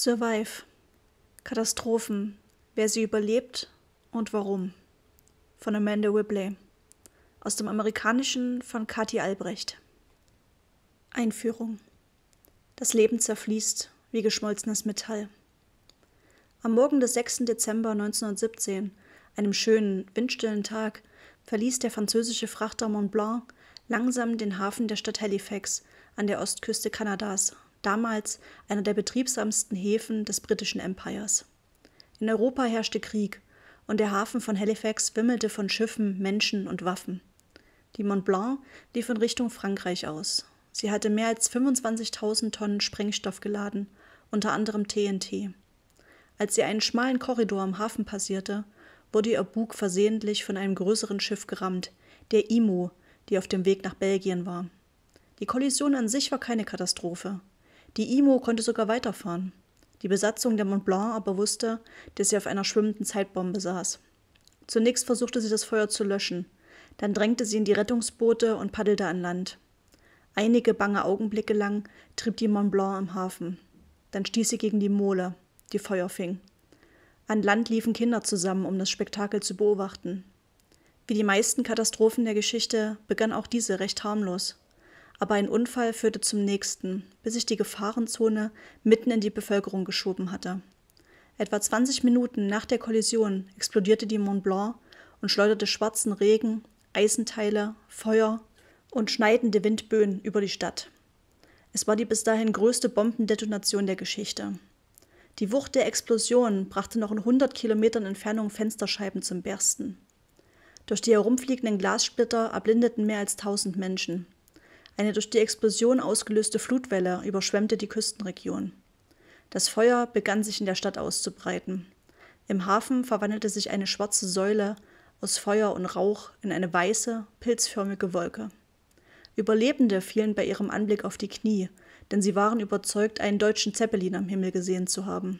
Survive. Katastrophen. Wer sie überlebt und warum. Von Amanda Whibley. Aus dem Amerikanischen von Kathy Albrecht. Einführung. Das Leben zerfließt wie geschmolzenes Metall. Am Morgen des 6. Dezember 1917, einem schönen, windstillen Tag, verließ der französische Frachter Mont Blanc langsam den Hafen der Stadt Halifax an der Ostküste Kanadas damals einer der betriebsamsten Häfen des britischen Empires. In Europa herrschte Krieg und der Hafen von Halifax wimmelte von Schiffen, Menschen und Waffen. Die Mont Blanc lief in Richtung Frankreich aus. Sie hatte mehr als 25.000 Tonnen Sprengstoff geladen, unter anderem TNT. Als sie einen schmalen Korridor am Hafen passierte, wurde ihr Bug versehentlich von einem größeren Schiff gerammt, der IMO, die auf dem Weg nach Belgien war. Die Kollision an sich war keine Katastrophe. Die IMO konnte sogar weiterfahren. Die Besatzung der Mont Blanc aber wusste, dass sie auf einer schwimmenden Zeitbombe saß. Zunächst versuchte sie das Feuer zu löschen, dann drängte sie in die Rettungsboote und paddelte an Land. Einige bange Augenblicke lang trieb die Mont Blanc im Hafen. Dann stieß sie gegen die Mole, die Feuer fing. An Land liefen Kinder zusammen, um das Spektakel zu beobachten. Wie die meisten Katastrophen der Geschichte begann auch diese recht harmlos aber ein Unfall führte zum nächsten, bis sich die Gefahrenzone mitten in die Bevölkerung geschoben hatte. Etwa 20 Minuten nach der Kollision explodierte die Mont Blanc und schleuderte schwarzen Regen, Eisenteile, Feuer und schneidende Windböen über die Stadt. Es war die bis dahin größte Bombendetonation der Geschichte. Die Wucht der Explosion brachte noch in 100 Kilometern Entfernung Fensterscheiben zum Bersten. Durch die herumfliegenden Glassplitter erblindeten mehr als 1000 Menschen. Eine durch die Explosion ausgelöste Flutwelle überschwemmte die Küstenregion. Das Feuer begann sich in der Stadt auszubreiten. Im Hafen verwandelte sich eine schwarze Säule aus Feuer und Rauch in eine weiße, pilzförmige Wolke. Überlebende fielen bei ihrem Anblick auf die Knie, denn sie waren überzeugt, einen deutschen Zeppelin am Himmel gesehen zu haben.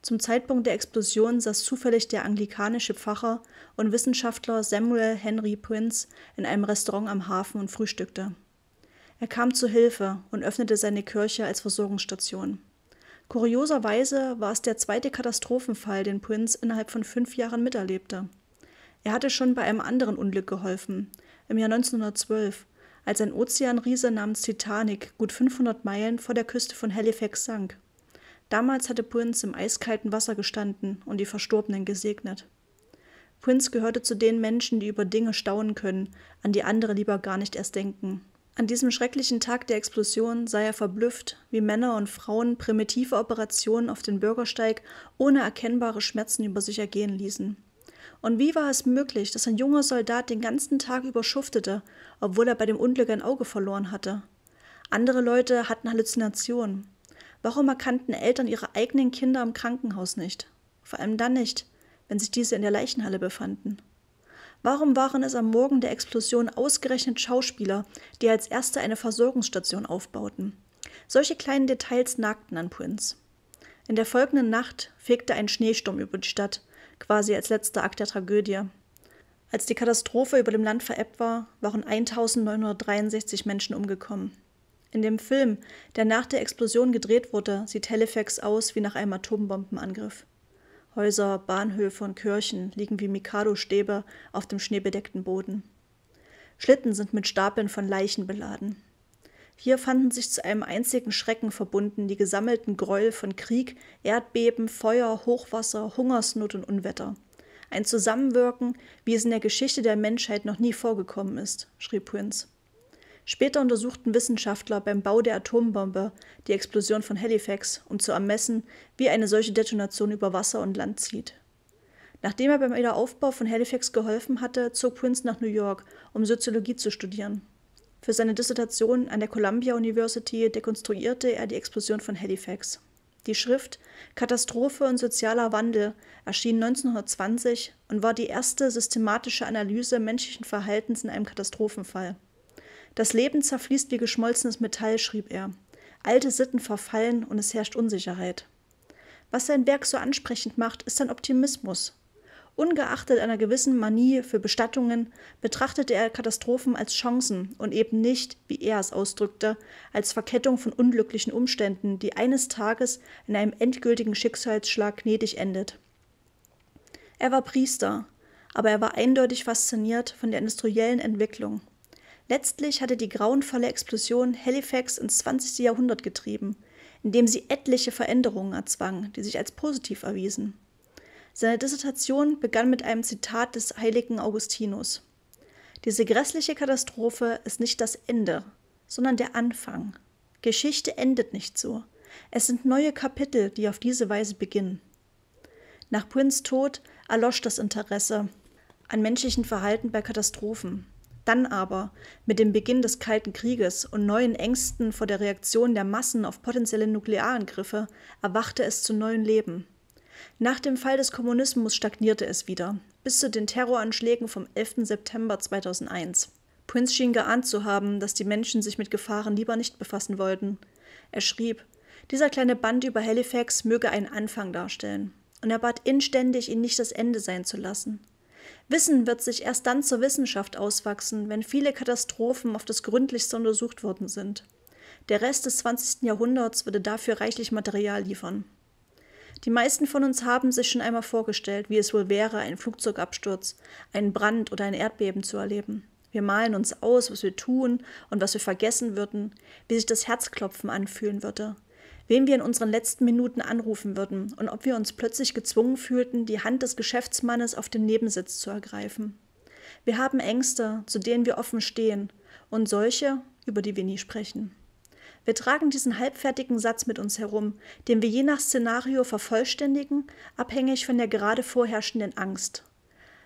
Zum Zeitpunkt der Explosion saß zufällig der anglikanische Pfarrer und Wissenschaftler Samuel Henry Prince in einem Restaurant am Hafen und frühstückte. Er kam zu Hilfe und öffnete seine Kirche als Versorgungsstation. Kurioserweise war es der zweite Katastrophenfall, den Prince innerhalb von fünf Jahren miterlebte. Er hatte schon bei einem anderen Unglück geholfen, im Jahr 1912, als ein Ozeanriese namens Titanic gut 500 Meilen vor der Küste von Halifax sank. Damals hatte Prince im eiskalten Wasser gestanden und die Verstorbenen gesegnet. Prince gehörte zu den Menschen, die über Dinge staunen können, an die andere lieber gar nicht erst denken. An diesem schrecklichen Tag der Explosion sei er verblüfft, wie Männer und Frauen primitive Operationen auf den Bürgersteig ohne erkennbare Schmerzen über sich ergehen ließen. Und wie war es möglich, dass ein junger Soldat den ganzen Tag über schuftete, obwohl er bei dem Unglück ein Auge verloren hatte? Andere Leute hatten Halluzinationen. Warum erkannten Eltern ihre eigenen Kinder im Krankenhaus nicht? Vor allem dann nicht, wenn sich diese in der Leichenhalle befanden. Warum waren es am Morgen der Explosion ausgerechnet Schauspieler, die als erste eine Versorgungsstation aufbauten? Solche kleinen Details nagten an Prince. In der folgenden Nacht fegte ein Schneesturm über die Stadt, quasi als letzter Akt der Tragödie. Als die Katastrophe über dem Land verebbt war, waren 1963 Menschen umgekommen. In dem Film, der nach der Explosion gedreht wurde, sieht Halifax aus wie nach einem Atombombenangriff. Häuser, Bahnhöfe und Kirchen liegen wie Mikado-Stäbe auf dem schneebedeckten Boden. Schlitten sind mit Stapeln von Leichen beladen. Hier fanden sich zu einem einzigen Schrecken verbunden die gesammelten Gräuel von Krieg, Erdbeben, Feuer, Hochwasser, Hungersnot und Unwetter. Ein Zusammenwirken, wie es in der Geschichte der Menschheit noch nie vorgekommen ist, schrieb Prince. Später untersuchten Wissenschaftler beim Bau der Atombombe die Explosion von Halifax, um zu ermessen, wie eine solche Detonation über Wasser und Land zieht. Nachdem er beim Wiederaufbau von Halifax geholfen hatte, zog Prince nach New York, um Soziologie zu studieren. Für seine Dissertation an der Columbia University dekonstruierte er die Explosion von Halifax. Die Schrift Katastrophe und sozialer Wandel erschien 1920 und war die erste systematische Analyse menschlichen Verhaltens in einem Katastrophenfall. Das Leben zerfließt wie geschmolzenes Metall, schrieb er. Alte Sitten verfallen und es herrscht Unsicherheit. Was sein Werk so ansprechend macht, ist sein Optimismus. Ungeachtet einer gewissen Manie für Bestattungen betrachtete er Katastrophen als Chancen und eben nicht, wie er es ausdrückte, als Verkettung von unglücklichen Umständen, die eines Tages in einem endgültigen Schicksalsschlag gnädig endet. Er war Priester, aber er war eindeutig fasziniert von der industriellen Entwicklung. Letztlich hatte die grauenvolle Explosion Halifax ins 20. Jahrhundert getrieben, indem sie etliche Veränderungen erzwang, die sich als positiv erwiesen. Seine Dissertation begann mit einem Zitat des heiligen Augustinus. Diese grässliche Katastrophe ist nicht das Ende, sondern der Anfang. Geschichte endet nicht so. Es sind neue Kapitel, die auf diese Weise beginnen. Nach Prince Tod erlosch das Interesse an menschlichen Verhalten bei Katastrophen. Dann aber, mit dem Beginn des Kalten Krieges und neuen Ängsten vor der Reaktion der Massen auf potenzielle Nuklearangriffe, erwachte es zu neuem Leben. Nach dem Fall des Kommunismus stagnierte es wieder, bis zu den Terroranschlägen vom 11. September 2001. Prince schien geahnt zu haben, dass die Menschen sich mit Gefahren lieber nicht befassen wollten. Er schrieb, dieser kleine Band über Halifax möge einen Anfang darstellen, und er bat inständig, ihn nicht das Ende sein zu lassen. Wissen wird sich erst dann zur Wissenschaft auswachsen, wenn viele Katastrophen auf das gründlichste untersucht worden sind. Der Rest des 20. Jahrhunderts würde dafür reichlich Material liefern. Die meisten von uns haben sich schon einmal vorgestellt, wie es wohl wäre, einen Flugzeugabsturz, einen Brand oder ein Erdbeben zu erleben. Wir malen uns aus, was wir tun und was wir vergessen würden, wie sich das Herzklopfen anfühlen würde, wen wir in unseren letzten Minuten anrufen würden und ob wir uns plötzlich gezwungen fühlten, die Hand des Geschäftsmannes auf dem Nebensitz zu ergreifen. Wir haben Ängste, zu denen wir offen stehen, und solche, über die wir nie sprechen. Wir tragen diesen halbfertigen Satz mit uns herum, den wir je nach Szenario vervollständigen, abhängig von der gerade vorherrschenden Angst.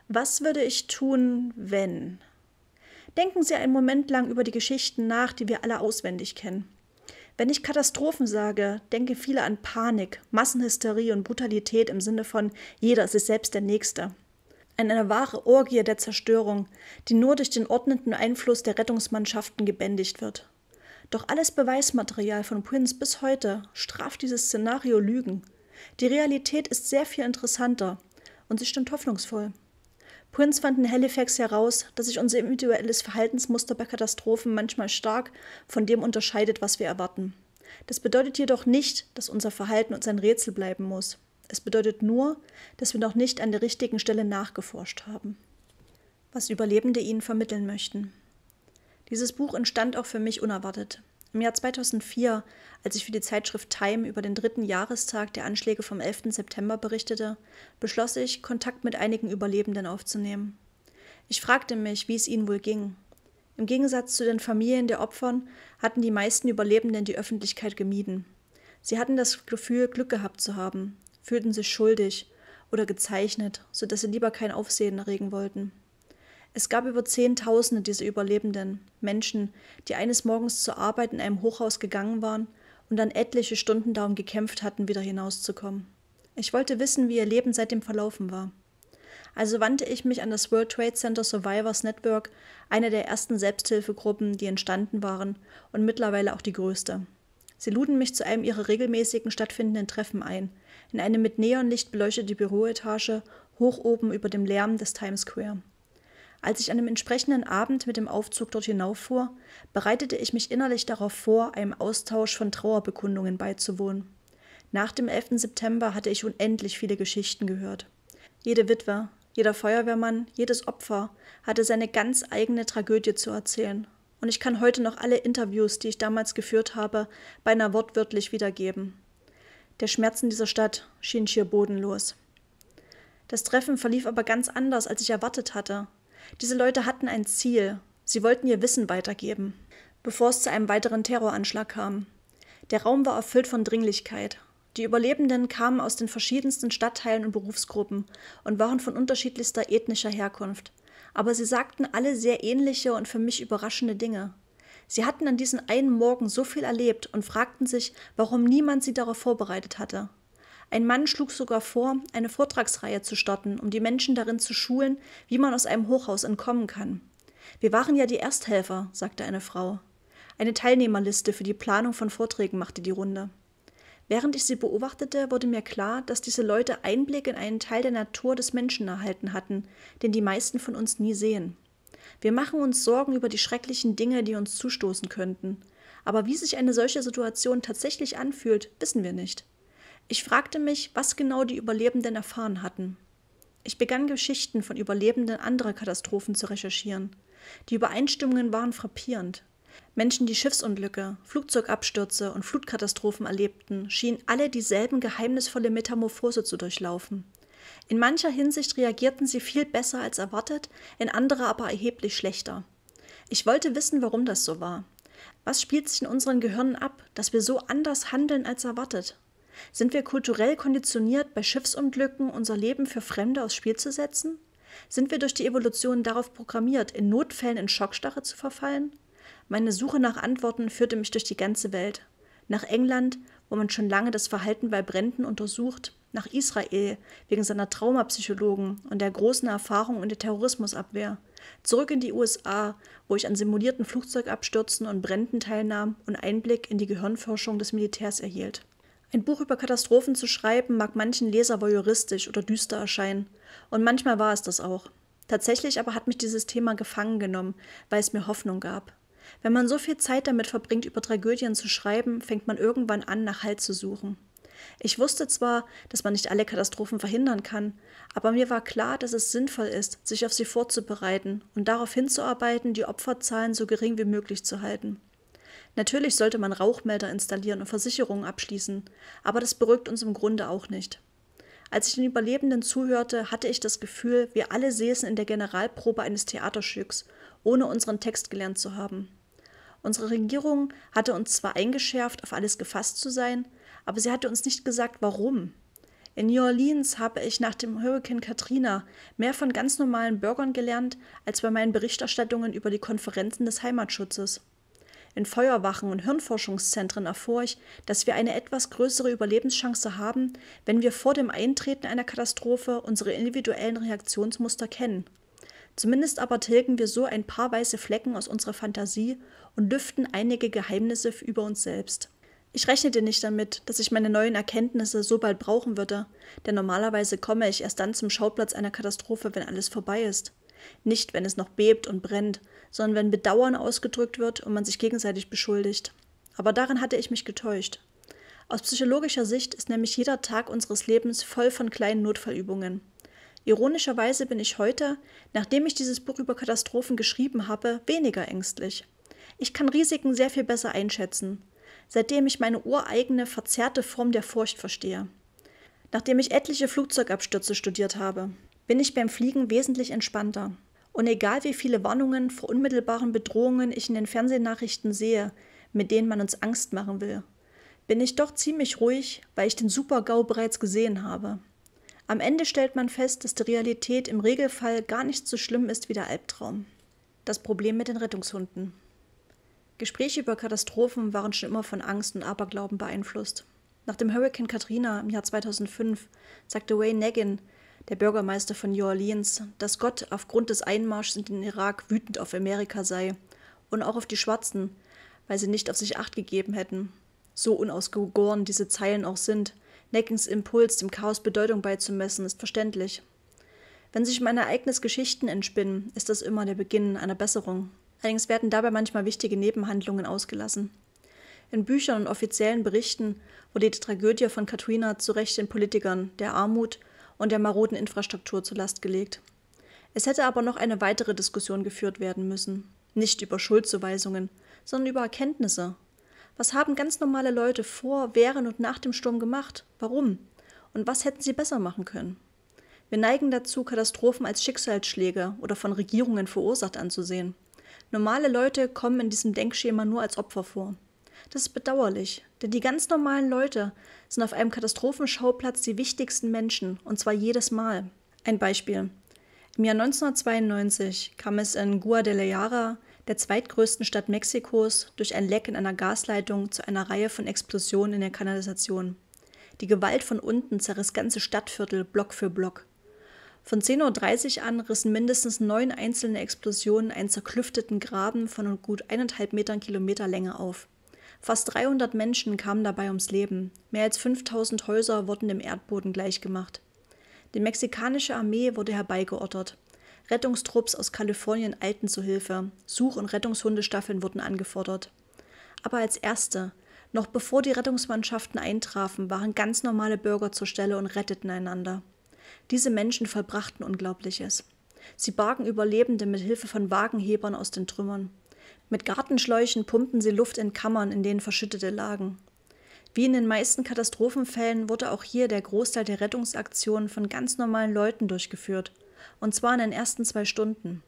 Was würde ich tun, wenn? Denken Sie einen Moment lang über die Geschichten nach, die wir alle auswendig kennen. Wenn ich Katastrophen sage, denke viele an Panik, Massenhysterie und Brutalität im Sinne von jeder ist sich selbst der Nächste. An Eine wahre Orgie der Zerstörung, die nur durch den ordnenden Einfluss der Rettungsmannschaften gebändigt wird. Doch alles Beweismaterial von Prince bis heute straft dieses Szenario Lügen. Die Realität ist sehr viel interessanter und sie stimmt hoffnungsvoll. Prince fand in Halifax heraus, dass sich unser individuelles Verhaltensmuster bei Katastrophen manchmal stark von dem unterscheidet, was wir erwarten. Das bedeutet jedoch nicht, dass unser Verhalten uns ein Rätsel bleiben muss. Es bedeutet nur, dass wir noch nicht an der richtigen Stelle nachgeforscht haben. Was Überlebende ihnen vermitteln möchten. Dieses Buch entstand auch für mich unerwartet. Im Jahr 2004, als ich für die Zeitschrift Time über den dritten Jahrestag der Anschläge vom 11. September berichtete, beschloss ich, Kontakt mit einigen Überlebenden aufzunehmen. Ich fragte mich, wie es ihnen wohl ging. Im Gegensatz zu den Familien der Opfern hatten die meisten Überlebenden die Öffentlichkeit gemieden. Sie hatten das Gefühl, Glück gehabt zu haben, fühlten sich schuldig oder gezeichnet, sodass sie lieber kein Aufsehen erregen wollten. Es gab über Zehntausende dieser Überlebenden, Menschen, die eines Morgens zur Arbeit in einem Hochhaus gegangen waren und dann etliche Stunden darum gekämpft hatten, wieder hinauszukommen. Ich wollte wissen, wie ihr Leben seitdem verlaufen war. Also wandte ich mich an das World Trade Center Survivors Network, eine der ersten Selbsthilfegruppen, die entstanden waren und mittlerweile auch die größte. Sie luden mich zu einem ihrer regelmäßigen stattfindenden Treffen ein, in eine mit Neonlicht beleuchtete Büroetage hoch oben über dem Lärm des Times Square. Als ich an dem entsprechenden Abend mit dem Aufzug dort hinauffuhr, bereitete ich mich innerlich darauf vor, einem Austausch von Trauerbekundungen beizuwohnen. Nach dem 11. September hatte ich unendlich viele Geschichten gehört. Jede Witwe, jeder Feuerwehrmann, jedes Opfer hatte seine ganz eigene Tragödie zu erzählen. Und ich kann heute noch alle Interviews, die ich damals geführt habe, beinahe wortwörtlich wiedergeben. Der Schmerz in dieser Stadt schien schier bodenlos. Das Treffen verlief aber ganz anders, als ich erwartet hatte. Diese Leute hatten ein Ziel. Sie wollten ihr Wissen weitergeben, bevor es zu einem weiteren Terroranschlag kam. Der Raum war erfüllt von Dringlichkeit. Die Überlebenden kamen aus den verschiedensten Stadtteilen und Berufsgruppen und waren von unterschiedlichster ethnischer Herkunft. Aber sie sagten alle sehr ähnliche und für mich überraschende Dinge. Sie hatten an diesem einen Morgen so viel erlebt und fragten sich, warum niemand sie darauf vorbereitet hatte. Ein Mann schlug sogar vor, eine Vortragsreihe zu starten, um die Menschen darin zu schulen, wie man aus einem Hochhaus entkommen kann. Wir waren ja die Ersthelfer, sagte eine Frau. Eine Teilnehmerliste für die Planung von Vorträgen machte die Runde. Während ich sie beobachtete, wurde mir klar, dass diese Leute Einblick in einen Teil der Natur des Menschen erhalten hatten, den die meisten von uns nie sehen. Wir machen uns Sorgen über die schrecklichen Dinge, die uns zustoßen könnten. Aber wie sich eine solche Situation tatsächlich anfühlt, wissen wir nicht. Ich fragte mich, was genau die Überlebenden erfahren hatten. Ich begann Geschichten von Überlebenden anderer Katastrophen zu recherchieren. Die Übereinstimmungen waren frappierend. Menschen, die Schiffsunglücke, Flugzeugabstürze und Flutkatastrophen erlebten, schienen alle dieselben geheimnisvolle Metamorphose zu durchlaufen. In mancher Hinsicht reagierten sie viel besser als erwartet, in anderer aber erheblich schlechter. Ich wollte wissen, warum das so war. Was spielt sich in unseren Gehirnen ab, dass wir so anders handeln als erwartet? Sind wir kulturell konditioniert, bei Schiffsunglücken unser Leben für Fremde aufs Spiel zu setzen? Sind wir durch die Evolution darauf programmiert, in Notfällen in Schockstarre zu verfallen? Meine Suche nach Antworten führte mich durch die ganze Welt. Nach England, wo man schon lange das Verhalten bei Bränden untersucht, nach Israel wegen seiner Traumapsychologen und der großen Erfahrung in der Terrorismusabwehr, zurück in die USA, wo ich an simulierten Flugzeugabstürzen und Bränden teilnahm und Einblick in die Gehirnforschung des Militärs erhielt. Ein Buch über Katastrophen zu schreiben, mag manchen Leser voyeuristisch oder düster erscheinen. Und manchmal war es das auch. Tatsächlich aber hat mich dieses Thema gefangen genommen, weil es mir Hoffnung gab. Wenn man so viel Zeit damit verbringt, über Tragödien zu schreiben, fängt man irgendwann an, nach Halt zu suchen. Ich wusste zwar, dass man nicht alle Katastrophen verhindern kann, aber mir war klar, dass es sinnvoll ist, sich auf sie vorzubereiten und darauf hinzuarbeiten, die Opferzahlen so gering wie möglich zu halten. Natürlich sollte man Rauchmelder installieren und Versicherungen abschließen, aber das beruhigt uns im Grunde auch nicht. Als ich den Überlebenden zuhörte, hatte ich das Gefühl, wir alle säßen in der Generalprobe eines Theaterstücks, ohne unseren Text gelernt zu haben. Unsere Regierung hatte uns zwar eingeschärft, auf alles gefasst zu sein, aber sie hatte uns nicht gesagt, warum. In New Orleans habe ich nach dem Hurricane Katrina mehr von ganz normalen Bürgern gelernt als bei meinen Berichterstattungen über die Konferenzen des Heimatschutzes in Feuerwachen und Hirnforschungszentren erfuhr ich, dass wir eine etwas größere Überlebenschance haben, wenn wir vor dem Eintreten einer Katastrophe unsere individuellen Reaktionsmuster kennen. Zumindest aber tilgen wir so ein paar weiße Flecken aus unserer Fantasie und lüften einige Geheimnisse über uns selbst. Ich rechnete nicht damit, dass ich meine neuen Erkenntnisse so bald brauchen würde, denn normalerweise komme ich erst dann zum Schauplatz einer Katastrophe, wenn alles vorbei ist. Nicht, wenn es noch bebt und brennt sondern wenn Bedauern ausgedrückt wird und man sich gegenseitig beschuldigt. Aber daran hatte ich mich getäuscht. Aus psychologischer Sicht ist nämlich jeder Tag unseres Lebens voll von kleinen Notfallübungen. Ironischerweise bin ich heute, nachdem ich dieses Buch über Katastrophen geschrieben habe, weniger ängstlich. Ich kann Risiken sehr viel besser einschätzen, seitdem ich meine ureigene, verzerrte Form der Furcht verstehe. Nachdem ich etliche Flugzeugabstürze studiert habe, bin ich beim Fliegen wesentlich entspannter. Und egal wie viele Warnungen vor unmittelbaren Bedrohungen ich in den Fernsehnachrichten sehe, mit denen man uns Angst machen will, bin ich doch ziemlich ruhig, weil ich den Super-GAU bereits gesehen habe. Am Ende stellt man fest, dass die Realität im Regelfall gar nicht so schlimm ist wie der Albtraum. Das Problem mit den Rettungshunden. Gespräche über Katastrophen waren schon immer von Angst und Aberglauben beeinflusst. Nach dem Hurrikan Katrina im Jahr 2005 sagte Wayne Negin, der Bürgermeister von New Orleans, dass Gott aufgrund des Einmarschs in den Irak wütend auf Amerika sei und auch auf die Schwarzen, weil sie nicht auf sich acht gegeben hätten. So unausgegoren diese Zeilen auch sind, Neckens Impuls, dem Chaos Bedeutung beizumessen, ist verständlich. Wenn sich mein Ereignis Geschichten entspinnen, ist das immer der Beginn einer Besserung. Allerdings werden dabei manchmal wichtige Nebenhandlungen ausgelassen. In Büchern und offiziellen Berichten wurde die Tragödie von Katrina zu Recht den Politikern, der Armut und der maroden Infrastruktur zur Last gelegt. Es hätte aber noch eine weitere Diskussion geführt werden müssen. Nicht über Schuldzuweisungen, sondern über Erkenntnisse. Was haben ganz normale Leute vor, während und nach dem Sturm gemacht? Warum? Und was hätten sie besser machen können? Wir neigen dazu, Katastrophen als Schicksalsschläge oder von Regierungen verursacht anzusehen. Normale Leute kommen in diesem Denkschema nur als Opfer vor. Das ist bedauerlich, denn die ganz normalen Leute sind auf einem Katastrophenschauplatz die wichtigsten Menschen, und zwar jedes Mal. Ein Beispiel. Im Jahr 1992 kam es in Guadalajara, der zweitgrößten Stadt Mexikos, durch ein Leck in einer Gasleitung zu einer Reihe von Explosionen in der Kanalisation. Die Gewalt von unten zerriss ganze Stadtviertel Block für Block. Von 10.30 Uhr an rissen mindestens neun einzelne Explosionen einen zerklüfteten Graben von gut eineinhalb Metern Kilometer Länge auf. Fast 300 Menschen kamen dabei ums Leben. Mehr als 5000 Häuser wurden dem Erdboden gleichgemacht. Die mexikanische Armee wurde herbeigeordert. Rettungstrupps aus Kalifornien eilten zu Hilfe. Such- und Rettungshundestaffeln wurden angefordert. Aber als erste, noch bevor die Rettungsmannschaften eintrafen, waren ganz normale Bürger zur Stelle und retteten einander. Diese Menschen vollbrachten Unglaubliches. Sie bargen Überlebende mit Hilfe von Wagenhebern aus den Trümmern. Mit Gartenschläuchen pumpten sie Luft in Kammern, in denen Verschüttete lagen. Wie in den meisten Katastrophenfällen wurde auch hier der Großteil der Rettungsaktionen von ganz normalen Leuten durchgeführt, und zwar in den ersten zwei Stunden.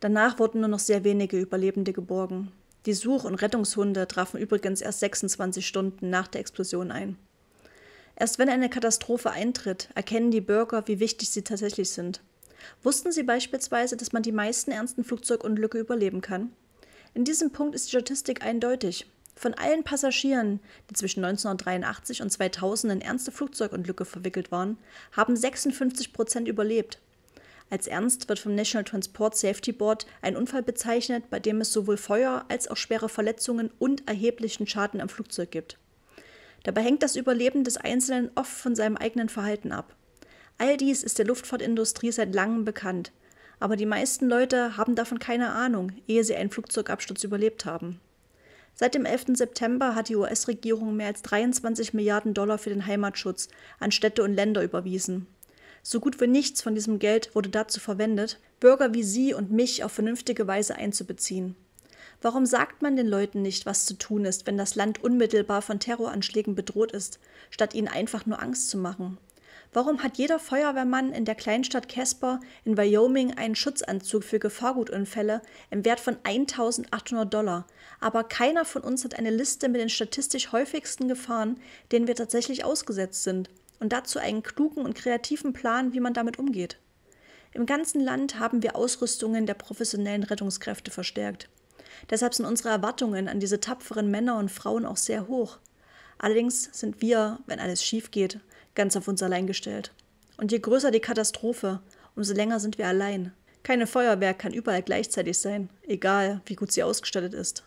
Danach wurden nur noch sehr wenige Überlebende geborgen. Die Such- und Rettungshunde trafen übrigens erst 26 Stunden nach der Explosion ein. Erst wenn eine Katastrophe eintritt, erkennen die Bürger, wie wichtig sie tatsächlich sind. Wussten sie beispielsweise, dass man die meisten ernsten Flugzeugunglücke überleben kann? In diesem Punkt ist die Statistik eindeutig. Von allen Passagieren, die zwischen 1983 und 2000 in ernste Flugzeugunglücke verwickelt waren, haben 56 Prozent überlebt. Als ernst wird vom National Transport Safety Board ein Unfall bezeichnet, bei dem es sowohl Feuer als auch schwere Verletzungen und erheblichen Schaden am Flugzeug gibt. Dabei hängt das Überleben des Einzelnen oft von seinem eigenen Verhalten ab. All dies ist der Luftfahrtindustrie seit langem bekannt aber die meisten Leute haben davon keine Ahnung, ehe sie einen Flugzeugabsturz überlebt haben. Seit dem 11. September hat die US-Regierung mehr als 23 Milliarden Dollar für den Heimatschutz an Städte und Länder überwiesen. So gut wie nichts von diesem Geld wurde dazu verwendet, Bürger wie Sie und mich auf vernünftige Weise einzubeziehen. Warum sagt man den Leuten nicht, was zu tun ist, wenn das Land unmittelbar von Terroranschlägen bedroht ist, statt ihnen einfach nur Angst zu machen? Warum hat jeder Feuerwehrmann in der Kleinstadt Casper in Wyoming einen Schutzanzug für Gefahrgutunfälle im Wert von 1800 Dollar? Aber keiner von uns hat eine Liste mit den statistisch häufigsten Gefahren, denen wir tatsächlich ausgesetzt sind und dazu einen klugen und kreativen Plan, wie man damit umgeht. Im ganzen Land haben wir Ausrüstungen der professionellen Rettungskräfte verstärkt. Deshalb sind unsere Erwartungen an diese tapferen Männer und Frauen auch sehr hoch. Allerdings sind wir, wenn alles schief geht, ganz auf uns allein gestellt. Und je größer die Katastrophe, umso länger sind wir allein. Keine Feuerwehr kann überall gleichzeitig sein, egal wie gut sie ausgestattet ist.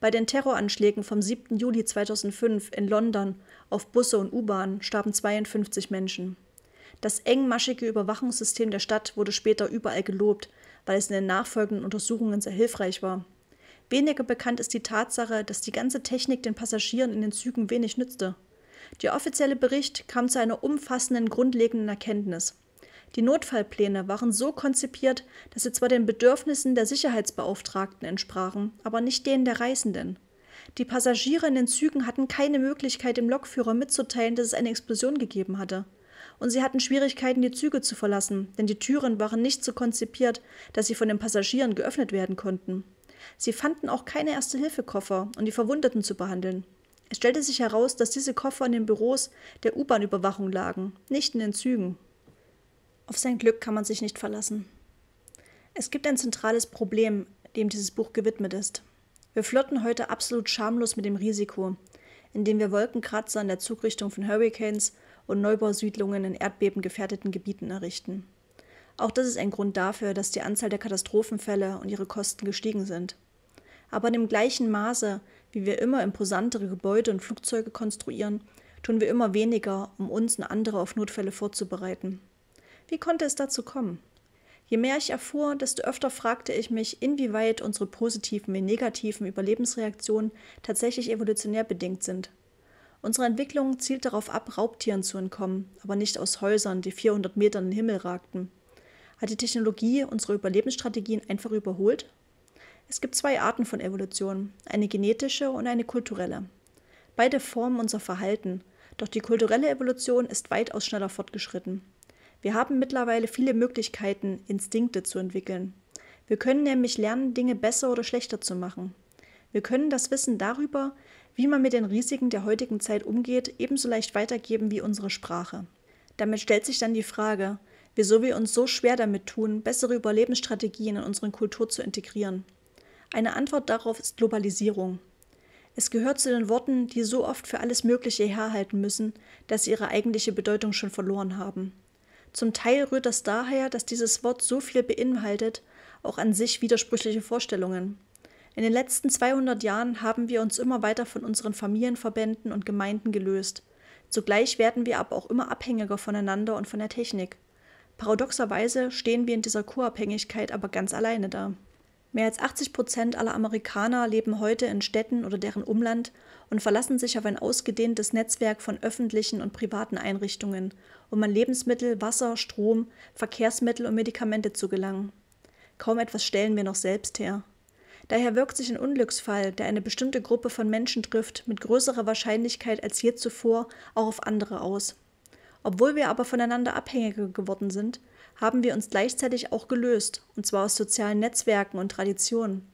Bei den Terroranschlägen vom 7. Juli 2005 in London auf Busse und U-Bahnen starben 52 Menschen. Das engmaschige Überwachungssystem der Stadt wurde später überall gelobt, weil es in den nachfolgenden Untersuchungen sehr hilfreich war. Weniger bekannt ist die Tatsache, dass die ganze Technik den Passagieren in den Zügen wenig nützte. Der offizielle Bericht kam zu einer umfassenden grundlegenden Erkenntnis. Die Notfallpläne waren so konzipiert, dass sie zwar den Bedürfnissen der Sicherheitsbeauftragten entsprachen, aber nicht denen der Reisenden. Die Passagiere in den Zügen hatten keine Möglichkeit, dem Lokführer mitzuteilen, dass es eine Explosion gegeben hatte. Und sie hatten Schwierigkeiten, die Züge zu verlassen, denn die Türen waren nicht so konzipiert, dass sie von den Passagieren geöffnet werden konnten. Sie fanden auch keine Erste-Hilfe-Koffer, um die Verwundeten zu behandeln. Es stellte sich heraus, dass diese Koffer in den Büros der U-Bahn-Überwachung lagen, nicht in den Zügen. Auf sein Glück kann man sich nicht verlassen. Es gibt ein zentrales Problem, dem dieses Buch gewidmet ist. Wir flirten heute absolut schamlos mit dem Risiko, indem wir Wolkenkratzer in der Zugrichtung von Hurricanes und Neubausiedlungen in erdbebengefährdeten Gebieten errichten. Auch das ist ein Grund dafür, dass die Anzahl der Katastrophenfälle und ihre Kosten gestiegen sind. Aber in dem gleichen Maße wie wir immer imposantere Gebäude und Flugzeuge konstruieren, tun wir immer weniger, um uns und andere auf Notfälle vorzubereiten. Wie konnte es dazu kommen? Je mehr ich erfuhr, desto öfter fragte ich mich, inwieweit unsere positiven wie negativen Überlebensreaktionen tatsächlich evolutionär bedingt sind. Unsere Entwicklung zielt darauf ab, Raubtieren zu entkommen, aber nicht aus Häusern, die 400 Metern in den Himmel ragten. Hat die Technologie unsere Überlebensstrategien einfach überholt? Es gibt zwei Arten von Evolution, eine genetische und eine kulturelle. Beide formen unser Verhalten, doch die kulturelle Evolution ist weitaus schneller fortgeschritten. Wir haben mittlerweile viele Möglichkeiten, Instinkte zu entwickeln. Wir können nämlich lernen, Dinge besser oder schlechter zu machen. Wir können das Wissen darüber, wie man mit den Risiken der heutigen Zeit umgeht, ebenso leicht weitergeben wie unsere Sprache. Damit stellt sich dann die Frage, wieso wir uns so schwer damit tun, bessere Überlebensstrategien in unsere Kultur zu integrieren. Eine Antwort darauf ist Globalisierung. Es gehört zu den Worten, die so oft für alles Mögliche herhalten müssen, dass sie ihre eigentliche Bedeutung schon verloren haben. Zum Teil rührt das daher, dass dieses Wort so viel beinhaltet, auch an sich widersprüchliche Vorstellungen. In den letzten 200 Jahren haben wir uns immer weiter von unseren Familienverbänden und Gemeinden gelöst. Zugleich werden wir aber auch immer abhängiger voneinander und von der Technik. Paradoxerweise stehen wir in dieser Co-Abhängigkeit aber ganz alleine da. Mehr als 80 Prozent aller Amerikaner leben heute in Städten oder deren Umland und verlassen sich auf ein ausgedehntes Netzwerk von öffentlichen und privaten Einrichtungen, um an Lebensmittel, Wasser, Strom, Verkehrsmittel und Medikamente zu gelangen. Kaum etwas stellen wir noch selbst her. Daher wirkt sich ein Unglücksfall, der eine bestimmte Gruppe von Menschen trifft, mit größerer Wahrscheinlichkeit als je zuvor auch auf andere aus. Obwohl wir aber voneinander abhängiger geworden sind, haben wir uns gleichzeitig auch gelöst, und zwar aus sozialen Netzwerken und Traditionen.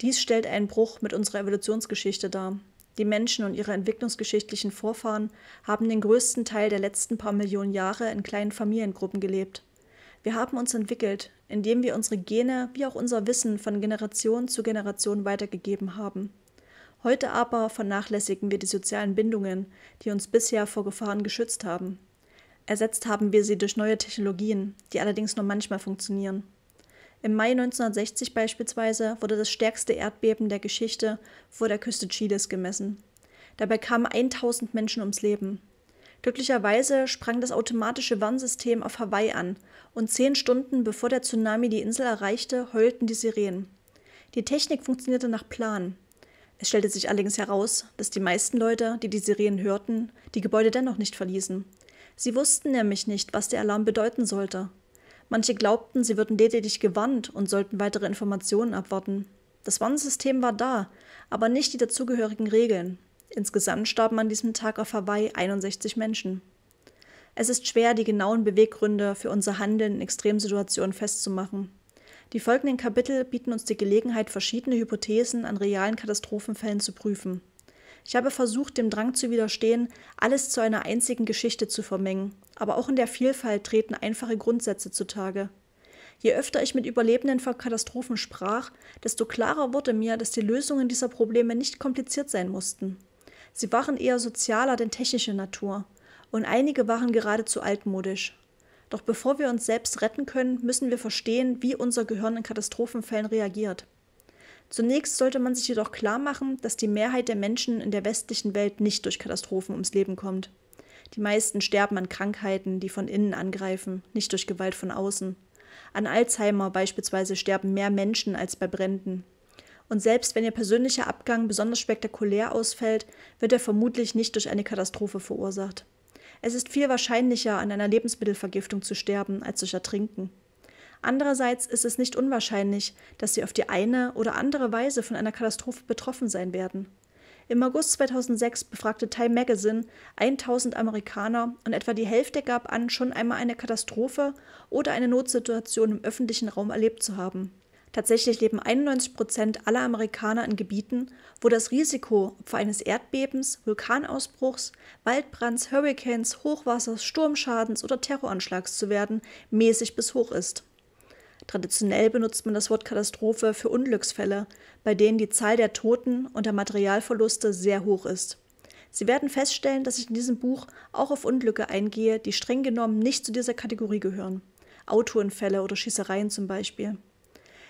Dies stellt einen Bruch mit unserer Evolutionsgeschichte dar. Die Menschen und ihre entwicklungsgeschichtlichen Vorfahren haben den größten Teil der letzten paar Millionen Jahre in kleinen Familiengruppen gelebt. Wir haben uns entwickelt, indem wir unsere Gene wie auch unser Wissen von Generation zu Generation weitergegeben haben. Heute aber vernachlässigen wir die sozialen Bindungen, die uns bisher vor Gefahren geschützt haben. Ersetzt haben wir sie durch neue Technologien, die allerdings nur manchmal funktionieren. Im Mai 1960 beispielsweise wurde das stärkste Erdbeben der Geschichte vor der Küste Chiles gemessen. Dabei kamen 1000 Menschen ums Leben. Glücklicherweise sprang das automatische Warnsystem auf Hawaii an und zehn Stunden bevor der Tsunami die Insel erreichte, heulten die Sirenen. Die Technik funktionierte nach Plan. Es stellte sich allerdings heraus, dass die meisten Leute, die die Sirenen hörten, die Gebäude dennoch nicht verließen Sie wussten nämlich nicht, was der Alarm bedeuten sollte. Manche glaubten, sie würden lediglich gewarnt und sollten weitere Informationen abwarten. Das Warnsystem war da, aber nicht die dazugehörigen Regeln. Insgesamt starben an diesem Tag auf Hawaii 61 Menschen. Es ist schwer, die genauen Beweggründe für unser Handeln in Extremsituationen festzumachen. Die folgenden Kapitel bieten uns die Gelegenheit, verschiedene Hypothesen an realen Katastrophenfällen zu prüfen. Ich habe versucht, dem Drang zu widerstehen, alles zu einer einzigen Geschichte zu vermengen, aber auch in der Vielfalt treten einfache Grundsätze zutage. Je öfter ich mit Überlebenden von Katastrophen sprach, desto klarer wurde mir, dass die Lösungen dieser Probleme nicht kompliziert sein mussten. Sie waren eher sozialer denn technischer Natur, und einige waren geradezu altmodisch. Doch bevor wir uns selbst retten können, müssen wir verstehen, wie unser Gehirn in Katastrophenfällen reagiert. Zunächst sollte man sich jedoch klar machen, dass die Mehrheit der Menschen in der westlichen Welt nicht durch Katastrophen ums Leben kommt. Die meisten sterben an Krankheiten, die von innen angreifen, nicht durch Gewalt von außen. An Alzheimer beispielsweise sterben mehr Menschen als bei Bränden. Und selbst wenn ihr persönlicher Abgang besonders spektakulär ausfällt, wird er vermutlich nicht durch eine Katastrophe verursacht. Es ist viel wahrscheinlicher, an einer Lebensmittelvergiftung zu sterben, als durch Ertrinken. Andererseits ist es nicht unwahrscheinlich, dass sie auf die eine oder andere Weise von einer Katastrophe betroffen sein werden. Im August 2006 befragte Time Magazine 1000 Amerikaner und etwa die Hälfte gab an, schon einmal eine Katastrophe oder eine Notsituation im öffentlichen Raum erlebt zu haben. Tatsächlich leben 91 Prozent aller Amerikaner in Gebieten, wo das Risiko, Opfer eines Erdbebens, Vulkanausbruchs, Waldbrands, Hurricanes, Hochwassers, Sturmschadens oder Terroranschlags zu werden, mäßig bis hoch ist. Traditionell benutzt man das Wort Katastrophe für Unglücksfälle, bei denen die Zahl der Toten und der Materialverluste sehr hoch ist. Sie werden feststellen, dass ich in diesem Buch auch auf Unglücke eingehe, die streng genommen nicht zu dieser Kategorie gehören. Autounfälle oder Schießereien zum Beispiel.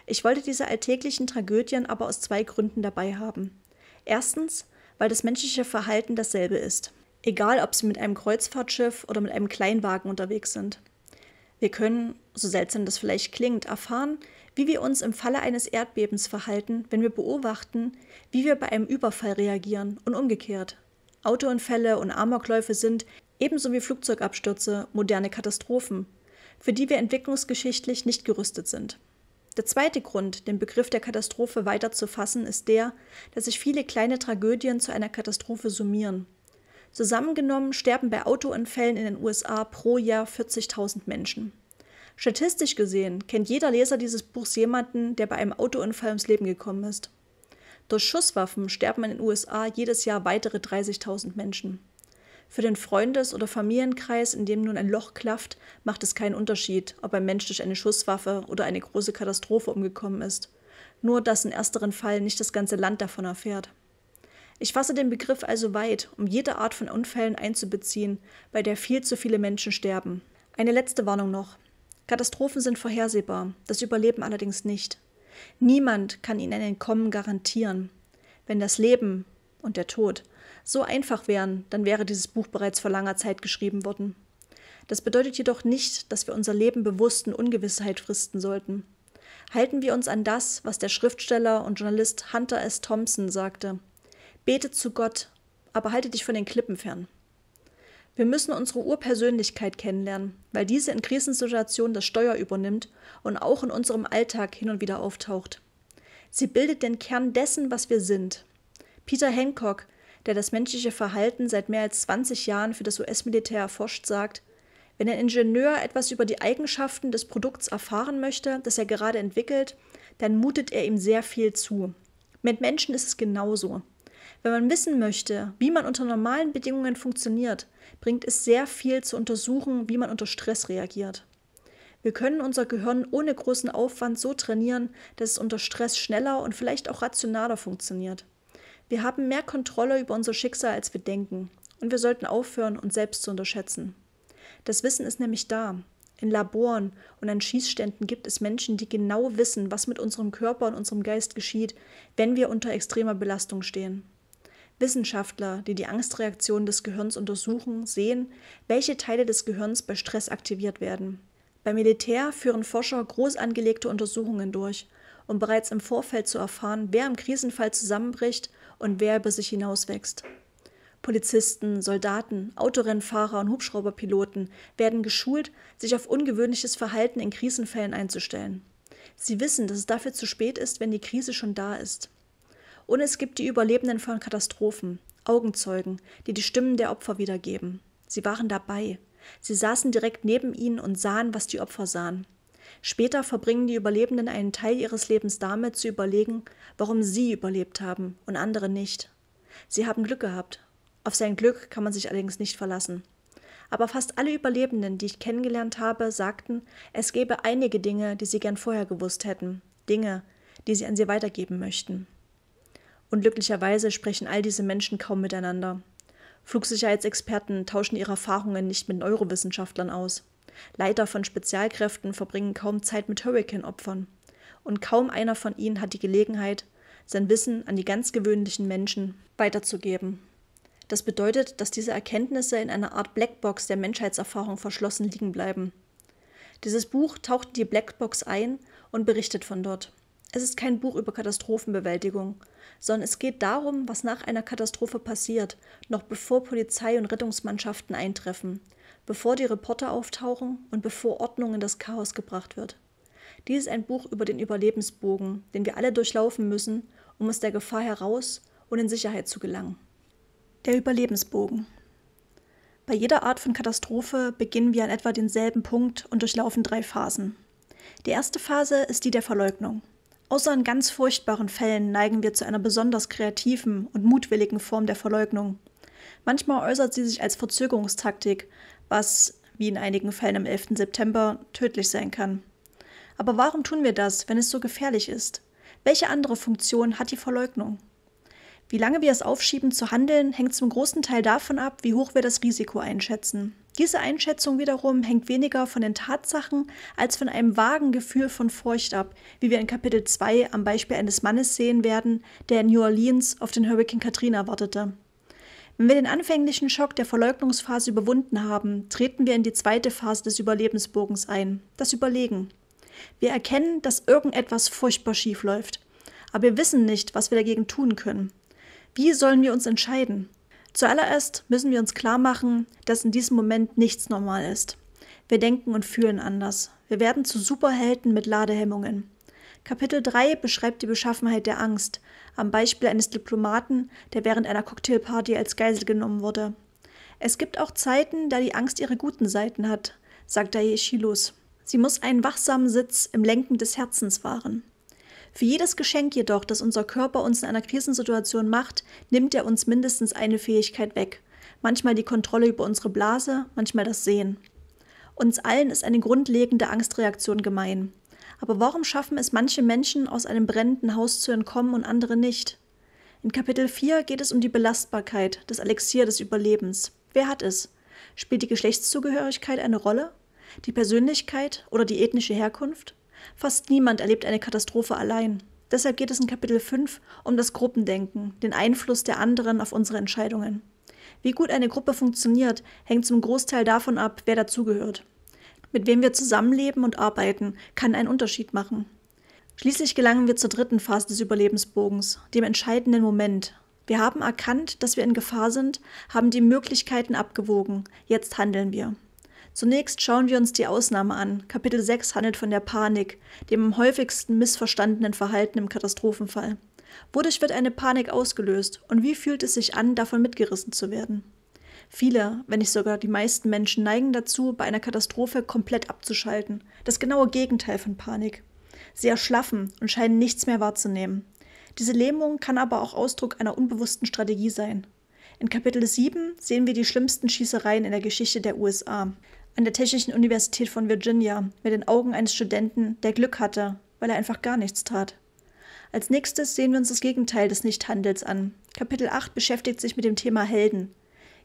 Ich wollte diese alltäglichen Tragödien aber aus zwei Gründen dabei haben. Erstens, weil das menschliche Verhalten dasselbe ist. Egal, ob sie mit einem Kreuzfahrtschiff oder mit einem Kleinwagen unterwegs sind. Wir können, so seltsam das vielleicht klingt, erfahren, wie wir uns im Falle eines Erdbebens verhalten, wenn wir beobachten, wie wir bei einem Überfall reagieren und umgekehrt. Autounfälle und Amokläufe sind, ebenso wie Flugzeugabstürze, moderne Katastrophen, für die wir entwicklungsgeschichtlich nicht gerüstet sind. Der zweite Grund, den Begriff der Katastrophe weiter zu fassen, ist der, dass sich viele kleine Tragödien zu einer Katastrophe summieren. Zusammengenommen sterben bei Autounfällen in den USA pro Jahr 40.000 Menschen. Statistisch gesehen kennt jeder Leser dieses Buchs jemanden, der bei einem Autounfall ums Leben gekommen ist. Durch Schusswaffen sterben in den USA jedes Jahr weitere 30.000 Menschen. Für den Freundes- oder Familienkreis, in dem nun ein Loch klafft, macht es keinen Unterschied, ob ein Mensch durch eine Schusswaffe oder eine große Katastrophe umgekommen ist. Nur, dass in ersteren Fall nicht das ganze Land davon erfährt. Ich fasse den Begriff also weit, um jede Art von Unfällen einzubeziehen, bei der viel zu viele Menschen sterben. Eine letzte Warnung noch. Katastrophen sind vorhersehbar, das Überleben allerdings nicht. Niemand kann ihnen ein Entkommen garantieren. Wenn das Leben und der Tod so einfach wären, dann wäre dieses Buch bereits vor langer Zeit geschrieben worden. Das bedeutet jedoch nicht, dass wir unser Leben bewusst in Ungewissheit fristen sollten. Halten wir uns an das, was der Schriftsteller und Journalist Hunter S. Thompson sagte. Bete zu Gott, aber halte dich von den Klippen fern. Wir müssen unsere Urpersönlichkeit kennenlernen, weil diese in Krisensituationen das Steuer übernimmt und auch in unserem Alltag hin und wieder auftaucht. Sie bildet den Kern dessen, was wir sind. Peter Hancock, der das menschliche Verhalten seit mehr als 20 Jahren für das US-Militär erforscht, sagt, wenn ein Ingenieur etwas über die Eigenschaften des Produkts erfahren möchte, das er gerade entwickelt, dann mutet er ihm sehr viel zu. Mit Menschen ist es genauso. Wenn man wissen möchte, wie man unter normalen Bedingungen funktioniert, bringt es sehr viel zu untersuchen, wie man unter Stress reagiert. Wir können unser Gehirn ohne großen Aufwand so trainieren, dass es unter Stress schneller und vielleicht auch rationaler funktioniert. Wir haben mehr Kontrolle über unser Schicksal, als wir denken, und wir sollten aufhören, uns selbst zu unterschätzen. Das Wissen ist nämlich da. In Laboren und an Schießständen gibt es Menschen, die genau wissen, was mit unserem Körper und unserem Geist geschieht, wenn wir unter extremer Belastung stehen. Wissenschaftler, die die Angstreaktionen des Gehirns untersuchen, sehen, welche Teile des Gehirns bei Stress aktiviert werden. Beim Militär führen Forscher groß angelegte Untersuchungen durch, um bereits im Vorfeld zu erfahren, wer im Krisenfall zusammenbricht und wer über sich hinauswächst. Polizisten, Soldaten, Autorennfahrer und Hubschrauberpiloten werden geschult, sich auf ungewöhnliches Verhalten in Krisenfällen einzustellen. Sie wissen, dass es dafür zu spät ist, wenn die Krise schon da ist. Und es gibt die Überlebenden von Katastrophen, Augenzeugen, die die Stimmen der Opfer wiedergeben. Sie waren dabei. Sie saßen direkt neben ihnen und sahen, was die Opfer sahen. Später verbringen die Überlebenden einen Teil ihres Lebens damit zu überlegen, warum sie überlebt haben und andere nicht. Sie haben Glück gehabt. Auf sein Glück kann man sich allerdings nicht verlassen. Aber fast alle Überlebenden, die ich kennengelernt habe, sagten, es gäbe einige Dinge, die sie gern vorher gewusst hätten, Dinge, die sie an sie weitergeben möchten. Und glücklicherweise sprechen all diese Menschen kaum miteinander. Flugsicherheitsexperten tauschen ihre Erfahrungen nicht mit Neurowissenschaftlern aus. Leiter von Spezialkräften verbringen kaum Zeit mit Hurricane-Opfern. Und kaum einer von ihnen hat die Gelegenheit, sein Wissen an die ganz gewöhnlichen Menschen weiterzugeben. Das bedeutet, dass diese Erkenntnisse in einer Art Blackbox der Menschheitserfahrung verschlossen liegen bleiben. Dieses Buch taucht in die Blackbox ein und berichtet von dort. Es ist kein Buch über Katastrophenbewältigung, sondern es geht darum, was nach einer Katastrophe passiert, noch bevor Polizei und Rettungsmannschaften eintreffen, bevor die Reporter auftauchen und bevor Ordnung in das Chaos gebracht wird. Dies ist ein Buch über den Überlebensbogen, den wir alle durchlaufen müssen, um aus der Gefahr heraus und in Sicherheit zu gelangen. Der Überlebensbogen. Bei jeder Art von Katastrophe beginnen wir an etwa denselben Punkt und durchlaufen drei Phasen. Die erste Phase ist die der Verleugnung. Außer in ganz furchtbaren Fällen neigen wir zu einer besonders kreativen und mutwilligen Form der Verleugnung. Manchmal äußert sie sich als Verzögerungstaktik, was, wie in einigen Fällen am 11. September, tödlich sein kann. Aber warum tun wir das, wenn es so gefährlich ist? Welche andere Funktion hat die Verleugnung? Wie lange wir es aufschieben zu handeln, hängt zum großen Teil davon ab, wie hoch wir das Risiko einschätzen. Diese Einschätzung wiederum hängt weniger von den Tatsachen als von einem vagen Gefühl von Furcht ab, wie wir in Kapitel 2 am Beispiel eines Mannes sehen werden, der in New Orleans auf den Hurricane Katrina wartete. Wenn wir den anfänglichen Schock der Verleugnungsphase überwunden haben, treten wir in die zweite Phase des Überlebensbogens ein, das Überlegen. Wir erkennen, dass irgendetwas furchtbar schief läuft, aber wir wissen nicht, was wir dagegen tun können. Wie sollen wir uns entscheiden? Zuallererst müssen wir uns klar machen, dass in diesem Moment nichts normal ist. Wir denken und fühlen anders. Wir werden zu Superhelden mit Ladehemmungen. Kapitel 3 beschreibt die Beschaffenheit der Angst, am Beispiel eines Diplomaten, der während einer Cocktailparty als Geisel genommen wurde. Es gibt auch Zeiten, da die Angst ihre guten Seiten hat, sagt Daeshi los. Sie muss einen wachsamen Sitz im Lenken des Herzens wahren. Für jedes Geschenk jedoch, das unser Körper uns in einer Krisensituation macht, nimmt er uns mindestens eine Fähigkeit weg. Manchmal die Kontrolle über unsere Blase, manchmal das Sehen. Uns allen ist eine grundlegende Angstreaktion gemein. Aber warum schaffen es manche Menschen, aus einem brennenden Haus zu entkommen und andere nicht? In Kapitel 4 geht es um die Belastbarkeit, das Elixier des Überlebens. Wer hat es? Spielt die Geschlechtszugehörigkeit eine Rolle? Die Persönlichkeit oder die ethnische Herkunft? Fast niemand erlebt eine Katastrophe allein. Deshalb geht es in Kapitel 5 um das Gruppendenken, den Einfluss der anderen auf unsere Entscheidungen. Wie gut eine Gruppe funktioniert, hängt zum Großteil davon ab, wer dazugehört. Mit wem wir zusammenleben und arbeiten, kann einen Unterschied machen. Schließlich gelangen wir zur dritten Phase des Überlebensbogens, dem entscheidenden Moment. Wir haben erkannt, dass wir in Gefahr sind, haben die Möglichkeiten abgewogen, jetzt handeln wir. Zunächst schauen wir uns die Ausnahme an. Kapitel 6 handelt von der Panik, dem am häufigsten missverstandenen Verhalten im Katastrophenfall. Wodurch wird eine Panik ausgelöst und wie fühlt es sich an, davon mitgerissen zu werden? Viele, wenn nicht sogar die meisten Menschen neigen dazu, bei einer Katastrophe komplett abzuschalten. Das genaue Gegenteil von Panik. Sie erschlaffen und scheinen nichts mehr wahrzunehmen. Diese Lähmung kann aber auch Ausdruck einer unbewussten Strategie sein. In Kapitel 7 sehen wir die schlimmsten Schießereien in der Geschichte der USA an der Technischen Universität von Virginia mit den Augen eines Studenten, der Glück hatte, weil er einfach gar nichts tat. Als nächstes sehen wir uns das Gegenteil des Nichthandels an. Kapitel 8 beschäftigt sich mit dem Thema Helden.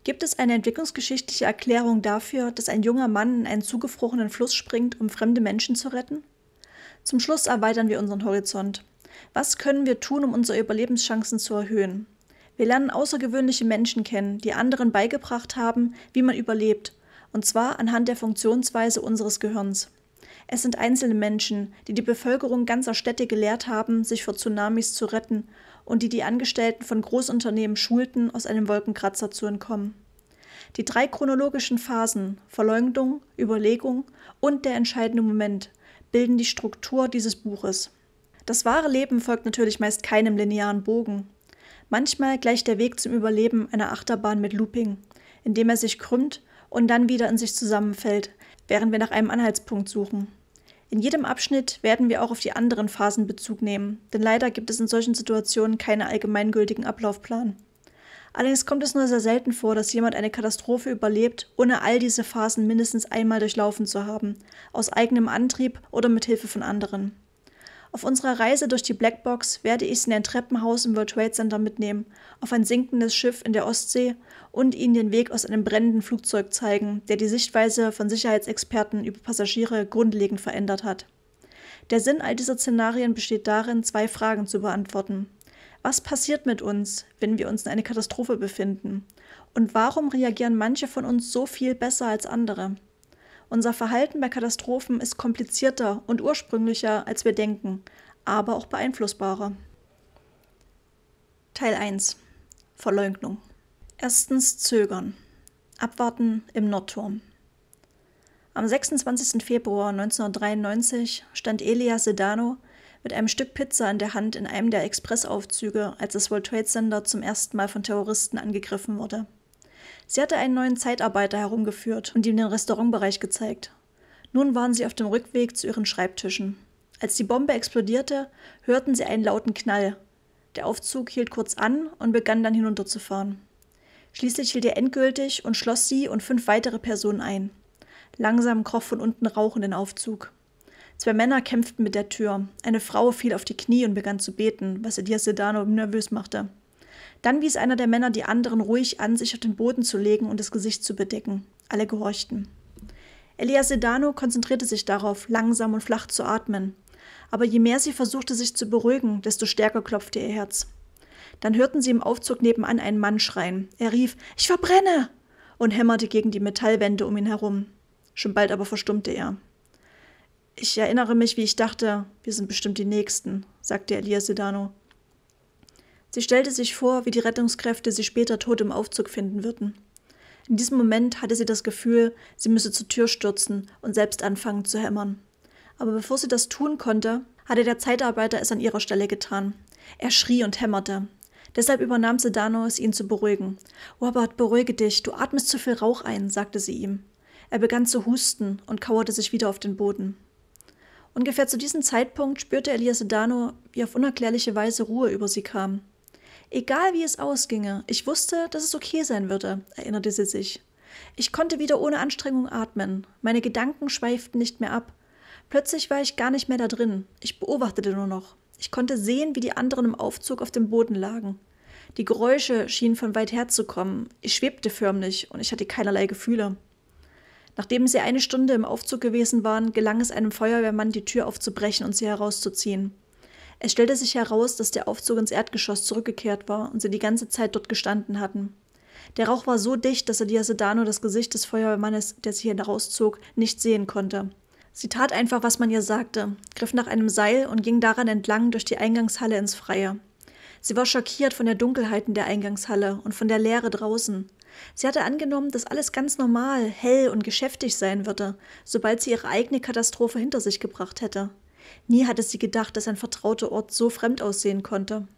Gibt es eine entwicklungsgeschichtliche Erklärung dafür, dass ein junger Mann in einen zugefrorenen Fluss springt, um fremde Menschen zu retten? Zum Schluss erweitern wir unseren Horizont. Was können wir tun, um unsere Überlebenschancen zu erhöhen? Wir lernen außergewöhnliche Menschen kennen, die anderen beigebracht haben, wie man überlebt und zwar anhand der Funktionsweise unseres Gehirns. Es sind einzelne Menschen, die die Bevölkerung ganzer Städte gelehrt haben, sich vor Tsunamis zu retten und die die Angestellten von Großunternehmen schulten, aus einem Wolkenkratzer zu entkommen. Die drei chronologischen Phasen Verleugnung, Überlegung und der entscheidende Moment bilden die Struktur dieses Buches. Das wahre Leben folgt natürlich meist keinem linearen Bogen. Manchmal gleicht der Weg zum Überleben einer Achterbahn mit Looping, indem er sich krümmt und dann wieder in sich zusammenfällt, während wir nach einem Anhaltspunkt suchen. In jedem Abschnitt werden wir auch auf die anderen Phasen Bezug nehmen, denn leider gibt es in solchen Situationen keinen allgemeingültigen Ablaufplan. Allerdings kommt es nur sehr selten vor, dass jemand eine Katastrophe überlebt, ohne all diese Phasen mindestens einmal durchlaufen zu haben, aus eigenem Antrieb oder mit Hilfe von anderen. Auf unserer Reise durch die Blackbox werde ich sie in ein Treppenhaus im World Trade Center mitnehmen, auf ein sinkendes Schiff in der Ostsee und ihnen den Weg aus einem brennenden Flugzeug zeigen, der die Sichtweise von Sicherheitsexperten über Passagiere grundlegend verändert hat. Der Sinn all dieser Szenarien besteht darin, zwei Fragen zu beantworten. Was passiert mit uns, wenn wir uns in einer Katastrophe befinden? Und warum reagieren manche von uns so viel besser als andere? Unser Verhalten bei Katastrophen ist komplizierter und ursprünglicher, als wir denken, aber auch beeinflussbarer. Teil 1 Verleugnung Erstens Zögern. Abwarten im Nordturm. Am 26. Februar 1993 stand Elia Sedano mit einem Stück Pizza in der Hand in einem der Expressaufzüge, als das World Trade Center zum ersten Mal von Terroristen angegriffen wurde. Sie hatte einen neuen Zeitarbeiter herumgeführt und ihm den Restaurantbereich gezeigt. Nun waren sie auf dem Rückweg zu ihren Schreibtischen. Als die Bombe explodierte, hörten sie einen lauten Knall. Der Aufzug hielt kurz an und begann dann hinunterzufahren. Schließlich hielt er endgültig und schloss sie und fünf weitere Personen ein. Langsam kroch von unten Rauch in den Aufzug. Zwei Männer kämpften mit der Tür. Eine Frau fiel auf die Knie und begann zu beten, was Edir Sedano nervös machte. Dann wies einer der Männer die anderen ruhig an, sich auf den Boden zu legen und das Gesicht zu bedecken. Alle gehorchten. Elias Sedano konzentrierte sich darauf, langsam und flach zu atmen. Aber je mehr sie versuchte, sich zu beruhigen, desto stärker klopfte ihr Herz. Dann hörten sie im Aufzug nebenan einen Mann schreien. Er rief Ich verbrenne und hämmerte gegen die Metallwände um ihn herum. Schon bald aber verstummte er. Ich erinnere mich, wie ich dachte, wir sind bestimmt die Nächsten, sagte Elia Sedano. Sie stellte sich vor, wie die Rettungskräfte sie später tot im Aufzug finden würden. In diesem Moment hatte sie das Gefühl, sie müsse zur Tür stürzen und selbst anfangen zu hämmern. Aber bevor sie das tun konnte, hatte der Zeitarbeiter es an ihrer Stelle getan. Er schrie und hämmerte. Deshalb übernahm Sedano es, ihn zu beruhigen. Robert, beruhige dich, du atmest zu viel Rauch ein, sagte sie ihm. Er begann zu husten und kauerte sich wieder auf den Boden. Ungefähr zu diesem Zeitpunkt spürte Elia Sedano, wie auf unerklärliche Weise Ruhe über sie kam. Egal wie es ausginge, ich wusste, dass es okay sein würde, erinnerte sie sich. Ich konnte wieder ohne Anstrengung atmen. Meine Gedanken schweiften nicht mehr ab. Plötzlich war ich gar nicht mehr da drin. Ich beobachtete nur noch. Ich konnte sehen, wie die anderen im Aufzug auf dem Boden lagen. Die Geräusche schienen von weit her zu kommen. Ich schwebte förmlich und ich hatte keinerlei Gefühle. Nachdem sie eine Stunde im Aufzug gewesen waren, gelang es einem Feuerwehrmann, die Tür aufzubrechen und sie herauszuziehen. Es stellte sich heraus, dass der Aufzug ins Erdgeschoss zurückgekehrt war und sie die ganze Zeit dort gestanden hatten. Der Rauch war so dicht, dass Elias Sedano das Gesicht des Feuerwehrmannes, der sich herauszog, nicht sehen konnte. Sie tat einfach, was man ihr sagte, griff nach einem Seil und ging daran entlang durch die Eingangshalle ins Freie. Sie war schockiert von der Dunkelheit in der Eingangshalle und von der Leere draußen. Sie hatte angenommen, dass alles ganz normal, hell und geschäftig sein würde, sobald sie ihre eigene Katastrophe hinter sich gebracht hätte. Nie hatte sie gedacht, dass ein vertrauter Ort so fremd aussehen konnte.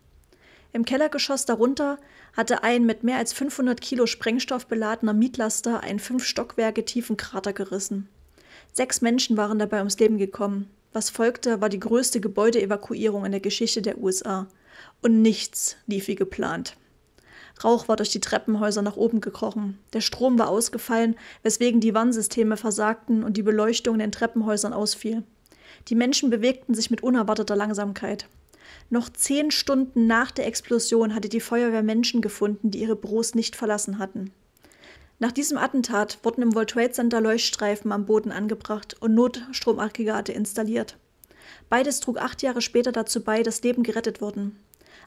Im Kellergeschoss darunter hatte ein mit mehr als 500 Kilo Sprengstoff beladener Mietlaster einen fünf Stockwerke tiefen Krater gerissen. Sechs Menschen waren dabei ums Leben gekommen. Was folgte, war die größte Gebäudeevakuierung in der Geschichte der USA. Und nichts lief wie geplant. Rauch war durch die Treppenhäuser nach oben gekrochen. Der Strom war ausgefallen, weswegen die Warnsysteme versagten und die Beleuchtung in den Treppenhäusern ausfiel. Die Menschen bewegten sich mit unerwarteter Langsamkeit. Noch zehn Stunden nach der Explosion hatte die Feuerwehr Menschen gefunden, die ihre Büros nicht verlassen hatten. Nach diesem Attentat wurden im World Trade Center Leuchtstreifen am Boden angebracht und Notstromaggregate installiert. Beides trug acht Jahre später dazu bei, dass Leben gerettet wurden.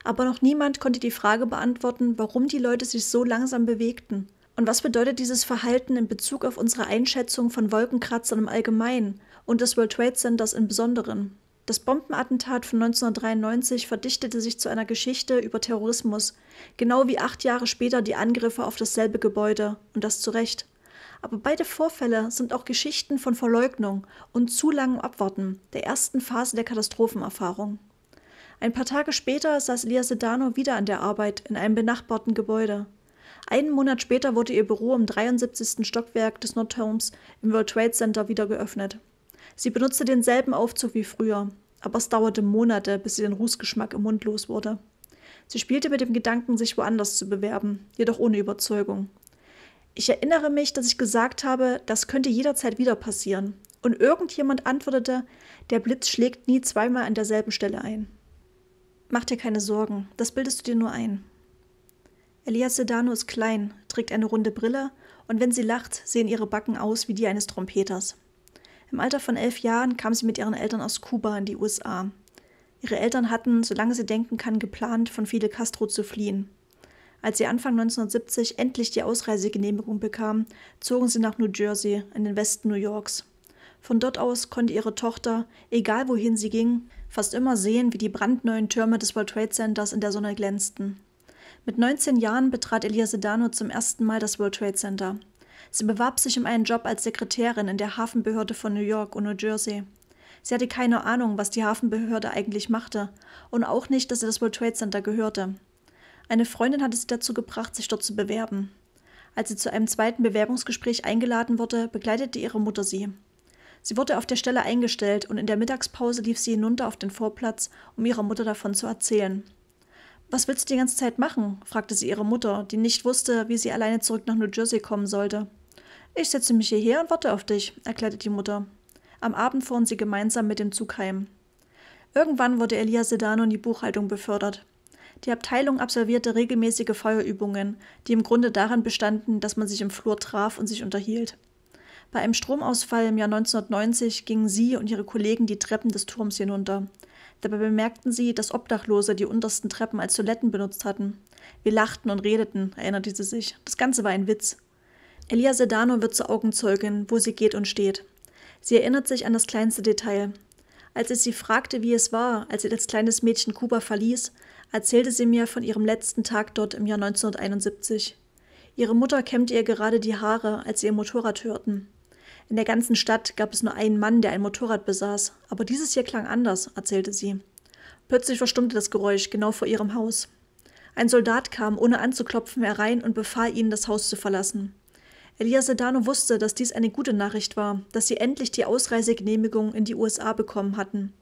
Aber noch niemand konnte die Frage beantworten, warum die Leute sich so langsam bewegten. Und was bedeutet dieses Verhalten in Bezug auf unsere Einschätzung von Wolkenkratzern im Allgemeinen und des World Trade Centers im Besonderen? Das Bombenattentat von 1993 verdichtete sich zu einer Geschichte über Terrorismus, genau wie acht Jahre später die Angriffe auf dasselbe Gebäude, und das zu Recht. Aber beide Vorfälle sind auch Geschichten von Verleugnung und zu langem Abwarten, der ersten Phase der Katastrophenerfahrung. Ein paar Tage später saß Lia Sedano wieder an der Arbeit in einem benachbarten Gebäude. Einen Monat später wurde ihr Büro im 73. Stockwerk des Nordturms im World Trade Center wieder geöffnet. Sie benutzte denselben Aufzug wie früher, aber es dauerte Monate, bis sie den Rußgeschmack im Mund los wurde. Sie spielte mit dem Gedanken, sich woanders zu bewerben, jedoch ohne Überzeugung. Ich erinnere mich, dass ich gesagt habe, das könnte jederzeit wieder passieren. Und irgendjemand antwortete, der Blitz schlägt nie zweimal an derselben Stelle ein. Mach dir keine Sorgen, das bildest du dir nur ein. Elias Sedano ist klein, trägt eine runde Brille und wenn sie lacht, sehen ihre Backen aus wie die eines Trompeters. Im Alter von elf Jahren kam sie mit ihren Eltern aus Kuba in die USA. Ihre Eltern hatten, solange sie denken kann, geplant, von Fidel Castro zu fliehen. Als sie Anfang 1970 endlich die Ausreisegenehmigung bekam, zogen sie nach New Jersey, in den Westen New Yorks. Von dort aus konnte ihre Tochter, egal wohin sie ging, fast immer sehen, wie die brandneuen Türme des World Trade Centers in der Sonne glänzten. Mit 19 Jahren betrat Elia Sedano zum ersten Mal das World Trade Center. Sie bewarb sich um einen Job als Sekretärin in der Hafenbehörde von New York und New Jersey. Sie hatte keine Ahnung, was die Hafenbehörde eigentlich machte und auch nicht, dass sie das World Trade Center gehörte. Eine Freundin hatte sie dazu gebracht, sich dort zu bewerben. Als sie zu einem zweiten Bewerbungsgespräch eingeladen wurde, begleitete ihre Mutter sie. Sie wurde auf der Stelle eingestellt und in der Mittagspause lief sie hinunter auf den Vorplatz, um ihrer Mutter davon zu erzählen. Was willst du die ganze Zeit machen? fragte sie ihre Mutter, die nicht wusste, wie sie alleine zurück nach New Jersey kommen sollte. Ich setze mich hierher und warte auf dich, erklärte die Mutter. Am Abend fuhren sie gemeinsam mit dem Zug heim. Irgendwann wurde Elia Sedano in die Buchhaltung befördert. Die Abteilung absolvierte regelmäßige Feuerübungen, die im Grunde daran bestanden, dass man sich im Flur traf und sich unterhielt. Bei einem Stromausfall im Jahr 1990 gingen sie und ihre Kollegen die Treppen des Turms hinunter. Dabei bemerkten sie, dass Obdachlose die untersten Treppen als Toiletten benutzt hatten. Wir lachten und redeten, erinnerte sie sich. Das Ganze war ein Witz. Elia Sedano wird zur Augenzeugin, wo sie geht und steht. Sie erinnert sich an das kleinste Detail. Als ich sie fragte, wie es war, als sie das kleines Mädchen Kuba verließ, erzählte sie mir von ihrem letzten Tag dort im Jahr 1971. Ihre Mutter kämmte ihr gerade die Haare, als sie ihr Motorrad hörten. In der ganzen Stadt gab es nur einen Mann, der ein Motorrad besaß, aber dieses hier klang anders, erzählte sie. Plötzlich verstummte das Geräusch genau vor ihrem Haus. Ein Soldat kam, ohne anzuklopfen, herein und befahl ihnen, das Haus zu verlassen. Elia Sedano wusste, dass dies eine gute Nachricht war, dass sie endlich die Ausreisegenehmigung in die USA bekommen hatten.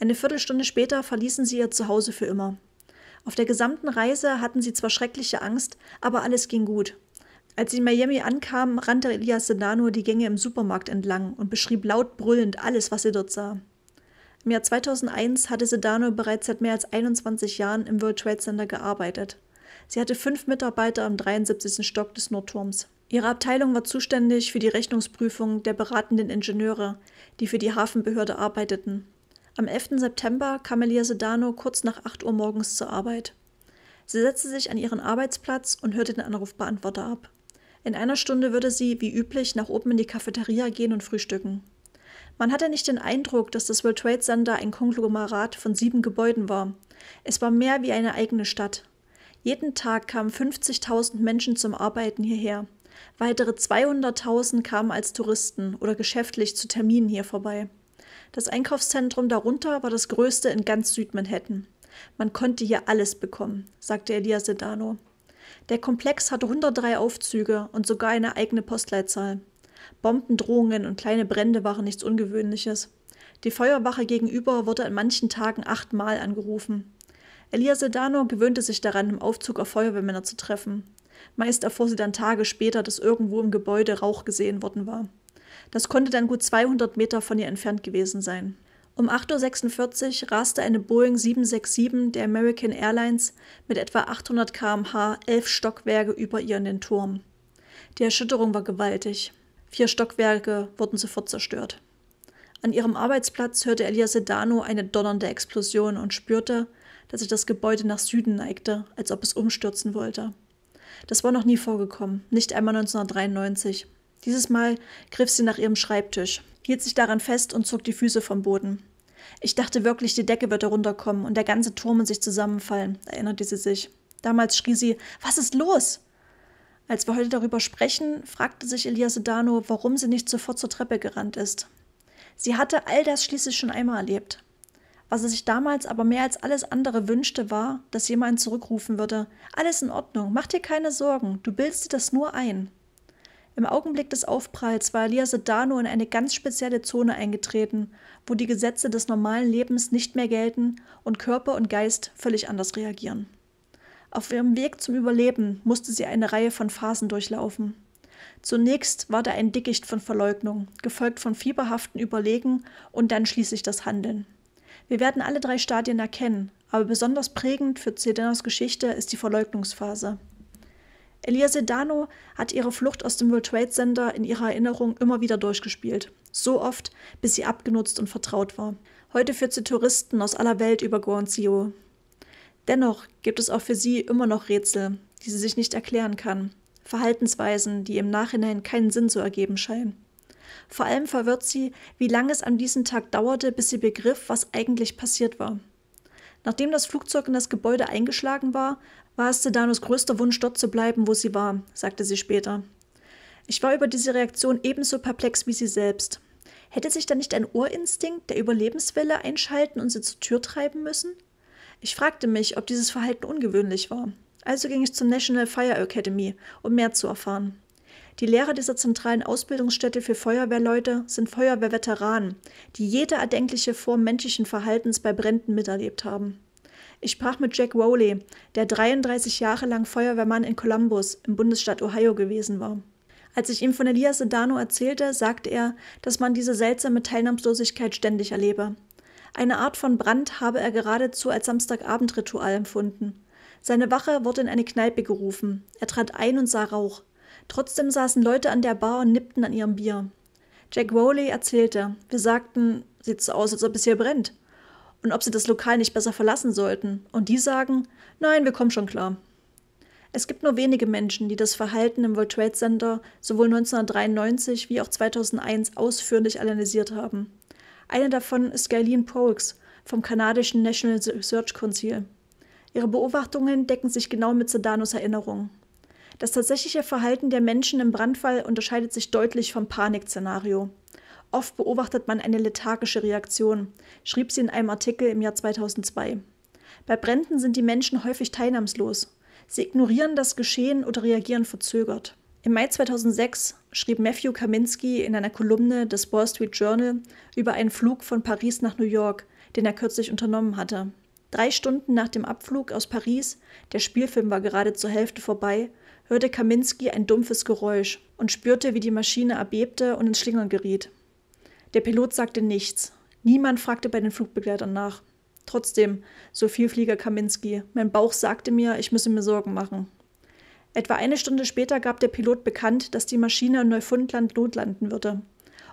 Eine Viertelstunde später verließen sie ihr Zuhause für immer. Auf der gesamten Reise hatten sie zwar schreckliche Angst, aber alles ging gut. Als sie in Miami ankamen, rannte Elias Sedano die Gänge im Supermarkt entlang und beschrieb laut brüllend alles, was sie dort sah. Im Jahr 2001 hatte Sedano bereits seit mehr als 21 Jahren im World Trade Center gearbeitet. Sie hatte fünf Mitarbeiter am 73. Stock des Nordturms. Ihre Abteilung war zuständig für die Rechnungsprüfung der beratenden Ingenieure, die für die Hafenbehörde arbeiteten. Am 11. September kam Elia Sedano kurz nach 8 Uhr morgens zur Arbeit. Sie setzte sich an ihren Arbeitsplatz und hörte den Anrufbeantworter ab. In einer Stunde würde sie, wie üblich, nach oben in die Cafeteria gehen und frühstücken. Man hatte nicht den Eindruck, dass das World Trade Center ein Konglomerat von sieben Gebäuden war. Es war mehr wie eine eigene Stadt. Jeden Tag kamen 50.000 Menschen zum Arbeiten hierher. Weitere 200.000 kamen als Touristen oder geschäftlich zu Terminen hier vorbei. Das Einkaufszentrum darunter war das größte in ganz Südmanhattan. Man konnte hier alles bekommen, sagte Elias Sedano. Der Komplex hatte 103 Aufzüge und sogar eine eigene Postleitzahl. Bombendrohungen und kleine Brände waren nichts Ungewöhnliches. Die Feuerwache gegenüber wurde an manchen Tagen achtmal angerufen. Elias Sedano gewöhnte sich daran, im Aufzug auf Feuerwehrmänner zu treffen meist erfuhr sie dann Tage später, dass irgendwo im Gebäude Rauch gesehen worden war. Das konnte dann gut 200 Meter von ihr entfernt gewesen sein. Um 8.46 Uhr raste eine Boeing 767 der American Airlines mit etwa 800 km/h elf Stockwerke über ihr in den Turm. Die Erschütterung war gewaltig. Vier Stockwerke wurden sofort zerstört. An ihrem Arbeitsplatz hörte Elia Sedano eine donnernde Explosion und spürte, dass sich das Gebäude nach Süden neigte, als ob es umstürzen wollte. Das war noch nie vorgekommen, nicht einmal 1993. Dieses Mal griff sie nach ihrem Schreibtisch, hielt sich daran fest und zog die Füße vom Boden. Ich dachte wirklich, die Decke wird herunterkommen und der ganze Turm in sich zusammenfallen, erinnerte sie sich. Damals schrie sie, was ist los? Als wir heute darüber sprechen, fragte sich Elias Sedano, warum sie nicht sofort zur Treppe gerannt ist. Sie hatte all das schließlich schon einmal erlebt. Was er sich damals aber mehr als alles andere wünschte, war, dass jemand zurückrufen würde. Alles in Ordnung, mach dir keine Sorgen, du bildest dir das nur ein. Im Augenblick des Aufpralls war Elia Sedano in eine ganz spezielle Zone eingetreten, wo die Gesetze des normalen Lebens nicht mehr gelten und Körper und Geist völlig anders reagieren. Auf ihrem Weg zum Überleben musste sie eine Reihe von Phasen durchlaufen. Zunächst war da ein Dickicht von Verleugnung, gefolgt von fieberhaften Überlegen und dann schließlich das Handeln. Wir werden alle drei Stadien erkennen, aber besonders prägend für Zedanos Geschichte ist die Verleugnungsphase. Elia Sedano hat ihre Flucht aus dem World Trade Center in ihrer Erinnerung immer wieder durchgespielt. So oft, bis sie abgenutzt und vertraut war. Heute führt sie Touristen aus aller Welt über Guangzhou. Dennoch gibt es auch für sie immer noch Rätsel, die sie sich nicht erklären kann. Verhaltensweisen, die im Nachhinein keinen Sinn zu ergeben scheinen. Vor allem verwirrt sie, wie lange es an diesem Tag dauerte, bis sie begriff, was eigentlich passiert war. Nachdem das Flugzeug in das Gebäude eingeschlagen war, war es Sedanos größter Wunsch, dort zu bleiben, wo sie war, sagte sie später. Ich war über diese Reaktion ebenso perplex wie sie selbst. Hätte sich da nicht ein Urinstinkt, der Überlebenswelle einschalten und sie zur Tür treiben müssen? Ich fragte mich, ob dieses Verhalten ungewöhnlich war. Also ging ich zur National Fire Academy, um mehr zu erfahren. Die Lehrer dieser zentralen Ausbildungsstätte für Feuerwehrleute sind Feuerwehrveteranen, die jede erdenkliche Form menschlichen Verhaltens bei Bränden miterlebt haben. Ich sprach mit Jack Rowley, der 33 Jahre lang Feuerwehrmann in Columbus im Bundesstaat Ohio gewesen war. Als ich ihm von Elias Sedano erzählte, sagte er, dass man diese seltsame Teilnahmslosigkeit ständig erlebe. Eine Art von Brand habe er geradezu als Samstagabendritual empfunden. Seine Wache wurde in eine Kneipe gerufen. Er trat ein und sah Rauch. Trotzdem saßen Leute an der Bar und nippten an ihrem Bier. Jack Rowley erzählte, wir sagten, sieht so aus, als ob es hier brennt. Und ob sie das Lokal nicht besser verlassen sollten. Und die sagen, nein, wir kommen schon klar. Es gibt nur wenige Menschen, die das Verhalten im World Trade Center sowohl 1993 wie auch 2001 ausführlich analysiert haben. Eine davon ist Gailene Polks vom kanadischen National Research Council. Ihre Beobachtungen decken sich genau mit Sedanos Erinnerungen. Das tatsächliche Verhalten der Menschen im Brandfall unterscheidet sich deutlich vom Panikszenario. Oft beobachtet man eine lethargische Reaktion, schrieb sie in einem Artikel im Jahr 2002. Bei Bränden sind die Menschen häufig teilnahmslos. Sie ignorieren das Geschehen oder reagieren verzögert. Im Mai 2006 schrieb Matthew Kaminski in einer Kolumne des Wall Street Journal über einen Flug von Paris nach New York, den er kürzlich unternommen hatte. Drei Stunden nach dem Abflug aus Paris, der Spielfilm war gerade zur Hälfte vorbei, hörte Kaminski ein dumpfes Geräusch und spürte, wie die Maschine erbebte und ins Schlingern geriet. Der Pilot sagte nichts. Niemand fragte bei den Flugbegleitern nach. Trotzdem, so viel Flieger Kaminski, mein Bauch sagte mir, ich müsse mir Sorgen machen. Etwa eine Stunde später gab der Pilot bekannt, dass die Maschine in Neufundland notlanden würde.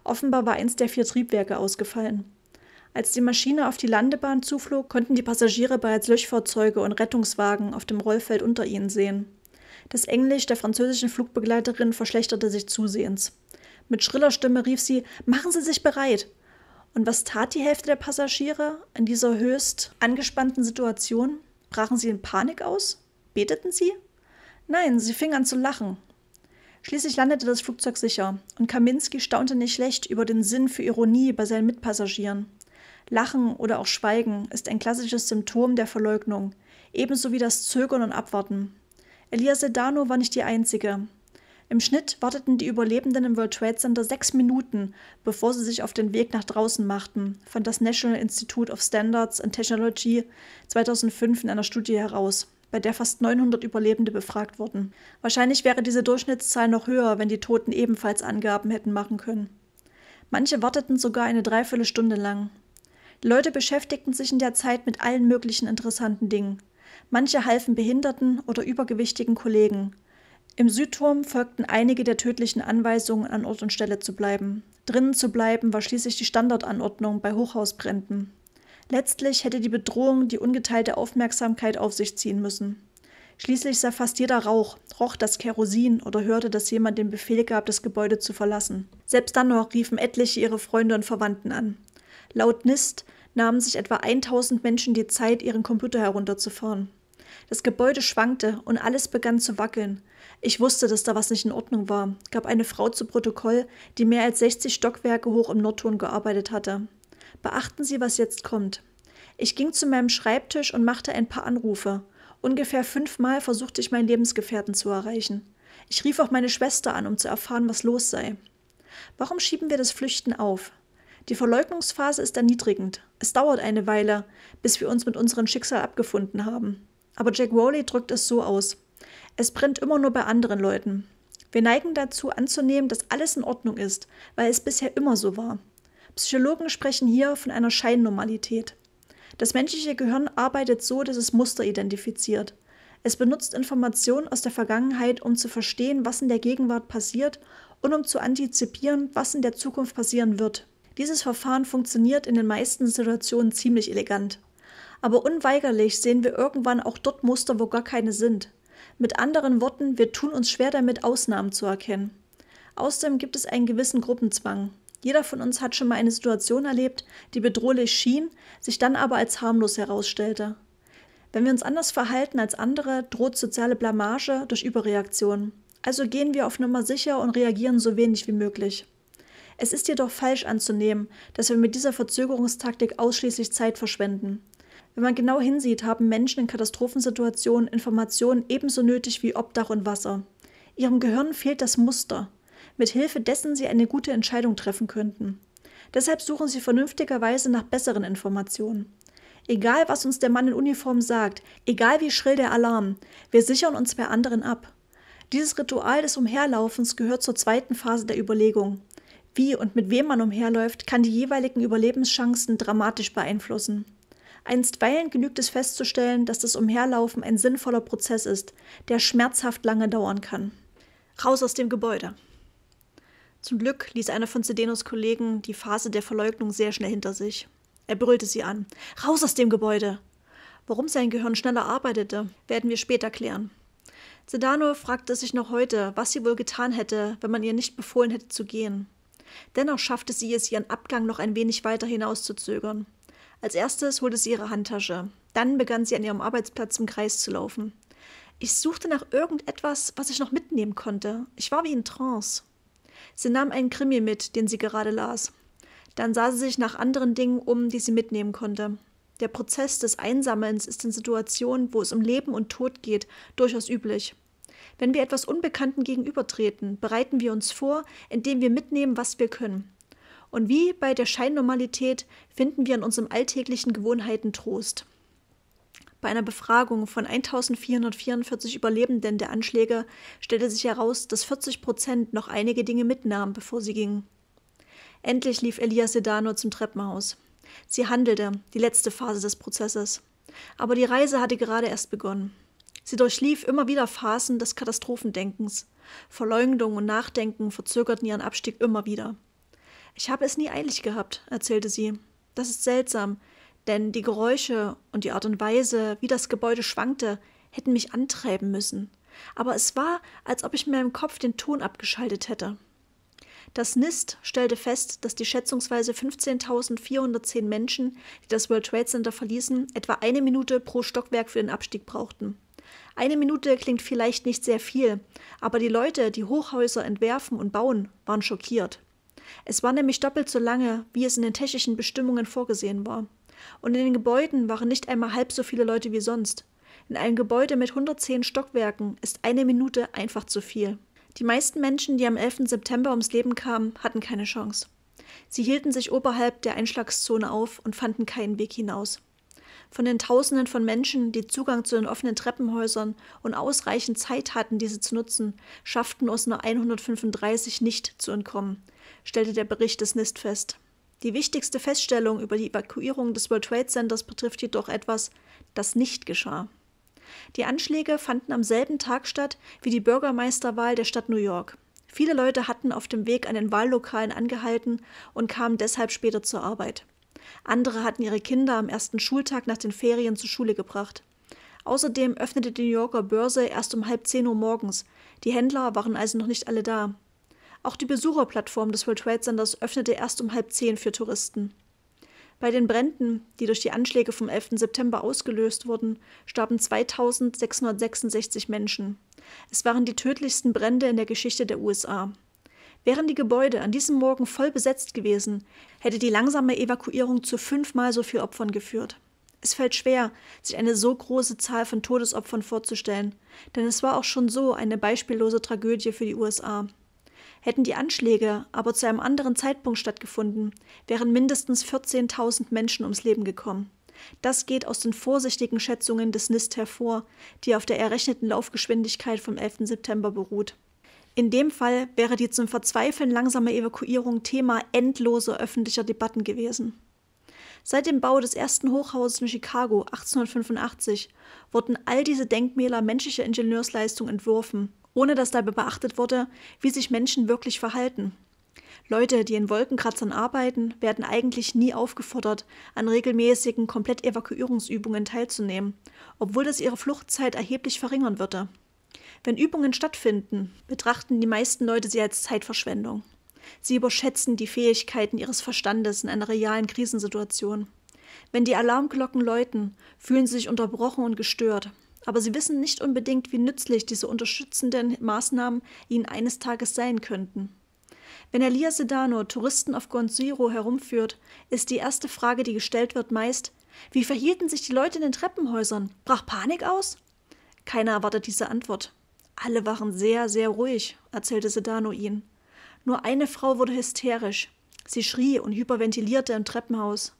Offenbar war eins der vier Triebwerke ausgefallen. Als die Maschine auf die Landebahn zuflog, konnten die Passagiere bereits Löschfahrzeuge und Rettungswagen auf dem Rollfeld unter ihnen sehen. Das Englisch der französischen Flugbegleiterin verschlechterte sich zusehends. Mit schriller Stimme rief sie: Machen Sie sich bereit! Und was tat die Hälfte der Passagiere in dieser höchst angespannten Situation? Brachen sie in Panik aus? Beteten sie? Nein, sie fingen an zu lachen. Schließlich landete das Flugzeug sicher und Kaminski staunte nicht schlecht über den Sinn für Ironie bei seinen Mitpassagieren. Lachen oder auch Schweigen ist ein klassisches Symptom der Verleugnung, ebenso wie das Zögern und Abwarten. Elia Sedano war nicht die Einzige. Im Schnitt warteten die Überlebenden im World Trade Center sechs Minuten, bevor sie sich auf den Weg nach draußen machten, fand das National Institute of Standards and Technology 2005 in einer Studie heraus, bei der fast 900 Überlebende befragt wurden. Wahrscheinlich wäre diese Durchschnittszahl noch höher, wenn die Toten ebenfalls Angaben hätten machen können. Manche warteten sogar eine Dreiviertelstunde lang. Die Leute beschäftigten sich in der Zeit mit allen möglichen interessanten Dingen. Manche halfen behinderten oder übergewichtigen Kollegen. Im Südturm folgten einige der tödlichen Anweisungen, an Ort und Stelle zu bleiben. Drinnen zu bleiben war schließlich die Standardanordnung bei Hochhausbränden. Letztlich hätte die Bedrohung die ungeteilte Aufmerksamkeit auf sich ziehen müssen. Schließlich sah fast jeder Rauch, roch das Kerosin oder hörte, dass jemand den Befehl gab, das Gebäude zu verlassen. Selbst dann noch riefen etliche ihre Freunde und Verwandten an. Laut NIST nahmen sich etwa 1000 Menschen die Zeit, ihren Computer herunterzufahren. Das Gebäude schwankte und alles begann zu wackeln. Ich wusste, dass da was nicht in Ordnung war, gab eine Frau zu Protokoll, die mehr als 60 Stockwerke hoch im Nordturm gearbeitet hatte. Beachten Sie, was jetzt kommt. Ich ging zu meinem Schreibtisch und machte ein paar Anrufe. Ungefähr fünfmal versuchte ich meinen Lebensgefährten zu erreichen. Ich rief auch meine Schwester an, um zu erfahren, was los sei. Warum schieben wir das Flüchten auf? Die Verleugnungsphase ist erniedrigend. Es dauert eine Weile, bis wir uns mit unserem Schicksal abgefunden haben aber Jack Rowley drückt es so aus. Es brennt immer nur bei anderen Leuten. Wir neigen dazu anzunehmen, dass alles in Ordnung ist, weil es bisher immer so war. Psychologen sprechen hier von einer Scheinnormalität. Das menschliche Gehirn arbeitet so, dass es Muster identifiziert. Es benutzt Informationen aus der Vergangenheit, um zu verstehen, was in der Gegenwart passiert und um zu antizipieren, was in der Zukunft passieren wird. Dieses Verfahren funktioniert in den meisten Situationen ziemlich elegant aber unweigerlich sehen wir irgendwann auch dort Muster, wo gar keine sind. Mit anderen Worten, wir tun uns schwer damit, Ausnahmen zu erkennen. Außerdem gibt es einen gewissen Gruppenzwang. Jeder von uns hat schon mal eine Situation erlebt, die bedrohlich schien, sich dann aber als harmlos herausstellte. Wenn wir uns anders verhalten als andere, droht soziale Blamage durch Überreaktion. Also gehen wir auf Nummer sicher und reagieren so wenig wie möglich. Es ist jedoch falsch anzunehmen, dass wir mit dieser Verzögerungstaktik ausschließlich Zeit verschwenden. Wenn man genau hinsieht, haben Menschen in Katastrophensituationen Informationen ebenso nötig wie Obdach und Wasser. Ihrem Gehirn fehlt das Muster, mit Hilfe dessen sie eine gute Entscheidung treffen könnten. Deshalb suchen sie vernünftigerweise nach besseren Informationen. Egal, was uns der Mann in Uniform sagt, egal wie schrill der Alarm, wir sichern uns bei anderen ab. Dieses Ritual des Umherlaufens gehört zur zweiten Phase der Überlegung. Wie und mit wem man umherläuft, kann die jeweiligen Überlebenschancen dramatisch beeinflussen. Einstweilen genügt es festzustellen, dass das Umherlaufen ein sinnvoller Prozess ist, der schmerzhaft lange dauern kann. Raus aus dem Gebäude. Zum Glück ließ einer von Sedenos Kollegen die Phase der Verleugnung sehr schnell hinter sich. Er brüllte sie an. Raus aus dem Gebäude! Warum sein Gehirn schneller arbeitete, werden wir später klären. Sedano fragte sich noch heute, was sie wohl getan hätte, wenn man ihr nicht befohlen hätte zu gehen. Dennoch schaffte sie es, ihren Abgang noch ein wenig weiter hinauszuzögern. Als erstes holte sie ihre Handtasche. Dann begann sie an ihrem Arbeitsplatz im Kreis zu laufen. Ich suchte nach irgendetwas, was ich noch mitnehmen konnte. Ich war wie in Trance. Sie nahm einen Krimi mit, den sie gerade las. Dann sah sie sich nach anderen Dingen um, die sie mitnehmen konnte. Der Prozess des Einsammelns ist in Situationen, wo es um Leben und Tod geht, durchaus üblich. Wenn wir etwas Unbekannten gegenübertreten, bereiten wir uns vor, indem wir mitnehmen, was wir können. Und wie bei der Scheinnormalität finden wir in unseren alltäglichen Gewohnheiten Trost. Bei einer Befragung von 1444 Überlebenden der Anschläge stellte sich heraus, dass 40 Prozent noch einige Dinge mitnahmen, bevor sie gingen. Endlich lief Elia Sedano zum Treppenhaus. Sie handelte, die letzte Phase des Prozesses. Aber die Reise hatte gerade erst begonnen. Sie durchlief immer wieder Phasen des Katastrophendenkens. Verleugnung und Nachdenken verzögerten ihren Abstieg immer wieder. Ich habe es nie eilig gehabt, erzählte sie. Das ist seltsam, denn die Geräusche und die Art und Weise, wie das Gebäude schwankte, hätten mich antreiben müssen. Aber es war, als ob ich mir im Kopf den Ton abgeschaltet hätte. Das NIST stellte fest, dass die schätzungsweise 15.410 Menschen, die das World Trade Center verließen, etwa eine Minute pro Stockwerk für den Abstieg brauchten. Eine Minute klingt vielleicht nicht sehr viel, aber die Leute, die Hochhäuser entwerfen und bauen, waren schockiert. Es war nämlich doppelt so lange, wie es in den technischen Bestimmungen vorgesehen war. Und in den Gebäuden waren nicht einmal halb so viele Leute wie sonst. In einem Gebäude mit 110 Stockwerken ist eine Minute einfach zu viel. Die meisten Menschen, die am 11. September ums Leben kamen, hatten keine Chance. Sie hielten sich oberhalb der Einschlagszone auf und fanden keinen Weg hinaus. Von den Tausenden von Menschen, die Zugang zu den offenen Treppenhäusern und ausreichend Zeit hatten, diese zu nutzen, schafften es nur 135 nicht zu entkommen stellte der Bericht des NIST fest. Die wichtigste Feststellung über die Evakuierung des World Trade Centers betrifft jedoch etwas, das nicht geschah. Die Anschläge fanden am selben Tag statt wie die Bürgermeisterwahl der Stadt New York. Viele Leute hatten auf dem Weg an den Wahllokalen angehalten und kamen deshalb später zur Arbeit. Andere hatten ihre Kinder am ersten Schultag nach den Ferien zur Schule gebracht. Außerdem öffnete die New Yorker Börse erst um halb zehn Uhr morgens. Die Händler waren also noch nicht alle da. Auch die Besucherplattform des World Trade Centers öffnete erst um halb zehn für Touristen. Bei den Bränden, die durch die Anschläge vom 11. September ausgelöst wurden, starben 2666 Menschen. Es waren die tödlichsten Brände in der Geschichte der USA. Wären die Gebäude an diesem Morgen voll besetzt gewesen, hätte die langsame Evakuierung zu fünfmal so viel Opfern geführt. Es fällt schwer, sich eine so große Zahl von Todesopfern vorzustellen, denn es war auch schon so eine beispiellose Tragödie für die USA. Hätten die Anschläge aber zu einem anderen Zeitpunkt stattgefunden, wären mindestens 14.000 Menschen ums Leben gekommen. Das geht aus den vorsichtigen Schätzungen des NIST hervor, die auf der errechneten Laufgeschwindigkeit vom 11. September beruht. In dem Fall wäre die zum Verzweifeln langsame Evakuierung Thema endloser öffentlicher Debatten gewesen. Seit dem Bau des ersten Hochhauses in Chicago 1885 wurden all diese Denkmäler menschlicher Ingenieursleistung entworfen, ohne dass dabei beachtet wurde, wie sich Menschen wirklich verhalten. Leute, die in Wolkenkratzern arbeiten, werden eigentlich nie aufgefordert, an regelmäßigen Komplett-Evakuierungsübungen teilzunehmen, obwohl das ihre Fluchtzeit erheblich verringern würde. Wenn Übungen stattfinden, betrachten die meisten Leute sie als Zeitverschwendung. Sie überschätzen die Fähigkeiten ihres Verstandes in einer realen Krisensituation. Wenn die Alarmglocken läuten, fühlen sie sich unterbrochen und gestört aber sie wissen nicht unbedingt, wie nützlich diese unterstützenden Maßnahmen ihnen eines Tages sein könnten. Wenn Elia Sedano Touristen auf Gonziro herumführt, ist die erste Frage, die gestellt wird, meist: Wie verhielten sich die Leute in den Treppenhäusern? Brach Panik aus? Keiner erwartet diese Antwort. Alle waren sehr, sehr ruhig, erzählte Sedano ihnen. Nur eine Frau wurde hysterisch. Sie schrie und hyperventilierte im Treppenhaus.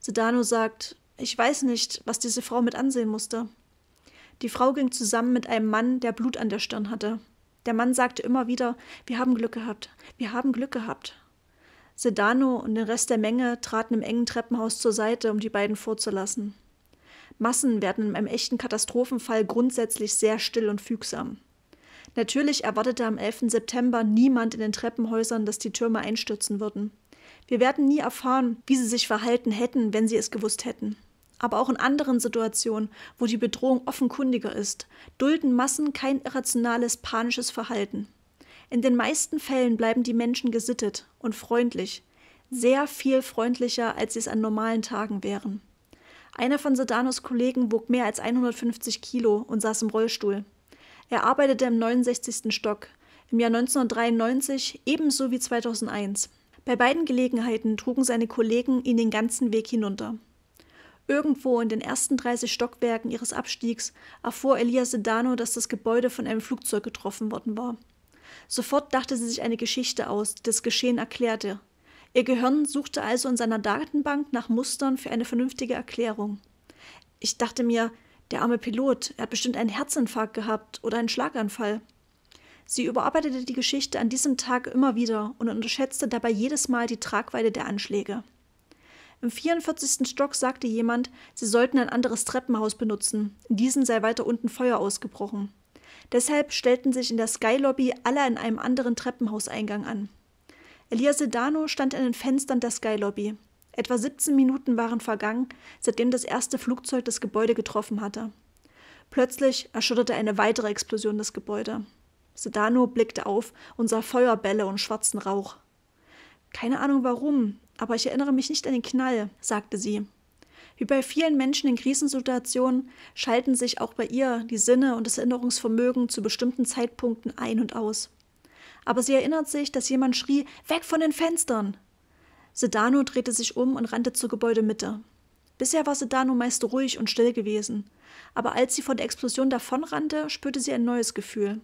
Sedano sagt, ich weiß nicht, was diese Frau mit ansehen musste. Die Frau ging zusammen mit einem Mann, der Blut an der Stirn hatte. Der Mann sagte immer wieder, wir haben Glück gehabt, wir haben Glück gehabt. Sedano und den Rest der Menge traten im engen Treppenhaus zur Seite, um die beiden vorzulassen. Massen werden in einem echten Katastrophenfall grundsätzlich sehr still und fügsam. Natürlich erwartete am 11. September niemand in den Treppenhäusern, dass die Türme einstürzen würden. Wir werden nie erfahren, wie sie sich verhalten hätten, wenn sie es gewusst hätten aber auch in anderen Situationen, wo die Bedrohung offenkundiger ist, dulden Massen kein irrationales panisches Verhalten. In den meisten Fällen bleiben die Menschen gesittet und freundlich, sehr viel freundlicher, als sie es an normalen Tagen wären. Einer von Sedanos Kollegen wog mehr als 150 Kilo und saß im Rollstuhl. Er arbeitete im 69. Stock, im Jahr 1993 ebenso wie 2001. Bei beiden Gelegenheiten trugen seine Kollegen ihn den ganzen Weg hinunter. Irgendwo in den ersten 30 Stockwerken ihres Abstiegs erfuhr Elia Sedano, dass das Gebäude von einem Flugzeug getroffen worden war. Sofort dachte sie sich eine Geschichte aus, die das Geschehen erklärte. Ihr Gehirn suchte also in seiner Datenbank nach Mustern für eine vernünftige Erklärung. Ich dachte mir, der arme Pilot, er hat bestimmt einen Herzinfarkt gehabt oder einen Schlaganfall. Sie überarbeitete die Geschichte an diesem Tag immer wieder und unterschätzte dabei jedes Mal die Tragweite der Anschläge. Im 44. Stock sagte jemand, sie sollten ein anderes Treppenhaus benutzen. In diesem sei weiter unten Feuer ausgebrochen. Deshalb stellten sich in der Sky Lobby alle in einem anderen Treppenhauseingang an. Elias Sedano stand an den Fenstern der Sky Lobby. Etwa 17 Minuten waren vergangen, seitdem das erste Flugzeug das Gebäude getroffen hatte. Plötzlich erschütterte eine weitere Explosion das Gebäude. Sedano blickte auf und sah Feuerbälle und schwarzen Rauch. Keine Ahnung warum, aber ich erinnere mich nicht an den Knall, sagte sie. Wie bei vielen Menschen in Krisensituationen schalten sich auch bei ihr die Sinne und das Erinnerungsvermögen zu bestimmten Zeitpunkten ein und aus. Aber sie erinnert sich, dass jemand schrie: Weg von den Fenstern! Sedano drehte sich um und rannte zur Gebäudemitte. Bisher war Sedano meist ruhig und still gewesen. Aber als sie von der Explosion davonrannte, spürte sie ein neues Gefühl.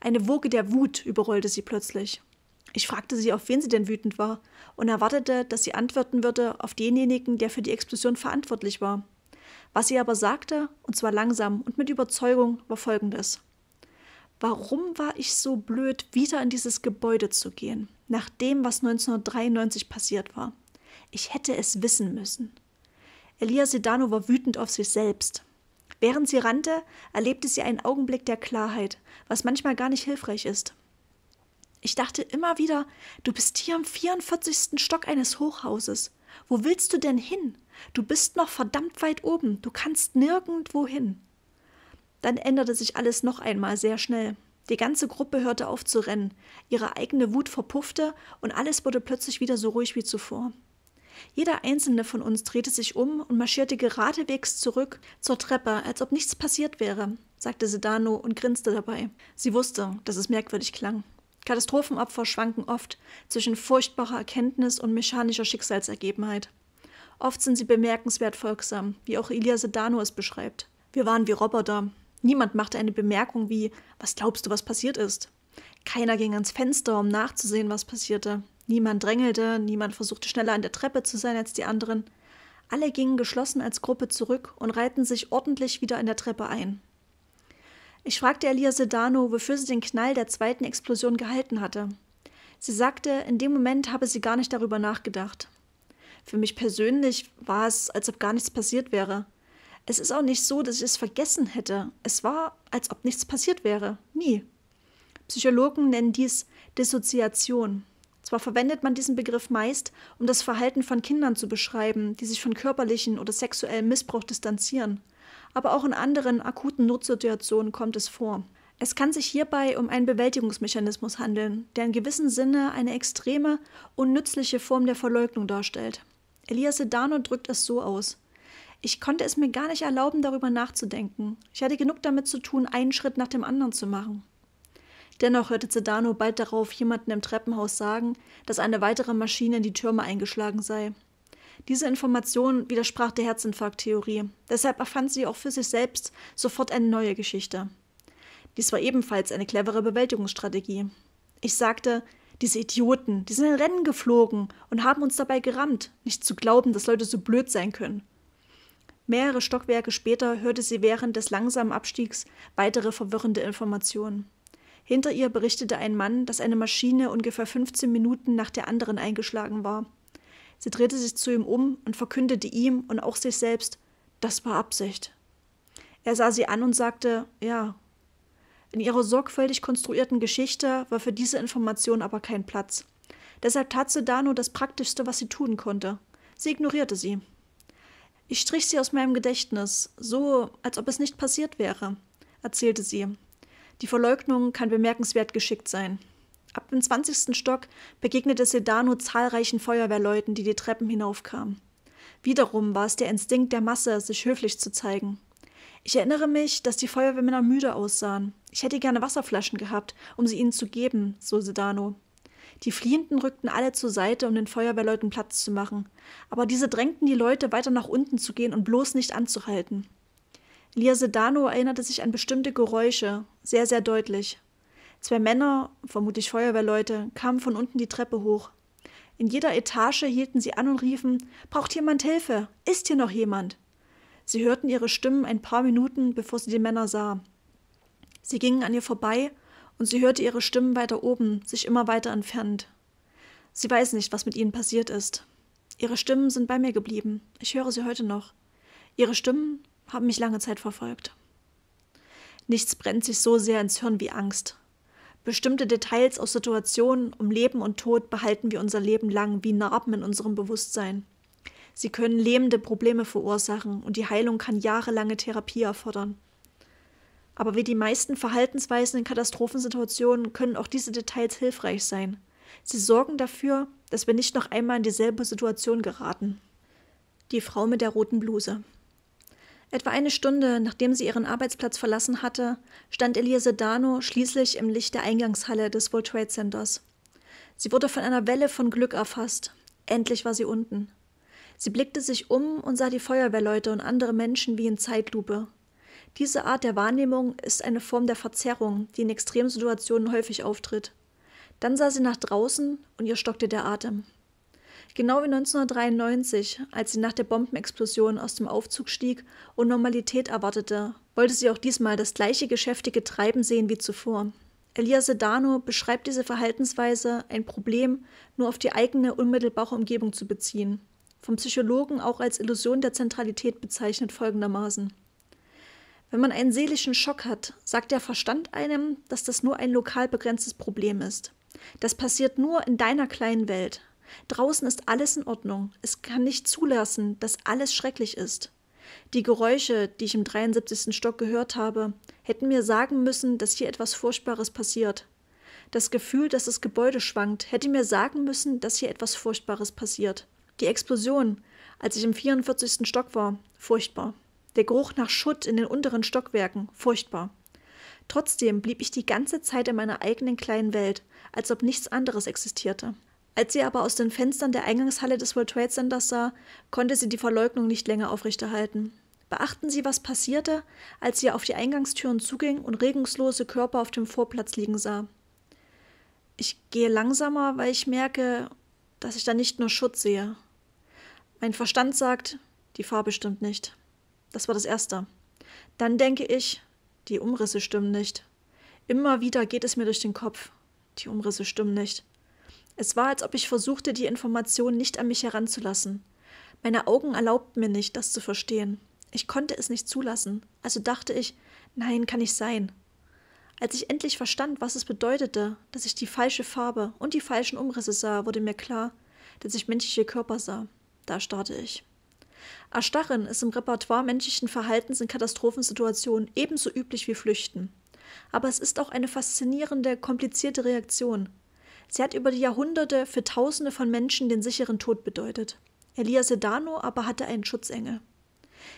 Eine Woge der Wut überrollte sie plötzlich. Ich fragte sie, auf wen sie denn wütend war, und erwartete, dass sie antworten würde auf denjenigen, der für die Explosion verantwortlich war. Was sie aber sagte, und zwar langsam und mit Überzeugung, war folgendes. Warum war ich so blöd, wieder in dieses Gebäude zu gehen, nach dem, was 1993 passiert war? Ich hätte es wissen müssen. Elia Sedano war wütend auf sich selbst. Während sie rannte, erlebte sie einen Augenblick der Klarheit, was manchmal gar nicht hilfreich ist. Ich dachte immer wieder, du bist hier am 44. Stock eines Hochhauses. Wo willst du denn hin? Du bist noch verdammt weit oben, du kannst nirgendwo hin. Dann änderte sich alles noch einmal sehr schnell. Die ganze Gruppe hörte auf zu rennen, ihre eigene Wut verpuffte und alles wurde plötzlich wieder so ruhig wie zuvor. Jeder einzelne von uns drehte sich um und marschierte geradewegs zurück zur Treppe, als ob nichts passiert wäre, sagte Sedano und grinste dabei. Sie wusste, dass es merkwürdig klang. Katastrophenopfer schwanken oft zwischen furchtbarer Erkenntnis und mechanischer Schicksalsergebenheit. Oft sind sie bemerkenswert folgsam, wie auch Ilia Sedano es beschreibt. Wir waren wie Roboter. Niemand machte eine Bemerkung wie, was glaubst du, was passiert ist? Keiner ging ans Fenster, um nachzusehen, was passierte. Niemand drängelte, niemand versuchte schneller an der Treppe zu sein als die anderen. Alle gingen geschlossen als Gruppe zurück und reihten sich ordentlich wieder an der Treppe ein. Ich fragte Elia Sedano, wofür sie den Knall der zweiten Explosion gehalten hatte. Sie sagte, in dem Moment habe sie gar nicht darüber nachgedacht. Für mich persönlich war es, als ob gar nichts passiert wäre. Es ist auch nicht so, dass ich es vergessen hätte. Es war, als ob nichts passiert wäre. Nie. Psychologen nennen dies Dissoziation. Zwar verwendet man diesen Begriff meist, um das Verhalten von Kindern zu beschreiben, die sich von körperlichen oder sexuellem Missbrauch distanzieren aber auch in anderen akuten Notsituationen kommt es vor. Es kann sich hierbei um einen Bewältigungsmechanismus handeln, der in gewissem Sinne eine extreme und nützliche Form der Verleugnung darstellt. Elias Sedano drückt es so aus. Ich konnte es mir gar nicht erlauben, darüber nachzudenken. Ich hatte genug damit zu tun, einen Schritt nach dem anderen zu machen. Dennoch hörte Sedano bald darauf jemanden im Treppenhaus sagen, dass eine weitere Maschine in die Türme eingeschlagen sei. Diese Information widersprach der Herzinfarkttheorie. Deshalb erfand sie auch für sich selbst sofort eine neue Geschichte. Dies war ebenfalls eine clevere Bewältigungsstrategie. Ich sagte, diese Idioten, die sind in Rennen geflogen und haben uns dabei gerammt, nicht zu glauben, dass Leute so blöd sein können. Mehrere Stockwerke später hörte sie während des langsamen Abstiegs weitere verwirrende Informationen. Hinter ihr berichtete ein Mann, dass eine Maschine ungefähr 15 Minuten nach der anderen eingeschlagen war Sie drehte sich zu ihm um und verkündete ihm und auch sich selbst, das war Absicht. Er sah sie an und sagte, ja. In ihrer sorgfältig konstruierten Geschichte war für diese Information aber kein Platz. Deshalb tat sie da nur das Praktischste, was sie tun konnte. Sie ignorierte sie. Ich strich sie aus meinem Gedächtnis, so, als ob es nicht passiert wäre, erzählte sie. Die Verleugnung kann bemerkenswert geschickt sein. Ab dem 20. Stock begegnete Sedano zahlreichen Feuerwehrleuten, die die Treppen hinaufkamen. Wiederum war es der Instinkt der Masse, sich höflich zu zeigen. Ich erinnere mich, dass die Feuerwehrmänner müde aussahen. Ich hätte gerne Wasserflaschen gehabt, um sie ihnen zu geben, so Sedano. Die Fliehenden rückten alle zur Seite, um den Feuerwehrleuten Platz zu machen, aber diese drängten die Leute, weiter nach unten zu gehen und bloß nicht anzuhalten. Lia Sedano erinnerte sich an bestimmte Geräusche, sehr, sehr deutlich, Zwei Männer, vermutlich Feuerwehrleute, kamen von unten die Treppe hoch. In jeder Etage hielten sie an und riefen Braucht jemand Hilfe? Ist hier noch jemand? Sie hörten ihre Stimmen ein paar Minuten, bevor sie die Männer sah. Sie gingen an ihr vorbei, und sie hörte ihre Stimmen weiter oben, sich immer weiter entfernt. Sie weiß nicht, was mit ihnen passiert ist. Ihre Stimmen sind bei mir geblieben. Ich höre sie heute noch. Ihre Stimmen haben mich lange Zeit verfolgt. Nichts brennt sich so sehr ins Hirn wie Angst. Bestimmte Details aus Situationen um Leben und Tod behalten wir unser Leben lang wie Narben in unserem Bewusstsein. Sie können lebende Probleme verursachen und die Heilung kann jahrelange Therapie erfordern. Aber wie die meisten Verhaltensweisen in Katastrophensituationen können auch diese Details hilfreich sein. Sie sorgen dafür, dass wir nicht noch einmal in dieselbe Situation geraten. Die Frau mit der roten Bluse. Etwa eine Stunde, nachdem sie ihren Arbeitsplatz verlassen hatte, stand Elia Sedano schließlich im Licht der Eingangshalle des World Trade Centers. Sie wurde von einer Welle von Glück erfasst. Endlich war sie unten. Sie blickte sich um und sah die Feuerwehrleute und andere Menschen wie in Zeitlupe. Diese Art der Wahrnehmung ist eine Form der Verzerrung, die in Extremsituationen häufig auftritt. Dann sah sie nach draußen und ihr stockte der Atem. Genau wie 1993, als sie nach der Bombenexplosion aus dem Aufzug stieg und Normalität erwartete, wollte sie auch diesmal das gleiche geschäftige Treiben sehen wie zuvor. Elia Sedano beschreibt diese Verhaltensweise, ein Problem nur auf die eigene unmittelbare Umgebung zu beziehen, vom Psychologen auch als Illusion der Zentralität bezeichnet folgendermaßen. Wenn man einen seelischen Schock hat, sagt der Verstand einem, dass das nur ein lokal begrenztes Problem ist. Das passiert nur in deiner kleinen Welt, Draußen ist alles in Ordnung. Es kann nicht zulassen, dass alles schrecklich ist. Die Geräusche, die ich im 73. Stock gehört habe, hätten mir sagen müssen, dass hier etwas Furchtbares passiert. Das Gefühl, dass das Gebäude schwankt, hätte mir sagen müssen, dass hier etwas Furchtbares passiert. Die Explosion, als ich im 44. Stock war, furchtbar. Der Geruch nach Schutt in den unteren Stockwerken, furchtbar. Trotzdem blieb ich die ganze Zeit in meiner eigenen kleinen Welt, als ob nichts anderes existierte. Als sie aber aus den Fenstern der Eingangshalle des World Trade Centers sah, konnte sie die Verleugnung nicht länger aufrechterhalten. Beachten Sie, was passierte, als sie auf die Eingangstüren zuging und regungslose Körper auf dem Vorplatz liegen sah. Ich gehe langsamer, weil ich merke, dass ich da nicht nur Schutz sehe. Mein Verstand sagt, die Farbe stimmt nicht. Das war das Erste. Dann denke ich, die Umrisse stimmen nicht. Immer wieder geht es mir durch den Kopf. Die Umrisse stimmen nicht. Es war, als ob ich versuchte, die Information nicht an mich heranzulassen. Meine Augen erlaubten mir nicht, das zu verstehen. Ich konnte es nicht zulassen, also dachte ich, nein, kann ich sein. Als ich endlich verstand, was es bedeutete, dass ich die falsche Farbe und die falschen Umrisse sah, wurde mir klar, dass ich menschliche Körper sah. Da starrte ich. Erstarren ist im Repertoire menschlichen Verhaltens in Katastrophensituationen ebenso üblich wie Flüchten. Aber es ist auch eine faszinierende, komplizierte Reaktion, Sie hat über die Jahrhunderte für Tausende von Menschen den sicheren Tod bedeutet. Elia Sedano aber hatte einen Schutzengel.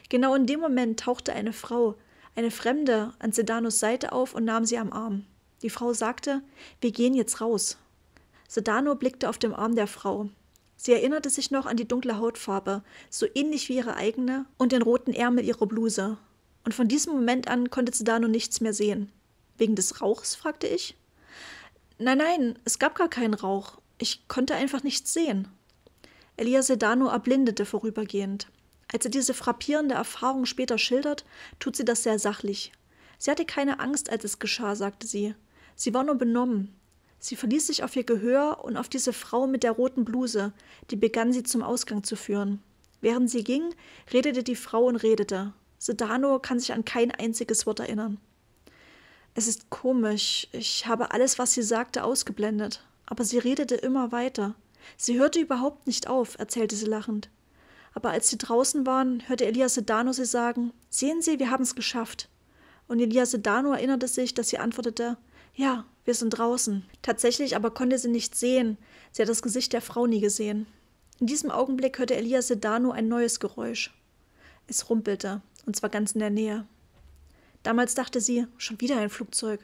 Genau in dem Moment tauchte eine Frau, eine Fremde, an Sedanos Seite auf und nahm sie am Arm. Die Frau sagte, wir gehen jetzt raus. Sedano blickte auf den Arm der Frau. Sie erinnerte sich noch an die dunkle Hautfarbe, so ähnlich wie ihre eigene, und den roten Ärmel ihrer Bluse. Und von diesem Moment an konnte Sedano nichts mehr sehen. Wegen des Rauchs? fragte ich. Nein, nein, es gab gar keinen Rauch. Ich konnte einfach nichts sehen. Elia Sedano erblindete vorübergehend. Als sie diese frappierende Erfahrung später schildert, tut sie das sehr sachlich. Sie hatte keine Angst, als es geschah, sagte sie. Sie war nur benommen. Sie verließ sich auf ihr Gehör und auf diese Frau mit der roten Bluse, die begann sie zum Ausgang zu führen. Während sie ging, redete die Frau und redete. Sedano kann sich an kein einziges Wort erinnern. Es ist komisch, ich habe alles, was sie sagte, ausgeblendet, aber sie redete immer weiter. Sie hörte überhaupt nicht auf, erzählte sie lachend. Aber als sie draußen waren, hörte Elias Sedano sie sagen, sehen Sie, wir haben es geschafft. Und Elias Sedano erinnerte sich, dass sie antwortete, ja, wir sind draußen. Tatsächlich aber konnte sie nicht sehen, sie hat das Gesicht der Frau nie gesehen. In diesem Augenblick hörte Elias Sedano ein neues Geräusch. Es rumpelte, und zwar ganz in der Nähe. Damals dachte sie, schon wieder ein Flugzeug.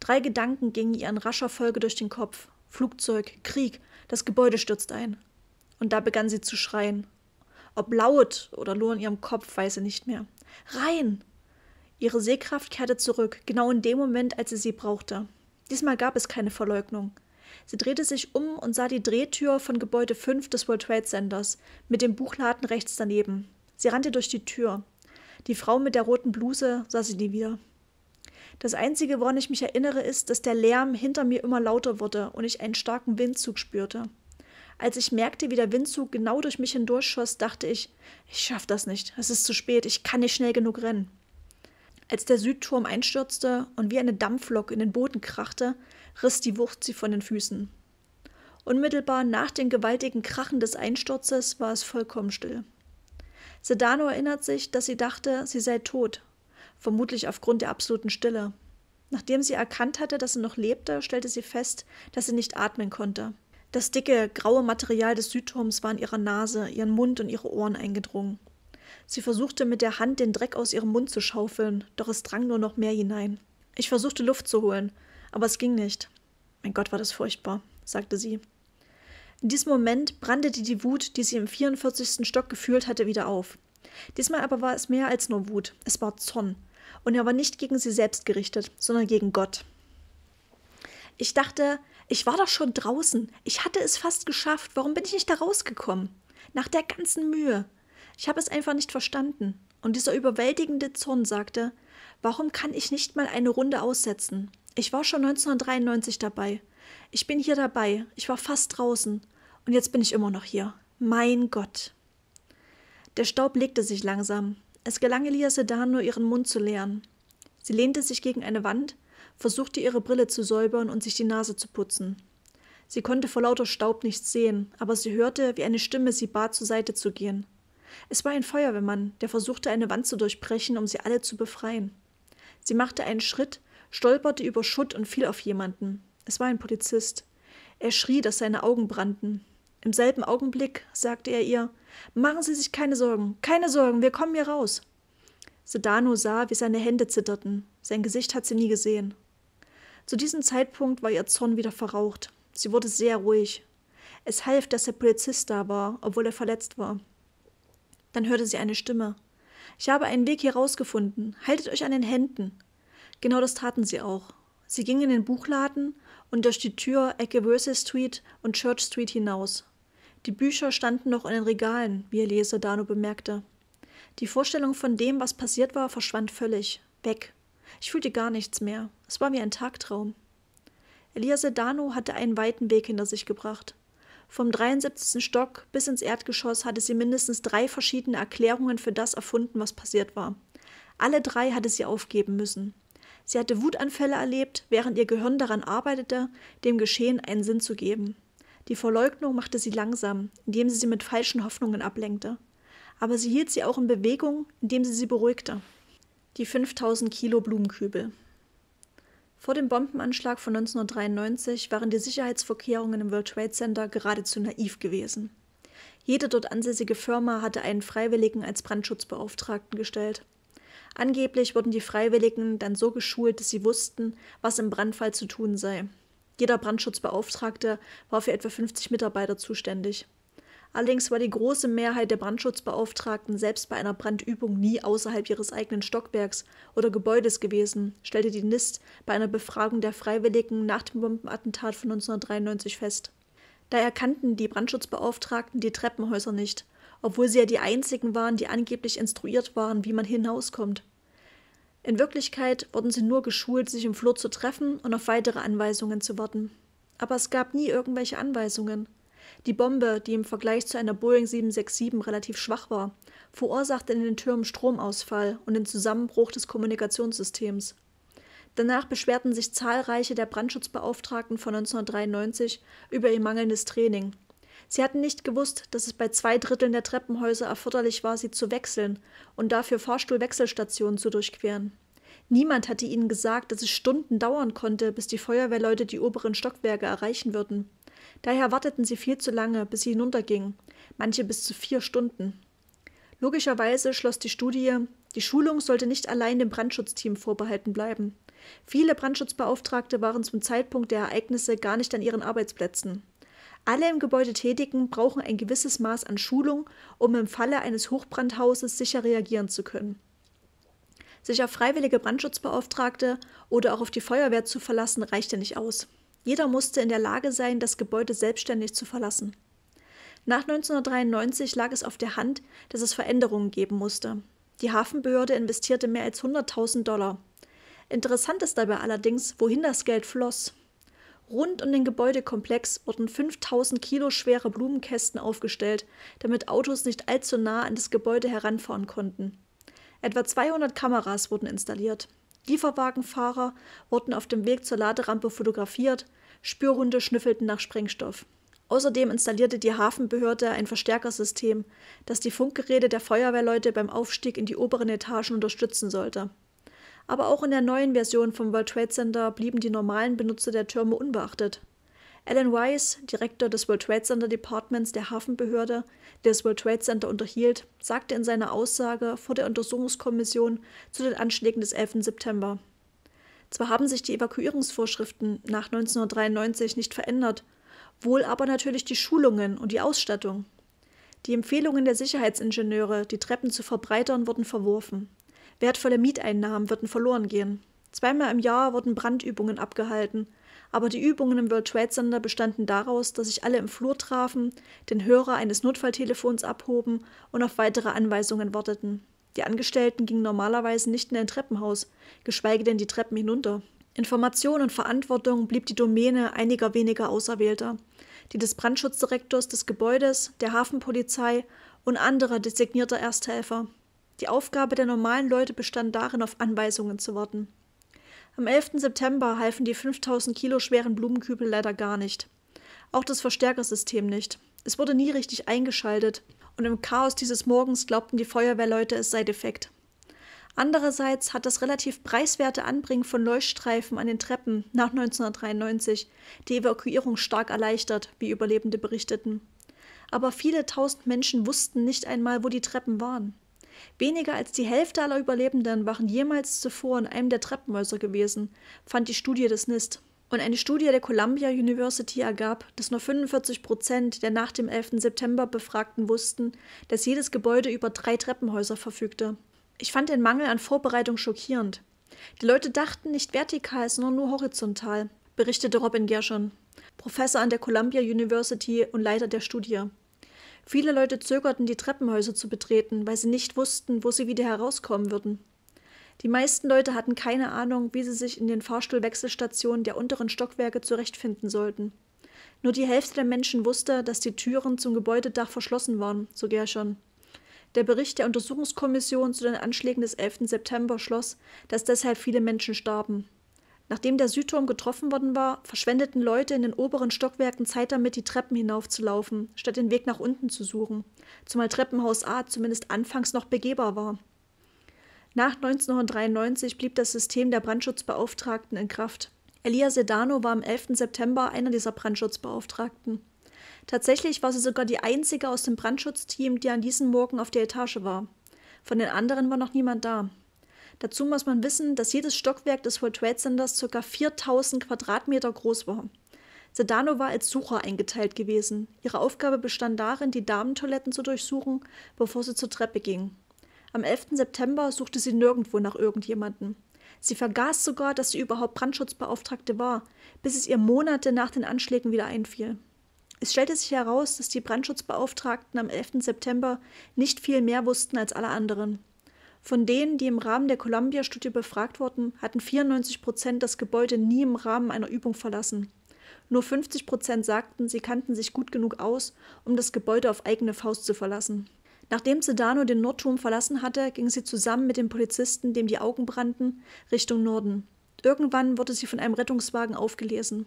Drei Gedanken gingen ihr in rascher Folge durch den Kopf. Flugzeug, Krieg, das Gebäude stürzt ein. Und da begann sie zu schreien. Ob laut oder nur in ihrem Kopf, weiß sie nicht mehr. Rein! Ihre Sehkraft kehrte zurück, genau in dem Moment, als sie sie brauchte. Diesmal gab es keine Verleugnung. Sie drehte sich um und sah die Drehtür von Gebäude 5 des World Trade Centers mit dem Buchladen rechts daneben. Sie rannte durch die Tür. Die Frau mit der roten Bluse sah sie nie wieder. Das Einzige, woran ich mich erinnere, ist, dass der Lärm hinter mir immer lauter wurde und ich einen starken Windzug spürte. Als ich merkte, wie der Windzug genau durch mich hindurchschoss, dachte ich, ich schaff das nicht, es ist zu spät, ich kann nicht schnell genug rennen. Als der Südturm einstürzte und wie eine Dampflok in den Boden krachte, riss die Wucht sie von den Füßen. Unmittelbar nach dem gewaltigen Krachen des Einsturzes war es vollkommen still. Sedano erinnert sich, dass sie dachte, sie sei tot, vermutlich aufgrund der absoluten Stille. Nachdem sie erkannt hatte, dass sie noch lebte, stellte sie fest, dass sie nicht atmen konnte. Das dicke, graue Material des Südturms war in ihrer Nase, ihren Mund und ihre Ohren eingedrungen. Sie versuchte mit der Hand den Dreck aus ihrem Mund zu schaufeln, doch es drang nur noch mehr hinein. Ich versuchte Luft zu holen, aber es ging nicht. Mein Gott, war das furchtbar, sagte sie. In diesem Moment brandete die Wut, die sie im 44. Stock gefühlt hatte, wieder auf. Diesmal aber war es mehr als nur Wut, es war Zorn. Und er war nicht gegen sie selbst gerichtet, sondern gegen Gott. Ich dachte, ich war doch schon draußen. Ich hatte es fast geschafft. Warum bin ich nicht da rausgekommen? Nach der ganzen Mühe. Ich habe es einfach nicht verstanden. Und dieser überwältigende Zorn sagte, warum kann ich nicht mal eine Runde aussetzen? Ich war schon 1993 dabei. Ich bin hier dabei. Ich war fast draußen. Und jetzt bin ich immer noch hier. Mein Gott. Der Staub legte sich langsam. Es gelang Elias Sedan nur, ihren Mund zu leeren. Sie lehnte sich gegen eine Wand, versuchte ihre Brille zu säubern und sich die Nase zu putzen. Sie konnte vor lauter Staub nichts sehen, aber sie hörte, wie eine Stimme sie bat, zur Seite zu gehen. Es war ein Feuerwehrmann, der versuchte, eine Wand zu durchbrechen, um sie alle zu befreien. Sie machte einen Schritt, stolperte über Schutt und fiel auf jemanden. Es war ein Polizist. Er schrie, dass seine Augen brannten. Im selben Augenblick sagte er ihr Machen Sie sich keine Sorgen, keine Sorgen, wir kommen hier raus. Sedano sah, wie seine Hände zitterten. Sein Gesicht hat sie nie gesehen. Zu diesem Zeitpunkt war ihr Zorn wieder verraucht. Sie wurde sehr ruhig. Es half, dass der Polizist da war, obwohl er verletzt war. Dann hörte sie eine Stimme. Ich habe einen Weg hier rausgefunden. Haltet euch an den Händen. Genau das taten sie auch. Sie gingen in den Buchladen und durch die Tür Ecke Verse Street und Church Street hinaus. Die Bücher standen noch in den Regalen, wie ihr Leser Dano bemerkte. Die Vorstellung von dem, was passiert war, verschwand völlig. Weg. Ich fühlte gar nichts mehr. Es war wie ein Tagtraum. Elias Sedano hatte einen weiten Weg hinter sich gebracht. Vom 73. Stock bis ins Erdgeschoss hatte sie mindestens drei verschiedene Erklärungen für das erfunden, was passiert war. Alle drei hatte sie aufgeben müssen. Sie hatte Wutanfälle erlebt, während ihr Gehirn daran arbeitete, dem Geschehen einen Sinn zu geben. Die Verleugnung machte sie langsam, indem sie sie mit falschen Hoffnungen ablenkte. Aber sie hielt sie auch in Bewegung, indem sie sie beruhigte. Die 5000 Kilo Blumenkübel. Vor dem Bombenanschlag von 1993 waren die Sicherheitsvorkehrungen im World Trade Center geradezu naiv gewesen. Jede dort ansässige Firma hatte einen Freiwilligen als Brandschutzbeauftragten gestellt. Angeblich wurden die Freiwilligen dann so geschult, dass sie wussten, was im Brandfall zu tun sei. Jeder Brandschutzbeauftragte war für etwa 50 Mitarbeiter zuständig. Allerdings war die große Mehrheit der Brandschutzbeauftragten selbst bei einer Brandübung nie außerhalb ihres eigenen Stockwerks oder Gebäudes gewesen, stellte die NIST bei einer Befragung der Freiwilligen nach dem Bombenattentat von 1993 fest. Da erkannten die Brandschutzbeauftragten die Treppenhäuser nicht obwohl sie ja die einzigen waren, die angeblich instruiert waren, wie man hinauskommt. In Wirklichkeit wurden sie nur geschult, sich im Flur zu treffen und auf weitere Anweisungen zu warten. Aber es gab nie irgendwelche Anweisungen. Die Bombe, die im Vergleich zu einer Boeing 767 relativ schwach war, verursachte in den Türmen Stromausfall und den Zusammenbruch des Kommunikationssystems. Danach beschwerten sich zahlreiche der Brandschutzbeauftragten von 1993 über ihr mangelndes Training Sie hatten nicht gewusst, dass es bei zwei Dritteln der Treppenhäuser erforderlich war, sie zu wechseln und dafür Fahrstuhlwechselstationen zu durchqueren. Niemand hatte ihnen gesagt, dass es Stunden dauern konnte, bis die Feuerwehrleute die oberen Stockwerke erreichen würden. Daher warteten sie viel zu lange, bis sie hinuntergingen, manche bis zu vier Stunden. Logischerweise schloss die Studie, die Schulung sollte nicht allein dem Brandschutzteam vorbehalten bleiben. Viele Brandschutzbeauftragte waren zum Zeitpunkt der Ereignisse gar nicht an ihren Arbeitsplätzen. Alle im Gebäude Tätigen brauchen ein gewisses Maß an Schulung, um im Falle eines Hochbrandhauses sicher reagieren zu können. Sich auf freiwillige Brandschutzbeauftragte oder auch auf die Feuerwehr zu verlassen, reichte nicht aus. Jeder musste in der Lage sein, das Gebäude selbstständig zu verlassen. Nach 1993 lag es auf der Hand, dass es Veränderungen geben musste. Die Hafenbehörde investierte mehr als 100.000 Dollar. Interessant ist dabei allerdings, wohin das Geld floss. Rund um den Gebäudekomplex wurden 5000 Kilo schwere Blumenkästen aufgestellt, damit Autos nicht allzu nah an das Gebäude heranfahren konnten. Etwa 200 Kameras wurden installiert. Lieferwagenfahrer wurden auf dem Weg zur Laderampe fotografiert, Spürhunde schnüffelten nach Sprengstoff. Außerdem installierte die Hafenbehörde ein Verstärkersystem, das die Funkgeräte der Feuerwehrleute beim Aufstieg in die oberen Etagen unterstützen sollte. Aber auch in der neuen Version vom World Trade Center blieben die normalen Benutzer der Türme unbeachtet. Alan Weiss, Direktor des World Trade Center Departments der Hafenbehörde, der das World Trade Center unterhielt, sagte in seiner Aussage vor der Untersuchungskommission zu den Anschlägen des 11. September. Zwar haben sich die Evakuierungsvorschriften nach 1993 nicht verändert, wohl aber natürlich die Schulungen und die Ausstattung. Die Empfehlungen der Sicherheitsingenieure, die Treppen zu verbreitern, wurden verworfen. Wertvolle Mieteinnahmen würden verloren gehen. Zweimal im Jahr wurden Brandübungen abgehalten, aber die Übungen im World Trade Center bestanden daraus, dass sich alle im Flur trafen, den Hörer eines Notfalltelefons abhoben und auf weitere Anweisungen warteten. Die Angestellten gingen normalerweise nicht in ein Treppenhaus, geschweige denn die Treppen hinunter. Information und Verantwortung blieb die Domäne einiger weniger Auserwählter, die des Brandschutzdirektors des Gebäudes, der Hafenpolizei und anderer designierter Ersthelfer. Die Aufgabe der normalen Leute bestand darin, auf Anweisungen zu warten. Am 11. September halfen die 5000 Kilo schweren Blumenkübel leider gar nicht. Auch das Verstärkersystem nicht. Es wurde nie richtig eingeschaltet und im Chaos dieses Morgens glaubten die Feuerwehrleute, es sei defekt. Andererseits hat das relativ preiswerte Anbringen von Leuchtstreifen an den Treppen nach 1993 die Evakuierung stark erleichtert, wie Überlebende berichteten. Aber viele tausend Menschen wussten nicht einmal, wo die Treppen waren. Weniger als die Hälfte aller Überlebenden waren jemals zuvor in einem der Treppenhäuser gewesen, fand die Studie des NIST. Und eine Studie der Columbia University ergab, dass nur 45 Prozent der nach dem 11. September Befragten wussten, dass jedes Gebäude über drei Treppenhäuser verfügte. Ich fand den Mangel an Vorbereitung schockierend. Die Leute dachten nicht vertikal, sondern nur horizontal, berichtete Robin Gershon, Professor an der Columbia University und Leiter der Studie. Viele Leute zögerten, die Treppenhäuser zu betreten, weil sie nicht wussten, wo sie wieder herauskommen würden. Die meisten Leute hatten keine Ahnung, wie sie sich in den Fahrstuhlwechselstationen der unteren Stockwerke zurechtfinden sollten. Nur die Hälfte der Menschen wusste, dass die Türen zum Gebäudedach verschlossen waren, so Gershon. Der Bericht der Untersuchungskommission zu den Anschlägen des 11. September schloss, dass deshalb viele Menschen starben. Nachdem der Südturm getroffen worden war, verschwendeten Leute in den oberen Stockwerken Zeit damit, die Treppen hinaufzulaufen, statt den Weg nach unten zu suchen, zumal Treppenhaus A zumindest anfangs noch begehbar war. Nach 1993 blieb das System der Brandschutzbeauftragten in Kraft. Elia Sedano war am 11. September einer dieser Brandschutzbeauftragten. Tatsächlich war sie sogar die einzige aus dem Brandschutzteam, die an diesem Morgen auf der Etage war. Von den anderen war noch niemand da. Dazu muss man wissen, dass jedes Stockwerk des World Trade Centers ca. 4000 Quadratmeter groß war. Sedano war als Sucher eingeteilt gewesen. Ihre Aufgabe bestand darin, die Damentoiletten zu durchsuchen, bevor sie zur Treppe ging. Am 11. September suchte sie nirgendwo nach irgendjemanden. Sie vergaß sogar, dass sie überhaupt Brandschutzbeauftragte war, bis es ihr Monate nach den Anschlägen wieder einfiel. Es stellte sich heraus, dass die Brandschutzbeauftragten am 11. September nicht viel mehr wussten als alle anderen. Von denen, die im Rahmen der Columbia-Studie befragt wurden, hatten 94 Prozent das Gebäude nie im Rahmen einer Übung verlassen. Nur 50 Prozent sagten, sie kannten sich gut genug aus, um das Gebäude auf eigene Faust zu verlassen. Nachdem Sedano den Nordturm verlassen hatte, ging sie zusammen mit dem Polizisten, dem die Augen brannten, Richtung Norden. Irgendwann wurde sie von einem Rettungswagen aufgelesen.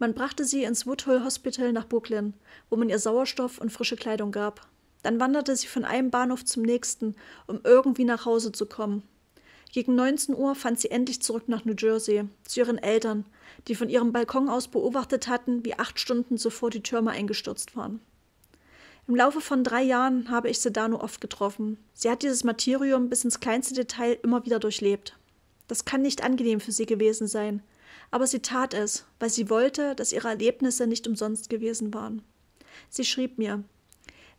Man brachte sie ins Woodhull Hospital nach Brooklyn, wo man ihr Sauerstoff und frische Kleidung gab. Dann wanderte sie von einem Bahnhof zum nächsten, um irgendwie nach Hause zu kommen. Gegen 19 Uhr fand sie endlich zurück nach New Jersey, zu ihren Eltern, die von ihrem Balkon aus beobachtet hatten, wie acht Stunden zuvor die Türme eingestürzt waren. Im Laufe von drei Jahren habe ich Sedano oft getroffen. Sie hat dieses Materium bis ins kleinste Detail immer wieder durchlebt. Das kann nicht angenehm für sie gewesen sein, aber sie tat es, weil sie wollte, dass ihre Erlebnisse nicht umsonst gewesen waren. Sie schrieb mir,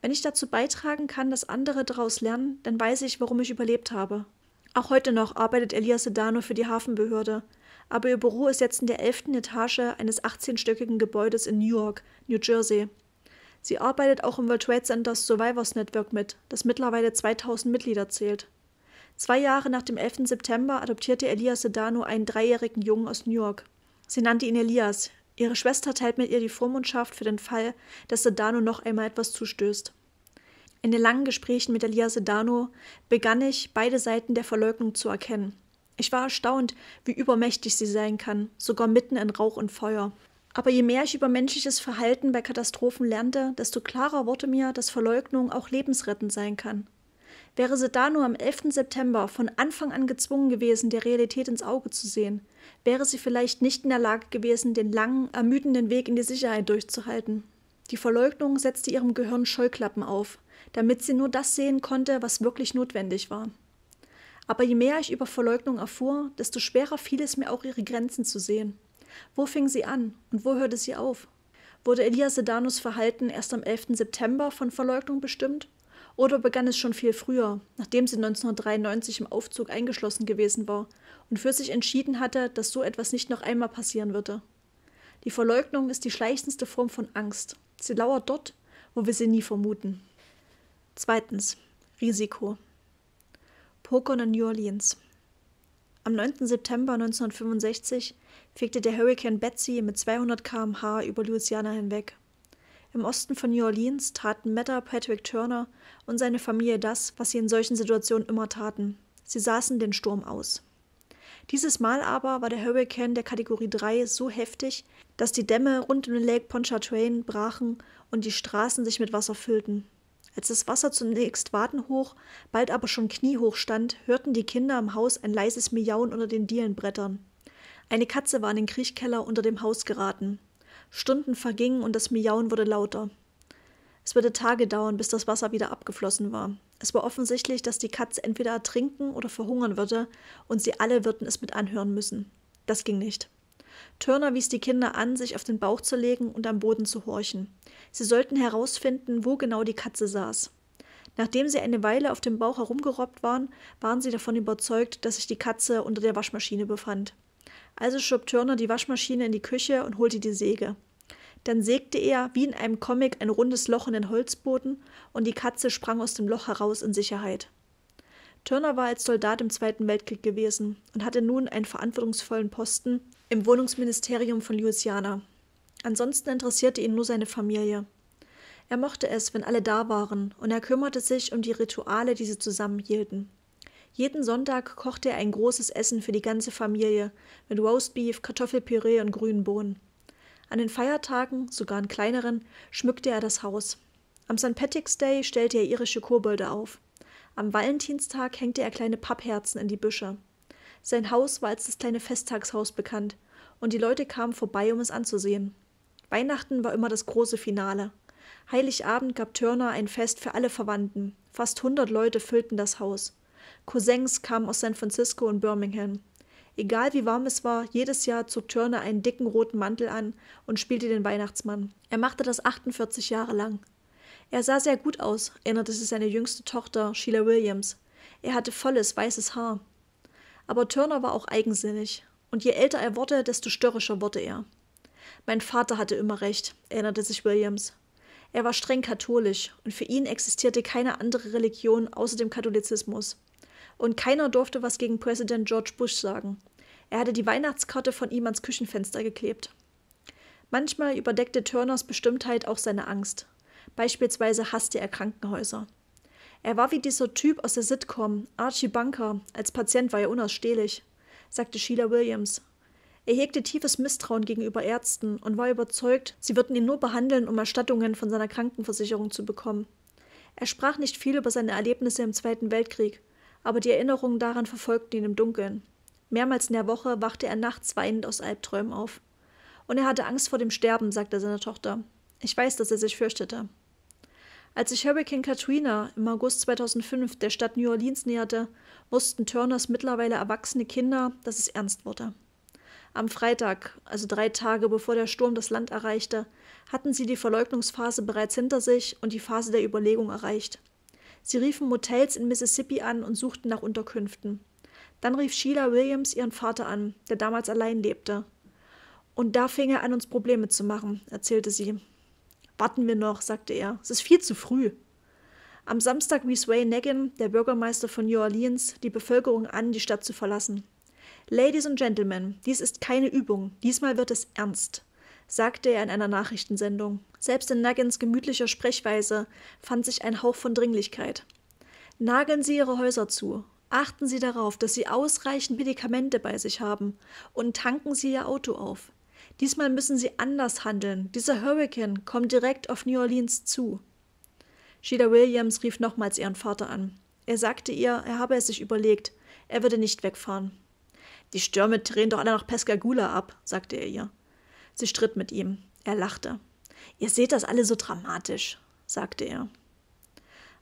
wenn ich dazu beitragen kann, dass andere daraus lernen, dann weiß ich, warum ich überlebt habe. Auch heute noch arbeitet Elias Sedano für die Hafenbehörde, aber ihr Büro ist jetzt in der 11. Etage eines 18-stöckigen Gebäudes in New York, New Jersey. Sie arbeitet auch im World Trade Centers Survivors Network mit, das mittlerweile 2000 Mitglieder zählt. Zwei Jahre nach dem 11. September adoptierte Elias Sedano einen dreijährigen Jungen aus New York. Sie nannte ihn Elias, Ihre Schwester teilt mit ihr die Vormundschaft für den Fall, dass Sedano noch einmal etwas zustößt. In den langen Gesprächen mit Elia Sedano begann ich, beide Seiten der Verleugnung zu erkennen. Ich war erstaunt, wie übermächtig sie sein kann, sogar mitten in Rauch und Feuer. Aber je mehr ich über menschliches Verhalten bei Katastrophen lernte, desto klarer wurde mir, dass Verleugnung auch lebensrettend sein kann wäre Sedano am 11. September von Anfang an gezwungen gewesen, der Realität ins Auge zu sehen, wäre sie vielleicht nicht in der Lage gewesen, den langen, ermüdenden Weg in die Sicherheit durchzuhalten. Die Verleugnung setzte ihrem Gehirn Scheuklappen auf, damit sie nur das sehen konnte, was wirklich notwendig war. Aber je mehr ich über Verleugnung erfuhr, desto schwerer fiel es mir auch, ihre Grenzen zu sehen. Wo fing sie an und wo hörte sie auf? Wurde Elias Sedanus Verhalten erst am 11. September von Verleugnung bestimmt oder begann es schon viel früher, nachdem sie 1993 im Aufzug eingeschlossen gewesen war und für sich entschieden hatte, dass so etwas nicht noch einmal passieren würde. Die Verleugnung ist die schleichendste Form von Angst. Sie lauert dort, wo wir sie nie vermuten. Zweitens. Risiko. Poker in New Orleans. Am 9. September 1965 fegte der Hurrikan Betsy mit 200 km/h über Louisiana hinweg. Im Osten von New Orleans taten Meta Patrick Turner und seine Familie das, was sie in solchen Situationen immer taten. Sie saßen den Sturm aus. Dieses Mal aber war der Hurrikan der Kategorie 3 so heftig, dass die Dämme rund um den Lake Pontchartrain brachen und die Straßen sich mit Wasser füllten. Als das Wasser zunächst wadenhoch, bald aber schon kniehoch stand, hörten die Kinder im Haus ein leises Miauen unter den Dielenbrettern. Eine Katze war in den Kriechkeller unter dem Haus geraten. Stunden vergingen und das Miauen wurde lauter. Es würde Tage dauern, bis das Wasser wieder abgeflossen war. Es war offensichtlich, dass die Katze entweder ertrinken oder verhungern würde, und sie alle würden es mit anhören müssen. Das ging nicht. Turner wies die Kinder an, sich auf den Bauch zu legen und am Boden zu horchen. Sie sollten herausfinden, wo genau die Katze saß. Nachdem sie eine Weile auf dem Bauch herumgerobbt waren, waren sie davon überzeugt, dass sich die Katze unter der Waschmaschine befand. Also schob Turner die Waschmaschine in die Küche und holte die Säge. Dann sägte er, wie in einem Comic, ein rundes Loch in den Holzboden und die Katze sprang aus dem Loch heraus in Sicherheit. Turner war als Soldat im Zweiten Weltkrieg gewesen und hatte nun einen verantwortungsvollen Posten im Wohnungsministerium von Louisiana. Ansonsten interessierte ihn nur seine Familie. Er mochte es, wenn alle da waren, und er kümmerte sich um die Rituale, die sie zusammenhielten. Jeden Sonntag kochte er ein großes Essen für die ganze Familie mit Roastbeef, Kartoffelpüree und grünen Bohnen. An den Feiertagen, sogar an kleineren, schmückte er das Haus. Am St. Patrick's Day stellte er irische Kobolde auf. Am Valentinstag hängte er kleine Pappherzen in die Büsche. Sein Haus war als das kleine Festtagshaus bekannt, und die Leute kamen vorbei, um es anzusehen. Weihnachten war immer das große Finale. Heiligabend gab Turner ein Fest für alle Verwandten. Fast hundert Leute füllten das Haus. Cousins kamen aus San Francisco und Birmingham. Egal wie warm es war, jedes Jahr zog Turner einen dicken roten Mantel an und spielte den Weihnachtsmann. Er machte das 48 Jahre lang. Er sah sehr gut aus, erinnerte sich seine jüngste Tochter, Sheila Williams. Er hatte volles, weißes Haar. Aber Turner war auch eigensinnig. Und je älter er wurde, desto störrischer wurde er. Mein Vater hatte immer recht, erinnerte sich Williams. Er war streng katholisch und für ihn existierte keine andere Religion außer dem Katholizismus und keiner durfte was gegen Präsident George Bush sagen. Er hatte die Weihnachtskarte von ihm ans Küchenfenster geklebt. Manchmal überdeckte Turners Bestimmtheit auch seine Angst. Beispielsweise hasste er Krankenhäuser. Er war wie dieser Typ aus der Sitcom, Archie Bunker, als Patient war er unausstehlich, sagte Sheila Williams. Er hegte tiefes Misstrauen gegenüber Ärzten und war überzeugt, sie würden ihn nur behandeln, um Erstattungen von seiner Krankenversicherung zu bekommen. Er sprach nicht viel über seine Erlebnisse im Zweiten Weltkrieg, aber die Erinnerungen daran verfolgten ihn im Dunkeln. Mehrmals in der Woche wachte er nachts weinend aus Albträumen auf. Und er hatte Angst vor dem Sterben, sagte seine Tochter. Ich weiß, dass er sich fürchtete. Als sich Hurricane Katrina im August 2005 der Stadt New Orleans näherte, wussten Turners mittlerweile erwachsene Kinder, dass es ernst wurde. Am Freitag, also drei Tage bevor der Sturm das Land erreichte, hatten sie die Verleugnungsphase bereits hinter sich und die Phase der Überlegung erreicht. Sie riefen Motels in Mississippi an und suchten nach Unterkünften. Dann rief Sheila Williams ihren Vater an, der damals allein lebte. Und da fing er an, uns Probleme zu machen, erzählte sie. Warten wir noch, sagte er. Es ist viel zu früh. Am Samstag wies Ray Nagin, der Bürgermeister von New Orleans, die Bevölkerung an, die Stadt zu verlassen. Ladies und Gentlemen, dies ist keine Übung. Diesmal wird es ernst sagte er in einer Nachrichtensendung. Selbst in Nagins gemütlicher Sprechweise fand sich ein Hauch von Dringlichkeit. Nageln Sie Ihre Häuser zu. Achten Sie darauf, dass Sie ausreichend Medikamente bei sich haben und tanken Sie Ihr Auto auf. Diesmal müssen Sie anders handeln. Dieser Hurricane kommt direkt auf New Orleans zu. Sheila Williams rief nochmals ihren Vater an. Er sagte ihr, er habe es sich überlegt, er würde nicht wegfahren. Die Stürme drehen doch alle nach Pescagula ab, sagte er ihr. Sie stritt mit ihm. Er lachte. Ihr seht das alle so dramatisch, sagte er.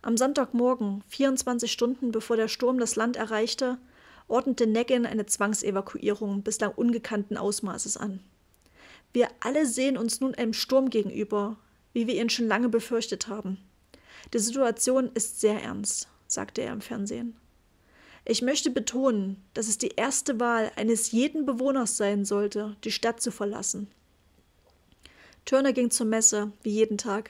Am Sonntagmorgen, 24 Stunden bevor der Sturm das Land erreichte, ordnete Neggin eine Zwangsevakuierung bislang ungekannten Ausmaßes an. Wir alle sehen uns nun einem Sturm gegenüber, wie wir ihn schon lange befürchtet haben. Die Situation ist sehr ernst, sagte er im Fernsehen. Ich möchte betonen, dass es die erste Wahl eines jeden Bewohners sein sollte, die Stadt zu verlassen. Turner ging zur Messe, wie jeden Tag.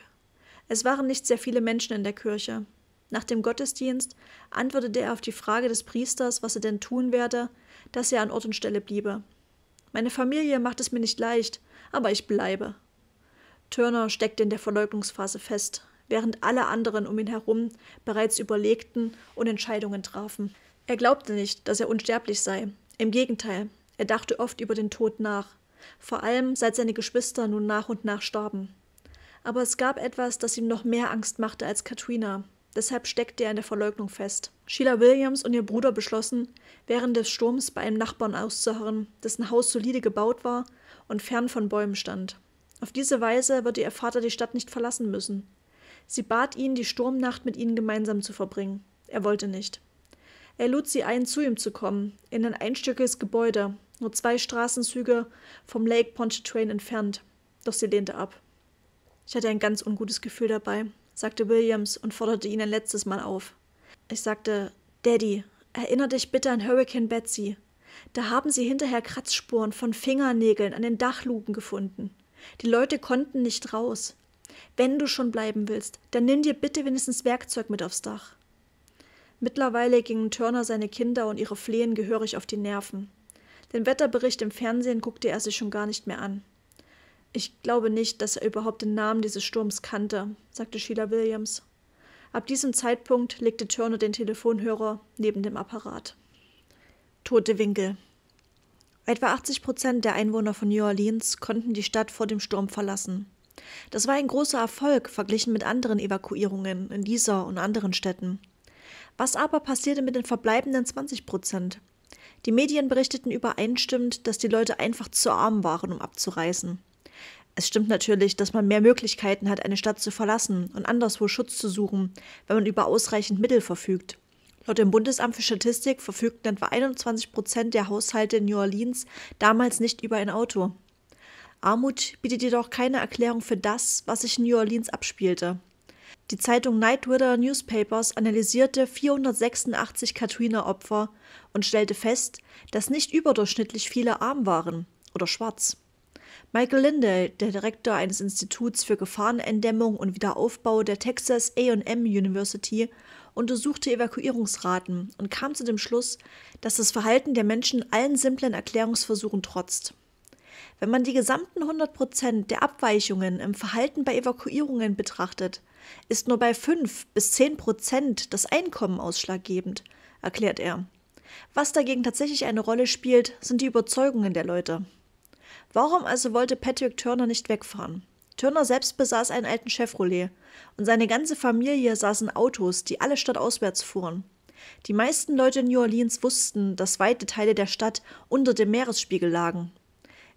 Es waren nicht sehr viele Menschen in der Kirche. Nach dem Gottesdienst antwortete er auf die Frage des Priesters, was er denn tun werde, dass er an Ort und Stelle bliebe. Meine Familie macht es mir nicht leicht, aber ich bleibe. Turner steckte in der Verleugnungsphase fest, während alle anderen um ihn herum bereits überlegten und Entscheidungen trafen. Er glaubte nicht, dass er unsterblich sei. Im Gegenteil, er dachte oft über den Tod nach vor allem seit seine Geschwister nun nach und nach starben. Aber es gab etwas, das ihm noch mehr Angst machte als Katrina. Deshalb steckte er in der Verleugnung fest. Sheila Williams und ihr Bruder beschlossen, während des Sturms bei einem Nachbarn auszuharren, dessen Haus solide gebaut war und fern von Bäumen stand. Auf diese Weise würde ihr Vater die Stadt nicht verlassen müssen. Sie bat ihn, die Sturmnacht mit ihnen gemeinsam zu verbringen. Er wollte nicht. Er lud sie ein, zu ihm zu kommen, in ein einstöckiges Gebäude, nur zwei Straßenzüge vom Lake Pontchartrain entfernt, doch sie lehnte ab. Ich hatte ein ganz ungutes Gefühl dabei, sagte Williams und forderte ihn ein letztes Mal auf. Ich sagte, Daddy, erinnere dich bitte an Hurricane Betsy. Da haben sie hinterher Kratzspuren von Fingernägeln an den Dachluken gefunden. Die Leute konnten nicht raus. Wenn du schon bleiben willst, dann nimm dir bitte wenigstens Werkzeug mit aufs Dach. Mittlerweile gingen Turner seine Kinder und ihre Flehen gehörig auf die Nerven. Den Wetterbericht im Fernsehen guckte er sich schon gar nicht mehr an. Ich glaube nicht, dass er überhaupt den Namen dieses Sturms kannte, sagte Sheila Williams. Ab diesem Zeitpunkt legte Turner den Telefonhörer neben dem Apparat. Tote Winkel. Etwa 80 Prozent der Einwohner von New Orleans konnten die Stadt vor dem Sturm verlassen. Das war ein großer Erfolg verglichen mit anderen Evakuierungen in dieser und anderen Städten. Was aber passierte mit den verbleibenden 20 Prozent? Die Medien berichteten übereinstimmend, dass die Leute einfach zu arm waren, um abzureisen. Es stimmt natürlich, dass man mehr Möglichkeiten hat, eine Stadt zu verlassen und anderswo Schutz zu suchen, wenn man über ausreichend Mittel verfügt. Laut dem Bundesamt für Statistik verfügten etwa 21 Prozent der Haushalte in New Orleans damals nicht über ein Auto. Armut bietet jedoch keine Erklärung für das, was sich in New Orleans abspielte. Die Zeitung Nightwater Newspapers analysierte 486 Katrina-Opfer und stellte fest, dass nicht überdurchschnittlich viele arm waren oder schwarz. Michael Lindell, der Direktor eines Instituts für Gefahrenendämmung und Wiederaufbau der Texas AM University, untersuchte Evakuierungsraten und kam zu dem Schluss, dass das Verhalten der Menschen allen simplen Erklärungsversuchen trotzt. Wenn man die gesamten 100 Prozent der Abweichungen im Verhalten bei Evakuierungen betrachtet, ist nur bei 5 bis 10 Prozent das Einkommen ausschlaggebend, erklärt er. Was dagegen tatsächlich eine Rolle spielt, sind die Überzeugungen der Leute. Warum also wollte Patrick Turner nicht wegfahren? Turner selbst besaß einen alten Chevrolet und seine ganze Familie saß in Autos, die alle stadtauswärts fuhren. Die meisten Leute in New Orleans wussten, dass weite Teile der Stadt unter dem Meeresspiegel lagen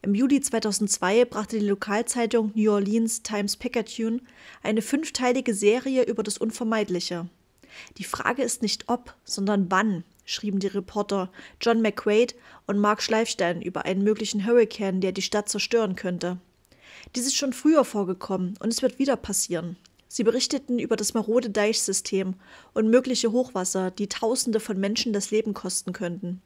im Juli 2002 brachte die Lokalzeitung New Orleans Times-Picayune eine fünfteilige Serie über das Unvermeidliche. Die Frage ist nicht ob, sondern wann, schrieben die Reporter John McQuaid und Mark Schleifstein über einen möglichen Hurrikan, der die Stadt zerstören könnte. Dies ist schon früher vorgekommen und es wird wieder passieren. Sie berichteten über das marode Deichsystem und mögliche Hochwasser, die Tausende von Menschen das Leben kosten könnten.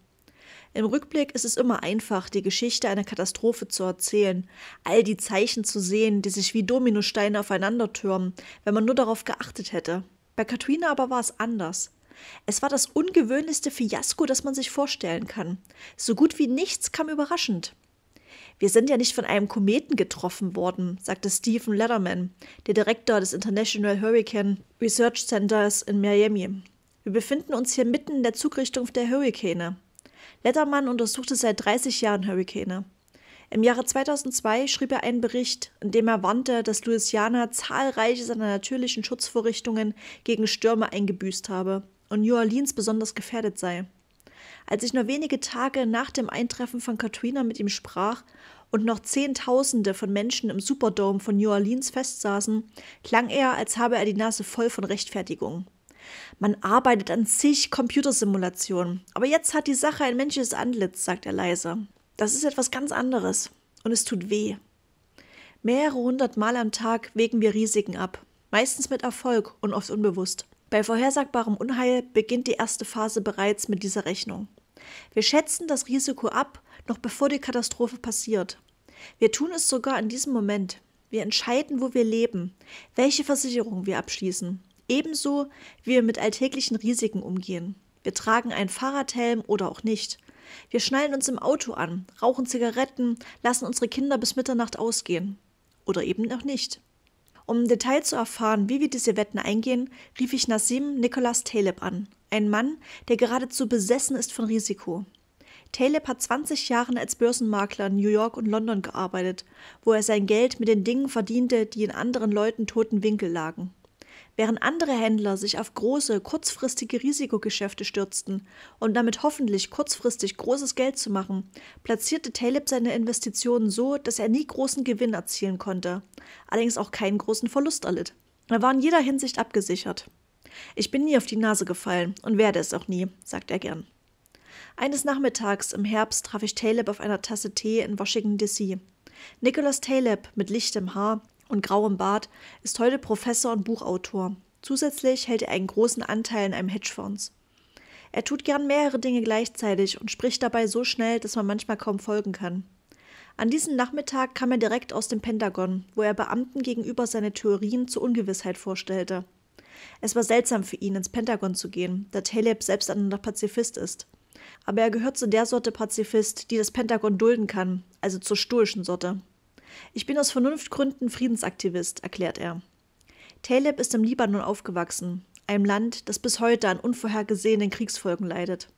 Im Rückblick ist es immer einfach, die Geschichte einer Katastrophe zu erzählen, all die Zeichen zu sehen, die sich wie Dominosteine aufeinandertürmen, wenn man nur darauf geachtet hätte. Bei Katrina aber war es anders. Es war das ungewöhnlichste Fiasko, das man sich vorstellen kann. So gut wie nichts kam überraschend. Wir sind ja nicht von einem Kometen getroffen worden, sagte Stephen Letterman, der Direktor des International Hurricane Research Centers in Miami. Wir befinden uns hier mitten in der Zugrichtung der Hurrikane. Lettermann untersuchte seit 30 Jahren Hurrikane. Im Jahre 2002 schrieb er einen Bericht, in dem er warnte, dass Louisiana zahlreiche seiner natürlichen Schutzvorrichtungen gegen Stürme eingebüßt habe und New Orleans besonders gefährdet sei. Als ich nur wenige Tage nach dem Eintreffen von Katrina mit ihm sprach und noch Zehntausende von Menschen im Superdome von New Orleans festsaßen, klang er, als habe er die Nase voll von Rechtfertigung. Man arbeitet an sich Computersimulationen. Aber jetzt hat die Sache ein menschliches Antlitz, sagt er leise. Das ist etwas ganz anderes. Und es tut weh. Mehrere hundert Mal am Tag wägen wir Risiken ab. Meistens mit Erfolg und oft unbewusst. Bei vorhersagbarem Unheil beginnt die erste Phase bereits mit dieser Rechnung. Wir schätzen das Risiko ab, noch bevor die Katastrophe passiert. Wir tun es sogar in diesem Moment. Wir entscheiden, wo wir leben, welche Versicherung wir abschließen, Ebenso, wie wir mit alltäglichen Risiken umgehen. Wir tragen einen Fahrradhelm oder auch nicht. Wir schnallen uns im Auto an, rauchen Zigaretten, lassen unsere Kinder bis Mitternacht ausgehen. Oder eben auch nicht. Um im Detail zu erfahren, wie wir diese Wetten eingehen, rief ich Nassim Nicholas Taleb an, ein Mann, der geradezu besessen ist von Risiko. Taleb hat 20 Jahre als Börsenmakler in New York und London gearbeitet, wo er sein Geld mit den Dingen verdiente, die in anderen Leuten toten Winkel lagen während andere Händler sich auf große, kurzfristige Risikogeschäfte stürzten, um damit hoffentlich kurzfristig großes Geld zu machen, platzierte Taleb seine Investitionen so, dass er nie großen Gewinn erzielen konnte, allerdings auch keinen großen Verlust erlitt. Er war in jeder Hinsicht abgesichert. Ich bin nie auf die Nase gefallen und werde es auch nie, sagt er gern. Eines Nachmittags im Herbst traf ich Taleb auf einer Tasse Tee in Washington, D.C. Nicholas Taleb, mit lichtem Haar, und grauem Bart, ist heute Professor und Buchautor. Zusätzlich hält er einen großen Anteil in einem Hedgefonds. Er tut gern mehrere Dinge gleichzeitig und spricht dabei so schnell, dass man manchmal kaum folgen kann. An diesem Nachmittag kam er direkt aus dem Pentagon, wo er Beamten gegenüber seine Theorien zur Ungewissheit vorstellte. Es war seltsam für ihn, ins Pentagon zu gehen, da Taleb selbst ein Pazifist ist. Aber er gehört zu der Sorte Pazifist, die das Pentagon dulden kann, also zur stoischen Sorte. Ich bin aus Vernunftgründen Friedensaktivist, erklärt er. Taleb ist im Libanon aufgewachsen, einem Land, das bis heute an unvorhergesehenen Kriegsfolgen leidet.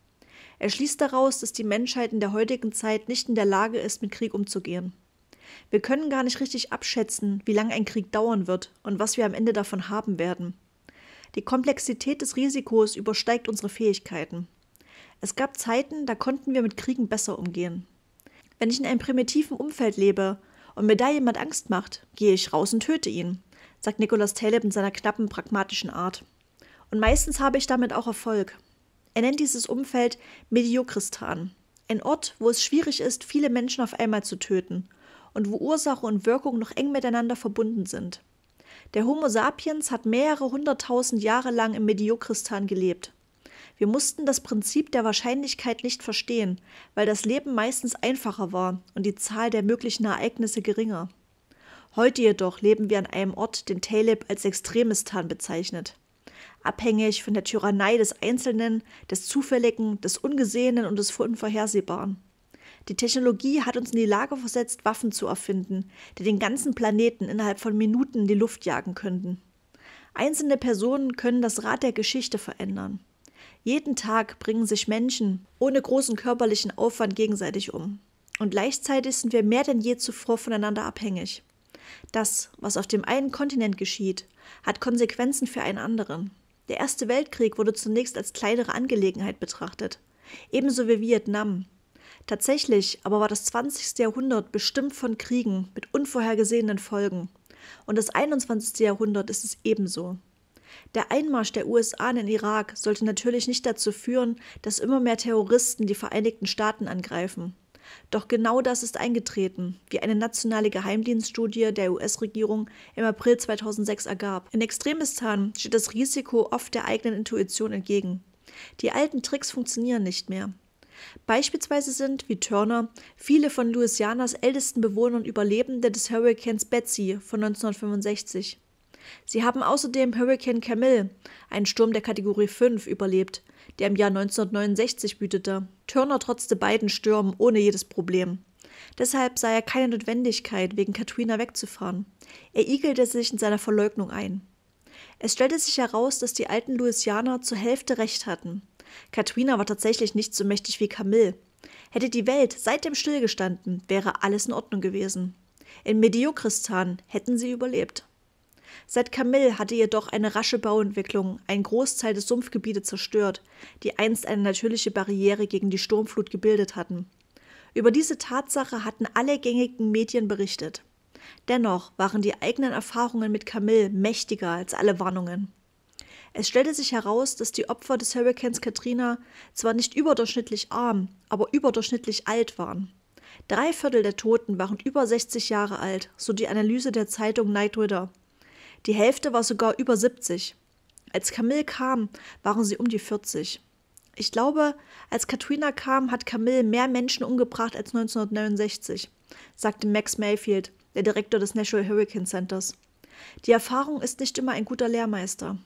Er schließt daraus, dass die Menschheit in der heutigen Zeit nicht in der Lage ist, mit Krieg umzugehen. Wir können gar nicht richtig abschätzen, wie lange ein Krieg dauern wird und was wir am Ende davon haben werden. Die Komplexität des Risikos übersteigt unsere Fähigkeiten. Es gab Zeiten, da konnten wir mit Kriegen besser umgehen. Wenn ich in einem primitiven Umfeld lebe, und mir da jemand Angst macht, gehe ich raus und töte ihn, sagt Nicholas Taleb in seiner knappen, pragmatischen Art. Und meistens habe ich damit auch Erfolg. Er nennt dieses Umfeld Mediokristan, ein Ort, wo es schwierig ist, viele Menschen auf einmal zu töten und wo Ursache und Wirkung noch eng miteinander verbunden sind. Der Homo sapiens hat mehrere hunderttausend Jahre lang im Mediokristan gelebt. Wir mussten das Prinzip der Wahrscheinlichkeit nicht verstehen, weil das Leben meistens einfacher war und die Zahl der möglichen Ereignisse geringer. Heute jedoch leben wir an einem Ort, den Taleb als Extremistan bezeichnet. Abhängig von der Tyrannei des Einzelnen, des Zufälligen, des Ungesehenen und des Unvorhersehbaren. Die Technologie hat uns in die Lage versetzt, Waffen zu erfinden, die den ganzen Planeten innerhalb von Minuten in die Luft jagen könnten. Einzelne Personen können das Rad der Geschichte verändern. Jeden Tag bringen sich Menschen ohne großen körperlichen Aufwand gegenseitig um. Und gleichzeitig sind wir mehr denn je zuvor voneinander abhängig. Das, was auf dem einen Kontinent geschieht, hat Konsequenzen für einen anderen. Der Erste Weltkrieg wurde zunächst als kleinere Angelegenheit betrachtet, ebenso wie Vietnam. Tatsächlich aber war das 20. Jahrhundert bestimmt von Kriegen mit unvorhergesehenen Folgen. Und das 21. Jahrhundert ist es ebenso. Der Einmarsch der USA in den Irak sollte natürlich nicht dazu führen, dass immer mehr Terroristen die Vereinigten Staaten angreifen. Doch genau das ist eingetreten, wie eine nationale Geheimdienststudie der US-Regierung im April 2006 ergab. In Extremistan steht das Risiko oft der eigenen Intuition entgegen. Die alten Tricks funktionieren nicht mehr. Beispielsweise sind, wie Turner, viele von Louisianas ältesten Bewohnern Überlebende des Hurrikans Betsy von 1965. Sie haben außerdem Hurricane Camille, einen Sturm der Kategorie 5, überlebt, der im Jahr 1969 wütete. Turner trotzte beiden Stürmen ohne jedes Problem. Deshalb sah er keine Notwendigkeit, wegen Katrina wegzufahren. Er igelte sich in seiner Verleugnung ein. Es stellte sich heraus, dass die alten Louisianer zur Hälfte recht hatten. Katrina war tatsächlich nicht so mächtig wie Camille. Hätte die Welt seitdem stillgestanden, wäre alles in Ordnung gewesen. In Mediokristan hätten sie überlebt. Seit Camille hatte jedoch eine rasche Bauentwicklung einen Großteil des Sumpfgebietes zerstört, die einst eine natürliche Barriere gegen die Sturmflut gebildet hatten. Über diese Tatsache hatten alle gängigen Medien berichtet. Dennoch waren die eigenen Erfahrungen mit Camille mächtiger als alle Warnungen. Es stellte sich heraus, dass die Opfer des Hurrikans Katrina zwar nicht überdurchschnittlich arm, aber überdurchschnittlich alt waren. Drei Viertel der Toten waren über 60 Jahre alt, so die Analyse der Zeitung Night Rider. Die Hälfte war sogar über 70. Als Camille kam, waren sie um die 40. Ich glaube, als Katrina kam, hat Camille mehr Menschen umgebracht als 1969, sagte Max Mayfield, der Direktor des National Hurricane Centers. Die Erfahrung ist nicht immer ein guter Lehrmeister.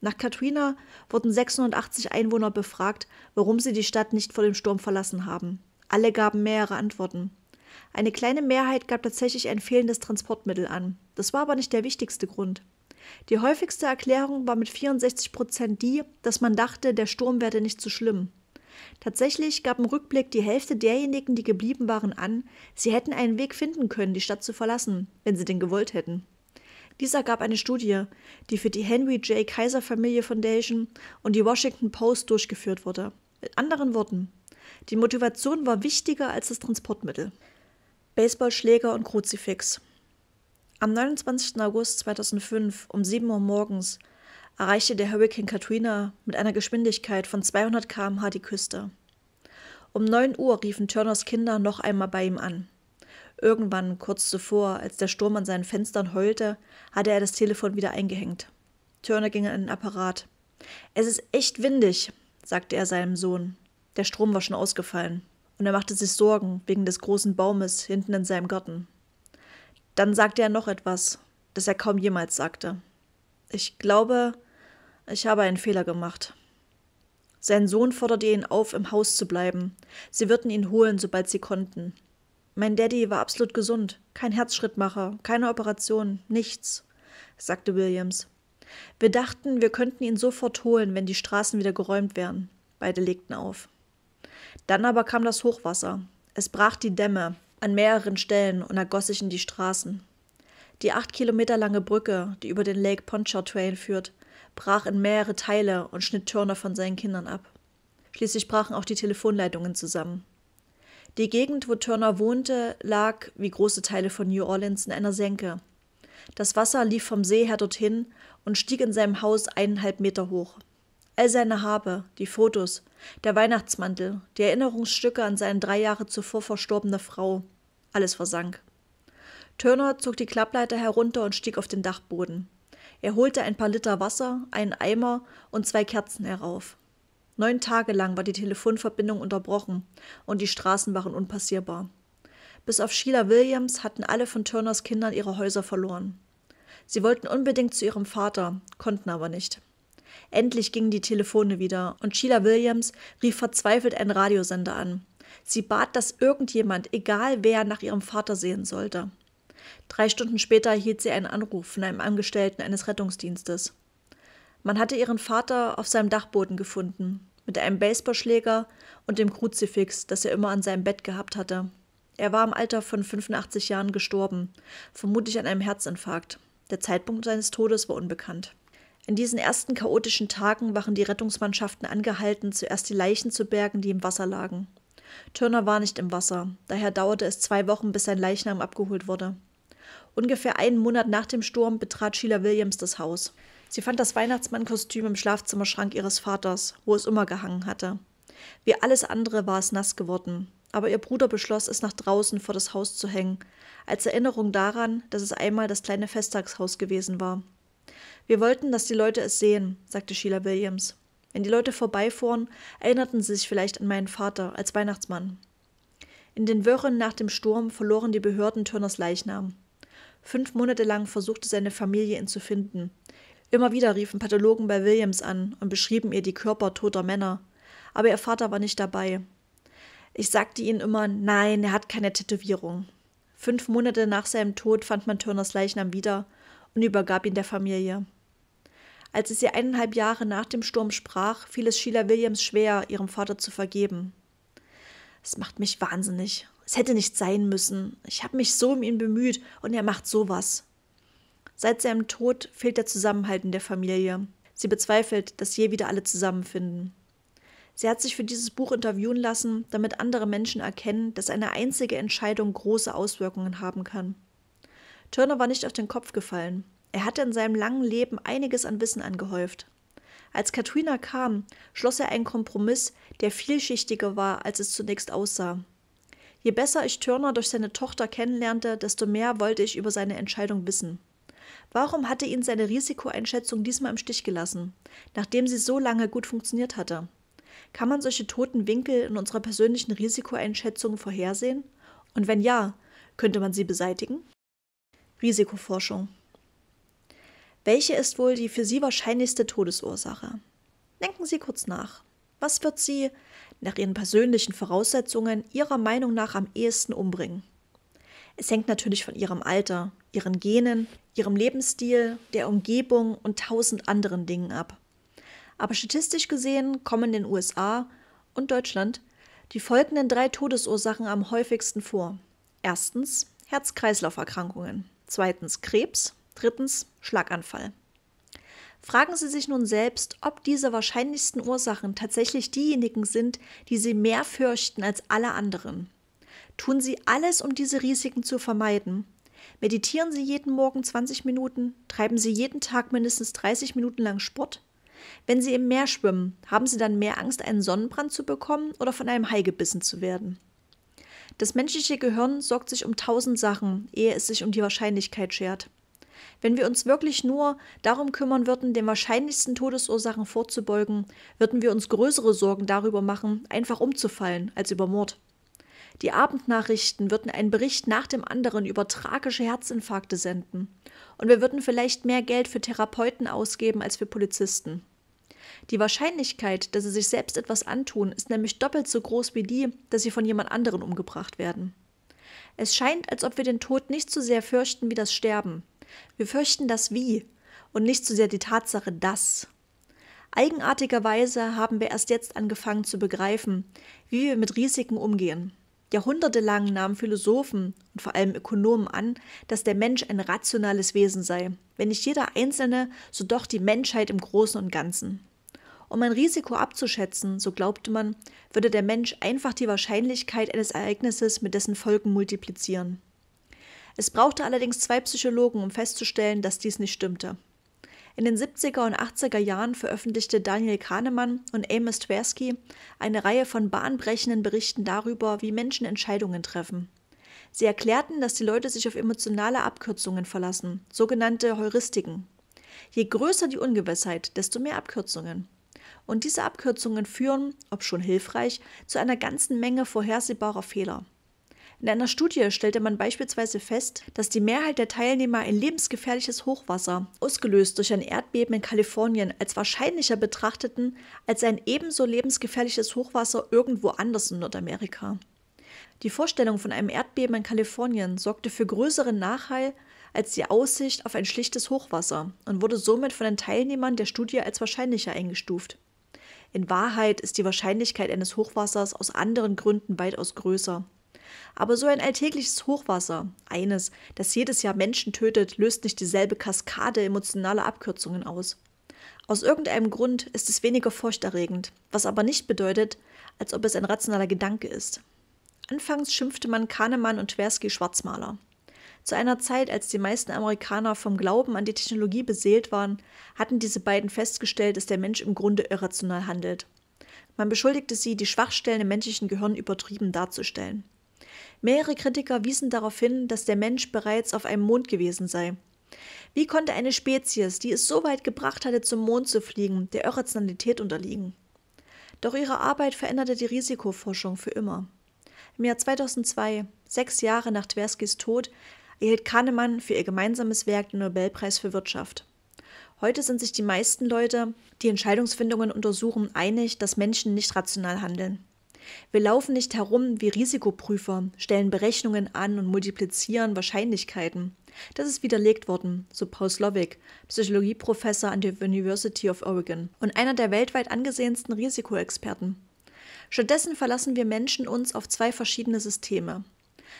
Nach Katrina wurden 680 Einwohner befragt, warum sie die Stadt nicht vor dem Sturm verlassen haben. Alle gaben mehrere Antworten. Eine kleine Mehrheit gab tatsächlich ein fehlendes Transportmittel an. Das war aber nicht der wichtigste Grund. Die häufigste Erklärung war mit 64 Prozent die, dass man dachte, der Sturm werde nicht so schlimm. Tatsächlich gab im Rückblick die Hälfte derjenigen, die geblieben waren, an, sie hätten einen Weg finden können, die Stadt zu verlassen, wenn sie den gewollt hätten. Dieser gab eine Studie, die für die Henry J. Kaiser Familie Foundation und die Washington Post durchgeführt wurde. Mit anderen Worten, die Motivation war wichtiger als das Transportmittel. Baseballschläger und Kruzifix. Am 29. August 2005 um 7 Uhr morgens erreichte der Hurrikan Katrina mit einer Geschwindigkeit von 200 km/h die Küste. Um 9 Uhr riefen Turners Kinder noch einmal bei ihm an. Irgendwann, kurz zuvor, als der Sturm an seinen Fenstern heulte, hatte er das Telefon wieder eingehängt. Turner ging an den Apparat. Es ist echt windig, sagte er seinem Sohn. Der Strom war schon ausgefallen, und er machte sich Sorgen wegen des großen Baumes hinten in seinem Garten. Dann sagte er noch etwas, das er kaum jemals sagte. Ich glaube, ich habe einen Fehler gemacht. Sein Sohn forderte ihn auf, im Haus zu bleiben. Sie würden ihn holen, sobald sie konnten. Mein Daddy war absolut gesund, kein Herzschrittmacher, keine Operation, nichts, sagte Williams. Wir dachten, wir könnten ihn sofort holen, wenn die Straßen wieder geräumt wären. Beide legten auf. Dann aber kam das Hochwasser. Es brach die Dämme, an mehreren Stellen und ergoss sich in die Straßen. Die acht Kilometer lange Brücke, die über den Lake Poncha Trail führt, brach in mehrere Teile und schnitt Turner von seinen Kindern ab. Schließlich brachen auch die Telefonleitungen zusammen. Die Gegend, wo Turner wohnte, lag, wie große Teile von New Orleans, in einer Senke. Das Wasser lief vom See her dorthin und stieg in seinem Haus eineinhalb Meter hoch. All seine Habe, die Fotos, der Weihnachtsmantel, die Erinnerungsstücke an seine drei Jahre zuvor verstorbene Frau, alles versank. Turner zog die Klappleiter herunter und stieg auf den Dachboden. Er holte ein paar Liter Wasser, einen Eimer und zwei Kerzen herauf. Neun Tage lang war die Telefonverbindung unterbrochen und die Straßen waren unpassierbar. Bis auf Sheila Williams hatten alle von Turners Kindern ihre Häuser verloren. Sie wollten unbedingt zu ihrem Vater, konnten aber nicht. Endlich gingen die Telefone wieder und Sheila Williams rief verzweifelt einen Radiosender an. Sie bat, dass irgendjemand, egal wer, nach ihrem Vater sehen sollte. Drei Stunden später erhielt sie einen Anruf von einem Angestellten eines Rettungsdienstes. Man hatte ihren Vater auf seinem Dachboden gefunden, mit einem Baseballschläger und dem Kruzifix, das er immer an seinem Bett gehabt hatte. Er war im Alter von 85 Jahren gestorben, vermutlich an einem Herzinfarkt. Der Zeitpunkt seines Todes war unbekannt. In diesen ersten chaotischen Tagen waren die Rettungsmannschaften angehalten, zuerst die Leichen zu bergen, die im Wasser lagen. Turner war nicht im Wasser, daher dauerte es zwei Wochen, bis sein Leichnam abgeholt wurde. Ungefähr einen Monat nach dem Sturm betrat Sheila Williams das Haus. Sie fand das Weihnachtsmannkostüm im Schlafzimmerschrank ihres Vaters, wo es immer gehangen hatte. Wie alles andere war es nass geworden, aber ihr Bruder beschloss, es nach draußen vor das Haus zu hängen, als Erinnerung daran, dass es einmal das kleine Festtagshaus gewesen war. Wir wollten, dass die Leute es sehen, sagte Sheila Williams. Wenn die Leute vorbeifuhren, erinnerten sie sich vielleicht an meinen Vater als Weihnachtsmann. In den Wochen nach dem Sturm verloren die Behörden Turners Leichnam. Fünf Monate lang versuchte seine Familie ihn zu finden. Immer wieder riefen Pathologen bei Williams an und beschrieben ihr die Körper toter Männer. Aber ihr Vater war nicht dabei. Ich sagte ihnen immer, nein, er hat keine Tätowierung. Fünf Monate nach seinem Tod fand man Turners Leichnam wieder und übergab ihn der Familie. Als es ihr eineinhalb Jahre nach dem Sturm sprach, fiel es Sheila Williams schwer, ihrem Vater zu vergeben. Es macht mich wahnsinnig. Es hätte nicht sein müssen. Ich habe mich so um ihn bemüht und er macht sowas. Seit seinem Tod fehlt der Zusammenhalt in der Familie. Sie bezweifelt, dass je wieder alle zusammenfinden. Sie hat sich für dieses Buch interviewen lassen, damit andere Menschen erkennen, dass eine einzige Entscheidung große Auswirkungen haben kann. Turner war nicht auf den Kopf gefallen. Er hatte in seinem langen Leben einiges an Wissen angehäuft. Als Katrina kam, schloss er einen Kompromiss, der vielschichtiger war, als es zunächst aussah. Je besser ich Turner durch seine Tochter kennenlernte, desto mehr wollte ich über seine Entscheidung wissen. Warum hatte ihn seine Risikoeinschätzung diesmal im Stich gelassen, nachdem sie so lange gut funktioniert hatte? Kann man solche toten Winkel in unserer persönlichen Risikoeinschätzung vorhersehen? Und wenn ja, könnte man sie beseitigen? Risikoforschung. Welche ist wohl die für Sie wahrscheinlichste Todesursache? Denken Sie kurz nach. Was wird Sie nach Ihren persönlichen Voraussetzungen Ihrer Meinung nach am ehesten umbringen? Es hängt natürlich von Ihrem Alter, Ihren Genen, Ihrem Lebensstil, der Umgebung und tausend anderen Dingen ab. Aber statistisch gesehen kommen in den USA und Deutschland die folgenden drei Todesursachen am häufigsten vor. Erstens Herz-Kreislauf-Erkrankungen zweitens Krebs, drittens Schlaganfall. Fragen Sie sich nun selbst, ob diese wahrscheinlichsten Ursachen tatsächlich diejenigen sind, die Sie mehr fürchten als alle anderen. Tun Sie alles, um diese Risiken zu vermeiden. Meditieren Sie jeden Morgen 20 Minuten, treiben Sie jeden Tag mindestens 30 Minuten lang Sport. Wenn Sie im Meer schwimmen, haben Sie dann mehr Angst, einen Sonnenbrand zu bekommen oder von einem Hai gebissen zu werden. Das menschliche Gehirn sorgt sich um tausend Sachen, ehe es sich um die Wahrscheinlichkeit schert. Wenn wir uns wirklich nur darum kümmern würden, den wahrscheinlichsten Todesursachen vorzubeugen, würden wir uns größere Sorgen darüber machen, einfach umzufallen, als über Mord. Die Abendnachrichten würden einen Bericht nach dem anderen über tragische Herzinfarkte senden. Und wir würden vielleicht mehr Geld für Therapeuten ausgeben als für Polizisten. Die Wahrscheinlichkeit, dass sie sich selbst etwas antun, ist nämlich doppelt so groß wie die, dass sie von jemand anderen umgebracht werden. Es scheint, als ob wir den Tod nicht so sehr fürchten wie das Sterben. Wir fürchten das Wie und nicht so sehr die Tatsache dass. Eigenartigerweise haben wir erst jetzt angefangen zu begreifen, wie wir mit Risiken umgehen. Jahrhundertelang nahmen Philosophen und vor allem Ökonomen an, dass der Mensch ein rationales Wesen sei, wenn nicht jeder Einzelne, so doch die Menschheit im Großen und Ganzen. Um ein Risiko abzuschätzen, so glaubte man, würde der Mensch einfach die Wahrscheinlichkeit eines Ereignisses mit dessen Folgen multiplizieren. Es brauchte allerdings zwei Psychologen, um festzustellen, dass dies nicht stimmte. In den 70er und 80er Jahren veröffentlichte Daniel Kahnemann und Amos Tversky eine Reihe von bahnbrechenden Berichten darüber, wie Menschen Entscheidungen treffen. Sie erklärten, dass die Leute sich auf emotionale Abkürzungen verlassen, sogenannte Heuristiken. Je größer die Ungewissheit, desto mehr Abkürzungen. Und diese Abkürzungen führen, ob schon hilfreich, zu einer ganzen Menge vorhersehbarer Fehler. In einer Studie stellte man beispielsweise fest, dass die Mehrheit der Teilnehmer ein lebensgefährliches Hochwasser, ausgelöst durch ein Erdbeben in Kalifornien, als wahrscheinlicher betrachteten als ein ebenso lebensgefährliches Hochwasser irgendwo anders in Nordamerika. Die Vorstellung von einem Erdbeben in Kalifornien sorgte für größeren Nachhall als die Aussicht auf ein schlichtes Hochwasser und wurde somit von den Teilnehmern der Studie als wahrscheinlicher eingestuft. In Wahrheit ist die Wahrscheinlichkeit eines Hochwassers aus anderen Gründen weitaus größer. Aber so ein alltägliches Hochwasser, eines, das jedes Jahr Menschen tötet, löst nicht dieselbe Kaskade emotionaler Abkürzungen aus. Aus irgendeinem Grund ist es weniger furchterregend, was aber nicht bedeutet, als ob es ein rationaler Gedanke ist. Anfangs schimpfte man Kahnemann und Tversky Schwarzmaler. Zu einer Zeit, als die meisten Amerikaner vom Glauben an die Technologie beseelt waren, hatten diese beiden festgestellt, dass der Mensch im Grunde irrational handelt. Man beschuldigte sie, die Schwachstellen im menschlichen Gehirn übertrieben darzustellen. Mehrere Kritiker wiesen darauf hin, dass der Mensch bereits auf einem Mond gewesen sei. Wie konnte eine Spezies, die es so weit gebracht hatte, zum Mond zu fliegen, der Irrationalität unterliegen? Doch ihre Arbeit veränderte die Risikoforschung für immer. Im Jahr 2002, sechs Jahre nach Tverskys Tod, erhielt Kahnemann für ihr gemeinsames Werk den Nobelpreis für Wirtschaft. Heute sind sich die meisten Leute, die Entscheidungsfindungen untersuchen, einig, dass Menschen nicht rational handeln. Wir laufen nicht herum wie Risikoprüfer, stellen Berechnungen an und multiplizieren Wahrscheinlichkeiten. Das ist widerlegt worden, so Paul Slovic, Psychologieprofessor an der University of Oregon und einer der weltweit angesehensten Risikoexperten. Stattdessen verlassen wir Menschen uns auf zwei verschiedene Systeme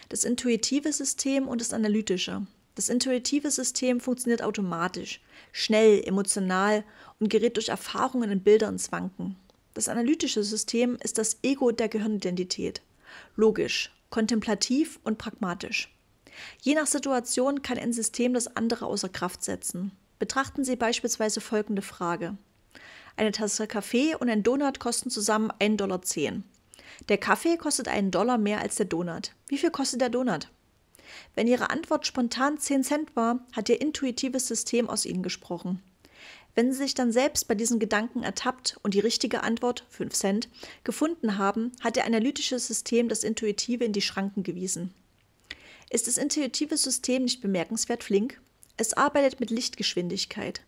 das intuitive System und das analytische. Das intuitive System funktioniert automatisch, schnell, emotional und gerät durch Erfahrungen und Bilder ins Wanken. Das analytische System ist das Ego der Gehirnidentität. Logisch, kontemplativ und pragmatisch. Je nach Situation kann ein System das andere außer Kraft setzen. Betrachten Sie beispielsweise folgende Frage. Eine Tasse Kaffee und ein Donut kosten zusammen 1,10 Dollar. Der Kaffee kostet einen Dollar mehr als der Donut. Wie viel kostet der Donut? Wenn Ihre Antwort spontan 10 Cent war, hat Ihr intuitives System aus Ihnen gesprochen. Wenn Sie sich dann selbst bei diesen Gedanken ertappt und die richtige Antwort, 5 Cent, gefunden haben, hat Ihr analytisches System das Intuitive in die Schranken gewiesen. Ist das intuitive System nicht bemerkenswert flink? Es arbeitet mit Lichtgeschwindigkeit.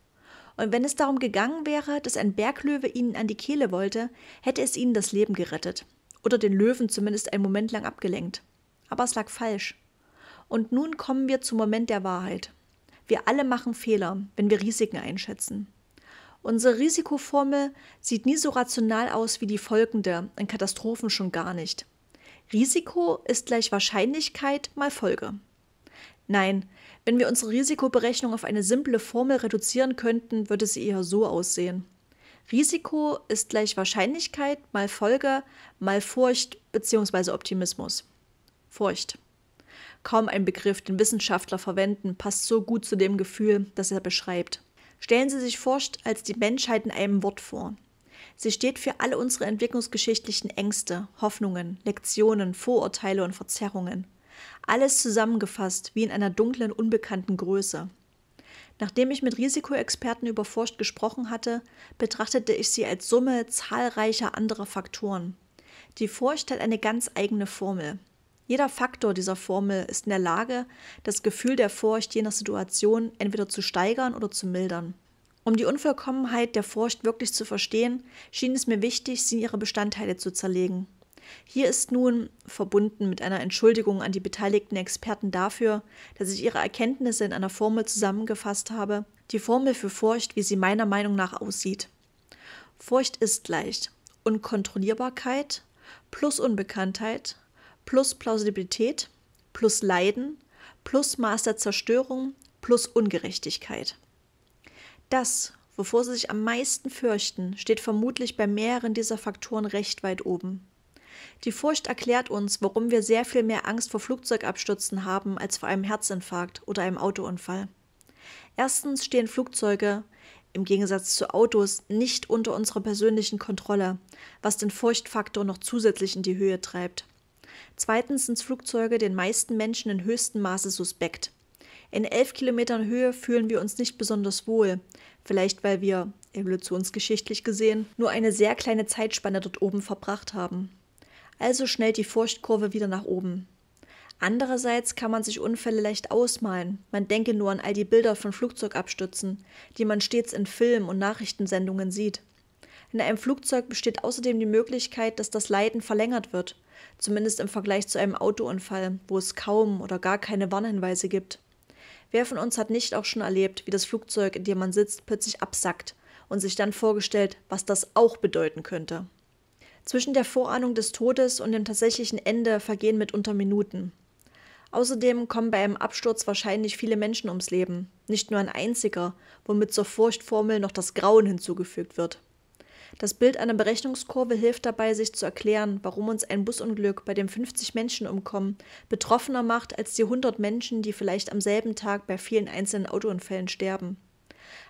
Und wenn es darum gegangen wäre, dass ein Berglöwe ihnen an die Kehle wollte, hätte es ihnen das Leben gerettet oder den Löwen zumindest einen Moment lang abgelenkt. Aber es lag falsch. Und nun kommen wir zum Moment der Wahrheit. Wir alle machen Fehler, wenn wir Risiken einschätzen. Unsere Risikoformel sieht nie so rational aus wie die folgende, in Katastrophen schon gar nicht. Risiko ist gleich Wahrscheinlichkeit mal Folge. Nein, wenn wir unsere Risikoberechnung auf eine simple Formel reduzieren könnten, würde sie eher so aussehen. Risiko ist gleich Wahrscheinlichkeit mal Folge mal Furcht bzw. Optimismus. Furcht. Kaum ein Begriff, den Wissenschaftler verwenden, passt so gut zu dem Gefühl, das er beschreibt. Stellen Sie sich Furcht als die Menschheit in einem Wort vor. Sie steht für alle unsere entwicklungsgeschichtlichen Ängste, Hoffnungen, Lektionen, Vorurteile und Verzerrungen. Alles zusammengefasst wie in einer dunklen, unbekannten Größe. Nachdem ich mit Risikoexperten über Forscht gesprochen hatte, betrachtete ich sie als Summe zahlreicher anderer Faktoren. Die Furcht hat eine ganz eigene Formel. Jeder Faktor dieser Formel ist in der Lage, das Gefühl der Furcht je nach Situation entweder zu steigern oder zu mildern. Um die Unvollkommenheit der Furcht wirklich zu verstehen, schien es mir wichtig, sie in ihre Bestandteile zu zerlegen hier ist nun, verbunden mit einer Entschuldigung an die beteiligten Experten dafür, dass ich ihre Erkenntnisse in einer Formel zusammengefasst habe, die Formel für Furcht, wie sie meiner Meinung nach aussieht. Furcht ist gleich Unkontrollierbarkeit plus Unbekanntheit plus Plausibilität plus Leiden plus Maß der Zerstörung plus Ungerechtigkeit. Das, wovor sie sich am meisten fürchten, steht vermutlich bei mehreren dieser Faktoren recht weit oben. Die Furcht erklärt uns, warum wir sehr viel mehr Angst vor Flugzeugabstürzen haben als vor einem Herzinfarkt oder einem Autounfall. Erstens stehen Flugzeuge im Gegensatz zu Autos nicht unter unserer persönlichen Kontrolle, was den Furchtfaktor noch zusätzlich in die Höhe treibt. Zweitens sind Flugzeuge den meisten Menschen in höchstem Maße suspekt. In elf Kilometern Höhe fühlen wir uns nicht besonders wohl, vielleicht weil wir, evolutionsgeschichtlich gesehen, nur eine sehr kleine Zeitspanne dort oben verbracht haben also schnellt die Furchtkurve wieder nach oben. Andererseits kann man sich Unfälle leicht ausmalen. Man denke nur an all die Bilder von Flugzeugabstürzen, die man stets in Filmen und Nachrichtensendungen sieht. In einem Flugzeug besteht außerdem die Möglichkeit, dass das Leiden verlängert wird, zumindest im Vergleich zu einem Autounfall, wo es kaum oder gar keine Warnhinweise gibt. Wer von uns hat nicht auch schon erlebt, wie das Flugzeug, in dem man sitzt, plötzlich absackt und sich dann vorgestellt, was das auch bedeuten könnte? Zwischen der Vorahnung des Todes und dem tatsächlichen Ende vergehen mitunter Minuten. Außerdem kommen bei einem Absturz wahrscheinlich viele Menschen ums Leben, nicht nur ein einziger, womit zur Furchtformel noch das Grauen hinzugefügt wird. Das Bild einer Berechnungskurve hilft dabei, sich zu erklären, warum uns ein Busunglück, bei dem 50 Menschen umkommen, betroffener macht als die 100 Menschen, die vielleicht am selben Tag bei vielen einzelnen Autounfällen sterben.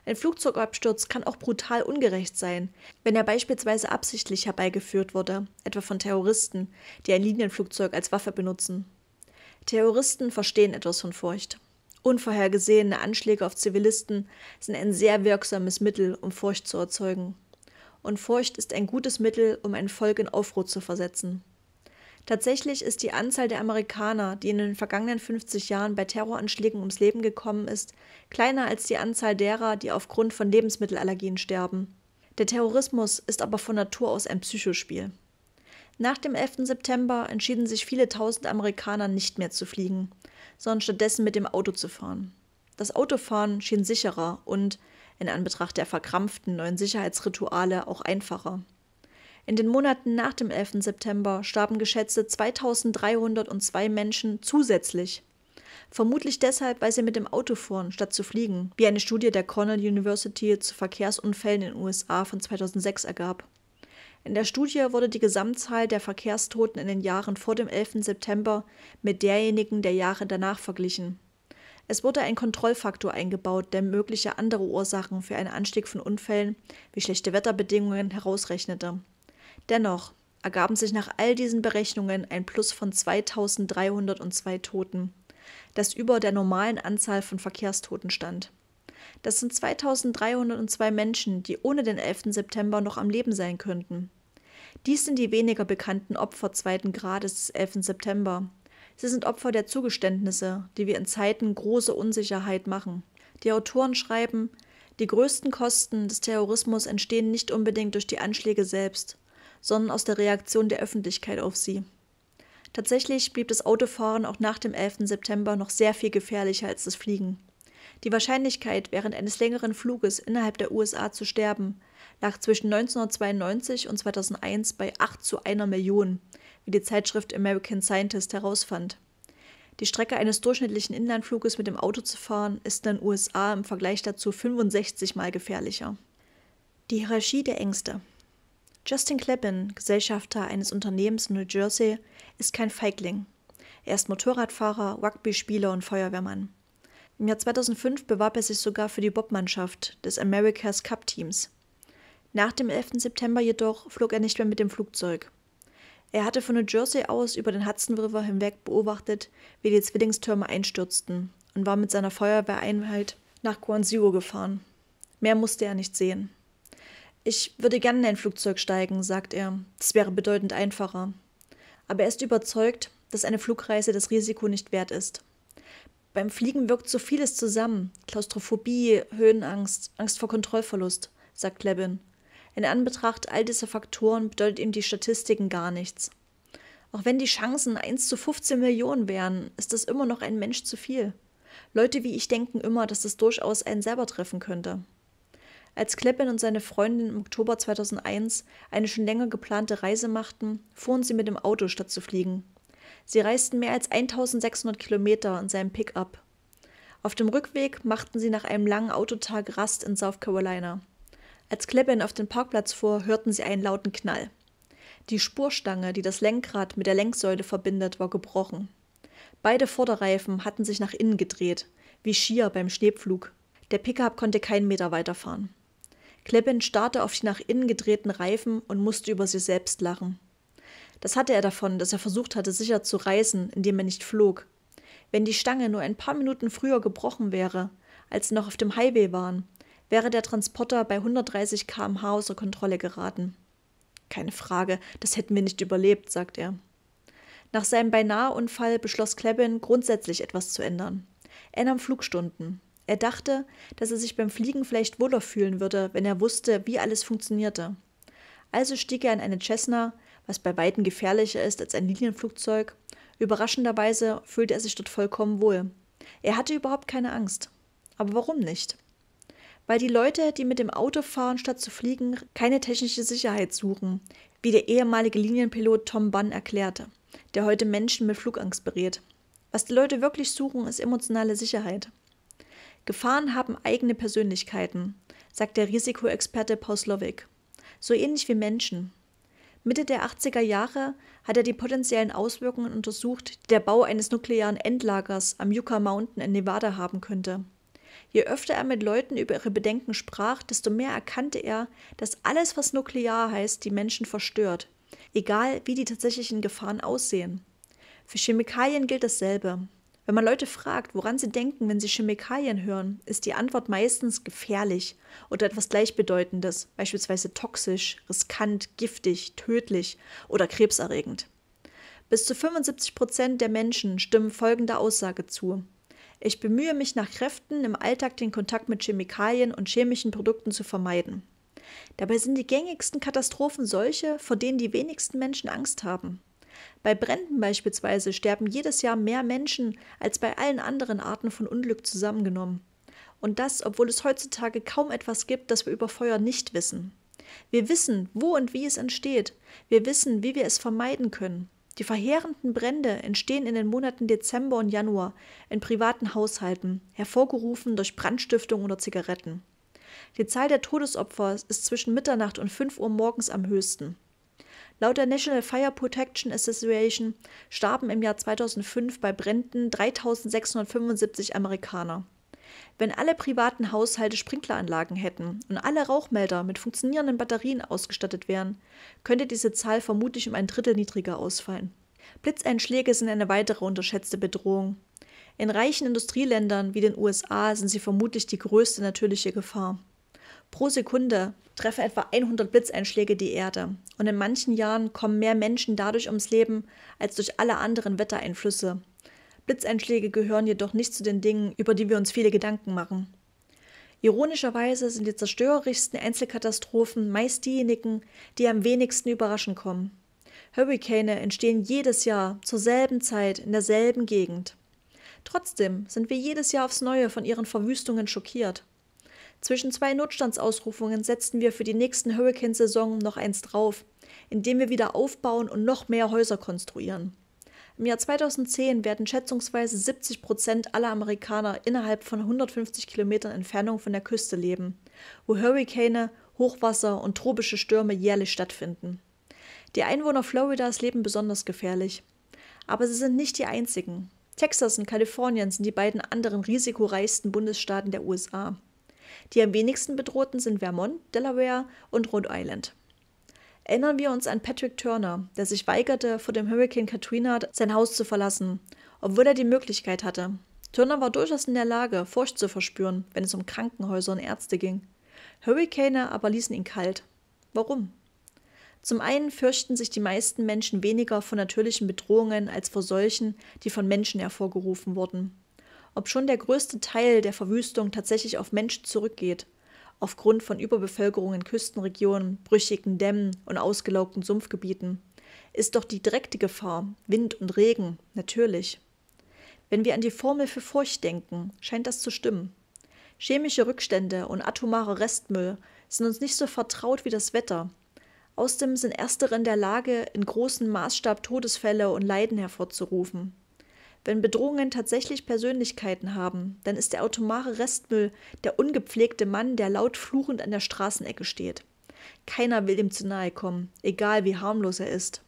Ein Flugzeugabsturz kann auch brutal ungerecht sein, wenn er beispielsweise absichtlich herbeigeführt wurde, etwa von Terroristen, die ein Linienflugzeug als Waffe benutzen. Terroristen verstehen etwas von Furcht. Unvorhergesehene Anschläge auf Zivilisten sind ein sehr wirksames Mittel, um Furcht zu erzeugen. Und Furcht ist ein gutes Mittel, um ein Volk in Aufruhr zu versetzen. Tatsächlich ist die Anzahl der Amerikaner, die in den vergangenen 50 Jahren bei Terroranschlägen ums Leben gekommen ist, kleiner als die Anzahl derer, die aufgrund von Lebensmittelallergien sterben. Der Terrorismus ist aber von Natur aus ein Psychospiel. Nach dem 11. September entschieden sich viele tausend Amerikaner nicht mehr zu fliegen, sondern stattdessen mit dem Auto zu fahren. Das Autofahren schien sicherer und, in Anbetracht der verkrampften neuen Sicherheitsrituale, auch einfacher. In den Monaten nach dem 11. September starben geschätzte 2302 Menschen zusätzlich. Vermutlich deshalb, weil sie mit dem Auto fuhren, statt zu fliegen, wie eine Studie der Cornell University zu Verkehrsunfällen in den USA von 2006 ergab. In der Studie wurde die Gesamtzahl der Verkehrstoten in den Jahren vor dem 11. September mit derjenigen der Jahre danach verglichen. Es wurde ein Kontrollfaktor eingebaut, der mögliche andere Ursachen für einen Anstieg von Unfällen wie schlechte Wetterbedingungen herausrechnete. Dennoch ergaben sich nach all diesen Berechnungen ein Plus von 2302 Toten, das über der normalen Anzahl von Verkehrstoten stand. Das sind 2302 Menschen, die ohne den 11. September noch am Leben sein könnten. Dies sind die weniger bekannten Opfer zweiten Grades des 11. September. Sie sind Opfer der Zugeständnisse, die wir in Zeiten großer Unsicherheit machen. Die Autoren schreiben, die größten Kosten des Terrorismus entstehen nicht unbedingt durch die Anschläge selbst, sondern aus der Reaktion der Öffentlichkeit auf sie. Tatsächlich blieb das Autofahren auch nach dem 11. September noch sehr viel gefährlicher als das Fliegen. Die Wahrscheinlichkeit, während eines längeren Fluges innerhalb der USA zu sterben, lag zwischen 1992 und 2001 bei 8 zu 1 Million, wie die Zeitschrift American Scientist herausfand. Die Strecke eines durchschnittlichen Inlandfluges mit dem Auto zu fahren, ist in den USA im Vergleich dazu 65 mal gefährlicher. Die Hierarchie der Ängste. Justin Kleppen, Gesellschafter eines Unternehmens in New Jersey, ist kein Feigling. Er ist Motorradfahrer, Rugby-Spieler und Feuerwehrmann. Im Jahr 2005 bewarb er sich sogar für die Bobmannschaft des America's Cup Teams. Nach dem 11. September jedoch flog er nicht mehr mit dem Flugzeug. Er hatte von New Jersey aus über den Hudson River hinweg beobachtet, wie die Zwillingstürme einstürzten und war mit seiner Feuerwehreinheit nach Guan Zero gefahren. Mehr musste er nicht sehen. Ich würde gerne in ein Flugzeug steigen, sagt er. Das wäre bedeutend einfacher. Aber er ist überzeugt, dass eine Flugreise das Risiko nicht wert ist. Beim Fliegen wirkt so vieles zusammen. Klaustrophobie, Höhenangst, Angst vor Kontrollverlust, sagt Klebin. In Anbetracht all dieser Faktoren bedeutet ihm die Statistiken gar nichts. Auch wenn die Chancen 1 zu 15 Millionen wären, ist das immer noch ein Mensch zu viel. Leute wie ich denken immer, dass das durchaus einen selber treffen könnte. Als Kleppin und seine Freundin im Oktober 2001 eine schon länger geplante Reise machten, fuhren sie mit dem Auto statt zu fliegen. Sie reisten mehr als 1600 Kilometer in seinem Pickup. Auf dem Rückweg machten sie nach einem langen Autotag Rast in South Carolina. Als Kleppin auf den Parkplatz fuhr, hörten sie einen lauten Knall. Die Spurstange, die das Lenkrad mit der Lenksäule verbindet, war gebrochen. Beide Vorderreifen hatten sich nach innen gedreht, wie Skier beim Schneepflug. Der Pickup konnte keinen Meter weiterfahren. Kleppen starrte auf die nach innen gedrehten Reifen und musste über sie selbst lachen. Das hatte er davon, dass er versucht hatte, sicher zu reißen, indem er nicht flog. Wenn die Stange nur ein paar Minuten früher gebrochen wäre, als sie noch auf dem Highway waren, wäre der Transporter bei 130 km/h außer Kontrolle geraten. Keine Frage, das hätten wir nicht überlebt, sagt er. Nach seinem Beinahe-Unfall beschloss Klebin, grundsätzlich etwas zu ändern. Er nahm Flugstunden. Er dachte, dass er sich beim Fliegen vielleicht wohler fühlen würde, wenn er wusste, wie alles funktionierte. Also stieg er in eine Cessna, was bei Weitem gefährlicher ist als ein Linienflugzeug. Überraschenderweise fühlte er sich dort vollkommen wohl. Er hatte überhaupt keine Angst. Aber warum nicht? Weil die Leute, die mit dem Auto fahren, statt zu fliegen, keine technische Sicherheit suchen, wie der ehemalige Linienpilot Tom Bunn erklärte, der heute Menschen mit Flugangst berät. Was die Leute wirklich suchen, ist emotionale Sicherheit. Gefahren haben eigene Persönlichkeiten, sagt der Risikoexperte Paul Slowik. So ähnlich wie Menschen. Mitte der 80er Jahre hat er die potenziellen Auswirkungen untersucht, die der Bau eines nuklearen Endlagers am Yucca Mountain in Nevada haben könnte. Je öfter er mit Leuten über ihre Bedenken sprach, desto mehr erkannte er, dass alles, was nuklear heißt, die Menschen verstört, egal wie die tatsächlichen Gefahren aussehen. Für Chemikalien gilt dasselbe. Wenn man Leute fragt, woran sie denken, wenn sie Chemikalien hören, ist die Antwort meistens gefährlich oder etwas Gleichbedeutendes, beispielsweise toxisch, riskant, giftig, tödlich oder krebserregend. Bis zu 75 Prozent der Menschen stimmen folgender Aussage zu. Ich bemühe mich nach Kräften, im Alltag den Kontakt mit Chemikalien und chemischen Produkten zu vermeiden. Dabei sind die gängigsten Katastrophen solche, vor denen die wenigsten Menschen Angst haben. Bei Bränden beispielsweise sterben jedes Jahr mehr Menschen als bei allen anderen Arten von Unglück zusammengenommen. Und das, obwohl es heutzutage kaum etwas gibt, das wir über Feuer nicht wissen. Wir wissen, wo und wie es entsteht. Wir wissen, wie wir es vermeiden können. Die verheerenden Brände entstehen in den Monaten Dezember und Januar in privaten Haushalten, hervorgerufen durch Brandstiftung oder Zigaretten. Die Zahl der Todesopfer ist zwischen Mitternacht und 5 Uhr morgens am höchsten. Laut der National Fire Protection Association starben im Jahr 2005 bei Bränden 3675 Amerikaner. Wenn alle privaten Haushalte Sprinkleranlagen hätten und alle Rauchmelder mit funktionierenden Batterien ausgestattet wären, könnte diese Zahl vermutlich um ein Drittel niedriger ausfallen. Blitzeinschläge sind eine weitere unterschätzte Bedrohung. In reichen Industrieländern wie den USA sind sie vermutlich die größte natürliche Gefahr. Pro Sekunde treffen etwa 100 Blitzeinschläge die Erde und in manchen Jahren kommen mehr Menschen dadurch ums Leben als durch alle anderen Wettereinflüsse. Blitzeinschläge gehören jedoch nicht zu den Dingen, über die wir uns viele Gedanken machen. Ironischerweise sind die zerstörerischsten Einzelkatastrophen meist diejenigen, die am wenigsten überraschen kommen. Hurrikane entstehen jedes Jahr zur selben Zeit in derselben Gegend. Trotzdem sind wir jedes Jahr aufs Neue von ihren Verwüstungen schockiert. Zwischen zwei Notstandsausrufungen setzten wir für die nächsten Hurrikansaison noch eins drauf, indem wir wieder aufbauen und noch mehr Häuser konstruieren. Im Jahr 2010 werden schätzungsweise 70 Prozent aller Amerikaner innerhalb von 150 Kilometern Entfernung von der Küste leben, wo Hurrikane, Hochwasser und tropische Stürme jährlich stattfinden. Die Einwohner Floridas leben besonders gefährlich. Aber sie sind nicht die einzigen. Texas und Kalifornien sind die beiden anderen risikoreichsten Bundesstaaten der USA. Die am wenigsten bedrohten sind Vermont, Delaware und Rhode Island. Erinnern wir uns an Patrick Turner, der sich weigerte, vor dem Hurrikan Katrina sein Haus zu verlassen, obwohl er die Möglichkeit hatte. Turner war durchaus in der Lage, Furcht zu verspüren, wenn es um Krankenhäuser und Ärzte ging. Hurrikaner aber ließen ihn kalt. Warum? Zum einen fürchten sich die meisten Menschen weniger vor natürlichen Bedrohungen als vor solchen, die von Menschen hervorgerufen wurden ob schon der größte Teil der Verwüstung tatsächlich auf Menschen zurückgeht, aufgrund von Überbevölkerung in Küstenregionen, brüchigen Dämmen und ausgelaugten Sumpfgebieten, ist doch die direkte Gefahr Wind und Regen natürlich. Wenn wir an die Formel für Furcht denken, scheint das zu stimmen. Chemische Rückstände und atomare Restmüll sind uns nicht so vertraut wie das Wetter. Außerdem sind erstere in der Lage, in großem Maßstab Todesfälle und Leiden hervorzurufen. Wenn Bedrohungen tatsächlich Persönlichkeiten haben, dann ist der automare Restmüll der ungepflegte Mann, der laut fluchend an der Straßenecke steht. Keiner will ihm zu nahe kommen, egal wie harmlos er ist.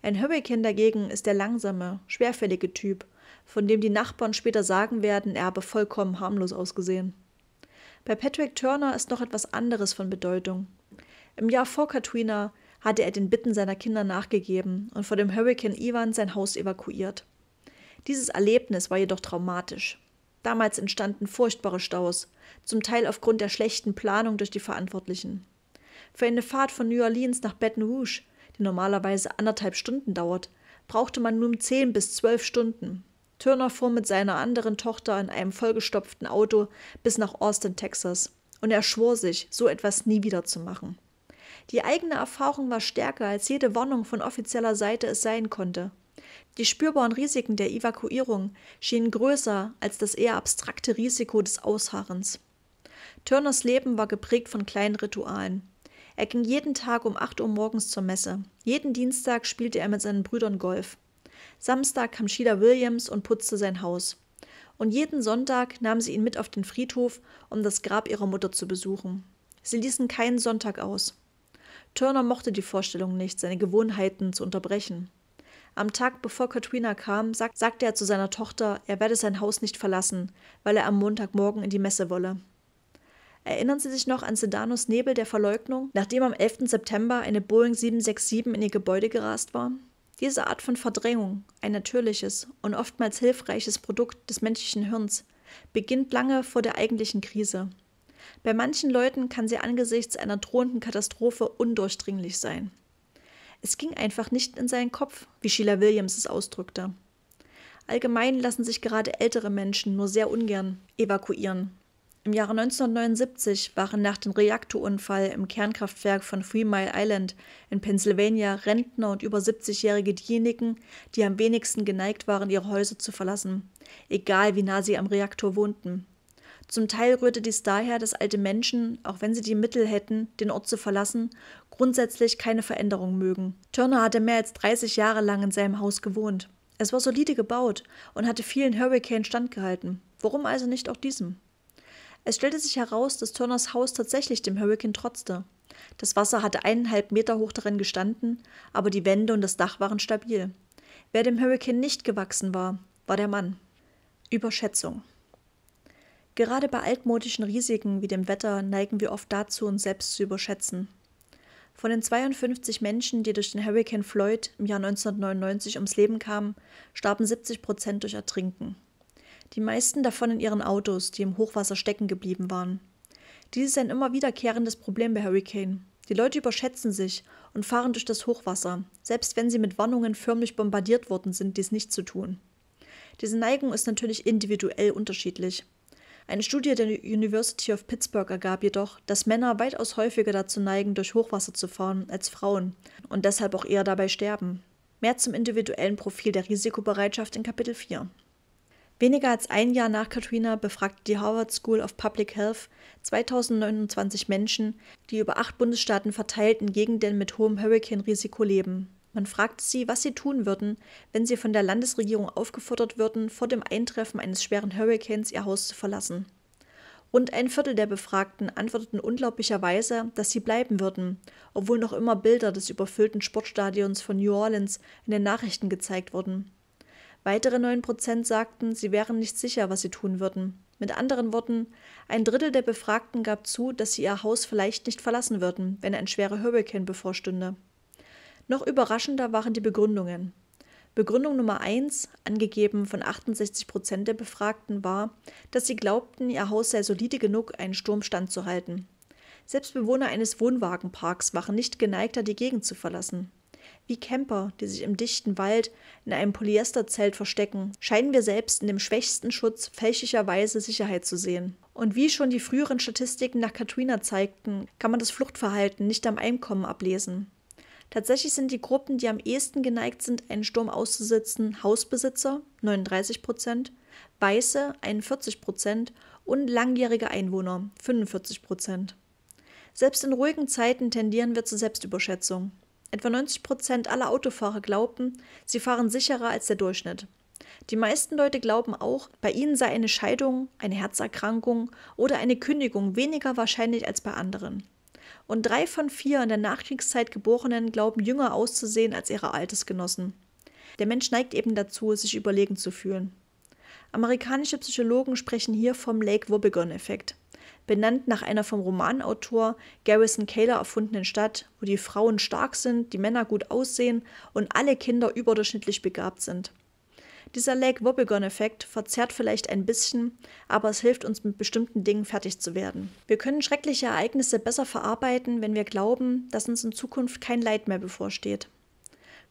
Ein Hurricane dagegen ist der langsame, schwerfällige Typ, von dem die Nachbarn später sagen werden, er habe vollkommen harmlos ausgesehen. Bei Patrick Turner ist noch etwas anderes von Bedeutung. Im Jahr vor Katrina hatte er den Bitten seiner Kinder nachgegeben und vor dem Hurricane Ivan sein Haus evakuiert. Dieses Erlebnis war jedoch traumatisch. Damals entstanden furchtbare Staus, zum Teil aufgrund der schlechten Planung durch die Verantwortlichen. Für eine Fahrt von New Orleans nach Baton Rouge, die normalerweise anderthalb Stunden dauert, brauchte man nun zehn bis zwölf Stunden. Turner fuhr mit seiner anderen Tochter in einem vollgestopften Auto bis nach Austin, Texas, und er schwor sich, so etwas nie wieder zu machen. Die eigene Erfahrung war stärker, als jede Warnung von offizieller Seite es sein konnte. Die spürbaren Risiken der Evakuierung schienen größer als das eher abstrakte Risiko des Ausharrens. Turners Leben war geprägt von kleinen Ritualen. Er ging jeden Tag um 8 Uhr morgens zur Messe. Jeden Dienstag spielte er mit seinen Brüdern Golf. Samstag kam Sheila Williams und putzte sein Haus. Und jeden Sonntag nahm sie ihn mit auf den Friedhof, um das Grab ihrer Mutter zu besuchen. Sie ließen keinen Sonntag aus. Turner mochte die Vorstellung nicht, seine Gewohnheiten zu unterbrechen. Am Tag bevor Katrina kam, sagt, sagte er zu seiner Tochter, er werde sein Haus nicht verlassen, weil er am Montagmorgen in die Messe wolle. Erinnern Sie sich noch an Sedanos Nebel der Verleugnung, nachdem am 11. September eine Boeing 767 in ihr Gebäude gerast war? Diese Art von Verdrängung, ein natürliches und oftmals hilfreiches Produkt des menschlichen Hirns, beginnt lange vor der eigentlichen Krise. Bei manchen Leuten kann sie angesichts einer drohenden Katastrophe undurchdringlich sein. Es ging einfach nicht in seinen Kopf, wie Sheila Williams es ausdrückte. Allgemein lassen sich gerade ältere Menschen nur sehr ungern evakuieren. Im Jahre 1979 waren nach dem Reaktorunfall im Kernkraftwerk von Three Mile Island in Pennsylvania Rentner und über 70-Jährige diejenigen, die am wenigsten geneigt waren, ihre Häuser zu verlassen, egal wie nah sie am Reaktor wohnten. Zum Teil rührte dies daher, dass alte Menschen, auch wenn sie die Mittel hätten, den Ort zu verlassen, grundsätzlich keine Veränderung mögen. Turner hatte mehr als 30 Jahre lang in seinem Haus gewohnt. Es war solide gebaut und hatte vielen Hurricanes standgehalten. Warum also nicht auch diesem? Es stellte sich heraus, dass Turners Haus tatsächlich dem Hurrikan trotzte. Das Wasser hatte eineinhalb Meter hoch darin gestanden, aber die Wände und das Dach waren stabil. Wer dem Hurrikan nicht gewachsen war, war der Mann. Überschätzung. Gerade bei altmodischen Risiken wie dem Wetter neigen wir oft dazu, uns selbst zu überschätzen. Von den 52 Menschen, die durch den Hurricane Floyd im Jahr 1999 ums Leben kamen, starben 70 Prozent durch Ertrinken. Die meisten davon in ihren Autos, die im Hochwasser stecken geblieben waren. Dies ist ein immer wiederkehrendes Problem bei Hurricane. Die Leute überschätzen sich und fahren durch das Hochwasser, selbst wenn sie mit Warnungen förmlich bombardiert worden sind, dies nicht zu tun. Diese Neigung ist natürlich individuell unterschiedlich. Eine Studie der University of Pittsburgh ergab jedoch, dass Männer weitaus häufiger dazu neigen, durch Hochwasser zu fahren als Frauen und deshalb auch eher dabei sterben. Mehr zum individuellen Profil der Risikobereitschaft in Kapitel 4. Weniger als ein Jahr nach Katrina befragte die Harvard School of Public Health 2029 Menschen, die über acht Bundesstaaten verteilt in Gegenden mit hohem Hurricane-Risiko leben. Man fragte sie, was sie tun würden, wenn sie von der Landesregierung aufgefordert würden, vor dem Eintreffen eines schweren Hurrikans ihr Haus zu verlassen. Rund ein Viertel der Befragten antworteten unglaublicherweise, dass sie bleiben würden, obwohl noch immer Bilder des überfüllten Sportstadions von New Orleans in den Nachrichten gezeigt wurden. Weitere 9% sagten, sie wären nicht sicher, was sie tun würden. Mit anderen Worten, ein Drittel der Befragten gab zu, dass sie ihr Haus vielleicht nicht verlassen würden, wenn ein schwerer Hurrikan bevorstünde. Noch überraschender waren die Begründungen. Begründung Nummer 1, angegeben von 68 Prozent der Befragten, war, dass sie glaubten, ihr Haus sei solide genug, einen Sturm standzuhalten. Selbst Bewohner eines Wohnwagenparks waren nicht geneigter, die Gegend zu verlassen. Wie Camper, die sich im dichten Wald in einem Polyesterzelt verstecken, scheinen wir selbst in dem schwächsten Schutz fälschlicherweise Sicherheit zu sehen. Und wie schon die früheren Statistiken nach Katrina zeigten, kann man das Fluchtverhalten nicht am Einkommen ablesen. Tatsächlich sind die Gruppen, die am ehesten geneigt sind, einen Sturm auszusitzen, Hausbesitzer 39 Prozent, Weiße 41 Prozent und langjährige Einwohner 45 Prozent. Selbst in ruhigen Zeiten tendieren wir zur Selbstüberschätzung. Etwa 90 Prozent aller Autofahrer glauben, sie fahren sicherer als der Durchschnitt. Die meisten Leute glauben auch, bei ihnen sei eine Scheidung, eine Herzerkrankung oder eine Kündigung weniger wahrscheinlich als bei anderen und drei von vier in der Nachkriegszeit Geborenen glauben jünger auszusehen als ihre Altersgenossen. Der Mensch neigt eben dazu, sich überlegen zu fühlen. Amerikanische Psychologen sprechen hier vom Lake-Wobegon-Effekt, benannt nach einer vom Romanautor Garrison Kaler erfundenen Stadt, wo die Frauen stark sind, die Männer gut aussehen und alle Kinder überdurchschnittlich begabt sind. Dieser Lake Wobbegone-Effekt verzerrt vielleicht ein bisschen, aber es hilft uns, mit bestimmten Dingen fertig zu werden. Wir können schreckliche Ereignisse besser verarbeiten, wenn wir glauben, dass uns in Zukunft kein Leid mehr bevorsteht.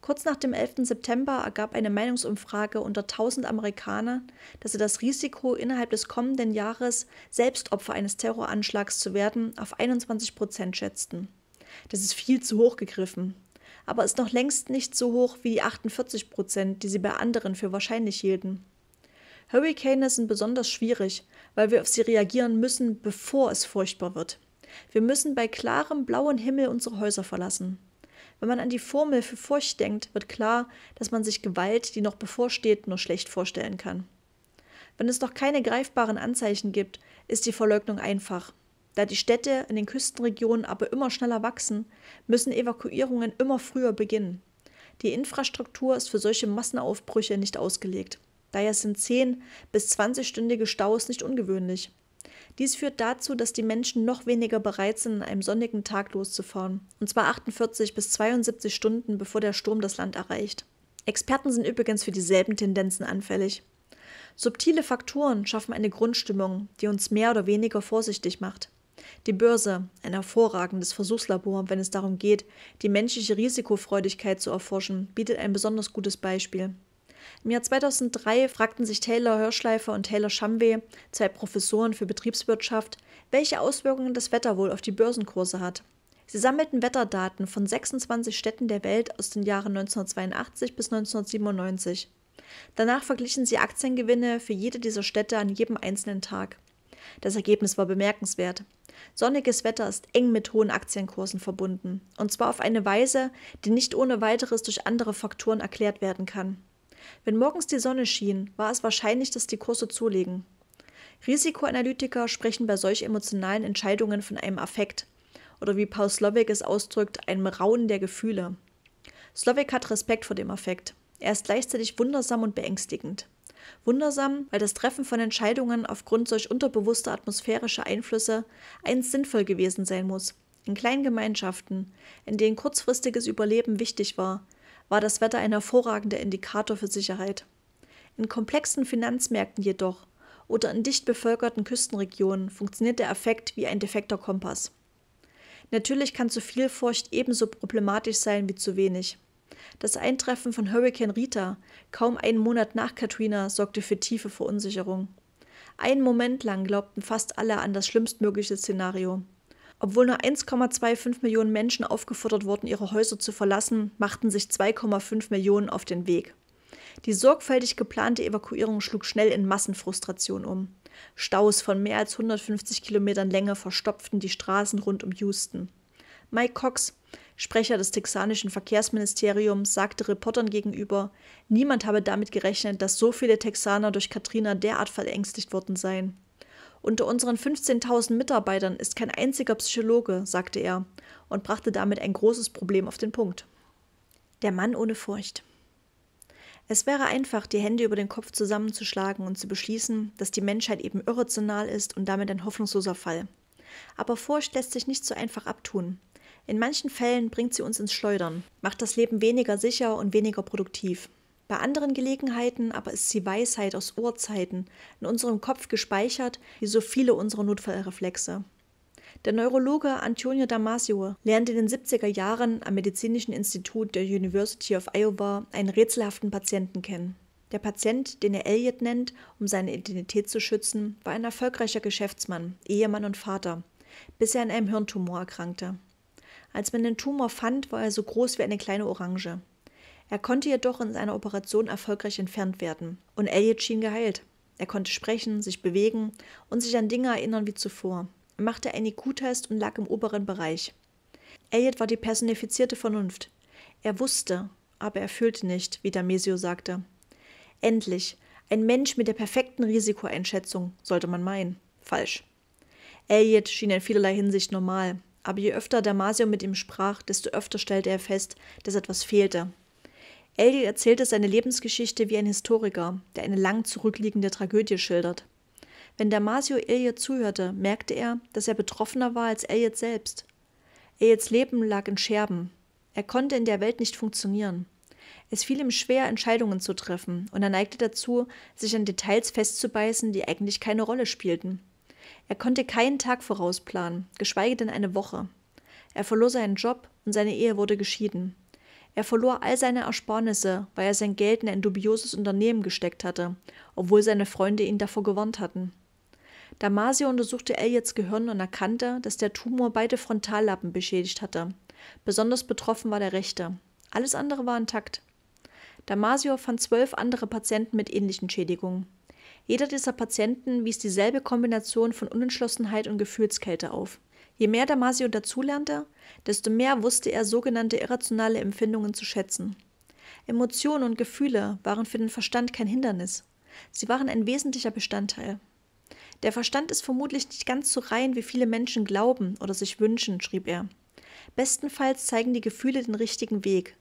Kurz nach dem 11. September ergab eine Meinungsumfrage unter 1000 Amerikanern, dass sie das Risiko, innerhalb des kommenden Jahres selbst Opfer eines Terroranschlags zu werden, auf 21 Prozent schätzten. Das ist viel zu hoch gegriffen aber ist noch längst nicht so hoch wie die 48 Prozent, die sie bei anderen für wahrscheinlich hielten. Hurricane sind besonders schwierig, weil wir auf sie reagieren müssen, bevor es furchtbar wird. Wir müssen bei klarem blauen Himmel unsere Häuser verlassen. Wenn man an die Formel für Furcht denkt, wird klar, dass man sich Gewalt, die noch bevorsteht, nur schlecht vorstellen kann. Wenn es noch keine greifbaren Anzeichen gibt, ist die Verleugnung einfach. Da die Städte in den Küstenregionen aber immer schneller wachsen, müssen Evakuierungen immer früher beginnen. Die Infrastruktur ist für solche Massenaufbrüche nicht ausgelegt. Daher sind 10 bis 20-stündige Staus nicht ungewöhnlich. Dies führt dazu, dass die Menschen noch weniger bereit sind, an einem sonnigen Tag loszufahren, und zwar 48 bis 72 Stunden, bevor der Sturm das Land erreicht. Experten sind übrigens für dieselben Tendenzen anfällig. Subtile Faktoren schaffen eine Grundstimmung, die uns mehr oder weniger vorsichtig macht. Die Börse, ein hervorragendes Versuchslabor, wenn es darum geht, die menschliche Risikofreudigkeit zu erforschen, bietet ein besonders gutes Beispiel. Im Jahr 2003 fragten sich Taylor Hörschleifer und Taylor Shumway, zwei Professoren für Betriebswirtschaft, welche Auswirkungen das Wetter wohl auf die Börsenkurse hat. Sie sammelten Wetterdaten von 26 Städten der Welt aus den Jahren 1982 bis 1997. Danach verglichen sie Aktiengewinne für jede dieser Städte an jedem einzelnen Tag. Das Ergebnis war bemerkenswert. Sonniges Wetter ist eng mit hohen Aktienkursen verbunden, und zwar auf eine Weise, die nicht ohne weiteres durch andere Faktoren erklärt werden kann. Wenn morgens die Sonne schien, war es wahrscheinlich, dass die Kurse zulegen. Risikoanalytiker sprechen bei solch emotionalen Entscheidungen von einem Affekt oder wie Paul Slovak es ausdrückt, einem Rauen der Gefühle. Slovak hat Respekt vor dem Affekt. Er ist gleichzeitig wundersam und beängstigend. Wundersam, weil das Treffen von Entscheidungen aufgrund solch unterbewusster atmosphärischer Einflüsse einst sinnvoll gewesen sein muss. In kleinen Gemeinschaften, in denen kurzfristiges Überleben wichtig war, war das Wetter ein hervorragender Indikator für Sicherheit. In komplexen Finanzmärkten jedoch oder in dicht bevölkerten Küstenregionen funktioniert der Affekt wie ein defekter Kompass. Natürlich kann zu viel Furcht ebenso problematisch sein wie zu wenig. Das Eintreffen von Hurrikan Rita kaum einen Monat nach Katrina sorgte für tiefe Verunsicherung. Einen Moment lang glaubten fast alle an das schlimmstmögliche Szenario. Obwohl nur 1,25 Millionen Menschen aufgefordert wurden, ihre Häuser zu verlassen, machten sich 2,5 Millionen auf den Weg. Die sorgfältig geplante Evakuierung schlug schnell in Massenfrustration um. Staus von mehr als 150 Kilometern Länge verstopften die Straßen rund um Houston. Mike Cox, Sprecher des texanischen Verkehrsministeriums sagte Reportern gegenüber, niemand habe damit gerechnet, dass so viele Texaner durch Katrina derart verängstigt worden seien. Unter unseren 15.000 Mitarbeitern ist kein einziger Psychologe, sagte er und brachte damit ein großes Problem auf den Punkt. Der Mann ohne Furcht. Es wäre einfach, die Hände über den Kopf zusammenzuschlagen und zu beschließen, dass die Menschheit eben irrational ist und damit ein hoffnungsloser Fall. Aber Furcht lässt sich nicht so einfach abtun. In manchen Fällen bringt sie uns ins Schleudern, macht das Leben weniger sicher und weniger produktiv. Bei anderen Gelegenheiten aber ist sie Weisheit aus Urzeiten, in unserem Kopf gespeichert, wie so viele unserer Notfallreflexe. Der Neurologe Antonio Damasio lernte in den 70er Jahren am Medizinischen Institut der University of Iowa einen rätselhaften Patienten kennen. Der Patient, den er Elliot nennt, um seine Identität zu schützen, war ein erfolgreicher Geschäftsmann, Ehemann und Vater, bis er an einem Hirntumor erkrankte. Als man den Tumor fand, war er so groß wie eine kleine Orange. Er konnte jedoch in seiner Operation erfolgreich entfernt werden und Elliot schien geheilt. Er konnte sprechen, sich bewegen und sich an Dinge erinnern wie zuvor. Er machte einen IQ-Test und lag im oberen Bereich. Elliot war die personifizierte Vernunft. Er wusste, aber er fühlte nicht, wie Damesio sagte. Endlich, ein Mensch mit der perfekten Risikoeinschätzung, sollte man meinen. Falsch. Elliot schien in vielerlei Hinsicht normal aber je öfter Damasio mit ihm sprach, desto öfter stellte er fest, dass etwas fehlte. Elgin erzählte seine Lebensgeschichte wie ein Historiker, der eine lang zurückliegende Tragödie schildert. Wenn Damasio Elliot zuhörte, merkte er, dass er betroffener war als Elliot selbst. Elliots Leben lag in Scherben. Er konnte in der Welt nicht funktionieren. Es fiel ihm schwer, Entscheidungen zu treffen, und er neigte dazu, sich an Details festzubeißen, die eigentlich keine Rolle spielten. Er konnte keinen Tag vorausplanen, geschweige denn eine Woche. Er verlor seinen Job und seine Ehe wurde geschieden. Er verlor all seine Ersparnisse, weil er sein Geld in ein dubioses Unternehmen gesteckt hatte, obwohl seine Freunde ihn davor gewarnt hatten. Damasio untersuchte Elliots Gehirn und erkannte, dass der Tumor beide Frontallappen beschädigt hatte. Besonders betroffen war der rechte. Alles andere war intakt. Damasio fand zwölf andere Patienten mit ähnlichen Schädigungen. Jeder dieser Patienten wies dieselbe Kombination von Unentschlossenheit und Gefühlskälte auf. Je mehr Damasio dazulernte, desto mehr wusste er sogenannte irrationale Empfindungen zu schätzen. Emotionen und Gefühle waren für den Verstand kein Hindernis. Sie waren ein wesentlicher Bestandteil. Der Verstand ist vermutlich nicht ganz so rein, wie viele Menschen glauben oder sich wünschen, schrieb er. Bestenfalls zeigen die Gefühle den richtigen Weg,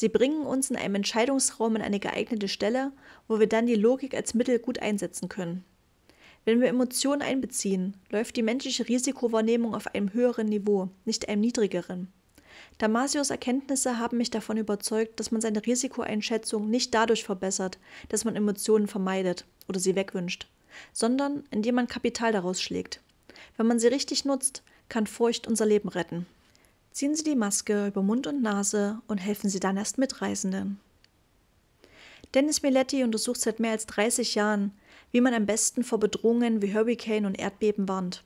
Sie bringen uns in einem Entscheidungsraum an eine geeignete Stelle, wo wir dann die Logik als Mittel gut einsetzen können. Wenn wir Emotionen einbeziehen, läuft die menschliche Risikowahrnehmung auf einem höheren Niveau, nicht einem niedrigeren. Damasios Erkenntnisse haben mich davon überzeugt, dass man seine Risikoeinschätzung nicht dadurch verbessert, dass man Emotionen vermeidet oder sie wegwünscht, sondern indem man Kapital daraus schlägt. Wenn man sie richtig nutzt, kann Furcht unser Leben retten. Ziehen Sie die Maske über Mund und Nase und helfen Sie dann erst Mitreisenden. Dennis Meletti untersucht seit mehr als 30 Jahren, wie man am besten vor Bedrohungen wie Hurricane und Erdbeben warnt.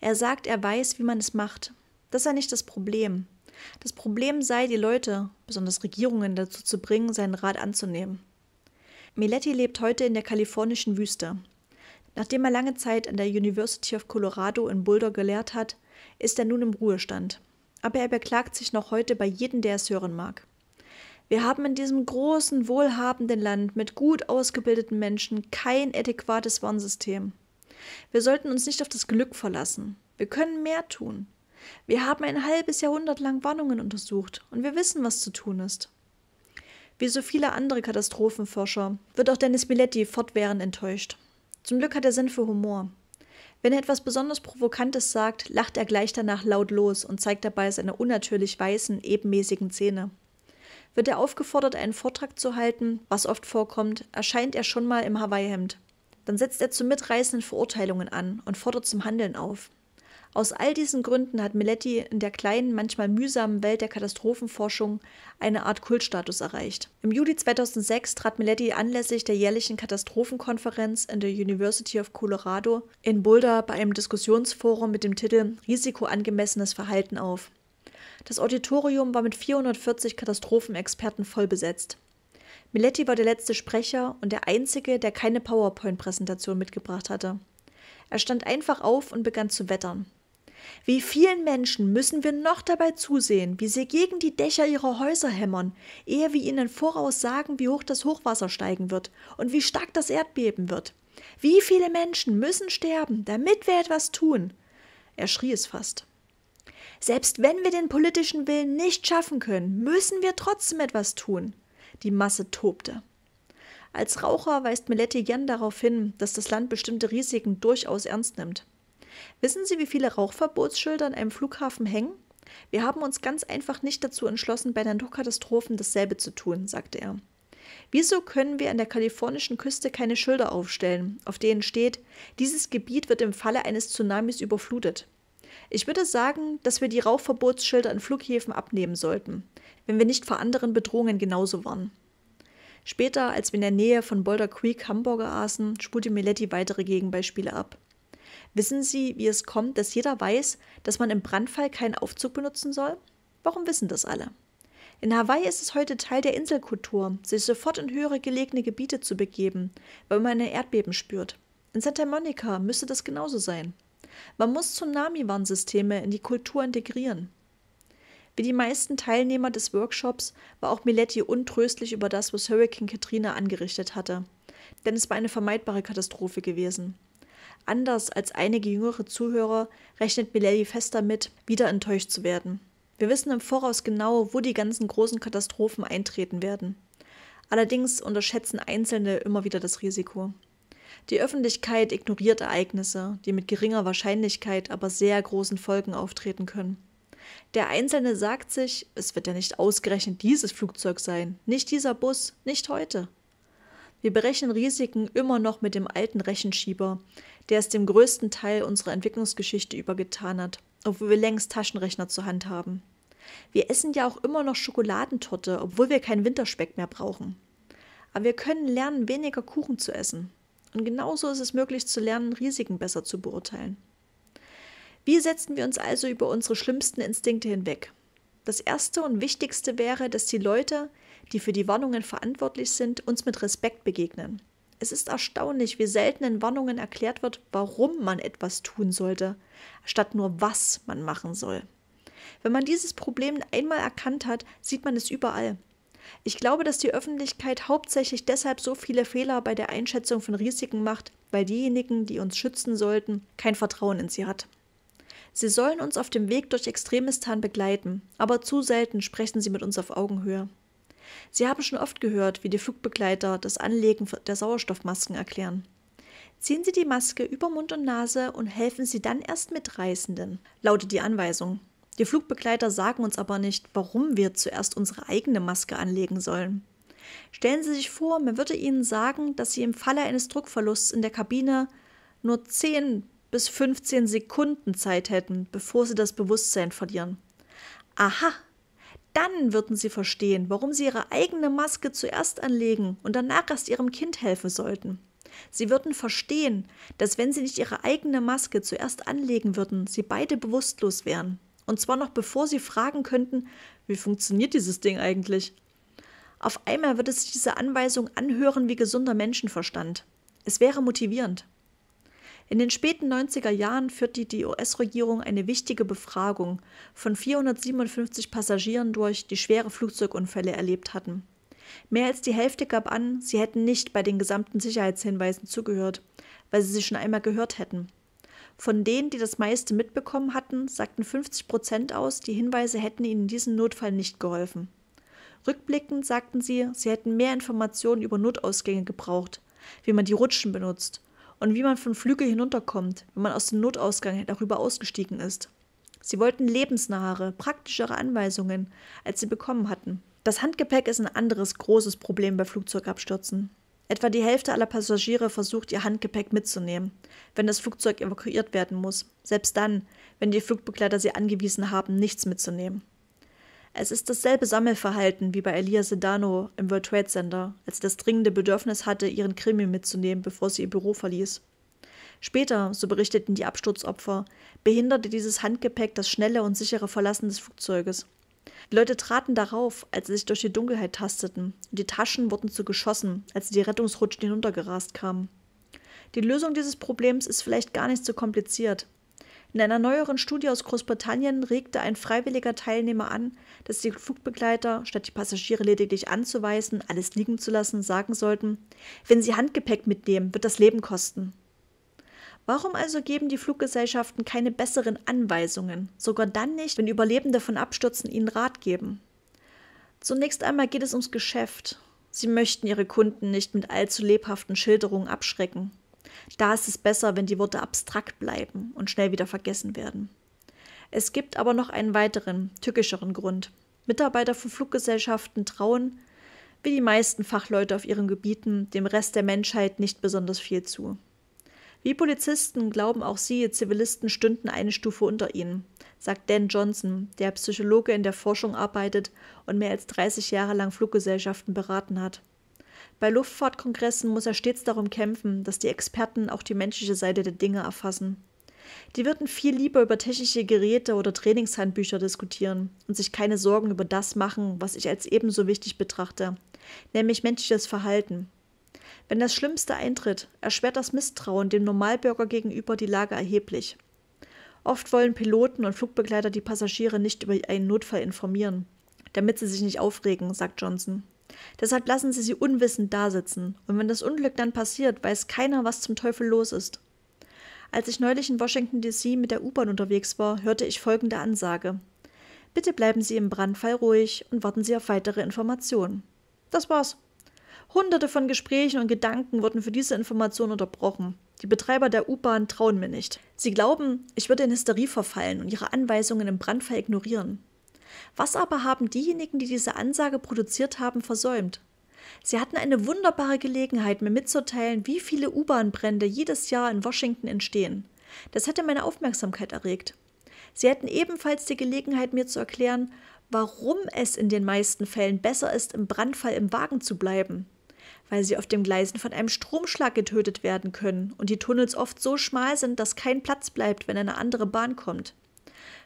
Er sagt, er weiß, wie man es macht. Das sei nicht das Problem. Das Problem sei, die Leute, besonders Regierungen, dazu zu bringen, seinen Rat anzunehmen. Meletti lebt heute in der kalifornischen Wüste. Nachdem er lange Zeit an der University of Colorado in Boulder gelehrt hat, ist er nun im Ruhestand aber er beklagt sich noch heute bei jedem, der es hören mag. Wir haben in diesem großen, wohlhabenden Land mit gut ausgebildeten Menschen kein adäquates Warnsystem. Wir sollten uns nicht auf das Glück verlassen. Wir können mehr tun. Wir haben ein halbes Jahrhundert lang Warnungen untersucht und wir wissen, was zu tun ist. Wie so viele andere Katastrophenforscher wird auch Dennis Miletti fortwährend enttäuscht. Zum Glück hat er Sinn für Humor. Wenn er etwas besonders Provokantes sagt, lacht er gleich danach laut los und zeigt dabei seine unnatürlich weißen, ebenmäßigen Zähne. Wird er aufgefordert, einen Vortrag zu halten, was oft vorkommt, erscheint er schon mal im Hawaii-Hemd. Dann setzt er zu mitreißenden Verurteilungen an und fordert zum Handeln auf. Aus all diesen Gründen hat Miletti in der kleinen, manchmal mühsamen Welt der Katastrophenforschung eine Art Kultstatus erreicht. Im Juli 2006 trat Miletti anlässlich der jährlichen Katastrophenkonferenz in der University of Colorado in Boulder bei einem Diskussionsforum mit dem Titel Risikoangemessenes Verhalten auf. Das Auditorium war mit 440 Katastrophenexperten vollbesetzt. Miletti war der letzte Sprecher und der einzige, der keine PowerPoint-Präsentation mitgebracht hatte. Er stand einfach auf und begann zu wettern. Wie vielen Menschen müssen wir noch dabei zusehen, wie sie gegen die Dächer ihrer Häuser hämmern, ehe wir ihnen voraus sagen, wie hoch das Hochwasser steigen wird und wie stark das Erdbeben wird? Wie viele Menschen müssen sterben, damit wir etwas tun? Er schrie es fast. Selbst wenn wir den politischen Willen nicht schaffen können, müssen wir trotzdem etwas tun. Die Masse tobte. Als Raucher weist Meletti gern darauf hin, dass das Land bestimmte Risiken durchaus ernst nimmt. Wissen Sie, wie viele Rauchverbotsschilder an einem Flughafen hängen? Wir haben uns ganz einfach nicht dazu entschlossen, bei Naturkatastrophen dasselbe zu tun, sagte er. Wieso können wir an der kalifornischen Küste keine Schilder aufstellen, auf denen steht, dieses Gebiet wird im Falle eines Tsunamis überflutet? Ich würde sagen, dass wir die Rauchverbotsschilder an Flughäfen abnehmen sollten, wenn wir nicht vor anderen Bedrohungen genauso waren. Später, als wir in der Nähe von Boulder Creek Hamburger aßen, spute Miletti weitere Gegenbeispiele ab. Wissen Sie, wie es kommt, dass jeder weiß, dass man im Brandfall keinen Aufzug benutzen soll? Warum wissen das alle? In Hawaii ist es heute Teil der Inselkultur, sich sofort in höhere gelegene Gebiete zu begeben, weil man ein Erdbeben spürt. In Santa Monica müsste das genauso sein. Man muss Tsunami-Warnsysteme in die Kultur integrieren. Wie die meisten Teilnehmer des Workshops war auch Miletti untröstlich über das, was Hurricane Katrina angerichtet hatte. Denn es war eine vermeidbare Katastrophe gewesen. Anders als einige jüngere Zuhörer rechnet Milady fest damit, wieder enttäuscht zu werden. Wir wissen im Voraus genau, wo die ganzen großen Katastrophen eintreten werden. Allerdings unterschätzen Einzelne immer wieder das Risiko. Die Öffentlichkeit ignoriert Ereignisse, die mit geringer Wahrscheinlichkeit aber sehr großen Folgen auftreten können. Der Einzelne sagt sich, es wird ja nicht ausgerechnet dieses Flugzeug sein, nicht dieser Bus, nicht heute. Wir berechnen Risiken immer noch mit dem alten Rechenschieber, der es dem größten Teil unserer Entwicklungsgeschichte übergetan hat, obwohl wir längst Taschenrechner zur Hand haben. Wir essen ja auch immer noch Schokoladentorte, obwohl wir keinen Winterspeck mehr brauchen. Aber wir können lernen, weniger Kuchen zu essen. Und genauso ist es möglich zu lernen, Risiken besser zu beurteilen. Wie setzen wir uns also über unsere schlimmsten Instinkte hinweg? Das erste und wichtigste wäre, dass die Leute, die für die Warnungen verantwortlich sind, uns mit Respekt begegnen. Es ist erstaunlich, wie selten in Warnungen erklärt wird, warum man etwas tun sollte, statt nur was man machen soll. Wenn man dieses Problem einmal erkannt hat, sieht man es überall. Ich glaube, dass die Öffentlichkeit hauptsächlich deshalb so viele Fehler bei der Einschätzung von Risiken macht, weil diejenigen, die uns schützen sollten, kein Vertrauen in sie hat. Sie sollen uns auf dem Weg durch Extremistan begleiten, aber zu selten sprechen sie mit uns auf Augenhöhe. Sie haben schon oft gehört, wie die Flugbegleiter das Anlegen der Sauerstoffmasken erklären. Ziehen Sie die Maske über Mund und Nase und helfen Sie dann erst Mitreisenden, lautet die Anweisung. Die Flugbegleiter sagen uns aber nicht, warum wir zuerst unsere eigene Maske anlegen sollen. Stellen Sie sich vor, man würde Ihnen sagen, dass Sie im Falle eines Druckverlusts in der Kabine nur 10 bis 15 Sekunden Zeit hätten, bevor Sie das Bewusstsein verlieren. Aha, dann würden sie verstehen, warum sie ihre eigene Maske zuerst anlegen und danach erst ihrem Kind helfen sollten. Sie würden verstehen, dass wenn sie nicht ihre eigene Maske zuerst anlegen würden, sie beide bewusstlos wären. Und zwar noch bevor sie fragen könnten, wie funktioniert dieses Ding eigentlich? Auf einmal würde sich diese Anweisung anhören wie gesunder Menschenverstand. Es wäre motivierend. In den späten 90er Jahren führte die US-Regierung eine wichtige Befragung von 457 Passagieren durch, die schwere Flugzeugunfälle erlebt hatten. Mehr als die Hälfte gab an, sie hätten nicht bei den gesamten Sicherheitshinweisen zugehört, weil sie sie schon einmal gehört hätten. Von denen, die das meiste mitbekommen hatten, sagten 50 Prozent aus, die Hinweise hätten ihnen in diesem Notfall nicht geholfen. Rückblickend sagten sie, sie hätten mehr Informationen über Notausgänge gebraucht, wie man die Rutschen benutzt und wie man vom Flügel hinunterkommt, wenn man aus dem Notausgang darüber ausgestiegen ist. Sie wollten lebensnahere, praktischere Anweisungen, als sie bekommen hatten. Das Handgepäck ist ein anderes großes Problem bei Flugzeugabstürzen. Etwa die Hälfte aller Passagiere versucht, ihr Handgepäck mitzunehmen, wenn das Flugzeug evakuiert werden muss. Selbst dann, wenn die Flugbegleiter sie angewiesen haben, nichts mitzunehmen. Es ist dasselbe Sammelverhalten wie bei Elia Sedano im World Trade Center, als sie das dringende Bedürfnis hatte, ihren Krimi mitzunehmen, bevor sie ihr Büro verließ. Später, so berichteten die Absturzopfer, behinderte dieses Handgepäck das schnelle und sichere Verlassen des Flugzeuges. Die Leute traten darauf, als sie sich durch die Dunkelheit tasteten, und die Taschen wurden zu Geschossen, als sie die Rettungsrutschen hinuntergerast kamen. Die Lösung dieses Problems ist vielleicht gar nicht so kompliziert, in einer neueren Studie aus Großbritannien regte ein freiwilliger Teilnehmer an, dass die Flugbegleiter, statt die Passagiere lediglich anzuweisen, alles liegen zu lassen, sagen sollten, wenn sie Handgepäck mitnehmen, wird das Leben kosten. Warum also geben die Fluggesellschaften keine besseren Anweisungen, sogar dann nicht, wenn Überlebende von Abstürzen ihnen Rat geben? Zunächst einmal geht es ums Geschäft. Sie möchten ihre Kunden nicht mit allzu lebhaften Schilderungen abschrecken. Da ist es besser, wenn die Worte abstrakt bleiben und schnell wieder vergessen werden. Es gibt aber noch einen weiteren, tückischeren Grund. Mitarbeiter von Fluggesellschaften trauen, wie die meisten Fachleute auf ihren Gebieten, dem Rest der Menschheit nicht besonders viel zu. Wie Polizisten glauben auch sie, Zivilisten stünden eine Stufe unter ihnen, sagt Dan Johnson, der Psychologe in der Forschung arbeitet und mehr als 30 Jahre lang Fluggesellschaften beraten hat. Bei Luftfahrtkongressen muss er stets darum kämpfen, dass die Experten auch die menschliche Seite der Dinge erfassen. Die würden viel lieber über technische Geräte oder Trainingshandbücher diskutieren und sich keine Sorgen über das machen, was ich als ebenso wichtig betrachte, nämlich menschliches Verhalten. Wenn das Schlimmste eintritt, erschwert das Misstrauen dem Normalbürger gegenüber die Lage erheblich. Oft wollen Piloten und Flugbegleiter die Passagiere nicht über einen Notfall informieren, damit sie sich nicht aufregen, sagt Johnson. Deshalb lassen sie sie unwissend dasitzen. Und wenn das Unglück dann passiert, weiß keiner, was zum Teufel los ist. Als ich neulich in Washington DC mit der U-Bahn unterwegs war, hörte ich folgende Ansage. Bitte bleiben Sie im Brandfall ruhig und warten Sie auf weitere Informationen. Das war's. Hunderte von Gesprächen und Gedanken wurden für diese Information unterbrochen. Die Betreiber der U-Bahn trauen mir nicht. Sie glauben, ich würde in Hysterie verfallen und ihre Anweisungen im Brandfall ignorieren. Was aber haben diejenigen, die diese Ansage produziert haben, versäumt? Sie hatten eine wunderbare Gelegenheit, mir mitzuteilen, wie viele U-Bahn-Brände jedes Jahr in Washington entstehen. Das hätte meine Aufmerksamkeit erregt. Sie hätten ebenfalls die Gelegenheit, mir zu erklären, warum es in den meisten Fällen besser ist, im Brandfall im Wagen zu bleiben. Weil sie auf den Gleisen von einem Stromschlag getötet werden können und die Tunnels oft so schmal sind, dass kein Platz bleibt, wenn eine andere Bahn kommt.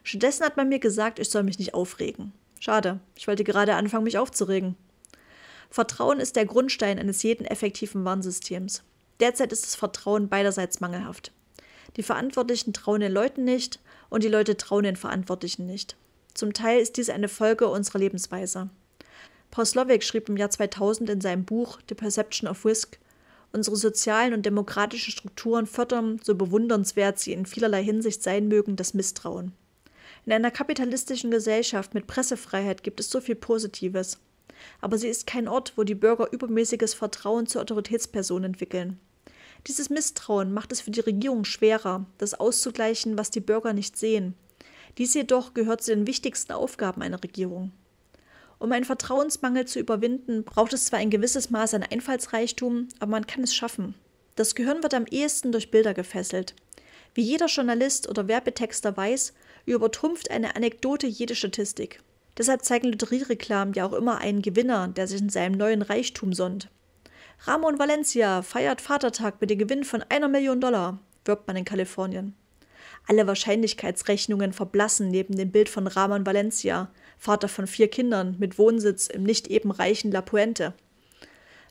Stattdessen hat man mir gesagt, ich soll mich nicht aufregen. Schade, ich wollte gerade anfangen, mich aufzuregen. Vertrauen ist der Grundstein eines jeden effektiven Warnsystems. Derzeit ist das Vertrauen beiderseits mangelhaft. Die Verantwortlichen trauen den Leuten nicht und die Leute trauen den Verantwortlichen nicht. Zum Teil ist dies eine Folge unserer Lebensweise. Paul Slowik schrieb im Jahr 2000 in seinem Buch The Perception of Risk, unsere sozialen und demokratischen Strukturen fördern, so bewundernswert sie in vielerlei Hinsicht sein mögen, das Misstrauen. In einer kapitalistischen Gesellschaft mit Pressefreiheit gibt es so viel Positives. Aber sie ist kein Ort, wo die Bürger übermäßiges Vertrauen zur Autoritätsperson entwickeln. Dieses Misstrauen macht es für die Regierung schwerer, das auszugleichen, was die Bürger nicht sehen. Dies jedoch gehört zu den wichtigsten Aufgaben einer Regierung. Um einen Vertrauensmangel zu überwinden, braucht es zwar ein gewisses Maß an Einfallsreichtum, aber man kann es schaffen. Das Gehirn wird am ehesten durch Bilder gefesselt. Wie jeder Journalist oder Werbetexter weiß, übertrumpft eine Anekdote jede Statistik. Deshalb zeigen Lotteriereklamen ja auch immer einen Gewinner, der sich in seinem neuen Reichtum sonnt. Ramon Valencia feiert Vatertag mit dem Gewinn von einer Million Dollar, wirbt man in Kalifornien. Alle Wahrscheinlichkeitsrechnungen verblassen neben dem Bild von Ramon Valencia, Vater von vier Kindern mit Wohnsitz im nicht eben reichen La Puente.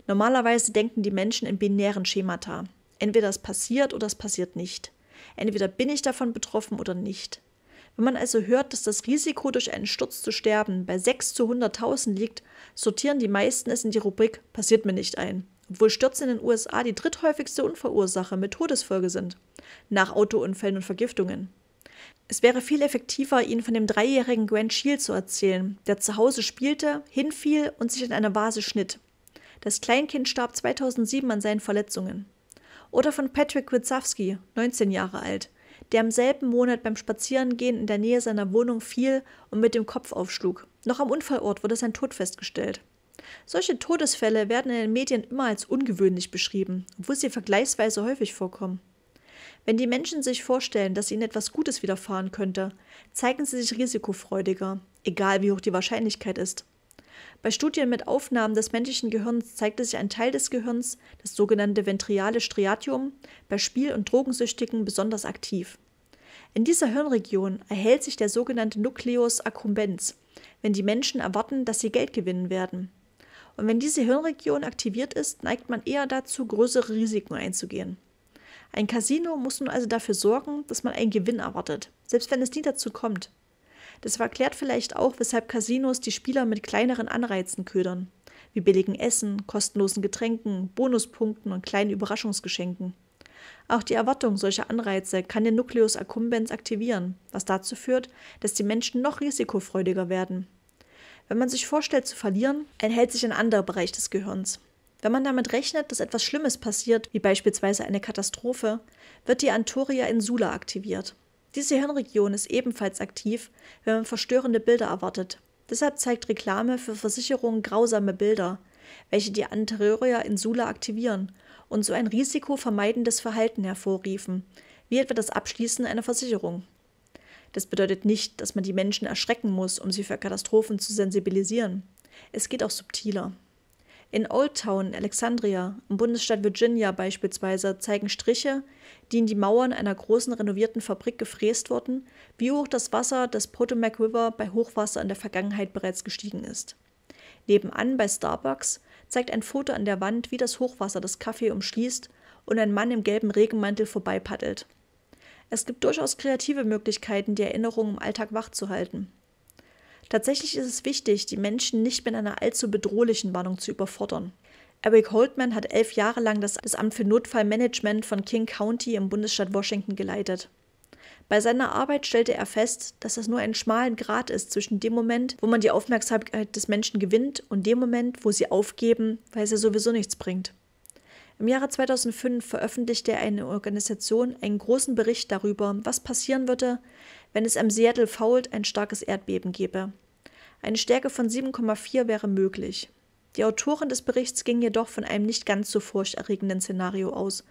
Normalerweise denken die Menschen in binären Schemata. Entweder es passiert oder es passiert nicht. Entweder bin ich davon betroffen oder nicht. Wenn man also hört, dass das Risiko durch einen Sturz zu sterben bei 6 zu 100.000 liegt, sortieren die meisten es in die Rubrik Passiert mir nicht ein, obwohl Stürze in den USA die dritthäufigste Unfallursache mit Todesfolge sind, nach Autounfällen und Vergiftungen. Es wäre viel effektiver, ihnen von dem dreijährigen Grant Shield zu erzählen, der zu Hause spielte, hinfiel und sich in einer Vase schnitt. Das Kleinkind starb 2007 an seinen Verletzungen. Oder von Patrick Witzowski, 19 Jahre alt, der im selben Monat beim Spazierengehen in der Nähe seiner Wohnung fiel und mit dem Kopf aufschlug. Noch am Unfallort wurde sein Tod festgestellt. Solche Todesfälle werden in den Medien immer als ungewöhnlich beschrieben, obwohl sie vergleichsweise häufig vorkommen. Wenn die Menschen sich vorstellen, dass ihnen etwas Gutes widerfahren könnte, zeigen sie sich risikofreudiger, egal wie hoch die Wahrscheinlichkeit ist. Bei Studien mit Aufnahmen des menschlichen Gehirns zeigte sich ein Teil des Gehirns, das sogenannte ventriale Striatium, bei Spiel- und Drogensüchtigen besonders aktiv. In dieser Hirnregion erhält sich der sogenannte Nucleus accumbens, wenn die Menschen erwarten, dass sie Geld gewinnen werden. Und wenn diese Hirnregion aktiviert ist, neigt man eher dazu, größere Risiken einzugehen. Ein Casino muss nun also dafür sorgen, dass man einen Gewinn erwartet, selbst wenn es nie dazu kommt. Das erklärt vielleicht auch, weshalb Casinos die Spieler mit kleineren Anreizen ködern, wie billigen Essen, kostenlosen Getränken, Bonuspunkten und kleinen Überraschungsgeschenken. Auch die Erwartung solcher Anreize kann den Nucleus accumbens aktivieren, was dazu führt, dass die Menschen noch risikofreudiger werden. Wenn man sich vorstellt zu verlieren, enthält sich ein anderer Bereich des Gehirns. Wenn man damit rechnet, dass etwas Schlimmes passiert, wie beispielsweise eine Katastrophe, wird die Antoria insula aktiviert. Diese Hirnregion ist ebenfalls aktiv, wenn man verstörende Bilder erwartet. Deshalb zeigt Reklame für Versicherungen grausame Bilder, welche die Anterioria Insula aktivieren und so ein risikovermeidendes Verhalten hervorriefen, wie etwa das Abschließen einer Versicherung. Das bedeutet nicht, dass man die Menschen erschrecken muss, um sie für Katastrophen zu sensibilisieren. Es geht auch subtiler. In Old Town, Alexandria, im Bundesstaat Virginia beispielsweise, zeigen Striche, die in die Mauern einer großen renovierten Fabrik gefräst wurden, wie hoch das Wasser des Potomac River bei Hochwasser in der Vergangenheit bereits gestiegen ist. Nebenan bei Starbucks zeigt ein Foto an der Wand, wie das Hochwasser das Café umschließt und ein Mann im gelben Regenmantel vorbeipaddelt. Es gibt durchaus kreative Möglichkeiten, die Erinnerung im Alltag wachzuhalten. Tatsächlich ist es wichtig, die Menschen nicht mit einer allzu bedrohlichen Warnung zu überfordern. Eric Holtman hat elf Jahre lang das, das Amt für Notfallmanagement von King County im Bundesstaat Washington geleitet. Bei seiner Arbeit stellte er fest, dass das nur ein schmalen Grat ist zwischen dem Moment, wo man die Aufmerksamkeit des Menschen gewinnt und dem Moment, wo sie aufgeben, weil es ja sowieso nichts bringt. Im Jahre 2005 veröffentlichte eine Organisation einen großen Bericht darüber, was passieren würde, wenn es am Seattle Fault ein starkes Erdbeben gäbe. Eine Stärke von 7,4 wäre möglich. Die Autoren des Berichts gingen jedoch von einem nicht ganz so furchterregenden Szenario aus,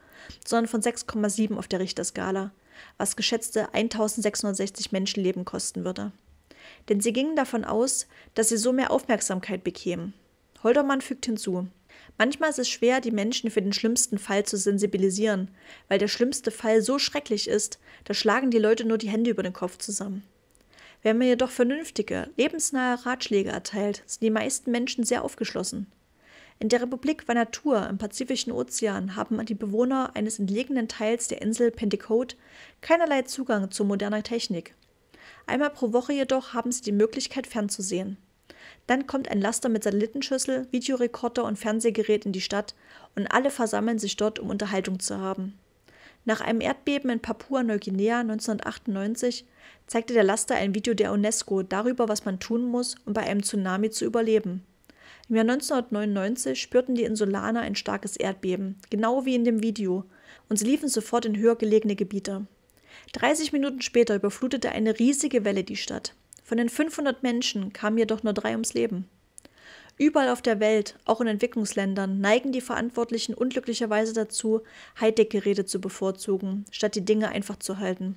sondern von 6,7 auf der Richterskala, was geschätzte 1660 Menschenleben kosten würde. Denn sie gingen davon aus, dass sie so mehr Aufmerksamkeit bekämen. Holdermann fügt hinzu, Manchmal ist es schwer, die Menschen für den schlimmsten Fall zu sensibilisieren, weil der schlimmste Fall so schrecklich ist, da schlagen die Leute nur die Hände über den Kopf zusammen. Wer mir jedoch vernünftige, lebensnahe Ratschläge erteilt, sind die meisten Menschen sehr aufgeschlossen. In der Republik Vanatur im Pazifischen Ozean haben die Bewohner eines entlegenen Teils der Insel Pentecote keinerlei Zugang zu moderner Technik. Einmal pro Woche jedoch haben sie die Möglichkeit fernzusehen. Dann kommt ein Laster mit Satellitenschüssel, Videorekorder und Fernsehgerät in die Stadt und alle versammeln sich dort, um Unterhaltung zu haben. Nach einem Erdbeben in Papua-Neuguinea 1998 zeigte der Laster ein Video der UNESCO darüber, was man tun muss, um bei einem Tsunami zu überleben. Im Jahr 1999 spürten die Insulaner ein starkes Erdbeben, genau wie in dem Video, und sie liefen sofort in höher gelegene Gebiete. 30 Minuten später überflutete eine riesige Welle die Stadt. Von den 500 Menschen kamen jedoch nur drei ums Leben. Überall auf der Welt, auch in Entwicklungsländern, neigen die Verantwortlichen unglücklicherweise dazu, Hightech-Geräte zu bevorzugen, statt die Dinge einfach zu halten.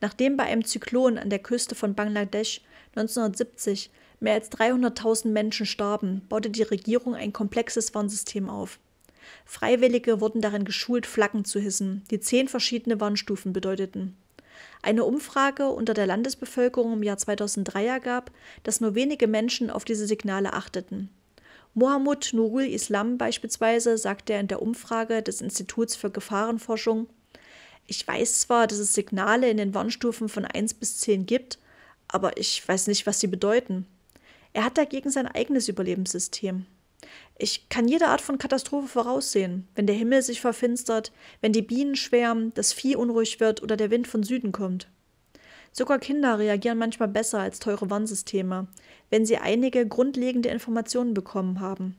Nachdem bei einem Zyklon an der Küste von Bangladesch 1970 mehr als 300.000 Menschen starben, baute die Regierung ein komplexes Warnsystem auf. Freiwillige wurden darin geschult, Flaggen zu hissen, die zehn verschiedene Warnstufen bedeuteten. Eine Umfrage unter der Landesbevölkerung im Jahr 2003 ergab, dass nur wenige Menschen auf diese Signale achteten. Mohammad Nurul Islam beispielsweise sagte in der Umfrage des Instituts für Gefahrenforschung, ich weiß zwar, dass es Signale in den Warnstufen von 1 bis 10 gibt, aber ich weiß nicht, was sie bedeuten. Er hat dagegen sein eigenes Überlebenssystem. Ich kann jede Art von Katastrophe voraussehen, wenn der Himmel sich verfinstert, wenn die Bienen schwärmen, das Vieh unruhig wird oder der Wind von Süden kommt. Sogar Kinder reagieren manchmal besser als teure Warnsysteme, wenn sie einige grundlegende Informationen bekommen haben.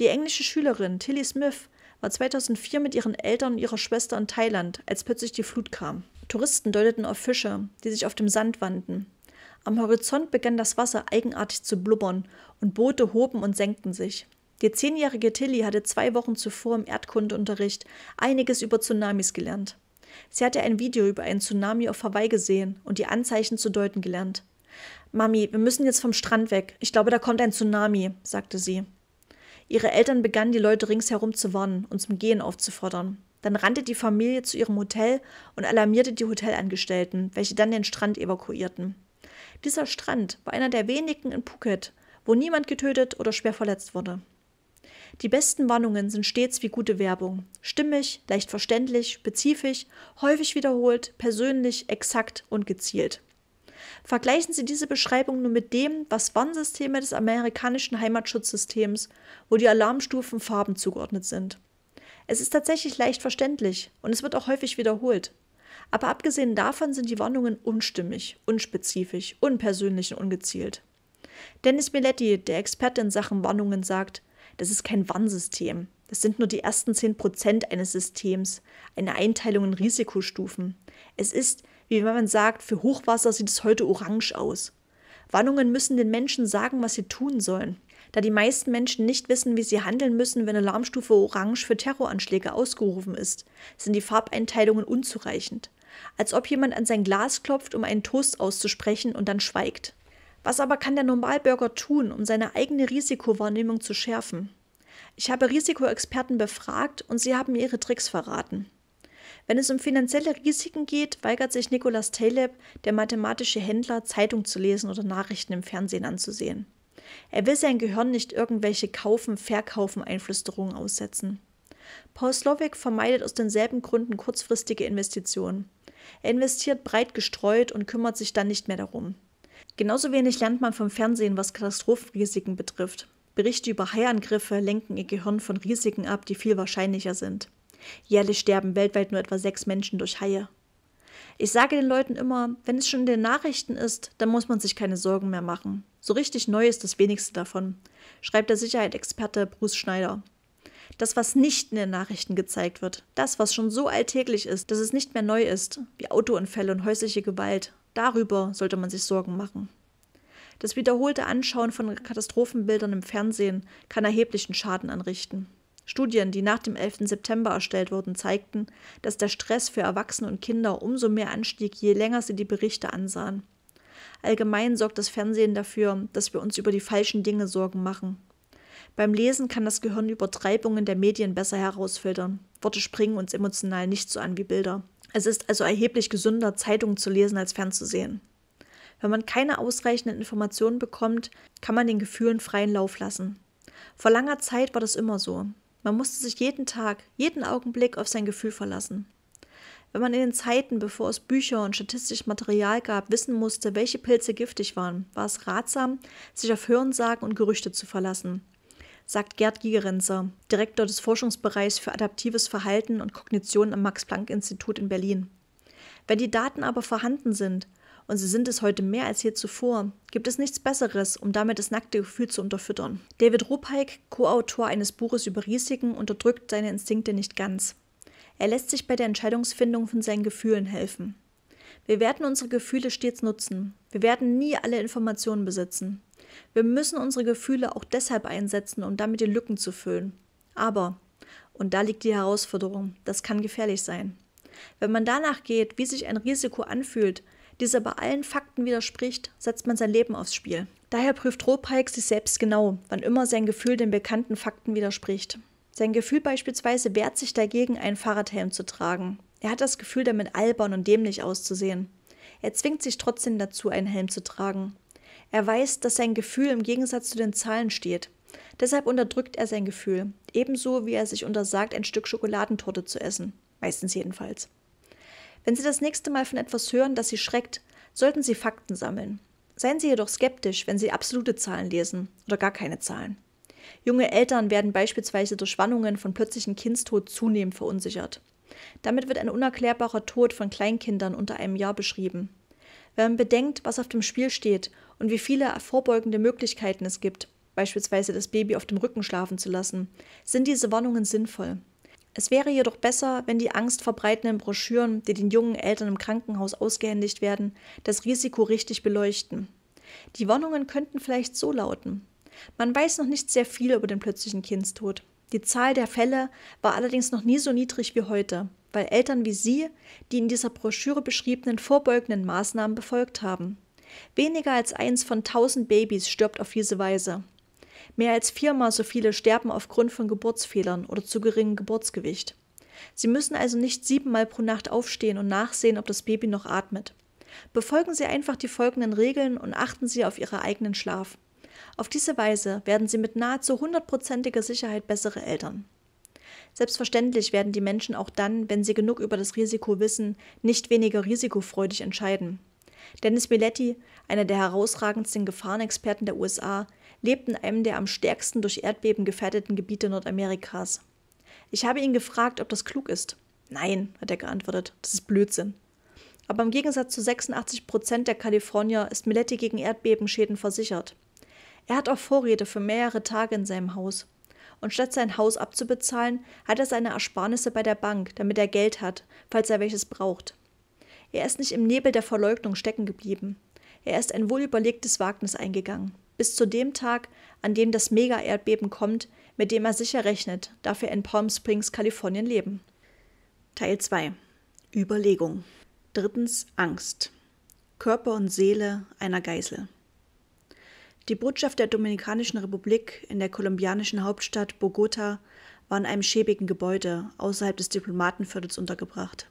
Die englische Schülerin Tilly Smith war 2004 mit ihren Eltern und ihrer Schwester in Thailand, als plötzlich die Flut kam. Touristen deuteten auf Fische, die sich auf dem Sand wandten. Am Horizont begann das Wasser eigenartig zu blubbern und Boote hoben und senkten sich. Die zehnjährige Tilly hatte zwei Wochen zuvor im Erdkundeunterricht einiges über Tsunamis gelernt. Sie hatte ein Video über einen Tsunami auf Hawaii gesehen und die Anzeichen zu deuten gelernt. Mami, wir müssen jetzt vom Strand weg. Ich glaube, da kommt ein Tsunami, sagte sie. Ihre Eltern begannen die Leute ringsherum zu warnen und zum Gehen aufzufordern. Dann rannte die Familie zu ihrem Hotel und alarmierte die Hotelangestellten, welche dann den Strand evakuierten. Dieser Strand war einer der wenigen in Phuket, wo niemand getötet oder schwer verletzt wurde. Die besten Warnungen sind stets wie gute Werbung. Stimmig, leicht verständlich, spezifisch, häufig wiederholt, persönlich, exakt und gezielt. Vergleichen Sie diese Beschreibung nun mit dem, was Warnsysteme des amerikanischen Heimatschutzsystems, wo die Alarmstufen Farben zugeordnet sind. Es ist tatsächlich leicht verständlich und es wird auch häufig wiederholt. Aber abgesehen davon sind die Warnungen unstimmig, unspezifisch, unpersönlich und ungezielt. Dennis Miletti, der Experte in Sachen Warnungen, sagt, das ist kein Warnsystem. Das sind nur die ersten 10 Prozent eines Systems, eine Einteilung in Risikostufen. Es ist wie wenn man sagt, für Hochwasser sieht es heute orange aus. Warnungen müssen den Menschen sagen, was sie tun sollen, da die meisten Menschen nicht wissen, wie sie handeln müssen, wenn Alarmstufe Orange für Terroranschläge ausgerufen ist, sind die Farbeinteilungen unzureichend. Als ob jemand an sein Glas klopft, um einen Toast auszusprechen und dann schweigt. Was aber kann der Normalbürger tun, um seine eigene Risikowahrnehmung zu schärfen? Ich habe Risikoexperten befragt und sie haben ihre Tricks verraten. Wenn es um finanzielle Risiken geht, weigert sich Nicolas Taleb, der mathematische Händler, Zeitung zu lesen oder Nachrichten im Fernsehen anzusehen. Er will sein Gehirn nicht irgendwelche Kaufen, Verkaufen, Einflüsterungen aussetzen. Paul Slowik vermeidet aus denselben Gründen kurzfristige Investitionen. Er investiert breit gestreut und kümmert sich dann nicht mehr darum. Genauso wenig lernt man vom Fernsehen, was Katastrophenrisiken betrifft. Berichte über Haiangriffe lenken ihr Gehirn von Risiken ab, die viel wahrscheinlicher sind. Jährlich sterben weltweit nur etwa sechs Menschen durch Haie. Ich sage den Leuten immer, wenn es schon in den Nachrichten ist, dann muss man sich keine Sorgen mehr machen. So richtig neu ist das wenigste davon, schreibt der Sicherheitsexperte Bruce Schneider. Das, was nicht in den Nachrichten gezeigt wird, das, was schon so alltäglich ist, dass es nicht mehr neu ist, wie Autounfälle und häusliche Gewalt, darüber sollte man sich Sorgen machen. Das wiederholte Anschauen von Katastrophenbildern im Fernsehen kann erheblichen Schaden anrichten. Studien, die nach dem 11. September erstellt wurden, zeigten, dass der Stress für Erwachsene und Kinder umso mehr anstieg, je länger sie die Berichte ansahen. Allgemein sorgt das Fernsehen dafür, dass wir uns über die falschen Dinge Sorgen machen. Beim Lesen kann das Gehirn Übertreibungen der Medien besser herausfiltern. Worte springen uns emotional nicht so an wie Bilder. Es ist also erheblich gesünder, Zeitungen zu lesen als fernzusehen. Wenn man keine ausreichenden Informationen bekommt, kann man den Gefühlen freien Lauf lassen. Vor langer Zeit war das immer so. Man musste sich jeden Tag, jeden Augenblick auf sein Gefühl verlassen. Wenn man in den Zeiten, bevor es Bücher und statistisches Material gab, wissen musste, welche Pilze giftig waren, war es ratsam, sich auf Hörensagen und Gerüchte zu verlassen, sagt Gerd Gigerenzer, Direktor des Forschungsbereichs für adaptives Verhalten und Kognition am Max-Planck-Institut in Berlin. Wenn die Daten aber vorhanden sind, und sie sind es heute mehr als je zuvor, gibt es nichts Besseres, um damit das nackte Gefühl zu unterfüttern. David Rupeik, Co-Autor eines Buches über Risiken, unterdrückt seine Instinkte nicht ganz. Er lässt sich bei der Entscheidungsfindung von seinen Gefühlen helfen. Wir werden unsere Gefühle stets nutzen. Wir werden nie alle Informationen besitzen. Wir müssen unsere Gefühle auch deshalb einsetzen, um damit die Lücken zu füllen. Aber, und da liegt die Herausforderung, das kann gefährlich sein. Wenn man danach geht, wie sich ein Risiko anfühlt, dieser bei allen Fakten widerspricht, setzt man sein Leben aufs Spiel. Daher prüft Rohrpeik sich selbst genau, wann immer sein Gefühl den bekannten Fakten widerspricht. Sein Gefühl beispielsweise wehrt sich dagegen, einen Fahrradhelm zu tragen. Er hat das Gefühl, damit albern und dämlich auszusehen. Er zwingt sich trotzdem dazu, einen Helm zu tragen. Er weiß, dass sein Gefühl im Gegensatz zu den Zahlen steht. Deshalb unterdrückt er sein Gefühl, ebenso wie er sich untersagt, ein Stück Schokoladentorte zu essen. Meistens jedenfalls. Wenn Sie das nächste Mal von etwas hören, das Sie schreckt, sollten Sie Fakten sammeln. Seien Sie jedoch skeptisch, wenn Sie absolute Zahlen lesen oder gar keine Zahlen. Junge Eltern werden beispielsweise durch Spannungen von plötzlichen Kindstod zunehmend verunsichert. Damit wird ein unerklärbarer Tod von Kleinkindern unter einem Jahr beschrieben. Wenn man bedenkt, was auf dem Spiel steht und wie viele vorbeugende Möglichkeiten es gibt, beispielsweise das Baby auf dem Rücken schlafen zu lassen, sind diese Warnungen sinnvoll. Es wäre jedoch besser, wenn die angstverbreitenden Broschüren, die den jungen Eltern im Krankenhaus ausgehändigt werden, das Risiko richtig beleuchten. Die Warnungen könnten vielleicht so lauten. Man weiß noch nicht sehr viel über den plötzlichen Kindstod. Die Zahl der Fälle war allerdings noch nie so niedrig wie heute, weil Eltern wie Sie die in dieser Broschüre beschriebenen vorbeugenden Maßnahmen befolgt haben. Weniger als eins von tausend Babys stirbt auf diese Weise. Mehr als viermal so viele sterben aufgrund von Geburtsfehlern oder zu geringem Geburtsgewicht. Sie müssen also nicht siebenmal pro Nacht aufstehen und nachsehen, ob das Baby noch atmet. Befolgen Sie einfach die folgenden Regeln und achten Sie auf Ihren eigenen Schlaf. Auf diese Weise werden Sie mit nahezu hundertprozentiger Sicherheit bessere Eltern. Selbstverständlich werden die Menschen auch dann, wenn sie genug über das Risiko wissen, nicht weniger risikofreudig entscheiden. Dennis Miletti, einer der herausragendsten Gefahrenexperten der USA, lebt in einem der am stärksten durch Erdbeben gefährdeten Gebiete Nordamerikas. Ich habe ihn gefragt, ob das klug ist. Nein, hat er geantwortet, das ist Blödsinn. Aber im Gegensatz zu 86 Prozent der Kalifornier ist Miletti gegen Erdbebenschäden versichert. Er hat auch Vorräte für mehrere Tage in seinem Haus. Und statt sein Haus abzubezahlen, hat er seine Ersparnisse bei der Bank, damit er Geld hat, falls er welches braucht. Er ist nicht im Nebel der Verleugnung stecken geblieben. Er ist ein wohlüberlegtes Wagnis eingegangen bis zu dem Tag, an dem das Mega-Erdbeben kommt, mit dem er sicher rechnet, darf er in Palm Springs, Kalifornien leben. Teil 2. Überlegung. Drittens Angst. Körper und Seele einer Geisel. Die Botschaft der Dominikanischen Republik in der kolumbianischen Hauptstadt Bogota war in einem schäbigen Gebäude außerhalb des Diplomatenviertels untergebracht.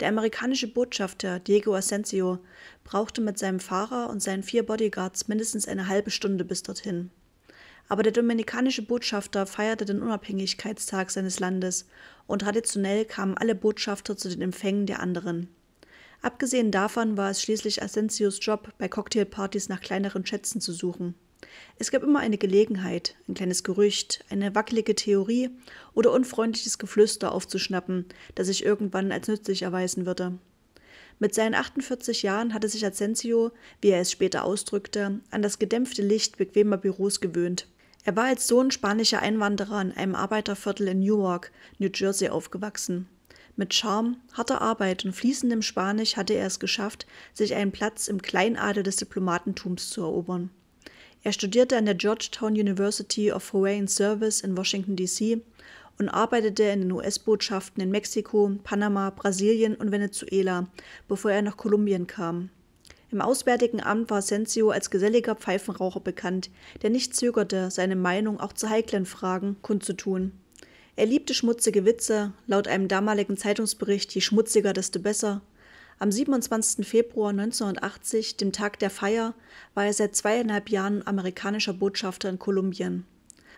Der amerikanische Botschafter Diego Asensio brauchte mit seinem Fahrer und seinen vier Bodyguards mindestens eine halbe Stunde bis dorthin. Aber der dominikanische Botschafter feierte den Unabhängigkeitstag seines Landes und traditionell kamen alle Botschafter zu den Empfängen der anderen. Abgesehen davon war es schließlich Asensios Job, bei Cocktailpartys nach kleineren Schätzen zu suchen. Es gab immer eine Gelegenheit, ein kleines Gerücht, eine wackelige Theorie oder unfreundliches Geflüster aufzuschnappen, das sich irgendwann als nützlich erweisen würde. Mit seinen 48 Jahren hatte sich Asensio, wie er es später ausdrückte, an das gedämpfte Licht bequemer Büros gewöhnt. Er war als Sohn spanischer Einwanderer in einem Arbeiterviertel in Newark, New Jersey, aufgewachsen. Mit Charme, harter Arbeit und fließendem Spanisch hatte er es geschafft, sich einen Platz im Kleinadel des Diplomatentums zu erobern. Er studierte an der Georgetown University of Foreign Service in Washington, D.C. und arbeitete in den US-Botschaften in Mexiko, Panama, Brasilien und Venezuela, bevor er nach Kolumbien kam. Im Auswärtigen Amt war Sensio als geselliger Pfeifenraucher bekannt, der nicht zögerte, seine Meinung auch zu heiklen Fragen kundzutun. Er liebte schmutzige Witze, laut einem damaligen Zeitungsbericht je schmutziger, desto besser, am 27. Februar 1980, dem Tag der Feier, war er seit zweieinhalb Jahren amerikanischer Botschafter in Kolumbien.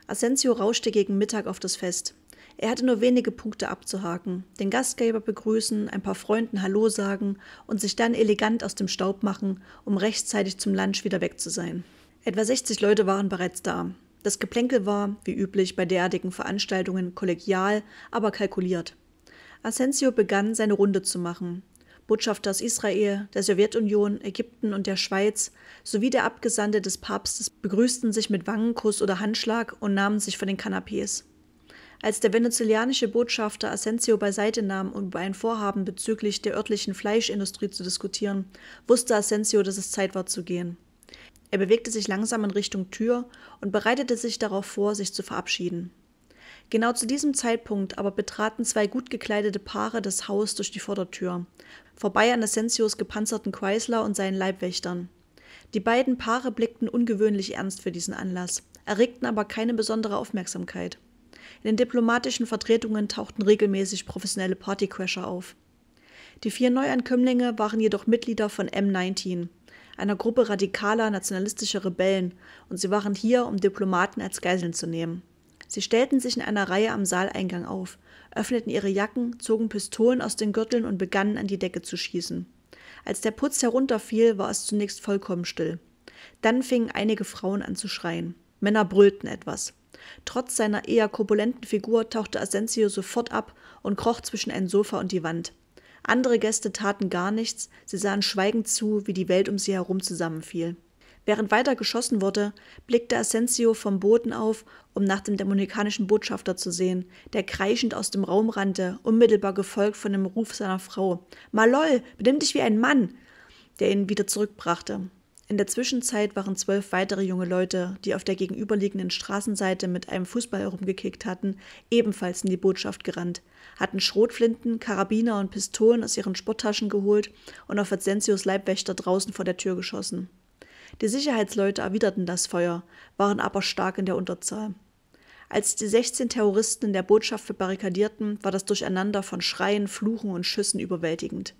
Asensio rauschte gegen Mittag auf das Fest. Er hatte nur wenige Punkte abzuhaken, den Gastgeber begrüßen, ein paar Freunden Hallo sagen und sich dann elegant aus dem Staub machen, um rechtzeitig zum Lunch wieder weg zu sein. Etwa 60 Leute waren bereits da. Das Geplänkel war, wie üblich bei derartigen Veranstaltungen, kollegial, aber kalkuliert. Asensio begann, seine Runde zu machen. Botschafter aus Israel, der Sowjetunion, Ägypten und der Schweiz sowie der Abgesandte des Papstes begrüßten sich mit Wangenkuss oder Handschlag und nahmen sich von den Kanapees. Als der venezolanische Botschafter Asensio beiseite nahm, um über ein Vorhaben bezüglich der örtlichen Fleischindustrie zu diskutieren, wusste Asensio, dass es Zeit war zu gehen. Er bewegte sich langsam in Richtung Tür und bereitete sich darauf vor, sich zu verabschieden. Genau zu diesem Zeitpunkt aber betraten zwei gut gekleidete Paare das Haus durch die Vordertür, vorbei an Asensios gepanzerten Chrysler und seinen Leibwächtern. Die beiden Paare blickten ungewöhnlich ernst für diesen Anlass, erregten aber keine besondere Aufmerksamkeit. In den diplomatischen Vertretungen tauchten regelmäßig professionelle Partycrasher auf. Die vier Neuankömmlinge waren jedoch Mitglieder von M19, einer Gruppe radikaler nationalistischer Rebellen, und sie waren hier, um Diplomaten als Geiseln zu nehmen. Sie stellten sich in einer Reihe am Saaleingang auf, öffneten ihre Jacken, zogen Pistolen aus den Gürteln und begannen an die Decke zu schießen. Als der Putz herunterfiel, war es zunächst vollkommen still. Dann fingen einige Frauen an zu schreien. Männer brüllten etwas. Trotz seiner eher korpulenten Figur tauchte Asensio sofort ab und kroch zwischen ein Sofa und die Wand. Andere Gäste taten gar nichts, sie sahen schweigend zu, wie die Welt um sie herum zusammenfiel. Während weiter geschossen wurde, blickte Asensio vom Boden auf, um nach dem dominikanischen Botschafter zu sehen, der kreischend aus dem Raum rannte, unmittelbar gefolgt von dem Ruf seiner Frau. Malol, benimm dich wie ein Mann! der ihn wieder zurückbrachte. In der Zwischenzeit waren zwölf weitere junge Leute, die auf der gegenüberliegenden Straßenseite mit einem Fußball herumgekickt hatten, ebenfalls in die Botschaft gerannt, hatten Schrotflinten, Karabiner und Pistolen aus ihren Sporttaschen geholt und auf Asensios Leibwächter draußen vor der Tür geschossen. Die Sicherheitsleute erwiderten das Feuer, waren aber stark in der Unterzahl. Als die 16 Terroristen in der Botschaft verbarrikadierten, war das Durcheinander von Schreien, Fluchen und Schüssen überwältigend.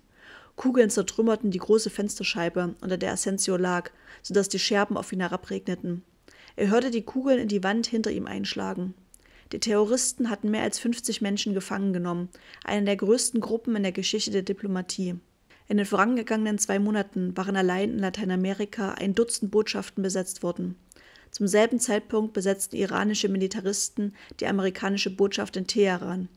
Kugeln zertrümmerten die große Fensterscheibe, unter der Asensio lag, sodass die Scherben auf ihn herabregneten. Er hörte die Kugeln in die Wand hinter ihm einschlagen. Die Terroristen hatten mehr als 50 Menschen gefangen genommen, eine der größten Gruppen in der Geschichte der Diplomatie. In den vorangegangenen zwei Monaten waren allein in Lateinamerika ein Dutzend Botschaften besetzt worden. Zum selben Zeitpunkt besetzten iranische Militaristen die amerikanische Botschaft in Teheran.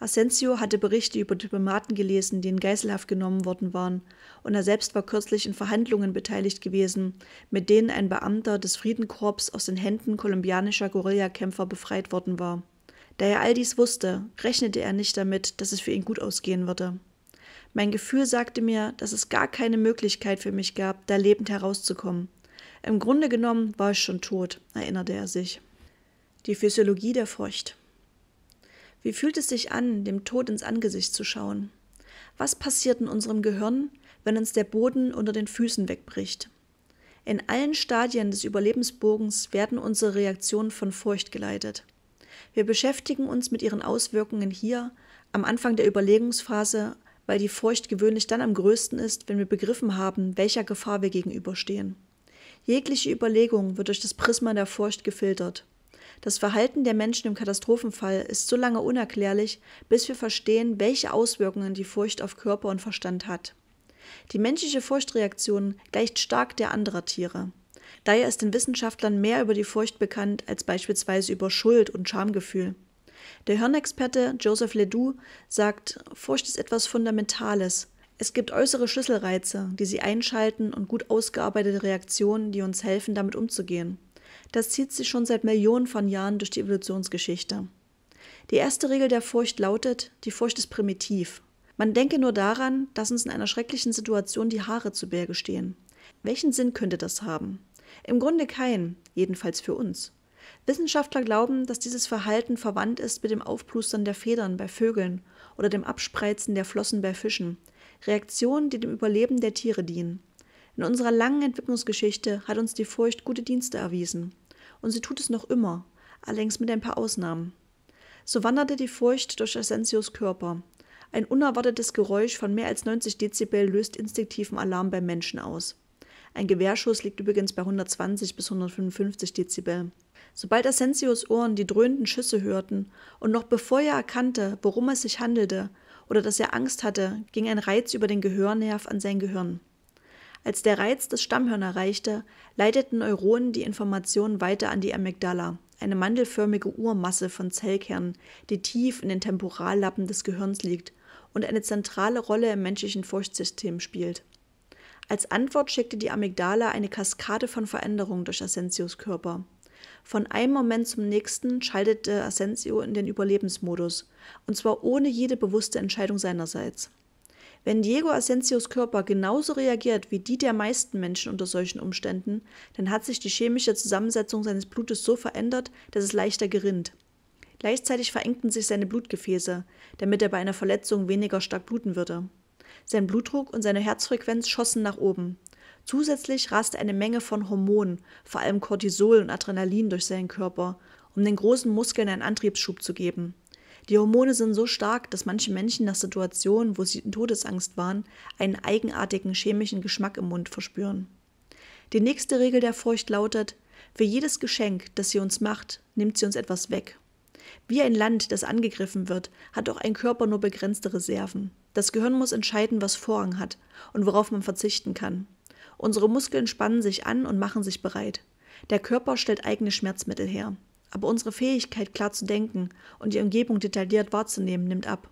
Asensio hatte Berichte über Diplomaten gelesen, die in Geiselhaft genommen worden waren, und er selbst war kürzlich in Verhandlungen beteiligt gewesen, mit denen ein Beamter des Friedenkorps aus den Händen kolumbianischer Guerillakämpfer befreit worden war. Da er all dies wusste, rechnete er nicht damit, dass es für ihn gut ausgehen würde. Mein Gefühl sagte mir, dass es gar keine Möglichkeit für mich gab, da lebend herauszukommen. Im Grunde genommen war ich schon tot, erinnerte er sich. Die Physiologie der Furcht. Wie fühlt es sich an, dem Tod ins Angesicht zu schauen? Was passiert in unserem Gehirn, wenn uns der Boden unter den Füßen wegbricht? In allen Stadien des Überlebensbogens werden unsere Reaktionen von Furcht geleitet. Wir beschäftigen uns mit ihren Auswirkungen hier, am Anfang der Überlegungsphase, weil die Furcht gewöhnlich dann am größten ist, wenn wir begriffen haben, welcher Gefahr wir gegenüberstehen. Jegliche Überlegung wird durch das Prisma der Furcht gefiltert. Das Verhalten der Menschen im Katastrophenfall ist so lange unerklärlich, bis wir verstehen, welche Auswirkungen die Furcht auf Körper und Verstand hat. Die menschliche Furchtreaktion gleicht stark der anderer Tiere. Daher ist den Wissenschaftlern mehr über die Furcht bekannt als beispielsweise über Schuld und Schamgefühl. Der Hirnexperte Joseph Ledoux sagt, Furcht ist etwas Fundamentales. Es gibt äußere Schlüsselreize, die sie einschalten und gut ausgearbeitete Reaktionen, die uns helfen, damit umzugehen. Das zieht sich schon seit Millionen von Jahren durch die Evolutionsgeschichte. Die erste Regel der Furcht lautet, die Furcht ist primitiv. Man denke nur daran, dass uns in einer schrecklichen Situation die Haare zu Berge stehen. Welchen Sinn könnte das haben? Im Grunde keinen, jedenfalls für uns. Wissenschaftler glauben, dass dieses Verhalten verwandt ist mit dem Aufplustern der Federn bei Vögeln oder dem Abspreizen der Flossen bei Fischen, Reaktionen, die dem Überleben der Tiere dienen. In unserer langen Entwicklungsgeschichte hat uns die Furcht gute Dienste erwiesen. Und sie tut es noch immer, allerdings mit ein paar Ausnahmen. So wanderte die Furcht durch Asensios Körper. Ein unerwartetes Geräusch von mehr als 90 Dezibel löst instinktiven Alarm beim Menschen aus. Ein Gewehrschuss liegt übrigens bei 120 bis 155 Dezibel. Sobald Asensios Ohren die dröhnenden Schüsse hörten, und noch bevor er erkannte, worum es sich handelte oder dass er Angst hatte, ging ein Reiz über den Gehörnerv an sein Gehirn. Als der Reiz das Stammhirn erreichte, leiteten Neuronen die Informationen weiter an die Amygdala, eine mandelförmige Urmasse von Zellkernen, die tief in den Temporallappen des Gehirns liegt und eine zentrale Rolle im menschlichen Furchtsystem spielt. Als Antwort schickte die Amygdala eine Kaskade von Veränderungen durch Asensios Körper. Von einem Moment zum nächsten schaltete Asensio in den Überlebensmodus, und zwar ohne jede bewusste Entscheidung seinerseits. Wenn Diego Asensios Körper genauso reagiert wie die der meisten Menschen unter solchen Umständen, dann hat sich die chemische Zusammensetzung seines Blutes so verändert, dass es leichter gerinnt. Gleichzeitig verengten sich seine Blutgefäße, damit er bei einer Verletzung weniger stark bluten würde. Sein Blutdruck und seine Herzfrequenz schossen nach oben. Zusätzlich rast eine Menge von Hormonen, vor allem Cortisol und Adrenalin, durch seinen Körper, um den großen Muskeln einen Antriebsschub zu geben. Die Hormone sind so stark, dass manche Menschen nach Situationen, wo sie in Todesangst waren, einen eigenartigen chemischen Geschmack im Mund verspüren. Die nächste Regel der Furcht lautet, für jedes Geschenk, das sie uns macht, nimmt sie uns etwas weg. Wie ein Land, das angegriffen wird, hat auch ein Körper nur begrenzte Reserven. Das Gehirn muss entscheiden, was Vorrang hat und worauf man verzichten kann. Unsere Muskeln spannen sich an und machen sich bereit. Der Körper stellt eigene Schmerzmittel her. Aber unsere Fähigkeit, klar zu denken und die Umgebung detailliert wahrzunehmen, nimmt ab.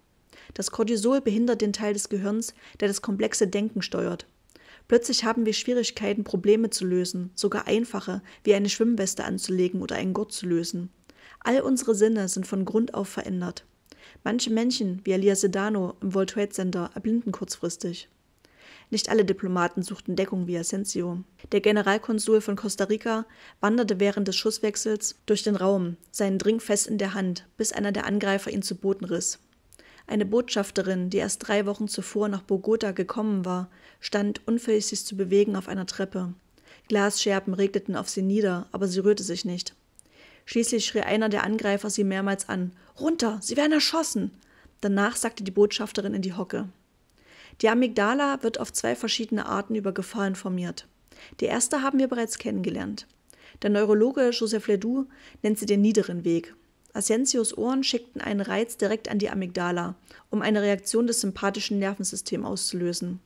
Das Cortisol behindert den Teil des Gehirns, der das komplexe Denken steuert. Plötzlich haben wir Schwierigkeiten, Probleme zu lösen, sogar einfache, wie eine Schwimmweste anzulegen oder einen Gurt zu lösen. All unsere Sinne sind von Grund auf verändert. Manche Menschen, wie Elia Sedano im World Trade Center, erblinden kurzfristig. Nicht alle Diplomaten suchten Deckung wie Asensio. Der Generalkonsul von Costa Rica wanderte während des Schusswechsels durch den Raum, seinen Drink fest in der Hand, bis einer der Angreifer ihn zu Boden riss. Eine Botschafterin, die erst drei Wochen zuvor nach Bogota gekommen war, stand, unfähig sich zu bewegen, auf einer Treppe. Glasscherben regneten auf sie nieder, aber sie rührte sich nicht. Schließlich schrie einer der Angreifer sie mehrmals an: Runter, sie werden erschossen! Danach sagte die Botschafterin in die Hocke. Die Amygdala wird auf zwei verschiedene Arten über Gefahr informiert. Die erste haben wir bereits kennengelernt. Der Neurologe Joseph Ledoux nennt sie den niederen Weg. Ascensios Ohren schickten einen Reiz direkt an die Amygdala, um eine Reaktion des sympathischen Nervensystems auszulösen.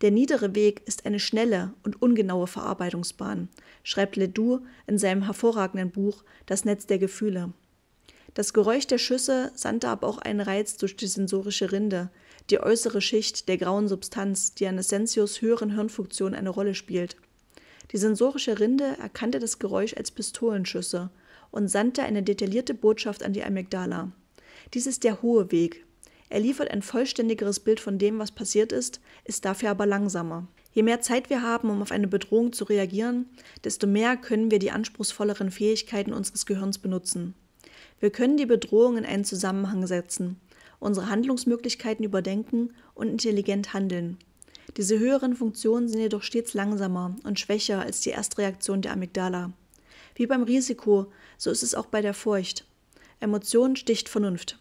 Der niedere Weg ist eine schnelle und ungenaue Verarbeitungsbahn, schreibt Ledoux in seinem hervorragenden Buch Das Netz der Gefühle. Das Geräusch der Schüsse sandte aber auch einen Reiz durch die sensorische Rinde, die äußere Schicht der grauen Substanz, die an Essentios höheren Hirnfunktionen eine Rolle spielt. Die sensorische Rinde erkannte das Geräusch als Pistolenschüsse und sandte eine detaillierte Botschaft an die Amygdala. Dies ist der hohe Weg. Er liefert ein vollständigeres Bild von dem, was passiert ist, ist dafür aber langsamer. Je mehr Zeit wir haben, um auf eine Bedrohung zu reagieren, desto mehr können wir die anspruchsvolleren Fähigkeiten unseres Gehirns benutzen. Wir können die Bedrohung in einen Zusammenhang setzen, unsere Handlungsmöglichkeiten überdenken und intelligent handeln. Diese höheren Funktionen sind jedoch stets langsamer und schwächer als die Erstreaktion der Amygdala. Wie beim Risiko, so ist es auch bei der Furcht. Emotion sticht Vernunft.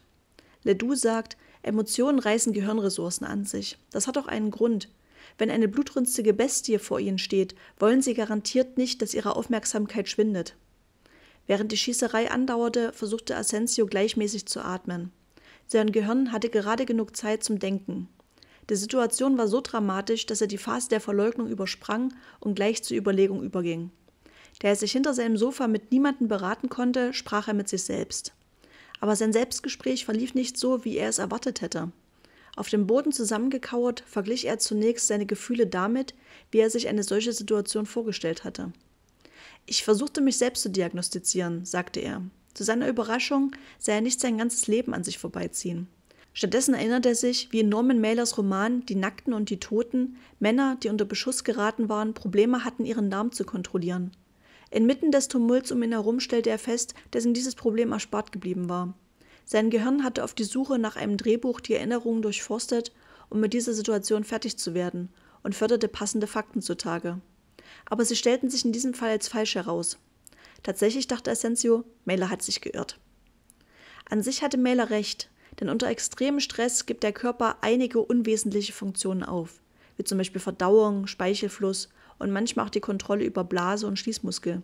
Ledoux sagt, Emotionen reißen Gehirnressourcen an sich. Das hat auch einen Grund. Wenn eine blutrünstige Bestie vor ihnen steht, wollen sie garantiert nicht, dass ihre Aufmerksamkeit schwindet. Während die Schießerei andauerte, versuchte Asensio gleichmäßig zu atmen. Sein Gehirn hatte gerade genug Zeit zum Denken. Die Situation war so dramatisch, dass er die Phase der Verleugnung übersprang und gleich zur Überlegung überging. Da er sich hinter seinem Sofa mit niemandem beraten konnte, sprach er mit sich selbst. Aber sein Selbstgespräch verlief nicht so, wie er es erwartet hätte. Auf dem Boden zusammengekauert, verglich er zunächst seine Gefühle damit, wie er sich eine solche Situation vorgestellt hatte. Ich versuchte mich selbst zu diagnostizieren, sagte er. Zu seiner Überraschung sah er nicht sein ganzes Leben an sich vorbeiziehen. Stattdessen erinnert er sich, wie in Norman Mailers Roman Die Nackten und die Toten Männer, die unter Beschuss geraten waren, Probleme hatten, ihren Namen zu kontrollieren. Inmitten des Tumults um ihn herum stellte er fest, dass ihm dieses Problem erspart geblieben war. Sein Gehirn hatte auf die Suche nach einem Drehbuch die Erinnerungen durchforstet, um mit dieser Situation fertig zu werden, und förderte passende Fakten zutage. Aber sie stellten sich in diesem Fall als falsch heraus, Tatsächlich dachte Asensio, Mailer hat sich geirrt. An sich hatte Mailer recht, denn unter extremem Stress gibt der Körper einige unwesentliche Funktionen auf, wie zum Beispiel Verdauung, Speichelfluss und manchmal auch die Kontrolle über Blase und Schließmuskel.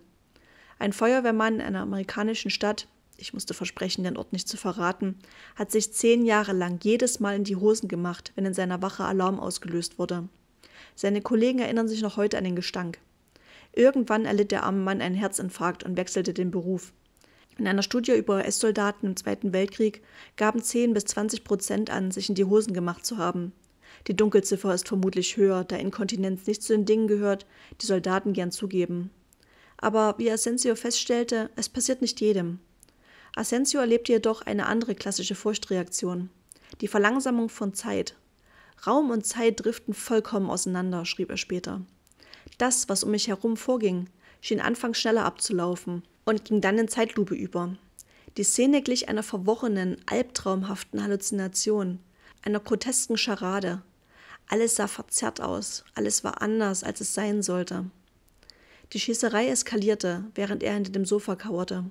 Ein Feuerwehrmann in einer amerikanischen Stadt, ich musste versprechen, den Ort nicht zu verraten, hat sich zehn Jahre lang jedes Mal in die Hosen gemacht, wenn in seiner Wache Alarm ausgelöst wurde. Seine Kollegen erinnern sich noch heute an den Gestank. Irgendwann erlitt der arme Mann einen Herzinfarkt und wechselte den Beruf. In einer Studie über US-Soldaten im Zweiten Weltkrieg gaben 10 bis 20 Prozent an, sich in die Hosen gemacht zu haben. Die Dunkelziffer ist vermutlich höher, da Inkontinenz nicht zu den Dingen gehört, die Soldaten gern zugeben. Aber wie Asensio feststellte, es passiert nicht jedem. Asensio erlebte jedoch eine andere klassische Furchtreaktion. Die Verlangsamung von Zeit. Raum und Zeit driften vollkommen auseinander, schrieb er später. Das, was um mich herum vorging, schien anfangs schneller abzulaufen und ging dann in Zeitlupe über. Die Szene glich einer verworrenen, albtraumhaften Halluzination, einer grotesken Scharade. Alles sah verzerrt aus, alles war anders, als es sein sollte. Die Schießerei eskalierte, während er hinter dem Sofa kauerte.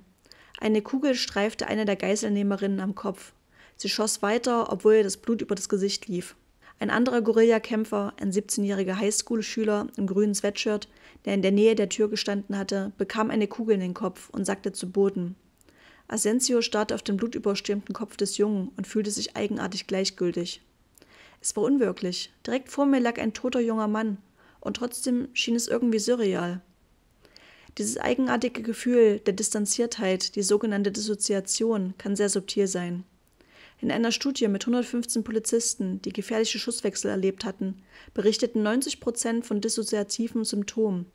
Eine Kugel streifte eine der Geiselnehmerinnen am Kopf. Sie schoss weiter, obwohl ihr das Blut über das Gesicht lief. Ein anderer Guerillakämpfer, ein 17-jähriger Highschool-Schüler im grünen Sweatshirt, der in der Nähe der Tür gestanden hatte, bekam eine Kugel in den Kopf und sackte zu Boden. Asensio starrte auf den blutüberströmten Kopf des Jungen und fühlte sich eigenartig gleichgültig. Es war unwirklich. Direkt vor mir lag ein toter junger Mann. Und trotzdem schien es irgendwie surreal. Dieses eigenartige Gefühl der Distanziertheit, die sogenannte Dissoziation, kann sehr subtil sein. In einer Studie mit 115 Polizisten, die gefährliche Schusswechsel erlebt hatten, berichteten 90 Prozent von dissoziativen Symptomen,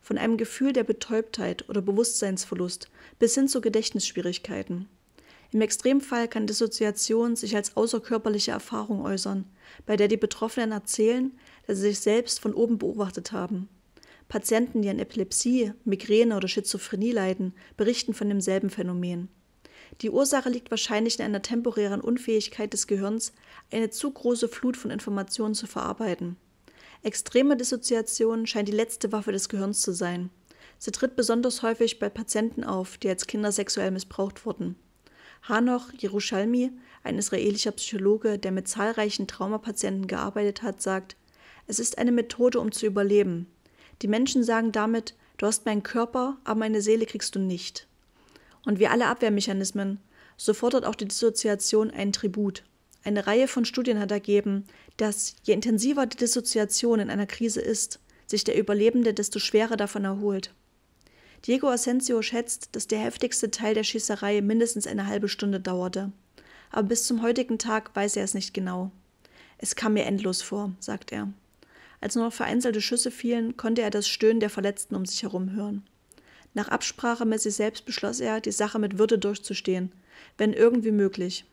von einem Gefühl der Betäubtheit oder Bewusstseinsverlust bis hin zu Gedächtnisschwierigkeiten. Im Extremfall kann Dissoziation sich als außerkörperliche Erfahrung äußern, bei der die Betroffenen erzählen, dass sie sich selbst von oben beobachtet haben. Patienten, die an Epilepsie, Migräne oder Schizophrenie leiden, berichten von demselben Phänomen. Die Ursache liegt wahrscheinlich in einer temporären Unfähigkeit des Gehirns, eine zu große Flut von Informationen zu verarbeiten. Extreme Dissoziation scheint die letzte Waffe des Gehirns zu sein. Sie tritt besonders häufig bei Patienten auf, die als Kinder sexuell missbraucht wurden. Hanoch Yerushalmi, ein israelischer Psychologe, der mit zahlreichen Traumapatienten gearbeitet hat, sagt, es ist eine Methode, um zu überleben. Die Menschen sagen damit, du hast meinen Körper, aber meine Seele kriegst du nicht. Und wie alle Abwehrmechanismen, so fordert auch die Dissoziation einen Tribut. Eine Reihe von Studien hat ergeben, dass je intensiver die Dissoziation in einer Krise ist, sich der Überlebende desto schwerer davon erholt. Diego Asensio schätzt, dass der heftigste Teil der Schießerei mindestens eine halbe Stunde dauerte. Aber bis zum heutigen Tag weiß er es nicht genau. Es kam mir endlos vor, sagt er. Als nur noch vereinzelte Schüsse fielen, konnte er das Stöhnen der Verletzten um sich herum hören. Nach Absprache mit sich selbst beschloss er, die Sache mit Würde durchzustehen, wenn irgendwie möglich.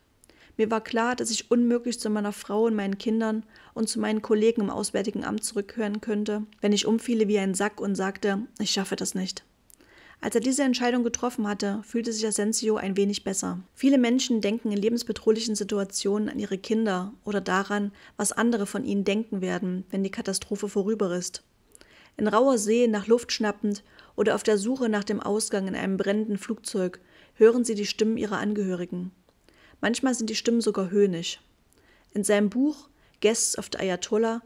Mir war klar, dass ich unmöglich zu meiner Frau und meinen Kindern und zu meinen Kollegen im Auswärtigen Amt zurückkehren könnte, wenn ich umfiele wie ein Sack und sagte, ich schaffe das nicht. Als er diese Entscheidung getroffen hatte, fühlte sich Asensio ein wenig besser. Viele Menschen denken in lebensbedrohlichen Situationen an ihre Kinder oder daran, was andere von ihnen denken werden, wenn die Katastrophe vorüber ist. In rauer See nach Luft schnappend oder auf der Suche nach dem Ausgang in einem brennenden Flugzeug hören sie die Stimmen ihrer Angehörigen. Manchmal sind die Stimmen sogar höhnisch. In seinem Buch Guests of the Ayatollah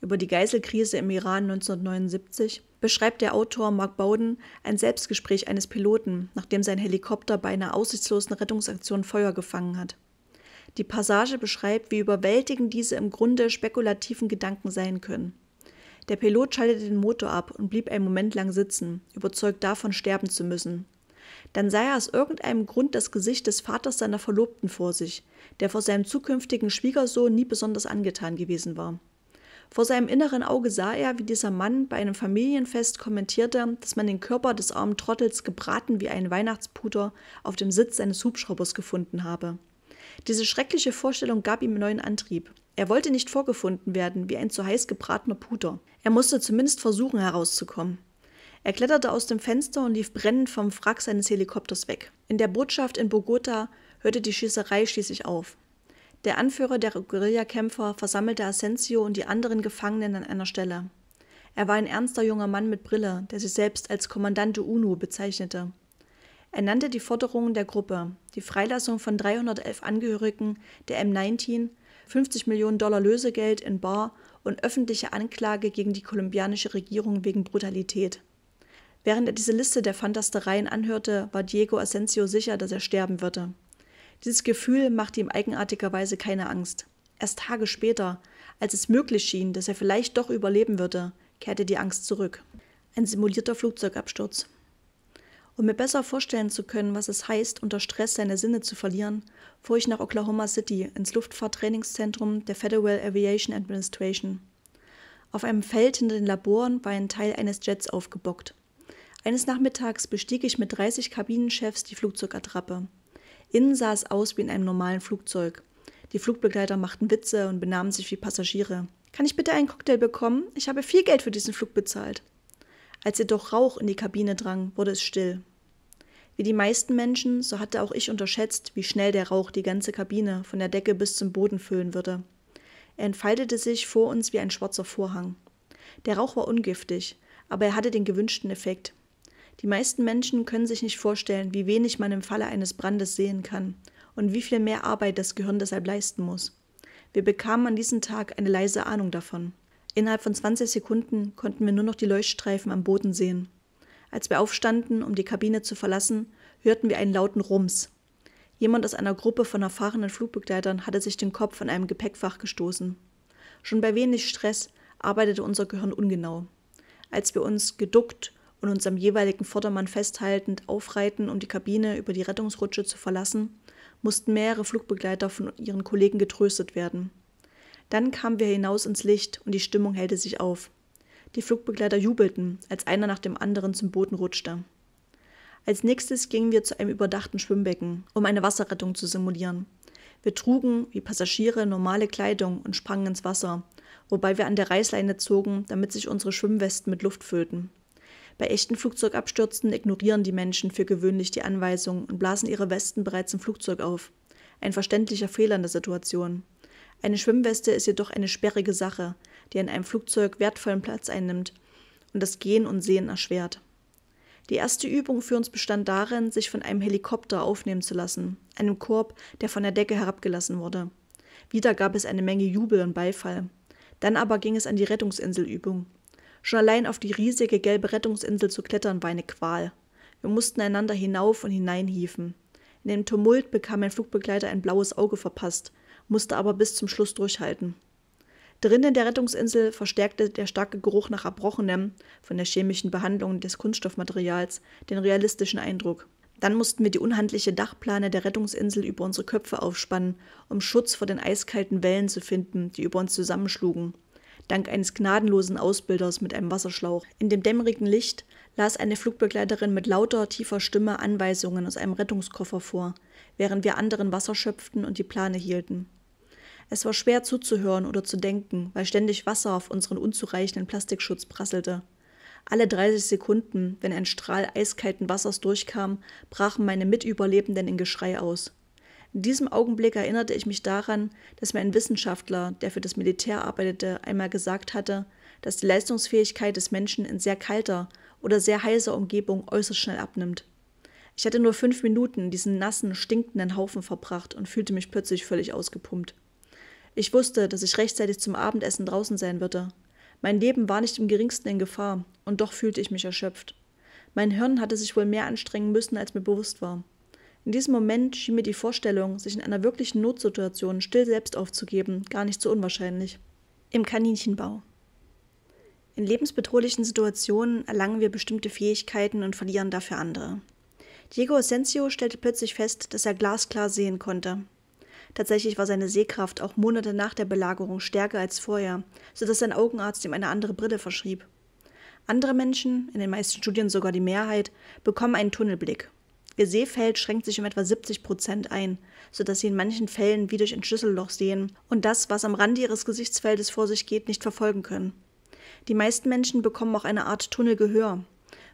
über die Geiselkrise im Iran 1979 beschreibt der Autor Mark Bowden ein Selbstgespräch eines Piloten, nachdem sein Helikopter bei einer aussichtslosen Rettungsaktion Feuer gefangen hat. Die Passage beschreibt, wie überwältigend diese im Grunde spekulativen Gedanken sein können. Der Pilot schaltete den Motor ab und blieb einen Moment lang sitzen, überzeugt davon, sterben zu müssen. Dann sah er aus irgendeinem Grund das Gesicht des Vaters seiner Verlobten vor sich, der vor seinem zukünftigen Schwiegersohn nie besonders angetan gewesen war. Vor seinem inneren Auge sah er, wie dieser Mann bei einem Familienfest kommentierte, dass man den Körper des armen Trottels gebraten wie einen Weihnachtsputer auf dem Sitz seines Hubschraubers gefunden habe. Diese schreckliche Vorstellung gab ihm neuen Antrieb. Er wollte nicht vorgefunden werden wie ein zu heiß gebratener Puter. Er musste zumindest versuchen herauszukommen. Er kletterte aus dem Fenster und lief brennend vom Wrack seines Helikopters weg. In der Botschaft in Bogota hörte die Schießerei schließlich auf. Der Anführer der Guerillakämpfer versammelte Asensio und die anderen Gefangenen an einer Stelle. Er war ein ernster junger Mann mit Brille, der sich selbst als Kommandante UNO bezeichnete. Er nannte die Forderungen der Gruppe, die Freilassung von 311 Angehörigen der M19 50 Millionen Dollar Lösegeld in Bar und öffentliche Anklage gegen die kolumbianische Regierung wegen Brutalität. Während er diese Liste der Fantastereien anhörte, war Diego Asensio sicher, dass er sterben würde. Dieses Gefühl machte ihm eigenartigerweise keine Angst. Erst Tage später, als es möglich schien, dass er vielleicht doch überleben würde, kehrte die Angst zurück. Ein simulierter Flugzeugabsturz. Um mir besser vorstellen zu können, was es heißt, unter Stress seine Sinne zu verlieren, fuhr ich nach Oklahoma City ins Luftfahrttrainingszentrum der Federal Aviation Administration. Auf einem Feld hinter den Laboren war ein Teil eines Jets aufgebockt. Eines Nachmittags bestieg ich mit 30 Kabinenchefs die Flugzeugattrappe. Innen sah es aus wie in einem normalen Flugzeug. Die Flugbegleiter machten Witze und benahmen sich wie Passagiere. Kann ich bitte einen Cocktail bekommen? Ich habe viel Geld für diesen Flug bezahlt. Als jedoch Rauch in die Kabine drang, wurde es still. Wie die meisten Menschen, so hatte auch ich unterschätzt, wie schnell der Rauch die ganze Kabine von der Decke bis zum Boden füllen würde. Er entfaltete sich vor uns wie ein schwarzer Vorhang. Der Rauch war ungiftig, aber er hatte den gewünschten Effekt. Die meisten Menschen können sich nicht vorstellen, wie wenig man im Falle eines Brandes sehen kann und wie viel mehr Arbeit das Gehirn deshalb leisten muss. Wir bekamen an diesem Tag eine leise Ahnung davon. Innerhalb von 20 Sekunden konnten wir nur noch die Leuchtstreifen am Boden sehen. Als wir aufstanden, um die Kabine zu verlassen, hörten wir einen lauten Rums. Jemand aus einer Gruppe von erfahrenen Flugbegleitern hatte sich den Kopf an einem Gepäckfach gestoßen. Schon bei wenig Stress arbeitete unser Gehirn ungenau. Als wir uns geduckt und uns am jeweiligen Vordermann festhaltend aufreiten, um die Kabine über die Rettungsrutsche zu verlassen, mussten mehrere Flugbegleiter von ihren Kollegen getröstet werden. Dann kamen wir hinaus ins Licht und die Stimmung hellte sich auf. Die Flugbegleiter jubelten, als einer nach dem anderen zum Boden rutschte. Als nächstes gingen wir zu einem überdachten Schwimmbecken, um eine Wasserrettung zu simulieren. Wir trugen, wie Passagiere, normale Kleidung und sprangen ins Wasser, wobei wir an der Reißleine zogen, damit sich unsere Schwimmwesten mit Luft füllten. Bei echten Flugzeugabstürzen ignorieren die Menschen für gewöhnlich die Anweisungen und blasen ihre Westen bereits im Flugzeug auf. Ein verständlicher Fehler in der Situation. Eine Schwimmweste ist jedoch eine sperrige Sache, die in einem Flugzeug wertvollen Platz einnimmt und das Gehen und Sehen erschwert. Die erste Übung für uns bestand darin, sich von einem Helikopter aufnehmen zu lassen, einem Korb, der von der Decke herabgelassen wurde. Wieder gab es eine Menge Jubel und Beifall. Dann aber ging es an die Rettungsinselübung. Schon allein auf die riesige gelbe Rettungsinsel zu klettern war eine Qual. Wir mussten einander hinauf und hinein In dem Tumult bekam mein Flugbegleiter ein blaues Auge verpasst, musste aber bis zum Schluss durchhalten. Drinnen der Rettungsinsel verstärkte der starke Geruch nach Erbrochenem von der chemischen Behandlung des Kunststoffmaterials den realistischen Eindruck. Dann mussten wir die unhandliche Dachplane der Rettungsinsel über unsere Köpfe aufspannen, um Schutz vor den eiskalten Wellen zu finden, die über uns zusammenschlugen. Dank eines gnadenlosen Ausbilders mit einem Wasserschlauch. In dem dämmerigen Licht las eine Flugbegleiterin mit lauter, tiefer Stimme Anweisungen aus einem Rettungskoffer vor, während wir anderen Wasser schöpften und die Plane hielten. Es war schwer zuzuhören oder zu denken, weil ständig Wasser auf unseren unzureichenden Plastikschutz prasselte. Alle 30 Sekunden, wenn ein Strahl eiskalten Wassers durchkam, brachen meine Mitüberlebenden in Geschrei aus. In diesem Augenblick erinnerte ich mich daran, dass mir ein Wissenschaftler, der für das Militär arbeitete, einmal gesagt hatte, dass die Leistungsfähigkeit des Menschen in sehr kalter oder sehr heißer Umgebung äußerst schnell abnimmt. Ich hatte nur fünf Minuten in diesem nassen, stinkenden Haufen verbracht und fühlte mich plötzlich völlig ausgepumpt. Ich wusste, dass ich rechtzeitig zum Abendessen draußen sein würde. Mein Leben war nicht im geringsten in Gefahr, und doch fühlte ich mich erschöpft. Mein Hirn hatte sich wohl mehr anstrengen müssen, als mir bewusst war. In diesem Moment schien mir die Vorstellung, sich in einer wirklichen Notsituation still selbst aufzugeben, gar nicht so unwahrscheinlich. Im Kaninchenbau. In lebensbedrohlichen Situationen erlangen wir bestimmte Fähigkeiten und verlieren dafür andere. Diego Asensio stellte plötzlich fest, dass er glasklar sehen konnte. Tatsächlich war seine Sehkraft auch Monate nach der Belagerung stärker als vorher, sodass sein Augenarzt ihm eine andere Brille verschrieb. Andere Menschen, in den meisten Studien sogar die Mehrheit, bekommen einen Tunnelblick. Ihr Sehfeld schränkt sich um etwa 70 Prozent ein, sodass sie in manchen Fällen wie durch ein Schlüsselloch sehen und das, was am Rande ihres Gesichtsfeldes vor sich geht, nicht verfolgen können. Die meisten Menschen bekommen auch eine Art Tunnelgehör.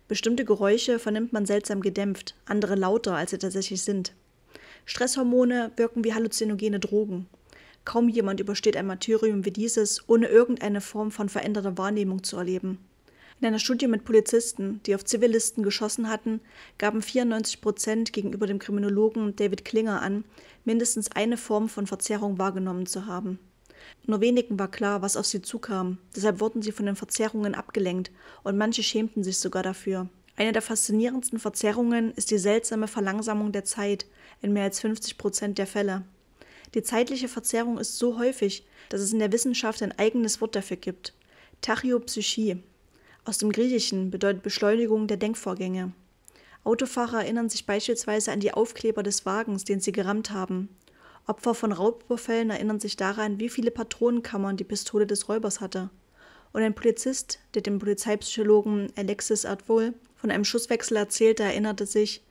Bestimmte Geräusche vernimmt man seltsam gedämpft, andere lauter, als sie tatsächlich sind. Stresshormone wirken wie halluzinogene Drogen. Kaum jemand übersteht ein Martyrium wie dieses, ohne irgendeine Form von veränderter Wahrnehmung zu erleben. In einer Studie mit Polizisten, die auf Zivilisten geschossen hatten, gaben 94 Prozent gegenüber dem Kriminologen David Klinger an, mindestens eine Form von Verzerrung wahrgenommen zu haben. Nur wenigen war klar, was auf sie zukam, deshalb wurden sie von den Verzerrungen abgelenkt und manche schämten sich sogar dafür. Eine der faszinierendsten Verzerrungen ist die seltsame Verlangsamung der Zeit, in mehr als 50 Prozent der Fälle. Die zeitliche Verzerrung ist so häufig, dass es in der Wissenschaft ein eigenes Wort dafür gibt: Tachyopsychie. Aus dem Griechischen bedeutet Beschleunigung der Denkvorgänge. Autofahrer erinnern sich beispielsweise an die Aufkleber des Wagens, den sie gerammt haben. Opfer von Raubüberfällen erinnern sich daran, wie viele Patronenkammern die Pistole des Räubers hatte. Und ein Polizist, der dem Polizeipsychologen Alexis Advol von einem Schusswechsel erzählte, erinnerte sich,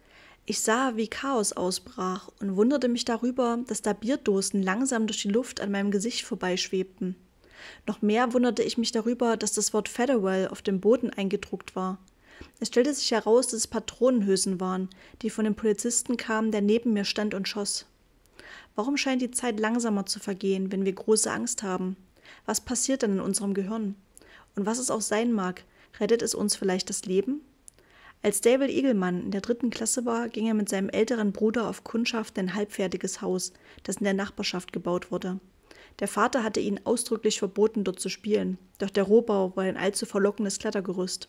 ich sah, wie Chaos ausbrach und wunderte mich darüber, dass da Bierdosen langsam durch die Luft an meinem Gesicht vorbeischwebten. Noch mehr wunderte ich mich darüber, dass das Wort Federwell auf dem Boden eingedruckt war. Es stellte sich heraus, dass es Patronenhülsen waren, die von dem Polizisten kamen, der neben mir stand und schoss. Warum scheint die Zeit langsamer zu vergehen, wenn wir große Angst haben? Was passiert denn in unserem Gehirn? Und was es auch sein mag, rettet es uns vielleicht das Leben? Als David Igelmann in der dritten Klasse war, ging er mit seinem älteren Bruder auf Kundschaft in ein halbfertiges Haus, das in der Nachbarschaft gebaut wurde. Der Vater hatte ihn ausdrücklich verboten, dort zu spielen, doch der Rohbau war ein allzu verlockendes Klettergerüst.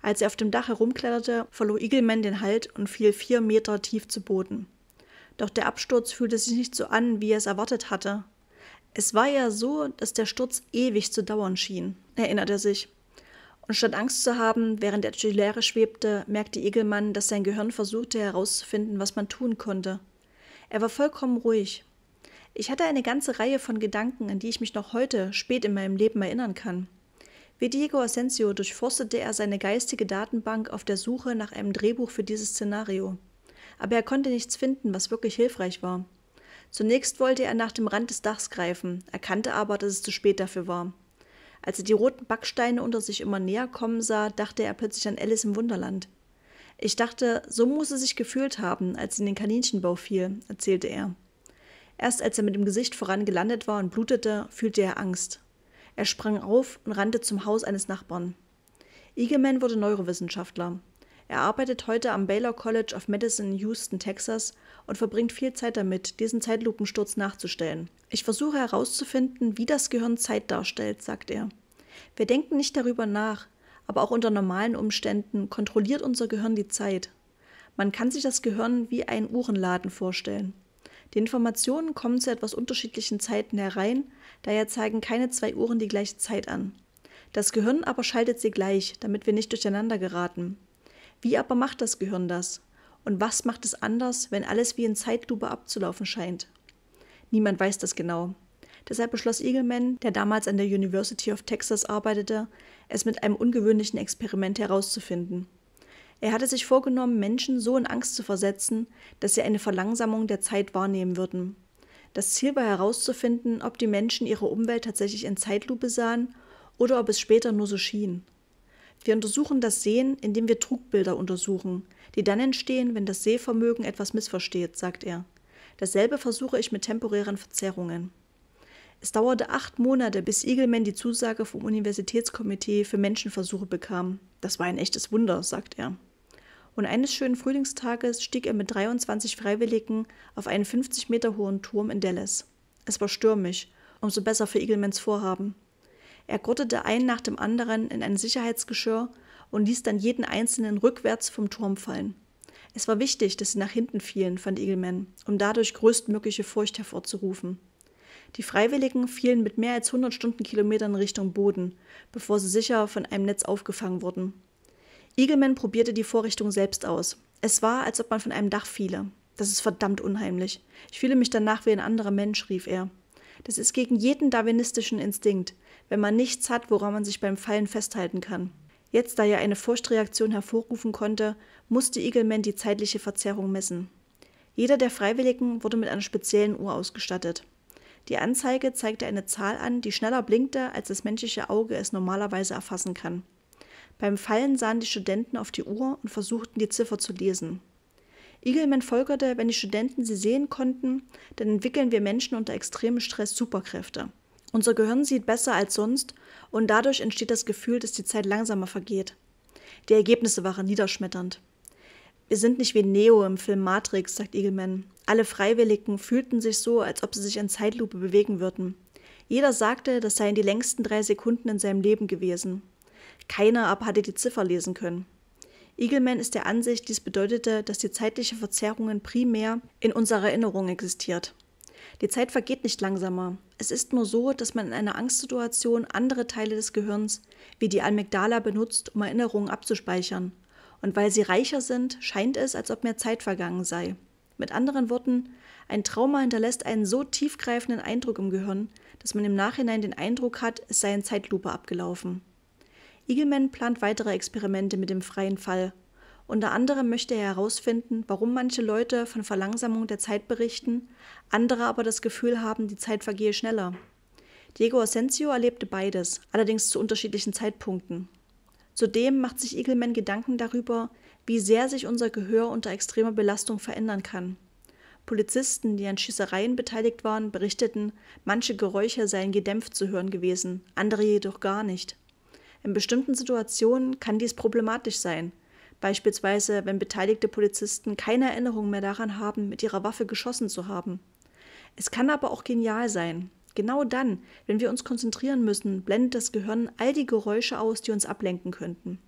Als er auf dem Dach herumkletterte, verlor Igelmann den Halt und fiel vier Meter tief zu Boden. Doch der Absturz fühlte sich nicht so an, wie er es erwartet hatte. Es war ja so, dass der Sturz ewig zu dauern schien, erinnert er sich. Und statt Angst zu haben, während er durch die Leere schwebte, merkte Igelmann, dass sein Gehirn versuchte herauszufinden, was man tun konnte. Er war vollkommen ruhig. Ich hatte eine ganze Reihe von Gedanken, an die ich mich noch heute, spät in meinem Leben erinnern kann. Wie Diego Asensio durchforstete er seine geistige Datenbank auf der Suche nach einem Drehbuch für dieses Szenario. Aber er konnte nichts finden, was wirklich hilfreich war. Zunächst wollte er nach dem Rand des Dachs greifen, erkannte aber, dass es zu spät dafür war. Als er die roten Backsteine unter sich immer näher kommen sah, dachte er plötzlich an Alice im Wunderland. Ich dachte, so muss sie sich gefühlt haben, als sie in den Kaninchenbau fiel, erzählte er. Erst als er mit dem Gesicht voran gelandet war und blutete, fühlte er Angst. Er sprang auf und rannte zum Haus eines Nachbarn. Igelman wurde Neurowissenschaftler. Er arbeitet heute am Baylor College of Medicine in Houston, Texas und verbringt viel Zeit damit, diesen Zeitlupensturz nachzustellen. Ich versuche herauszufinden, wie das Gehirn Zeit darstellt, sagt er. Wir denken nicht darüber nach, aber auch unter normalen Umständen kontrolliert unser Gehirn die Zeit. Man kann sich das Gehirn wie einen Uhrenladen vorstellen. Die Informationen kommen zu etwas unterschiedlichen Zeiten herein, daher zeigen keine zwei Uhren die gleiche Zeit an. Das Gehirn aber schaltet sie gleich, damit wir nicht durcheinander geraten. Wie aber macht das Gehirn das? Und was macht es anders, wenn alles wie in Zeitlupe abzulaufen scheint? Niemand weiß das genau. Deshalb beschloss Eagleman, der damals an der University of Texas arbeitete, es mit einem ungewöhnlichen Experiment herauszufinden. Er hatte sich vorgenommen, Menschen so in Angst zu versetzen, dass sie eine Verlangsamung der Zeit wahrnehmen würden. Das Ziel war herauszufinden, ob die Menschen ihre Umwelt tatsächlich in Zeitlupe sahen oder ob es später nur so schien. Wir untersuchen das Sehen, indem wir Trugbilder untersuchen, die dann entstehen, wenn das Sehvermögen etwas missversteht, sagt er. Dasselbe versuche ich mit temporären Verzerrungen. Es dauerte acht Monate, bis Igelman die Zusage vom Universitätskomitee für Menschenversuche bekam. Das war ein echtes Wunder, sagt er. Und eines schönen Frühlingstages stieg er mit 23 Freiwilligen auf einen 50 Meter hohen Turm in Dallas. Es war stürmisch, umso besser für Igelmans Vorhaben. Er grottete einen nach dem anderen in ein Sicherheitsgeschirr und ließ dann jeden einzelnen rückwärts vom Turm fallen. Es war wichtig, dass sie nach hinten fielen, fand Eagleman, um dadurch größtmögliche Furcht hervorzurufen. Die Freiwilligen fielen mit mehr als 100 Stundenkilometern Richtung Boden, bevor sie sicher von einem Netz aufgefangen wurden. Eagleman probierte die Vorrichtung selbst aus. Es war, als ob man von einem Dach fiele. Das ist verdammt unheimlich. Ich fühle mich danach wie ein anderer Mensch, rief er. Das ist gegen jeden darwinistischen Instinkt wenn man nichts hat, woran man sich beim Fallen festhalten kann. Jetzt, da er eine Furchtreaktion hervorrufen konnte, musste Eagleman die zeitliche Verzerrung messen. Jeder der Freiwilligen wurde mit einer speziellen Uhr ausgestattet. Die Anzeige zeigte eine Zahl an, die schneller blinkte, als das menschliche Auge es normalerweise erfassen kann. Beim Fallen sahen die Studenten auf die Uhr und versuchten, die Ziffer zu lesen. Eagleman folgerte, wenn die Studenten sie sehen konnten, dann entwickeln wir Menschen unter extremem Stress Superkräfte. Unser Gehirn sieht besser als sonst und dadurch entsteht das Gefühl, dass die Zeit langsamer vergeht. Die Ergebnisse waren niederschmetternd. Wir sind nicht wie Neo im Film Matrix, sagt Eagleman. Alle Freiwilligen fühlten sich so, als ob sie sich in Zeitlupe bewegen würden. Jeder sagte, das seien die längsten drei Sekunden in seinem Leben gewesen. Keiner aber hatte die Ziffer lesen können. Eagleman ist der Ansicht, dies bedeutete, dass die zeitliche Verzerrungen primär in unserer Erinnerung existiert. Die Zeit vergeht nicht langsamer. Es ist nur so, dass man in einer Angstsituation andere Teile des Gehirns, wie die Amygdala, benutzt, um Erinnerungen abzuspeichern. Und weil sie reicher sind, scheint es, als ob mehr Zeit vergangen sei. Mit anderen Worten, ein Trauma hinterlässt einen so tiefgreifenden Eindruck im Gehirn, dass man im Nachhinein den Eindruck hat, es sei in Zeitlupe abgelaufen. Igelman plant weitere Experimente mit dem freien Fall unter anderem möchte er herausfinden, warum manche Leute von Verlangsamung der Zeit berichten, andere aber das Gefühl haben, die Zeit vergehe schneller. Diego Asensio erlebte beides, allerdings zu unterschiedlichen Zeitpunkten. Zudem macht sich Eagleman Gedanken darüber, wie sehr sich unser Gehör unter extremer Belastung verändern kann. Polizisten, die an Schießereien beteiligt waren, berichteten, manche Geräusche seien gedämpft zu hören gewesen, andere jedoch gar nicht. In bestimmten Situationen kann dies problematisch sein, beispielsweise wenn beteiligte Polizisten keine Erinnerung mehr daran haben, mit ihrer Waffe geschossen zu haben. Es kann aber auch genial sein. Genau dann, wenn wir uns konzentrieren müssen, blendet das Gehirn all die Geräusche aus, die uns ablenken könnten.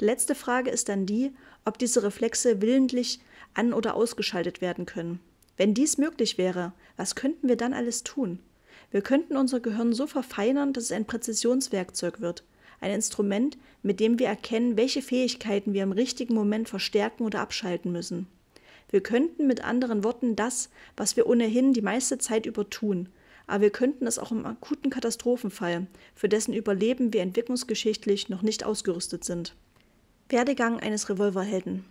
Die letzte Frage ist dann die, ob diese Reflexe willentlich an oder ausgeschaltet werden können. Wenn dies möglich wäre, was könnten wir dann alles tun? Wir könnten unser Gehirn so verfeinern, dass es ein Präzisionswerkzeug wird, ein Instrument, mit dem wir erkennen, welche Fähigkeiten wir im richtigen Moment verstärken oder abschalten müssen. Wir könnten mit anderen Worten das, was wir ohnehin die meiste Zeit über tun, aber wir könnten es auch im akuten Katastrophenfall, für dessen Überleben wir entwicklungsgeschichtlich noch nicht ausgerüstet sind. Werdegang eines Revolverhelden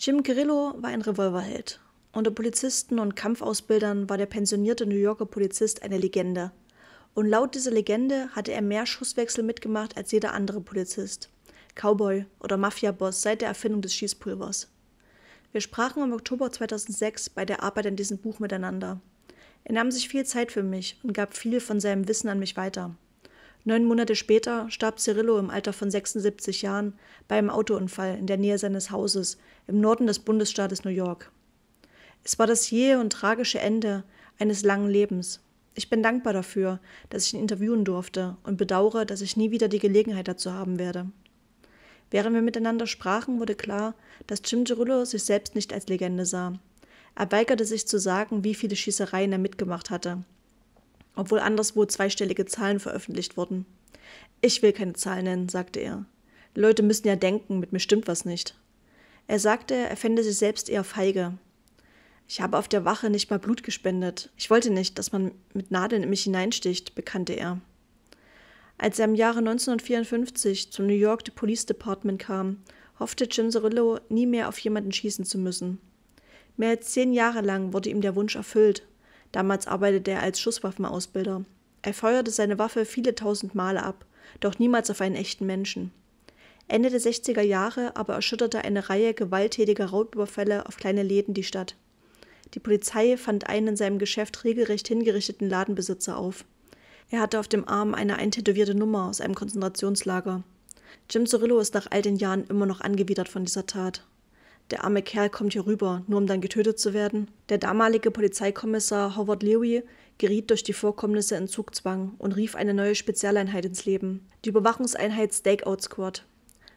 Jim Grillo war ein Revolverheld. Unter Polizisten und Kampfausbildern war der pensionierte New Yorker Polizist eine Legende. Und laut dieser Legende hatte er mehr Schusswechsel mitgemacht als jeder andere Polizist, Cowboy oder Mafiaboss seit der Erfindung des Schießpulvers. Wir sprachen im Oktober 2006 bei der Arbeit an diesem Buch miteinander. Er nahm sich viel Zeit für mich und gab viel von seinem Wissen an mich weiter. Neun Monate später starb Cirillo im Alter von 76 Jahren bei einem Autounfall in der Nähe seines Hauses im Norden des Bundesstaates New York. Es war das jähe und tragische Ende eines langen Lebens ich bin dankbar dafür, dass ich ihn interviewen durfte und bedauere, dass ich nie wieder die Gelegenheit dazu haben werde. Während wir miteinander sprachen, wurde klar, dass Jim Gerulo sich selbst nicht als Legende sah. Er weigerte sich zu sagen, wie viele Schießereien er mitgemacht hatte, obwohl anderswo zweistellige Zahlen veröffentlicht wurden. Ich will keine Zahlen nennen, sagte er. Leute müssen ja denken, mit mir stimmt was nicht. Er sagte, er fände sich selbst eher feige, ich habe auf der Wache nicht mal Blut gespendet. Ich wollte nicht, dass man mit Nadeln in mich hineinsticht, bekannte er. Als er im Jahre 1954 zum New York Police Department kam, hoffte Jim Zerillo, nie mehr auf jemanden schießen zu müssen. Mehr als zehn Jahre lang wurde ihm der Wunsch erfüllt. Damals arbeitete er als Schusswaffenausbilder. Er feuerte seine Waffe viele tausend Male ab, doch niemals auf einen echten Menschen. Ende der 60er Jahre aber erschütterte eine Reihe gewalttätiger Raubüberfälle auf kleine Läden die Stadt. Die Polizei fand einen in seinem Geschäft regelrecht hingerichteten Ladenbesitzer auf. Er hatte auf dem Arm eine eintätowierte Nummer aus einem Konzentrationslager. Jim Cirillo ist nach all den Jahren immer noch angewidert von dieser Tat. Der arme Kerl kommt hier rüber, nur um dann getötet zu werden. Der damalige Polizeikommissar Howard Leary geriet durch die Vorkommnisse in Zugzwang und rief eine neue Spezialeinheit ins Leben, die Überwachungseinheit Stakeout Squad.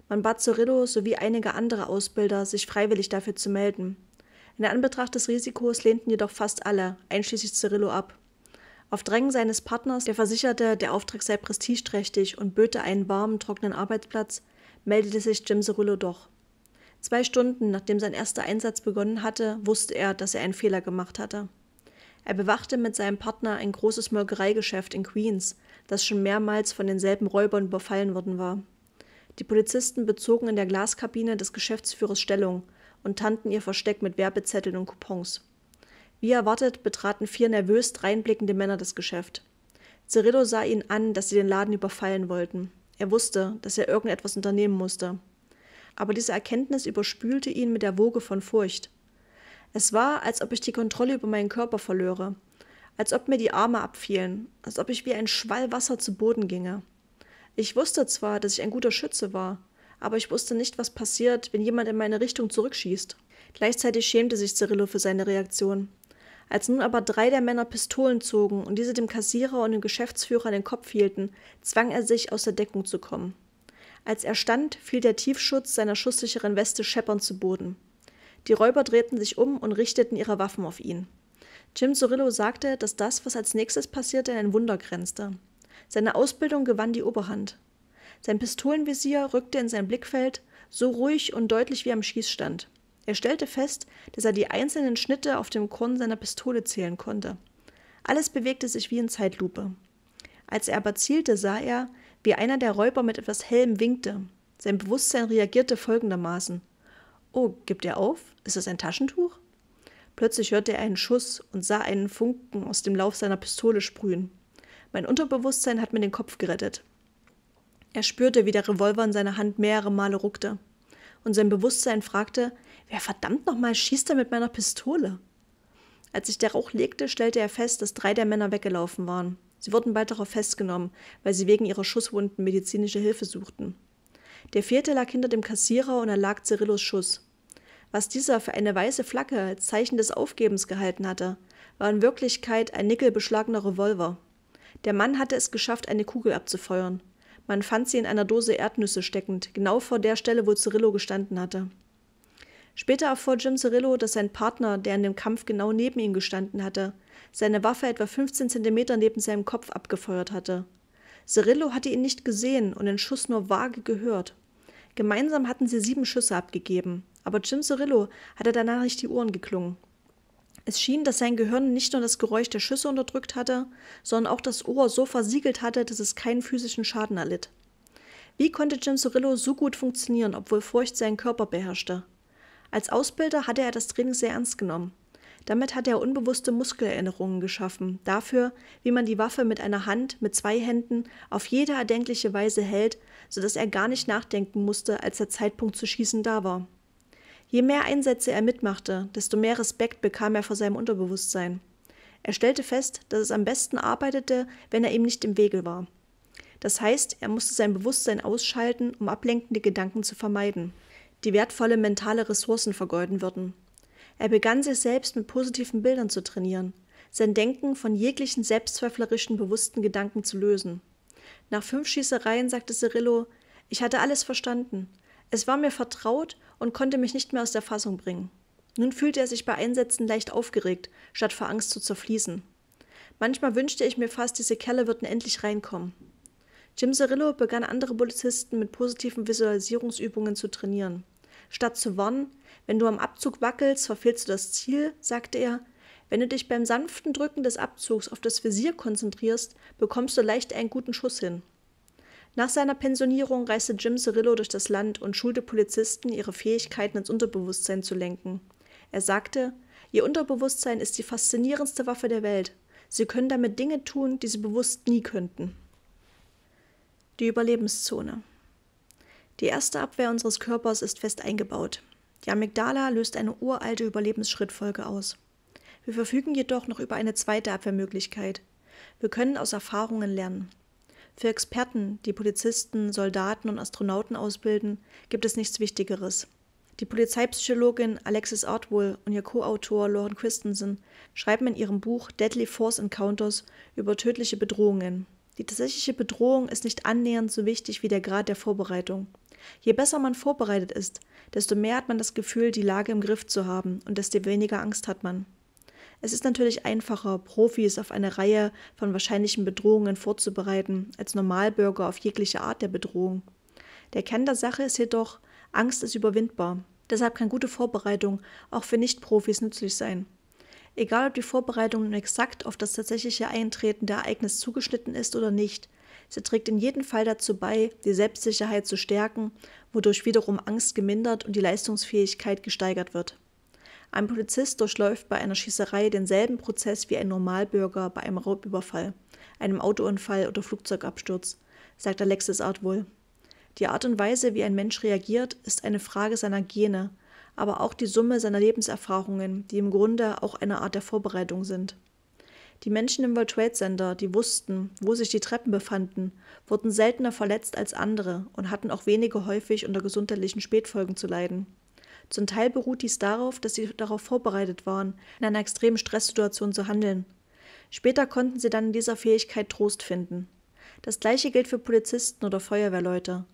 Man bat Cirillo sowie einige andere Ausbilder, sich freiwillig dafür zu melden, in Anbetracht des Risikos lehnten jedoch fast alle, einschließlich Cirillo, ab. Auf Drängen seines Partners, der versicherte, der Auftrag sei prestigeträchtig und böte einen warmen, trockenen Arbeitsplatz, meldete sich Jim Cirillo doch. Zwei Stunden nachdem sein erster Einsatz begonnen hatte, wusste er, dass er einen Fehler gemacht hatte. Er bewachte mit seinem Partner ein großes Molkereigeschäft in Queens, das schon mehrmals von denselben Räubern überfallen worden war. Die Polizisten bezogen in der Glaskabine des Geschäftsführers Stellung und tanten ihr Versteck mit Werbezetteln und Coupons. Wie erwartet betraten vier nervös dreinblickende Männer das Geschäft. Cirillo sah ihnen an, dass sie den Laden überfallen wollten. Er wusste, dass er irgendetwas unternehmen musste. Aber diese Erkenntnis überspülte ihn mit der Woge von Furcht. Es war, als ob ich die Kontrolle über meinen Körper verlöre, als ob mir die Arme abfielen, als ob ich wie ein Schwall Wasser zu Boden ginge. Ich wusste zwar, dass ich ein guter Schütze war, aber ich wusste nicht, was passiert, wenn jemand in meine Richtung zurückschießt. Gleichzeitig schämte sich Cirillo für seine Reaktion. Als nun aber drei der Männer Pistolen zogen und diese dem Kassierer und dem Geschäftsführer den Kopf hielten, zwang er sich, aus der Deckung zu kommen. Als er stand, fiel der Tiefschutz seiner schusssicheren Weste scheppernd zu Boden. Die Räuber drehten sich um und richteten ihre Waffen auf ihn. Jim Sorillo sagte, dass das, was als nächstes passierte, in ein Wunder grenzte. Seine Ausbildung gewann die Oberhand. Sein Pistolenvisier rückte in sein Blickfeld, so ruhig und deutlich wie am Schießstand. Er stellte fest, dass er die einzelnen Schnitte auf dem Korn seiner Pistole zählen konnte. Alles bewegte sich wie in Zeitlupe. Als er aber zielte, sah er, wie einer der Räuber mit etwas Helm winkte. Sein Bewusstsein reagierte folgendermaßen. Oh, gibt er auf? Ist es ein Taschentuch? Plötzlich hörte er einen Schuss und sah einen Funken aus dem Lauf seiner Pistole sprühen. Mein Unterbewusstsein hat mir den Kopf gerettet. Er spürte, wie der Revolver in seiner Hand mehrere Male ruckte. Und sein Bewusstsein fragte, wer verdammt nochmal schießt da mit meiner Pistole? Als sich der Rauch legte, stellte er fest, dass drei der Männer weggelaufen waren. Sie wurden bald darauf festgenommen, weil sie wegen ihrer Schusswunden medizinische Hilfe suchten. Der vierte lag hinter dem Kassierer und erlag Cyrillos Schuss. Was dieser für eine weiße Flagge als Zeichen des Aufgebens gehalten hatte, war in Wirklichkeit ein nickelbeschlagener Revolver. Der Mann hatte es geschafft, eine Kugel abzufeuern. Man fand sie in einer Dose Erdnüsse steckend, genau vor der Stelle, wo Cirillo gestanden hatte. Später erfuhr Jim Cirillo, dass sein Partner, der in dem Kampf genau neben ihm gestanden hatte, seine Waffe etwa 15 Zentimeter neben seinem Kopf abgefeuert hatte. Cirillo hatte ihn nicht gesehen und den Schuss nur vage gehört. Gemeinsam hatten sie sieben Schüsse abgegeben, aber Jim Cirillo hatte danach nicht die Ohren geklungen. Es schien, dass sein Gehirn nicht nur das Geräusch der Schüsse unterdrückt hatte, sondern auch das Ohr so versiegelt hatte, dass es keinen physischen Schaden erlitt. Wie konnte Jim Sorillo so gut funktionieren, obwohl Furcht seinen Körper beherrschte? Als Ausbilder hatte er das Training sehr ernst genommen. Damit hatte er unbewusste Muskelerinnerungen geschaffen, dafür, wie man die Waffe mit einer Hand, mit zwei Händen, auf jede erdenkliche Weise hält, sodass er gar nicht nachdenken musste, als der Zeitpunkt zu schießen da war. Je mehr Einsätze er mitmachte, desto mehr Respekt bekam er vor seinem Unterbewusstsein. Er stellte fest, dass es am besten arbeitete, wenn er ihm nicht im Wege war. Das heißt, er musste sein Bewusstsein ausschalten, um ablenkende Gedanken zu vermeiden, die wertvolle mentale Ressourcen vergeuden würden. Er begann sich selbst mit positiven Bildern zu trainieren, sein Denken von jeglichen selbstzweiflerischen bewussten Gedanken zu lösen. Nach fünf Schießereien sagte Cirillo, ich hatte alles verstanden. Es war mir vertraut und konnte mich nicht mehr aus der Fassung bringen. Nun fühlte er sich bei Einsätzen leicht aufgeregt, statt vor Angst zu zerfließen. Manchmal wünschte ich mir fast, diese Kerle würden endlich reinkommen. Jim Cirillo begann andere Polizisten mit positiven Visualisierungsübungen zu trainieren. Statt zu warnen, wenn du am Abzug wackelst, verfehlst du das Ziel, sagte er, wenn du dich beim sanften Drücken des Abzugs auf das Visier konzentrierst, bekommst du leicht einen guten Schuss hin. Nach seiner Pensionierung reiste Jim Cirillo durch das Land und schulte Polizisten, ihre Fähigkeiten ins Unterbewusstsein zu lenken. Er sagte, Ihr Unterbewusstsein ist die faszinierendste Waffe der Welt. Sie können damit Dinge tun, die Sie bewusst nie könnten. Die Überlebenszone. Die erste Abwehr unseres Körpers ist fest eingebaut. Die Amygdala löst eine uralte Überlebensschrittfolge aus. Wir verfügen jedoch noch über eine zweite Abwehrmöglichkeit. Wir können aus Erfahrungen lernen. Für Experten, die Polizisten, Soldaten und Astronauten ausbilden, gibt es nichts Wichtigeres. Die Polizeipsychologin Alexis Artwell und ihr Co-Autor Lauren Christensen schreiben in ihrem Buch Deadly Force Encounters über tödliche Bedrohungen. Die tatsächliche Bedrohung ist nicht annähernd so wichtig wie der Grad der Vorbereitung. Je besser man vorbereitet ist, desto mehr hat man das Gefühl, die Lage im Griff zu haben und desto weniger Angst hat man. Es ist natürlich einfacher, Profis auf eine Reihe von wahrscheinlichen Bedrohungen vorzubereiten, als Normalbürger auf jegliche Art der Bedrohung. Der Kern der Sache ist jedoch, Angst ist überwindbar. Deshalb kann gute Vorbereitung auch für Nicht-Profis nützlich sein. Egal ob die Vorbereitung nun exakt auf das tatsächliche Eintreten der Ereignis zugeschnitten ist oder nicht, sie trägt in jedem Fall dazu bei, die Selbstsicherheit zu stärken, wodurch wiederum Angst gemindert und die Leistungsfähigkeit gesteigert wird. Ein Polizist durchläuft bei einer Schießerei denselben Prozess wie ein Normalbürger bei einem Raubüberfall, einem Autounfall oder Flugzeugabsturz, sagt Alexis Art wohl. Die Art und Weise, wie ein Mensch reagiert, ist eine Frage seiner Gene, aber auch die Summe seiner Lebenserfahrungen, die im Grunde auch eine Art der Vorbereitung sind. Die Menschen im World Trade Center, die wussten, wo sich die Treppen befanden, wurden seltener verletzt als andere und hatten auch weniger häufig unter gesundheitlichen Spätfolgen zu leiden. Zum Teil beruht dies darauf, dass sie darauf vorbereitet waren, in einer extremen Stresssituation zu handeln. Später konnten sie dann in dieser Fähigkeit Trost finden. Das gleiche gilt für Polizisten oder Feuerwehrleute.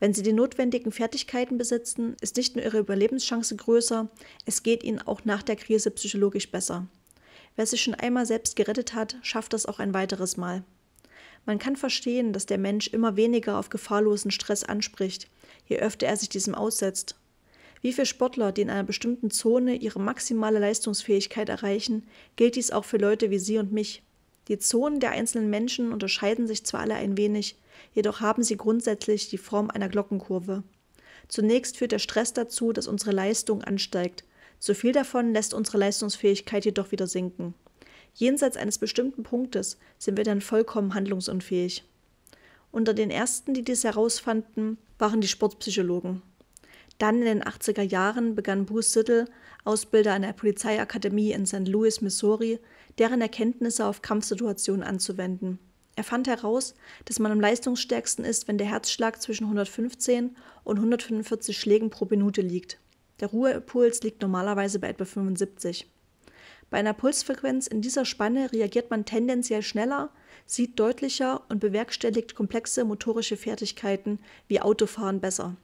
Wenn sie die notwendigen Fertigkeiten besitzen, ist nicht nur ihre Überlebenschance größer, es geht ihnen auch nach der Krise psychologisch besser. Wer sich schon einmal selbst gerettet hat, schafft das auch ein weiteres Mal. Man kann verstehen, dass der Mensch immer weniger auf gefahrlosen Stress anspricht, je öfter er sich diesem aussetzt wie für Sportler, die in einer bestimmten Zone ihre maximale Leistungsfähigkeit erreichen, gilt dies auch für Leute wie Sie und mich. Die Zonen der einzelnen Menschen unterscheiden sich zwar alle ein wenig, jedoch haben sie grundsätzlich die Form einer Glockenkurve. Zunächst führt der Stress dazu, dass unsere Leistung ansteigt. Zu viel davon lässt unsere Leistungsfähigkeit jedoch wieder sinken. Jenseits eines bestimmten Punktes sind wir dann vollkommen handlungsunfähig. Unter den ersten, die dies herausfanden, waren die Sportpsychologen. Dann in den 80er Jahren begann Bruce Siddle, Ausbilder an der Polizeiakademie in St. Louis, Missouri, deren Erkenntnisse auf Kampfsituationen anzuwenden. Er fand heraus, dass man am leistungsstärksten ist, wenn der Herzschlag zwischen 115 und 145 Schlägen pro Minute liegt. Der Ruhepuls liegt normalerweise bei etwa 75. Bei einer Pulsfrequenz in dieser Spanne reagiert man tendenziell schneller, sieht deutlicher und bewerkstelligt komplexe motorische Fertigkeiten wie Autofahren besser.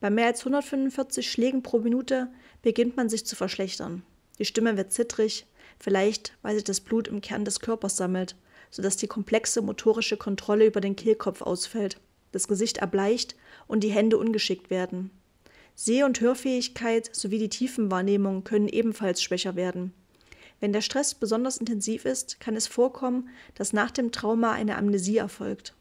Bei mehr als 145 Schlägen pro Minute beginnt man sich zu verschlechtern. Die Stimme wird zittrig, vielleicht weil sich das Blut im Kern des Körpers sammelt, sodass die komplexe motorische Kontrolle über den Kehlkopf ausfällt, das Gesicht erbleicht und die Hände ungeschickt werden. Seh- und Hörfähigkeit sowie die Tiefenwahrnehmung können ebenfalls schwächer werden. Wenn der Stress besonders intensiv ist, kann es vorkommen, dass nach dem Trauma eine Amnesie erfolgt.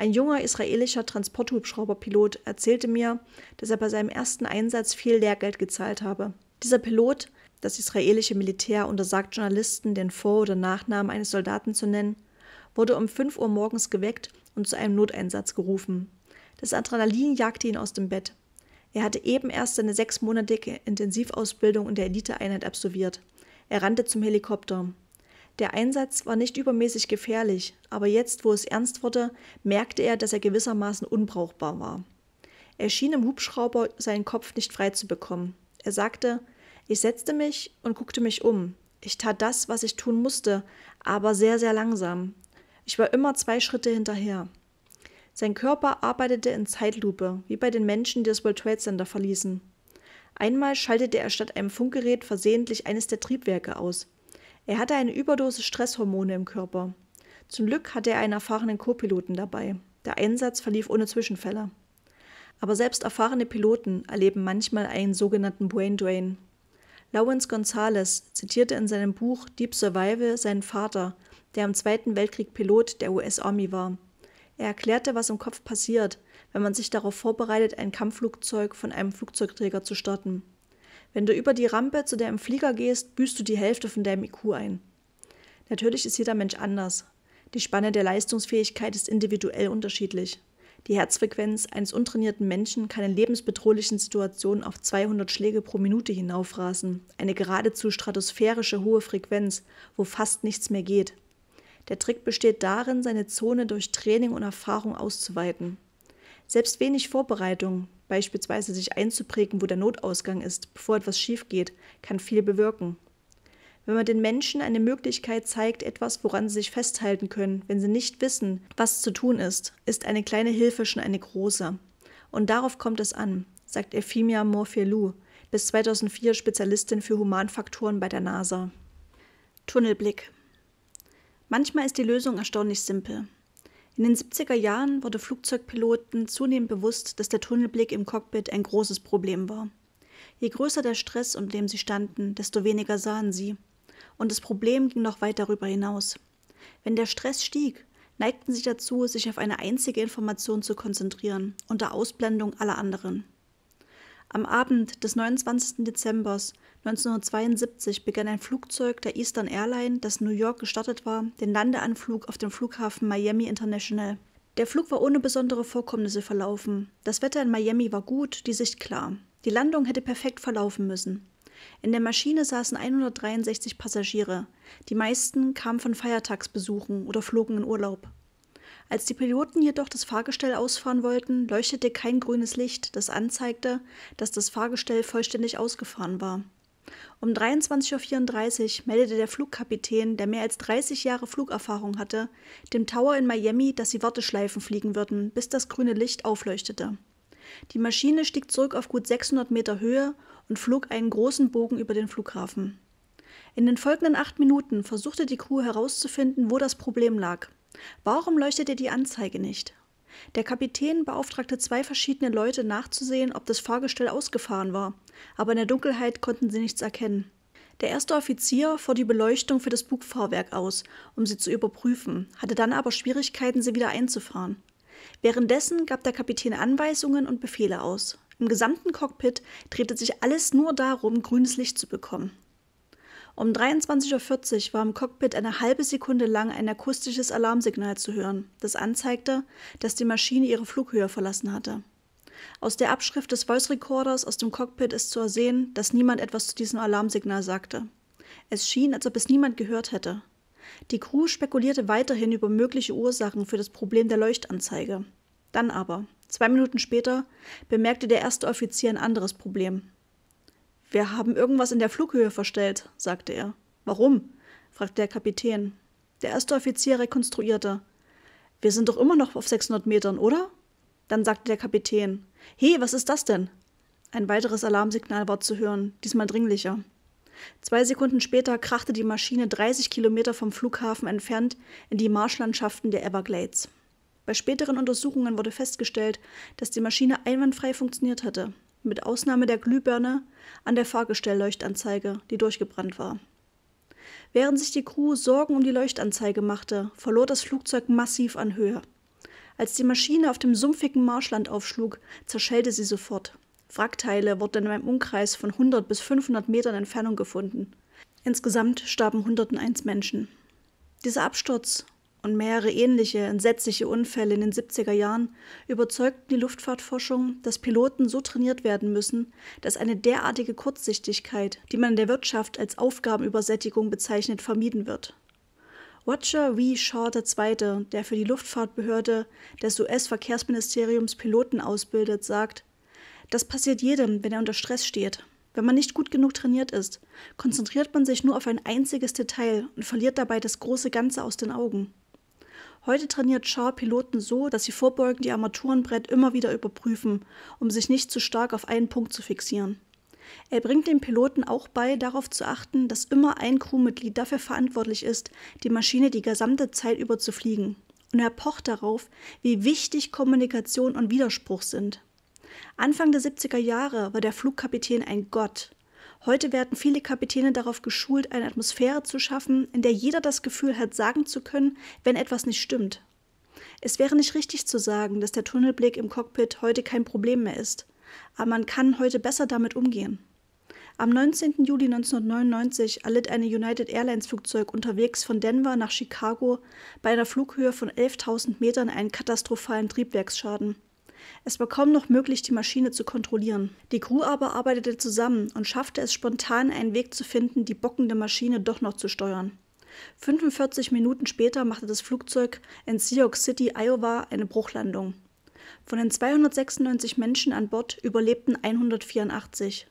Ein junger israelischer Transporthubschrauberpilot erzählte mir, dass er bei seinem ersten Einsatz viel Lehrgeld gezahlt habe. Dieser Pilot, das israelische Militär untersagt Journalisten, den Vor- oder Nachnamen eines Soldaten zu nennen, wurde um 5 Uhr morgens geweckt und zu einem Noteinsatz gerufen. Das Adrenalin jagte ihn aus dem Bett. Er hatte eben erst seine sechsmonatige Intensivausbildung in der Eliteeinheit absolviert. Er rannte zum Helikopter. Der Einsatz war nicht übermäßig gefährlich, aber jetzt, wo es ernst wurde, merkte er, dass er gewissermaßen unbrauchbar war. Er schien im Hubschrauber seinen Kopf nicht frei zu bekommen. Er sagte, ich setzte mich und guckte mich um. Ich tat das, was ich tun musste, aber sehr, sehr langsam. Ich war immer zwei Schritte hinterher. Sein Körper arbeitete in Zeitlupe, wie bei den Menschen, die das World Trade Center verließen. Einmal schaltete er statt einem Funkgerät versehentlich eines der Triebwerke aus, er hatte eine Überdosis Stresshormone im Körper. Zum Glück hatte er einen erfahrenen Co-Piloten dabei. Der Einsatz verlief ohne Zwischenfälle. Aber selbst erfahrene Piloten erleben manchmal einen sogenannten Brain Drain. Lawrence Gonzalez zitierte in seinem Buch Deep Survival seinen Vater, der im Zweiten Weltkrieg Pilot der US Army war. Er erklärte, was im Kopf passiert, wenn man sich darauf vorbereitet, ein Kampfflugzeug von einem Flugzeugträger zu starten. Wenn du über die Rampe zu der im Flieger gehst, büßt du die Hälfte von deinem IQ ein. Natürlich ist jeder Mensch anders. Die Spanne der Leistungsfähigkeit ist individuell unterschiedlich. Die Herzfrequenz eines untrainierten Menschen kann in lebensbedrohlichen Situationen auf 200 Schläge pro Minute hinaufrasen, eine geradezu stratosphärische hohe Frequenz, wo fast nichts mehr geht. Der Trick besteht darin, seine Zone durch Training und Erfahrung auszuweiten. Selbst wenig Vorbereitung, Beispielsweise sich einzuprägen, wo der Notausgang ist, bevor etwas schief geht, kann viel bewirken. Wenn man den Menschen eine Möglichkeit zeigt, etwas, woran sie sich festhalten können, wenn sie nicht wissen, was zu tun ist, ist eine kleine Hilfe schon eine große. Und darauf kommt es an, sagt Ephemia Morphelou, bis 2004 Spezialistin für Humanfaktoren bei der NASA. Tunnelblick. Manchmal ist die Lösung erstaunlich simpel. In den 70er Jahren wurde Flugzeugpiloten zunehmend bewusst, dass der Tunnelblick im Cockpit ein großes Problem war. Je größer der Stress, unter dem sie standen, desto weniger sahen sie. Und das Problem ging noch weit darüber hinaus. Wenn der Stress stieg, neigten sie dazu, sich auf eine einzige Information zu konzentrieren, unter Ausblendung aller anderen. Am Abend des 29. Dezember 1972 begann ein Flugzeug der Eastern Airline, das in New York gestartet war, den Landeanflug auf dem Flughafen Miami International. Der Flug war ohne besondere Vorkommnisse verlaufen. Das Wetter in Miami war gut, die Sicht klar. Die Landung hätte perfekt verlaufen müssen. In der Maschine saßen 163 Passagiere. Die meisten kamen von Feiertagsbesuchen oder flogen in Urlaub. Als die Piloten jedoch das Fahrgestell ausfahren wollten, leuchtete kein grünes Licht, das anzeigte, dass das Fahrgestell vollständig ausgefahren war. Um 23.34 Uhr meldete der Flugkapitän, der mehr als 30 Jahre Flugerfahrung hatte, dem Tower in Miami, dass sie Warteschleifen fliegen würden, bis das grüne Licht aufleuchtete. Die Maschine stieg zurück auf gut 600 Meter Höhe und flog einen großen Bogen über den Flughafen. In den folgenden acht Minuten versuchte die Crew herauszufinden, wo das Problem lag. Warum leuchtete die Anzeige nicht? Der Kapitän beauftragte zwei verschiedene Leute nachzusehen, ob das Fahrgestell ausgefahren war, aber in der Dunkelheit konnten sie nichts erkennen. Der erste Offizier fuhr die Beleuchtung für das Bugfahrwerk aus, um sie zu überprüfen, hatte dann aber Schwierigkeiten, sie wieder einzufahren. Währenddessen gab der Kapitän Anweisungen und Befehle aus. Im gesamten Cockpit drehte sich alles nur darum, grünes Licht zu bekommen. Um 23.40 Uhr war im Cockpit eine halbe Sekunde lang ein akustisches Alarmsignal zu hören, das anzeigte, dass die Maschine ihre Flughöhe verlassen hatte. Aus der Abschrift des Voice Recorders aus dem Cockpit ist zu ersehen, dass niemand etwas zu diesem Alarmsignal sagte. Es schien, als ob es niemand gehört hätte. Die Crew spekulierte weiterhin über mögliche Ursachen für das Problem der Leuchtanzeige. Dann aber, zwei Minuten später, bemerkte der erste Offizier ein anderes Problem. Wir haben irgendwas in der Flughöhe verstellt, sagte er. Warum? fragte der Kapitän. Der erste Offizier rekonstruierte. Wir sind doch immer noch auf 600 Metern, oder? Dann sagte der Kapitän. He, was ist das denn? Ein weiteres Alarmsignal war zu hören, diesmal dringlicher. Zwei Sekunden später krachte die Maschine 30 Kilometer vom Flughafen entfernt in die Marschlandschaften der Everglades. Bei späteren Untersuchungen wurde festgestellt, dass die Maschine einwandfrei funktioniert hatte mit Ausnahme der Glühbirne an der Fahrgestellleuchtanzeige, die durchgebrannt war. Während sich die Crew Sorgen um die Leuchtanzeige machte, verlor das Flugzeug massiv an Höhe. Als die Maschine auf dem sumpfigen Marschland aufschlug, zerschellte sie sofort. Wrackteile wurden in einem Umkreis von 100 bis 500 Metern Entfernung gefunden. Insgesamt starben 101 Menschen. Dieser Absturz und mehrere ähnliche entsetzliche Unfälle in den 70er Jahren überzeugten die Luftfahrtforschung, dass Piloten so trainiert werden müssen, dass eine derartige Kurzsichtigkeit, die man in der Wirtschaft als Aufgabenübersättigung bezeichnet, vermieden wird. Roger V. Shaw II., der für die Luftfahrtbehörde des US-Verkehrsministeriums Piloten ausbildet, sagt, das passiert jedem, wenn er unter Stress steht. Wenn man nicht gut genug trainiert ist, konzentriert man sich nur auf ein einziges Detail und verliert dabei das große Ganze aus den Augen. Heute trainiert Char Piloten so, dass sie vorbeugend ihr Armaturenbrett immer wieder überprüfen, um sich nicht zu stark auf einen Punkt zu fixieren. Er bringt den Piloten auch bei, darauf zu achten, dass immer ein Crewmitglied dafür verantwortlich ist, die Maschine die gesamte Zeit über zu fliegen. Und er pocht darauf, wie wichtig Kommunikation und Widerspruch sind. Anfang der 70er Jahre war der Flugkapitän ein Gott. Heute werden viele Kapitäne darauf geschult, eine Atmosphäre zu schaffen, in der jeder das Gefühl hat, sagen zu können, wenn etwas nicht stimmt. Es wäre nicht richtig zu sagen, dass der Tunnelblick im Cockpit heute kein Problem mehr ist, aber man kann heute besser damit umgehen. Am 19. Juli 1999 erlitt eine United Airlines Flugzeug unterwegs von Denver nach Chicago bei einer Flughöhe von 11.000 Metern einen katastrophalen Triebwerksschaden. Es war kaum noch möglich, die Maschine zu kontrollieren. Die Crew aber arbeitete zusammen und schaffte es spontan, einen Weg zu finden, die bockende Maschine doch noch zu steuern. 45 Minuten später machte das Flugzeug in Sioux City, Iowa, eine Bruchlandung. Von den 296 Menschen an Bord überlebten 184.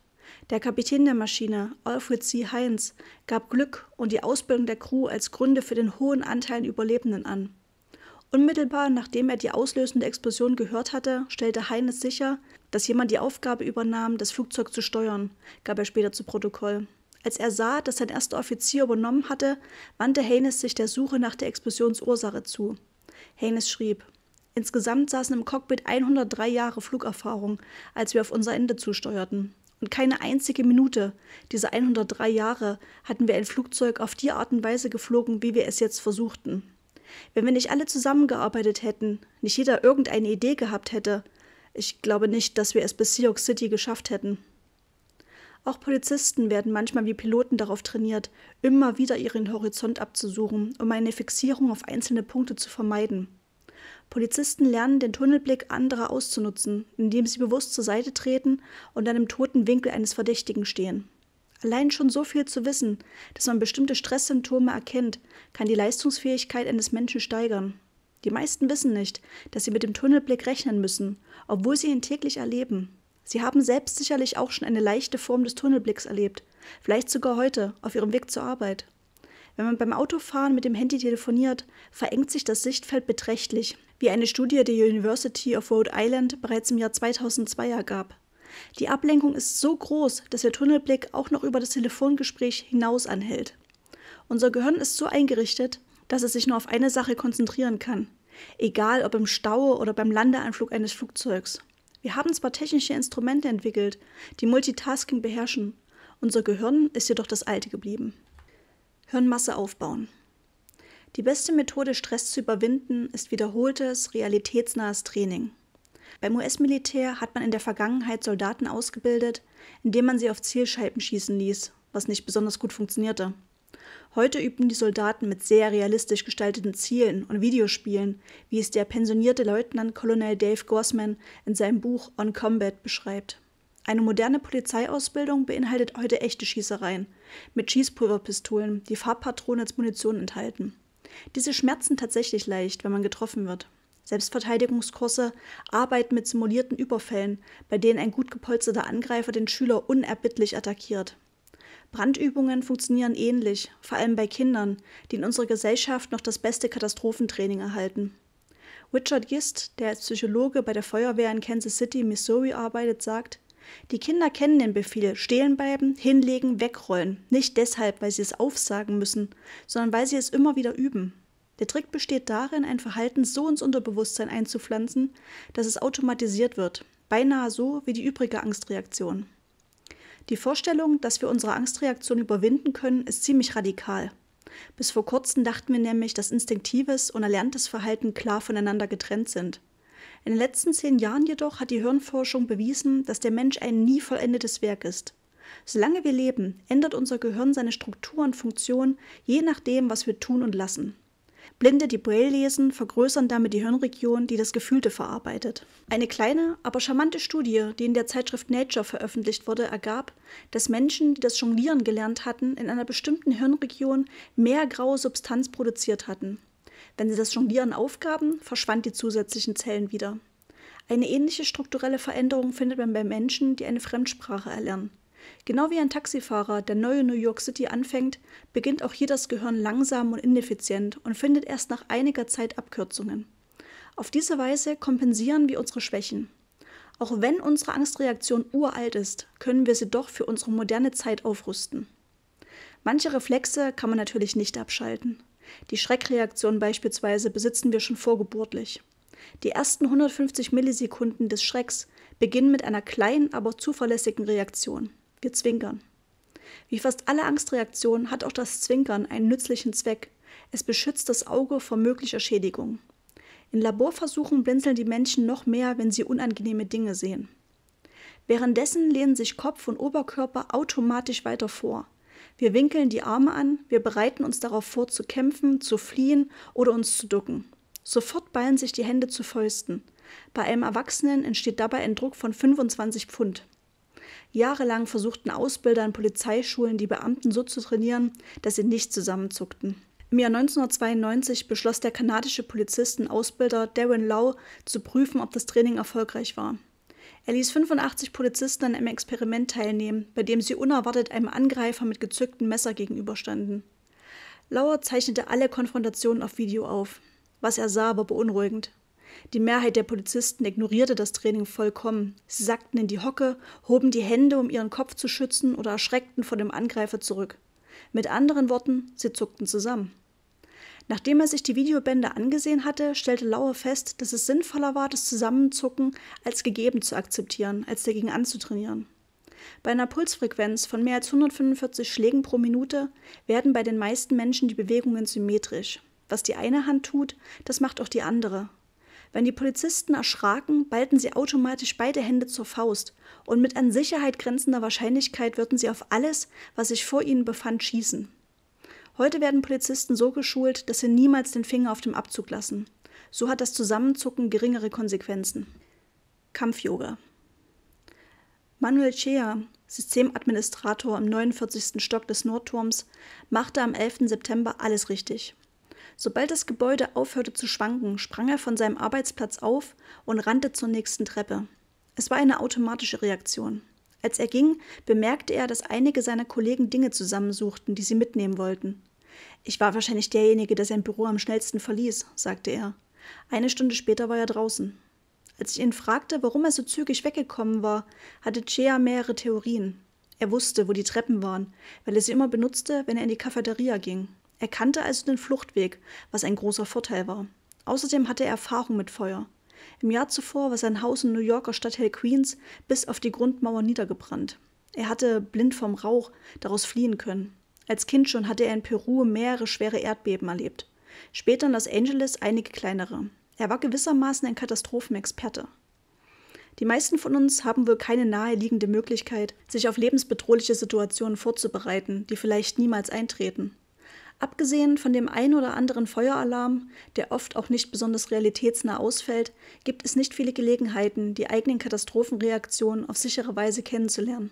Der Kapitän der Maschine, Alfred C. Heinz, gab Glück und die Ausbildung der Crew als Gründe für den hohen Anteil an Überlebenden an. Unmittelbar nachdem er die auslösende Explosion gehört hatte, stellte Heines sicher, dass jemand die Aufgabe übernahm, das Flugzeug zu steuern, gab er später zu Protokoll. Als er sah, dass sein erster Offizier übernommen hatte, wandte Heines sich der Suche nach der Explosionsursache zu. Heines schrieb, Insgesamt saßen im Cockpit 103 Jahre Flugerfahrung, als wir auf unser Ende zusteuerten. Und keine einzige Minute dieser 103 Jahre hatten wir ein Flugzeug auf die Art und Weise geflogen, wie wir es jetzt versuchten. Wenn wir nicht alle zusammengearbeitet hätten, nicht jeder irgendeine Idee gehabt hätte, ich glaube nicht, dass wir es bis Sioux City geschafft hätten. Auch Polizisten werden manchmal wie Piloten darauf trainiert, immer wieder ihren Horizont abzusuchen, um eine Fixierung auf einzelne Punkte zu vermeiden. Polizisten lernen den Tunnelblick anderer auszunutzen, indem sie bewusst zur Seite treten und an dem toten Winkel eines Verdächtigen stehen. Allein schon so viel zu wissen, dass man bestimmte Stresssymptome erkennt, kann die Leistungsfähigkeit eines Menschen steigern. Die meisten wissen nicht, dass sie mit dem Tunnelblick rechnen müssen, obwohl sie ihn täglich erleben. Sie haben selbst sicherlich auch schon eine leichte Form des Tunnelblicks erlebt, vielleicht sogar heute auf ihrem Weg zur Arbeit. Wenn man beim Autofahren mit dem Handy telefoniert, verengt sich das Sichtfeld beträchtlich, wie eine Studie der University of Rhode Island bereits im Jahr 2002 ergab. Die Ablenkung ist so groß, dass der Tunnelblick auch noch über das Telefongespräch hinaus anhält. Unser Gehirn ist so eingerichtet, dass es sich nur auf eine Sache konzentrieren kann. Egal ob im Stau oder beim Landeanflug eines Flugzeugs. Wir haben zwar technische Instrumente entwickelt, die Multitasking beherrschen. Unser Gehirn ist jedoch das alte geblieben. Hirnmasse aufbauen. Die beste Methode, Stress zu überwinden, ist wiederholtes, realitätsnahes Training. Beim US-Militär hat man in der Vergangenheit Soldaten ausgebildet, indem man sie auf Zielscheiben schießen ließ, was nicht besonders gut funktionierte. Heute üben die Soldaten mit sehr realistisch gestalteten Zielen und Videospielen, wie es der pensionierte Leutnant Colonel Dave Gorsman in seinem Buch On Combat beschreibt. Eine moderne Polizeiausbildung beinhaltet heute echte Schießereien mit Schießpulverpistolen, die Farbpatronen als Munition enthalten. Diese schmerzen tatsächlich leicht, wenn man getroffen wird. Selbstverteidigungskurse, Arbeit mit simulierten Überfällen, bei denen ein gut gepolsterter Angreifer den Schüler unerbittlich attackiert. Brandübungen funktionieren ähnlich, vor allem bei Kindern, die in unserer Gesellschaft noch das beste Katastrophentraining erhalten. Richard Gist, der als Psychologe bei der Feuerwehr in Kansas City, Missouri arbeitet, sagt, die Kinder kennen den Befehl stehlen bleiben, hinlegen, wegrollen, nicht deshalb, weil sie es aufsagen müssen, sondern weil sie es immer wieder üben. Der Trick besteht darin, ein Verhalten so ins Unterbewusstsein einzupflanzen, dass es automatisiert wird, beinahe so wie die übrige Angstreaktion. Die Vorstellung, dass wir unsere Angstreaktion überwinden können, ist ziemlich radikal. Bis vor kurzem dachten wir nämlich, dass instinktives und erlerntes Verhalten klar voneinander getrennt sind. In den letzten zehn Jahren jedoch hat die Hirnforschung bewiesen, dass der Mensch ein nie vollendetes Werk ist. Solange wir leben, ändert unser Gehirn seine Struktur und Funktion je nachdem, was wir tun und lassen. Blinde, die Braille lesen, vergrößern damit die Hirnregion, die das Gefühlte verarbeitet. Eine kleine, aber charmante Studie, die in der Zeitschrift Nature veröffentlicht wurde, ergab, dass Menschen, die das Jonglieren gelernt hatten, in einer bestimmten Hirnregion mehr graue Substanz produziert hatten. Wenn sie das Jonglieren aufgaben, verschwand die zusätzlichen Zellen wieder. Eine ähnliche strukturelle Veränderung findet man bei Menschen, die eine Fremdsprache erlernen. Genau wie ein Taxifahrer, der neue New York City anfängt, beginnt auch hier das Gehirn langsam und ineffizient und findet erst nach einiger Zeit Abkürzungen. Auf diese Weise kompensieren wir unsere Schwächen. Auch wenn unsere Angstreaktion uralt ist, können wir sie doch für unsere moderne Zeit aufrüsten. Manche Reflexe kann man natürlich nicht abschalten. Die Schreckreaktion beispielsweise besitzen wir schon vorgeburtlich. Die ersten 150 Millisekunden des Schrecks beginnen mit einer kleinen, aber zuverlässigen Reaktion. Wir zwinkern. Wie fast alle Angstreaktionen hat auch das Zwinkern einen nützlichen Zweck. Es beschützt das Auge vor möglicher Schädigung. In Laborversuchen blinzeln die Menschen noch mehr, wenn sie unangenehme Dinge sehen. Währenddessen lehnen sich Kopf und Oberkörper automatisch weiter vor. Wir winkeln die Arme an, wir bereiten uns darauf vor, zu kämpfen, zu fliehen oder uns zu ducken. Sofort ballen sich die Hände zu Fäusten. Bei einem Erwachsenen entsteht dabei ein Druck von 25 Pfund. Jahrelang versuchten Ausbilder in Polizeischulen die Beamten so zu trainieren, dass sie nicht zusammenzuckten. Im Jahr 1992 beschloss der kanadische Polizistenausbilder Darren Lau zu prüfen, ob das Training erfolgreich war. Er ließ 85 Polizisten an einem Experiment teilnehmen, bei dem sie unerwartet einem Angreifer mit gezücktem Messer gegenüberstanden. Lauer zeichnete alle Konfrontationen auf Video auf. Was er sah, war beunruhigend. Die Mehrheit der Polizisten ignorierte das Training vollkommen. Sie sackten in die Hocke, hoben die Hände, um ihren Kopf zu schützen oder erschreckten vor dem Angreifer zurück. Mit anderen Worten, sie zuckten zusammen. Nachdem er sich die Videobänder angesehen hatte, stellte Lauer fest, dass es sinnvoller war, das Zusammenzucken als gegeben zu akzeptieren, als dagegen anzutrainieren. Bei einer Pulsfrequenz von mehr als 145 Schlägen pro Minute werden bei den meisten Menschen die Bewegungen symmetrisch. Was die eine Hand tut, das macht auch die andere. Wenn die Polizisten erschraken, ballten sie automatisch beide Hände zur Faust und mit an Sicherheit grenzender Wahrscheinlichkeit würden sie auf alles, was sich vor ihnen befand, schießen. Heute werden Polizisten so geschult, dass sie niemals den Finger auf dem Abzug lassen. So hat das Zusammenzucken geringere Konsequenzen. Kampfyoga. Manuel Chea, Systemadministrator im 49. Stock des Nordturms, machte am 11. September alles richtig. Sobald das Gebäude aufhörte zu schwanken, sprang er von seinem Arbeitsplatz auf und rannte zur nächsten Treppe. Es war eine automatische Reaktion. Als er ging, bemerkte er, dass einige seiner Kollegen Dinge zusammensuchten, die sie mitnehmen wollten. Ich war wahrscheinlich derjenige, der sein Büro am schnellsten verließ, sagte er. Eine Stunde später war er draußen. Als ich ihn fragte, warum er so zügig weggekommen war, hatte Chea mehrere Theorien. Er wusste, wo die Treppen waren, weil er sie immer benutzte, wenn er in die Cafeteria ging. Er kannte also den Fluchtweg, was ein großer Vorteil war. Außerdem hatte er Erfahrung mit Feuer. Im Jahr zuvor war sein Haus im New Yorker Stadtteil Queens bis auf die Grundmauer niedergebrannt. Er hatte, blind vom Rauch, daraus fliehen können. Als Kind schon hatte er in Peru mehrere schwere Erdbeben erlebt. Später in Los Angeles einige kleinere. Er war gewissermaßen ein Katastrophenexperte. Die meisten von uns haben wohl keine naheliegende Möglichkeit, sich auf lebensbedrohliche Situationen vorzubereiten, die vielleicht niemals eintreten. Abgesehen von dem ein oder anderen Feueralarm, der oft auch nicht besonders realitätsnah ausfällt, gibt es nicht viele Gelegenheiten, die eigenen Katastrophenreaktionen auf sichere Weise kennenzulernen.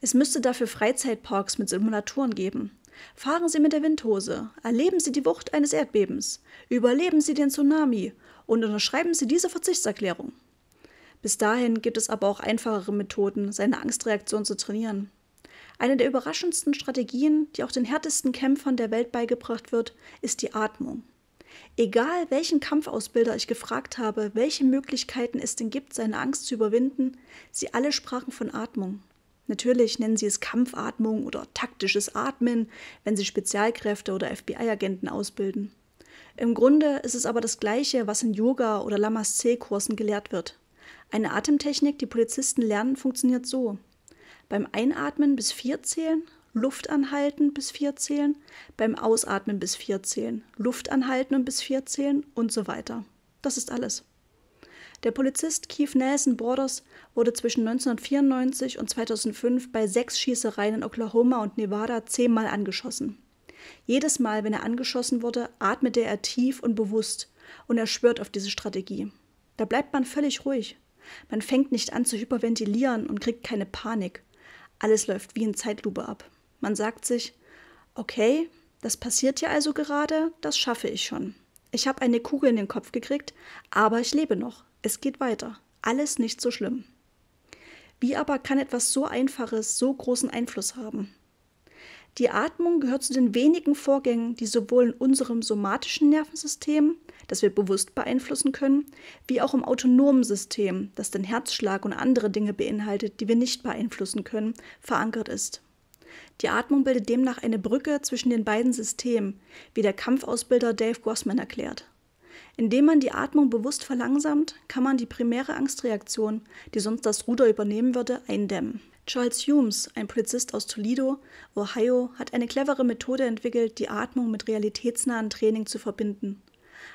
Es müsste dafür Freizeitparks mit Simulatoren geben. Fahren Sie mit der Windhose, erleben Sie die Wucht eines Erdbebens, überleben Sie den Tsunami und unterschreiben Sie diese Verzichtserklärung. Bis dahin gibt es aber auch einfachere Methoden, seine Angstreaktion zu trainieren. Eine der überraschendsten Strategien, die auch den härtesten Kämpfern der Welt beigebracht wird, ist die Atmung. Egal welchen Kampfausbilder ich gefragt habe, welche Möglichkeiten es denn gibt, seine Angst zu überwinden, sie alle sprachen von Atmung. Natürlich nennen sie es Kampfatmung oder taktisches Atmen, wenn sie Spezialkräfte oder FBI-Agenten ausbilden. Im Grunde ist es aber das Gleiche, was in Yoga- oder lamas c kursen gelehrt wird. Eine Atemtechnik, die Polizisten lernen, funktioniert so. Beim Einatmen bis vier zählen, Luft anhalten bis vier zählen, beim Ausatmen bis vier zählen, Luft anhalten und bis vier zählen und so weiter. Das ist alles. Der Polizist Keith Nelson Borders wurde zwischen 1994 und 2005 bei sechs Schießereien in Oklahoma und Nevada zehnmal angeschossen. Jedes Mal, wenn er angeschossen wurde, atmete er tief und bewusst und er schwört auf diese Strategie. Da bleibt man völlig ruhig. Man fängt nicht an zu hyperventilieren und kriegt keine Panik. Alles läuft wie in Zeitlupe ab. Man sagt sich, okay, das passiert ja also gerade, das schaffe ich schon. Ich habe eine Kugel in den Kopf gekriegt, aber ich lebe noch. Es geht weiter. Alles nicht so schlimm. Wie aber kann etwas so Einfaches so großen Einfluss haben? Die Atmung gehört zu den wenigen Vorgängen, die sowohl in unserem somatischen Nervensystem, das wir bewusst beeinflussen können, wie auch im autonomen System, das den Herzschlag und andere Dinge beinhaltet, die wir nicht beeinflussen können, verankert ist. Die Atmung bildet demnach eine Brücke zwischen den beiden Systemen, wie der Kampfausbilder Dave Grossman erklärt. Indem man die Atmung bewusst verlangsamt, kann man die primäre Angstreaktion, die sonst das Ruder übernehmen würde, eindämmen. Charles Humes, ein Polizist aus Toledo, Ohio, hat eine clevere Methode entwickelt, die Atmung mit realitätsnahen Training zu verbinden.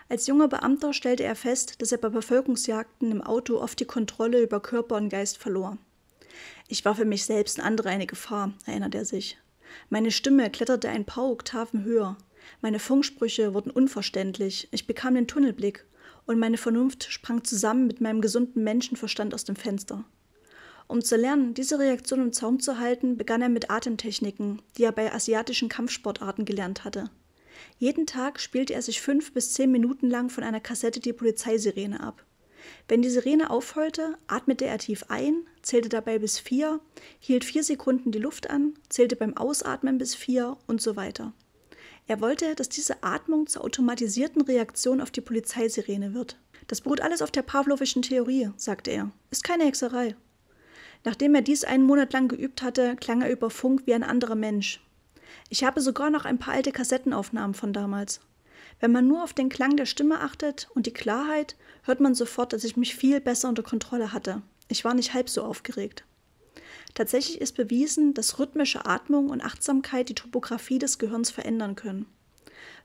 Als junger Beamter stellte er fest, dass er bei Verfolgungsjagden im Auto oft die Kontrolle über Körper und Geist verlor. Ich war für mich selbst und andere eine Gefahr, erinnert er sich. Meine Stimme kletterte ein paar Oktaven höher. Meine Funksprüche wurden unverständlich. Ich bekam den Tunnelblick und meine Vernunft sprang zusammen mit meinem gesunden Menschenverstand aus dem Fenster. Um zu lernen, diese Reaktion im Zaum zu halten, begann er mit Atemtechniken, die er bei asiatischen Kampfsportarten gelernt hatte. Jeden Tag spielte er sich fünf bis zehn Minuten lang von einer Kassette die Polizeisirene ab. Wenn die Sirene aufheulte, atmete er tief ein, zählte dabei bis vier, hielt vier Sekunden die Luft an, zählte beim Ausatmen bis vier und so weiter. Er wollte, dass diese Atmung zur automatisierten Reaktion auf die Polizeisirene wird. Das beruht alles auf der Pavlovischen Theorie, sagte er. Ist keine Hexerei. Nachdem er dies einen Monat lang geübt hatte, klang er über Funk wie ein anderer Mensch. Ich habe sogar noch ein paar alte Kassettenaufnahmen von damals. Wenn man nur auf den Klang der Stimme achtet und die Klarheit, hört man sofort, dass ich mich viel besser unter Kontrolle hatte. Ich war nicht halb so aufgeregt. Tatsächlich ist bewiesen, dass rhythmische Atmung und Achtsamkeit die Topographie des Gehirns verändern können.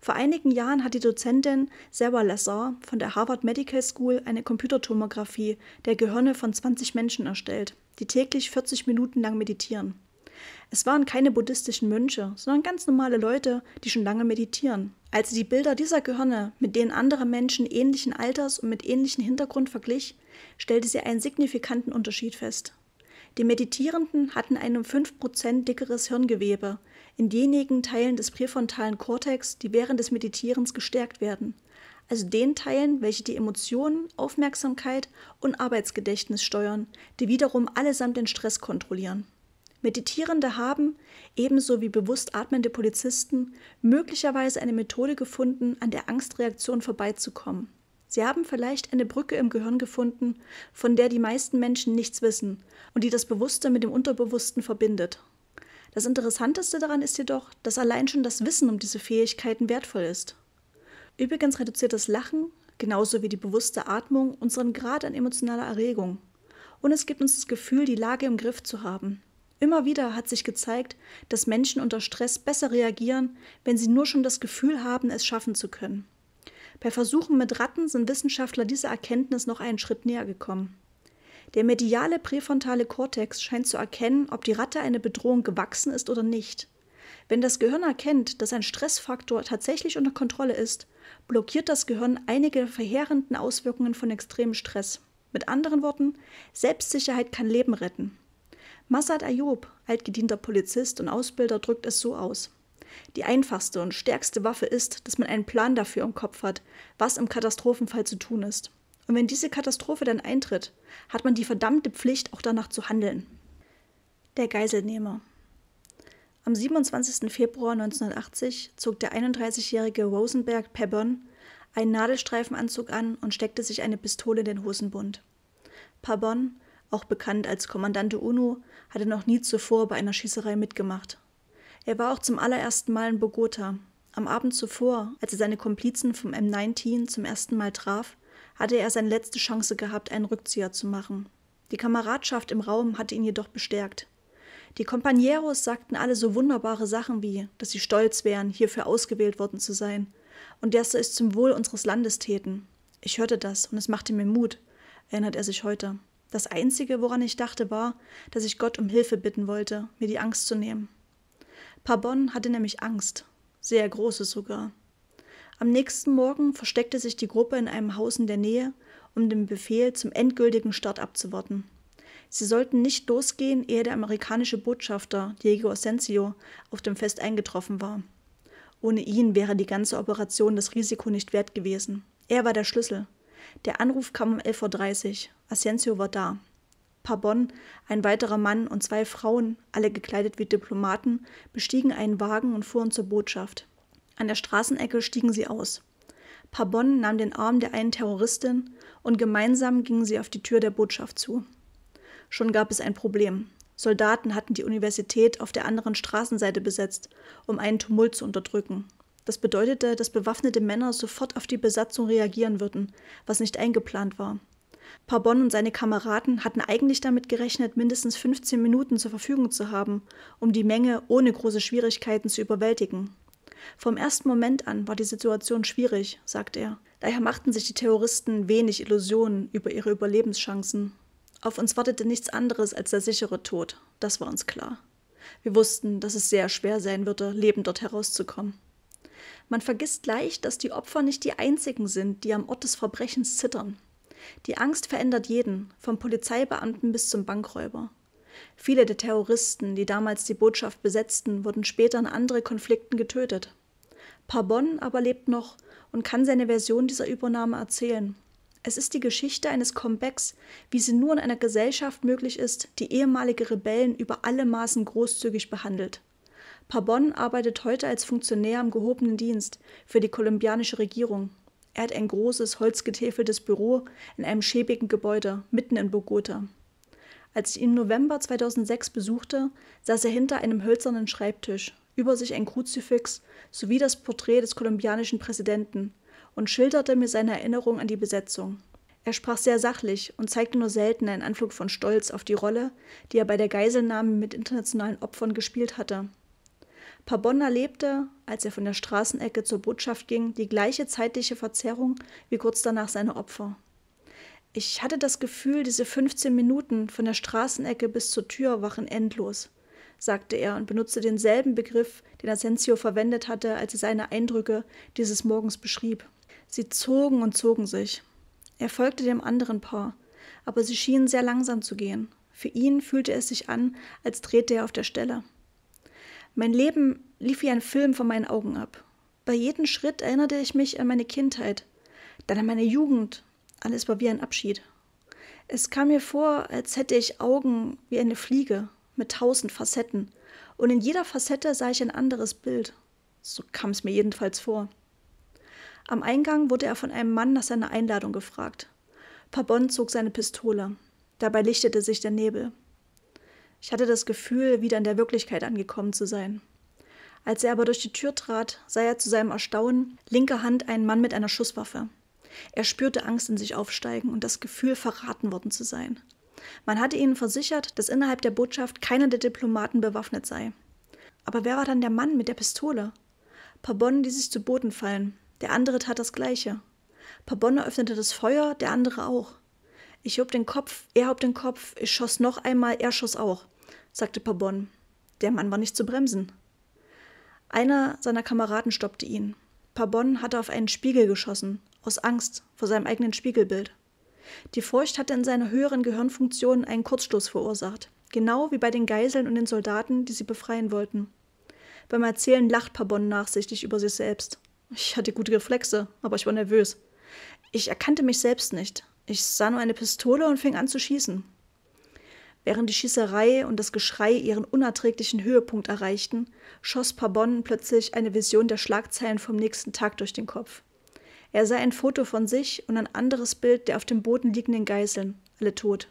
Vor einigen Jahren hat die Dozentin Sarah Lazar von der Harvard Medical School eine Computertomographie der Gehirne von 20 Menschen erstellt, die täglich 40 Minuten lang meditieren. Es waren keine buddhistischen Mönche, sondern ganz normale Leute, die schon lange meditieren. Als sie die Bilder dieser Gehirne mit denen anderer Menschen ähnlichen Alters und mit ähnlichem Hintergrund verglich, stellte sie einen signifikanten Unterschied fest. Die Meditierenden hatten ein um 5% dickeres Hirngewebe, in denjenigen Teilen des präfrontalen Kortex, die während des Meditierens gestärkt werden, also den Teilen, welche die Emotionen, Aufmerksamkeit und Arbeitsgedächtnis steuern, die wiederum allesamt den Stress kontrollieren. Meditierende haben, ebenso wie bewusst atmende Polizisten, möglicherweise eine Methode gefunden, an der Angstreaktion vorbeizukommen. Sie haben vielleicht eine Brücke im Gehirn gefunden, von der die meisten Menschen nichts wissen und die das Bewusste mit dem Unterbewussten verbindet. Das Interessanteste daran ist jedoch, dass allein schon das Wissen um diese Fähigkeiten wertvoll ist. Übrigens reduziert das Lachen, genauso wie die bewusste Atmung, unseren Grad an emotionaler Erregung. Und es gibt uns das Gefühl, die Lage im Griff zu haben. Immer wieder hat sich gezeigt, dass Menschen unter Stress besser reagieren, wenn sie nur schon das Gefühl haben, es schaffen zu können. Bei Versuchen mit Ratten sind Wissenschaftler dieser Erkenntnis noch einen Schritt näher gekommen. Der mediale präfrontale Kortex scheint zu erkennen, ob die Ratte eine Bedrohung gewachsen ist oder nicht. Wenn das Gehirn erkennt, dass ein Stressfaktor tatsächlich unter Kontrolle ist, blockiert das Gehirn einige der verheerenden Auswirkungen von extremem Stress. Mit anderen Worten, Selbstsicherheit kann Leben retten. Massad Ayob, altgedienter Polizist und Ausbilder, drückt es so aus. Die einfachste und stärkste Waffe ist, dass man einen Plan dafür im Kopf hat, was im Katastrophenfall zu tun ist. Und wenn diese Katastrophe dann eintritt, hat man die verdammte Pflicht, auch danach zu handeln. Der Geiselnehmer. Am 27. Februar 1980 zog der 31-jährige Rosenberg Pebern einen Nadelstreifenanzug an und steckte sich eine Pistole in den Hosenbund. Pabon, auch bekannt als Kommandante UNO, hatte noch nie zuvor bei einer Schießerei mitgemacht. Er war auch zum allerersten Mal in Bogota. Am Abend zuvor, als er seine Komplizen vom M19 zum ersten Mal traf, hatte er seine letzte Chance gehabt, einen Rückzieher zu machen. Die Kameradschaft im Raum hatte ihn jedoch bestärkt. Die Compañeros sagten alle so wunderbare Sachen wie, dass sie stolz wären, hierfür ausgewählt worden zu sein und dass sie es zum Wohl unseres Landes täten. Ich hörte das und es machte mir Mut, erinnert er sich heute. Das Einzige, woran ich dachte, war, dass ich Gott um Hilfe bitten wollte, mir die Angst zu nehmen. Pabon hatte nämlich Angst, sehr große sogar. Am nächsten Morgen versteckte sich die Gruppe in einem Haus in der Nähe, um den Befehl zum endgültigen Start abzuwarten. Sie sollten nicht losgehen, ehe der amerikanische Botschafter Diego Asensio auf dem Fest eingetroffen war. Ohne ihn wäre die ganze Operation das Risiko nicht wert gewesen. Er war der Schlüssel. Der Anruf kam um 11.30 Uhr. Asensio war da. Pabon, ein weiterer Mann und zwei Frauen, alle gekleidet wie Diplomaten, bestiegen einen Wagen und fuhren zur Botschaft. An der Straßenecke stiegen sie aus. Pabon nahm den Arm der einen Terroristin und gemeinsam gingen sie auf die Tür der Botschaft zu. Schon gab es ein Problem. Soldaten hatten die Universität auf der anderen Straßenseite besetzt, um einen Tumult zu unterdrücken. Das bedeutete, dass bewaffnete Männer sofort auf die Besatzung reagieren würden, was nicht eingeplant war. Parbon und seine Kameraden hatten eigentlich damit gerechnet, mindestens 15 Minuten zur Verfügung zu haben, um die Menge ohne große Schwierigkeiten zu überwältigen. Vom ersten Moment an war die Situation schwierig, sagt er. Daher machten sich die Terroristen wenig Illusionen über ihre Überlebenschancen. Auf uns wartete nichts anderes als der sichere Tod, das war uns klar. Wir wussten, dass es sehr schwer sein würde, lebend dort herauszukommen. Man vergisst leicht, dass die Opfer nicht die einzigen sind, die am Ort des Verbrechens zittern. Die Angst verändert jeden, vom Polizeibeamten bis zum Bankräuber. Viele der Terroristen, die damals die Botschaft besetzten, wurden später in anderen Konflikten getötet. Parbon aber lebt noch und kann seine Version dieser Übernahme erzählen. Es ist die Geschichte eines Comebacks, wie sie nur in einer Gesellschaft möglich ist, die ehemalige Rebellen über alle Maßen großzügig behandelt. Parbon arbeitet heute als Funktionär im gehobenen Dienst für die kolumbianische Regierung. Er hat ein großes, holzgetäfeltes Büro in einem schäbigen Gebäude mitten in Bogota. Als ich ihn im November 2006 besuchte, saß er hinter einem hölzernen Schreibtisch, über sich ein Kruzifix sowie das Porträt des kolumbianischen Präsidenten und schilderte mir seine Erinnerung an die Besetzung. Er sprach sehr sachlich und zeigte nur selten einen Anflug von Stolz auf die Rolle, die er bei der Geiselnahme mit internationalen Opfern gespielt hatte. Pabon erlebte, als er von der Straßenecke zur Botschaft ging, die gleiche zeitliche Verzerrung wie kurz danach seine Opfer. Ich hatte das Gefühl, diese 15 Minuten von der Straßenecke bis zur Tür waren endlos, sagte er und benutzte denselben Begriff, den Asensio verwendet hatte, als er seine Eindrücke dieses Morgens beschrieb. Sie zogen und zogen sich. Er folgte dem anderen Paar, aber sie schienen sehr langsam zu gehen. Für ihn fühlte es sich an, als drehte er auf der Stelle. Mein Leben lief wie ein Film vor meinen Augen ab. Bei jedem Schritt erinnerte ich mich an meine Kindheit, dann an meine Jugend alles war wie ein Abschied. Es kam mir vor, als hätte ich Augen wie eine Fliege mit tausend Facetten, und in jeder Facette sah ich ein anderes Bild. So kam es mir jedenfalls vor. Am Eingang wurde er von einem Mann nach seiner Einladung gefragt. Pabon zog seine Pistole. Dabei lichtete sich der Nebel. Ich hatte das Gefühl, wieder in der Wirklichkeit angekommen zu sein. Als er aber durch die Tür trat, sah er zu seinem Erstaunen linker Hand einen Mann mit einer Schusswaffe. Er spürte Angst in sich aufsteigen und das Gefühl, verraten worden zu sein. Man hatte ihnen versichert, dass innerhalb der Botschaft keiner der Diplomaten bewaffnet sei. Aber wer war dann der Mann mit der Pistole? Parbonne ließ sich zu Boden fallen. Der andere tat das Gleiche. Parbonne öffnete das Feuer, der andere auch. Ich hob den Kopf, er hob den Kopf, ich schoss noch einmal, er schoss auch, sagte Parbonne. Der Mann war nicht zu bremsen. Einer seiner Kameraden stoppte ihn. Parbonne hatte auf einen Spiegel geschossen aus Angst vor seinem eigenen Spiegelbild. Die Furcht hatte in seiner höheren Gehirnfunktion einen Kurzschluss verursacht, genau wie bei den Geiseln und den Soldaten, die sie befreien wollten. Beim Erzählen lacht Pabon nachsichtig über sich selbst. Ich hatte gute Reflexe, aber ich war nervös. Ich erkannte mich selbst nicht. Ich sah nur eine Pistole und fing an zu schießen. Während die Schießerei und das Geschrei ihren unerträglichen Höhepunkt erreichten, schoss Pabon plötzlich eine Vision der Schlagzeilen vom nächsten Tag durch den Kopf. Er sah ein Foto von sich und ein anderes Bild der auf dem Boden liegenden Geiseln, alle tot.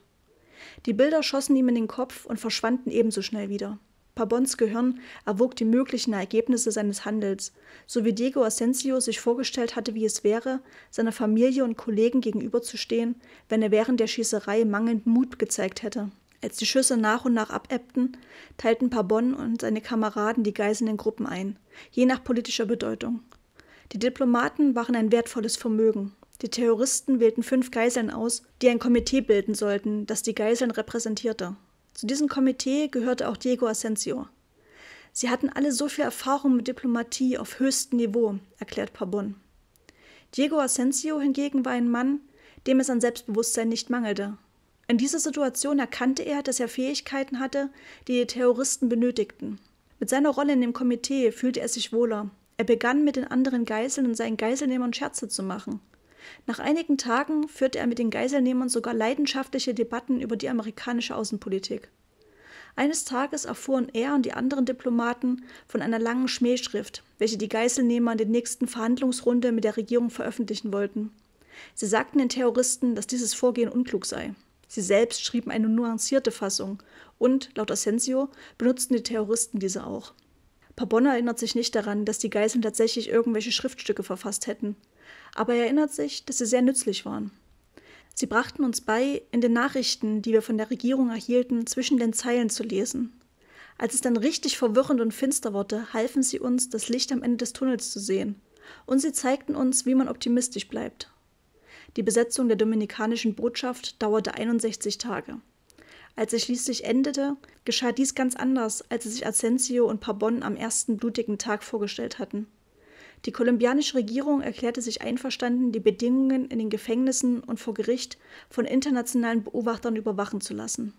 Die Bilder schossen ihm in den Kopf und verschwanden ebenso schnell wieder. Pabons Gehirn erwog die möglichen Ergebnisse seines Handels, so wie Diego Asensio sich vorgestellt hatte, wie es wäre, seiner Familie und Kollegen gegenüberzustehen, wenn er während der Schießerei mangelnd Mut gezeigt hätte. Als die Schüsse nach und nach abebbten, teilten Pabon und seine Kameraden die Geiseln in Gruppen ein, je nach politischer Bedeutung. Die Diplomaten waren ein wertvolles Vermögen. Die Terroristen wählten fünf Geiseln aus, die ein Komitee bilden sollten, das die Geiseln repräsentierte. Zu diesem Komitee gehörte auch Diego Asensio. Sie hatten alle so viel Erfahrung mit Diplomatie auf höchstem Niveau, erklärt Pabon. Diego Asensio hingegen war ein Mann, dem es an Selbstbewusstsein nicht mangelte. In dieser Situation erkannte er, dass er Fähigkeiten hatte, die die Terroristen benötigten. Mit seiner Rolle in dem Komitee fühlte er sich wohler er begann mit den anderen Geiseln und seinen Geiselnehmern Scherze zu machen. Nach einigen Tagen führte er mit den Geiselnehmern sogar leidenschaftliche Debatten über die amerikanische Außenpolitik. Eines Tages erfuhren er und die anderen Diplomaten von einer langen Schmähschrift, welche die Geiselnehmer in der nächsten Verhandlungsrunde mit der Regierung veröffentlichen wollten. Sie sagten den Terroristen, dass dieses Vorgehen unklug sei. Sie selbst schrieben eine nuancierte Fassung und, laut Asensio, benutzten die Terroristen diese auch. Pabon erinnert sich nicht daran, dass die Geiseln tatsächlich irgendwelche Schriftstücke verfasst hätten, aber er erinnert sich, dass sie sehr nützlich waren. Sie brachten uns bei, in den Nachrichten, die wir von der Regierung erhielten, zwischen den Zeilen zu lesen. Als es dann richtig verwirrend und finster wurde, halfen sie uns, das Licht am Ende des Tunnels zu sehen, und sie zeigten uns, wie man optimistisch bleibt. Die Besetzung der dominikanischen Botschaft dauerte 61 Tage. Als es schließlich endete, geschah dies ganz anders, als sie sich Asensio und Parbon am ersten blutigen Tag vorgestellt hatten. Die kolumbianische Regierung erklärte sich einverstanden, die Bedingungen in den Gefängnissen und vor Gericht von internationalen Beobachtern überwachen zu lassen.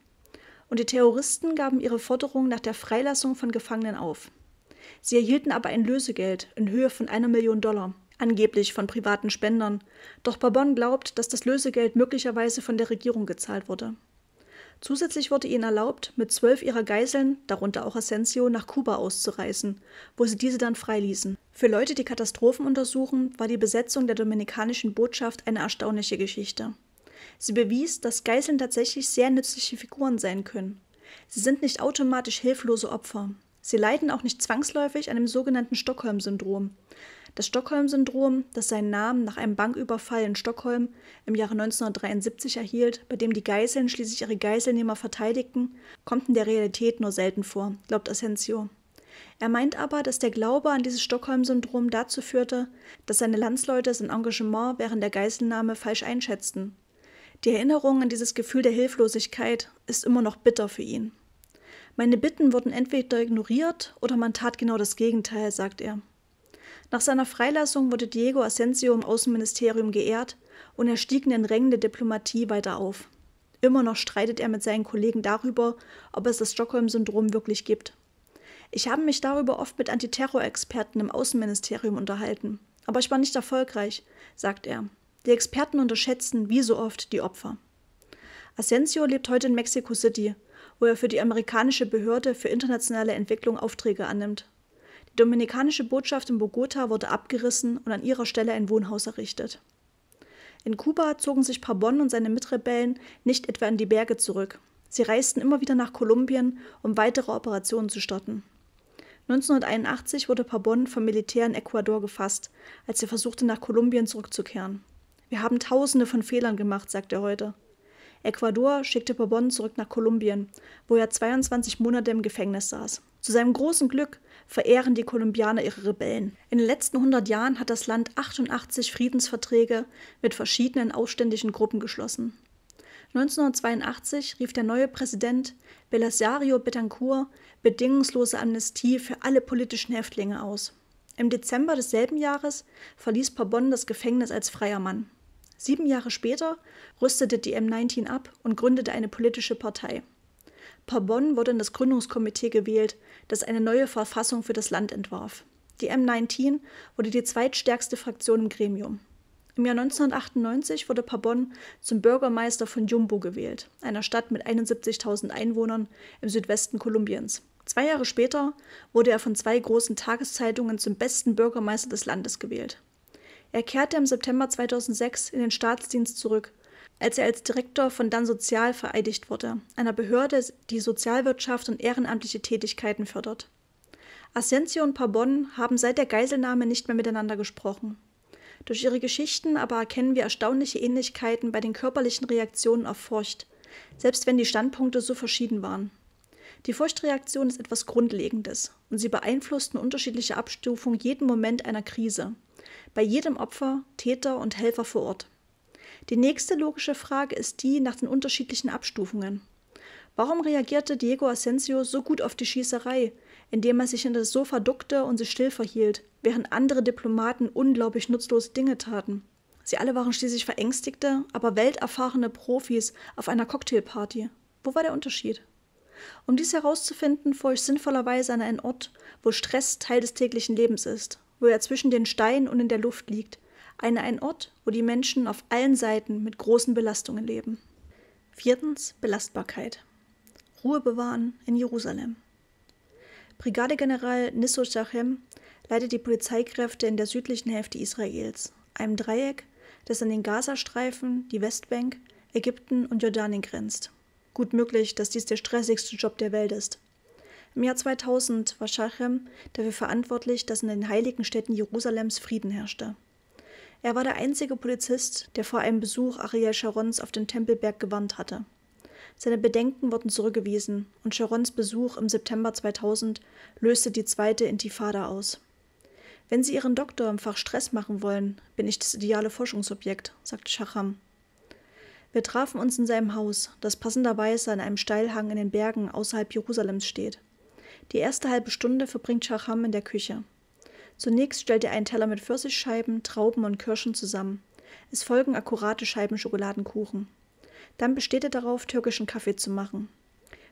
Und die Terroristen gaben ihre Forderung nach der Freilassung von Gefangenen auf. Sie erhielten aber ein Lösegeld in Höhe von einer Million Dollar, angeblich von privaten Spendern, doch Bourbon glaubt, dass das Lösegeld möglicherweise von der Regierung gezahlt wurde. Zusätzlich wurde ihnen erlaubt, mit zwölf ihrer Geiseln, darunter auch Asensio, nach Kuba auszureisen, wo sie diese dann freiließen. Für Leute, die Katastrophen untersuchen, war die Besetzung der dominikanischen Botschaft eine erstaunliche Geschichte. Sie bewies, dass Geiseln tatsächlich sehr nützliche Figuren sein können. Sie sind nicht automatisch hilflose Opfer. Sie leiden auch nicht zwangsläufig an dem sogenannten Stockholm-Syndrom, das Stockholm-Syndrom, das seinen Namen nach einem Banküberfall in Stockholm im Jahre 1973 erhielt, bei dem die Geiseln schließlich ihre Geiselnehmer verteidigten, kommt in der Realität nur selten vor, glaubt Asensio. Er meint aber, dass der Glaube an dieses Stockholm-Syndrom dazu führte, dass seine Landsleute sein Engagement während der Geiselnahme falsch einschätzten. Die Erinnerung an dieses Gefühl der Hilflosigkeit ist immer noch bitter für ihn. Meine Bitten wurden entweder ignoriert oder man tat genau das Gegenteil, sagt er. Nach seiner Freilassung wurde Diego Asensio im Außenministerium geehrt und er stieg in den Rängen der Diplomatie weiter auf. Immer noch streitet er mit seinen Kollegen darüber, ob es das Stockholm-Syndrom wirklich gibt. Ich habe mich darüber oft mit Antiterror-Experten im Außenministerium unterhalten, aber ich war nicht erfolgreich, sagt er. Die Experten unterschätzen, wie so oft, die Opfer. Asensio lebt heute in Mexico City, wo er für die amerikanische Behörde für internationale Entwicklung Aufträge annimmt. Die dominikanische Botschaft in Bogota wurde abgerissen und an ihrer Stelle ein Wohnhaus errichtet. In Kuba zogen sich Pabon und seine Mitrebellen nicht etwa in die Berge zurück. Sie reisten immer wieder nach Kolumbien, um weitere Operationen zu starten. 1981 wurde Pabon vom Militär in Ecuador gefasst, als er versuchte, nach Kolumbien zurückzukehren. Wir haben tausende von Fehlern gemacht, sagt er heute. Ecuador schickte Bourbon zurück nach Kolumbien, wo er 22 Monate im Gefängnis saß. Zu seinem großen Glück verehren die Kolumbianer ihre Rebellen. In den letzten 100 Jahren hat das Land 88 Friedensverträge mit verschiedenen aufständischen Gruppen geschlossen. 1982 rief der neue Präsident Belisario Betancourt bedingungslose Amnestie für alle politischen Häftlinge aus. Im Dezember desselben Jahres verließ Pabon das Gefängnis als freier Mann. Sieben Jahre später rüstete die M19 ab und gründete eine politische Partei. Parbon wurde in das Gründungskomitee gewählt, das eine neue Verfassung für das Land entwarf. Die M19 wurde die zweitstärkste Fraktion im Gremium. Im Jahr 1998 wurde Parbon zum Bürgermeister von Jumbo gewählt, einer Stadt mit 71.000 Einwohnern im Südwesten Kolumbiens. Zwei Jahre später wurde er von zwei großen Tageszeitungen zum besten Bürgermeister des Landes gewählt. Er kehrte im September 2006 in den Staatsdienst zurück, als er als Direktor von Dann Sozial vereidigt wurde, einer Behörde, die Sozialwirtschaft und ehrenamtliche Tätigkeiten fördert. Asensio und Pabon haben seit der Geiselnahme nicht mehr miteinander gesprochen. Durch ihre Geschichten aber erkennen wir erstaunliche Ähnlichkeiten bei den körperlichen Reaktionen auf Furcht, selbst wenn die Standpunkte so verschieden waren. Die Furchtreaktion ist etwas Grundlegendes und sie beeinflusst eine unterschiedliche Abstufung jeden Moment einer Krise bei jedem Opfer Täter und Helfer vor Ort. Die nächste logische Frage ist die nach den unterschiedlichen Abstufungen. Warum reagierte Diego Asensio so gut auf die Schießerei, indem er sich in das Sofa duckte und sich still verhielt, während andere Diplomaten unglaublich nutzlose Dinge taten? Sie alle waren schließlich verängstigte, aber welterfahrene Profis auf einer Cocktailparty. Wo war der Unterschied? Um dies herauszufinden, fuhr ich sinnvollerweise an einen Ort, wo Stress Teil des täglichen Lebens ist wo er zwischen den Steinen und in der Luft liegt, ein, ein Ort, wo die Menschen auf allen Seiten mit großen Belastungen leben. Viertens Belastbarkeit. Ruhe bewahren in Jerusalem. Brigadegeneral Nisso Shachem leitet die Polizeikräfte in der südlichen Hälfte Israels, einem Dreieck, das an den Gazastreifen, die Westbank, Ägypten und Jordanien grenzt. Gut möglich, dass dies der stressigste Job der Welt ist. Im Jahr 2000 war Schachem dafür verantwortlich, dass in den heiligen Städten Jerusalems Frieden herrschte. Er war der einzige Polizist, der vor einem Besuch Ariel Sharons auf den Tempelberg gewarnt hatte. Seine Bedenken wurden zurückgewiesen und Sharons Besuch im September 2000 löste die zweite Intifada aus. Wenn Sie Ihren Doktor im Fach Stress machen wollen, bin ich das ideale Forschungsobjekt, sagte Schacham. Wir trafen uns in seinem Haus, das passenderweise an einem Steilhang in den Bergen außerhalb Jerusalems steht. Die erste halbe Stunde verbringt Schacham in der Küche. Zunächst stellt er einen Teller mit Pfirsichscheiben, Trauben und Kirschen zusammen. Es folgen akkurate Scheiben Schokoladenkuchen. Dann besteht er darauf, türkischen Kaffee zu machen.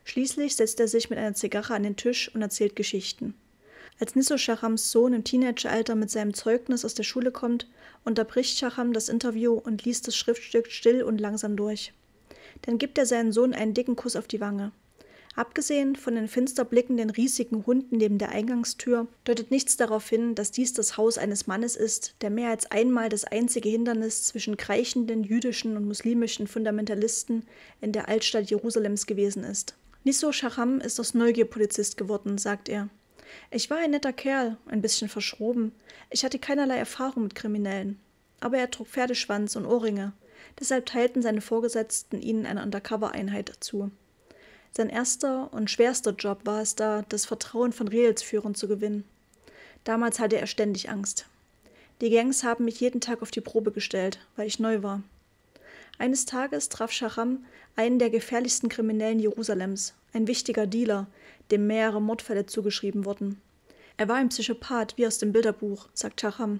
Schließlich setzt er sich mit einer Zigarre an den Tisch und erzählt Geschichten. Als Niso Schachams Sohn im Teenageralter mit seinem Zeugnis aus der Schule kommt, unterbricht Schacham das Interview und liest das Schriftstück still und langsam durch. Dann gibt er seinen Sohn einen dicken Kuss auf die Wange. Abgesehen von den finster blickenden riesigen Hunden neben der Eingangstür deutet nichts darauf hin, dass dies das Haus eines Mannes ist, der mehr als einmal das einzige Hindernis zwischen kreichenden jüdischen und muslimischen Fundamentalisten in der Altstadt Jerusalems gewesen ist. Nisso Shaham ist aus Neugier Polizist geworden, sagt er. Ich war ein netter Kerl, ein bisschen verschroben. Ich hatte keinerlei Erfahrung mit Kriminellen. Aber er trug Pferdeschwanz und Ohrringe. Deshalb teilten seine Vorgesetzten ihnen eine Undercover-Einheit zu. Sein erster und schwerster Job war es da, das Vertrauen von Rädelsführern zu gewinnen. Damals hatte er ständig Angst. Die Gangs haben mich jeden Tag auf die Probe gestellt, weil ich neu war. Eines Tages traf Sharam einen der gefährlichsten Kriminellen Jerusalems, ein wichtiger Dealer, dem mehrere Mordfälle zugeschrieben wurden. Er war ein Psychopath, wie aus dem Bilderbuch, sagt Sharam.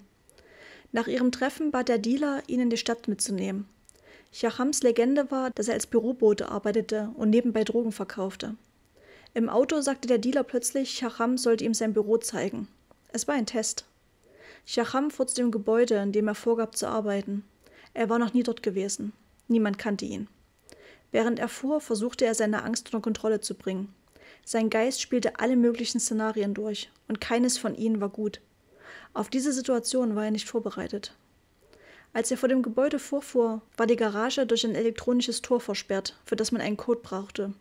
Nach ihrem Treffen bat der Dealer, ihn in die Stadt mitzunehmen, Chachams Legende war, dass er als Bürobote arbeitete und nebenbei Drogen verkaufte. Im Auto sagte der Dealer plötzlich, Chacham sollte ihm sein Büro zeigen. Es war ein Test. Chacham fuhr zu dem Gebäude, in dem er vorgab zu arbeiten. Er war noch nie dort gewesen. Niemand kannte ihn. Während er fuhr, versuchte er seine Angst unter Kontrolle zu bringen. Sein Geist spielte alle möglichen Szenarien durch, und keines von ihnen war gut. Auf diese Situation war er nicht vorbereitet. Als er vor dem Gebäude vorfuhr, war die Garage durch ein elektronisches Tor versperrt, für das man einen Code brauchte.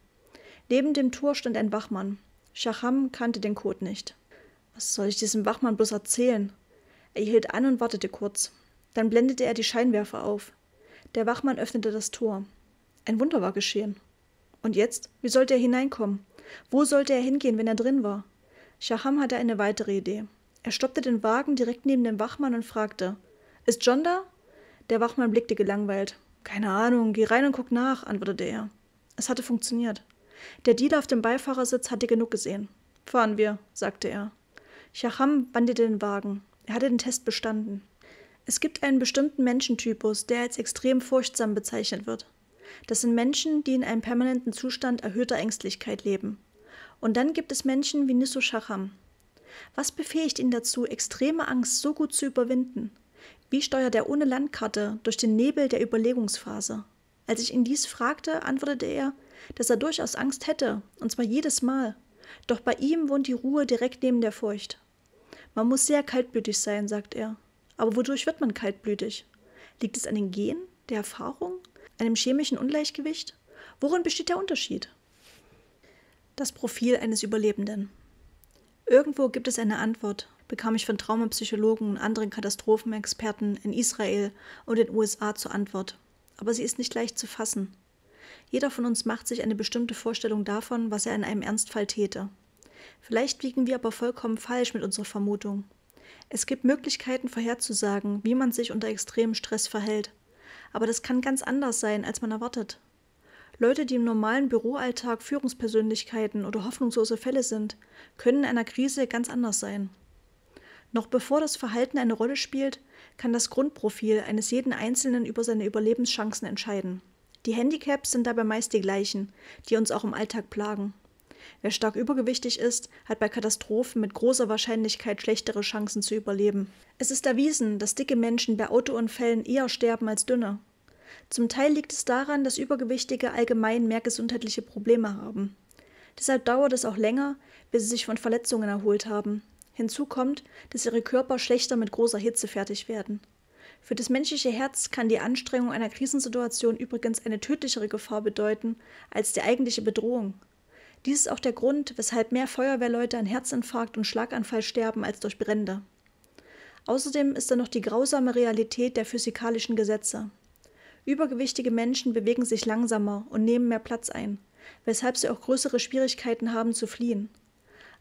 Neben dem Tor stand ein Wachmann. Shaham kannte den Code nicht. Was soll ich diesem Wachmann bloß erzählen? Er hielt an und wartete kurz. Dann blendete er die Scheinwerfer auf. Der Wachmann öffnete das Tor. Ein Wunder war geschehen. Und jetzt? Wie sollte er hineinkommen? Wo sollte er hingehen, wenn er drin war? Shaham hatte eine weitere Idee. Er stoppte den Wagen direkt neben dem Wachmann und fragte: Ist John da? Der Wachmann blickte gelangweilt. Keine Ahnung, geh rein und guck nach, antwortete er. Es hatte funktioniert. Der Dealer auf dem Beifahrersitz hatte genug gesehen. Fahren wir, sagte er. Shacham wandte den Wagen. Er hatte den Test bestanden. Es gibt einen bestimmten Menschentypus, der als extrem furchtsam bezeichnet wird. Das sind Menschen, die in einem permanenten Zustand erhöhter Ängstlichkeit leben. Und dann gibt es Menschen wie Nisso Shacham. Was befähigt ihn dazu, extreme Angst so gut zu überwinden? Wie steuert er ohne Landkarte durch den Nebel der Überlegungsphase? Als ich ihn dies fragte, antwortete er, dass er durchaus Angst hätte, und zwar jedes Mal. Doch bei ihm wohnt die Ruhe direkt neben der Furcht. Man muss sehr kaltblütig sein, sagt er. Aber wodurch wird man kaltblütig? Liegt es an den Gen, der Erfahrung, einem chemischen Ungleichgewicht? Worin besteht der Unterschied? Das Profil eines Überlebenden. Irgendwo gibt es eine Antwort, bekam ich von Traumapsychologen und anderen Katastrophenexperten in Israel und den USA zur Antwort. Aber sie ist nicht leicht zu fassen. Jeder von uns macht sich eine bestimmte Vorstellung davon, was er in einem Ernstfall täte. Vielleicht liegen wir aber vollkommen falsch mit unserer Vermutung. Es gibt Möglichkeiten vorherzusagen, wie man sich unter extremem Stress verhält. Aber das kann ganz anders sein, als man erwartet. Leute, die im normalen Büroalltag Führungspersönlichkeiten oder hoffnungslose Fälle sind, können in einer Krise ganz anders sein. Noch bevor das Verhalten eine Rolle spielt, kann das Grundprofil eines jeden Einzelnen über seine Überlebenschancen entscheiden. Die Handicaps sind dabei meist die gleichen, die uns auch im Alltag plagen. Wer stark übergewichtig ist, hat bei Katastrophen mit großer Wahrscheinlichkeit schlechtere Chancen zu überleben. Es ist erwiesen, dass dicke Menschen bei Autounfällen eher sterben als dünne. Zum Teil liegt es daran, dass Übergewichtige allgemein mehr gesundheitliche Probleme haben. Deshalb dauert es auch länger, bis sie sich von Verletzungen erholt haben. Hinzu kommt, dass ihre Körper schlechter mit großer Hitze fertig werden. Für das menschliche Herz kann die Anstrengung einer Krisensituation übrigens eine tödlichere Gefahr bedeuten als die eigentliche Bedrohung. Dies ist auch der Grund, weshalb mehr Feuerwehrleute an Herzinfarkt und Schlaganfall sterben als durch Brände. Außerdem ist da noch die grausame Realität der physikalischen Gesetze. Übergewichtige Menschen bewegen sich langsamer und nehmen mehr Platz ein, weshalb sie auch größere Schwierigkeiten haben zu fliehen.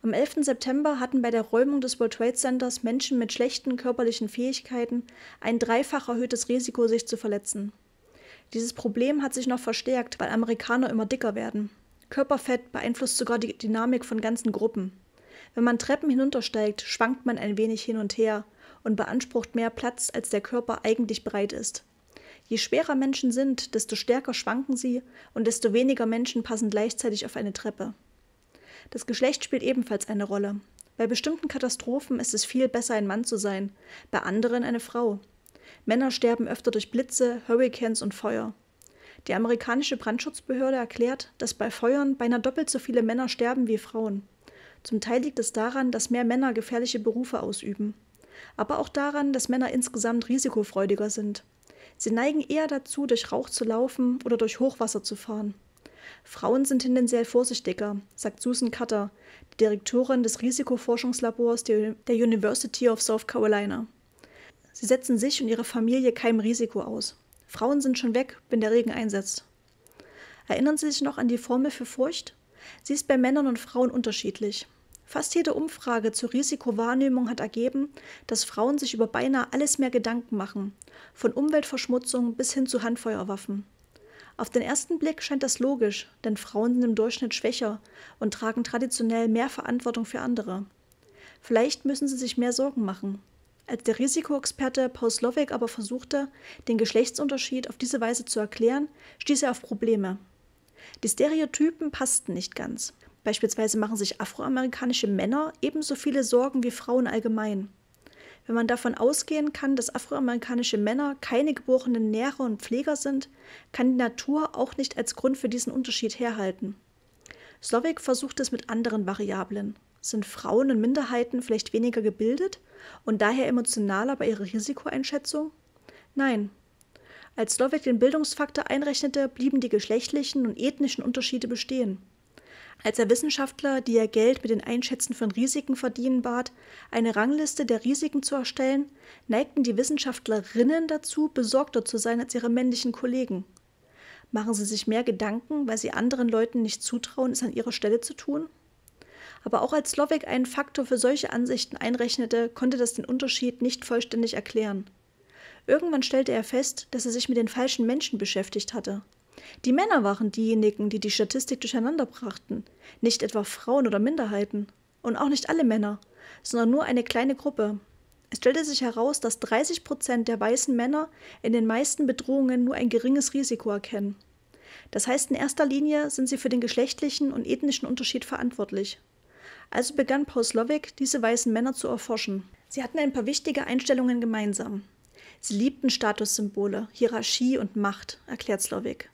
Am 11. September hatten bei der Räumung des World Trade Centers Menschen mit schlechten körperlichen Fähigkeiten ein dreifach erhöhtes Risiko, sich zu verletzen. Dieses Problem hat sich noch verstärkt, weil Amerikaner immer dicker werden. Körperfett beeinflusst sogar die Dynamik von ganzen Gruppen. Wenn man Treppen hinuntersteigt, schwankt man ein wenig hin und her und beansprucht mehr Platz, als der Körper eigentlich bereit ist. Je schwerer Menschen sind, desto stärker schwanken sie und desto weniger Menschen passen gleichzeitig auf eine Treppe. Das Geschlecht spielt ebenfalls eine Rolle. Bei bestimmten Katastrophen ist es viel besser, ein Mann zu sein, bei anderen eine Frau. Männer sterben öfter durch Blitze, Hurricanes und Feuer. Die amerikanische Brandschutzbehörde erklärt, dass bei Feuern beinahe doppelt so viele Männer sterben wie Frauen. Zum Teil liegt es daran, dass mehr Männer gefährliche Berufe ausüben. Aber auch daran, dass Männer insgesamt risikofreudiger sind. Sie neigen eher dazu, durch Rauch zu laufen oder durch Hochwasser zu fahren. Frauen sind tendenziell vorsichtiger, sagt Susan Cutter, die Direktorin des Risikoforschungslabors der University of South Carolina. Sie setzen sich und ihre Familie keinem Risiko aus. Frauen sind schon weg, wenn der Regen einsetzt. Erinnern Sie sich noch an die Formel für Furcht? Sie ist bei Männern und Frauen unterschiedlich. Fast jede Umfrage zur Risikowahrnehmung hat ergeben, dass Frauen sich über beinahe alles mehr Gedanken machen, von Umweltverschmutzung bis hin zu Handfeuerwaffen. Auf den ersten Blick scheint das logisch, denn Frauen sind im Durchschnitt schwächer und tragen traditionell mehr Verantwortung für andere. Vielleicht müssen sie sich mehr Sorgen machen. Als der Risikoexperte Paul Slovak aber versuchte, den Geschlechtsunterschied auf diese Weise zu erklären, stieß er auf Probleme. Die Stereotypen passten nicht ganz. Beispielsweise machen sich afroamerikanische Männer ebenso viele Sorgen wie Frauen allgemein. Wenn man davon ausgehen kann, dass afroamerikanische Männer keine geborenen Nährer und Pfleger sind, kann die Natur auch nicht als Grund für diesen Unterschied herhalten. Slovak versucht es mit anderen Variablen. Sind Frauen und Minderheiten vielleicht weniger gebildet und daher emotionaler bei ihrer Risikoeinschätzung? Nein. Als Slovak den Bildungsfaktor einrechnete, blieben die geschlechtlichen und ethnischen Unterschiede bestehen als er Wissenschaftler, die ihr Geld mit den Einschätzen von Risiken verdienen bat, eine Rangliste der Risiken zu erstellen, neigten die Wissenschaftlerinnen dazu, besorgter zu sein als ihre männlichen Kollegen. Machen sie sich mehr Gedanken, weil sie anderen Leuten nicht zutrauen, es an ihrer Stelle zu tun? Aber auch als Slovak einen Faktor für solche Ansichten einrechnete, konnte das den Unterschied nicht vollständig erklären. Irgendwann stellte er fest, dass er sich mit den falschen Menschen beschäftigt hatte die Männer waren diejenigen, die die Statistik durcheinander brachten, nicht etwa Frauen oder Minderheiten. Und auch nicht alle Männer, sondern nur eine kleine Gruppe. Es stellte sich heraus, dass 30 Prozent der weißen Männer in den meisten Bedrohungen nur ein geringes Risiko erkennen. Das heißt, in erster Linie sind sie für den geschlechtlichen und ethnischen Unterschied verantwortlich. Also begann Paul Slovak, diese weißen Männer zu erforschen. Sie hatten ein paar wichtige Einstellungen gemeinsam. Sie liebten Statussymbole, Hierarchie und Macht, erklärt Slovak.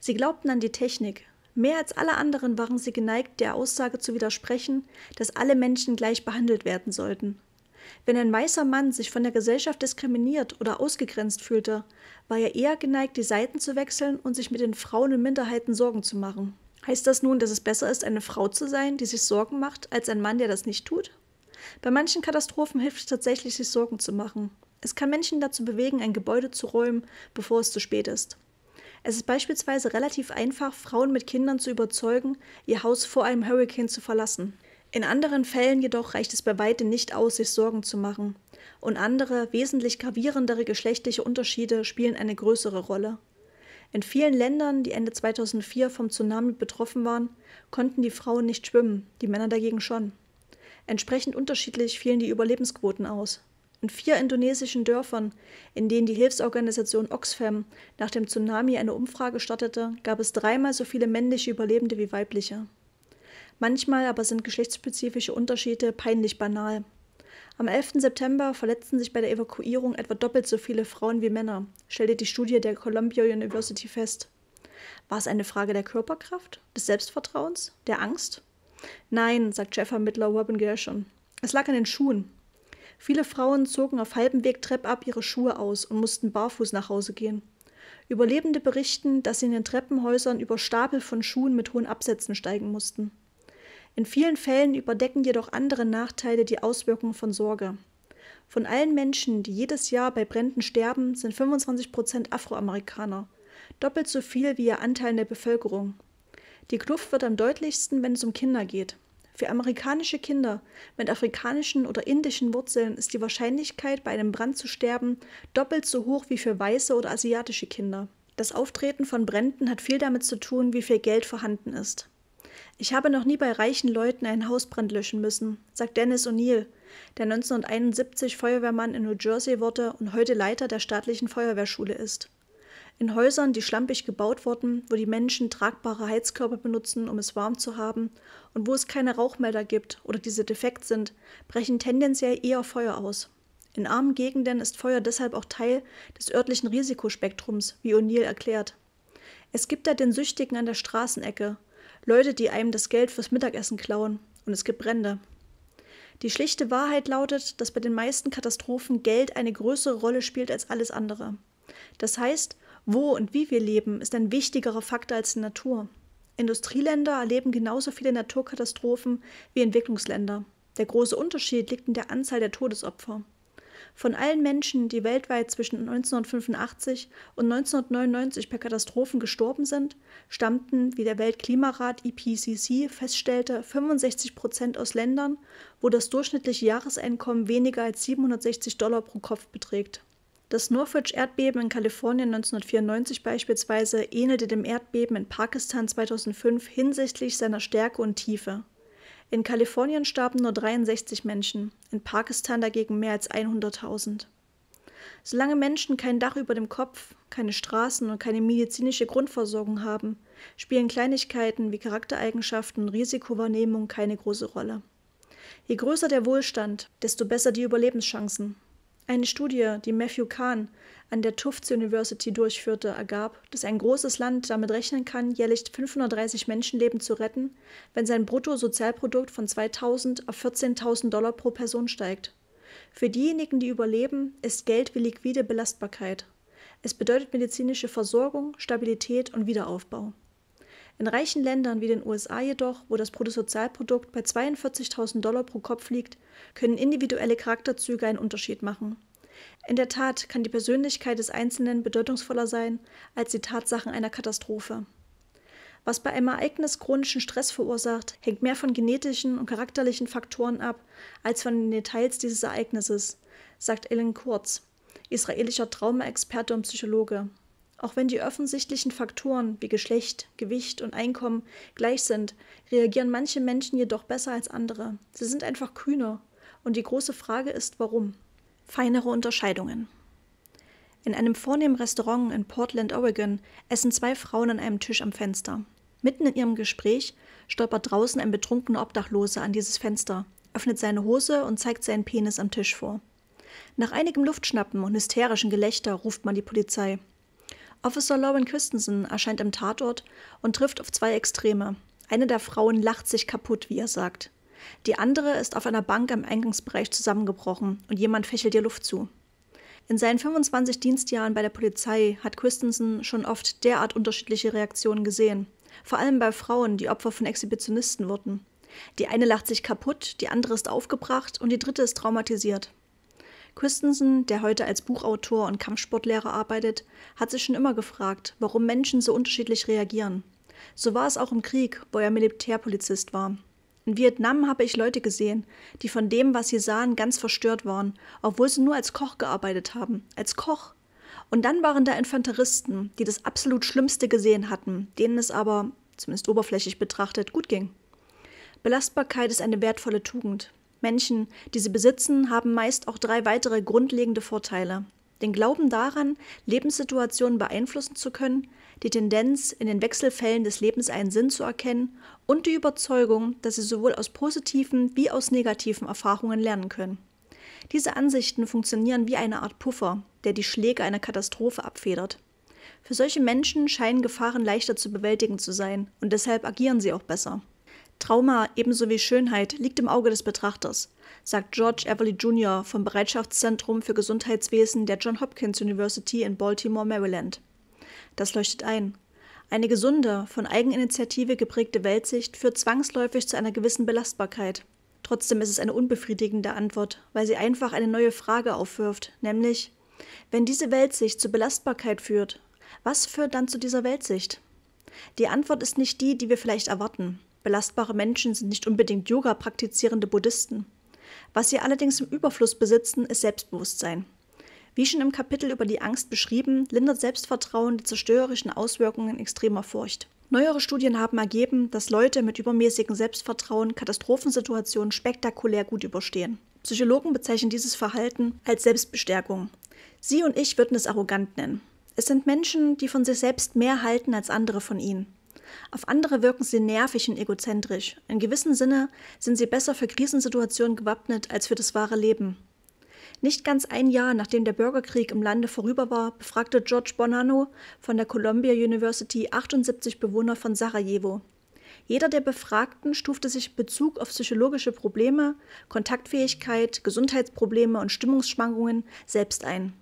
Sie glaubten an die Technik. Mehr als alle anderen waren sie geneigt, der Aussage zu widersprechen, dass alle Menschen gleich behandelt werden sollten. Wenn ein weißer Mann sich von der Gesellschaft diskriminiert oder ausgegrenzt fühlte, war er eher geneigt, die Seiten zu wechseln und sich mit den Frauen und Minderheiten Sorgen zu machen. Heißt das nun, dass es besser ist, eine Frau zu sein, die sich Sorgen macht, als ein Mann, der das nicht tut? Bei manchen Katastrophen hilft es tatsächlich, sich Sorgen zu machen. Es kann Menschen dazu bewegen, ein Gebäude zu räumen, bevor es zu spät ist. Es ist beispielsweise relativ einfach, Frauen mit Kindern zu überzeugen, ihr Haus vor einem Hurricane zu verlassen. In anderen Fällen jedoch reicht es bei weitem nicht aus, sich Sorgen zu machen. Und andere, wesentlich gravierendere geschlechtliche Unterschiede spielen eine größere Rolle. In vielen Ländern, die Ende 2004 vom Tsunami betroffen waren, konnten die Frauen nicht schwimmen, die Männer dagegen schon. Entsprechend unterschiedlich fielen die Überlebensquoten aus in vier indonesischen Dörfern, in denen die Hilfsorganisation Oxfam nach dem Tsunami eine Umfrage startete, gab es dreimal so viele männliche Überlebende wie weibliche. Manchmal aber sind geschlechtsspezifische Unterschiede peinlich banal. Am 11. September verletzten sich bei der Evakuierung etwa doppelt so viele Frauen wie Männer, stellte die Studie der Columbia University fest. War es eine Frage der Körperkraft, des Selbstvertrauens, der Angst? Nein, sagt Chefvermittler Robin Gershon. Es lag an den Schuhen. Viele Frauen zogen auf halbem Weg treppab ihre Schuhe aus und mussten barfuß nach Hause gehen. Überlebende berichten, dass sie in den Treppenhäusern über Stapel von Schuhen mit hohen Absätzen steigen mussten. In vielen Fällen überdecken jedoch andere Nachteile die Auswirkungen von Sorge. Von allen Menschen, die jedes Jahr bei Bränden sterben, sind 25 Prozent Afroamerikaner, doppelt so viel wie ihr Anteil in der Bevölkerung. Die Kluft wird am deutlichsten, wenn es um Kinder geht. Für amerikanische Kinder mit afrikanischen oder indischen Wurzeln ist die Wahrscheinlichkeit, bei einem Brand zu sterben, doppelt so hoch wie für weiße oder asiatische Kinder. Das Auftreten von Bränden hat viel damit zu tun, wie viel Geld vorhanden ist. Ich habe noch nie bei reichen Leuten einen Hausbrand löschen müssen, sagt Dennis O'Neill, der 1971 Feuerwehrmann in New Jersey wurde und heute Leiter der staatlichen Feuerwehrschule ist. In Häusern, die schlampig gebaut wurden, wo die Menschen tragbare Heizkörper benutzen, um es warm zu haben, und wo es keine Rauchmelder gibt oder diese defekt sind, brechen tendenziell eher Feuer aus. In armen Gegenden ist Feuer deshalb auch Teil des örtlichen Risikospektrums, wie O'Neill erklärt. Es gibt da den Süchtigen an der Straßenecke, Leute, die einem das Geld fürs Mittagessen klauen, und es gibt Brände. Die schlichte Wahrheit lautet, dass bei den meisten Katastrophen Geld eine größere Rolle spielt als alles andere. Das heißt, wo und wie wir leben, ist ein wichtigerer Faktor als die Natur. Industrieländer erleben genauso viele Naturkatastrophen wie Entwicklungsländer. Der große Unterschied liegt in der Anzahl der Todesopfer. Von allen Menschen, die weltweit zwischen 1985 und 1999 per Katastrophen gestorben sind, stammten, wie der Weltklimarat IPCC e feststellte, 65 Prozent aus Ländern, wo das durchschnittliche Jahreseinkommen weniger als 760 Dollar pro Kopf beträgt. Das norfolk erdbeben in Kalifornien 1994 beispielsweise ähnelte dem Erdbeben in Pakistan 2005 hinsichtlich seiner Stärke und Tiefe. In Kalifornien starben nur 63 Menschen, in Pakistan dagegen mehr als 100.000. Solange Menschen kein Dach über dem Kopf, keine Straßen und keine medizinische Grundversorgung haben, spielen Kleinigkeiten wie Charaktereigenschaften und Risikowahrnehmung keine große Rolle. Je größer der Wohlstand, desto besser die Überlebenschancen. Eine Studie, die Matthew Kahn an der Tufts University durchführte, ergab, dass ein großes Land damit rechnen kann, jährlich 530 Menschenleben zu retten, wenn sein Bruttosozialprodukt von 2000 auf 14.000 Dollar pro Person steigt. Für diejenigen, die überleben, ist Geld wie liquide Belastbarkeit. Es bedeutet medizinische Versorgung, Stabilität und Wiederaufbau. In reichen Ländern wie den USA jedoch, wo das Bruttosozialprodukt bei 42.000 Dollar pro Kopf liegt, können individuelle Charakterzüge einen Unterschied machen. In der Tat kann die Persönlichkeit des Einzelnen bedeutungsvoller sein als die Tatsachen einer Katastrophe. Was bei einem Ereignis chronischen Stress verursacht, hängt mehr von genetischen und charakterlichen Faktoren ab als von den Details dieses Ereignisses, sagt Ellen Kurz, israelischer Traumaexperte und Psychologe. Auch wenn die offensichtlichen Faktoren wie Geschlecht, Gewicht und Einkommen gleich sind, reagieren manche Menschen jedoch besser als andere. Sie sind einfach kühner. Und die große Frage ist, warum? Feinere Unterscheidungen. In einem vornehmen Restaurant in Portland, Oregon, essen zwei Frauen an einem Tisch am Fenster. Mitten in ihrem Gespräch stolpert draußen ein betrunkener Obdachloser an dieses Fenster, öffnet seine Hose und zeigt seinen Penis am Tisch vor. Nach einigem Luftschnappen und hysterischem Gelächter ruft man die Polizei. Officer Lauren Christensen erscheint im Tatort und trifft auf zwei Extreme. Eine der Frauen lacht sich kaputt, wie er sagt. Die andere ist auf einer Bank im Eingangsbereich zusammengebrochen und jemand fächelt ihr Luft zu. In seinen 25 Dienstjahren bei der Polizei hat Christensen schon oft derart unterschiedliche Reaktionen gesehen, vor allem bei Frauen, die Opfer von Exhibitionisten wurden. Die eine lacht sich kaputt, die andere ist aufgebracht und die dritte ist traumatisiert. Christensen, der heute als Buchautor und Kampfsportlehrer arbeitet, hat sich schon immer gefragt, warum Menschen so unterschiedlich reagieren. So war es auch im Krieg, wo er Militärpolizist war. In Vietnam habe ich Leute gesehen, die von dem, was sie sahen, ganz verstört waren, obwohl sie nur als Koch gearbeitet haben. Als Koch. Und dann waren da Infanteristen, die das absolut Schlimmste gesehen hatten, denen es aber, zumindest oberflächlich betrachtet, gut ging. Belastbarkeit ist eine wertvolle Tugend. Menschen, die sie besitzen, haben meist auch drei weitere grundlegende Vorteile. Den Glauben daran, Lebenssituationen beeinflussen zu können, die Tendenz, in den Wechselfällen des Lebens einen Sinn zu erkennen und die Überzeugung, dass sie sowohl aus positiven wie aus negativen Erfahrungen lernen können. Diese Ansichten funktionieren wie eine Art Puffer, der die Schläge einer Katastrophe abfedert. Für solche Menschen scheinen Gefahren leichter zu bewältigen zu sein und deshalb agieren sie auch besser. Trauma ebenso wie Schönheit liegt im Auge des Betrachters, sagt George Everly Jr. vom Bereitschaftszentrum für Gesundheitswesen der John Hopkins University in Baltimore, Maryland. Das leuchtet ein. Eine gesunde, von Eigeninitiative geprägte Weltsicht führt zwangsläufig zu einer gewissen Belastbarkeit. Trotzdem ist es eine unbefriedigende Antwort, weil sie einfach eine neue Frage aufwirft, nämlich wenn diese Weltsicht zur Belastbarkeit führt, was führt dann zu dieser Weltsicht? Die Antwort ist nicht die, die wir vielleicht erwarten. Belastbare Menschen sind nicht unbedingt Yoga praktizierende Buddhisten. Was sie allerdings im Überfluss besitzen, ist Selbstbewusstsein. Wie schon im Kapitel über die Angst beschrieben, lindert Selbstvertrauen die zerstörerischen Auswirkungen extremer Furcht. Neuere Studien haben ergeben, dass Leute mit übermäßigem Selbstvertrauen Katastrophensituationen spektakulär gut überstehen. Psychologen bezeichnen dieses Verhalten als Selbstbestärkung. Sie und ich würden es arrogant nennen. Es sind Menschen, die von sich selbst mehr halten als andere von ihnen auf andere wirken sie nervig und egozentrisch. In gewissem Sinne sind sie besser für Krisensituationen gewappnet als für das wahre Leben. Nicht ganz ein Jahr nachdem der Bürgerkrieg im Lande vorüber war, befragte George Bonanno von der Columbia University 78 Bewohner von Sarajevo. Jeder der Befragten stufte sich in Bezug auf psychologische Probleme, Kontaktfähigkeit, Gesundheitsprobleme und Stimmungsschwankungen selbst ein.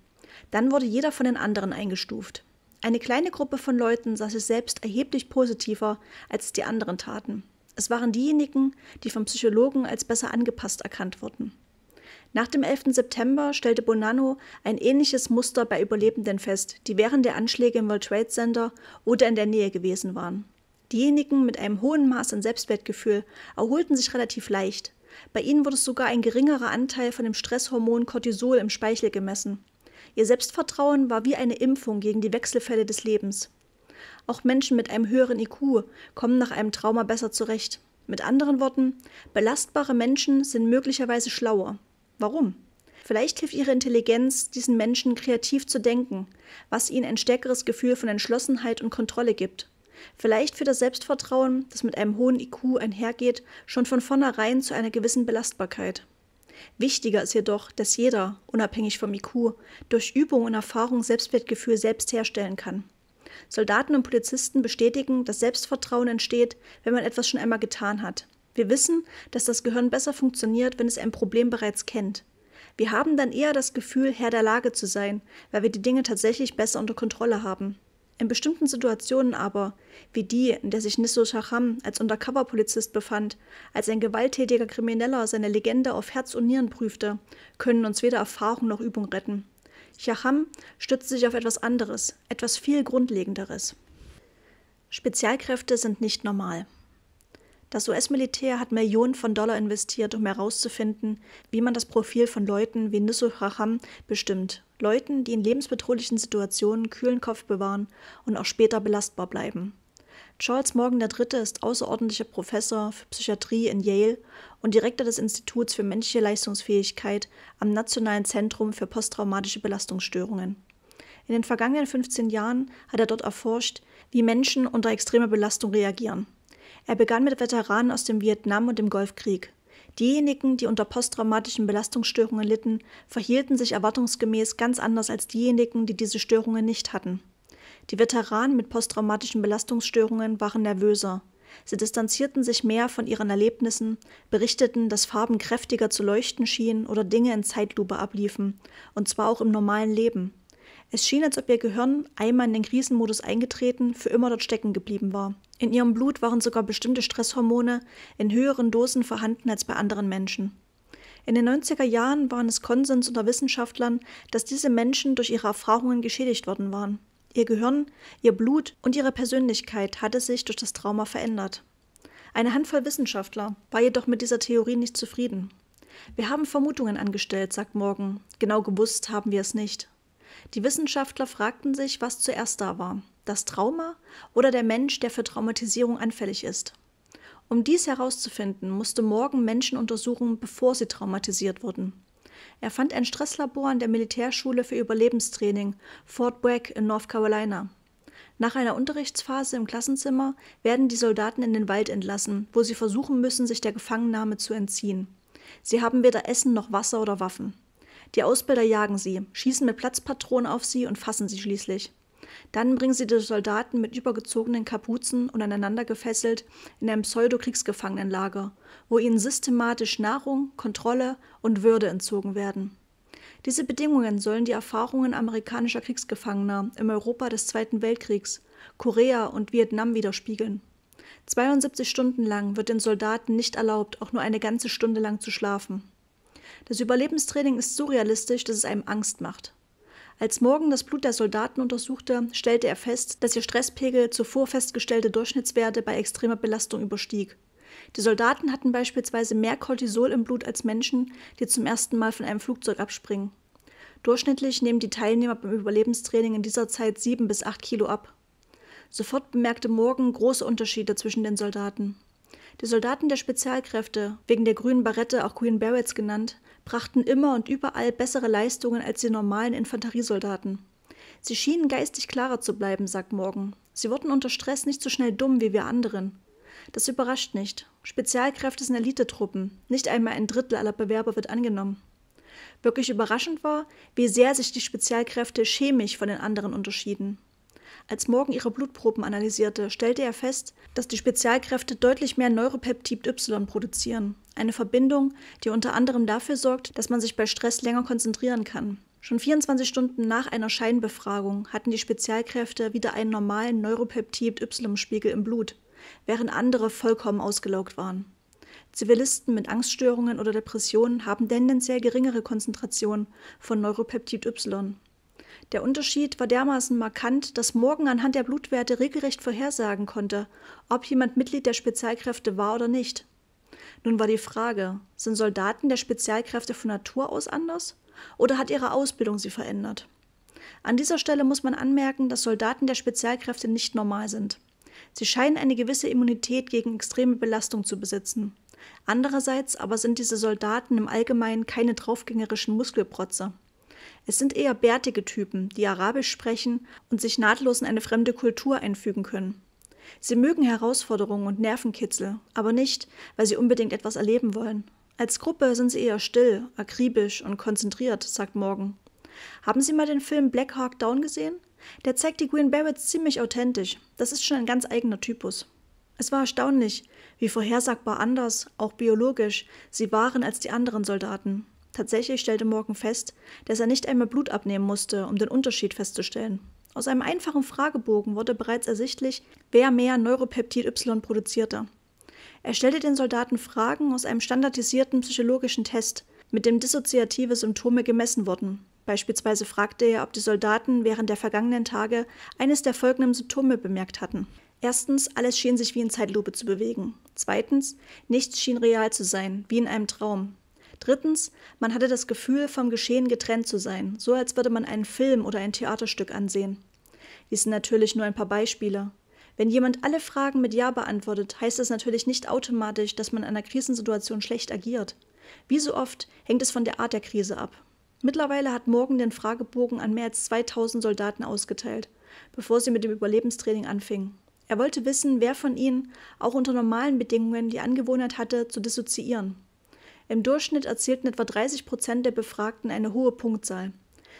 Dann wurde jeder von den anderen eingestuft. Eine kleine Gruppe von Leuten sah sich selbst erheblich positiver, als die anderen taten. Es waren diejenigen, die vom Psychologen als besser angepasst erkannt wurden. Nach dem 11. September stellte Bonanno ein ähnliches Muster bei Überlebenden fest, die während der Anschläge im World Trade Center oder in der Nähe gewesen waren. Diejenigen mit einem hohen Maß an Selbstwertgefühl erholten sich relativ leicht. Bei ihnen wurde sogar ein geringerer Anteil von dem Stresshormon Cortisol im Speichel gemessen. Ihr Selbstvertrauen war wie eine Impfung gegen die Wechselfälle des Lebens. Auch Menschen mit einem höheren IQ kommen nach einem Trauma besser zurecht. Mit anderen Worten, belastbare Menschen sind möglicherweise schlauer. Warum? Vielleicht hilft ihre Intelligenz, diesen Menschen kreativ zu denken, was ihnen ein stärkeres Gefühl von Entschlossenheit und Kontrolle gibt. Vielleicht führt das Selbstvertrauen, das mit einem hohen IQ einhergeht, schon von vornherein zu einer gewissen Belastbarkeit. Wichtiger ist jedoch, dass jeder, unabhängig vom IQ, durch Übung und Erfahrung Selbstwertgefühl selbst herstellen kann. Soldaten und Polizisten bestätigen, dass Selbstvertrauen entsteht, wenn man etwas schon einmal getan hat. Wir wissen, dass das Gehirn besser funktioniert, wenn es ein Problem bereits kennt. Wir haben dann eher das Gefühl, Herr der Lage zu sein, weil wir die Dinge tatsächlich besser unter Kontrolle haben. In bestimmten Situationen aber, wie die, in der sich Nisso Shahram als Undercover-Polizist befand, als ein gewalttätiger Krimineller seine Legende auf Herz und Nieren prüfte, können uns weder Erfahrung noch Übung retten. Shahram stützt sich auf etwas anderes, etwas viel Grundlegenderes. Spezialkräfte sind nicht normal. Das US-Militär hat Millionen von Dollar investiert, um herauszufinden, wie man das Profil von Leuten wie Nisso Raham bestimmt Leuten, die in lebensbedrohlichen Situationen kühlen Kopf bewahren und auch später belastbar bleiben. Charles Morgan III. ist außerordentlicher Professor für Psychiatrie in Yale und Direktor des Instituts für menschliche Leistungsfähigkeit am Nationalen Zentrum für posttraumatische Belastungsstörungen. In den vergangenen 15 Jahren hat er dort erforscht, wie Menschen unter extremer Belastung reagieren. Er begann mit Veteranen aus dem Vietnam und dem Golfkrieg. Diejenigen, die unter posttraumatischen Belastungsstörungen litten, verhielten sich erwartungsgemäß ganz anders als diejenigen, die diese Störungen nicht hatten. Die Veteranen mit posttraumatischen Belastungsstörungen waren nervöser. Sie distanzierten sich mehr von ihren Erlebnissen, berichteten, dass Farben kräftiger zu leuchten schienen oder Dinge in Zeitlupe abliefen, und zwar auch im normalen Leben. Es schien, als ob ihr Gehirn, einmal in den Krisenmodus eingetreten, für immer dort stecken geblieben war. In ihrem Blut waren sogar bestimmte Stresshormone in höheren Dosen vorhanden als bei anderen Menschen. In den 90er Jahren waren es Konsens unter Wissenschaftlern, dass diese Menschen durch ihre Erfahrungen geschädigt worden waren. Ihr Gehirn, ihr Blut und ihre Persönlichkeit hatte sich durch das Trauma verändert. Eine Handvoll Wissenschaftler war jedoch mit dieser Theorie nicht zufrieden. Wir haben Vermutungen angestellt, sagt Morgan. Genau gewusst haben wir es nicht. Die Wissenschaftler fragten sich, was zuerst da war, das Trauma oder der Mensch, der für Traumatisierung anfällig ist. Um dies herauszufinden, musste Morgan Menschen untersuchen, bevor sie traumatisiert wurden. Er fand ein Stresslabor an der Militärschule für Überlebenstraining, Fort Bragg in North Carolina. Nach einer Unterrichtsphase im Klassenzimmer werden die Soldaten in den Wald entlassen, wo sie versuchen müssen, sich der Gefangennahme zu entziehen. Sie haben weder Essen noch Wasser oder Waffen. Die Ausbilder jagen sie, schießen mit Platzpatronen auf sie und fassen sie schließlich. Dann bringen sie die Soldaten mit übergezogenen Kapuzen und aneinander gefesselt in einem Pseudo-Kriegsgefangenenlager, wo ihnen systematisch Nahrung, Kontrolle und Würde entzogen werden. Diese Bedingungen sollen die Erfahrungen amerikanischer Kriegsgefangener im Europa des Zweiten Weltkriegs, Korea und Vietnam widerspiegeln. 72 Stunden lang wird den Soldaten nicht erlaubt, auch nur eine ganze Stunde lang zu schlafen. Das Überlebenstraining ist so realistisch, dass es einem Angst macht. Als Morgan das Blut der Soldaten untersuchte, stellte er fest, dass ihr Stresspegel zuvor festgestellte Durchschnittswerte bei extremer Belastung überstieg. Die Soldaten hatten beispielsweise mehr Cortisol im Blut als Menschen, die zum ersten Mal von einem Flugzeug abspringen. Durchschnittlich nehmen die Teilnehmer beim Überlebenstraining in dieser Zeit sieben bis acht Kilo ab. Sofort bemerkte Morgan große Unterschiede zwischen den Soldaten. Die Soldaten der Spezialkräfte, wegen der grünen Barette auch Queen Barretts genannt, brachten immer und überall bessere Leistungen als die normalen Infanteriesoldaten. Sie schienen geistig klarer zu bleiben, sagt Morgan. Sie wurden unter Stress nicht so schnell dumm wie wir anderen. Das überrascht nicht. Spezialkräfte sind Elitetruppen. Nicht einmal ein Drittel aller Bewerber wird angenommen. Wirklich überraschend war, wie sehr sich die Spezialkräfte chemisch von den anderen unterschieden. Als Morgan ihre Blutproben analysierte, stellte er fest, dass die Spezialkräfte deutlich mehr Neuropeptid Y produzieren. Eine Verbindung, die unter anderem dafür sorgt, dass man sich bei Stress länger konzentrieren kann. Schon 24 Stunden nach einer Scheinbefragung hatten die Spezialkräfte wieder einen normalen Neuropeptid Y-Spiegel im Blut, während andere vollkommen ausgelaugt waren. Zivilisten mit Angststörungen oder Depressionen haben tendenziell geringere Konzentrationen von Neuropeptid Y. Der Unterschied war dermaßen markant, dass Morgan anhand der Blutwerte regelrecht vorhersagen konnte, ob jemand Mitglied der Spezialkräfte war oder nicht. Nun war die Frage, sind Soldaten der Spezialkräfte von Natur aus anders oder hat ihre Ausbildung sie verändert? An dieser Stelle muss man anmerken, dass Soldaten der Spezialkräfte nicht normal sind. Sie scheinen eine gewisse Immunität gegen extreme Belastung zu besitzen. Andererseits aber sind diese Soldaten im Allgemeinen keine draufgängerischen Muskelprotze. Es sind eher bärtige Typen, die Arabisch sprechen und sich nahtlos in eine fremde Kultur einfügen können. Sie mögen Herausforderungen und Nervenkitzel, aber nicht, weil sie unbedingt etwas erleben wollen. Als Gruppe sind sie eher still, akribisch und konzentriert, sagt Morgan. Haben Sie mal den Film Black Hawk Down gesehen? Der zeigt die Green Barretts ziemlich authentisch. Das ist schon ein ganz eigener Typus. Es war erstaunlich, wie vorhersagbar anders, auch biologisch, sie waren als die anderen Soldaten. Tatsächlich stellte Morgan fest, dass er nicht einmal Blut abnehmen musste, um den Unterschied festzustellen. Aus einem einfachen Fragebogen wurde bereits ersichtlich, wer mehr Neuropeptid Y produzierte. Er stellte den Soldaten Fragen aus einem standardisierten psychologischen Test, mit dem dissoziative Symptome gemessen wurden. Beispielsweise fragte er, ob die Soldaten während der vergangenen Tage eines der folgenden Symptome bemerkt hatten. Erstens, alles schien sich wie in Zeitlupe zu bewegen. Zweitens, nichts schien real zu sein, wie in einem Traum. Drittens, man hatte das Gefühl, vom Geschehen getrennt zu sein, so als würde man einen Film oder ein Theaterstück ansehen. Dies sind natürlich nur ein paar Beispiele. Wenn jemand alle Fragen mit Ja beantwortet, heißt das natürlich nicht automatisch, dass man in einer Krisensituation schlecht agiert. Wie so oft hängt es von der Art der Krise ab. Mittlerweile hat Morgan den Fragebogen an mehr als 2000 Soldaten ausgeteilt, bevor sie mit dem Überlebenstraining anfingen. Er wollte wissen, wer von ihnen auch unter normalen Bedingungen die Angewohnheit hatte, zu dissoziieren. Im Durchschnitt erzielten etwa 30 Prozent der Befragten eine hohe Punktzahl.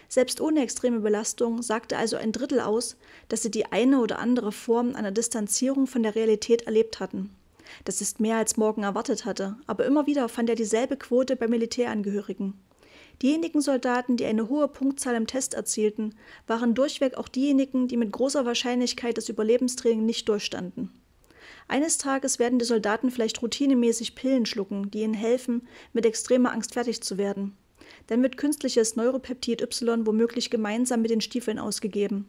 Selbst ohne extreme Belastung sagte also ein Drittel aus, dass sie die eine oder andere Form einer Distanzierung von der Realität erlebt hatten. Das ist mehr als Morgan erwartet hatte, aber immer wieder fand er dieselbe Quote bei Militärangehörigen. Diejenigen Soldaten, die eine hohe Punktzahl im Test erzielten, waren durchweg auch diejenigen, die mit großer Wahrscheinlichkeit das Überlebenstraining nicht durchstanden. Eines Tages werden die Soldaten vielleicht routinemäßig Pillen schlucken, die ihnen helfen, mit extremer Angst fertig zu werden. Dann wird künstliches Neuropeptid Y womöglich gemeinsam mit den Stiefeln ausgegeben.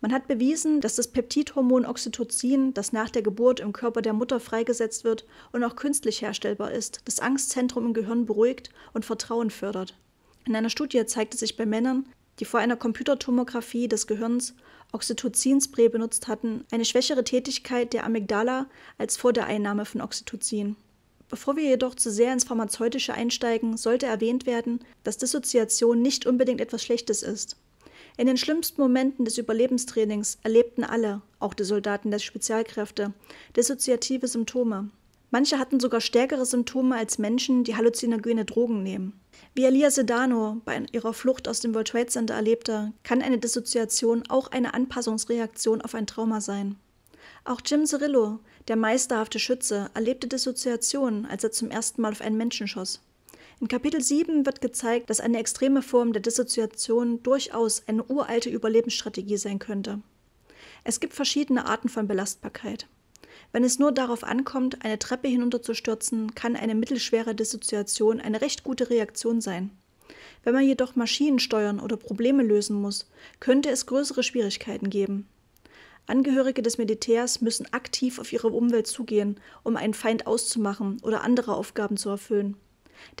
Man hat bewiesen, dass das Peptidhormon Oxytocin, das nach der Geburt im Körper der Mutter freigesetzt wird und auch künstlich herstellbar ist, das Angstzentrum im Gehirn beruhigt und Vertrauen fördert. In einer Studie zeigte sich bei Männern, die vor einer Computertomographie des Gehirns Oxytocin-Spray benutzt hatten, eine schwächere Tätigkeit der Amygdala als vor der Einnahme von Oxytocin. Bevor wir jedoch zu sehr ins Pharmazeutische einsteigen, sollte erwähnt werden, dass Dissoziation nicht unbedingt etwas Schlechtes ist. In den schlimmsten Momenten des Überlebenstrainings erlebten alle, auch die Soldaten der Spezialkräfte, dissoziative Symptome. Manche hatten sogar stärkere Symptome als Menschen, die halluzinogene Drogen nehmen. Wie Elia Sedano bei ihrer Flucht aus dem World Trade Center erlebte, kann eine Dissoziation auch eine Anpassungsreaktion auf ein Trauma sein. Auch Jim Cirillo, der meisterhafte Schütze, erlebte Dissoziation, als er zum ersten Mal auf einen Menschen schoss. In Kapitel 7 wird gezeigt, dass eine extreme Form der Dissoziation durchaus eine uralte Überlebensstrategie sein könnte. Es gibt verschiedene Arten von Belastbarkeit. Wenn es nur darauf ankommt, eine Treppe hinunterzustürzen, kann eine mittelschwere Dissoziation eine recht gute Reaktion sein. Wenn man jedoch Maschinen steuern oder Probleme lösen muss, könnte es größere Schwierigkeiten geben. Angehörige des Militärs müssen aktiv auf ihre Umwelt zugehen, um einen Feind auszumachen oder andere Aufgaben zu erfüllen.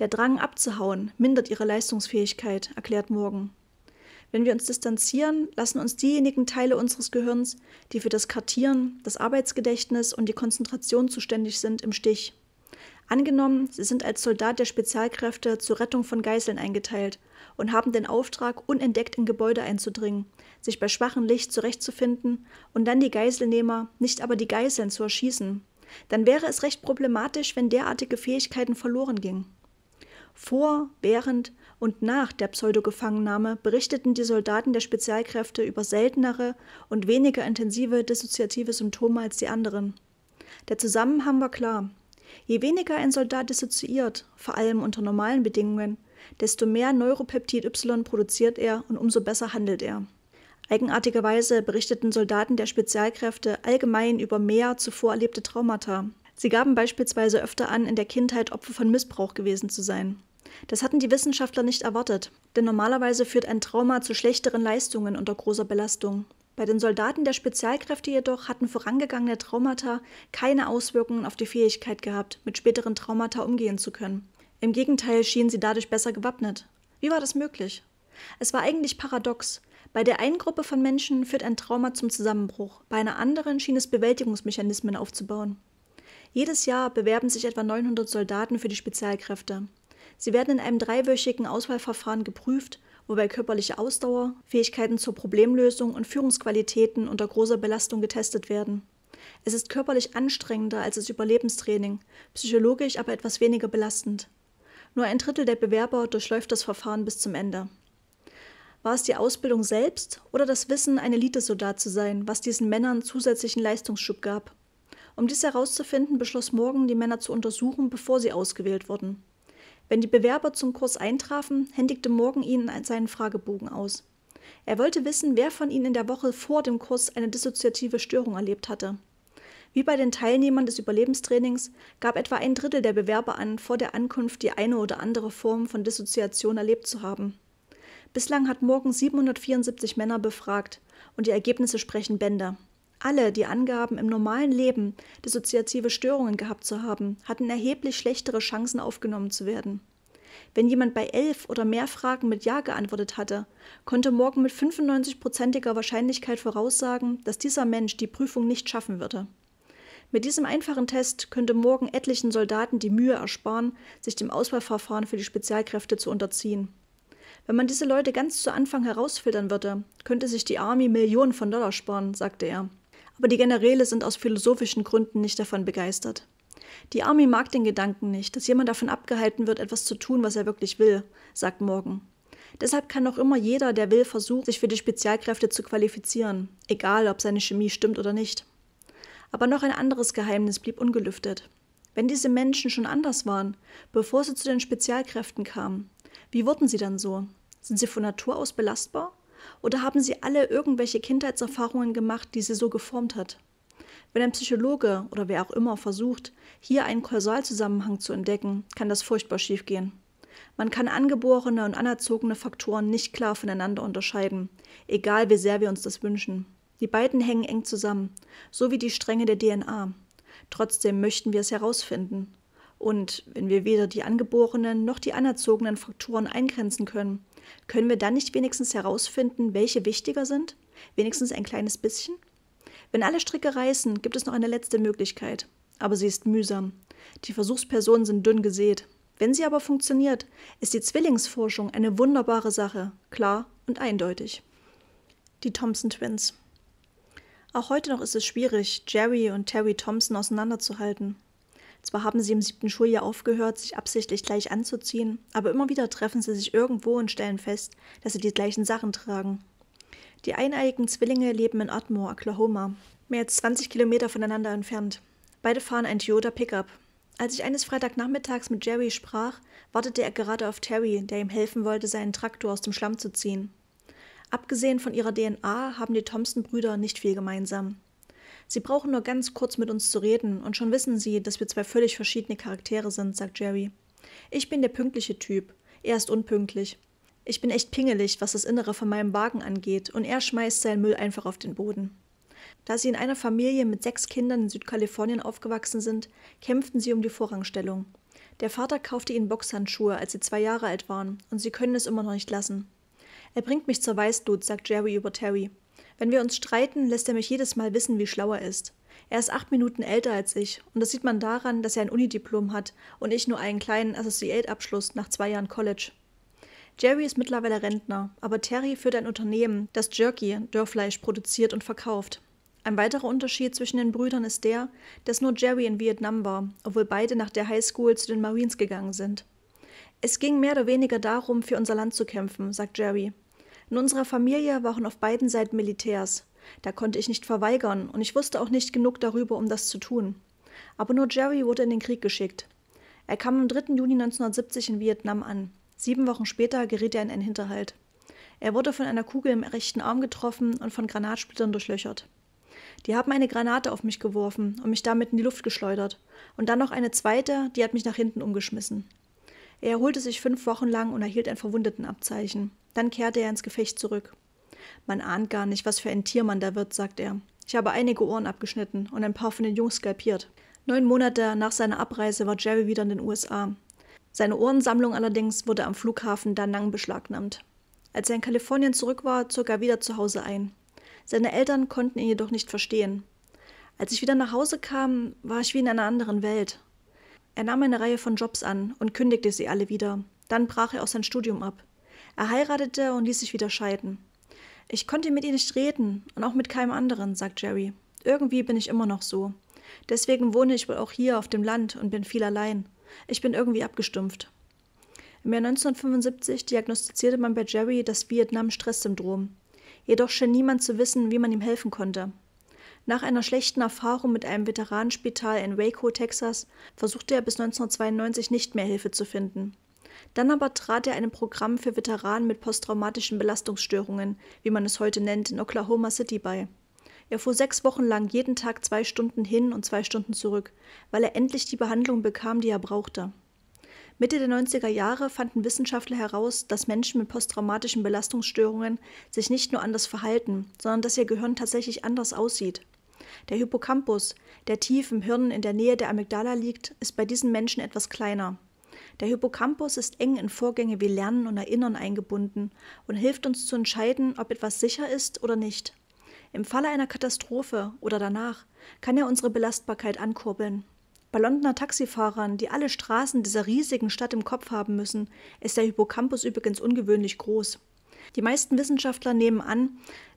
Der Drang abzuhauen mindert ihre Leistungsfähigkeit, erklärt Morgan. Wenn wir uns distanzieren, lassen uns diejenigen Teile unseres Gehirns, die für das Kartieren, das Arbeitsgedächtnis und die Konzentration zuständig sind, im Stich. Angenommen, Sie sind als Soldat der Spezialkräfte zur Rettung von Geiseln eingeteilt und haben den Auftrag, unentdeckt in Gebäude einzudringen, sich bei schwachem Licht zurechtzufinden und dann die Geiselnehmer, nicht aber die Geiseln zu erschießen. Dann wäre es recht problematisch, wenn derartige Fähigkeiten verloren gingen. Vor, während und nach der Pseudogefangennahme berichteten die Soldaten der Spezialkräfte über seltenere und weniger intensive dissoziative Symptome als die anderen. Der Zusammenhang war klar. Je weniger ein Soldat dissoziiert, vor allem unter normalen Bedingungen, desto mehr Neuropeptid Y produziert er und umso besser handelt er. Eigenartigerweise berichteten Soldaten der Spezialkräfte allgemein über mehr zuvor erlebte Traumata. Sie gaben beispielsweise öfter an, in der Kindheit Opfer von Missbrauch gewesen zu sein. Das hatten die Wissenschaftler nicht erwartet, denn normalerweise führt ein Trauma zu schlechteren Leistungen unter großer Belastung. Bei den Soldaten der Spezialkräfte jedoch hatten vorangegangene Traumata keine Auswirkungen auf die Fähigkeit gehabt, mit späteren Traumata umgehen zu können. Im Gegenteil schienen sie dadurch besser gewappnet. Wie war das möglich? Es war eigentlich paradox. Bei der einen Gruppe von Menschen führt ein Trauma zum Zusammenbruch, bei einer anderen schien es Bewältigungsmechanismen aufzubauen. Jedes Jahr bewerben sich etwa 900 Soldaten für die Spezialkräfte. Sie werden in einem dreiwöchigen Auswahlverfahren geprüft, wobei körperliche Ausdauer, Fähigkeiten zur Problemlösung und Führungsqualitäten unter großer Belastung getestet werden. Es ist körperlich anstrengender als das Überlebenstraining, psychologisch aber etwas weniger belastend. Nur ein Drittel der Bewerber durchläuft das Verfahren bis zum Ende. War es die Ausbildung selbst oder das Wissen, ein Elitesoldat zu sein, was diesen Männern zusätzlichen Leistungsschub gab? Um dies herauszufinden, beschloss Morgan, die Männer zu untersuchen, bevor sie ausgewählt wurden. Wenn die Bewerber zum Kurs eintrafen, händigte Morgan ihnen seinen Fragebogen aus. Er wollte wissen, wer von ihnen in der Woche vor dem Kurs eine dissoziative Störung erlebt hatte. Wie bei den Teilnehmern des Überlebenstrainings gab etwa ein Drittel der Bewerber an, vor der Ankunft die eine oder andere Form von Dissoziation erlebt zu haben. Bislang hat Morgan 774 Männer befragt und die Ergebnisse sprechen Bände. Alle, die angaben, im normalen Leben dissoziative Störungen gehabt zu haben, hatten erheblich schlechtere Chancen aufgenommen zu werden. Wenn jemand bei elf oder mehr Fragen mit Ja geantwortet hatte, konnte Morgan mit 95-prozentiger Wahrscheinlichkeit voraussagen, dass dieser Mensch die Prüfung nicht schaffen würde. Mit diesem einfachen Test könnte Morgan etlichen Soldaten die Mühe ersparen, sich dem Auswahlverfahren für die Spezialkräfte zu unterziehen. Wenn man diese Leute ganz zu Anfang herausfiltern würde, könnte sich die Army Millionen von Dollar sparen, sagte er aber die Generäle sind aus philosophischen Gründen nicht davon begeistert. Die Army mag den Gedanken nicht, dass jemand davon abgehalten wird, etwas zu tun, was er wirklich will, sagt Morgan. Deshalb kann auch immer jeder, der will, versuchen, sich für die Spezialkräfte zu qualifizieren, egal ob seine Chemie stimmt oder nicht. Aber noch ein anderes Geheimnis blieb ungelüftet. Wenn diese Menschen schon anders waren, bevor sie zu den Spezialkräften kamen, wie wurden sie dann so? Sind sie von Natur aus belastbar? Oder haben Sie alle irgendwelche Kindheitserfahrungen gemacht, die Sie so geformt hat? Wenn ein Psychologe oder wer auch immer versucht, hier einen Kausalzusammenhang zu entdecken, kann das furchtbar schiefgehen. Man kann angeborene und anerzogene Faktoren nicht klar voneinander unterscheiden, egal wie sehr wir uns das wünschen. Die beiden hängen eng zusammen, so wie die Stränge der DNA. Trotzdem möchten wir es herausfinden. Und wenn wir weder die angeborenen noch die anerzogenen Faktoren eingrenzen können, können wir dann nicht wenigstens herausfinden, welche wichtiger sind? Wenigstens ein kleines bisschen? Wenn alle Stricke reißen, gibt es noch eine letzte Möglichkeit. Aber sie ist mühsam. Die Versuchspersonen sind dünn gesät. Wenn sie aber funktioniert, ist die Zwillingsforschung eine wunderbare Sache, klar und eindeutig. Die Thompson Twins. Auch heute noch ist es schwierig, Jerry und Terry Thompson auseinanderzuhalten. Zwar haben sie im siebten Schuljahr aufgehört, sich absichtlich gleich anzuziehen, aber immer wieder treffen sie sich irgendwo und stellen fest, dass sie die gleichen Sachen tragen. Die eineiigen Zwillinge leben in Ardmore, Oklahoma, mehr als 20 Kilometer voneinander entfernt. Beide fahren ein Toyota Pickup. Als ich eines Freitagnachmittags mit Jerry sprach, wartete er gerade auf Terry, der ihm helfen wollte, seinen Traktor aus dem Schlamm zu ziehen. Abgesehen von ihrer DNA haben die Thompson-Brüder nicht viel gemeinsam. Sie brauchen nur ganz kurz mit uns zu reden und schon wissen Sie, dass wir zwei völlig verschiedene Charaktere sind, sagt Jerry. Ich bin der pünktliche Typ. Er ist unpünktlich. Ich bin echt pingelig, was das Innere von meinem Wagen angeht, und er schmeißt seinen Müll einfach auf den Boden. Da sie in einer Familie mit sechs Kindern in Südkalifornien aufgewachsen sind, kämpften sie um die Vorrangstellung. Der Vater kaufte ihnen Boxhandschuhe, als sie zwei Jahre alt waren, und sie können es immer noch nicht lassen. Er bringt mich zur Weißglut, sagt Jerry über Terry. Wenn wir uns streiten, lässt er mich jedes Mal wissen, wie schlau er ist. Er ist acht Minuten älter als ich, und das sieht man daran, dass er ein Unidiplom hat und ich nur einen kleinen Associate-Abschluss nach zwei Jahren College. Jerry ist mittlerweile Rentner, aber Terry führt ein Unternehmen, das Jerky, Dörrfleisch, produziert und verkauft. Ein weiterer Unterschied zwischen den Brüdern ist der, dass nur Jerry in Vietnam war, obwohl beide nach der Highschool zu den Marines gegangen sind. Es ging mehr oder weniger darum, für unser Land zu kämpfen, sagt Jerry. In unserer Familie waren auf beiden Seiten Militärs. Da konnte ich nicht verweigern und ich wusste auch nicht genug darüber, um das zu tun. Aber nur Jerry wurde in den Krieg geschickt. Er kam am 3. Juni 1970 in Vietnam an. Sieben Wochen später geriet er in einen Hinterhalt. Er wurde von einer Kugel im rechten Arm getroffen und von Granatsplittern durchlöchert. Die haben eine Granate auf mich geworfen und mich damit in die Luft geschleudert. Und dann noch eine zweite, die hat mich nach hinten umgeschmissen. Er erholte sich fünf Wochen lang und erhielt ein Verwundetenabzeichen. Dann kehrte er ins Gefecht zurück. Man ahnt gar nicht, was für ein Tier man da wird, sagt er. Ich habe einige Ohren abgeschnitten und ein paar von den Jungs skalpiert. Neun Monate nach seiner Abreise war Jerry wieder in den USA. Seine Ohrensammlung allerdings wurde am Flughafen Da Nang beschlagnahmt. Als er in Kalifornien zurück war, zog er wieder zu Hause ein. Seine Eltern konnten ihn jedoch nicht verstehen. Als ich wieder nach Hause kam, war ich wie in einer anderen Welt. Er nahm eine Reihe von Jobs an und kündigte sie alle wieder. Dann brach er auch sein Studium ab. Er heiratete und ließ sich wieder scheiden. Ich konnte mit ihr nicht reden und auch mit keinem anderen, sagt Jerry. Irgendwie bin ich immer noch so. Deswegen wohne ich wohl auch hier auf dem Land und bin viel allein. Ich bin irgendwie abgestumpft. Im Jahr 1975 diagnostizierte man bei Jerry das Vietnam-Stress-Syndrom. Jedoch schien niemand zu wissen, wie man ihm helfen konnte. Nach einer schlechten Erfahrung mit einem Veteranenspital in Waco, Texas, versuchte er bis 1992 nicht mehr Hilfe zu finden. Dann aber trat er einem Programm für Veteranen mit posttraumatischen Belastungsstörungen, wie man es heute nennt, in Oklahoma City bei. Er fuhr sechs Wochen lang jeden Tag zwei Stunden hin und zwei Stunden zurück, weil er endlich die Behandlung bekam, die er brauchte. Mitte der 90er Jahre fanden Wissenschaftler heraus, dass Menschen mit posttraumatischen Belastungsstörungen sich nicht nur anders verhalten, sondern dass ihr Gehirn tatsächlich anders aussieht. Der Hippocampus, der tief im Hirn in der Nähe der Amygdala liegt, ist bei diesen Menschen etwas kleiner. Der Hippocampus ist eng in Vorgänge wie Lernen und Erinnern eingebunden und hilft uns zu entscheiden, ob etwas sicher ist oder nicht. Im Falle einer Katastrophe oder danach kann er unsere Belastbarkeit ankurbeln. Bei Londoner Taxifahrern, die alle Straßen dieser riesigen Stadt im Kopf haben müssen, ist der Hippocampus übrigens ungewöhnlich groß. Die meisten Wissenschaftler nehmen an,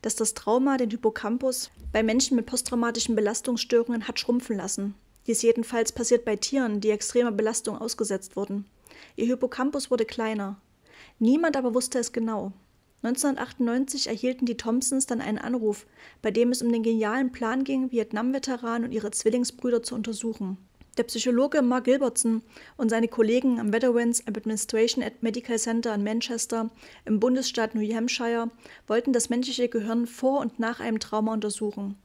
dass das Trauma den Hippocampus bei Menschen mit posttraumatischen Belastungsstörungen hat schrumpfen lassen. Dies jedenfalls passiert bei Tieren, die extremer Belastung ausgesetzt wurden. Ihr Hippocampus wurde kleiner. Niemand aber wusste es genau. 1998 erhielten die Thompsons dann einen Anruf, bei dem es um den genialen Plan ging, Vietnam-Veteranen und ihre Zwillingsbrüder zu untersuchen. Der Psychologe Mark Gilbertson und seine Kollegen am Veterans Administration at Medical Center in Manchester im Bundesstaat New Hampshire wollten das menschliche Gehirn vor und nach einem Trauma untersuchen.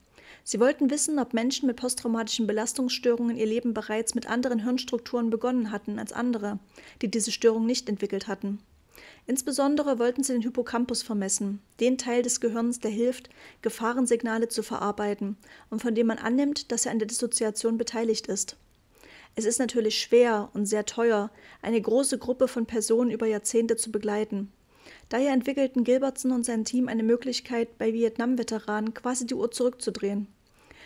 Sie wollten wissen, ob Menschen mit posttraumatischen Belastungsstörungen ihr Leben bereits mit anderen Hirnstrukturen begonnen hatten als andere, die diese Störung nicht entwickelt hatten. Insbesondere wollten sie den Hippocampus vermessen, den Teil des Gehirns, der hilft, Gefahrensignale zu verarbeiten und von dem man annimmt, dass er an der Dissoziation beteiligt ist. Es ist natürlich schwer und sehr teuer, eine große Gruppe von Personen über Jahrzehnte zu begleiten. Daher entwickelten Gilbertson und sein Team eine Möglichkeit, bei Vietnam-Veteranen quasi die Uhr zurückzudrehen.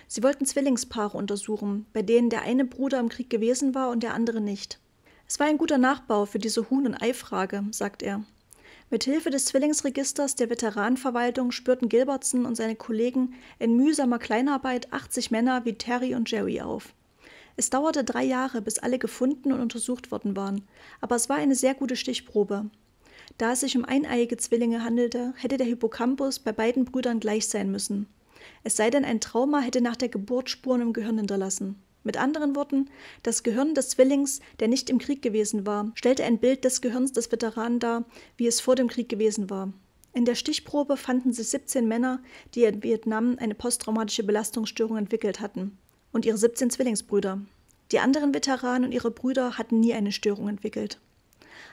Sie wollten Zwillingspaare untersuchen, bei denen der eine Bruder im Krieg gewesen war und der andere nicht. Es war ein guter Nachbau für diese Huhn- und Ei-Frage, sagt er. Mit Hilfe des Zwillingsregisters der Veteranenverwaltung spürten Gilbertson und seine Kollegen in mühsamer Kleinarbeit 80 Männer wie Terry und Jerry auf. Es dauerte drei Jahre, bis alle gefunden und untersucht worden waren, aber es war eine sehr gute Stichprobe. Da es sich um eineiige Zwillinge handelte, hätte der Hippocampus bei beiden Brüdern gleich sein müssen es sei denn, ein Trauma hätte nach der Geburt Spuren im Gehirn hinterlassen. Mit anderen Worten, das Gehirn des Zwillings, der nicht im Krieg gewesen war, stellte ein Bild des Gehirns des Veteranen dar, wie es vor dem Krieg gewesen war. In der Stichprobe fanden sich 17 Männer, die in Vietnam eine posttraumatische Belastungsstörung entwickelt hatten, und ihre 17 Zwillingsbrüder. Die anderen Veteranen und ihre Brüder hatten nie eine Störung entwickelt.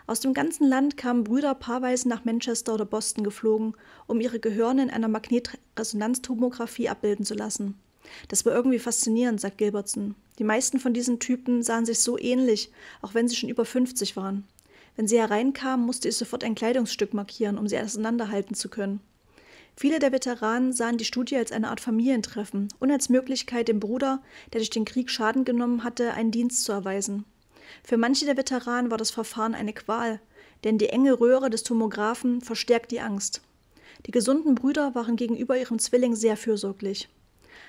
Aus dem ganzen Land kamen Brüder paarweise nach Manchester oder Boston geflogen, um ihre Gehirne in einer Magnetresonanztomographie abbilden zu lassen. Das war irgendwie faszinierend, sagt Gilbertson. Die meisten von diesen Typen sahen sich so ähnlich, auch wenn sie schon über 50 waren. Wenn sie hereinkamen, musste ich sofort ein Kleidungsstück markieren, um sie auseinanderhalten zu können. Viele der Veteranen sahen die Studie als eine Art Familientreffen und als Möglichkeit, dem Bruder, der durch den Krieg Schaden genommen hatte, einen Dienst zu erweisen. Für manche der Veteranen war das Verfahren eine Qual, denn die enge Röhre des Tomographen verstärkt die Angst. Die gesunden Brüder waren gegenüber ihrem Zwilling sehr fürsorglich.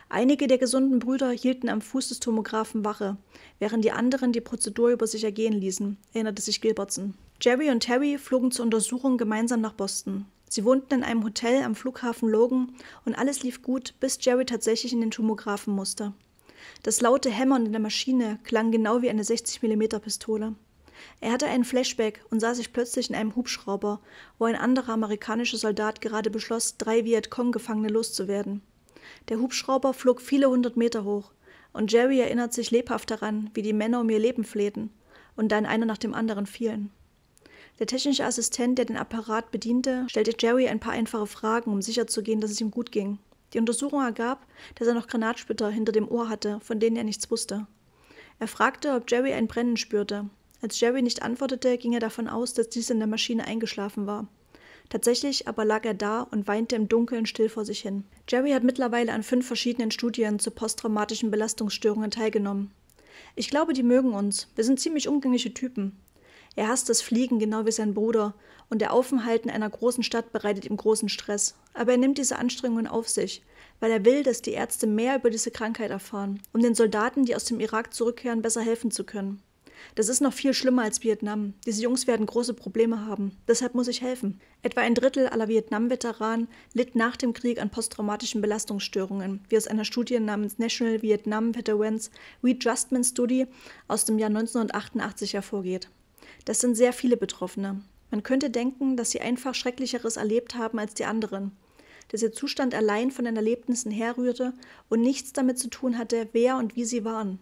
Einige der gesunden Brüder hielten am Fuß des Tomographen Wache, während die anderen die Prozedur über sich ergehen ließen, erinnerte sich Gilbertson. Jerry und Terry flogen zur Untersuchung gemeinsam nach Boston. Sie wohnten in einem Hotel am Flughafen Logan und alles lief gut, bis Jerry tatsächlich in den Tomographen musste. Das laute Hämmern in der Maschine klang genau wie eine 60 mm Pistole. Er hatte einen Flashback und sah sich plötzlich in einem Hubschrauber, wo ein anderer amerikanischer Soldat gerade beschloss, drei Vietcong-Gefangene loszuwerden. Der Hubschrauber flog viele hundert Meter hoch, und Jerry erinnert sich lebhaft daran, wie die Männer um ihr Leben flehten und dann einer nach dem anderen fielen. Der technische Assistent, der den Apparat bediente, stellte Jerry ein paar einfache Fragen, um sicherzugehen, dass es ihm gut ging. Die Untersuchung ergab, dass er noch Granatsplitter hinter dem Ohr hatte, von denen er nichts wusste. Er fragte, ob Jerry ein Brennen spürte. Als Jerry nicht antwortete, ging er davon aus, dass dies in der Maschine eingeschlafen war. Tatsächlich aber lag er da und weinte im Dunkeln still vor sich hin. Jerry hat mittlerweile an fünf verschiedenen Studien zu posttraumatischen Belastungsstörungen teilgenommen. Ich glaube, die mögen uns. Wir sind ziemlich umgängliche Typen. Er hasst das Fliegen, genau wie sein Bruder, und der Aufenthalt in einer großen Stadt bereitet ihm großen Stress. Aber er nimmt diese Anstrengungen auf sich, weil er will, dass die Ärzte mehr über diese Krankheit erfahren, um den Soldaten, die aus dem Irak zurückkehren, besser helfen zu können. Das ist noch viel schlimmer als Vietnam. Diese Jungs werden große Probleme haben. Deshalb muss ich helfen. Etwa ein Drittel aller Vietnam-Veteranen litt nach dem Krieg an posttraumatischen Belastungsstörungen, wie aus einer Studie namens National Vietnam Veterans Readjustment Study aus dem Jahr 1988 hervorgeht. Das sind sehr viele Betroffene. Man könnte denken, dass sie einfach Schrecklicheres erlebt haben als die anderen, dass ihr Zustand allein von den Erlebnissen herrührte und nichts damit zu tun hatte, wer und wie sie waren.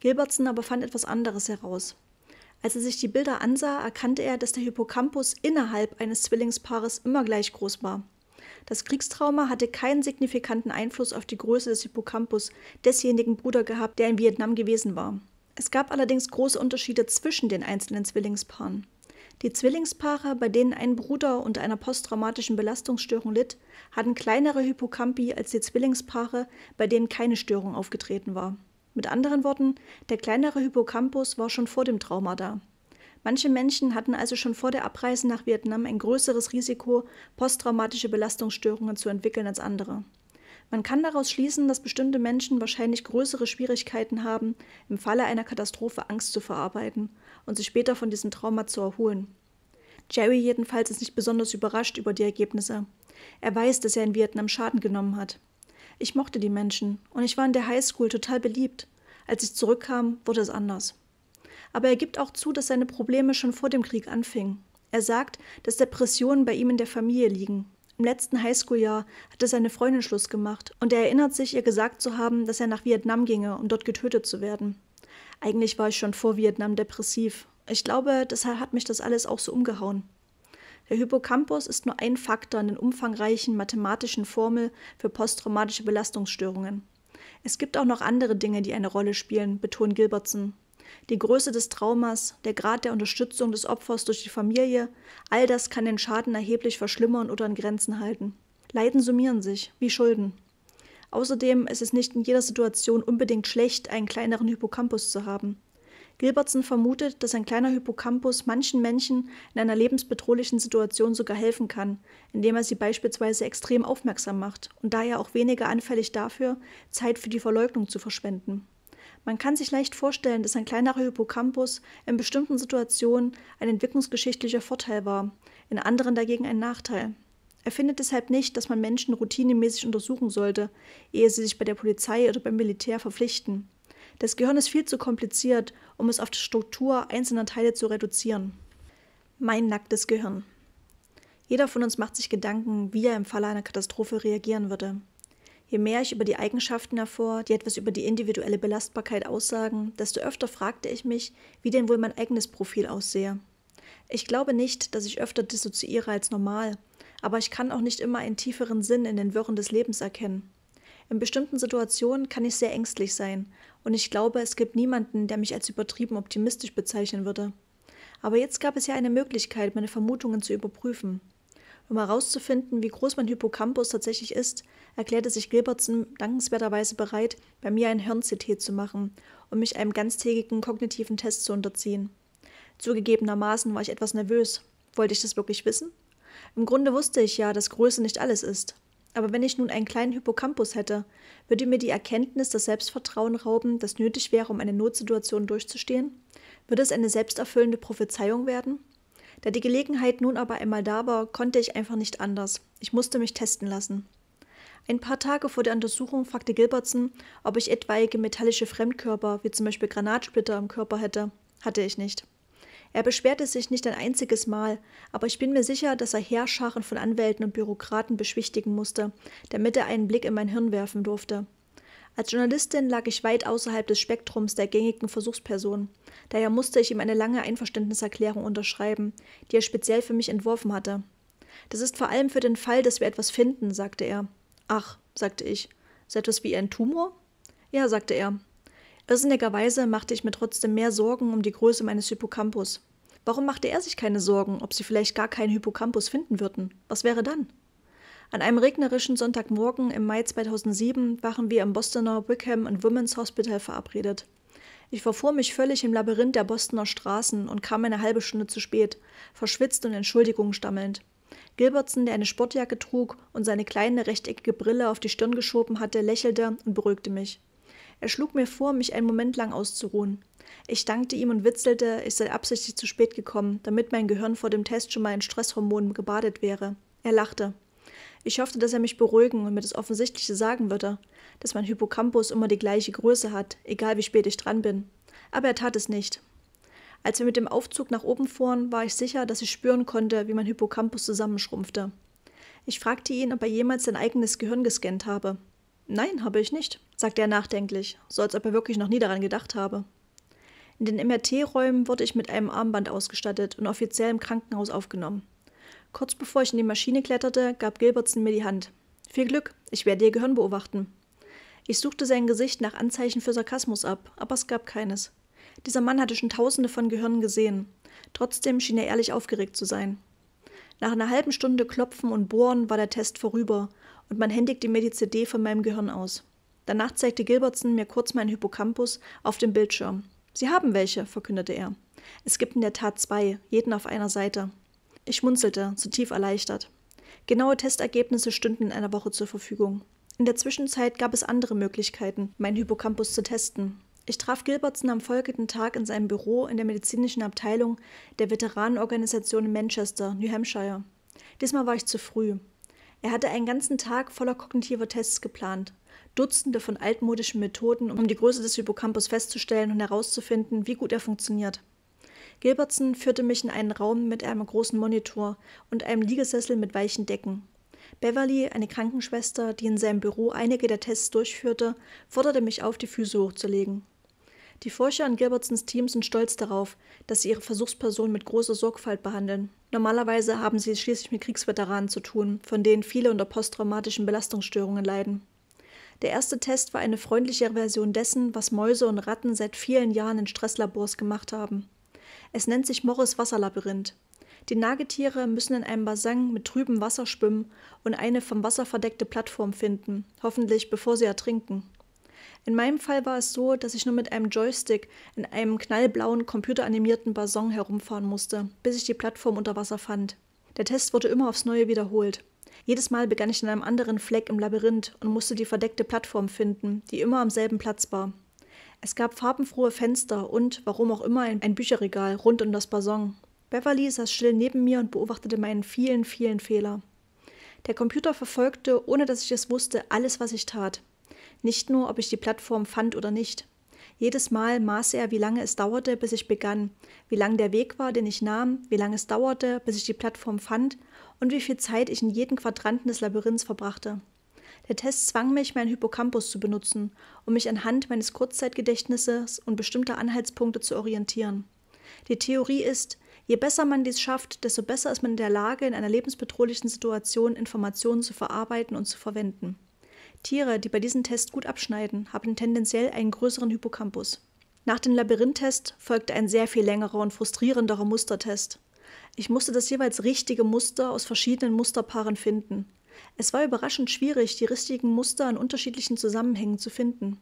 Gilbertson aber fand etwas anderes heraus. Als er sich die Bilder ansah, erkannte er, dass der Hippocampus innerhalb eines Zwillingspaares immer gleich groß war. Das Kriegstrauma hatte keinen signifikanten Einfluss auf die Größe des Hippocampus desjenigen Bruder gehabt, der in Vietnam gewesen war. Es gab allerdings große Unterschiede zwischen den einzelnen Zwillingspaaren. Die Zwillingspaare, bei denen ein Bruder unter einer posttraumatischen Belastungsstörung litt, hatten kleinere Hippocampi als die Zwillingspaare, bei denen keine Störung aufgetreten war. Mit anderen Worten, der kleinere Hippocampus war schon vor dem Trauma da. Manche Menschen hatten also schon vor der Abreise nach Vietnam ein größeres Risiko, posttraumatische Belastungsstörungen zu entwickeln als andere. Man kann daraus schließen, dass bestimmte Menschen wahrscheinlich größere Schwierigkeiten haben, im Falle einer Katastrophe Angst zu verarbeiten und sich später von diesem Trauma zu erholen. Jerry jedenfalls ist nicht besonders überrascht über die Ergebnisse. Er weiß, dass er in Vietnam Schaden genommen hat. Ich mochte die Menschen und ich war in der Highschool total beliebt. Als ich zurückkam, wurde es anders. Aber er gibt auch zu, dass seine Probleme schon vor dem Krieg anfingen. Er sagt, dass Depressionen bei ihm in der Familie liegen. Im letzten Highschool-Jahr hatte seine Freundin Schluss gemacht und er erinnert sich, ihr gesagt zu haben, dass er nach Vietnam ginge, um dort getötet zu werden. Eigentlich war ich schon vor Vietnam depressiv. Ich glaube, deshalb hat mich das alles auch so umgehauen. Der Hippocampus ist nur ein Faktor in den umfangreichen mathematischen Formeln für posttraumatische Belastungsstörungen. Es gibt auch noch andere Dinge, die eine Rolle spielen, betont Gilbertson. Die Größe des Traumas, der Grad der Unterstützung des Opfers durch die Familie, all das kann den Schaden erheblich verschlimmern oder in Grenzen halten. Leiden summieren sich, wie Schulden. Außerdem ist es nicht in jeder Situation unbedingt schlecht, einen kleineren Hippocampus zu haben. Gilbertson vermutet, dass ein kleiner Hippocampus manchen Menschen in einer lebensbedrohlichen Situation sogar helfen kann, indem er sie beispielsweise extrem aufmerksam macht und daher auch weniger anfällig dafür, Zeit für die Verleugnung zu verschwenden. Man kann sich leicht vorstellen, dass ein kleinerer Hippocampus in bestimmten Situationen ein entwicklungsgeschichtlicher Vorteil war, in anderen dagegen ein Nachteil. Er findet deshalb nicht, dass man Menschen routinemäßig untersuchen sollte, ehe sie sich bei der Polizei oder beim Militär verpflichten. Das Gehirn ist viel zu kompliziert, um es auf die Struktur einzelner Teile zu reduzieren. Mein nacktes Gehirn. Jeder von uns macht sich Gedanken, wie er im Falle einer Katastrophe reagieren würde. Je mehr ich über die Eigenschaften erfuhr, die etwas über die individuelle Belastbarkeit aussagen, desto öfter fragte ich mich, wie denn wohl mein eigenes Profil aussehe. Ich glaube nicht, dass ich öfter dissoziiere als normal, aber ich kann auch nicht immer einen tieferen Sinn in den Wirren des Lebens erkennen. In bestimmten Situationen kann ich sehr ängstlich sein, und ich glaube, es gibt niemanden, der mich als übertrieben optimistisch bezeichnen würde. Aber jetzt gab es ja eine Möglichkeit, meine Vermutungen zu überprüfen. Um herauszufinden, wie groß mein Hippocampus tatsächlich ist, erklärte sich Gilbertson dankenswerterweise bereit, bei mir ein Hirn-CT zu machen und um mich einem ganztägigen kognitiven Test zu unterziehen. Zugegebenermaßen war ich etwas nervös. Wollte ich das wirklich wissen? Im Grunde wusste ich ja, dass Größe nicht alles ist. Aber wenn ich nun einen kleinen Hippocampus hätte, würde mir die Erkenntnis das Selbstvertrauen rauben, das nötig wäre, um eine Notsituation durchzustehen? Würde es eine selbsterfüllende Prophezeiung werden? Da die Gelegenheit nun aber einmal da war, konnte ich einfach nicht anders. Ich musste mich testen lassen. Ein paar Tage vor der Untersuchung fragte Gilbertson, ob ich etwaige metallische Fremdkörper, wie zum Beispiel Granatsplitter, im Körper hätte. Hatte ich nicht. Er beschwerte sich nicht ein einziges Mal, aber ich bin mir sicher, dass er Heerscharen von Anwälten und Bürokraten beschwichtigen musste, damit er einen Blick in mein Hirn werfen durfte. Als Journalistin lag ich weit außerhalb des Spektrums der gängigen Versuchspersonen. Daher musste ich ihm eine lange Einverständniserklärung unterschreiben, die er speziell für mich entworfen hatte. Das ist vor allem für den Fall, dass wir etwas finden, sagte er. Ach, sagte ich, so etwas wie ein Tumor? Ja, sagte er. Irrsinnigerweise machte ich mir trotzdem mehr Sorgen um die Größe meines Hippocampus. Warum machte er sich keine Sorgen, ob sie vielleicht gar keinen Hippocampus finden würden? Was wäre dann? An einem regnerischen Sonntagmorgen im Mai 2007 waren wir im Bostoner Wickham and Women's Hospital verabredet. Ich verfuhr mich völlig im Labyrinth der Bostoner Straßen und kam eine halbe Stunde zu spät, verschwitzt und Entschuldigungen stammelnd. Gilbertson, der eine Sportjacke trug und seine kleine rechteckige Brille auf die Stirn geschoben hatte, lächelte und beruhigte mich. Er schlug mir vor, mich einen Moment lang auszuruhen. Ich dankte ihm und witzelte, ich sei absichtlich zu spät gekommen, damit mein Gehirn vor dem Test schon mal in Stresshormonen gebadet wäre. Er lachte. Ich hoffte, dass er mich beruhigen und mir das Offensichtliche sagen würde, dass mein Hippocampus immer die gleiche Größe hat, egal wie spät ich dran bin. Aber er tat es nicht. Als wir mit dem Aufzug nach oben fuhren, war ich sicher, dass ich spüren konnte, wie mein Hippocampus zusammenschrumpfte. Ich fragte ihn, ob er jemals sein eigenes Gehirn gescannt habe. Nein, habe ich nicht, sagte er nachdenklich, so als ob er wirklich noch nie daran gedacht habe. In den MRT-Räumen wurde ich mit einem Armband ausgestattet und offiziell im Krankenhaus aufgenommen. Kurz bevor ich in die Maschine kletterte, gab Gilbertson mir die Hand. Viel Glück, ich werde ihr Gehirn beobachten. Ich suchte sein Gesicht nach Anzeichen für Sarkasmus ab, aber es gab keines. Dieser Mann hatte schon tausende von Gehirnen gesehen. Trotzdem schien er ehrlich aufgeregt zu sein. Nach einer halben Stunde Klopfen und Bohren war der Test vorüber und man händigte mir die CD von meinem Gehirn aus. Danach zeigte Gilbertson mir kurz meinen Hippocampus auf dem Bildschirm. Sie haben welche, verkündete er. Es gibt in der Tat zwei, jeden auf einer Seite. Ich schmunzelte, zutiefst erleichtert. Genaue Testergebnisse stünden in einer Woche zur Verfügung. In der Zwischenzeit gab es andere Möglichkeiten, meinen Hippocampus zu testen. Ich traf Gilbertson am folgenden Tag in seinem Büro in der medizinischen Abteilung der Veteranenorganisation in Manchester, New Hampshire. Diesmal war ich zu früh. Er hatte einen ganzen Tag voller kognitiver Tests geplant, Dutzende von altmodischen Methoden, um die Größe des Hippocampus festzustellen und herauszufinden, wie gut er funktioniert. Gilbertson führte mich in einen Raum mit einem großen Monitor und einem Liegesessel mit weichen Decken. Beverly, eine Krankenschwester, die in seinem Büro einige der Tests durchführte, forderte mich auf, die Füße hochzulegen. Die Forscher in Gilbertsons Team sind stolz darauf, dass sie ihre Versuchspersonen mit großer Sorgfalt behandeln. Normalerweise haben sie es schließlich mit Kriegsveteranen zu tun, von denen viele unter posttraumatischen Belastungsstörungen leiden. Der erste Test war eine freundlichere Version dessen, was Mäuse und Ratten seit vielen Jahren in Stresslabors gemacht haben. Es nennt sich Morris Wasserlabyrinth. Die Nagetiere müssen in einem Bassin mit trübem Wasser schwimmen und eine vom Wasser verdeckte Plattform finden, hoffentlich bevor sie ertrinken. In meinem Fall war es so, dass ich nur mit einem Joystick in einem knallblauen, computeranimierten Bassin herumfahren musste, bis ich die Plattform unter Wasser fand. Der Test wurde immer aufs Neue wiederholt. Jedes Mal begann ich in einem anderen Fleck im Labyrinth und musste die verdeckte Plattform finden, die immer am selben Platz war. Es gab farbenfrohe Fenster und, warum auch immer, ein Bücherregal rund um das Basson. Beverly saß still neben mir und beobachtete meinen vielen, vielen Fehler. Der Computer verfolgte, ohne dass ich es wusste, alles, was ich tat. Nicht nur, ob ich die Plattform fand oder nicht. Jedes Mal maß er, wie lange es dauerte, bis ich begann, wie lang der Weg war, den ich nahm, wie lange es dauerte, bis ich die Plattform fand und wie viel Zeit ich in jedem Quadranten des Labyrinths verbrachte. Der Test zwang mich, meinen Hippocampus zu benutzen, um mich anhand meines Kurzzeitgedächtnisses und bestimmter Anhaltspunkte zu orientieren. Die Theorie ist, je besser man dies schafft, desto besser ist man in der Lage, in einer lebensbedrohlichen Situation Informationen zu verarbeiten und zu verwenden. Tiere, die bei diesem Test gut abschneiden, haben tendenziell einen größeren Hippocampus. Nach dem Labyrinth-Test folgte ein sehr viel längerer und frustrierenderer Mustertest. Ich musste das jeweils richtige Muster aus verschiedenen Musterpaaren finden. Es war überraschend schwierig, die richtigen Muster in unterschiedlichen Zusammenhängen zu finden.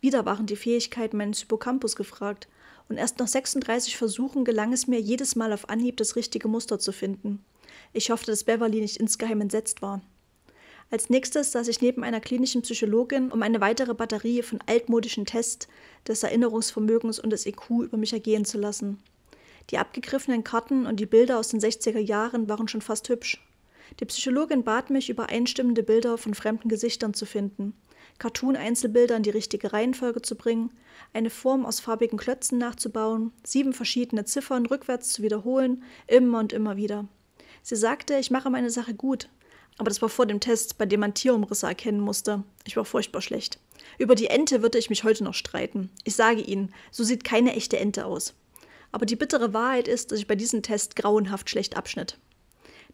Wieder waren die Fähigkeiten meines Hippocampus gefragt, und erst nach 36 Versuchen gelang es mir, jedes Mal auf Anhieb das richtige Muster zu finden. Ich hoffte, dass Beverly nicht insgeheim entsetzt war. Als nächstes saß ich neben einer klinischen Psychologin, um eine weitere Batterie von altmodischen Tests des Erinnerungsvermögens und des IQ e über mich ergehen zu lassen. Die abgegriffenen Karten und die Bilder aus den 60er Jahren waren schon fast hübsch. Die Psychologin bat mich, übereinstimmende Bilder von fremden Gesichtern zu finden, Cartoon-Einzelbilder in die richtige Reihenfolge zu bringen, eine Form aus farbigen Klötzen nachzubauen, sieben verschiedene Ziffern rückwärts zu wiederholen, immer und immer wieder. Sie sagte, ich mache meine Sache gut, aber das war vor dem Test, bei dem man Tierumrisse erkennen musste. Ich war furchtbar schlecht. Über die Ente würde ich mich heute noch streiten. Ich sage Ihnen, so sieht keine echte Ente aus. Aber die bittere Wahrheit ist, dass ich bei diesem Test grauenhaft schlecht abschnitt.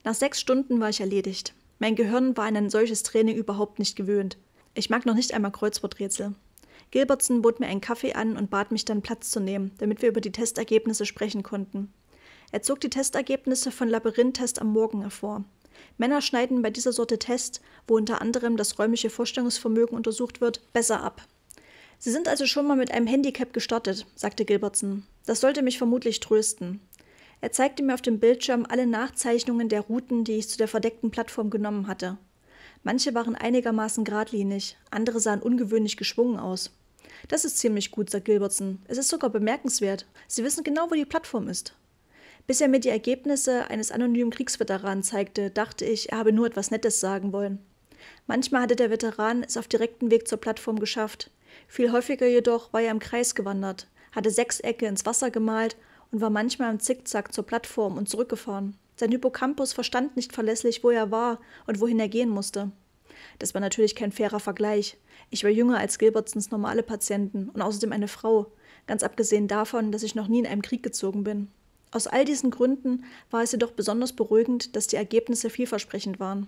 Nach sechs Stunden war ich erledigt. Mein Gehirn war an ein solches Training überhaupt nicht gewöhnt. Ich mag noch nicht einmal Kreuzworträtsel. Gilbertson bot mir einen Kaffee an und bat mich dann Platz zu nehmen, damit wir über die Testergebnisse sprechen konnten. Er zog die Testergebnisse von Labyrinth-Test am Morgen hervor. Männer schneiden bei dieser Sorte Test, wo unter anderem das räumliche Vorstellungsvermögen untersucht wird, besser ab. Sie sind also schon mal mit einem Handicap gestartet, sagte Gilbertson. Das sollte mich vermutlich trösten. Er zeigte mir auf dem Bildschirm alle Nachzeichnungen der Routen, die ich zu der verdeckten Plattform genommen hatte. Manche waren einigermaßen geradlinig, andere sahen ungewöhnlich geschwungen aus. Das ist ziemlich gut, sagt Gilbertson. Es ist sogar bemerkenswert. Sie wissen genau, wo die Plattform ist. Bis er mir die Ergebnisse eines anonymen Kriegsveteranen zeigte, dachte ich, er habe nur etwas Nettes sagen wollen. Manchmal hatte der Veteran es auf direktem Weg zur Plattform geschafft. Viel häufiger jedoch war er im Kreis gewandert, hatte Sechsecke ins Wasser gemalt und war manchmal im Zickzack zur Plattform und zurückgefahren. Sein Hippocampus verstand nicht verlässlich, wo er war und wohin er gehen musste. Das war natürlich kein fairer Vergleich. Ich war jünger als Gilbertsons normale Patienten und außerdem eine Frau, ganz abgesehen davon, dass ich noch nie in einem Krieg gezogen bin. Aus all diesen Gründen war es jedoch besonders beruhigend, dass die Ergebnisse vielversprechend waren.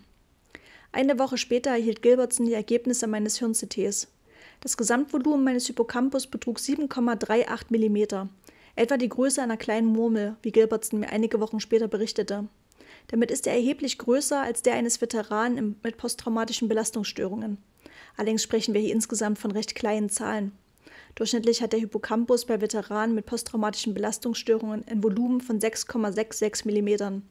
Eine Woche später erhielt Gilbertson die Ergebnisse meines Hirn-CTs. Das Gesamtvolumen meines Hippocampus betrug 7,38 mm, Etwa die Größe einer kleinen Murmel, wie Gilbertson mir einige Wochen später berichtete. Damit ist er erheblich größer als der eines Veteranen mit posttraumatischen Belastungsstörungen. Allerdings sprechen wir hier insgesamt von recht kleinen Zahlen. Durchschnittlich hat der Hippocampus bei Veteranen mit posttraumatischen Belastungsstörungen ein Volumen von 6,66 mm.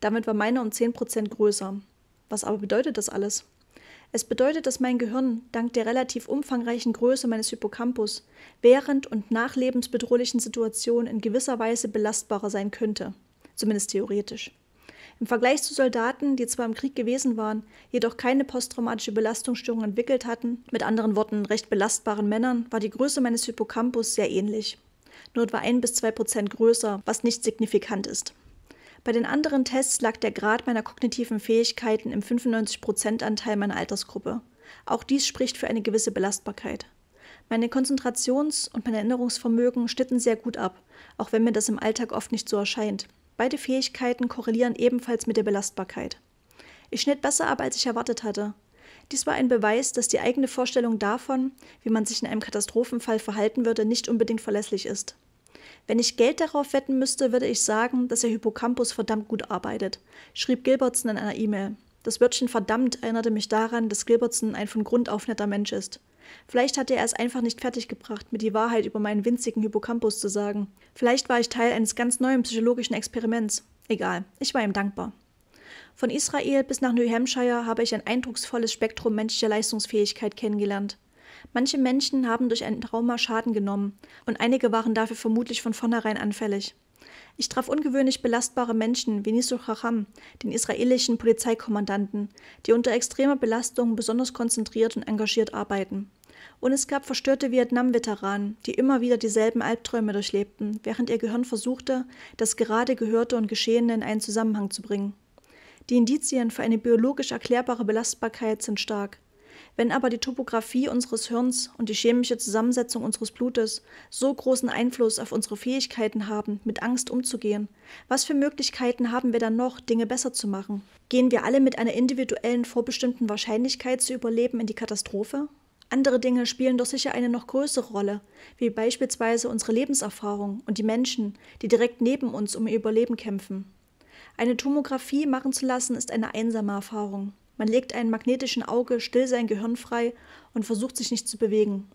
Damit war meiner um 10% größer. Was aber bedeutet das alles? Es bedeutet, dass mein Gehirn dank der relativ umfangreichen Größe meines Hippocampus während und nach lebensbedrohlichen Situationen in gewisser Weise belastbarer sein könnte, zumindest theoretisch. Im Vergleich zu Soldaten, die zwar im Krieg gewesen waren, jedoch keine posttraumatische Belastungsstörung entwickelt hatten, mit anderen Worten recht belastbaren Männern, war die Größe meines Hippocampus sehr ähnlich. Nur etwa ein bis zwei Prozent größer, was nicht signifikant ist. Bei den anderen Tests lag der Grad meiner kognitiven Fähigkeiten im 95%-Anteil meiner Altersgruppe. Auch dies spricht für eine gewisse Belastbarkeit. Meine Konzentrations- und mein Erinnerungsvermögen schnitten sehr gut ab, auch wenn mir das im Alltag oft nicht so erscheint. Beide Fähigkeiten korrelieren ebenfalls mit der Belastbarkeit. Ich schnitt besser ab, als ich erwartet hatte. Dies war ein Beweis, dass die eigene Vorstellung davon, wie man sich in einem Katastrophenfall verhalten würde, nicht unbedingt verlässlich ist. Wenn ich Geld darauf wetten müsste, würde ich sagen, dass der Hippocampus verdammt gut arbeitet, schrieb Gilbertson in einer E-Mail. Das Wörtchen verdammt erinnerte mich daran, dass Gilbertson ein von Grund auf netter Mensch ist. Vielleicht hatte er es einfach nicht fertiggebracht, mir die Wahrheit über meinen winzigen Hippocampus zu sagen. Vielleicht war ich Teil eines ganz neuen psychologischen Experiments. Egal, ich war ihm dankbar. Von Israel bis nach New Hampshire habe ich ein eindrucksvolles Spektrum menschlicher Leistungsfähigkeit kennengelernt. Manche Menschen haben durch ein Trauma Schaden genommen und einige waren dafür vermutlich von vornherein anfällig. Ich traf ungewöhnlich belastbare Menschen wie Nisur Chacham, den israelischen Polizeikommandanten, die unter extremer Belastung besonders konzentriert und engagiert arbeiten. Und es gab verstörte Vietnam-Veteranen, die immer wieder dieselben Albträume durchlebten, während ihr Gehirn versuchte, das gerade Gehörte und Geschehene in einen Zusammenhang zu bringen. Die Indizien für eine biologisch erklärbare Belastbarkeit sind stark. Wenn aber die Topographie unseres Hirns und die chemische Zusammensetzung unseres Blutes so großen Einfluss auf unsere Fähigkeiten haben, mit Angst umzugehen, was für Möglichkeiten haben wir dann noch, Dinge besser zu machen? Gehen wir alle mit einer individuellen vorbestimmten Wahrscheinlichkeit zu überleben in die Katastrophe? Andere Dinge spielen doch sicher eine noch größere Rolle, wie beispielsweise unsere Lebenserfahrung und die Menschen, die direkt neben uns um ihr Überleben kämpfen. Eine Tomographie machen zu lassen, ist eine einsame Erfahrung. Man legt einem magnetischen Auge still sein Gehirn frei und versucht sich nicht zu bewegen.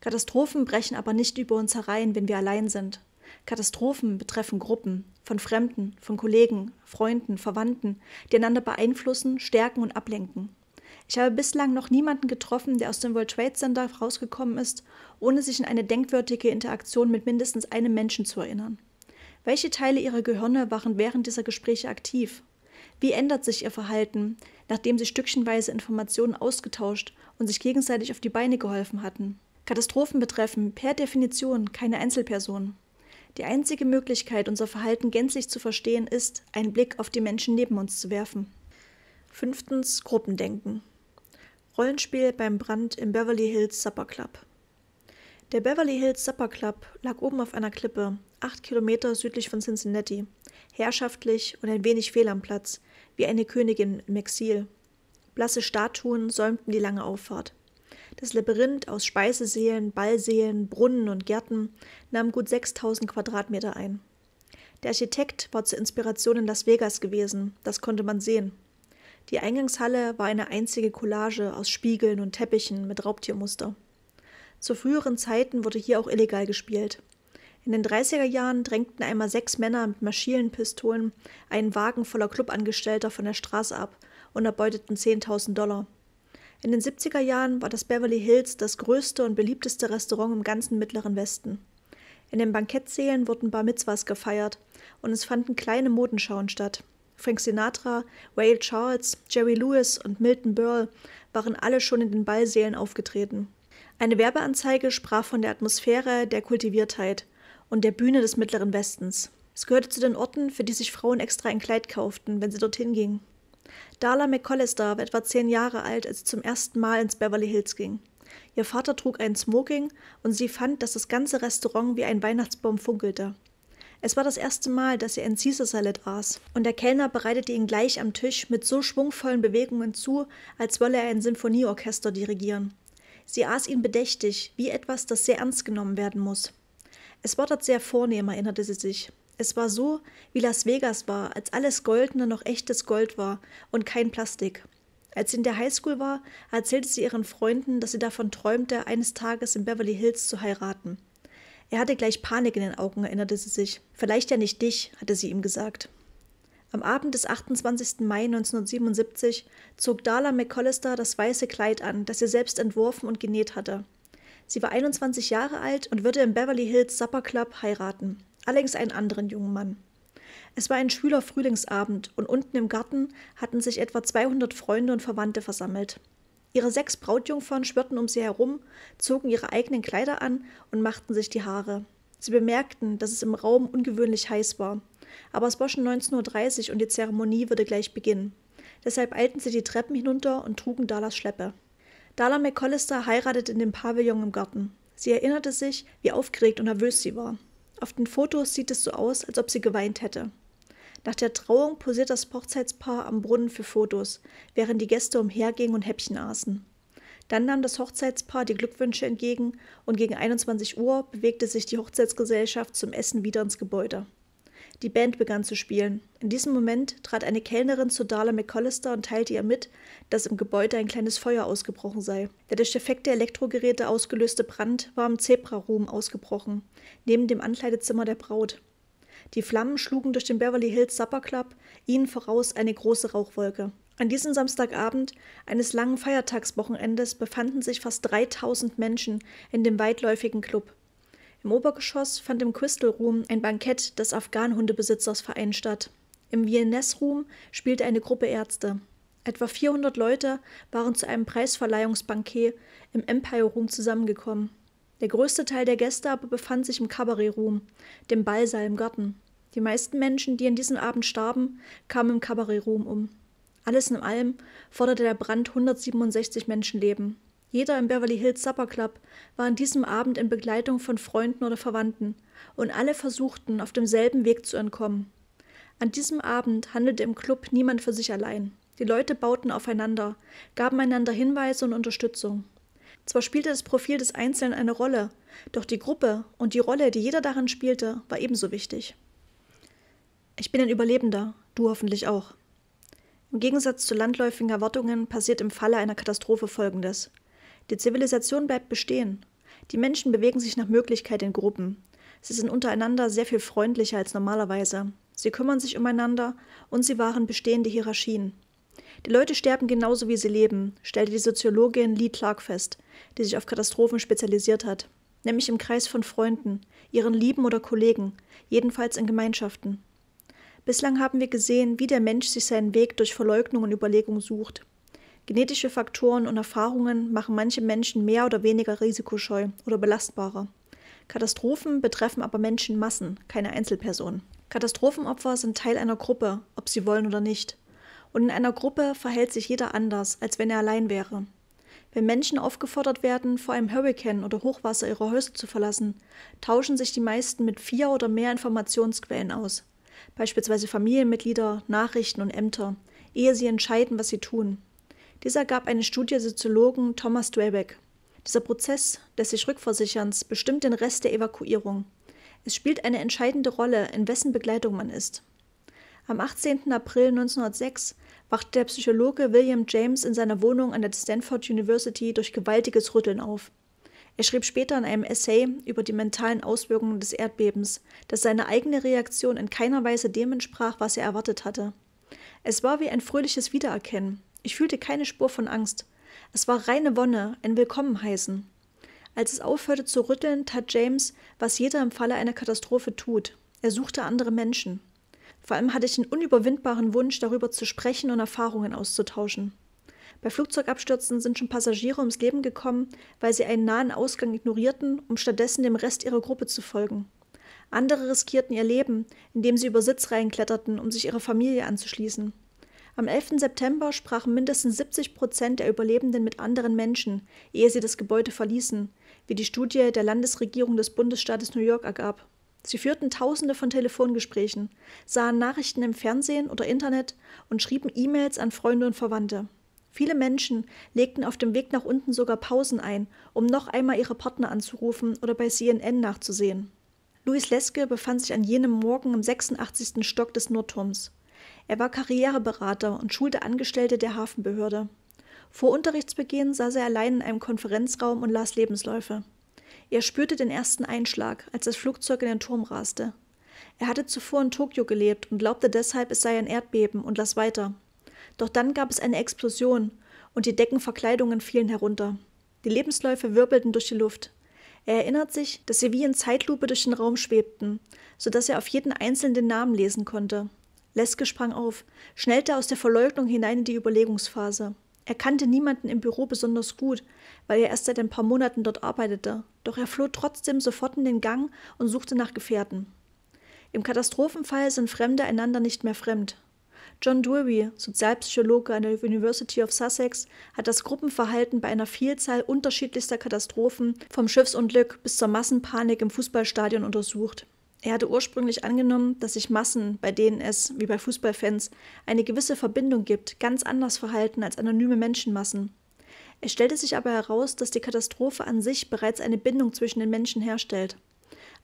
Katastrophen brechen aber nicht über uns herein, wenn wir allein sind. Katastrophen betreffen Gruppen, von Fremden, von Kollegen, Freunden, Verwandten, die einander beeinflussen, stärken und ablenken. Ich habe bislang noch niemanden getroffen, der aus dem World Trade Center rausgekommen ist, ohne sich in eine denkwürdige Interaktion mit mindestens einem Menschen zu erinnern. Welche Teile ihrer Gehirne waren während dieser Gespräche aktiv? Wie ändert sich ihr Verhalten, nachdem sie stückchenweise Informationen ausgetauscht und sich gegenseitig auf die Beine geholfen hatten. Katastrophen betreffen per Definition keine Einzelpersonen. Die einzige Möglichkeit, unser Verhalten gänzlich zu verstehen, ist, einen Blick auf die Menschen neben uns zu werfen. Fünftens Gruppendenken. Rollenspiel beim Brand im Beverly Hills Supper Club. Der Beverly Hills Supper Club lag oben auf einer Klippe, acht Kilometer südlich von Cincinnati, herrschaftlich und ein wenig fehl am Platz, wie eine Königin im Exil. Blasse Statuen säumten die lange Auffahrt. Das Labyrinth aus Speisesälen, Ballsälen, Brunnen und Gärten nahm gut 6000 Quadratmeter ein. Der Architekt war zur Inspiration in Las Vegas gewesen, das konnte man sehen. Die Eingangshalle war eine einzige Collage aus Spiegeln und Teppichen mit Raubtiermuster. Zu früheren Zeiten wurde hier auch illegal gespielt. In den 30er Jahren drängten einmal sechs Männer mit Maschinenpistolen einen Wagen voller Clubangestellter von der Straße ab und erbeuteten 10.000 Dollar. In den 70er Jahren war das Beverly Hills das größte und beliebteste Restaurant im ganzen Mittleren Westen. In den Bankettsälen wurden Bar Mitzvahs gefeiert und es fanden kleine Modenschauen statt. Frank Sinatra, Ray Charles, Jerry Lewis und Milton Berle waren alle schon in den Ballsälen aufgetreten. Eine Werbeanzeige sprach von der Atmosphäre der Kultiviertheit, und der Bühne des Mittleren Westens. Es gehörte zu den Orten, für die sich Frauen extra ein Kleid kauften, wenn sie dorthin gingen. Darla McCollister war etwa zehn Jahre alt, als sie zum ersten Mal ins Beverly Hills ging. Ihr Vater trug ein Smoking und sie fand, dass das ganze Restaurant wie ein Weihnachtsbaum funkelte. Es war das erste Mal, dass sie ein Caesar Salad aß, und der Kellner bereitete ihn gleich am Tisch mit so schwungvollen Bewegungen zu, als wolle er ein Sinfonieorchester dirigieren. Sie aß ihn bedächtig, wie etwas, das sehr ernst genommen werden muss. Es war dort sehr vornehm, erinnerte sie sich. Es war so, wie Las Vegas war, als alles Goldene noch echtes Gold war und kein Plastik. Als sie in der Highschool war, erzählte sie ihren Freunden, dass sie davon träumte, eines Tages in Beverly Hills zu heiraten. Er hatte gleich Panik in den Augen, erinnerte sie sich. Vielleicht ja nicht dich, hatte sie ihm gesagt. Am Abend des 28. Mai 1977 zog Darla McCollister das weiße Kleid an, das sie selbst entworfen und genäht hatte. Sie war 21 Jahre alt und würde im Beverly Hills Supper Club heiraten, allerdings einen anderen jungen Mann. Es war ein schwüler Frühlingsabend und unten im Garten hatten sich etwa 200 Freunde und Verwandte versammelt. Ihre sechs Brautjungfern schwirrten um sie herum, zogen ihre eigenen Kleider an und machten sich die Haare. Sie bemerkten, dass es im Raum ungewöhnlich heiß war. Aber es war schon 19.30 Uhr und die Zeremonie würde gleich beginnen. Deshalb eilten sie die Treppen hinunter und trugen Dalas Schleppe. Darla McCollister heiratete in dem Pavillon im Garten. Sie erinnerte sich, wie aufgeregt und nervös sie war. Auf den Fotos sieht es so aus, als ob sie geweint hätte. Nach der Trauung posiert das Hochzeitspaar am Brunnen für Fotos, während die Gäste umhergingen und Häppchen aßen. Dann nahm das Hochzeitspaar die Glückwünsche entgegen und gegen 21 Uhr bewegte sich die Hochzeitsgesellschaft zum Essen wieder ins Gebäude. Die Band begann zu spielen. In diesem Moment trat eine Kellnerin zu Darla McCollister und teilte ihr mit, dass im Gebäude ein kleines Feuer ausgebrochen sei. Der durch defekte Elektrogeräte ausgelöste Brand war im Zebraroom ausgebrochen, neben dem Ankleidezimmer der Braut. Die Flammen schlugen durch den Beverly Hills Supper Club, ihnen voraus eine große Rauchwolke. An diesem Samstagabend eines langen Feiertagswochenendes befanden sich fast 3000 Menschen in dem weitläufigen Club. Im Obergeschoss fand im Crystal Room ein Bankett des Afghan-Hundebesitzersvereins statt. Im Viennese Room spielte eine Gruppe Ärzte. Etwa 400 Leute waren zu einem Preisverleihungsbankett im Empire Room zusammengekommen. Der größte Teil der Gäste aber befand sich im Cabaret Room, dem Ballsaal im Garten. Die meisten Menschen, die an diesem Abend starben, kamen im Cabaret Room um. Alles in allem forderte der Brand 167 Menschenleben. Jeder im Beverly Hills Supper Club war an diesem Abend in Begleitung von Freunden oder Verwandten, und alle versuchten, auf demselben Weg zu entkommen. An diesem Abend handelte im Club niemand für sich allein. Die Leute bauten aufeinander, gaben einander Hinweise und Unterstützung. Zwar spielte das Profil des Einzelnen eine Rolle, doch die Gruppe und die Rolle, die jeder darin spielte, war ebenso wichtig. Ich bin ein Überlebender, du hoffentlich auch. Im Gegensatz zu landläufigen Erwartungen passiert im Falle einer Katastrophe Folgendes. Die Zivilisation bleibt bestehen. Die Menschen bewegen sich nach Möglichkeit in Gruppen. Sie sind untereinander sehr viel freundlicher als normalerweise. Sie kümmern sich umeinander und sie wahren bestehende Hierarchien. Die Leute sterben genauso wie sie leben, stellte die Soziologin Lee Clark fest, die sich auf Katastrophen spezialisiert hat, nämlich im Kreis von Freunden, ihren Lieben oder Kollegen, jedenfalls in Gemeinschaften. Bislang haben wir gesehen, wie der Mensch sich seinen Weg durch Verleugnung und Überlegung sucht. Genetische Faktoren und Erfahrungen machen manche Menschen mehr oder weniger risikoscheu oder belastbarer. Katastrophen betreffen aber Menschenmassen, keine Einzelpersonen. Katastrophenopfer sind Teil einer Gruppe, ob sie wollen oder nicht. Und in einer Gruppe verhält sich jeder anders, als wenn er allein wäre. Wenn Menschen aufgefordert werden, vor einem Hurrikan oder Hochwasser ihre Häuser zu verlassen, tauschen sich die meisten mit vier oder mehr Informationsquellen aus, beispielsweise Familienmitglieder, Nachrichten und Ämter, ehe sie entscheiden, was sie tun. Dieser gab eine Studie Soziologen Thomas Dwebeck. Dieser Prozess des sich Rückversicherns bestimmt den Rest der Evakuierung. Es spielt eine entscheidende Rolle, in wessen Begleitung man ist. Am 18. April 1906 wachte der Psychologe William James in seiner Wohnung an der Stanford University durch gewaltiges Rütteln auf. Er schrieb später in einem Essay über die mentalen Auswirkungen des Erdbebens, dass seine eigene Reaktion in keiner Weise dem entsprach, was er erwartet hatte. Es war wie ein fröhliches Wiedererkennen. Ich fühlte keine Spur von Angst. Es war reine Wonne, ein Willkommenheißen. Als es aufhörte zu rütteln, tat James, was jeder im Falle einer Katastrophe tut. Er suchte andere Menschen. Vor allem hatte ich den unüberwindbaren Wunsch, darüber zu sprechen und Erfahrungen auszutauschen. Bei Flugzeugabstürzen sind schon Passagiere ums Leben gekommen, weil sie einen nahen Ausgang ignorierten, um stattdessen dem Rest ihrer Gruppe zu folgen. Andere riskierten ihr Leben, indem sie über Sitzreihen kletterten, um sich ihrer Familie anzuschließen. Am 11. September sprachen mindestens 70 Prozent der Überlebenden mit anderen Menschen, ehe sie das Gebäude verließen, wie die Studie der Landesregierung des Bundesstaates New York ergab. Sie führten Tausende von Telefongesprächen, sahen Nachrichten im Fernsehen oder Internet und schrieben E-Mails an Freunde und Verwandte. Viele Menschen legten auf dem Weg nach unten sogar Pausen ein, um noch einmal ihre Partner anzurufen oder bei CNN nachzusehen. Louis Leske befand sich an jenem Morgen im 86. Stock des Nordturms. Er war Karriereberater und schulte Angestellte der Hafenbehörde. Vor Unterrichtsbeginn saß er allein in einem Konferenzraum und las Lebensläufe. Er spürte den ersten Einschlag, als das Flugzeug in den Turm raste. Er hatte zuvor in Tokio gelebt und glaubte deshalb, es sei ein Erdbeben und las weiter. Doch dann gab es eine Explosion und die Deckenverkleidungen fielen herunter. Die Lebensläufe wirbelten durch die Luft. Er erinnert sich, dass sie wie in Zeitlupe durch den Raum schwebten, so dass er auf jeden einzelnen den Namen lesen konnte. Leske sprang auf, schnellte aus der Verleugnung hinein in die Überlegungsphase. Er kannte niemanden im Büro besonders gut, weil er erst seit ein paar Monaten dort arbeitete, doch er floh trotzdem sofort in den Gang und suchte nach Gefährten. Im Katastrophenfall sind Fremde einander nicht mehr fremd. John Dewey, Sozialpsychologe an der University of Sussex, hat das Gruppenverhalten bei einer Vielzahl unterschiedlichster Katastrophen vom Schiffsunglück bis zur Massenpanik im Fußballstadion untersucht. Er hatte ursprünglich angenommen, dass sich Massen, bei denen es, wie bei Fußballfans, eine gewisse Verbindung gibt, ganz anders verhalten als anonyme Menschenmassen. Es stellte sich aber heraus, dass die Katastrophe an sich bereits eine Bindung zwischen den Menschen herstellt.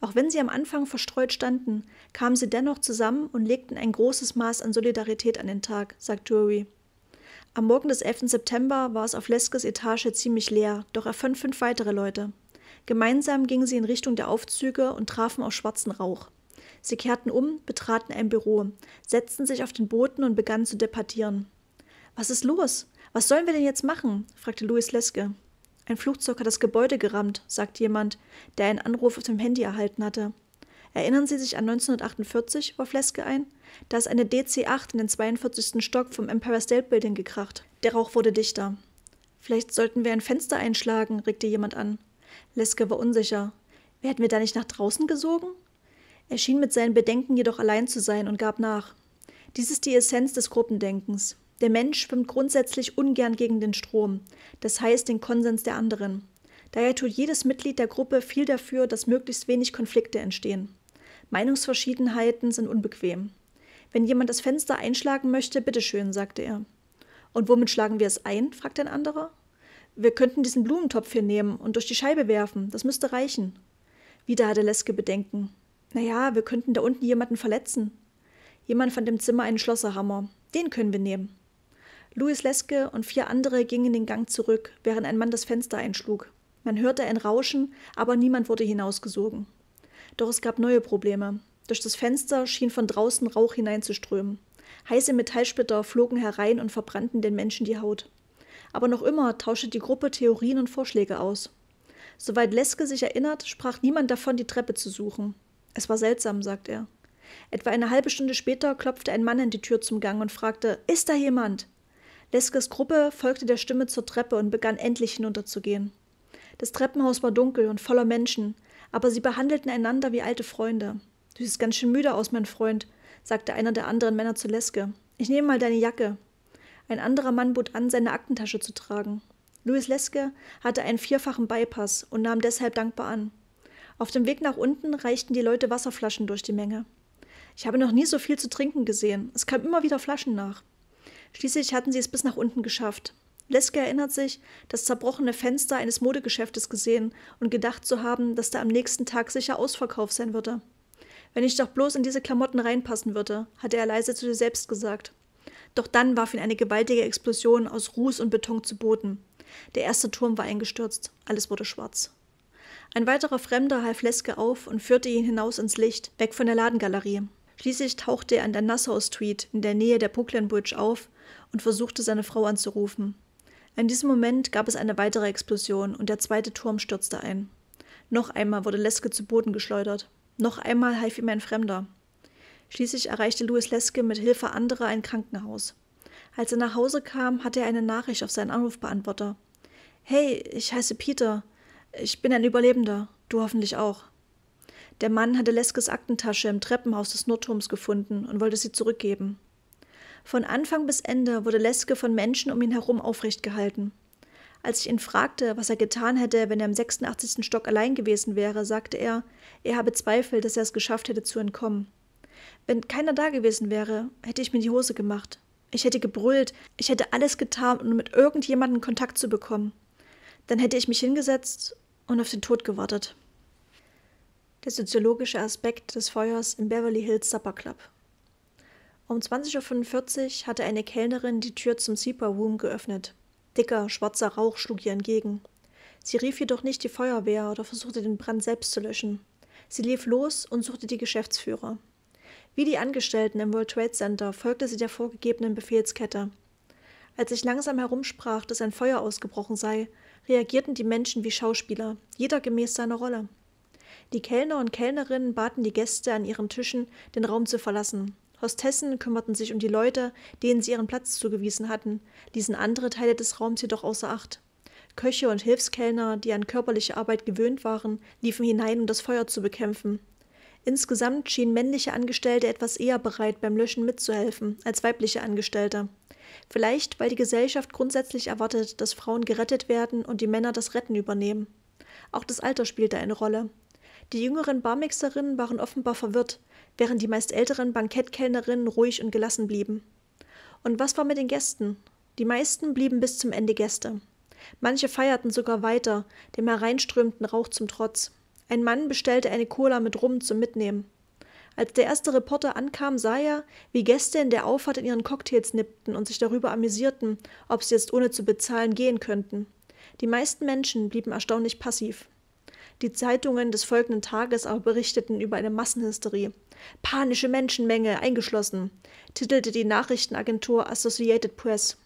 Auch wenn sie am Anfang verstreut standen, kamen sie dennoch zusammen und legten ein großes Maß an Solidarität an den Tag, sagt Drury. Am Morgen des 11. September war es auf Leskes Etage ziemlich leer, doch er fand fünf weitere Leute. Gemeinsam gingen sie in Richtung der Aufzüge und trafen auf schwarzen Rauch. Sie kehrten um, betraten ein Büro, setzten sich auf den Boden und begannen zu debattieren. Was ist los? Was sollen wir denn jetzt machen? fragte Louis Leske. Ein Flugzeug hat das Gebäude gerammt, sagte jemand, der einen Anruf auf dem Handy erhalten hatte. Erinnern Sie sich an 1948, warf Leske ein? Da ist eine DC-8 in den 42. Stock vom Empire State Building gekracht. Der Rauch wurde dichter. Vielleicht sollten wir ein Fenster einschlagen, regte jemand an. Leske war unsicher. Werden wir da nicht nach draußen gesogen? Er schien mit seinen Bedenken jedoch allein zu sein und gab nach. Dies ist die Essenz des Gruppendenkens. Der Mensch schwimmt grundsätzlich ungern gegen den Strom, das heißt den Konsens der anderen. Daher tut jedes Mitglied der Gruppe viel dafür, dass möglichst wenig Konflikte entstehen. Meinungsverschiedenheiten sind unbequem. Wenn jemand das Fenster einschlagen möchte, bitteschön, sagte er. Und womit schlagen wir es ein? fragte ein anderer. Wir könnten diesen Blumentopf hier nehmen und durch die Scheibe werfen, das müsste reichen. Wieder hatte Leske Bedenken. Naja, wir könnten da unten jemanden verletzen. Jemand fand im Zimmer einen Schlosserhammer. Den können wir nehmen. Louis Leske und vier andere gingen den Gang zurück, während ein Mann das Fenster einschlug. Man hörte ein Rauschen, aber niemand wurde hinausgesogen. Doch es gab neue Probleme. Durch das Fenster schien von draußen Rauch hineinzuströmen. Heiße Metallsplitter flogen herein und verbrannten den Menschen die Haut aber noch immer tauschte die Gruppe Theorien und Vorschläge aus. Soweit Leske sich erinnert, sprach niemand davon, die Treppe zu suchen. Es war seltsam, sagt er. Etwa eine halbe Stunde später klopfte ein Mann an die Tür zum Gang und fragte: Ist da jemand? Leskes Gruppe folgte der Stimme zur Treppe und begann endlich hinunterzugehen. Das Treppenhaus war dunkel und voller Menschen, aber sie behandelten einander wie alte Freunde. Du siehst ganz schön müde aus, mein Freund, sagte einer der anderen Männer zu Leske. Ich nehme mal deine Jacke. Ein anderer Mann bot an, seine Aktentasche zu tragen. Louis Leske hatte einen vierfachen Bypass und nahm deshalb dankbar an. Auf dem Weg nach unten reichten die Leute Wasserflaschen durch die Menge. Ich habe noch nie so viel zu trinken gesehen. Es kamen immer wieder Flaschen nach. Schließlich hatten sie es bis nach unten geschafft. Leske erinnert sich, das zerbrochene Fenster eines Modegeschäftes gesehen und gedacht zu haben, dass da am nächsten Tag sicher Ausverkauf sein würde. Wenn ich doch bloß in diese Klamotten reinpassen würde, hatte er leise zu sich selbst gesagt. Doch dann warf ihn eine gewaltige Explosion aus Ruß und Beton zu Boden. Der erste Turm war eingestürzt, alles wurde schwarz. Ein weiterer Fremder half Leske auf und führte ihn hinaus ins Licht, weg von der Ladengalerie. Schließlich tauchte er an der Nassau Street in der Nähe der Brooklyn Bridge auf und versuchte seine Frau anzurufen. In diesem Moment gab es eine weitere Explosion und der zweite Turm stürzte ein. Noch einmal wurde Leske zu Boden geschleudert. Noch einmal half ihm ein Fremder. Schließlich erreichte Louis Leske mit Hilfe anderer ein Krankenhaus. Als er nach Hause kam, hatte er eine Nachricht auf seinen Anrufbeantworter. Hey, ich heiße Peter. Ich bin ein Überlebender. Du hoffentlich auch. Der Mann hatte Leskes Aktentasche im Treppenhaus des Nordturms gefunden und wollte sie zurückgeben. Von Anfang bis Ende wurde Leske von Menschen um ihn herum aufrecht gehalten. Als ich ihn fragte, was er getan hätte, wenn er im 86. Stock allein gewesen wäre, sagte er, er habe Zweifel, dass er es geschafft hätte zu entkommen. Wenn keiner da gewesen wäre, hätte ich mir die Hose gemacht. Ich hätte gebrüllt, ich hätte alles getan, um mit irgendjemandem Kontakt zu bekommen. Dann hätte ich mich hingesetzt und auf den Tod gewartet. Der soziologische Aspekt des Feuers im Beverly Hills Supper Club. Um 20.45 Uhr hatte eine Kellnerin die Tür zum Sleeper Room geöffnet. Dicker, schwarzer Rauch schlug ihr entgegen. Sie rief jedoch nicht die Feuerwehr oder versuchte den Brand selbst zu löschen. Sie lief los und suchte die Geschäftsführer. Wie die Angestellten im World Trade Center folgte sie der vorgegebenen Befehlskette. Als ich langsam herumsprach, dass ein Feuer ausgebrochen sei, reagierten die Menschen wie Schauspieler, jeder gemäß seiner Rolle. Die Kellner und Kellnerinnen baten die Gäste an ihren Tischen, den Raum zu verlassen. Hostessen kümmerten sich um die Leute, denen sie ihren Platz zugewiesen hatten, ließen andere Teile des Raums jedoch außer Acht. Köche und Hilfskellner, die an körperliche Arbeit gewöhnt waren, liefen hinein, um das Feuer zu bekämpfen. Insgesamt schienen männliche Angestellte etwas eher bereit, beim Löschen mitzuhelfen, als weibliche Angestellte. Vielleicht, weil die Gesellschaft grundsätzlich erwartet, dass Frauen gerettet werden und die Männer das Retten übernehmen. Auch das Alter spielte eine Rolle. Die jüngeren Barmixerinnen waren offenbar verwirrt, während die meist älteren Bankettkellnerinnen ruhig und gelassen blieben. Und was war mit den Gästen? Die meisten blieben bis zum Ende Gäste. Manche feierten sogar weiter, dem hereinströmenden Rauch zum Trotz. Ein Mann bestellte eine Cola mit Rum zum Mitnehmen. Als der erste Reporter ankam, sah er, wie Gäste in der Auffahrt in ihren Cocktails nippten und sich darüber amüsierten, ob sie jetzt ohne zu bezahlen gehen könnten. Die meisten Menschen blieben erstaunlich passiv. Die Zeitungen des folgenden Tages aber berichteten über eine Massenhysterie. Panische Menschenmenge eingeschlossen, titelte die Nachrichtenagentur Associated Press.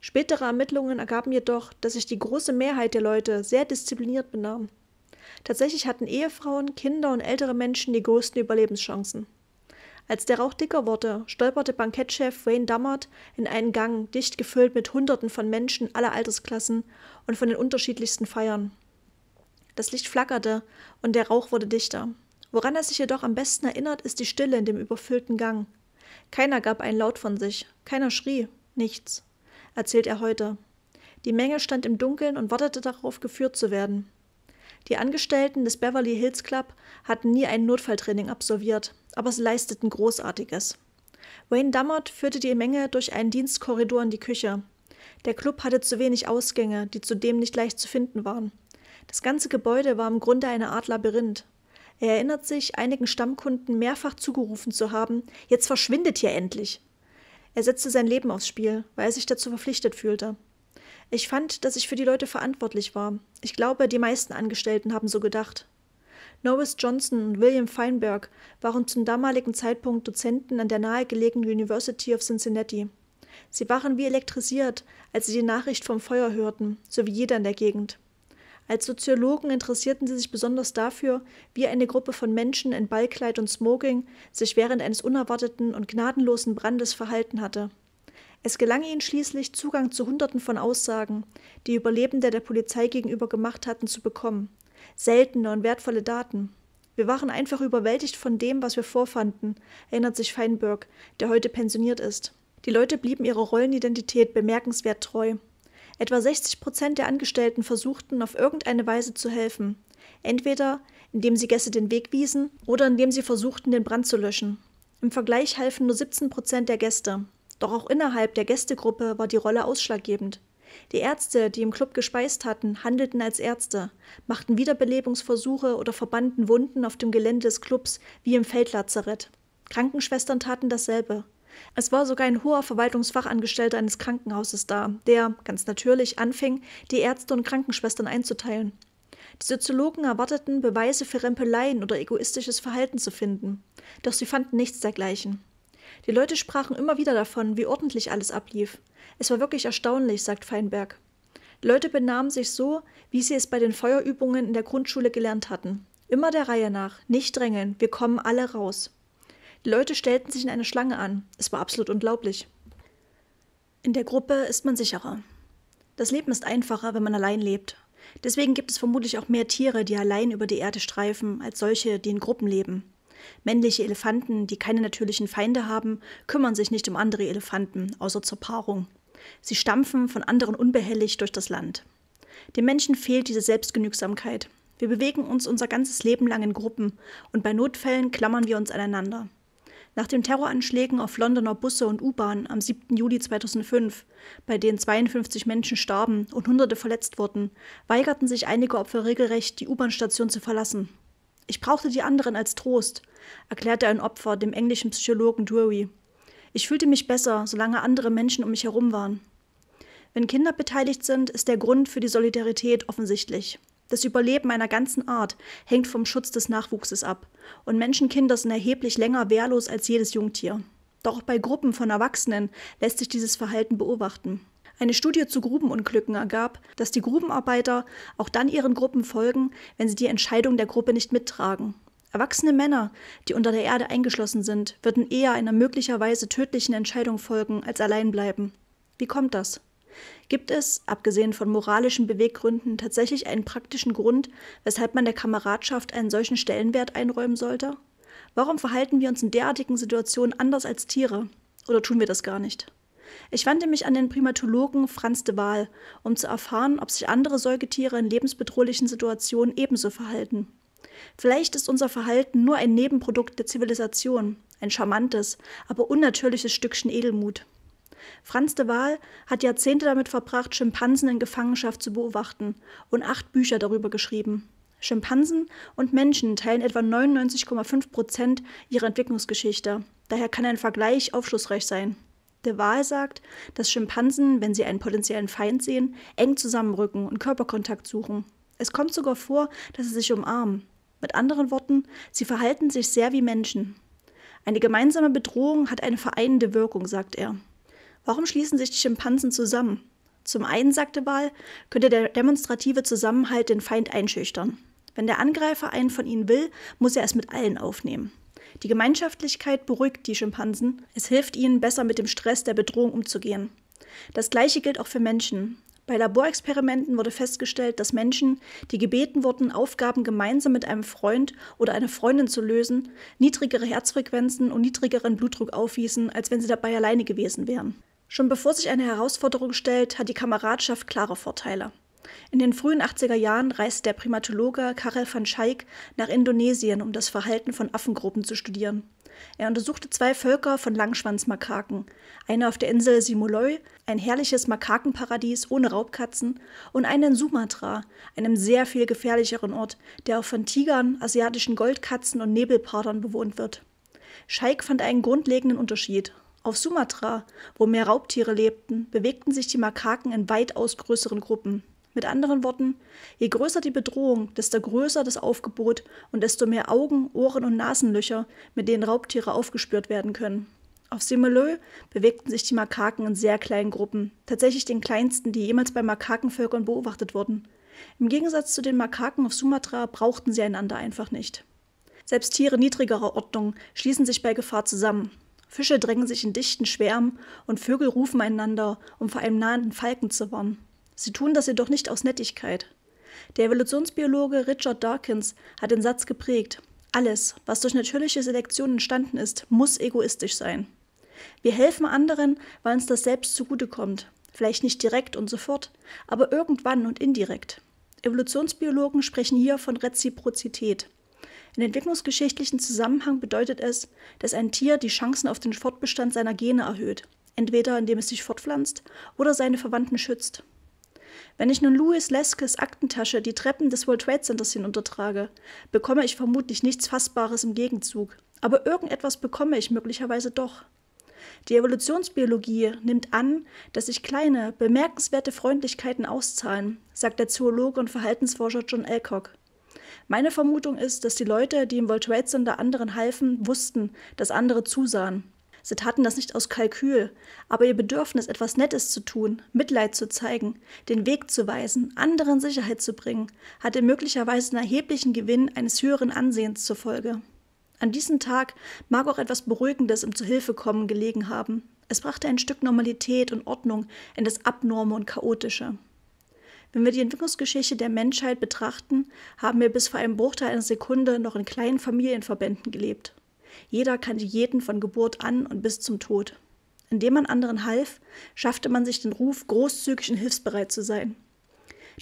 Spätere Ermittlungen ergaben jedoch, dass sich die große Mehrheit der Leute sehr diszipliniert benahm. Tatsächlich hatten Ehefrauen, Kinder und ältere Menschen die größten Überlebenschancen. Als der Rauch dicker wurde, stolperte Bankettchef Wayne Dammert in einen Gang, dicht gefüllt mit Hunderten von Menschen aller Altersklassen und von den unterschiedlichsten Feiern. Das Licht flackerte und der Rauch wurde dichter. Woran er sich jedoch am besten erinnert, ist die Stille in dem überfüllten Gang. Keiner gab einen Laut von sich, keiner schrie, nichts, erzählt er heute. Die Menge stand im Dunkeln und wartete darauf, geführt zu werden. Die Angestellten des Beverly Hills Club hatten nie ein Notfalltraining absolviert, aber sie leisteten Großartiges. Wayne Dammert führte die Menge durch einen Dienstkorridor in die Küche. Der Club hatte zu wenig Ausgänge, die zudem nicht leicht zu finden waren. Das ganze Gebäude war im Grunde eine Art Labyrinth. Er erinnert sich, einigen Stammkunden mehrfach zugerufen zu haben, jetzt verschwindet hier endlich. Er setzte sein Leben aufs Spiel, weil er sich dazu verpflichtet fühlte. Ich fand, dass ich für die Leute verantwortlich war. Ich glaube, die meisten Angestellten haben so gedacht. Norris Johnson und William Feinberg waren zum damaligen Zeitpunkt Dozenten an der nahegelegenen University of Cincinnati. Sie waren wie elektrisiert, als sie die Nachricht vom Feuer hörten, so wie jeder in der Gegend. Als Soziologen interessierten sie sich besonders dafür, wie eine Gruppe von Menschen in Ballkleid und Smoking sich während eines unerwarteten und gnadenlosen Brandes verhalten hatte. Es gelang ihnen schließlich, Zugang zu Hunderten von Aussagen, die Überlebende der Polizei gegenüber gemacht hatten, zu bekommen. Seltene und wertvolle Daten. Wir waren einfach überwältigt von dem, was wir vorfanden, erinnert sich Feinberg, der heute pensioniert ist. Die Leute blieben ihrer Rollenidentität bemerkenswert treu. Etwa 60 Prozent der Angestellten versuchten, auf irgendeine Weise zu helfen. Entweder indem sie Gäste den Weg wiesen oder indem sie versuchten, den Brand zu löschen. Im Vergleich halfen nur 17 Prozent der Gäste. Doch auch innerhalb der Gästegruppe war die Rolle ausschlaggebend. Die Ärzte, die im Club gespeist hatten, handelten als Ärzte, machten Wiederbelebungsversuche oder verbanden Wunden auf dem Gelände des Clubs wie im Feldlazarett. Krankenschwestern taten dasselbe. Es war sogar ein hoher Verwaltungsfachangestellter eines Krankenhauses da, der, ganz natürlich, anfing, die Ärzte und Krankenschwestern einzuteilen. Die Soziologen erwarteten, Beweise für Rempeleien oder egoistisches Verhalten zu finden, doch sie fanden nichts dergleichen. Die Leute sprachen immer wieder davon, wie ordentlich alles ablief. Es war wirklich erstaunlich, sagt Feinberg. Die Leute benahmen sich so, wie sie es bei den Feuerübungen in der Grundschule gelernt hatten. Immer der Reihe nach, nicht drängeln, wir kommen alle raus. Die Leute stellten sich in eine Schlange an. Es war absolut unglaublich. In der Gruppe ist man sicherer. Das Leben ist einfacher, wenn man allein lebt. Deswegen gibt es vermutlich auch mehr Tiere, die allein über die Erde streifen, als solche, die in Gruppen leben. Männliche Elefanten, die keine natürlichen Feinde haben, kümmern sich nicht um andere Elefanten, außer zur Paarung. Sie stampfen von anderen unbehelligt durch das Land. Dem Menschen fehlt diese Selbstgenügsamkeit. Wir bewegen uns unser ganzes Leben lang in Gruppen und bei Notfällen klammern wir uns aneinander. Nach den Terroranschlägen auf Londoner Busse und U-Bahn am 7. Juli 2005, bei denen 52 Menschen starben und Hunderte verletzt wurden, weigerten sich einige Opfer regelrecht, die U-Bahn-Station zu verlassen. Ich brauchte die anderen als Trost, erklärte ein Opfer dem englischen Psychologen Drury. Ich fühlte mich besser, solange andere Menschen um mich herum waren. Wenn Kinder beteiligt sind, ist der Grund für die Solidarität offensichtlich. Das Überleben einer ganzen Art hängt vom Schutz des Nachwuchses ab, und Menschenkinder sind erheblich länger wehrlos als jedes Jungtier. Doch auch bei Gruppen von Erwachsenen lässt sich dieses Verhalten beobachten. Eine Studie zu Grubenunglücken ergab, dass die Grubenarbeiter auch dann ihren Gruppen folgen, wenn sie die Entscheidung der Gruppe nicht mittragen. Erwachsene Männer, die unter der Erde eingeschlossen sind, würden eher einer möglicherweise tödlichen Entscheidung folgen, als allein bleiben. Wie kommt das? Gibt es, abgesehen von moralischen Beweggründen, tatsächlich einen praktischen Grund, weshalb man der Kameradschaft einen solchen Stellenwert einräumen sollte? Warum verhalten wir uns in derartigen Situationen anders als Tiere? Oder tun wir das gar nicht? Ich wandte mich an den Primatologen Franz de Waal, um zu erfahren, ob sich andere Säugetiere in lebensbedrohlichen Situationen ebenso verhalten. Vielleicht ist unser Verhalten nur ein Nebenprodukt der Zivilisation, ein charmantes, aber unnatürliches Stückchen Edelmut. Franz de Waal hat Jahrzehnte damit verbracht, Schimpansen in Gefangenschaft zu beobachten und acht Bücher darüber geschrieben. Schimpansen und Menschen teilen etwa 99,5 Prozent ihrer Entwicklungsgeschichte. Daher kann ein Vergleich aufschlussreich sein. De Waal sagt, dass Schimpansen, wenn sie einen potenziellen Feind sehen, eng zusammenrücken und Körperkontakt suchen. Es kommt sogar vor, dass sie sich umarmen. Mit anderen Worten, sie verhalten sich sehr wie Menschen. Eine gemeinsame Bedrohung hat eine vereinende Wirkung, sagt er. Warum schließen sich die Schimpansen zusammen? Zum einen, sagte Wahl, könnte der demonstrative Zusammenhalt den Feind einschüchtern. Wenn der Angreifer einen von ihnen will, muss er es mit allen aufnehmen. Die Gemeinschaftlichkeit beruhigt die Schimpansen. Es hilft ihnen, besser mit dem Stress der Bedrohung umzugehen. Das gleiche gilt auch für Menschen. Bei Laborexperimenten wurde festgestellt, dass Menschen, die gebeten wurden, Aufgaben gemeinsam mit einem Freund oder einer Freundin zu lösen, niedrigere Herzfrequenzen und niedrigeren Blutdruck aufwiesen, als wenn sie dabei alleine gewesen wären. Schon bevor sich eine Herausforderung stellt, hat die Kameradschaft klare Vorteile. In den frühen 80er Jahren reiste der Primatologe Karel van Schaik nach Indonesien, um das Verhalten von Affengruppen zu studieren. Er untersuchte zwei Völker von Langschwanzmakaken, eine auf der Insel Simoloi, ein herrliches Makakenparadies ohne Raubkatzen, und eine in Sumatra, einem sehr viel gefährlicheren Ort, der auch von Tigern, asiatischen Goldkatzen und Nebelpardern bewohnt wird. Scheik fand einen grundlegenden Unterschied. Auf Sumatra, wo mehr Raubtiere lebten, bewegten sich die Makaken in weitaus größeren Gruppen. Mit anderen Worten, je größer die Bedrohung, desto größer das Aufgebot und desto mehr Augen, Ohren und Nasenlöcher, mit denen Raubtiere aufgespürt werden können. Auf Semelö bewegten sich die Makaken in sehr kleinen Gruppen, tatsächlich den kleinsten, die jemals bei Makakenvölkern beobachtet wurden. Im Gegensatz zu den Makaken auf Sumatra brauchten sie einander einfach nicht. Selbst Tiere niedrigerer Ordnung schließen sich bei Gefahr zusammen. Fische drängen sich in dichten Schwärmen und Vögel rufen einander, um vor einem nahenden Falken zu warnen. Sie tun das jedoch nicht aus Nettigkeit. Der Evolutionsbiologe Richard Dawkins hat den Satz geprägt, alles, was durch natürliche Selektion entstanden ist, muss egoistisch sein. Wir helfen anderen, weil uns das selbst zugutekommt, vielleicht nicht direkt und sofort, aber irgendwann und indirekt. Evolutionsbiologen sprechen hier von Reziprozität. In entwicklungsgeschichtlichen Zusammenhang bedeutet es, dass ein Tier die Chancen auf den Fortbestand seiner Gene erhöht, entweder indem es sich fortpflanzt oder seine Verwandten schützt. Wenn ich nun Louis Leskes Aktentasche die Treppen des World Trade Centers hinuntertrage, bekomme ich vermutlich nichts Fassbares im Gegenzug, aber irgendetwas bekomme ich möglicherweise doch. Die Evolutionsbiologie nimmt an, dass sich kleine, bemerkenswerte Freundlichkeiten auszahlen, sagt der Zoologe und Verhaltensforscher John Alcock. Meine Vermutung ist, dass die Leute, die im World Trade Center anderen halfen, wussten, dass andere zusahen Sie taten das nicht aus Kalkül, aber ihr Bedürfnis, etwas Nettes zu tun, Mitleid zu zeigen, den Weg zu weisen, anderen Sicherheit zu bringen, hatte möglicherweise einen erheblichen Gewinn eines höheren Ansehens zur Folge. An diesem Tag mag auch etwas Beruhigendes im Zuhilfekommen gelegen haben. Es brachte ein Stück Normalität und Ordnung in das Abnorme und Chaotische. Wenn wir die Entwicklungsgeschichte der Menschheit betrachten, haben wir bis vor einem Bruchteil einer Sekunde noch in kleinen Familienverbänden gelebt. Jeder kannte jeden von Geburt an und bis zum Tod. Indem man anderen half, schaffte man sich den Ruf, großzügig und hilfsbereit zu sein.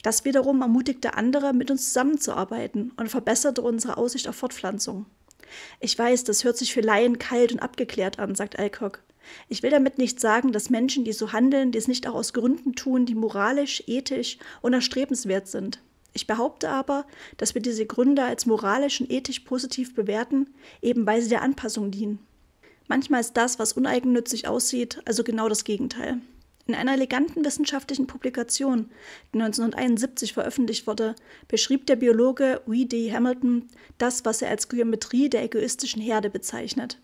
Das wiederum ermutigte andere, mit uns zusammenzuarbeiten und verbesserte unsere Aussicht auf Fortpflanzung. Ich weiß, das hört sich für Laien kalt und abgeklärt an, sagt Alcock. Ich will damit nicht sagen, dass Menschen, die so handeln, dies nicht auch aus Gründen tun, die moralisch, ethisch und erstrebenswert sind. Ich behaupte aber, dass wir diese Gründe als moralisch und ethisch positiv bewerten, eben weil sie der Anpassung dienen. Manchmal ist das, was uneigennützig aussieht, also genau das Gegenteil. In einer eleganten wissenschaftlichen Publikation, die 1971 veröffentlicht wurde, beschrieb der Biologe Wee D. Hamilton das, was er als Geometrie der egoistischen Herde bezeichnet.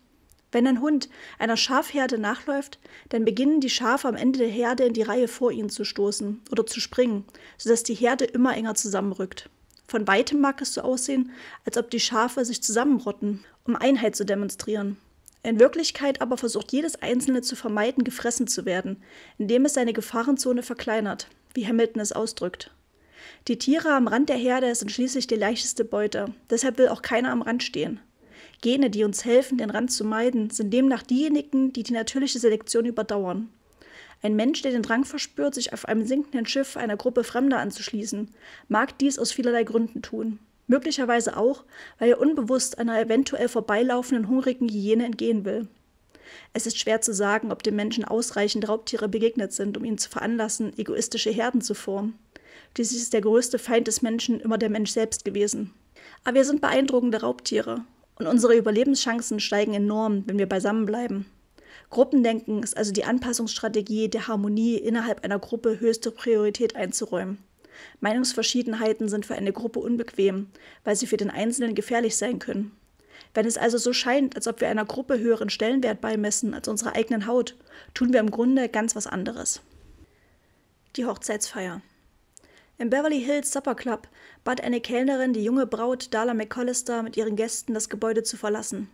Wenn ein Hund einer Schafherde nachläuft, dann beginnen die Schafe am Ende der Herde in die Reihe vor ihnen zu stoßen oder zu springen, sodass die Herde immer enger zusammenrückt. Von weitem mag es so aussehen, als ob die Schafe sich zusammenrotten, um Einheit zu demonstrieren. In Wirklichkeit aber versucht jedes Einzelne zu vermeiden, gefressen zu werden, indem es seine Gefahrenzone verkleinert, wie Hamilton es ausdrückt. Die Tiere am Rand der Herde sind schließlich die leichteste Beute, deshalb will auch keiner am Rand stehen. Gene, die uns helfen, den Rand zu meiden, sind demnach diejenigen, die die natürliche Selektion überdauern. Ein Mensch, der den Drang verspürt, sich auf einem sinkenden Schiff einer Gruppe Fremder anzuschließen, mag dies aus vielerlei Gründen tun. Möglicherweise auch, weil er unbewusst einer eventuell vorbeilaufenden hungrigen Hyäne entgehen will. Es ist schwer zu sagen, ob dem Menschen ausreichend Raubtiere begegnet sind, um ihn zu veranlassen, egoistische Herden zu formen. Schließlich ist der größte Feind des Menschen immer der Mensch selbst gewesen. Aber wir sind beeindruckende Raubtiere. Und unsere Überlebenschancen steigen enorm, wenn wir beisammen bleiben. Gruppendenken ist also die Anpassungsstrategie der Harmonie innerhalb einer Gruppe höchste Priorität einzuräumen. Meinungsverschiedenheiten sind für eine Gruppe unbequem, weil sie für den Einzelnen gefährlich sein können. Wenn es also so scheint, als ob wir einer Gruppe höheren Stellenwert beimessen als unserer eigenen Haut, tun wir im Grunde ganz was anderes. Die Hochzeitsfeier. Im Beverly Hills Supper Club bat eine Kellnerin die junge Braut Darla McCollister mit ihren Gästen, das Gebäude zu verlassen.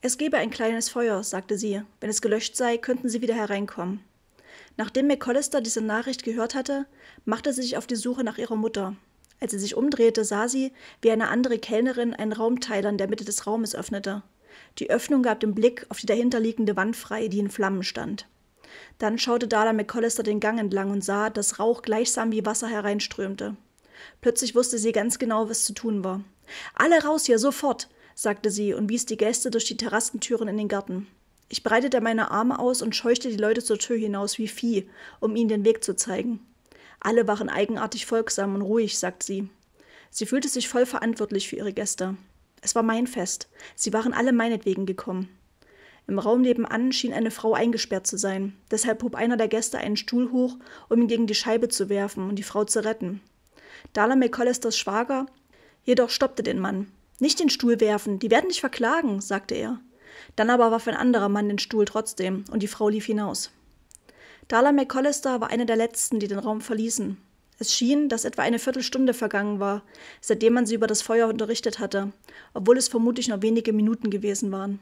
Es gebe ein kleines Feuer, sagte sie. Wenn es gelöscht sei, könnten sie wieder hereinkommen. Nachdem McCollister diese Nachricht gehört hatte, machte sie sich auf die Suche nach ihrer Mutter. Als sie sich umdrehte, sah sie, wie eine andere Kellnerin einen Raumteiler in der Mitte des Raumes öffnete. Die Öffnung gab den Blick auf die dahinterliegende Wand frei, die in Flammen stand. Dann schaute Dada McCollister den Gang entlang und sah, dass Rauch gleichsam wie Wasser hereinströmte. Plötzlich wusste sie ganz genau, was zu tun war. Alle raus hier, sofort, sagte sie und wies die Gäste durch die Terrassentüren in den Garten. Ich breitete meine Arme aus und scheuchte die Leute zur Tür hinaus wie Vieh, um ihnen den Weg zu zeigen. Alle waren eigenartig folgsam und ruhig, sagt sie. Sie fühlte sich voll verantwortlich für ihre Gäste. Es war mein Fest. Sie waren alle meinetwegen gekommen. Im Raum nebenan schien eine Frau eingesperrt zu sein. Deshalb hob einer der Gäste einen Stuhl hoch, um ihn gegen die Scheibe zu werfen und die Frau zu retten. Dala McCollisters Schwager jedoch stoppte den Mann. Nicht den Stuhl werfen, die werden dich verklagen, sagte er. Dann aber warf ein anderer Mann den Stuhl trotzdem und die Frau lief hinaus. Dala McCollister war eine der letzten, die den Raum verließen. Es schien, dass etwa eine Viertelstunde vergangen war, seitdem man sie über das Feuer unterrichtet hatte, obwohl es vermutlich nur wenige Minuten gewesen waren.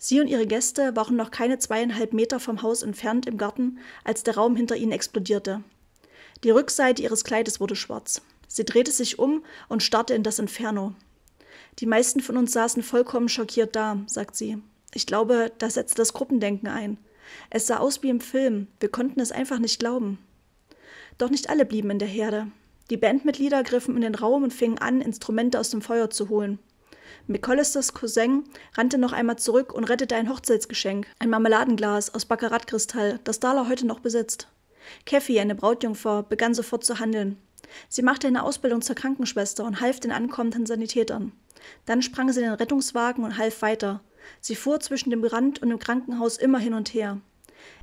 Sie und ihre Gäste waren noch keine zweieinhalb Meter vom Haus entfernt im Garten, als der Raum hinter ihnen explodierte. Die Rückseite ihres Kleides wurde schwarz. Sie drehte sich um und starrte in das Inferno. Die meisten von uns saßen vollkommen schockiert da, sagt sie. Ich glaube, da setzte das Gruppendenken ein. Es sah aus wie im Film, wir konnten es einfach nicht glauben. Doch nicht alle blieben in der Herde. Die Bandmitglieder griffen in den Raum und fingen an, Instrumente aus dem Feuer zu holen. McCollisters Cousin rannte noch einmal zurück und rettete ein Hochzeitsgeschenk, ein Marmeladenglas aus Baccaratkristall, das Darla heute noch besitzt. Kathy, eine Brautjungfer, begann sofort zu handeln. Sie machte eine Ausbildung zur Krankenschwester und half den ankommenden Sanitätern. Dann sprang sie in den Rettungswagen und half weiter. Sie fuhr zwischen dem Rand und dem Krankenhaus immer hin und her.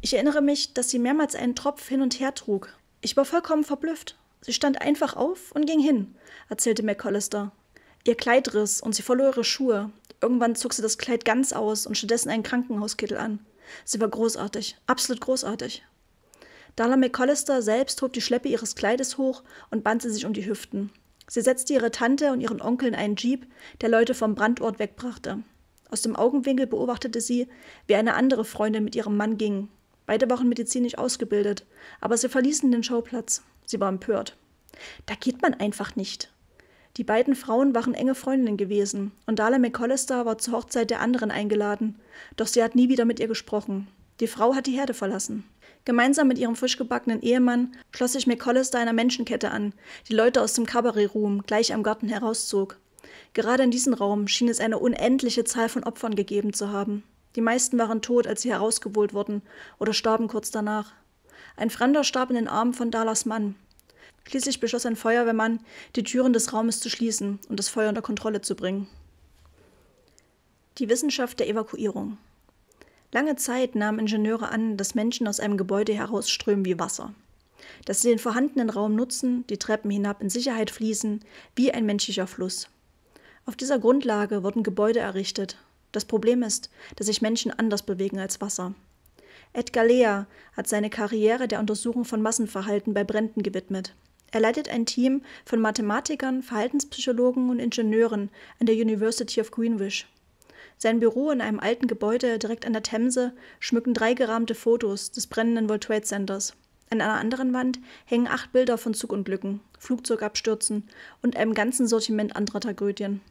Ich erinnere mich, dass sie mehrmals einen Tropf hin und her trug. Ich war vollkommen verblüfft. Sie stand einfach auf und ging hin, erzählte McCollister. Ihr Kleid riss und sie verlor ihre Schuhe. Irgendwann zog sie das Kleid ganz aus und stattdessen einen Krankenhauskittel an. Sie war großartig, absolut großartig. Darla McCollister selbst hob die Schleppe ihres Kleides hoch und band sie sich um die Hüften. Sie setzte ihre Tante und ihren Onkel in einen Jeep, der Leute vom Brandort wegbrachte. Aus dem Augenwinkel beobachtete sie, wie eine andere Freundin mit ihrem Mann ging. Beide waren medizinisch ausgebildet, aber sie verließen den Schauplatz. Sie war empört. Da geht man einfach nicht, die beiden Frauen waren enge Freundinnen gewesen und Darla McCollister war zur Hochzeit der anderen eingeladen, doch sie hat nie wieder mit ihr gesprochen. Die Frau hat die Herde verlassen. Gemeinsam mit ihrem frischgebackenen Ehemann schloss sich McCollister einer Menschenkette an, die Leute aus dem Cabaret-Room gleich am Garten herauszog. Gerade in diesem Raum schien es eine unendliche Zahl von Opfern gegeben zu haben. Die meisten waren tot, als sie herausgeholt wurden, oder starben kurz danach. Ein Fremder starb in den Armen von Dalas Mann. Schließlich beschloss ein Feuerwehrmann, die Türen des Raumes zu schließen und das Feuer unter Kontrolle zu bringen. Die Wissenschaft der Evakuierung. Lange Zeit nahmen Ingenieure an, dass Menschen aus einem Gebäude herausströmen wie Wasser. Dass sie den vorhandenen Raum nutzen, die Treppen hinab in Sicherheit fließen, wie ein menschlicher Fluss. Auf dieser Grundlage wurden Gebäude errichtet. Das Problem ist, dass sich Menschen anders bewegen als Wasser. Edgar Lea hat seine Karriere der Untersuchung von Massenverhalten bei Bränden gewidmet. Er leitet ein Team von Mathematikern, Verhaltenspsychologen und Ingenieuren an der University of Greenwich. Sein Büro in einem alten Gebäude direkt an der Themse schmücken drei gerahmte Fotos des brennenden World Trade Centers. An einer anderen Wand hängen acht Bilder von Zugunglücken, Flugzeugabstürzen und einem ganzen Sortiment anderer Tragödien.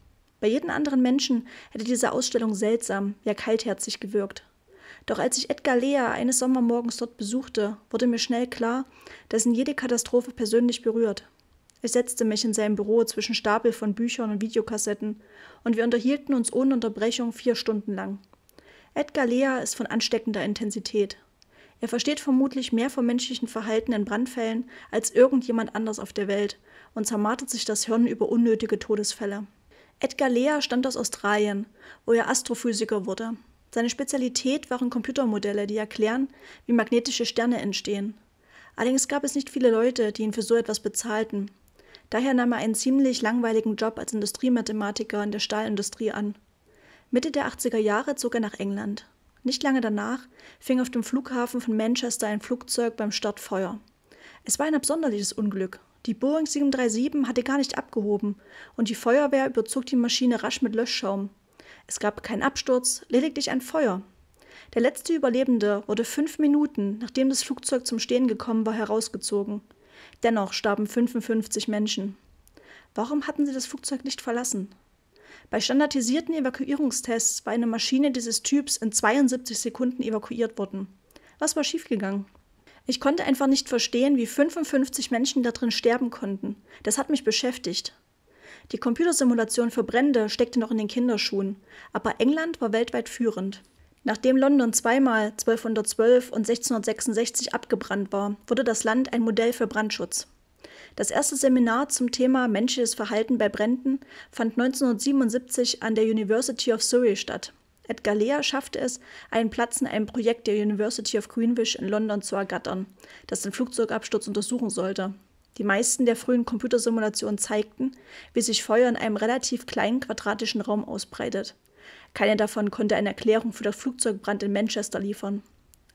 Bei jedem anderen Menschen hätte diese Ausstellung seltsam, ja kaltherzig gewirkt. Doch als ich Edgar Lea eines Sommermorgens dort besuchte, wurde mir schnell klar, dass ihn jede Katastrophe persönlich berührt. Ich setzte mich in seinem Büro zwischen Stapel von Büchern und Videokassetten und wir unterhielten uns ohne Unterbrechung vier Stunden lang. Edgar Lea ist von ansteckender Intensität. Er versteht vermutlich mehr vom menschlichen Verhalten in Brandfällen als irgendjemand anders auf der Welt und zermartert sich das Hirn über unnötige Todesfälle. Edgar Lea stammt aus Australien, wo er Astrophysiker wurde. Seine Spezialität waren Computermodelle, die erklären, wie magnetische Sterne entstehen. Allerdings gab es nicht viele Leute, die ihn für so etwas bezahlten. Daher nahm er einen ziemlich langweiligen Job als Industriemathematiker in der Stahlindustrie an. Mitte der 80er Jahre zog er nach England. Nicht lange danach fing auf dem Flughafen von Manchester ein Flugzeug beim Start Feuer. Es war ein absonderliches Unglück. Die Boeing 737 hatte gar nicht abgehoben und die Feuerwehr überzog die Maschine rasch mit Löschschaum. Es gab keinen Absturz, lediglich ein Feuer. Der letzte Überlebende wurde fünf Minuten, nachdem das Flugzeug zum Stehen gekommen war, herausgezogen. Dennoch starben 55 Menschen. Warum hatten sie das Flugzeug nicht verlassen? Bei standardisierten Evakuierungstests war eine Maschine dieses Typs in 72 Sekunden evakuiert worden. Was war schiefgegangen? Ich konnte einfach nicht verstehen, wie 55 Menschen da drin sterben konnten. Das hat mich beschäftigt. Die Computersimulation für Brände steckte noch in den Kinderschuhen, aber England war weltweit führend. Nachdem London zweimal 1212 und 1666 abgebrannt war, wurde das Land ein Modell für Brandschutz. Das erste Seminar zum Thema menschliches Verhalten bei Bränden fand 1977 an der University of Surrey statt. Edgar Lea schaffte es, einen Platz in einem Projekt der University of Greenwich in London zu ergattern, das den Flugzeugabsturz untersuchen sollte. Die meisten der frühen Computersimulationen zeigten, wie sich Feuer in einem relativ kleinen quadratischen Raum ausbreitet. Keine davon konnte eine Erklärung für den Flugzeugbrand in Manchester liefern.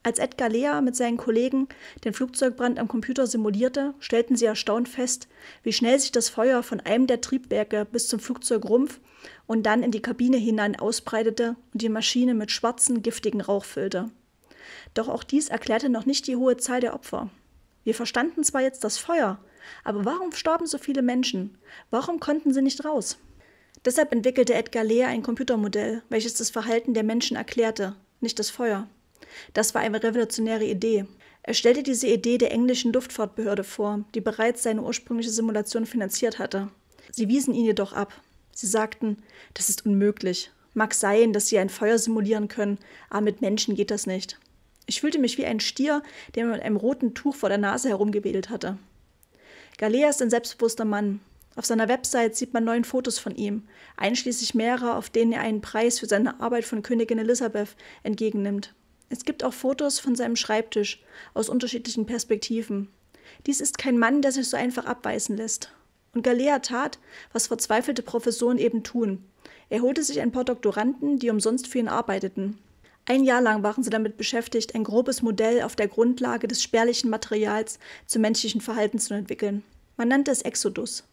Als Edgar Lea mit seinen Kollegen den Flugzeugbrand am Computer simulierte, stellten sie erstaunt fest, wie schnell sich das Feuer von einem der Triebwerke bis zum Flugzeugrumpf und dann in die Kabine hinein ausbreitete und die Maschine mit schwarzen, giftigen Rauch füllte. Doch auch dies erklärte noch nicht die hohe Zahl der Opfer. Wir verstanden zwar jetzt das Feuer, aber warum starben so viele Menschen? Warum konnten sie nicht raus? Deshalb entwickelte Edgar Lehr ein Computermodell, welches das Verhalten der Menschen erklärte, nicht das Feuer. Das war eine revolutionäre Idee. Er stellte diese Idee der englischen Luftfahrtbehörde vor, die bereits seine ursprüngliche Simulation finanziert hatte. Sie wiesen ihn jedoch ab. Sie sagten, das ist unmöglich. Mag sein, dass sie ein Feuer simulieren können, aber mit Menschen geht das nicht. Ich fühlte mich wie ein Stier, der mit einem roten Tuch vor der Nase herumgewedelt hatte. Galea ist ein selbstbewusster Mann. Auf seiner Website sieht man neun Fotos von ihm, einschließlich mehrerer, auf denen er einen Preis für seine Arbeit von Königin Elisabeth entgegennimmt. Es gibt auch Fotos von seinem Schreibtisch aus unterschiedlichen Perspektiven. Dies ist kein Mann, der sich so einfach abweisen lässt. Und Galea tat, was verzweifelte Professoren eben tun. Er holte sich ein paar Doktoranden, die umsonst für ihn arbeiteten. Ein Jahr lang waren sie damit beschäftigt, ein grobes Modell auf der Grundlage des spärlichen Materials zum menschlichen Verhalten zu entwickeln. Man nannte es Exodus.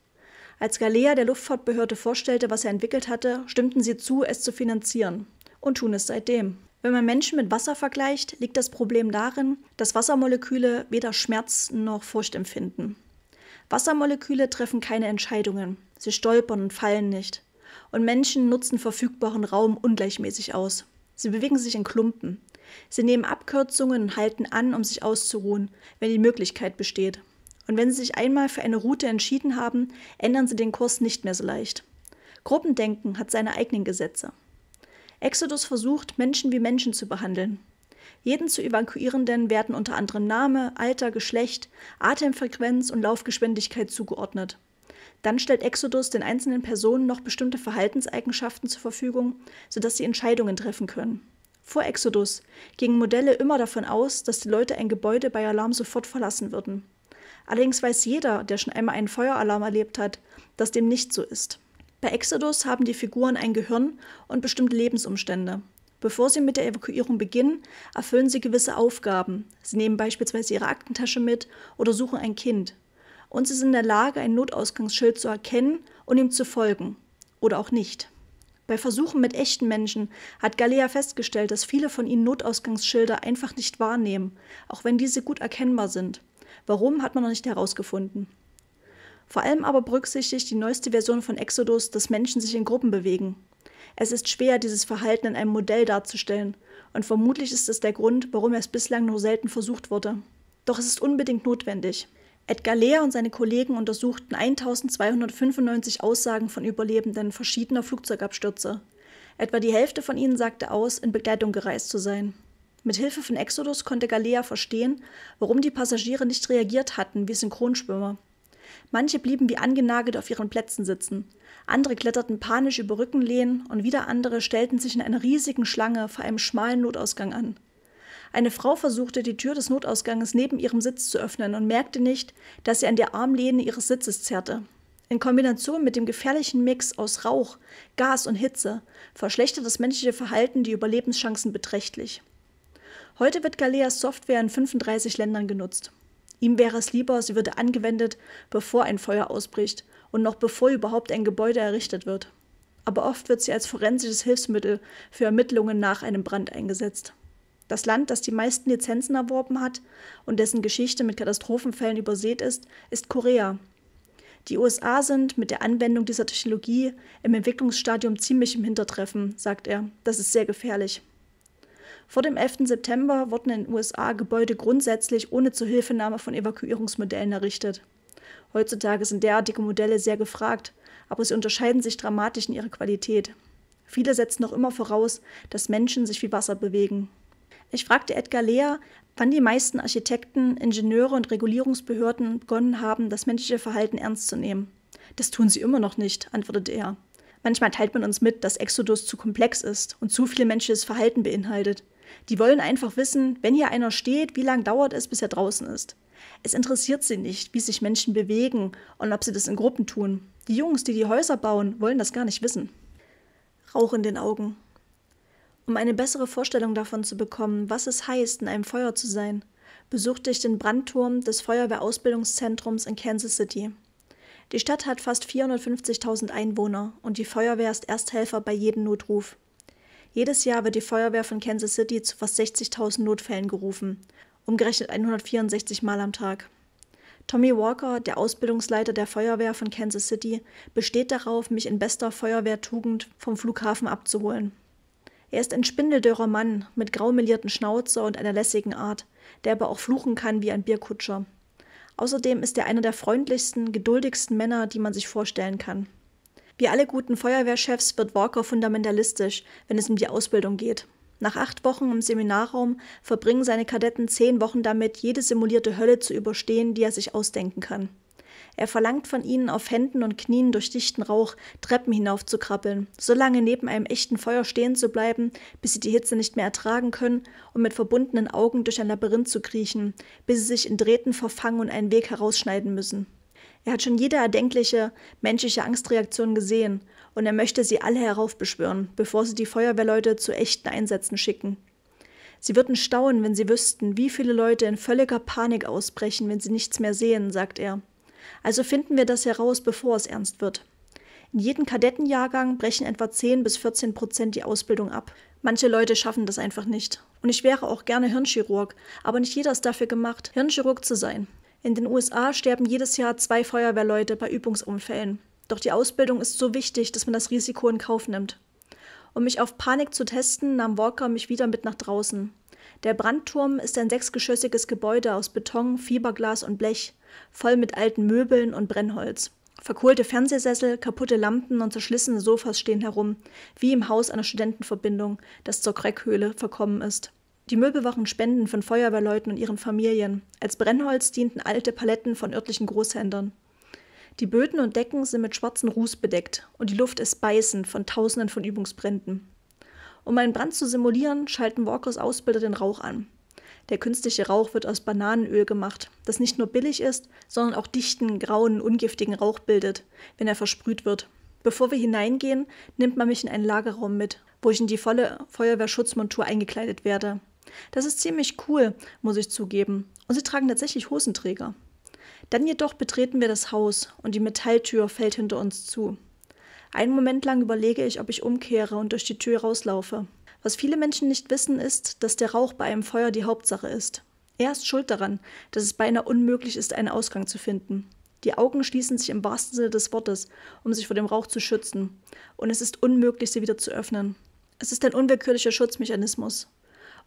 Als Galea der Luftfahrtbehörde vorstellte, was er entwickelt hatte, stimmten sie zu, es zu finanzieren und tun es seitdem. Wenn man Menschen mit Wasser vergleicht, liegt das Problem darin, dass Wassermoleküle weder Schmerz noch Furcht empfinden. Wassermoleküle treffen keine Entscheidungen, sie stolpern und fallen nicht. Und Menschen nutzen verfügbaren Raum ungleichmäßig aus. Sie bewegen sich in Klumpen. Sie nehmen Abkürzungen und halten an, um sich auszuruhen, wenn die Möglichkeit besteht. Und wenn Sie sich einmal für eine Route entschieden haben, ändern Sie den Kurs nicht mehr so leicht. Gruppendenken hat seine eigenen Gesetze. Exodus versucht, Menschen wie Menschen zu behandeln. Jeden zu Evakuierenden werden unter anderem Name, Alter, Geschlecht, Atemfrequenz und Laufgeschwindigkeit zugeordnet. Dann stellt Exodus den einzelnen Personen noch bestimmte Verhaltenseigenschaften zur Verfügung, sodass sie Entscheidungen treffen können. Vor Exodus gingen Modelle immer davon aus, dass die Leute ein Gebäude bei Alarm sofort verlassen würden. Allerdings weiß jeder, der schon einmal einen Feueralarm erlebt hat, dass dem nicht so ist. Bei Exodus haben die Figuren ein Gehirn und bestimmte Lebensumstände. Bevor sie mit der Evakuierung beginnen, erfüllen sie gewisse Aufgaben. Sie nehmen beispielsweise ihre Aktentasche mit oder suchen ein Kind und sie sind in der Lage, ein Notausgangsschild zu erkennen und ihm zu folgen oder auch nicht. Bei Versuchen mit echten Menschen hat Galea festgestellt, dass viele von ihnen Notausgangsschilder einfach nicht wahrnehmen, auch wenn diese gut erkennbar sind. Warum hat man noch nicht herausgefunden. Vor allem aber berücksichtigt die neueste Version von Exodus, dass Menschen sich in Gruppen bewegen. Es ist schwer, dieses Verhalten in einem Modell darzustellen, und vermutlich ist es der Grund, warum es bislang nur selten versucht wurde. Doch es ist unbedingt notwendig. Edgar Lea und seine Kollegen untersuchten 1295 Aussagen von Überlebenden verschiedener Flugzeugabstürze. Etwa die Hälfte von ihnen sagte aus, in Begleitung gereist zu sein. Mit Hilfe von Exodus konnte Galea verstehen, warum die Passagiere nicht reagiert hatten wie Synchronschwimmer. Manche blieben wie angenagelt auf ihren Plätzen sitzen, andere kletterten panisch über Rückenlehnen und wieder andere stellten sich in einer riesigen Schlange vor einem schmalen Notausgang an. Eine Frau versuchte, die Tür des Notausganges neben ihrem Sitz zu öffnen und merkte nicht, dass sie an der Armlehne ihres Sitzes zerrte. In Kombination mit dem gefährlichen Mix aus Rauch, Gas und Hitze verschlechtert das menschliche Verhalten die Überlebenschancen beträchtlich. Heute wird Galeas Software in 35 Ländern genutzt. Ihm wäre es lieber, sie würde angewendet, bevor ein Feuer ausbricht und noch bevor überhaupt ein Gebäude errichtet wird. Aber oft wird sie als forensisches Hilfsmittel für Ermittlungen nach einem Brand eingesetzt. Das Land, das die meisten Lizenzen erworben hat und dessen Geschichte mit Katastrophenfällen übersät ist, ist Korea. Die USA sind mit der Anwendung dieser Technologie im Entwicklungsstadium ziemlich im Hintertreffen, sagt er. Das ist sehr gefährlich. Vor dem 11. September wurden in den USA Gebäude grundsätzlich ohne Zuhilfenahme von Evakuierungsmodellen errichtet. Heutzutage sind derartige Modelle sehr gefragt, aber sie unterscheiden sich dramatisch in ihrer Qualität. Viele setzen noch immer voraus, dass Menschen sich wie Wasser bewegen. Ich fragte Edgar Lea, wann die meisten Architekten, Ingenieure und Regulierungsbehörden begonnen haben, das menschliche Verhalten ernst zu nehmen. Das tun sie immer noch nicht, antwortete er. Manchmal teilt man uns mit, dass Exodus zu komplex ist und zu viel menschliches Verhalten beinhaltet. Die wollen einfach wissen, wenn hier einer steht, wie lange dauert es, bis er draußen ist. Es interessiert sie nicht, wie sich Menschen bewegen und ob sie das in Gruppen tun. Die Jungs, die die Häuser bauen, wollen das gar nicht wissen. Rauch in den Augen. Um eine bessere Vorstellung davon zu bekommen, was es heißt, in einem Feuer zu sein, besuchte ich den Brandturm des Feuerwehrausbildungszentrums in Kansas City. Die Stadt hat fast 450.000 Einwohner und die Feuerwehr ist Ersthelfer bei jedem Notruf. Jedes Jahr wird die Feuerwehr von Kansas City zu fast 60.000 Notfällen gerufen, umgerechnet 164 Mal am Tag. Tommy Walker, der Ausbildungsleiter der Feuerwehr von Kansas City, besteht darauf, mich in bester Feuerwehrtugend vom Flughafen abzuholen. Er ist ein spindeldürrer Mann mit graumelierten Schnauzer und einer lässigen Art, der aber auch fluchen kann wie ein Bierkutscher. Außerdem ist er einer der freundlichsten, geduldigsten Männer, die man sich vorstellen kann. Wie alle guten Feuerwehrchefs wird Walker fundamentalistisch, wenn es um die Ausbildung geht. Nach acht Wochen im Seminarraum verbringen seine Kadetten zehn Wochen damit, jede simulierte Hölle zu überstehen, die er sich ausdenken kann. Er verlangt von ihnen, auf Händen und Knien durch dichten Rauch Treppen hinaufzukrabbeln, so lange neben einem echten Feuer stehen zu bleiben, bis sie die Hitze nicht mehr ertragen können, und mit verbundenen Augen durch ein Labyrinth zu kriechen, bis sie sich in Drähten verfangen und einen Weg herausschneiden müssen. Er hat schon jede erdenkliche menschliche Angstreaktion gesehen, und er möchte sie alle heraufbeschwören, bevor sie die Feuerwehrleute zu echten Einsätzen schicken. Sie würden staunen, wenn sie wüssten, wie viele Leute in völliger Panik ausbrechen, wenn sie nichts mehr sehen, sagt er. Also finden wir das heraus, bevor es ernst wird. In jedem Kadettenjahrgang brechen etwa 10 bis 14 Prozent die Ausbildung ab. Manche Leute schaffen das einfach nicht. Und ich wäre auch gerne Hirnchirurg, aber nicht jeder ist dafür gemacht, Hirnchirurg zu sein. In den USA sterben jedes Jahr zwei Feuerwehrleute bei Übungsunfällen. Doch die Ausbildung ist so wichtig, dass man das Risiko in Kauf nimmt. Um mich auf Panik zu testen, nahm Walker mich wieder mit nach draußen. Der Brandturm ist ein sechsgeschossiges Gebäude aus Beton, Fiberglas und Blech, voll mit alten Möbeln und Brennholz. Verkohlte Fernsehsessel, kaputte Lampen und zerschlissene Sofas stehen herum, wie im Haus einer Studentenverbindung, das zur Kreckhöhle verkommen ist. Die Möbel waren Spenden von Feuerwehrleuten und ihren Familien. Als Brennholz dienten alte Paletten von örtlichen Großhändlern. Die Böden und Decken sind mit schwarzem Ruß bedeckt und die Luft ist beißend von Tausenden von Übungsbränden. Um einen Brand zu simulieren, schalten Walkers Ausbilder den Rauch an. Der künstliche Rauch wird aus Bananenöl gemacht, das nicht nur billig ist, sondern auch dichten, grauen, ungiftigen Rauch bildet, wenn er versprüht wird. Bevor wir hineingehen, nimmt man mich in einen Lagerraum mit, wo ich in die volle Feuerwehrschutzmontur eingekleidet werde. Das ist ziemlich cool, muss ich zugeben, und sie tragen tatsächlich Hosenträger. Dann jedoch betreten wir das Haus und die Metalltür fällt hinter uns zu. Einen Moment lang überlege ich, ob ich umkehre und durch die Tür rauslaufe. Was viele Menschen nicht wissen, ist, dass der Rauch bei einem Feuer die Hauptsache ist. Er ist schuld daran, dass es beinahe unmöglich ist, einen Ausgang zu finden. Die Augen schließen sich im wahrsten Sinne des Wortes, um sich vor dem Rauch zu schützen, und es ist unmöglich, sie wieder zu öffnen. Es ist ein unwillkürlicher Schutzmechanismus.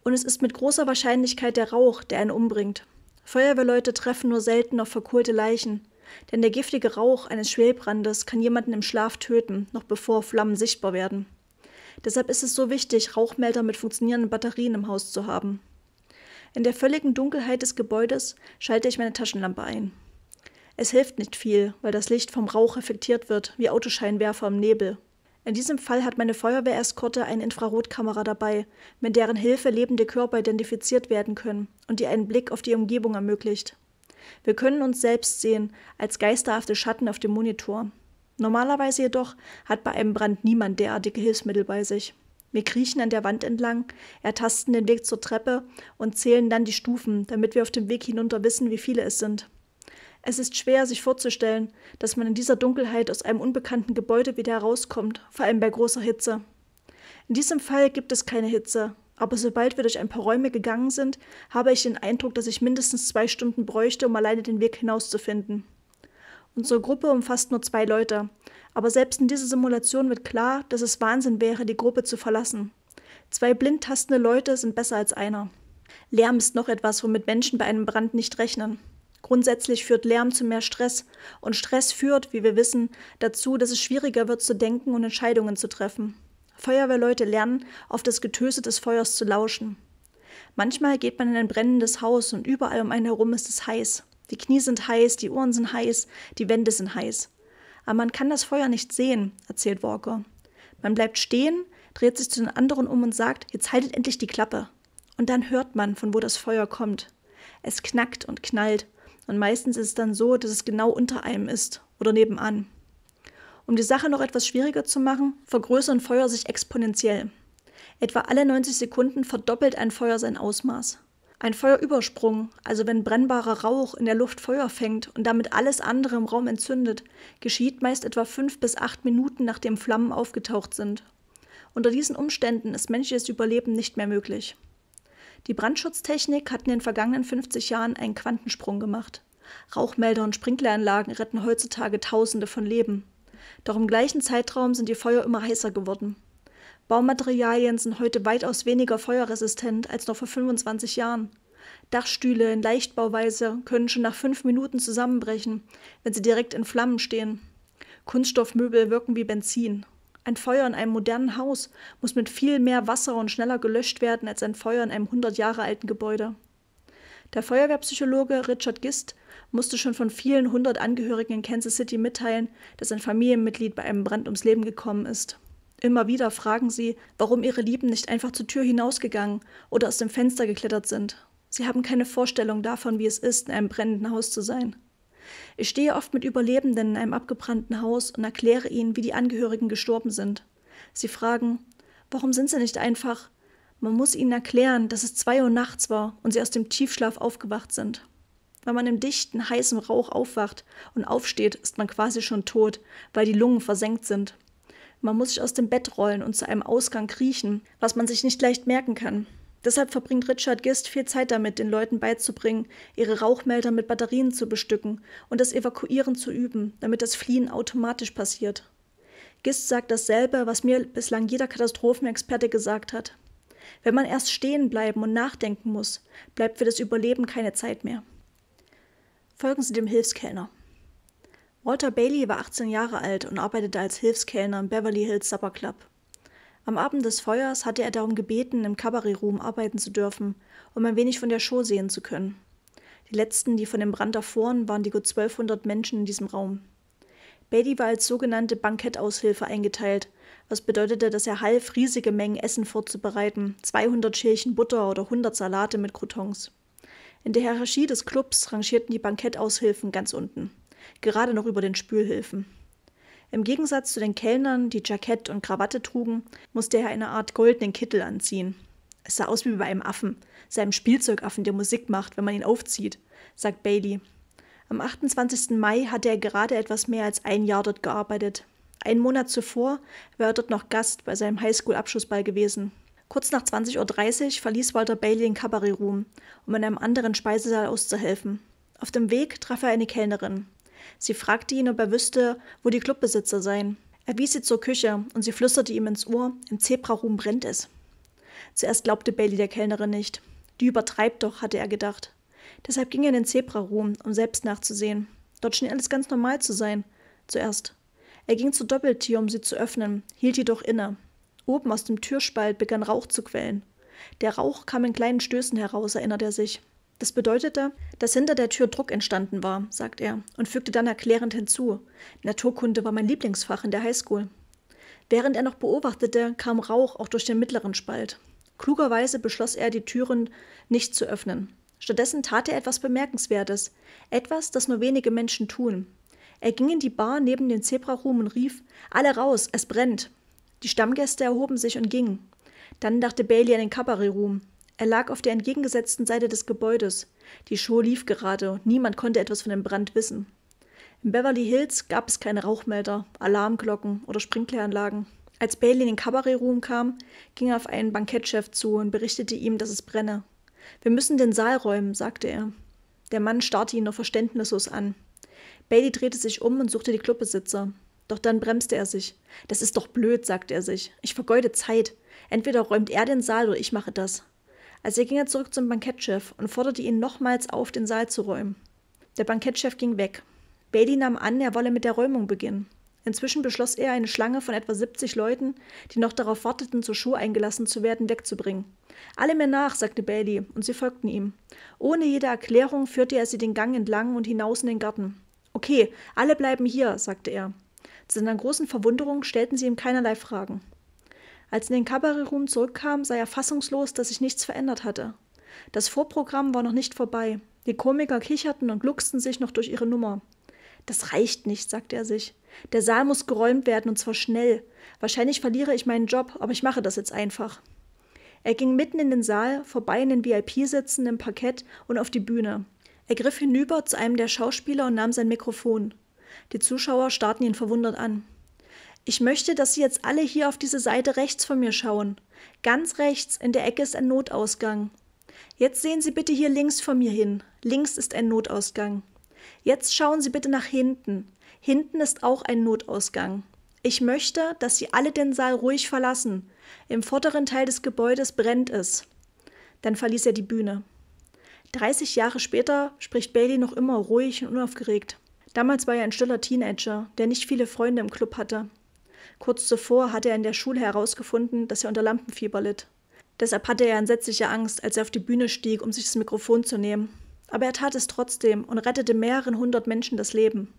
Und es ist mit großer Wahrscheinlichkeit der Rauch, der einen umbringt. Feuerwehrleute treffen nur selten auf verkohlte Leichen, denn der giftige Rauch eines Schwelbrandes kann jemanden im Schlaf töten, noch bevor Flammen sichtbar werden. Deshalb ist es so wichtig, Rauchmelder mit funktionierenden Batterien im Haus zu haben. In der völligen Dunkelheit des Gebäudes schalte ich meine Taschenlampe ein. Es hilft nicht viel, weil das Licht vom Rauch reflektiert wird, wie Autoscheinwerfer im Nebel. In diesem Fall hat meine Feuerwehreskorte eine Infrarotkamera dabei, mit deren Hilfe lebende Körper identifiziert werden können und die einen Blick auf die Umgebung ermöglicht. Wir können uns selbst sehen, als geisterhafte Schatten auf dem Monitor. Normalerweise jedoch hat bei einem Brand niemand derartige Hilfsmittel bei sich. Wir kriechen an der Wand entlang, ertasten den Weg zur Treppe und zählen dann die Stufen, damit wir auf dem Weg hinunter wissen, wie viele es sind. Es ist schwer, sich vorzustellen, dass man in dieser Dunkelheit aus einem unbekannten Gebäude wieder herauskommt, vor allem bei großer Hitze. In diesem Fall gibt es keine Hitze, aber sobald wir durch ein paar Räume gegangen sind, habe ich den Eindruck, dass ich mindestens zwei Stunden bräuchte, um alleine den Weg hinauszufinden. Unsere Gruppe umfasst nur zwei Leute, aber selbst in dieser Simulation wird klar, dass es Wahnsinn wäre, die Gruppe zu verlassen. Zwei blind tastende Leute sind besser als einer. Lärm ist noch etwas, womit Menschen bei einem Brand nicht rechnen. Grundsätzlich führt Lärm zu mehr Stress und Stress führt, wie wir wissen, dazu, dass es schwieriger wird zu denken und Entscheidungen zu treffen. Feuerwehrleute lernen, auf das Getöse des Feuers zu lauschen. Manchmal geht man in ein brennendes Haus und überall um einen herum ist es heiß. Die Knie sind heiß, die Ohren sind heiß, die Wände sind heiß. Aber man kann das Feuer nicht sehen, erzählt Walker. Man bleibt stehen, dreht sich zu den anderen um und sagt, jetzt haltet endlich die Klappe. Und dann hört man, von wo das Feuer kommt. Es knackt und knallt. Und meistens ist es dann so, dass es genau unter einem ist oder nebenan. Um die Sache noch etwas schwieriger zu machen, vergrößern Feuer sich exponentiell. Etwa alle 90 Sekunden verdoppelt ein Feuer sein Ausmaß. Ein Feuerübersprung, also wenn brennbarer Rauch in der Luft Feuer fängt und damit alles andere im Raum entzündet, geschieht meist etwa fünf bis acht Minuten nachdem Flammen aufgetaucht sind. Unter diesen Umständen ist menschliches Überleben nicht mehr möglich. Die Brandschutztechnik hat in den vergangenen 50 Jahren einen Quantensprung gemacht. Rauchmelder und Sprinkleranlagen retten heutzutage Tausende von Leben. Doch im gleichen Zeitraum sind die Feuer immer heißer geworden. Baumaterialien sind heute weitaus weniger feuerresistent als noch vor 25 Jahren. Dachstühle in Leichtbauweise können schon nach fünf Minuten zusammenbrechen, wenn sie direkt in Flammen stehen. Kunststoffmöbel wirken wie Benzin. Ein Feuer in einem modernen Haus muss mit viel mehr Wasser und schneller gelöscht werden als ein Feuer in einem 100 Jahre alten Gebäude. Der Feuerwehrpsychologe Richard Gist musste schon von vielen hundert Angehörigen in Kansas City mitteilen, dass ein Familienmitglied bei einem Brand ums Leben gekommen ist. Immer wieder fragen sie, warum ihre Lieben nicht einfach zur Tür hinausgegangen oder aus dem Fenster geklettert sind. Sie haben keine Vorstellung davon, wie es ist, in einem brennenden Haus zu sein. Ich stehe oft mit Überlebenden in einem abgebrannten Haus und erkläre ihnen, wie die Angehörigen gestorben sind. Sie fragen, warum sind sie nicht einfach man muss ihnen erklären, dass es zwei Uhr nachts war und sie aus dem Tiefschlaf aufgewacht sind. Wenn man im dichten, heißen Rauch aufwacht und aufsteht, ist man quasi schon tot, weil die Lungen versenkt sind. Man muss sich aus dem Bett rollen und zu einem Ausgang kriechen, was man sich nicht leicht merken kann. Deshalb verbringt Richard Gist viel Zeit damit, den Leuten beizubringen, ihre Rauchmelder mit Batterien zu bestücken und das Evakuieren zu üben, damit das Fliehen automatisch passiert. Gist sagt dasselbe, was mir bislang jeder Katastrophenexperte gesagt hat. Wenn man erst stehen bleiben und nachdenken muss, bleibt für das Überleben keine Zeit mehr. Folgen Sie dem Hilfskellner. Walter Bailey war 18 Jahre alt und arbeitete als Hilfskellner im Beverly Hills Supper Club. Am Abend des Feuers hatte er darum gebeten, im Cabaret-Room arbeiten zu dürfen, um ein wenig von der Show sehen zu können. Die letzten, die von dem Brand erfuhren, waren die gut 1200 Menschen in diesem Raum. Bailey war als sogenannte Bankettaushilfe eingeteilt was bedeutete, dass er half, riesige Mengen Essen vorzubereiten, 200 Schälchen Butter oder 100 Salate mit Croutons. In der Hierarchie des Clubs rangierten die Bankettaushilfen ganz unten, gerade noch über den Spülhilfen. Im Gegensatz zu den Kellnern, die Jackett und Krawatte trugen, musste er eine Art goldenen Kittel anziehen. Es sah aus wie bei einem Affen, seinem Spielzeugaffen, der Musik macht, wenn man ihn aufzieht, sagt Bailey. Am 28. Mai hatte er gerade etwas mehr als ein Jahr dort gearbeitet. Ein Monat zuvor war er dort noch Gast bei seinem Highschool-Abschlussball gewesen. Kurz nach 20.30 Uhr verließ Walter Bailey den Kabarett-Room, um in einem anderen Speisesaal auszuhelfen. Auf dem Weg traf er eine Kellnerin. Sie fragte ihn, ob er wüsste, wo die Clubbesitzer seien. Er wies sie zur Küche und sie flüsterte ihm ins Ohr, im Zebra-Room brennt es. Zuerst glaubte Bailey der Kellnerin nicht. Die übertreibt doch, hatte er gedacht. Deshalb ging er in den Zebra-Room, um selbst nachzusehen. Dort schien alles ganz normal zu sein. Zuerst. Er ging zur Doppeltür, um sie zu öffnen, hielt jedoch inne. Oben aus dem Türspalt begann Rauch zu quellen. Der Rauch kam in kleinen Stößen heraus, erinnert er sich. Das bedeutete, dass hinter der Tür Druck entstanden war, sagt er und fügte dann erklärend hinzu. Naturkunde war mein Lieblingsfach in der Highschool. Während er noch beobachtete, kam Rauch auch durch den mittleren Spalt. Klugerweise beschloss er, die Türen nicht zu öffnen. Stattdessen tat er etwas Bemerkenswertes, etwas, das nur wenige Menschen tun. Er ging in die Bar neben den Zebraruhm und rief: Alle raus, es brennt! Die Stammgäste erhoben sich und gingen. Dann dachte Bailey an den Kabarettroom. Er lag auf der entgegengesetzten Seite des Gebäudes. Die Show lief gerade und niemand konnte etwas von dem Brand wissen. In Beverly Hills gab es keine Rauchmelder, Alarmglocken oder Sprinkleranlagen. Als Bailey in den Kabarettroom kam, ging er auf einen Bankettchef zu und berichtete ihm, dass es brenne. Wir müssen den Saal räumen, sagte er. Der Mann starrte ihn nur verständnislos an. Bailey drehte sich um und suchte die Clubbesitzer. Doch dann bremste er sich. Das ist doch blöd, sagte er sich. Ich vergeude Zeit. Entweder räumt er den Saal oder ich mache das. Also ging er zurück zum Bankettchef und forderte ihn nochmals auf, den Saal zu räumen. Der Bankettchef ging weg. Bailey nahm an, er wolle mit der Räumung beginnen. Inzwischen beschloss er, eine Schlange von etwa 70 Leuten, die noch darauf warteten, zur Show eingelassen zu werden, wegzubringen. Alle mir nach, sagte Bailey, und sie folgten ihm. Ohne jede Erklärung führte er sie den Gang entlang und hinaus in den Garten. Okay, alle bleiben hier, sagte er. Zu seiner großen Verwunderung stellten sie ihm keinerlei Fragen. Als er in den Kabarettraum zurückkam, sah er fassungslos, dass sich nichts verändert hatte. Das Vorprogramm war noch nicht vorbei. Die Komiker kicherten und glucksten sich noch durch ihre Nummer. Das reicht nicht, sagte er sich. Der Saal muss geräumt werden und zwar schnell. Wahrscheinlich verliere ich meinen Job, aber ich mache das jetzt einfach. Er ging mitten in den Saal, vorbei in den VIP-Sitzen im Parkett und auf die Bühne. Er griff hinüber zu einem der Schauspieler und nahm sein Mikrofon. Die Zuschauer starrten ihn verwundert an. Ich möchte, dass Sie jetzt alle hier auf diese Seite rechts von mir schauen. Ganz rechts in der Ecke ist ein Notausgang. Jetzt sehen Sie bitte hier links von mir hin. Links ist ein Notausgang. Jetzt schauen Sie bitte nach hinten. Hinten ist auch ein Notausgang. Ich möchte, dass Sie alle den Saal ruhig verlassen. Im vorderen Teil des Gebäudes brennt es. Dann verließ er die Bühne. 30 Jahre später spricht Bailey noch immer ruhig und unaufgeregt. Damals war er ein stiller Teenager, der nicht viele Freunde im Club hatte. Kurz zuvor hatte er in der Schule herausgefunden, dass er unter Lampenfieber litt. Deshalb hatte er entsetzliche Angst, als er auf die Bühne stieg, um sich das Mikrofon zu nehmen. Aber er tat es trotzdem und rettete mehreren hundert Menschen das Leben.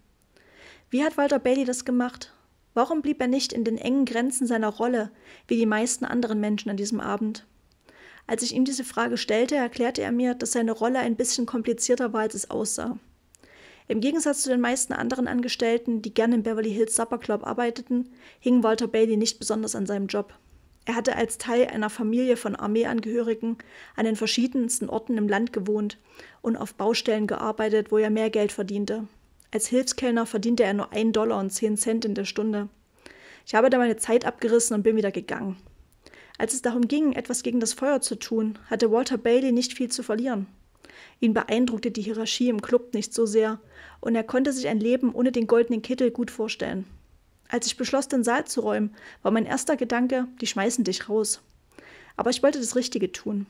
Wie hat Walter Bailey das gemacht? Warum blieb er nicht in den engen Grenzen seiner Rolle, wie die meisten anderen Menschen an diesem Abend? Als ich ihm diese Frage stellte, erklärte er mir, dass seine Rolle ein bisschen komplizierter war, als es aussah. Im Gegensatz zu den meisten anderen Angestellten, die gerne im Beverly Hills Supper Club arbeiteten, hing Walter Bailey nicht besonders an seinem Job. Er hatte als Teil einer Familie von Armeeangehörigen an den verschiedensten Orten im Land gewohnt und auf Baustellen gearbeitet, wo er mehr Geld verdiente. Als Hilfskellner verdiente er nur 1 Dollar und 10 Cent in der Stunde. Ich habe da meine Zeit abgerissen und bin wieder gegangen. Als es darum ging, etwas gegen das Feuer zu tun, hatte Walter Bailey nicht viel zu verlieren. Ihn beeindruckte die Hierarchie im Club nicht so sehr, und er konnte sich ein Leben ohne den goldenen Kittel gut vorstellen. Als ich beschloss, den Saal zu räumen, war mein erster Gedanke, die schmeißen dich raus. Aber ich wollte das Richtige tun.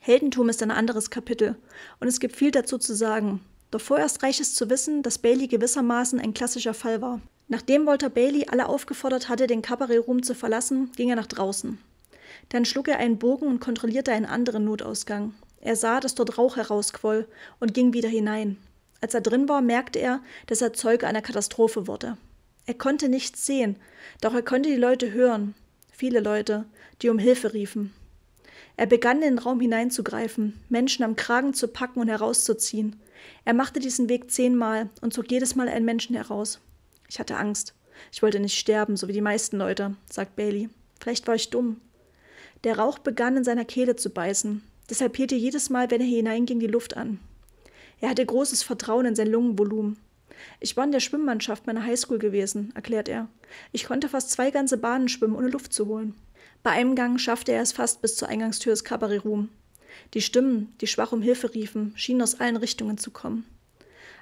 Heldentum ist ein anderes Kapitel, und es gibt viel dazu zu sagen. Doch vorerst reicht es zu wissen, dass Bailey gewissermaßen ein klassischer Fall war. Nachdem Walter Bailey alle aufgefordert hatte, den Kabarettraum zu verlassen, ging er nach draußen. Dann schlug er einen Bogen und kontrollierte einen anderen Notausgang. Er sah, dass dort Rauch herausquoll und ging wieder hinein. Als er drin war, merkte er, dass er Zeuge einer Katastrophe wurde. Er konnte nichts sehen, doch er konnte die Leute hören, viele Leute, die um Hilfe riefen. Er begann in den Raum hineinzugreifen, Menschen am Kragen zu packen und herauszuziehen. Er machte diesen Weg zehnmal und zog jedes Mal einen Menschen heraus. Ich hatte Angst. Ich wollte nicht sterben, so wie die meisten Leute, sagt Bailey. Vielleicht war ich dumm. Der Rauch begann in seiner Kehle zu beißen. Deshalb hielt er jedes Mal, wenn er hineinging, die Luft an. Er hatte großes Vertrauen in sein Lungenvolumen. Ich war in der Schwimmmannschaft meiner Highschool gewesen, erklärt er. Ich konnte fast zwei ganze Bahnen schwimmen, ohne Luft zu holen. Bei einem Gang schaffte er es fast bis zur Eingangstür des Cabaret Room. Die Stimmen, die schwach um Hilfe riefen, schienen aus allen Richtungen zu kommen.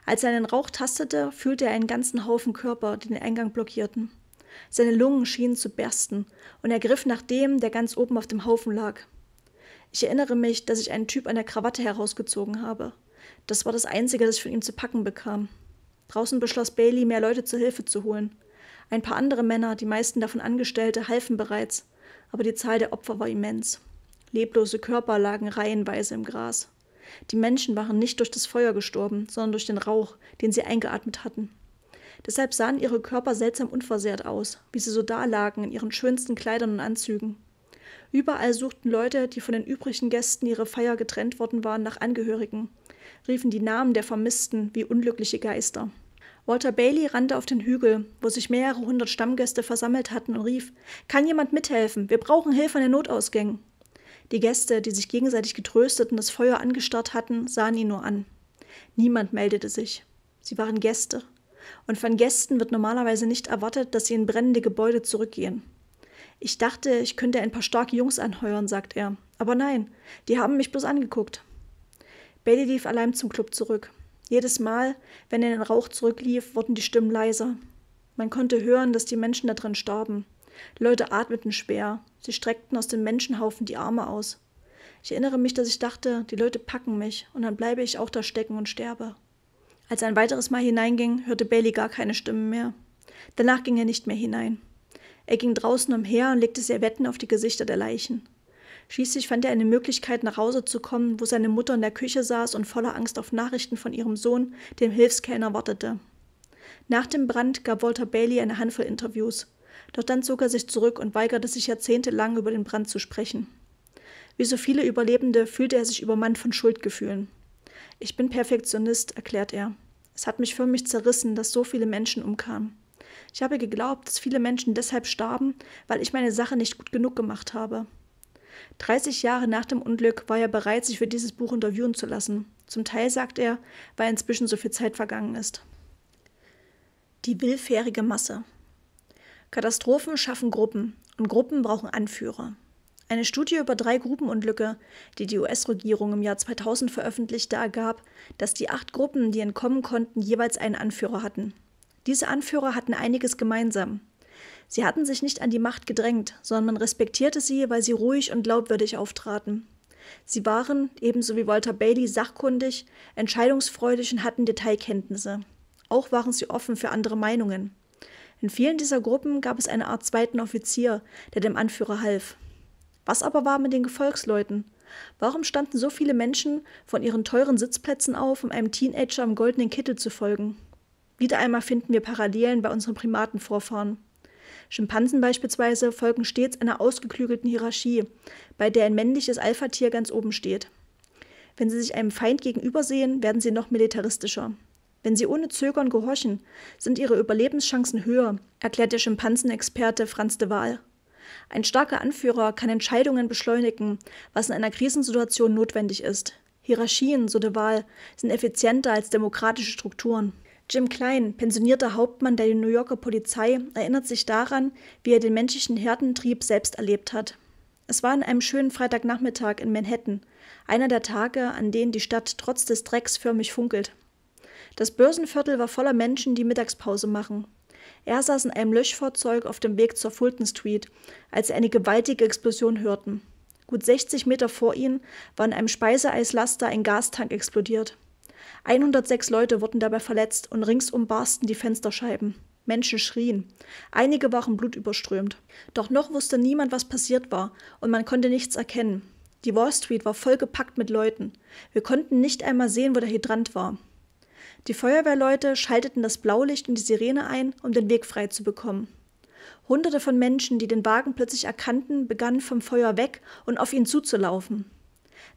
Als er einen Rauch tastete, fühlte er einen ganzen Haufen Körper, die den Eingang blockierten. Seine Lungen schienen zu bersten, und er griff nach dem, der ganz oben auf dem Haufen lag. Ich erinnere mich, dass ich einen Typ an der Krawatte herausgezogen habe. Das war das Einzige, das ich von ihm zu packen bekam. Draußen beschloss Bailey, mehr Leute zur Hilfe zu holen. Ein paar andere Männer, die meisten davon Angestellte, halfen bereits, aber die Zahl der Opfer war immens. Leblose Körper lagen reihenweise im Gras. Die Menschen waren nicht durch das Feuer gestorben, sondern durch den Rauch, den sie eingeatmet hatten. Deshalb sahen ihre Körper seltsam unversehrt aus, wie sie so dalagen in ihren schönsten Kleidern und Anzügen. Überall suchten Leute, die von den übrigen Gästen ihrer Feier getrennt worden waren, nach Angehörigen, riefen die Namen der Vermissten wie unglückliche Geister. Walter Bailey rannte auf den Hügel, wo sich mehrere hundert Stammgäste versammelt hatten und rief: Kann jemand mithelfen? Wir brauchen Hilfe an den Notausgängen. Die Gäste, die sich gegenseitig getröstet und das Feuer angestarrt hatten, sahen ihn nur an. Niemand meldete sich. Sie waren Gäste. Und von Gästen wird normalerweise nicht erwartet, dass sie in brennende Gebäude zurückgehen. Ich dachte, ich könnte ein paar starke Jungs anheuern, sagt er. Aber nein, die haben mich bloß angeguckt. Bailey lief allein zum Club zurück. Jedes Mal, wenn er in den Rauch zurücklief, wurden die Stimmen leiser. Man konnte hören, dass die Menschen da drin starben. Leute atmeten schwer. Sie streckten aus dem Menschenhaufen die Arme aus. Ich erinnere mich, dass ich dachte, die Leute packen mich und dann bleibe ich auch da stecken und sterbe. Als er ein weiteres Mal hineinging, hörte Bailey gar keine Stimmen mehr. Danach ging er nicht mehr hinein. Er ging draußen umher und legte Servetten auf die Gesichter der Leichen. Schließlich fand er eine Möglichkeit, nach Hause zu kommen, wo seine Mutter in der Küche saß und voller Angst auf Nachrichten von ihrem Sohn, dem Hilfskellner, wartete. Nach dem Brand gab Walter Bailey eine Handvoll Interviews. Doch dann zog er sich zurück und weigerte sich jahrzehntelang über den Brand zu sprechen. Wie so viele Überlebende fühlte er sich übermannt von Schuldgefühlen. Ich bin Perfektionist, erklärt er. Es hat mich förmlich zerrissen, dass so viele Menschen umkamen. Ich habe geglaubt, dass viele Menschen deshalb starben, weil ich meine Sache nicht gut genug gemacht habe. 30 Jahre nach dem Unglück war er bereit, sich für dieses Buch interviewen zu lassen. Zum Teil sagt er, weil inzwischen so viel Zeit vergangen ist. Die willfährige Masse. Katastrophen schaffen Gruppen und Gruppen brauchen Anführer. Eine Studie über drei Gruppenunglücke, die die US-Regierung im Jahr 2000 veröffentlichte, ergab, dass die acht Gruppen, die entkommen konnten, jeweils einen Anführer hatten. Diese Anführer hatten einiges gemeinsam. Sie hatten sich nicht an die Macht gedrängt, sondern man respektierte sie, weil sie ruhig und glaubwürdig auftraten. Sie waren, ebenso wie Walter Bailey, sachkundig, entscheidungsfreudig und hatten Detailkenntnisse. Auch waren sie offen für andere Meinungen. In vielen dieser Gruppen gab es eine Art zweiten Offizier, der dem Anführer half. Was aber war mit den Gefolgsleuten? Warum standen so viele Menschen von ihren teuren Sitzplätzen auf, um einem Teenager im goldenen Kittel zu folgen? Wieder einmal finden wir Parallelen bei unseren Primatenvorfahren. Schimpansen beispielsweise folgen stets einer ausgeklügelten Hierarchie, bei der ein männliches Alpha-Tier ganz oben steht. Wenn sie sich einem Feind gegenübersehen, werden sie noch militaristischer. Wenn sie ohne Zögern gehorchen, sind ihre Überlebenschancen höher, erklärt der Schimpansenexperte Franz de Waal. Ein starker Anführer kann Entscheidungen beschleunigen, was in einer Krisensituation notwendig ist. Hierarchien, so de Waal, sind effizienter als demokratische Strukturen. Jim Klein, pensionierter Hauptmann der New Yorker Polizei, erinnert sich daran, wie er den menschlichen Herdentrieb selbst erlebt hat. Es war an einem schönen Freitagnachmittag in Manhattan, einer der Tage, an denen die Stadt trotz des Drecks förmlich funkelt. Das Börsenviertel war voller Menschen, die Mittagspause machen. Er saß in einem Löschfahrzeug auf dem Weg zur Fulton Street, als sie eine gewaltige Explosion hörten. Gut 60 Meter vor ihnen war in einem Speiseeislaster ein Gastank explodiert. 106 Leute wurden dabei verletzt und ringsum barsten die Fensterscheiben. Menschen schrien. Einige waren blutüberströmt. Doch noch wusste niemand, was passiert war, und man konnte nichts erkennen. Die Wall Street war vollgepackt mit Leuten. Wir konnten nicht einmal sehen, wo der Hydrant war. Die Feuerwehrleute schalteten das Blaulicht und die Sirene ein, um den Weg frei zu bekommen. Hunderte von Menschen, die den Wagen plötzlich erkannten, begannen vom Feuer weg und auf ihn zuzulaufen.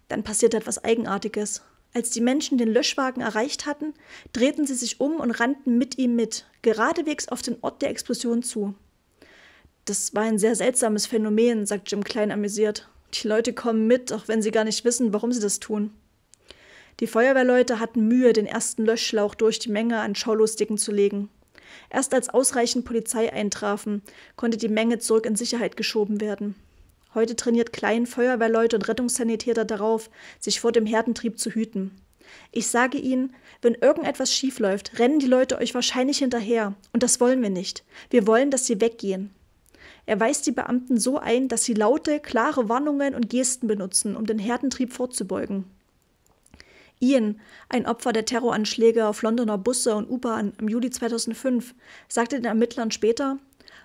Dann passierte etwas Eigenartiges. Als die Menschen den Löschwagen erreicht hatten, drehten sie sich um und rannten mit ihm mit, geradewegs auf den Ort der Explosion zu. Das war ein sehr seltsames Phänomen, sagt Jim Klein amüsiert. Die Leute kommen mit, auch wenn sie gar nicht wissen, warum sie das tun. Die Feuerwehrleute hatten Mühe, den ersten Löschschlauch durch die Menge an Schaulustigen zu legen. Erst als ausreichend Polizei eintrafen, konnte die Menge zurück in Sicherheit geschoben werden. Heute trainiert Klein Feuerwehrleute und Rettungssanitäter darauf, sich vor dem Herdentrieb zu hüten. Ich sage Ihnen, wenn irgendetwas schiefläuft, rennen die Leute euch wahrscheinlich hinterher, und das wollen wir nicht. Wir wollen, dass sie weggehen. Er weist die Beamten so ein, dass sie laute, klare Warnungen und Gesten benutzen, um den Herdentrieb vorzubeugen. Ian, ein Opfer der Terroranschläge auf Londoner Busse und U-Bahn im Juli 2005, sagte den Ermittlern später,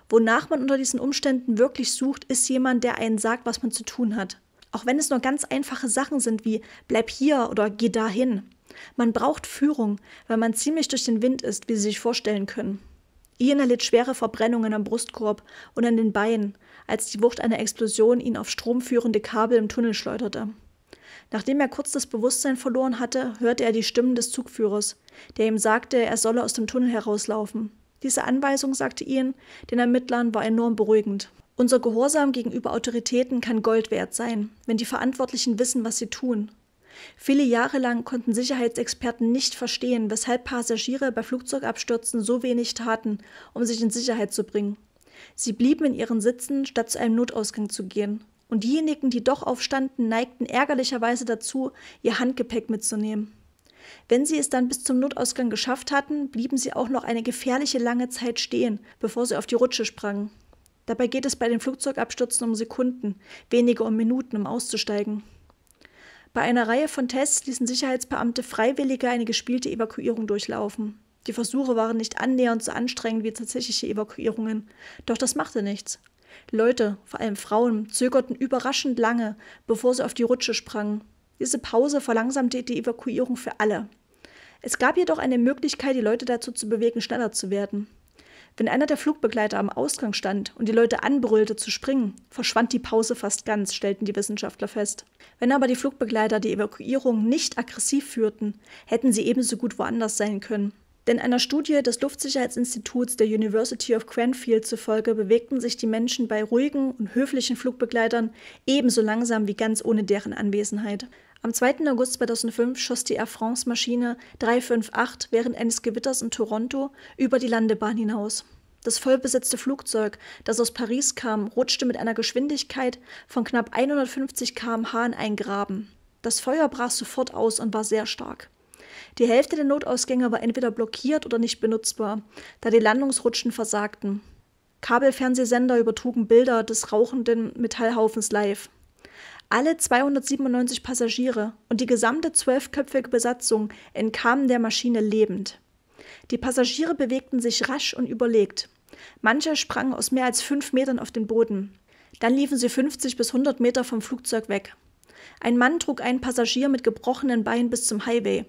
wonach man unter diesen Umständen wirklich sucht, ist jemand, der einen sagt, was man zu tun hat. Auch wenn es nur ganz einfache Sachen sind wie bleib hier oder geh dahin. Man braucht Führung, weil man ziemlich durch den Wind ist, wie Sie sich vorstellen können. Ian erlitt schwere Verbrennungen am Brustkorb und an den Beinen, als die Wucht einer Explosion ihn auf stromführende Kabel im Tunnel schleuderte. Nachdem er kurz das Bewusstsein verloren hatte, hörte er die Stimmen des Zugführers, der ihm sagte, er solle aus dem Tunnel herauslaufen. Diese Anweisung, sagte Ian, den Ermittlern war enorm beruhigend. Unser Gehorsam gegenüber Autoritäten kann Gold wert sein, wenn die Verantwortlichen wissen, was sie tun. Viele Jahre lang konnten Sicherheitsexperten nicht verstehen, weshalb Passagiere bei Flugzeugabstürzen so wenig taten, um sich in Sicherheit zu bringen. Sie blieben in ihren Sitzen, statt zu einem Notausgang zu gehen und diejenigen, die doch aufstanden, neigten ärgerlicherweise dazu, ihr Handgepäck mitzunehmen. Wenn sie es dann bis zum Notausgang geschafft hatten, blieben sie auch noch eine gefährliche lange Zeit stehen, bevor sie auf die Rutsche sprangen. Dabei geht es bei den Flugzeugabstürzen um Sekunden, wenige um Minuten, um auszusteigen. Bei einer Reihe von Tests ließen Sicherheitsbeamte Freiwillige eine gespielte Evakuierung durchlaufen. Die Versuche waren nicht annähernd so anstrengend wie tatsächliche Evakuierungen, doch das machte nichts. Leute, vor allem Frauen, zögerten überraschend lange, bevor sie auf die Rutsche sprangen. Diese Pause verlangsamte die Evakuierung für alle. Es gab jedoch eine Möglichkeit, die Leute dazu zu bewegen, schneller zu werden. Wenn einer der Flugbegleiter am Ausgang stand und die Leute anbrüllte zu springen, verschwand die Pause fast ganz, stellten die Wissenschaftler fest. Wenn aber die Flugbegleiter die Evakuierung nicht aggressiv führten, hätten sie ebenso gut woanders sein können. Denn einer Studie des Luftsicherheitsinstituts der University of Cranfield zufolge bewegten sich die Menschen bei ruhigen und höflichen Flugbegleitern ebenso langsam wie ganz ohne deren Anwesenheit. Am 2. August 2005 schoss die Air France-Maschine 358 während eines Gewitters in Toronto über die Landebahn hinaus. Das vollbesetzte Flugzeug, das aus Paris kam, rutschte mit einer Geschwindigkeit von knapp 150 km/h in einen Graben. Das Feuer brach sofort aus und war sehr stark. Die Hälfte der Notausgänge war entweder blockiert oder nicht benutzbar, da die Landungsrutschen versagten. Kabelfernsehsender übertrugen Bilder des rauchenden Metallhaufens live. Alle 297 Passagiere und die gesamte zwölfköpfige Besatzung entkamen der Maschine lebend. Die Passagiere bewegten sich rasch und überlegt. Manche sprangen aus mehr als fünf Metern auf den Boden. Dann liefen sie 50 bis 100 Meter vom Flugzeug weg. Ein Mann trug einen Passagier mit gebrochenen Beinen bis zum Highway.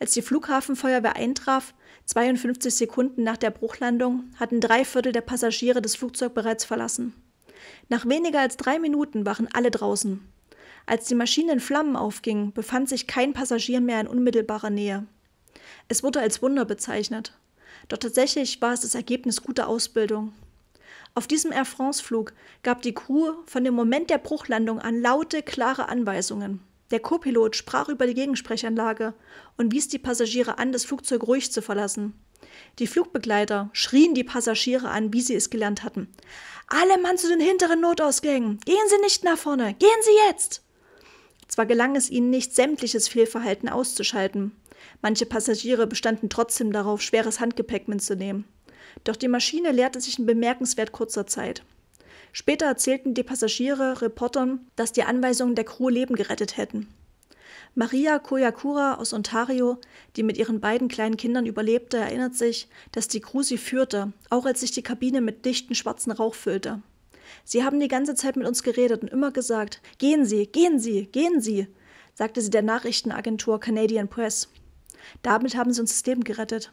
Als die Flughafenfeuerwehr eintraf, 52 Sekunden nach der Bruchlandung, hatten drei Viertel der Passagiere das Flugzeug bereits verlassen. Nach weniger als drei Minuten waren alle draußen. Als die Maschine in Flammen aufging, befand sich kein Passagier mehr in unmittelbarer Nähe. Es wurde als Wunder bezeichnet. Doch tatsächlich war es das Ergebnis guter Ausbildung. Auf diesem Air France-Flug gab die Crew von dem Moment der Bruchlandung an laute, klare Anweisungen. Der Co-Pilot sprach über die Gegensprechanlage und wies die Passagiere an, das Flugzeug ruhig zu verlassen. Die Flugbegleiter schrien die Passagiere an, wie sie es gelernt hatten. Alle Mann zu den hinteren Notausgängen. Gehen Sie nicht nach vorne. Gehen Sie jetzt. Zwar gelang es ihnen nicht, sämtliches Fehlverhalten auszuschalten. Manche Passagiere bestanden trotzdem darauf, schweres Handgepäck mitzunehmen. Doch die Maschine lehrte sich in bemerkenswert kurzer Zeit. Später erzählten die Passagiere Reportern, dass die Anweisungen der Crew Leben gerettet hätten. Maria Koyakura aus Ontario, die mit ihren beiden kleinen Kindern überlebte, erinnert sich, dass die Crew sie führte, auch als sich die Kabine mit dichten schwarzen Rauch füllte. Sie haben die ganze Zeit mit uns geredet und immer gesagt, gehen Sie, gehen Sie, gehen Sie, sagte sie der Nachrichtenagentur Canadian Press. Damit haben sie uns das Leben gerettet.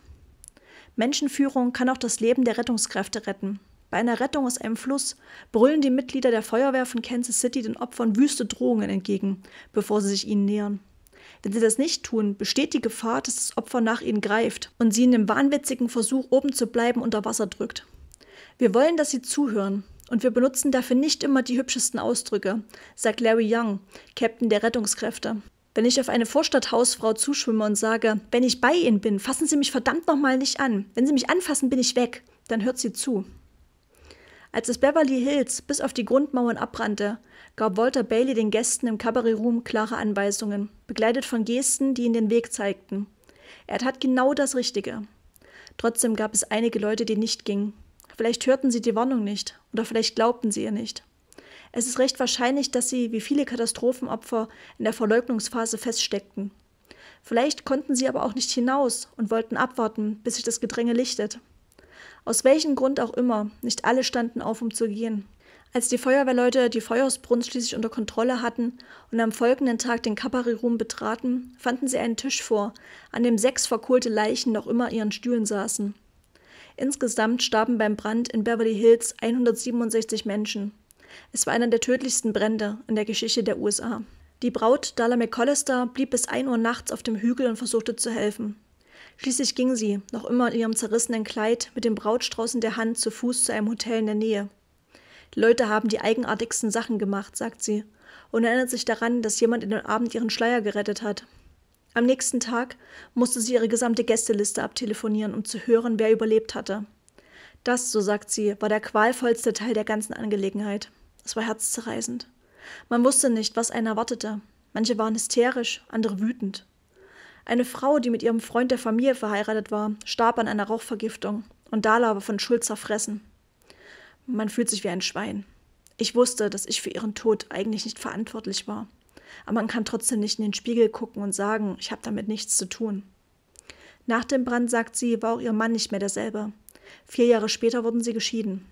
Menschenführung kann auch das Leben der Rettungskräfte retten. Bei einer Rettung aus einem Fluss brüllen die Mitglieder der Feuerwehr von Kansas City den Opfern wüste Drohungen entgegen, bevor sie sich ihnen nähern. Wenn sie das nicht tun, besteht die Gefahr, dass das Opfer nach ihnen greift und sie in dem wahnwitzigen Versuch, oben zu bleiben, unter Wasser drückt. Wir wollen, dass sie zuhören, und wir benutzen dafür nicht immer die hübschesten Ausdrücke, sagt Larry Young, Captain der Rettungskräfte. Wenn ich auf eine Vorstadthausfrau zuschwimme und sage, wenn ich bei Ihnen bin, fassen Sie mich verdammt nochmal nicht an. Wenn Sie mich anfassen, bin ich weg. Dann hört sie zu. Als es Beverly Hills bis auf die Grundmauern abbrannte, gab Walter Bailey den Gästen im Cabaret-Room klare Anweisungen, begleitet von Gesten, die ihnen den Weg zeigten. Er tat genau das Richtige. Trotzdem gab es einige Leute, die nicht gingen. Vielleicht hörten sie die Warnung nicht oder vielleicht glaubten sie ihr nicht. Es ist recht wahrscheinlich, dass sie, wie viele Katastrophenopfer, in der Verleugnungsphase feststeckten. Vielleicht konnten sie aber auch nicht hinaus und wollten abwarten, bis sich das Gedränge lichtet. Aus welchem Grund auch immer, nicht alle standen auf, um zu gehen. Als die Feuerwehrleute die Feuersbrunst schließlich unter Kontrolle hatten und am folgenden Tag den Kapari-Room betraten, fanden sie einen Tisch vor, an dem sechs verkohlte Leichen noch immer ihren Stühlen saßen. Insgesamt starben beim Brand in Beverly Hills 167 Menschen. Es war einer der tödlichsten Brände in der Geschichte der USA. Die Braut Dalla McCollister blieb bis 1 Uhr nachts auf dem Hügel und versuchte zu helfen. Schließlich ging sie, noch immer in ihrem zerrissenen Kleid, mit dem Brautstrauß in der Hand zu Fuß zu einem Hotel in der Nähe. Die Leute haben die eigenartigsten Sachen gemacht, sagt sie, und erinnert sich daran, dass jemand in den Abend ihren Schleier gerettet hat. Am nächsten Tag musste sie ihre gesamte Gästeliste abtelefonieren, um zu hören, wer überlebt hatte. Das, so sagt sie, war der qualvollste Teil der ganzen Angelegenheit. Es war herzzerreißend. Man wusste nicht, was einen erwartete. Manche waren hysterisch, andere wütend. Eine Frau, die mit ihrem Freund der Familie verheiratet war, starb an einer Rauchvergiftung und Dala war von Schuld zerfressen. Man fühlt sich wie ein Schwein. Ich wusste, dass ich für ihren Tod eigentlich nicht verantwortlich war. Aber man kann trotzdem nicht in den Spiegel gucken und sagen, ich habe damit nichts zu tun. Nach dem Brand, sagt sie, war auch ihr Mann nicht mehr derselbe. Vier Jahre später wurden sie geschieden.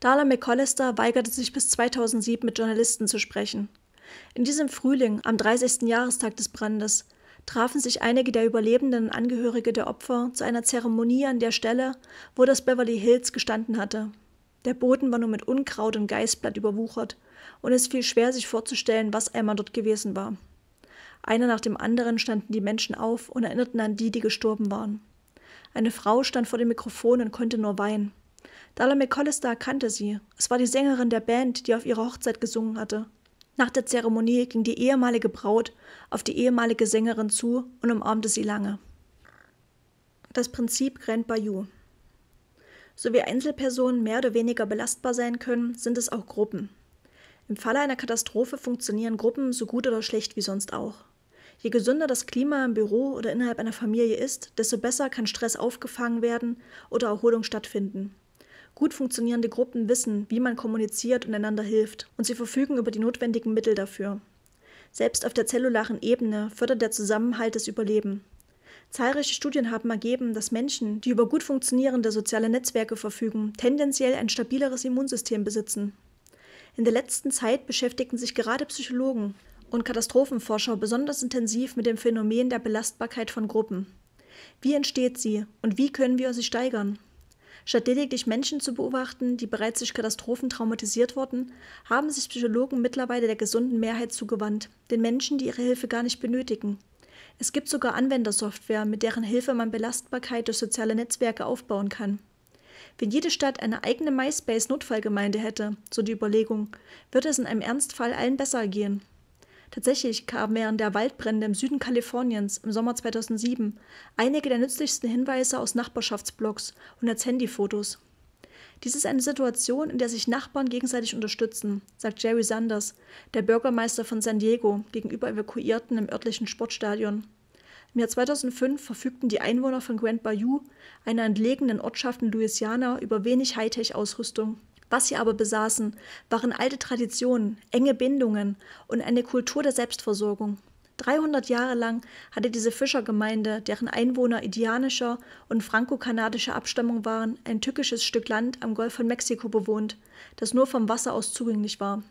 Darla McCollister weigerte sich bis 2007 mit Journalisten zu sprechen. In diesem Frühling, am 30. Jahrestag des Brandes, trafen sich einige der Überlebenden und Angehörige der Opfer zu einer Zeremonie an der Stelle, wo das Beverly Hills gestanden hatte. Der Boden war nur mit Unkraut und Geißblatt überwuchert, und es fiel schwer, sich vorzustellen, was einmal dort gewesen war. Einer nach dem anderen standen die Menschen auf und erinnerten an die, die gestorben waren. Eine Frau stand vor dem Mikrofon und konnte nur weinen. Dalla McCollister erkannte sie. Es war die Sängerin der Band, die auf ihrer Hochzeit gesungen hatte. Nach der Zeremonie ging die ehemalige Braut auf die ehemalige Sängerin zu und umarmte sie lange. Das Prinzip Grand Bayou. So wie Einzelpersonen mehr oder weniger belastbar sein können, sind es auch Gruppen. Im Falle einer Katastrophe funktionieren Gruppen so gut oder schlecht wie sonst auch. Je gesünder das Klima im Büro oder innerhalb einer Familie ist, desto besser kann Stress aufgefangen werden oder Erholung stattfinden. Gut funktionierende Gruppen wissen, wie man kommuniziert und einander hilft, und sie verfügen über die notwendigen Mittel dafür. Selbst auf der zellularen Ebene fördert der Zusammenhalt das Überleben. Zahlreiche Studien haben ergeben, dass Menschen, die über gut funktionierende soziale Netzwerke verfügen, tendenziell ein stabileres Immunsystem besitzen. In der letzten Zeit beschäftigten sich gerade Psychologen und Katastrophenforscher besonders intensiv mit dem Phänomen der Belastbarkeit von Gruppen. Wie entsteht sie und wie können wir sie steigern? Statt lediglich Menschen zu beobachten, die bereits durch Katastrophen traumatisiert wurden, haben sich Psychologen mittlerweile der gesunden Mehrheit zugewandt, den Menschen, die ihre Hilfe gar nicht benötigen. Es gibt sogar Anwendersoftware, mit deren Hilfe man Belastbarkeit durch soziale Netzwerke aufbauen kann. Wenn jede Stadt eine eigene MySpace-Notfallgemeinde hätte, so die Überlegung, würde es in einem Ernstfall allen besser gehen. Tatsächlich kamen während der Waldbrände im Süden Kaliforniens im Sommer 2007 einige der nützlichsten Hinweise aus Nachbarschaftsblogs und als Handyfotos. Dies ist eine Situation, in der sich Nachbarn gegenseitig unterstützen, sagt Jerry Sanders, der Bürgermeister von San Diego, gegenüber Evakuierten im örtlichen Sportstadion. Im Jahr 2005 verfügten die Einwohner von Grand Bayou, einer entlegenen Ortschaft in Louisiana, über wenig Hightech-Ausrüstung. Was sie aber besaßen, waren alte Traditionen, enge Bindungen und eine Kultur der Selbstversorgung. 300 Jahre lang hatte diese Fischergemeinde, deren Einwohner indianischer und frankokanadischer Abstammung waren, ein tückisches Stück Land am Golf von Mexiko bewohnt, das nur vom Wasser aus zugänglich war.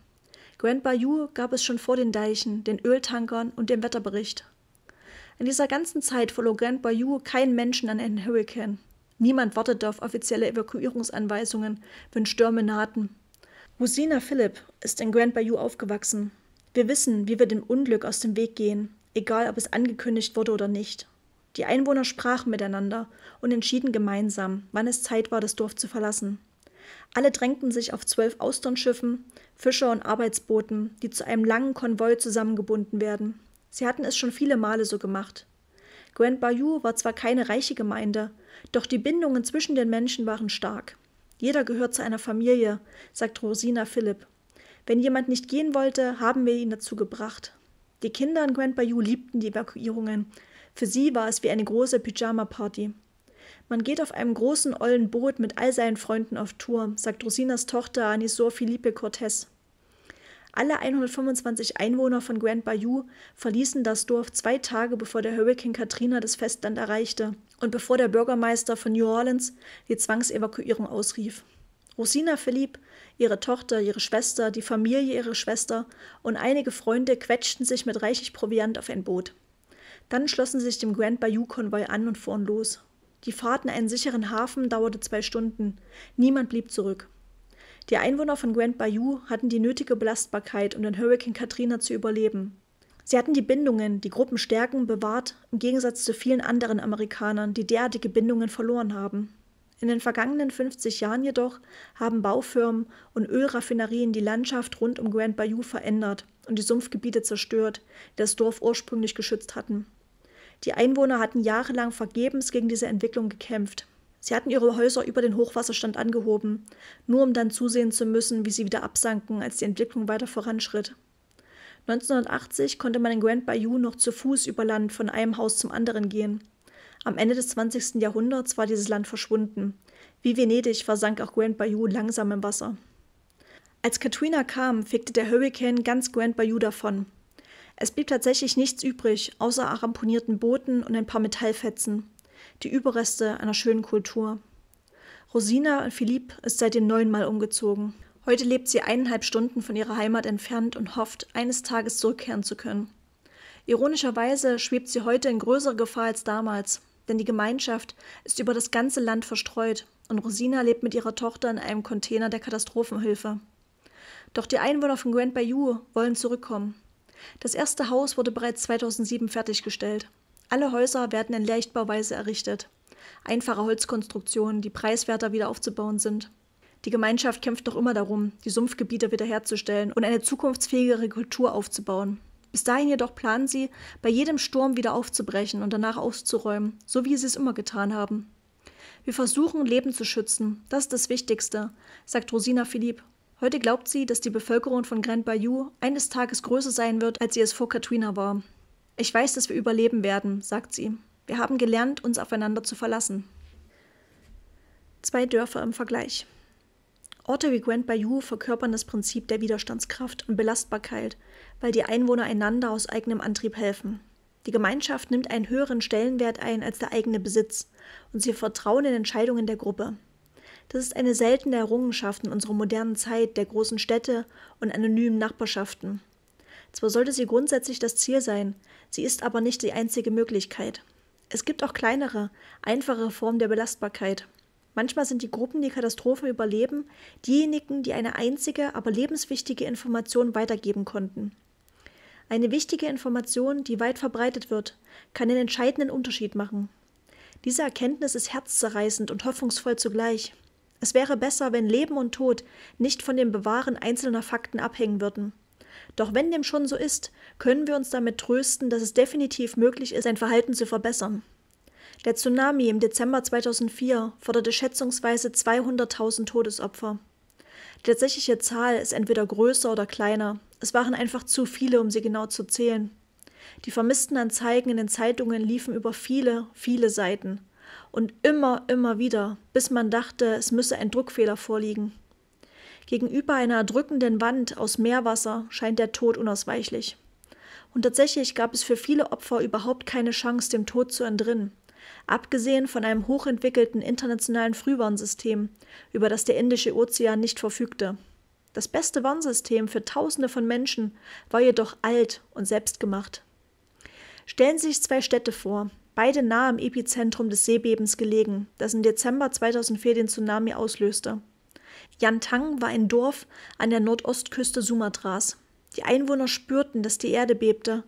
Grand Bayou gab es schon vor den Deichen, den Öltankern und dem Wetterbericht. In dieser ganzen Zeit verlor Grand Bayou keinen Menschen an einen Hurrikan. Niemand wartete auf offizielle Evakuierungsanweisungen, wenn Stürme nahten. Rosina Philipp ist in Grand Bayou aufgewachsen. Wir wissen, wie wir dem Unglück aus dem Weg gehen, egal ob es angekündigt wurde oder nicht. Die Einwohner sprachen miteinander und entschieden gemeinsam, wann es Zeit war, das Dorf zu verlassen. Alle drängten sich auf zwölf Austernschiffen, Fischer und Arbeitsbooten, die zu einem langen Konvoi zusammengebunden werden. Sie hatten es schon viele Male so gemacht. Grand Bayou war zwar keine reiche Gemeinde, doch die Bindungen zwischen den Menschen waren stark. Jeder gehört zu einer Familie, sagt Rosina Philipp. Wenn jemand nicht gehen wollte, haben wir ihn dazu gebracht. Die Kinder in Grand Bayou liebten die Evakuierungen. Für sie war es wie eine große Pyjama-Party. Man geht auf einem großen ollen Boot mit all seinen Freunden auf Tour, sagt Rosinas Tochter Anisor Felipe Cortez. Alle 125 Einwohner von Grand Bayou verließen das Dorf zwei Tage bevor der Hurrikan Katrina das Festland erreichte und bevor der Bürgermeister von New Orleans die Zwangsevakuierung ausrief. Rosina Philipp, ihre Tochter, ihre Schwester, die Familie ihrer Schwester und einige Freunde quetschten sich mit reichlich Proviant auf ein Boot. Dann schlossen sie sich dem Grand Bayou-Konvoi an und fuhren los. Die Fahrt in einen sicheren Hafen dauerte zwei Stunden. Niemand blieb zurück. Die Einwohner von Grand Bayou hatten die nötige Belastbarkeit, um den Hurrikan Katrina zu überleben. Sie hatten die Bindungen, die Gruppenstärken bewahrt, im Gegensatz zu vielen anderen Amerikanern, die derartige Bindungen verloren haben. In den vergangenen 50 Jahren jedoch haben Baufirmen und Ölraffinerien die Landschaft rund um Grand Bayou verändert und die Sumpfgebiete zerstört, die das Dorf ursprünglich geschützt hatten. Die Einwohner hatten jahrelang vergebens gegen diese Entwicklung gekämpft. Sie hatten ihre Häuser über den Hochwasserstand angehoben, nur um dann zusehen zu müssen, wie sie wieder absanken, als die Entwicklung weiter voranschritt. 1980 konnte man in Grand Bayou noch zu Fuß über Land von einem Haus zum anderen gehen. Am Ende des 20. Jahrhunderts war dieses Land verschwunden. Wie Venedig versank auch Grand Bayou langsam im Wasser. Als Katrina kam, fegte der Hurrikan ganz Grand Bayou davon. Es blieb tatsächlich nichts übrig, außer aramponierten Booten und ein paar Metallfetzen die Überreste einer schönen Kultur. Rosina und Philipp ist seitdem neunmal umgezogen. Heute lebt sie eineinhalb Stunden von ihrer Heimat entfernt und hofft, eines Tages zurückkehren zu können. Ironischerweise schwebt sie heute in größerer Gefahr als damals, denn die Gemeinschaft ist über das ganze Land verstreut und Rosina lebt mit ihrer Tochter in einem Container der Katastrophenhilfe. Doch die Einwohner von Grand Bayou wollen zurückkommen. Das erste Haus wurde bereits 2007 fertiggestellt. Alle Häuser werden in Leichtbauweise errichtet. Einfache Holzkonstruktionen, die preiswerter wieder aufzubauen sind. Die Gemeinschaft kämpft noch immer darum, die Sumpfgebiete wiederherzustellen und eine zukunftsfähigere Kultur aufzubauen. Bis dahin jedoch planen sie, bei jedem Sturm wieder aufzubrechen und danach auszuräumen, so wie sie es immer getan haben. Wir versuchen, Leben zu schützen, das ist das Wichtigste, sagt Rosina Philipp. Heute glaubt sie, dass die Bevölkerung von Grand Bayou eines Tages größer sein wird, als sie es vor Katrina war. Ich weiß, dass wir überleben werden, sagt sie. Wir haben gelernt, uns aufeinander zu verlassen. Zwei Dörfer im Vergleich. Orte wie Grand Bayou verkörpern das Prinzip der Widerstandskraft und Belastbarkeit, weil die Einwohner einander aus eigenem Antrieb helfen. Die Gemeinschaft nimmt einen höheren Stellenwert ein als der eigene Besitz und sie vertrauen in Entscheidungen der Gruppe. Das ist eine seltene Errungenschaft in unserer modernen Zeit der großen Städte und anonymen Nachbarschaften. Zwar sollte sie grundsätzlich das Ziel sein, Sie ist aber nicht die einzige Möglichkeit. Es gibt auch kleinere, einfache Formen der Belastbarkeit. Manchmal sind die Gruppen, die Katastrophen überleben, diejenigen, die eine einzige, aber lebenswichtige Information weitergeben konnten. Eine wichtige Information, die weit verbreitet wird, kann den entscheidenden Unterschied machen. Diese Erkenntnis ist herzzerreißend und hoffnungsvoll zugleich. Es wäre besser, wenn Leben und Tod nicht von dem Bewahren einzelner Fakten abhängen würden. Doch wenn dem schon so ist, können wir uns damit trösten, dass es definitiv möglich ist, sein Verhalten zu verbessern. Der Tsunami im Dezember 2004 forderte schätzungsweise 200.000 Todesopfer. Die tatsächliche Zahl ist entweder größer oder kleiner. Es waren einfach zu viele, um sie genau zu zählen. Die vermissten Anzeigen in den Zeitungen liefen über viele, viele Seiten. Und immer, immer wieder, bis man dachte, es müsse ein Druckfehler vorliegen. Gegenüber einer drückenden Wand aus Meerwasser scheint der Tod unausweichlich. Und tatsächlich gab es für viele Opfer überhaupt keine Chance, dem Tod zu entrinnen. Abgesehen von einem hochentwickelten internationalen Frühwarnsystem, über das der Indische Ozean nicht verfügte. Das beste Warnsystem für Tausende von Menschen war jedoch alt und selbstgemacht. Stellen Sie sich zwei Städte vor, beide nah am Epizentrum des Seebebens gelegen, das im Dezember 2004 den Tsunami auslöste. Yantang war ein Dorf an der Nordostküste Sumatras. Die Einwohner spürten, dass die Erde bebte,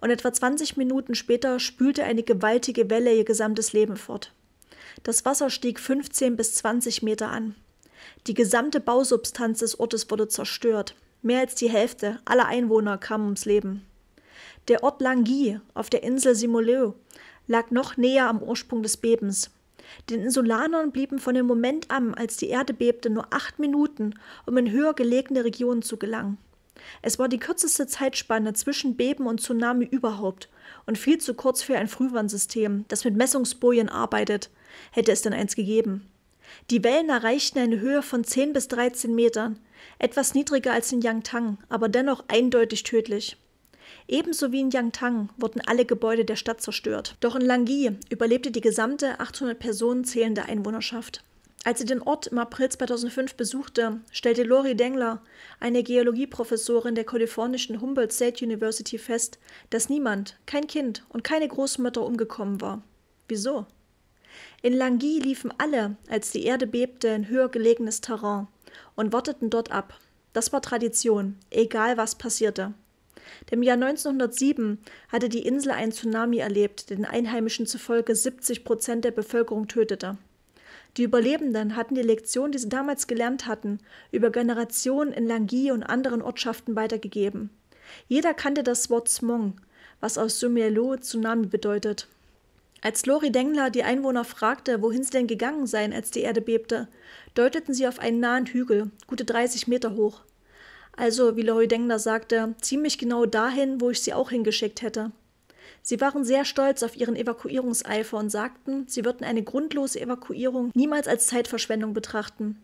und etwa 20 Minuten später spülte eine gewaltige Welle ihr gesamtes Leben fort. Das Wasser stieg 15 bis 20 Meter an. Die gesamte Bausubstanz des Ortes wurde zerstört. Mehr als die Hälfte aller Einwohner kamen ums Leben. Der Ort Langi auf der Insel Simoleu lag noch näher am Ursprung des Bebens. Den Insulanern blieben von dem Moment an, als die Erde bebte, nur acht Minuten, um in höher gelegene Regionen zu gelangen. Es war die kürzeste Zeitspanne zwischen Beben und Tsunami überhaupt und viel zu kurz für ein Frühwarnsystem, das mit Messungsbojen arbeitet, hätte es denn eins gegeben. Die Wellen erreichten eine Höhe von 10 bis 13 Metern, etwas niedriger als in Yangtang, aber dennoch eindeutig tödlich. Ebenso wie in Yangtang wurden alle Gebäude der Stadt zerstört. Doch in Langyi überlebte die gesamte 800 Personen zählende Einwohnerschaft. Als sie den Ort im April 2005 besuchte, stellte Lori Dengler, eine Geologieprofessorin der kalifornischen Humboldt State University, fest, dass niemand, kein Kind und keine Großmutter umgekommen war. Wieso? In Langui liefen alle, als die Erde bebte, in höher gelegenes Terrain und warteten dort ab. Das war Tradition, egal was passierte. Denn im Jahr 1907 hatte die Insel einen Tsunami erlebt, der den Einheimischen zufolge 70 Prozent der Bevölkerung tötete. Die Überlebenden hatten die Lektion, die sie damals gelernt hatten, über Generationen in Langi und anderen Ortschaften weitergegeben. Jeder kannte das Wort Smong, was aus Sumielo Tsunami bedeutet. Als Lori Dengler die Einwohner fragte, wohin sie denn gegangen seien, als die Erde bebte, deuteten sie auf einen nahen Hügel, gute 30 Meter hoch also wie Laurie Dengler sagte, ziemlich genau dahin, wo ich sie auch hingeschickt hätte. Sie waren sehr stolz auf ihren Evakuierungseifer und sagten, sie würden eine grundlose Evakuierung niemals als Zeitverschwendung betrachten.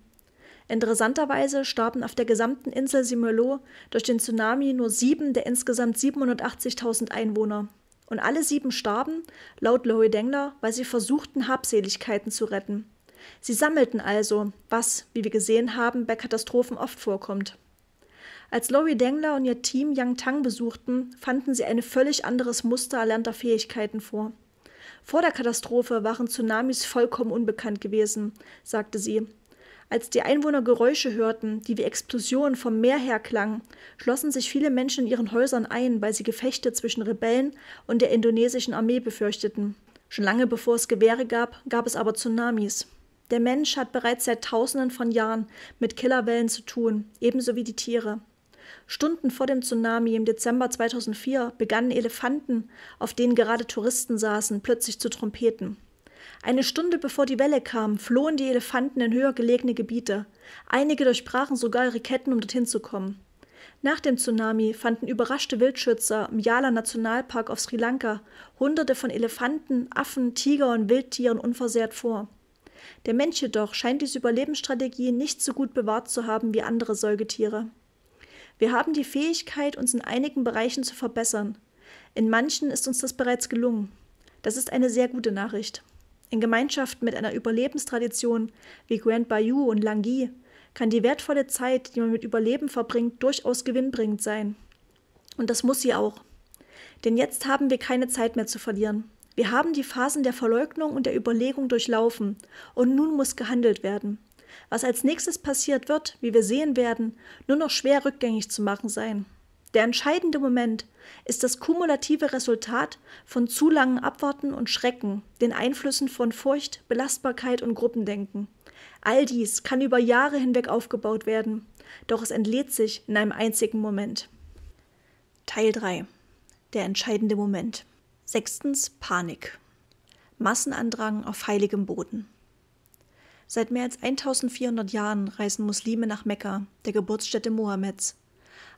Interessanterweise starben auf der gesamten Insel Simolo durch den Tsunami nur sieben der insgesamt 780.000 Einwohner. Und alle sieben starben, laut Lohi Dengler, weil sie versuchten, Habseligkeiten zu retten. Sie sammelten also, was, wie wir gesehen haben, bei Katastrophen oft vorkommt. Als Lori Dengler und ihr Team Yang Tang besuchten, fanden sie ein völlig anderes Muster erlernter Fähigkeiten vor. Vor der Katastrophe waren Tsunamis vollkommen unbekannt gewesen, sagte sie. Als die Einwohner Geräusche hörten, die wie Explosionen vom Meer her klangen, schlossen sich viele Menschen in ihren Häusern ein, weil sie Gefechte zwischen Rebellen und der indonesischen Armee befürchteten. Schon lange bevor es Gewehre gab, gab es aber Tsunamis. Der Mensch hat bereits seit Tausenden von Jahren mit Killerwellen zu tun, ebenso wie die Tiere. Stunden vor dem Tsunami im Dezember 2004 begannen Elefanten, auf denen gerade Touristen saßen, plötzlich zu trompeten. Eine Stunde bevor die Welle kam, flohen die Elefanten in höher gelegene Gebiete. Einige durchbrachen sogar ihre Ketten, um dorthin zu kommen. Nach dem Tsunami fanden überraschte Wildschützer im Yala Nationalpark auf Sri Lanka Hunderte von Elefanten, Affen, Tiger und Wildtieren unversehrt vor. Der Mensch jedoch scheint diese Überlebensstrategie nicht so gut bewahrt zu haben wie andere Säugetiere. Wir haben die Fähigkeit, uns in einigen Bereichen zu verbessern. In manchen ist uns das bereits gelungen. Das ist eine sehr gute Nachricht. In Gemeinschaft mit einer Überlebenstradition wie Grand Bayou und Langy kann die wertvolle Zeit, die man mit Überleben verbringt, durchaus gewinnbringend sein. Und das muss sie auch. Denn jetzt haben wir keine Zeit mehr zu verlieren. Wir haben die Phasen der Verleugnung und der Überlegung durchlaufen und nun muss gehandelt werden was als nächstes passiert wird, wie wir sehen werden, nur noch schwer rückgängig zu machen sein. Der entscheidende Moment ist das kumulative Resultat von zu langen Abwarten und Schrecken, den Einflüssen von Furcht, Belastbarkeit und Gruppendenken. All dies kann über Jahre hinweg aufgebaut werden, doch es entlädt sich in einem einzigen Moment. Teil 3. Der entscheidende Moment. Sechstens Panik. Massenandrang auf heiligem Boden. Seit mehr als 1400 Jahren reisen Muslime nach Mekka, der Geburtsstätte Mohammeds.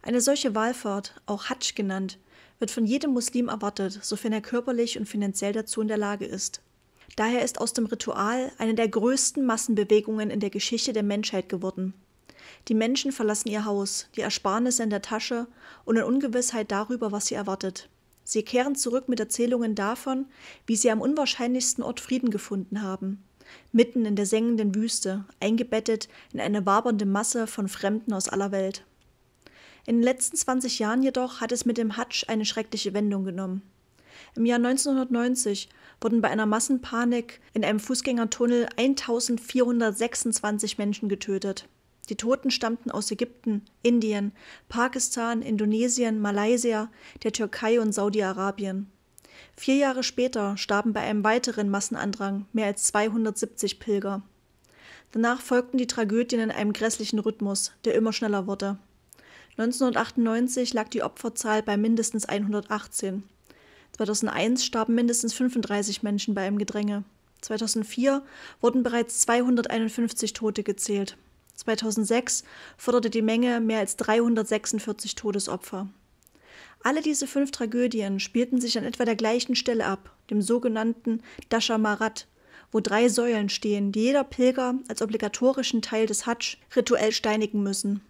Eine solche Wallfahrt, auch Hajj genannt, wird von jedem Muslim erwartet, sofern er körperlich und finanziell dazu in der Lage ist. Daher ist aus dem Ritual eine der größten Massenbewegungen in der Geschichte der Menschheit geworden. Die Menschen verlassen ihr Haus, die Ersparnisse in der Tasche und in Ungewissheit darüber, was sie erwartet. Sie kehren zurück mit Erzählungen davon, wie sie am unwahrscheinlichsten Ort Frieden gefunden haben, mitten in der sengenden Wüste, eingebettet in eine wabernde Masse von Fremden aus aller Welt. In den letzten 20 Jahren jedoch hat es mit dem Hatsch eine schreckliche Wendung genommen. Im Jahr 1990 wurden bei einer Massenpanik in einem Fußgängertunnel 1426 Menschen getötet. Die Toten stammten aus Ägypten, Indien, Pakistan, Indonesien, Malaysia, der Türkei und Saudi-Arabien. Vier Jahre später starben bei einem weiteren Massenandrang mehr als 270 Pilger. Danach folgten die Tragödien in einem grässlichen Rhythmus, der immer schneller wurde. 1998 lag die Opferzahl bei mindestens 118. 2001 starben mindestens 35 Menschen bei einem Gedränge. 2004 wurden bereits 251 Tote gezählt. 2006 forderte die Menge mehr als 346 Todesopfer. Alle diese fünf Tragödien spielten sich an etwa der gleichen Stelle ab, dem sogenannten Dashamarat, wo drei Säulen stehen, die jeder Pilger als obligatorischen Teil des Hadsch rituell steinigen müssen.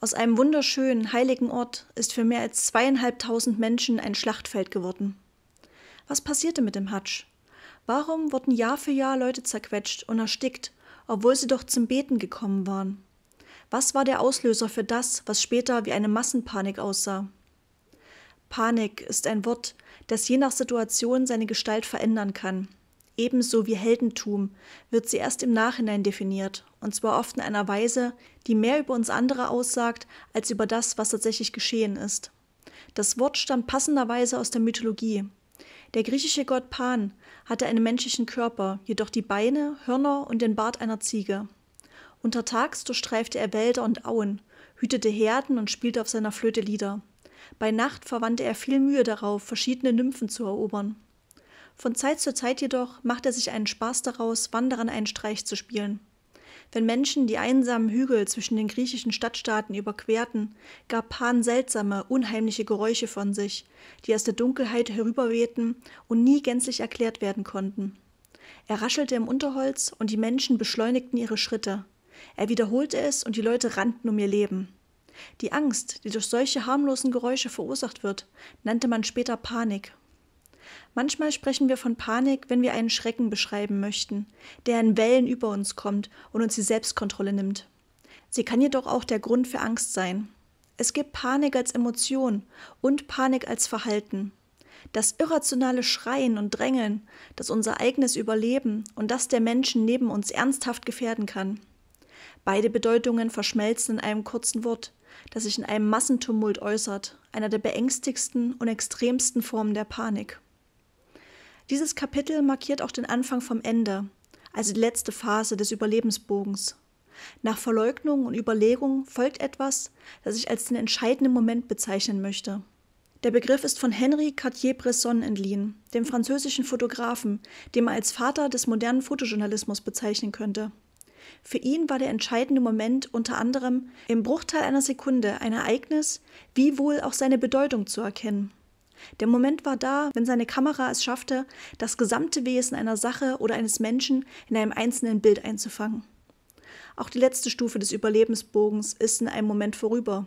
Aus einem wunderschönen, heiligen Ort ist für mehr als zweieinhalbtausend Menschen ein Schlachtfeld geworden. Was passierte mit dem Hadsch? Warum wurden Jahr für Jahr Leute zerquetscht und erstickt, obwohl sie doch zum Beten gekommen waren? Was war der Auslöser für das, was später wie eine Massenpanik aussah? Panik ist ein Wort, das je nach Situation seine Gestalt verändern kann. Ebenso wie Heldentum wird sie erst im Nachhinein definiert, und zwar oft in einer Weise, die mehr über uns andere aussagt, als über das, was tatsächlich geschehen ist. Das Wort stammt passenderweise aus der Mythologie. Der griechische Gott Pan hatte einen menschlichen Körper, jedoch die Beine, Hörner und den Bart einer Ziege. Untertags durchstreifte er Wälder und Auen, hütete Herden und spielte auf seiner Flöte Lieder. Bei Nacht verwandte er viel Mühe darauf, verschiedene Nymphen zu erobern. Von Zeit zu Zeit jedoch macht er sich einen Spaß daraus, Wanderern einen Streich zu spielen. Wenn Menschen die einsamen Hügel zwischen den griechischen Stadtstaaten überquerten, gab Pan seltsame, unheimliche Geräusche von sich, die aus der Dunkelheit herüberwehten und nie gänzlich erklärt werden konnten. Er raschelte im Unterholz und die Menschen beschleunigten ihre Schritte. Er wiederholte es und die Leute rannten um ihr Leben. Die Angst, die durch solche harmlosen Geräusche verursacht wird, nannte man später Panik. Manchmal sprechen wir von Panik, wenn wir einen Schrecken beschreiben möchten, der in Wellen über uns kommt und uns die Selbstkontrolle nimmt. Sie kann jedoch auch der Grund für Angst sein. Es gibt Panik als Emotion und Panik als Verhalten. Das irrationale Schreien und Drängeln, das unser eigenes Überleben und das der Menschen neben uns ernsthaft gefährden kann. Beide Bedeutungen verschmelzen in einem kurzen Wort, das sich in einem Massentumult äußert, einer der beängstigsten und extremsten Formen der Panik. Dieses Kapitel markiert auch den Anfang vom Ende, also die letzte Phase des Überlebensbogens. Nach Verleugnung und Überlegung folgt etwas, das ich als den entscheidenden Moment bezeichnen möchte. Der Begriff ist von Henri Cartier-Bresson entliehen, dem französischen Fotografen, den man als Vater des modernen Fotojournalismus bezeichnen könnte. Für ihn war der entscheidende Moment unter anderem im Bruchteil einer Sekunde ein Ereignis, wie wohl auch seine Bedeutung zu erkennen. Der Moment war da, wenn seine Kamera es schaffte, das gesamte Wesen einer Sache oder eines Menschen in einem einzelnen Bild einzufangen. Auch die letzte Stufe des Überlebensbogens ist in einem Moment vorüber.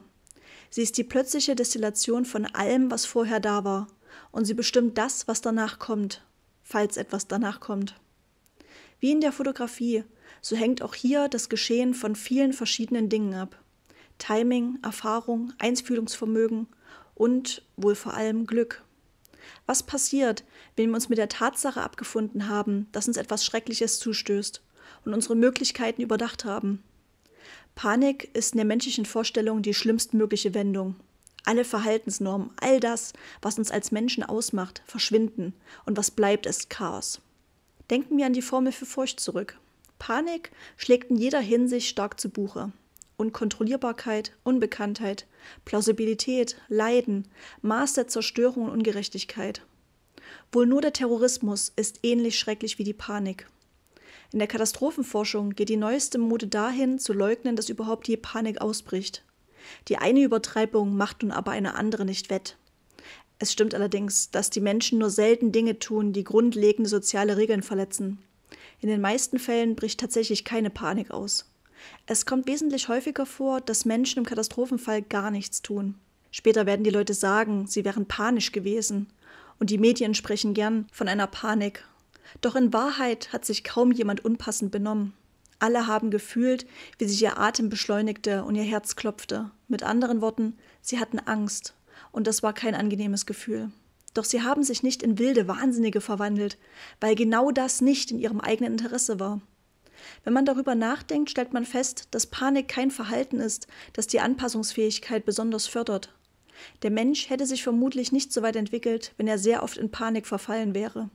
Sie ist die plötzliche Destillation von allem, was vorher da war, und sie bestimmt das, was danach kommt, falls etwas danach kommt. Wie in der Fotografie so hängt auch hier das Geschehen von vielen verschiedenen Dingen ab. Timing, Erfahrung, Einfühlungsvermögen und wohl vor allem Glück. Was passiert, wenn wir uns mit der Tatsache abgefunden haben, dass uns etwas Schreckliches zustößt und unsere Möglichkeiten überdacht haben? Panik ist in der menschlichen Vorstellung die schlimmstmögliche Wendung. Alle Verhaltensnormen, all das, was uns als Menschen ausmacht, verschwinden und was bleibt, ist Chaos. Denken wir an die Formel für Furcht zurück. Panik schlägt in jeder Hinsicht stark zu Buche. Unkontrollierbarkeit, Unbekanntheit, Plausibilität, Leiden, Maß der Zerstörung und Ungerechtigkeit. Wohl nur der Terrorismus ist ähnlich schrecklich wie die Panik. In der Katastrophenforschung geht die neueste Mode dahin, zu leugnen, dass überhaupt die Panik ausbricht. Die eine Übertreibung macht nun aber eine andere nicht wett. Es stimmt allerdings, dass die Menschen nur selten Dinge tun, die grundlegende soziale Regeln verletzen. In den meisten Fällen bricht tatsächlich keine Panik aus. Es kommt wesentlich häufiger vor, dass Menschen im Katastrophenfall gar nichts tun. Später werden die Leute sagen, sie wären panisch gewesen. Und die Medien sprechen gern von einer Panik. Doch in Wahrheit hat sich kaum jemand unpassend benommen. Alle haben gefühlt, wie sich ihr Atem beschleunigte und ihr Herz klopfte. Mit anderen Worten, sie hatten Angst. Und das war kein angenehmes Gefühl. Doch sie haben sich nicht in wilde Wahnsinnige verwandelt, weil genau das nicht in ihrem eigenen Interesse war. Wenn man darüber nachdenkt, stellt man fest, dass Panik kein Verhalten ist, das die Anpassungsfähigkeit besonders fördert. Der Mensch hätte sich vermutlich nicht so weit entwickelt, wenn er sehr oft in Panik verfallen wäre.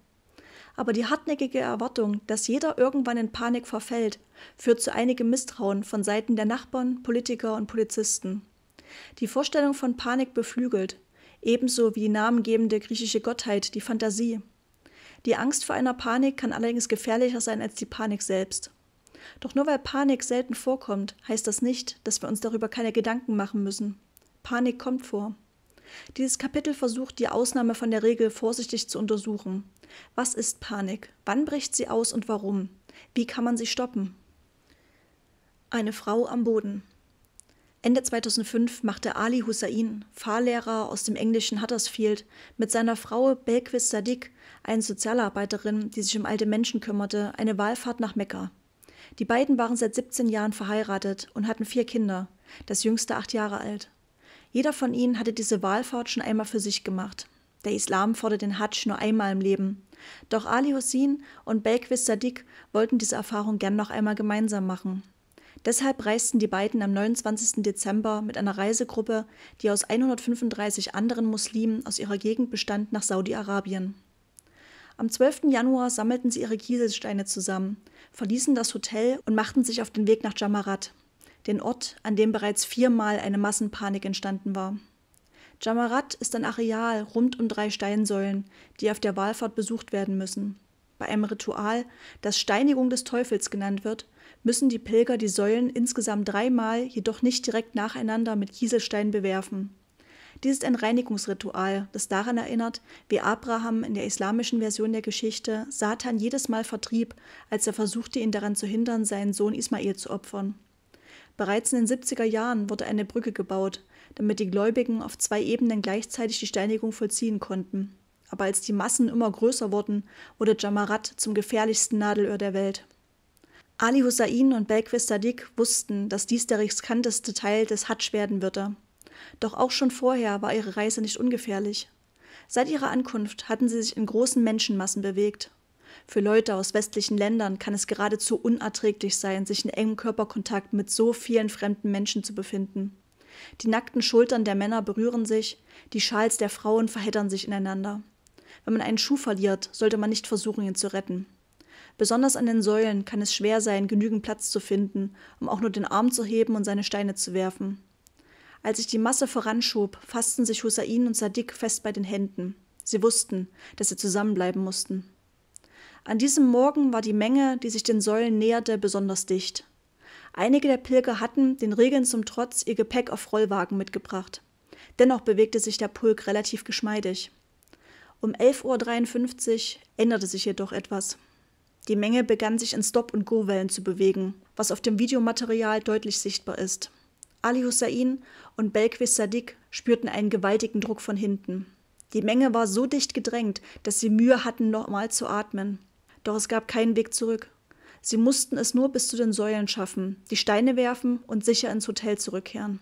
Aber die hartnäckige Erwartung, dass jeder irgendwann in Panik verfällt, führt zu einigem Misstrauen von Seiten der Nachbarn, Politiker und Polizisten. Die Vorstellung von Panik beflügelt, ebenso wie die namengebende griechische Gottheit, die Fantasie. Die Angst vor einer Panik kann allerdings gefährlicher sein als die Panik selbst. Doch nur weil Panik selten vorkommt, heißt das nicht, dass wir uns darüber keine Gedanken machen müssen. Panik kommt vor. Dieses Kapitel versucht, die Ausnahme von der Regel vorsichtig zu untersuchen. Was ist Panik? Wann bricht sie aus und warum? Wie kann man sie stoppen? Eine Frau am Boden. Ende 2005 machte Ali Hussein, Fahrlehrer aus dem englischen Huddersfield, mit seiner Frau Belquis Sadik, eine Sozialarbeiterin, die sich um alte Menschen kümmerte, eine Wahlfahrt nach Mekka. Die beiden waren seit 17 Jahren verheiratet und hatten vier Kinder, das jüngste acht Jahre alt. Jeder von ihnen hatte diese Wahlfahrt schon einmal für sich gemacht. Der Islam fordert den Hadsch nur einmal im Leben. Doch Ali Hussein und Belquis Sadiq wollten diese Erfahrung gern noch einmal gemeinsam machen. Deshalb reisten die beiden am 29. Dezember mit einer Reisegruppe, die aus 135 anderen Muslimen aus ihrer Gegend bestand, nach Saudi-Arabien. Am 12. Januar sammelten sie ihre Kieselsteine zusammen, verließen das Hotel und machten sich auf den Weg nach Jamarat, den Ort, an dem bereits viermal eine Massenpanik entstanden war. Jamarat ist ein Areal rund um drei Steinsäulen, die auf der Wallfahrt besucht werden müssen. Bei einem Ritual, das Steinigung des Teufels genannt wird, müssen die Pilger die Säulen insgesamt dreimal, jedoch nicht direkt nacheinander mit Kieselsteinen bewerfen. Dies ist ein Reinigungsritual, das daran erinnert, wie Abraham in der islamischen Version der Geschichte Satan jedes Mal vertrieb, als er versuchte, ihn daran zu hindern, seinen Sohn Ismael zu opfern. Bereits in den 70er Jahren wurde eine Brücke gebaut, damit die Gläubigen auf zwei Ebenen gleichzeitig die Steinigung vollziehen konnten. Aber als die Massen immer größer wurden, wurde Jamarat zum gefährlichsten Nadelöhr der Welt. Ali Hussein und Belquist Sadiq wussten, dass dies der riskanteste Teil des Hadsch werden würde. Doch auch schon vorher war ihre Reise nicht ungefährlich. Seit ihrer Ankunft hatten sie sich in großen Menschenmassen bewegt. Für Leute aus westlichen Ländern kann es geradezu unerträglich sein, sich in engem Körperkontakt mit so vielen fremden Menschen zu befinden. Die nackten Schultern der Männer berühren sich, die Schals der Frauen verheddern sich ineinander. Wenn man einen Schuh verliert, sollte man nicht versuchen, ihn zu retten. Besonders an den Säulen kann es schwer sein, genügend Platz zu finden, um auch nur den Arm zu heben und seine Steine zu werfen. Als ich die Masse voranschob, fassten sich Hussein und Sadik fest bei den Händen. Sie wussten, dass sie zusammenbleiben mussten. An diesem Morgen war die Menge, die sich den Säulen näherte, besonders dicht. Einige der Pilger hatten, den Regeln zum Trotz, ihr Gepäck auf Rollwagen mitgebracht. Dennoch bewegte sich der Pulk relativ geschmeidig. Um 11.53 Uhr änderte sich jedoch etwas. Die Menge begann sich in Stop- und Go-Wellen zu bewegen, was auf dem Videomaterial deutlich sichtbar ist. Ali Hussein und Belkis Sadik spürten einen gewaltigen Druck von hinten. Die Menge war so dicht gedrängt, dass sie Mühe hatten, nochmal zu atmen. Doch es gab keinen Weg zurück. Sie mussten es nur bis zu den Säulen schaffen, die Steine werfen und sicher ins Hotel zurückkehren.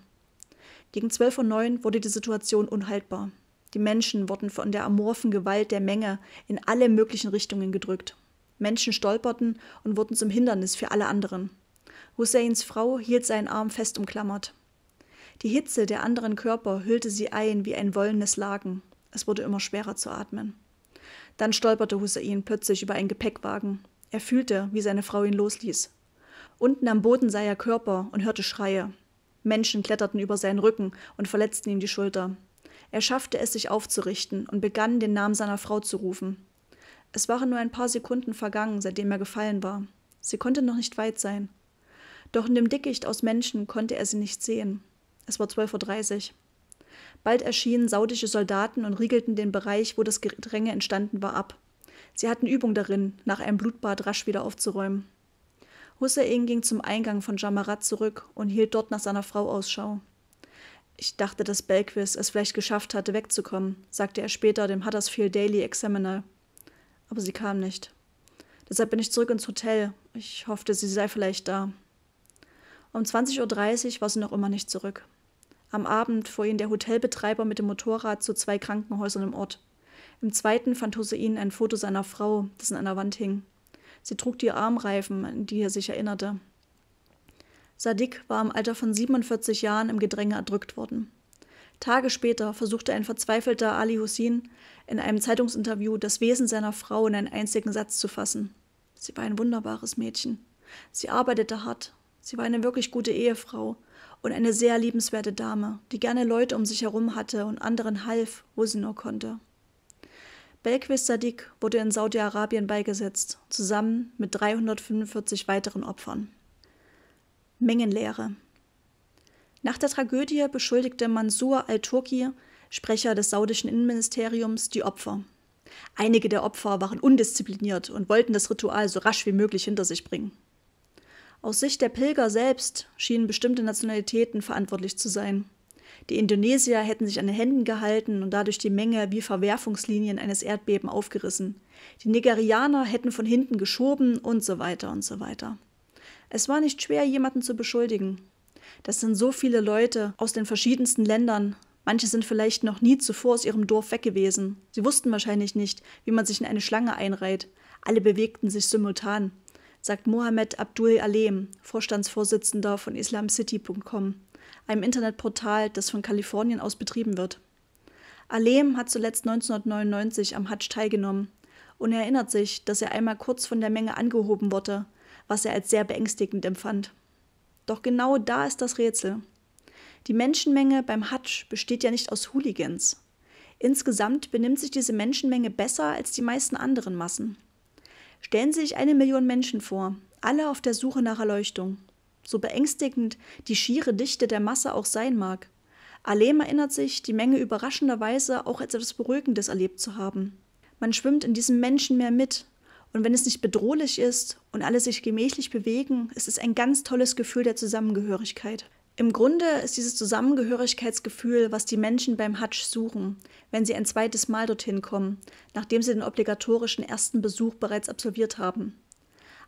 Gegen 12.09 Uhr wurde die Situation unhaltbar. Die Menschen wurden von der amorphen Gewalt der Menge in alle möglichen Richtungen gedrückt. Menschen stolperten und wurden zum Hindernis für alle anderen. Husseins Frau hielt seinen Arm fest umklammert. Die Hitze der anderen Körper hüllte sie ein wie ein wollenes Laken. Es wurde immer schwerer zu atmen. Dann stolperte Hussein plötzlich über einen Gepäckwagen. Er fühlte, wie seine Frau ihn losließ. Unten am Boden sah er Körper und hörte Schreie. Menschen kletterten über seinen Rücken und verletzten ihm die Schulter. Er schaffte es, sich aufzurichten und begann, den Namen seiner Frau zu rufen. Es waren nur ein paar Sekunden vergangen, seitdem er gefallen war. Sie konnte noch nicht weit sein. Doch in dem Dickicht aus Menschen konnte er sie nicht sehen. Es war 12.30 Uhr. Bald erschienen saudische Soldaten und riegelten den Bereich, wo das Gedränge entstanden war, ab. Sie hatten Übung darin, nach einem Blutbad rasch wieder aufzuräumen. Hussein ging zum Eingang von Jamarat zurück und hielt dort nach seiner Frau Ausschau. Ich dachte, dass Belquist es vielleicht geschafft hatte, wegzukommen, sagte er später dem Huddersfield Daily Examiner aber sie kam nicht. Deshalb bin ich zurück ins Hotel. Ich hoffte, sie sei vielleicht da. Um 20.30 Uhr war sie noch immer nicht zurück. Am Abend fuhr ihn der Hotelbetreiber mit dem Motorrad zu zwei Krankenhäusern im Ort. Im zweiten fand Hussein ein Foto seiner Frau, das an einer Wand hing. Sie trug die Armreifen, an die er sich erinnerte. Sadik war im Alter von 47 Jahren im Gedränge erdrückt worden. Tage später versuchte ein verzweifelter Ali Hussein in einem Zeitungsinterview das Wesen seiner Frau in einen einzigen Satz zu fassen. Sie war ein wunderbares Mädchen. Sie arbeitete hart. Sie war eine wirklich gute Ehefrau und eine sehr liebenswerte Dame, die gerne Leute um sich herum hatte und anderen half, wo sie nur konnte. Belkwis Sadiq wurde in Saudi-Arabien beigesetzt, zusammen mit 345 weiteren Opfern. Mengenlehre nach der Tragödie beschuldigte Mansur al-Turki, Sprecher des saudischen Innenministeriums, die Opfer. Einige der Opfer waren undiszipliniert und wollten das Ritual so rasch wie möglich hinter sich bringen. Aus Sicht der Pilger selbst schienen bestimmte Nationalitäten verantwortlich zu sein. Die Indonesier hätten sich an den Händen gehalten und dadurch die Menge wie Verwerfungslinien eines Erdbeben aufgerissen. Die Nigerianer hätten von hinten geschoben und so weiter und so weiter. Es war nicht schwer, jemanden zu beschuldigen. Das sind so viele Leute aus den verschiedensten Ländern. Manche sind vielleicht noch nie zuvor aus ihrem Dorf weg gewesen. Sie wussten wahrscheinlich nicht, wie man sich in eine Schlange einreiht. Alle bewegten sich simultan, sagt Mohamed Abdul Alem, Vorstandsvorsitzender von IslamCity.com, einem Internetportal, das von Kalifornien aus betrieben wird. Alem hat zuletzt 1999 am Hajj teilgenommen und erinnert sich, dass er einmal kurz von der Menge angehoben wurde, was er als sehr beängstigend empfand. Doch genau da ist das Rätsel. Die Menschenmenge beim Hajj besteht ja nicht aus Hooligans. Insgesamt benimmt sich diese Menschenmenge besser als die meisten anderen Massen. Stellen Sie sich eine Million Menschen vor, alle auf der Suche nach Erleuchtung. So beängstigend die schiere Dichte der Masse auch sein mag. Alem erinnert sich, die Menge überraschenderweise auch als etwas Beruhigendes erlebt zu haben. Man schwimmt in diesem Menschenmeer mit und wenn es nicht bedrohlich ist und alle sich gemächlich bewegen, ist es ein ganz tolles Gefühl der Zusammengehörigkeit. Im Grunde ist dieses Zusammengehörigkeitsgefühl, was die Menschen beim Hatsch suchen, wenn sie ein zweites Mal dorthin kommen, nachdem sie den obligatorischen ersten Besuch bereits absolviert haben.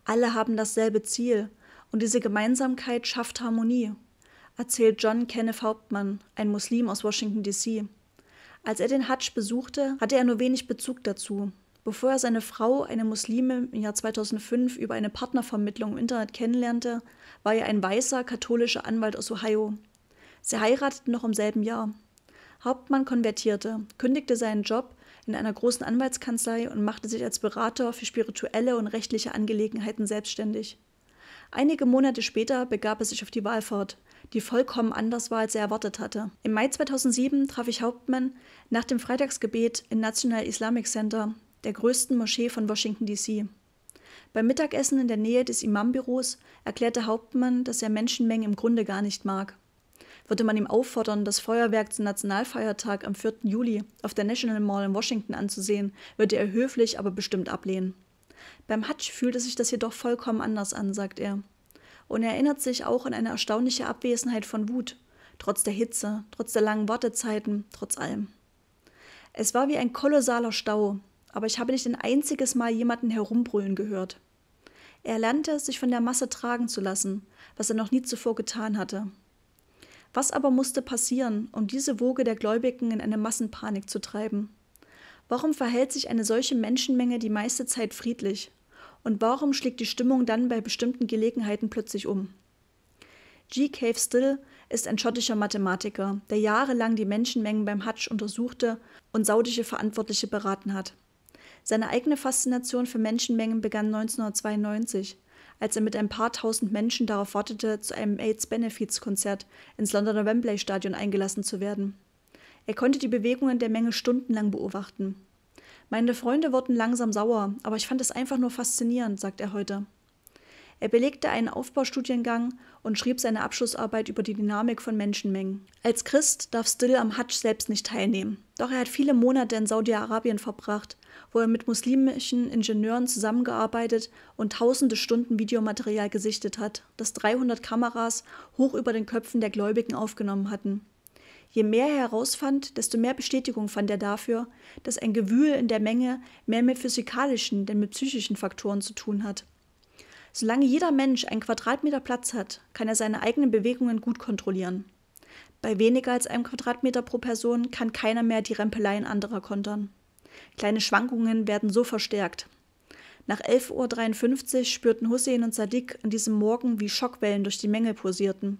Alle haben dasselbe Ziel und diese Gemeinsamkeit schafft Harmonie, erzählt John Kenneth Hauptmann, ein Muslim aus Washington, D.C. Als er den Hatsch besuchte, hatte er nur wenig Bezug dazu Bevor er seine Frau, eine Muslime, im Jahr 2005 über eine Partnervermittlung im Internet kennenlernte, war er ein weißer katholischer Anwalt aus Ohio. Sie heirateten noch im selben Jahr. Hauptmann konvertierte, kündigte seinen Job in einer großen Anwaltskanzlei und machte sich als Berater für spirituelle und rechtliche Angelegenheiten selbstständig. Einige Monate später begab er sich auf die Wahlfahrt, die vollkommen anders war, als er erwartet hatte. Im Mai 2007 traf ich Hauptmann nach dem Freitagsgebet im National Islamic Center, der größten Moschee von Washington, D.C. Beim Mittagessen in der Nähe des Imambüros erklärte Hauptmann, dass er Menschenmengen im Grunde gar nicht mag. Würde man ihm auffordern, das Feuerwerk zum Nationalfeiertag am 4. Juli auf der National Mall in Washington anzusehen, würde er höflich, aber bestimmt ablehnen. Beim Hatsch fühlte sich das jedoch vollkommen anders an, sagt er. Und er erinnert sich auch an eine erstaunliche Abwesenheit von Wut, trotz der Hitze, trotz der langen Wartezeiten, trotz allem. Es war wie ein kolossaler Stau, aber ich habe nicht ein einziges Mal jemanden herumbrüllen gehört. Er lernte, sich von der Masse tragen zu lassen, was er noch nie zuvor getan hatte. Was aber musste passieren, um diese Woge der Gläubigen in eine Massenpanik zu treiben? Warum verhält sich eine solche Menschenmenge die meiste Zeit friedlich? Und warum schlägt die Stimmung dann bei bestimmten Gelegenheiten plötzlich um? G. Cave Still ist ein schottischer Mathematiker, der jahrelang die Menschenmengen beim Hajj untersuchte und saudische Verantwortliche beraten hat. Seine eigene Faszination für Menschenmengen begann 1992, als er mit ein paar tausend Menschen darauf wartete, zu einem AIDS-Benefits-Konzert ins Londoner Wembley-Stadion eingelassen zu werden. Er konnte die Bewegungen der Menge stundenlang beobachten. Meine Freunde wurden langsam sauer, aber ich fand es einfach nur faszinierend, sagt er heute. Er belegte einen Aufbaustudiengang und schrieb seine Abschlussarbeit über die Dynamik von Menschenmengen. Als Christ darf Still am Hadsch selbst nicht teilnehmen, doch er hat viele Monate in Saudi-Arabien verbracht wo er mit muslimischen Ingenieuren zusammengearbeitet und tausende Stunden Videomaterial gesichtet hat, das 300 Kameras hoch über den Köpfen der Gläubigen aufgenommen hatten. Je mehr er herausfand, desto mehr Bestätigung fand er dafür, dass ein Gewühl in der Menge mehr mit physikalischen, denn mit psychischen Faktoren zu tun hat. Solange jeder Mensch einen Quadratmeter Platz hat, kann er seine eigenen Bewegungen gut kontrollieren. Bei weniger als einem Quadratmeter pro Person kann keiner mehr die Rempeleien anderer kontern. Kleine Schwankungen werden so verstärkt. Nach 11.53 Uhr spürten Hussein und Sadiq an diesem Morgen, wie Schockwellen durch die Menge pulsierten.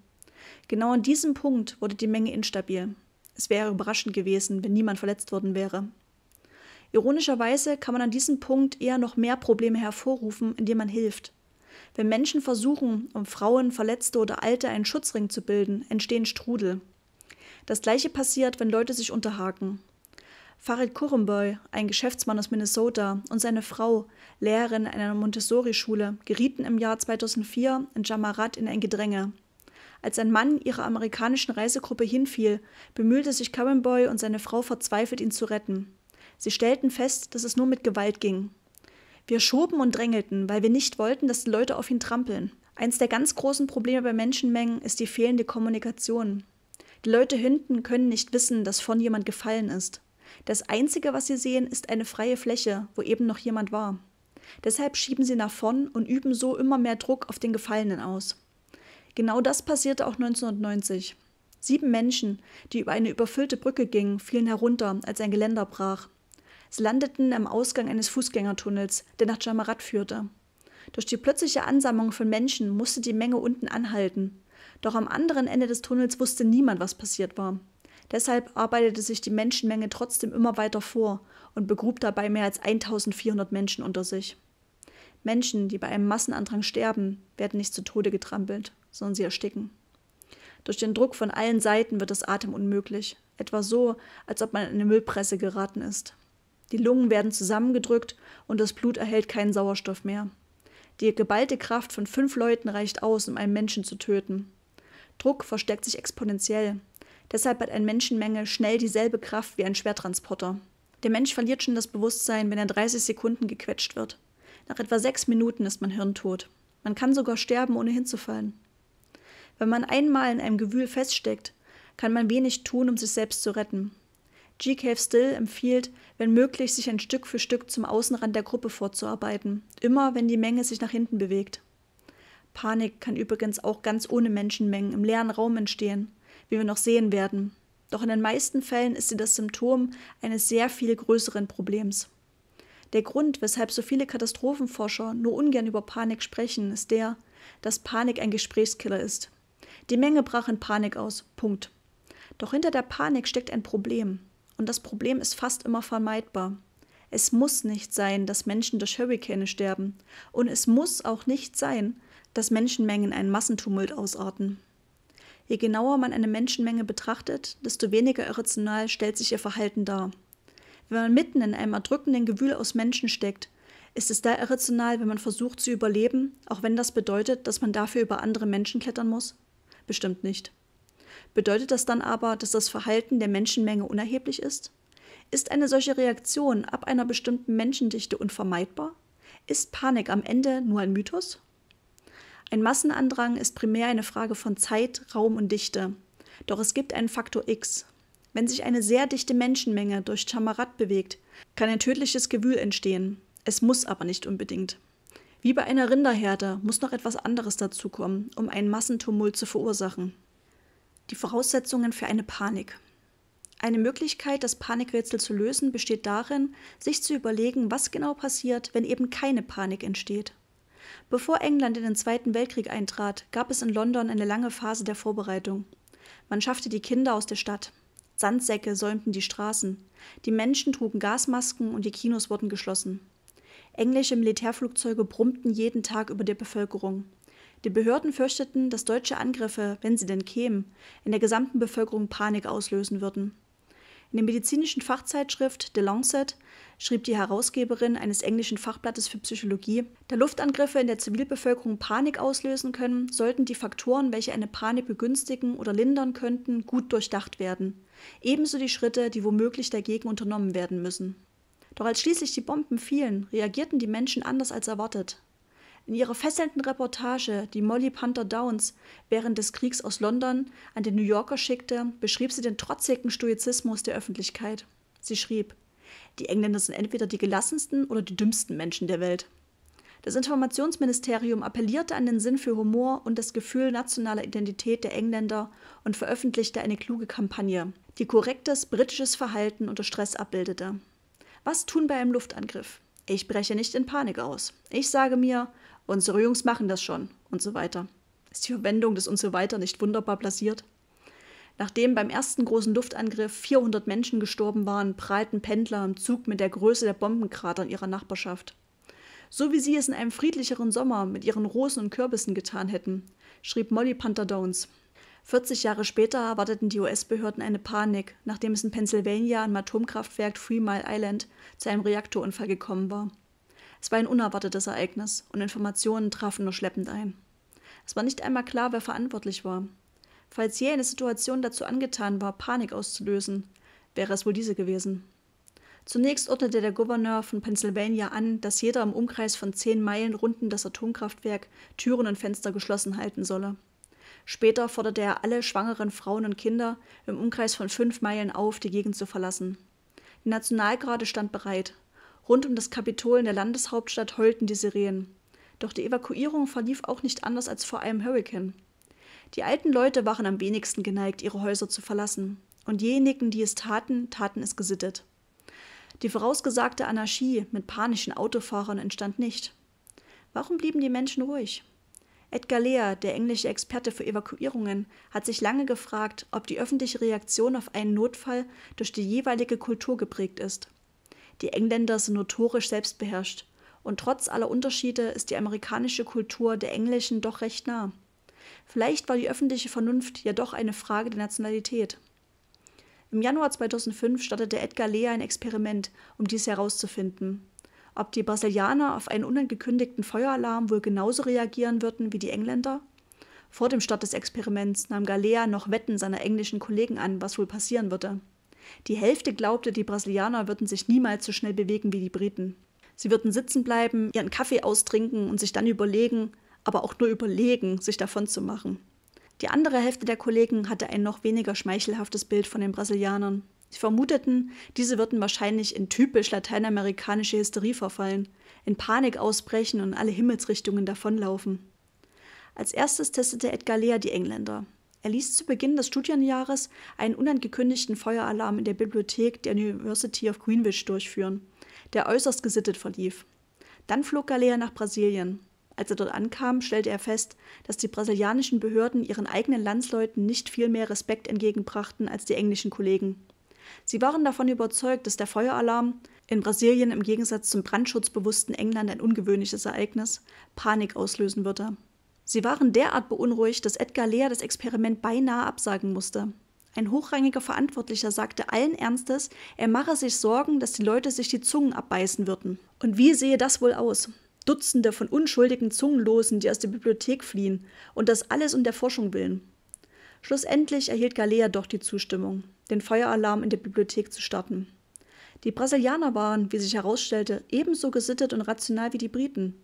Genau an diesem Punkt wurde die Menge instabil. Es wäre überraschend gewesen, wenn niemand verletzt worden wäre. Ironischerweise kann man an diesem Punkt eher noch mehr Probleme hervorrufen, indem man hilft. Wenn Menschen versuchen, um Frauen, Verletzte oder Alte einen Schutzring zu bilden, entstehen Strudel. Das gleiche passiert, wenn Leute sich unterhaken. Farid Kurumboy, ein Geschäftsmann aus Minnesota, und seine Frau, Lehrerin einer Montessori-Schule, gerieten im Jahr 2004 in Jamarat in ein Gedränge. Als ein Mann ihrer amerikanischen Reisegruppe hinfiel, bemühte sich Kurumboy und seine Frau verzweifelt, ihn zu retten. Sie stellten fest, dass es nur mit Gewalt ging. Wir schoben und drängelten, weil wir nicht wollten, dass die Leute auf ihn trampeln. Eins der ganz großen Probleme bei Menschenmengen ist die fehlende Kommunikation. Die Leute hinten können nicht wissen, dass von jemand gefallen ist. Das Einzige, was sie sehen, ist eine freie Fläche, wo eben noch jemand war. Deshalb schieben sie nach vorn und üben so immer mehr Druck auf den Gefallenen aus. Genau das passierte auch 1990. Sieben Menschen, die über eine überfüllte Brücke gingen, fielen herunter, als ein Geländer brach. Sie landeten am Ausgang eines Fußgängertunnels, der nach Jamarat führte. Durch die plötzliche Ansammlung von Menschen musste die Menge unten anhalten. Doch am anderen Ende des Tunnels wusste niemand, was passiert war. Deshalb arbeitete sich die Menschenmenge trotzdem immer weiter vor und begrub dabei mehr als 1400 Menschen unter sich. Menschen, die bei einem Massenandrang sterben, werden nicht zu Tode getrampelt, sondern sie ersticken. Durch den Druck von allen Seiten wird das Atem unmöglich, etwa so, als ob man in eine Müllpresse geraten ist. Die Lungen werden zusammengedrückt und das Blut erhält keinen Sauerstoff mehr. Die geballte Kraft von fünf Leuten reicht aus, um einen Menschen zu töten. Druck versteckt sich exponentiell. Deshalb hat eine Menschenmenge schnell dieselbe Kraft wie ein Schwertransporter. Der Mensch verliert schon das Bewusstsein, wenn er 30 Sekunden gequetscht wird. Nach etwa sechs Minuten ist man hirntot. Man kann sogar sterben, ohne hinzufallen. Wenn man einmal in einem Gewühl feststeckt, kann man wenig tun, um sich selbst zu retten. G. Cave Still empfiehlt, wenn möglich, sich ein Stück für Stück zum Außenrand der Gruppe vorzuarbeiten, immer wenn die Menge sich nach hinten bewegt. Panik kann übrigens auch ganz ohne Menschenmengen im leeren Raum entstehen wie wir noch sehen werden. Doch in den meisten Fällen ist sie das Symptom eines sehr viel größeren Problems. Der Grund, weshalb so viele Katastrophenforscher nur ungern über Panik sprechen, ist der, dass Panik ein Gesprächskiller ist. Die Menge brach in Panik aus. Punkt. Doch hinter der Panik steckt ein Problem. Und das Problem ist fast immer vermeidbar. Es muss nicht sein, dass Menschen durch Hurrikane sterben. Und es muss auch nicht sein, dass Menschenmengen einen Massentumult ausarten. Je genauer man eine Menschenmenge betrachtet, desto weniger irrational stellt sich ihr Verhalten dar. Wenn man mitten in einem erdrückenden Gewühl aus Menschen steckt, ist es da irrational, wenn man versucht zu überleben, auch wenn das bedeutet, dass man dafür über andere Menschen klettern muss? Bestimmt nicht. Bedeutet das dann aber, dass das Verhalten der Menschenmenge unerheblich ist? Ist eine solche Reaktion ab einer bestimmten Menschendichte unvermeidbar? Ist Panik am Ende nur ein Mythos? Ein Massenandrang ist primär eine Frage von Zeit, Raum und Dichte. Doch es gibt einen Faktor X. Wenn sich eine sehr dichte Menschenmenge durch Chamarat bewegt, kann ein tödliches Gewühl entstehen. Es muss aber nicht unbedingt. Wie bei einer Rinderherde muss noch etwas anderes dazukommen, um einen Massentumult zu verursachen. Die Voraussetzungen für eine Panik. Eine Möglichkeit, das Panikrätsel zu lösen, besteht darin, sich zu überlegen, was genau passiert, wenn eben keine Panik entsteht. Bevor England in den Zweiten Weltkrieg eintrat, gab es in London eine lange Phase der Vorbereitung. Man schaffte die Kinder aus der Stadt. Sandsäcke säumten die Straßen. Die Menschen trugen Gasmasken und die Kinos wurden geschlossen. Englische Militärflugzeuge brummten jeden Tag über der Bevölkerung. Die Behörden fürchteten, dass deutsche Angriffe, wenn sie denn kämen, in der gesamten Bevölkerung Panik auslösen würden. In der medizinischen Fachzeitschrift The Lancet schrieb die Herausgeberin eines englischen Fachblattes für Psychologie, da Luftangriffe in der Zivilbevölkerung Panik auslösen können, sollten die Faktoren, welche eine Panik begünstigen oder lindern könnten, gut durchdacht werden. Ebenso die Schritte, die womöglich dagegen unternommen werden müssen. Doch als schließlich die Bomben fielen, reagierten die Menschen anders als erwartet. In ihrer fesselnden Reportage, die Molly Panther Downs während des Kriegs aus London an den New Yorker schickte, beschrieb sie den trotzigen Stoizismus der Öffentlichkeit. Sie schrieb, die Engländer sind entweder die gelassensten oder die dümmsten Menschen der Welt. Das Informationsministerium appellierte an den Sinn für Humor und das Gefühl nationaler Identität der Engländer und veröffentlichte eine kluge Kampagne, die korrektes britisches Verhalten unter Stress abbildete. Was tun bei einem Luftangriff? Ich breche nicht in Panik aus. Ich sage mir, Unsere Jungs machen das schon und so weiter. Ist die Verwendung des und so weiter nicht wunderbar blasiert? Nachdem beim ersten großen Luftangriff 400 Menschen gestorben waren, breiten Pendler im Zug mit der Größe der Bombenkrater in ihrer Nachbarschaft. So wie sie es in einem friedlicheren Sommer mit ihren Rosen und Kürbissen getan hätten, schrieb Molly Pantadones. 40 Jahre später erwarteten die US-Behörden eine Panik, nachdem es in Pennsylvania am Atomkraftwerk Three Mile Island zu einem Reaktorunfall gekommen war. Es war ein unerwartetes Ereignis und Informationen trafen nur schleppend ein. Es war nicht einmal klar, wer verantwortlich war. Falls je eine Situation dazu angetan war, Panik auszulösen, wäre es wohl diese gewesen. Zunächst ordnete der Gouverneur von Pennsylvania an, dass jeder im Umkreis von zehn Meilen runden das Atomkraftwerk Türen und Fenster geschlossen halten solle. Später forderte er alle schwangeren Frauen und Kinder im Umkreis von fünf Meilen auf, die Gegend zu verlassen. Die Nationalgarde stand bereit, Rund um das Kapitol in der Landeshauptstadt heulten die Sirenen. Doch die Evakuierung verlief auch nicht anders als vor einem Hurrikan. Die alten Leute waren am wenigsten geneigt, ihre Häuser zu verlassen. Und diejenigen, die es taten, taten es gesittet. Die vorausgesagte Anarchie mit panischen Autofahrern entstand nicht. Warum blieben die Menschen ruhig? Edgar Lea, der englische Experte für Evakuierungen, hat sich lange gefragt, ob die öffentliche Reaktion auf einen Notfall durch die jeweilige Kultur geprägt ist. Die Engländer sind notorisch selbstbeherrscht. Und trotz aller Unterschiede ist die amerikanische Kultur der englischen doch recht nah. Vielleicht war die öffentliche Vernunft ja doch eine Frage der Nationalität. Im Januar 2005 startete Edgar Lea ein Experiment, um dies herauszufinden. Ob die Brasilianer auf einen unangekündigten Feueralarm wohl genauso reagieren würden wie die Engländer? Vor dem Start des Experiments nahm Galea noch Wetten seiner englischen Kollegen an, was wohl passieren würde. Die Hälfte glaubte, die Brasilianer würden sich niemals so schnell bewegen wie die Briten. Sie würden sitzen bleiben, ihren Kaffee austrinken und sich dann überlegen, aber auch nur überlegen, sich davon zu machen. Die andere Hälfte der Kollegen hatte ein noch weniger schmeichelhaftes Bild von den Brasilianern. Sie vermuteten, diese würden wahrscheinlich in typisch lateinamerikanische Hysterie verfallen, in Panik ausbrechen und alle Himmelsrichtungen davonlaufen. Als erstes testete Edgar Lea die Engländer. Er ließ zu Beginn des Studienjahres einen unangekündigten Feueralarm in der Bibliothek der University of Greenwich durchführen, der äußerst gesittet verlief. Dann flog Galea nach Brasilien. Als er dort ankam, stellte er fest, dass die brasilianischen Behörden ihren eigenen Landsleuten nicht viel mehr Respekt entgegenbrachten als die englischen Kollegen. Sie waren davon überzeugt, dass der Feueralarm, in Brasilien im Gegensatz zum brandschutzbewussten England ein ungewöhnliches Ereignis, Panik auslösen würde. Sie waren derart beunruhigt, dass Edgar Lea das Experiment beinahe absagen musste. Ein hochrangiger Verantwortlicher sagte allen Ernstes, er mache sich Sorgen, dass die Leute sich die Zungen abbeißen würden. Und wie sehe das wohl aus? Dutzende von unschuldigen Zungenlosen, die aus der Bibliothek fliehen, und das alles um der Forschung willen. Schlussendlich erhielt Galea doch die Zustimmung, den Feueralarm in der Bibliothek zu starten. Die Brasilianer waren, wie sich herausstellte, ebenso gesittet und rational wie die Briten,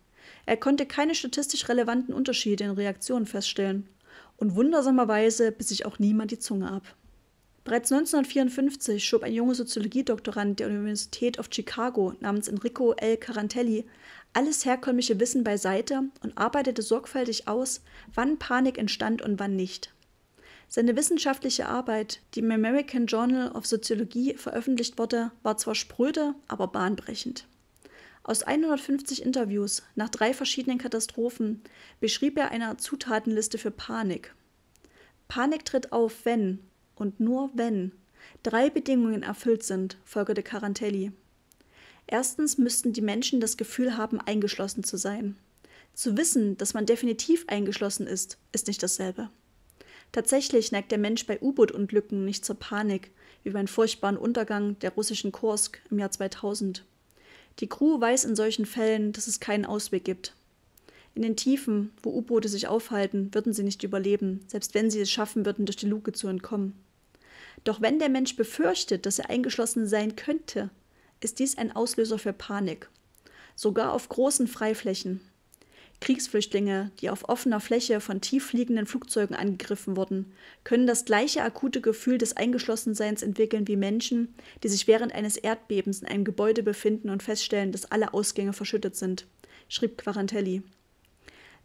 er konnte keine statistisch relevanten Unterschiede in Reaktionen feststellen. Und wundersamerweise biss sich auch niemand die Zunge ab. Bereits 1954 schob ein junger Soziologiedoktorand der Universität of Chicago namens Enrico L. Carantelli alles herkömmliche Wissen beiseite und arbeitete sorgfältig aus, wann Panik entstand und wann nicht. Seine wissenschaftliche Arbeit, die im American Journal of Sociology veröffentlicht wurde, war zwar spröde, aber bahnbrechend. Aus 150 Interviews nach drei verschiedenen Katastrophen beschrieb er eine Zutatenliste für Panik. Panik tritt auf, wenn und nur wenn drei Bedingungen erfüllt sind, folgerte Carantelli. Erstens müssten die Menschen das Gefühl haben, eingeschlossen zu sein. Zu wissen, dass man definitiv eingeschlossen ist, ist nicht dasselbe. Tatsächlich neigt der Mensch bei U-Boot-Unglücken nicht zur Panik, wie beim furchtbaren Untergang der russischen Kursk im Jahr 2000. Die Crew weiß in solchen Fällen, dass es keinen Ausweg gibt. In den Tiefen, wo U-Boote sich aufhalten, würden sie nicht überleben, selbst wenn sie es schaffen würden, durch die Luke zu entkommen. Doch wenn der Mensch befürchtet, dass er eingeschlossen sein könnte, ist dies ein Auslöser für Panik. Sogar auf großen Freiflächen. Kriegsflüchtlinge, die auf offener Fläche von tieffliegenden Flugzeugen angegriffen wurden, können das gleiche akute Gefühl des Eingeschlossenseins entwickeln wie Menschen, die sich während eines Erdbebens in einem Gebäude befinden und feststellen, dass alle Ausgänge verschüttet sind, schrieb Quarantelli.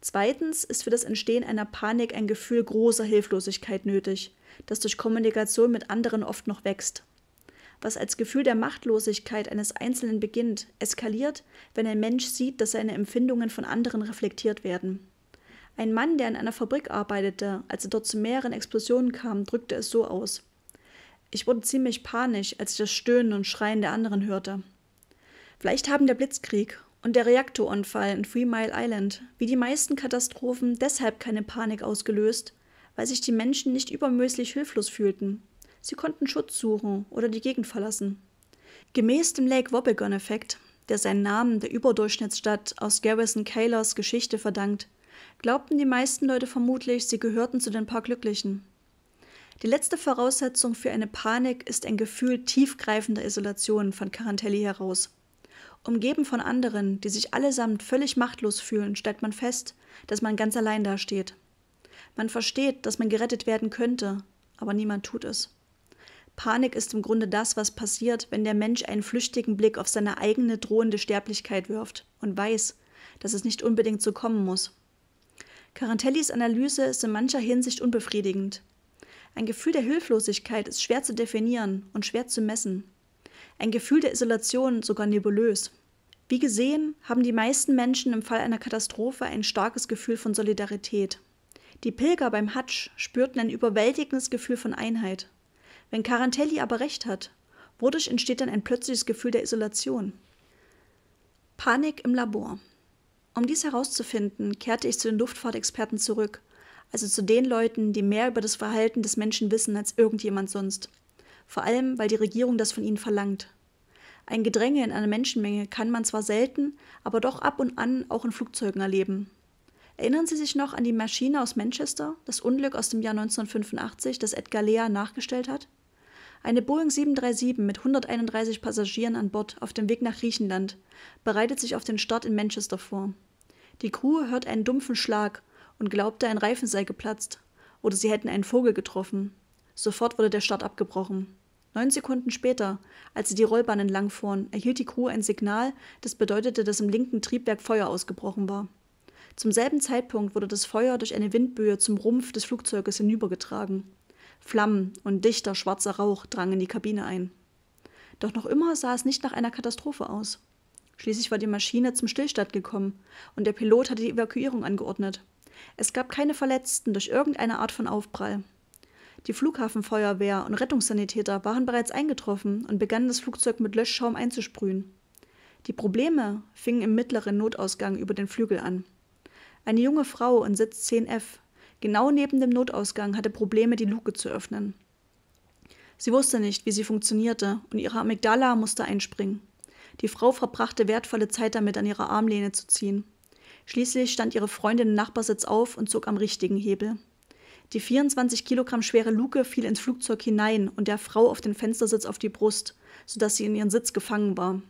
Zweitens ist für das Entstehen einer Panik ein Gefühl großer Hilflosigkeit nötig, das durch Kommunikation mit anderen oft noch wächst was als Gefühl der Machtlosigkeit eines Einzelnen beginnt, eskaliert, wenn ein Mensch sieht, dass seine Empfindungen von anderen reflektiert werden. Ein Mann, der in einer Fabrik arbeitete, als er dort zu mehreren Explosionen kam, drückte es so aus. Ich wurde ziemlich panisch, als ich das Stöhnen und Schreien der anderen hörte. Vielleicht haben der Blitzkrieg und der Reaktorunfall in Three Mile Island, wie die meisten Katastrophen, deshalb keine Panik ausgelöst, weil sich die Menschen nicht übermäßig hilflos fühlten, Sie konnten Schutz suchen oder die Gegend verlassen. Gemäß dem Lake Wobbegon-Effekt, der seinen Namen der Überdurchschnittsstadt aus Garrison Kaylors Geschichte verdankt, glaubten die meisten Leute vermutlich, sie gehörten zu den paar Glücklichen. Die letzte Voraussetzung für eine Panik ist ein Gefühl tiefgreifender Isolation, von Carantelli heraus. Umgeben von anderen, die sich allesamt völlig machtlos fühlen, stellt man fest, dass man ganz allein dasteht. Man versteht, dass man gerettet werden könnte, aber niemand tut es. Panik ist im Grunde das, was passiert, wenn der Mensch einen flüchtigen Blick auf seine eigene drohende Sterblichkeit wirft und weiß, dass es nicht unbedingt so kommen muss. Carantellis Analyse ist in mancher Hinsicht unbefriedigend. Ein Gefühl der Hilflosigkeit ist schwer zu definieren und schwer zu messen. Ein Gefühl der Isolation sogar nebulös. Wie gesehen haben die meisten Menschen im Fall einer Katastrophe ein starkes Gefühl von Solidarität. Die Pilger beim Hatsch spürten ein überwältigendes Gefühl von Einheit. Wenn Carantelli aber recht hat, wodurch entsteht dann ein plötzliches Gefühl der Isolation? Panik im Labor. Um dies herauszufinden, kehrte ich zu den Luftfahrtexperten zurück, also zu den Leuten, die mehr über das Verhalten des Menschen wissen als irgendjemand sonst. Vor allem, weil die Regierung das von ihnen verlangt. Ein Gedränge in einer Menschenmenge kann man zwar selten, aber doch ab und an auch in Flugzeugen erleben. Erinnern Sie sich noch an die Maschine aus Manchester, das Unglück aus dem Jahr 1985, das Edgar Lea nachgestellt hat? Eine Boeing 737 mit 131 Passagieren an Bord auf dem Weg nach Griechenland bereitet sich auf den Start in Manchester vor. Die Crew hört einen dumpfen Schlag und glaubte, ein Reifen sei geplatzt oder sie hätten einen Vogel getroffen. Sofort wurde der Start abgebrochen. Neun Sekunden später, als sie die Rollbahn entlangfuhren, erhielt die Crew ein Signal, das bedeutete, dass im linken Triebwerk Feuer ausgebrochen war. Zum selben Zeitpunkt wurde das Feuer durch eine Windböe zum Rumpf des Flugzeuges hinübergetragen. Flammen und dichter schwarzer Rauch drangen in die Kabine ein. Doch noch immer sah es nicht nach einer Katastrophe aus. Schließlich war die Maschine zum Stillstand gekommen und der Pilot hatte die Evakuierung angeordnet. Es gab keine Verletzten durch irgendeine Art von Aufprall. Die Flughafenfeuerwehr und Rettungssanitäter waren bereits eingetroffen und begannen das Flugzeug mit Löschschaum einzusprühen. Die Probleme fingen im mittleren Notausgang über den Flügel an. Eine junge Frau in Sitz 10F, genau neben dem Notausgang, hatte Probleme, die Luke zu öffnen. Sie wusste nicht, wie sie funktionierte, und ihre Amygdala musste einspringen. Die Frau verbrachte wertvolle Zeit damit, an ihrer Armlehne zu ziehen. Schließlich stand ihre Freundin im Nachbarsitz auf und zog am richtigen Hebel. Die 24 Kilogramm schwere Luke fiel ins Flugzeug hinein und der Frau auf den Fenstersitz auf die Brust, sodass sie in ihren Sitz gefangen war.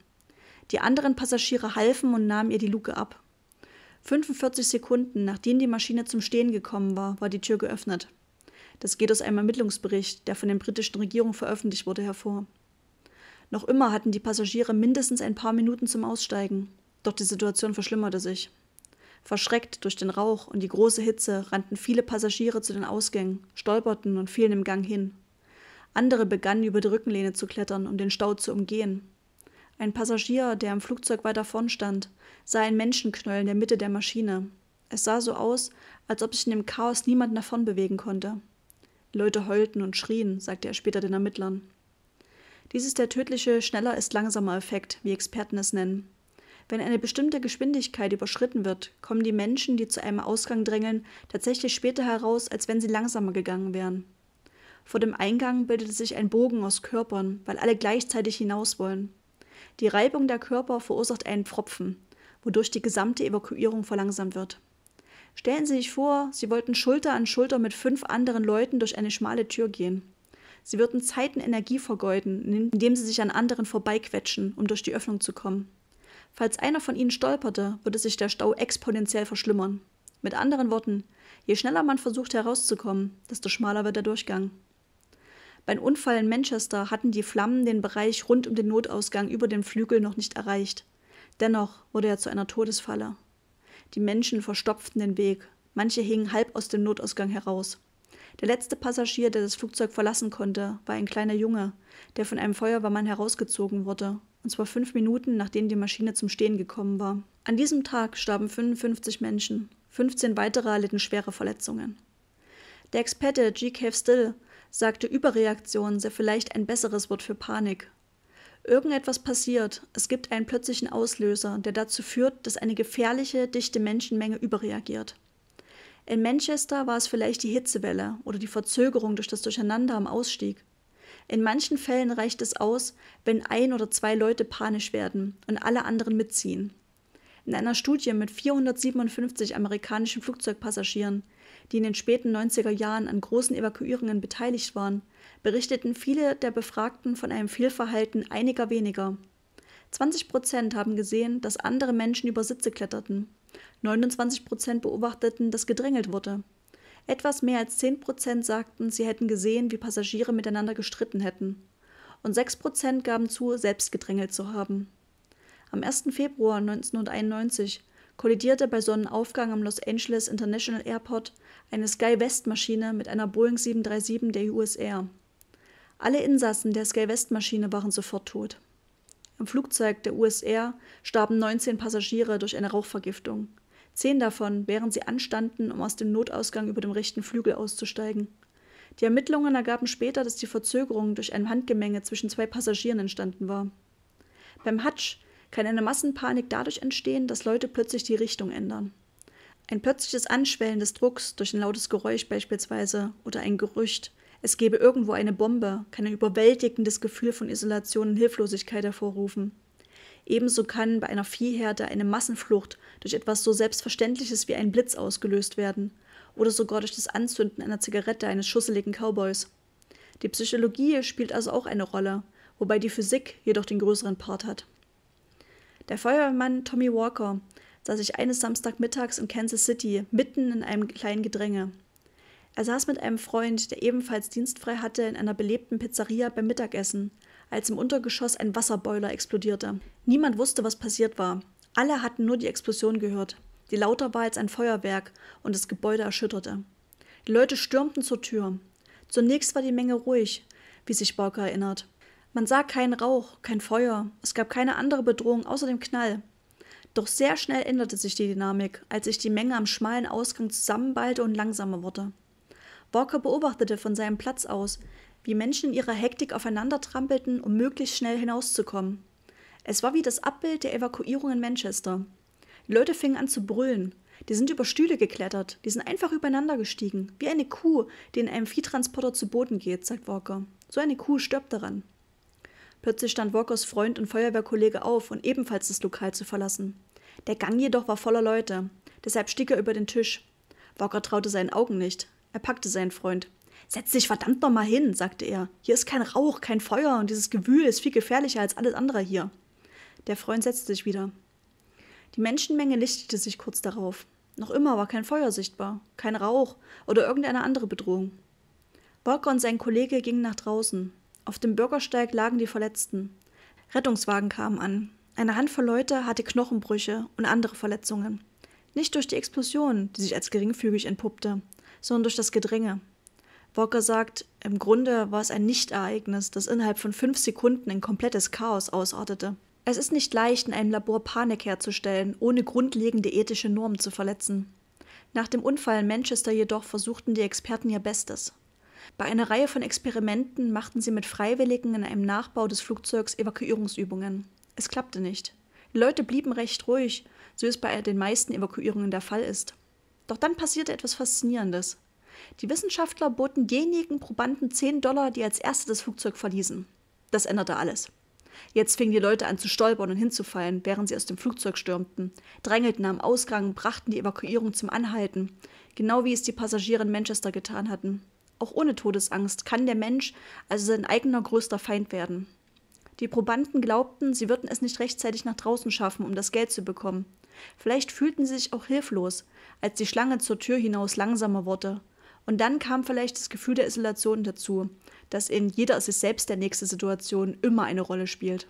Die anderen Passagiere halfen und nahmen ihr die Luke ab. 45 Sekunden nachdem die Maschine zum Stehen gekommen war, war die Tür geöffnet. Das geht aus einem Ermittlungsbericht, der von der britischen Regierung veröffentlicht wurde, hervor. Noch immer hatten die Passagiere mindestens ein paar Minuten zum Aussteigen, doch die Situation verschlimmerte sich. Verschreckt durch den Rauch und die große Hitze rannten viele Passagiere zu den Ausgängen, stolperten und fielen im Gang hin. Andere begannen über die Rückenlehne zu klettern, um den Stau zu umgehen, ein Passagier, der im Flugzeug weiter vorn stand, sah ein Menschenknäuel in der Mitte der Maschine. Es sah so aus, als ob sich in dem Chaos niemand davon bewegen konnte. Leute heulten und schrien, sagte er später den Ermittlern. Dies ist der tödliche schneller ist langsamer Effekt, wie Experten es nennen. Wenn eine bestimmte Geschwindigkeit überschritten wird, kommen die Menschen, die zu einem Ausgang drängeln, tatsächlich später heraus, als wenn sie langsamer gegangen wären. Vor dem Eingang bildete sich ein Bogen aus Körpern, weil alle gleichzeitig hinaus wollen. Die Reibung der Körper verursacht einen Pfropfen, wodurch die gesamte Evakuierung verlangsamt wird. Stellen Sie sich vor, Sie wollten Schulter an Schulter mit fünf anderen Leuten durch eine schmale Tür gehen. Sie würden Zeiten Energie vergeuden, indem Sie sich an anderen vorbeiquetschen, um durch die Öffnung zu kommen. Falls einer von Ihnen stolperte, würde sich der Stau exponentiell verschlimmern. Mit anderen Worten, je schneller man versucht herauszukommen, desto schmaler wird der Durchgang. Beim Unfall in Manchester hatten die Flammen den Bereich rund um den Notausgang über dem Flügel noch nicht erreicht. Dennoch wurde er zu einer Todesfalle. Die Menschen verstopften den Weg, manche hingen halb aus dem Notausgang heraus. Der letzte Passagier, der das Flugzeug verlassen konnte, war ein kleiner Junge, der von einem Feuerwehrmann herausgezogen wurde, und zwar fünf Minuten, nachdem die Maschine zum Stehen gekommen war. An diesem Tag starben 55 Menschen, 15 weitere erlitten schwere Verletzungen. Der Experte G. Cave Still sagte Überreaktion sei vielleicht ein besseres Wort für Panik. Irgendetwas passiert, es gibt einen plötzlichen Auslöser, der dazu führt, dass eine gefährliche, dichte Menschenmenge überreagiert. In Manchester war es vielleicht die Hitzewelle oder die Verzögerung durch das Durcheinander am Ausstieg. In manchen Fällen reicht es aus, wenn ein oder zwei Leute panisch werden und alle anderen mitziehen. In einer Studie mit 457 amerikanischen Flugzeugpassagieren die in den späten 90er Jahren an großen Evakuierungen beteiligt waren, berichteten viele der Befragten von einem Fehlverhalten einiger weniger. 20 Prozent haben gesehen, dass andere Menschen über Sitze kletterten. 29 Prozent beobachteten, dass gedrängelt wurde. Etwas mehr als 10 Prozent sagten, sie hätten gesehen, wie Passagiere miteinander gestritten hätten. Und 6 Prozent gaben zu, selbst gedrängelt zu haben. Am 1. Februar 1991 kollidierte bei Sonnenaufgang am Los Angeles International Airport eine sky west maschine mit einer Boeing 737 der US Air. Alle Insassen der sky west maschine waren sofort tot. Im Flugzeug der US Air starben 19 Passagiere durch eine Rauchvergiftung. Zehn davon, während sie anstanden, um aus dem Notausgang über dem rechten Flügel auszusteigen. Die Ermittlungen ergaben später, dass die Verzögerung durch ein Handgemenge zwischen zwei Passagieren entstanden war. Beim Hatsch, kann eine Massenpanik dadurch entstehen, dass Leute plötzlich die Richtung ändern. Ein plötzliches Anschwellen des Drucks durch ein lautes Geräusch beispielsweise oder ein Gerücht, es gebe irgendwo eine Bombe, kann ein überwältigendes Gefühl von Isolation und Hilflosigkeit hervorrufen. Ebenso kann bei einer Viehherde eine Massenflucht durch etwas so Selbstverständliches wie ein Blitz ausgelöst werden oder sogar durch das Anzünden einer Zigarette eines schusseligen Cowboys. Die Psychologie spielt also auch eine Rolle, wobei die Physik jedoch den größeren Part hat. Der Feuerwehrmann Tommy Walker sah sich eines Samstagmittags in Kansas City mitten in einem kleinen Gedränge. Er saß mit einem Freund, der ebenfalls dienstfrei hatte, in einer belebten Pizzeria beim Mittagessen, als im Untergeschoss ein Wasserboiler explodierte. Niemand wusste, was passiert war. Alle hatten nur die Explosion gehört, die lauter war als ein Feuerwerk und das Gebäude erschütterte. Die Leute stürmten zur Tür. Zunächst war die Menge ruhig, wie sich Walker erinnert. Man sah keinen Rauch, kein Feuer, es gab keine andere Bedrohung außer dem Knall. Doch sehr schnell änderte sich die Dynamik, als sich die Menge am schmalen Ausgang zusammenballte und langsamer wurde. Walker beobachtete von seinem Platz aus, wie Menschen in ihrer Hektik aufeinander trampelten, um möglichst schnell hinauszukommen. Es war wie das Abbild der Evakuierung in Manchester. Die Leute fingen an zu brüllen. Die sind über Stühle geklettert, die sind einfach übereinander gestiegen, wie eine Kuh, die in einem Viehtransporter zu Boden geht, sagt Walker. So eine Kuh stirbt daran. Plötzlich stand Walkers Freund und Feuerwehrkollege auf, um ebenfalls das Lokal zu verlassen. Der Gang jedoch war voller Leute, deshalb stieg er über den Tisch. Walker traute seinen Augen nicht. Er packte seinen Freund. Setz dich verdammt nochmal hin, sagte er. Hier ist kein Rauch, kein Feuer und dieses Gewühl ist viel gefährlicher als alles andere hier. Der Freund setzte sich wieder. Die Menschenmenge lichtete sich kurz darauf. Noch immer war kein Feuer sichtbar, kein Rauch oder irgendeine andere Bedrohung. Walker und sein Kollege gingen nach draußen. Auf dem Bürgersteig lagen die Verletzten. Rettungswagen kamen an. Eine Handvoll Leute hatte Knochenbrüche und andere Verletzungen. Nicht durch die Explosion, die sich als geringfügig entpuppte, sondern durch das Gedränge. Walker sagt, im Grunde war es ein Nichtereignis, das innerhalb von fünf Sekunden in komplettes Chaos ausartete. Es ist nicht leicht, in einem Labor Panik herzustellen, ohne grundlegende ethische Normen zu verletzen. Nach dem Unfall in Manchester jedoch versuchten die Experten ihr Bestes. Bei einer Reihe von Experimenten machten sie mit Freiwilligen in einem Nachbau des Flugzeugs Evakuierungsübungen. Es klappte nicht. Die Leute blieben recht ruhig, so es bei den meisten Evakuierungen der Fall ist. Doch dann passierte etwas Faszinierendes. Die Wissenschaftler boten denjenigen Probanden 10 Dollar, die als Erste das Flugzeug verließen. Das änderte alles. Jetzt fingen die Leute an zu stolpern und hinzufallen, während sie aus dem Flugzeug stürmten, drängelten am Ausgang, brachten die Evakuierung zum Anhalten, genau wie es die Passagiere in Manchester getan hatten. Auch ohne Todesangst kann der Mensch also sein eigener größter Feind werden. Die Probanden glaubten, sie würden es nicht rechtzeitig nach draußen schaffen, um das Geld zu bekommen. Vielleicht fühlten sie sich auch hilflos, als die Schlange zur Tür hinaus langsamer wurde. Und dann kam vielleicht das Gefühl der Isolation dazu, dass in jeder sich selbst der nächste Situation immer eine Rolle spielt.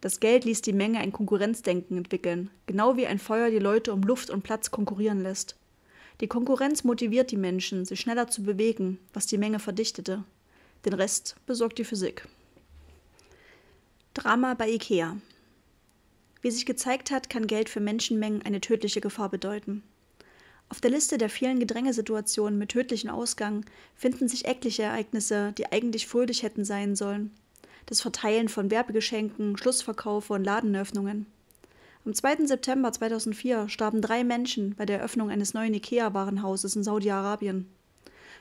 Das Geld ließ die Menge ein Konkurrenzdenken entwickeln, genau wie ein Feuer die Leute um Luft und Platz konkurrieren lässt. Die Konkurrenz motiviert die Menschen, sich schneller zu bewegen, was die Menge verdichtete. Den Rest besorgt die Physik. Drama bei IKEA. Wie sich gezeigt hat, kann Geld für Menschenmengen eine tödliche Gefahr bedeuten. Auf der Liste der vielen Gedrängesituationen mit tödlichen Ausgang finden sich etliche Ereignisse, die eigentlich fröhlich hätten sein sollen. Das Verteilen von Werbegeschenken, Schlussverkaufe und Ladenöffnungen. Am 2. September 2004 starben drei Menschen bei der Eröffnung eines neuen IKEA-Warenhauses in Saudi-Arabien.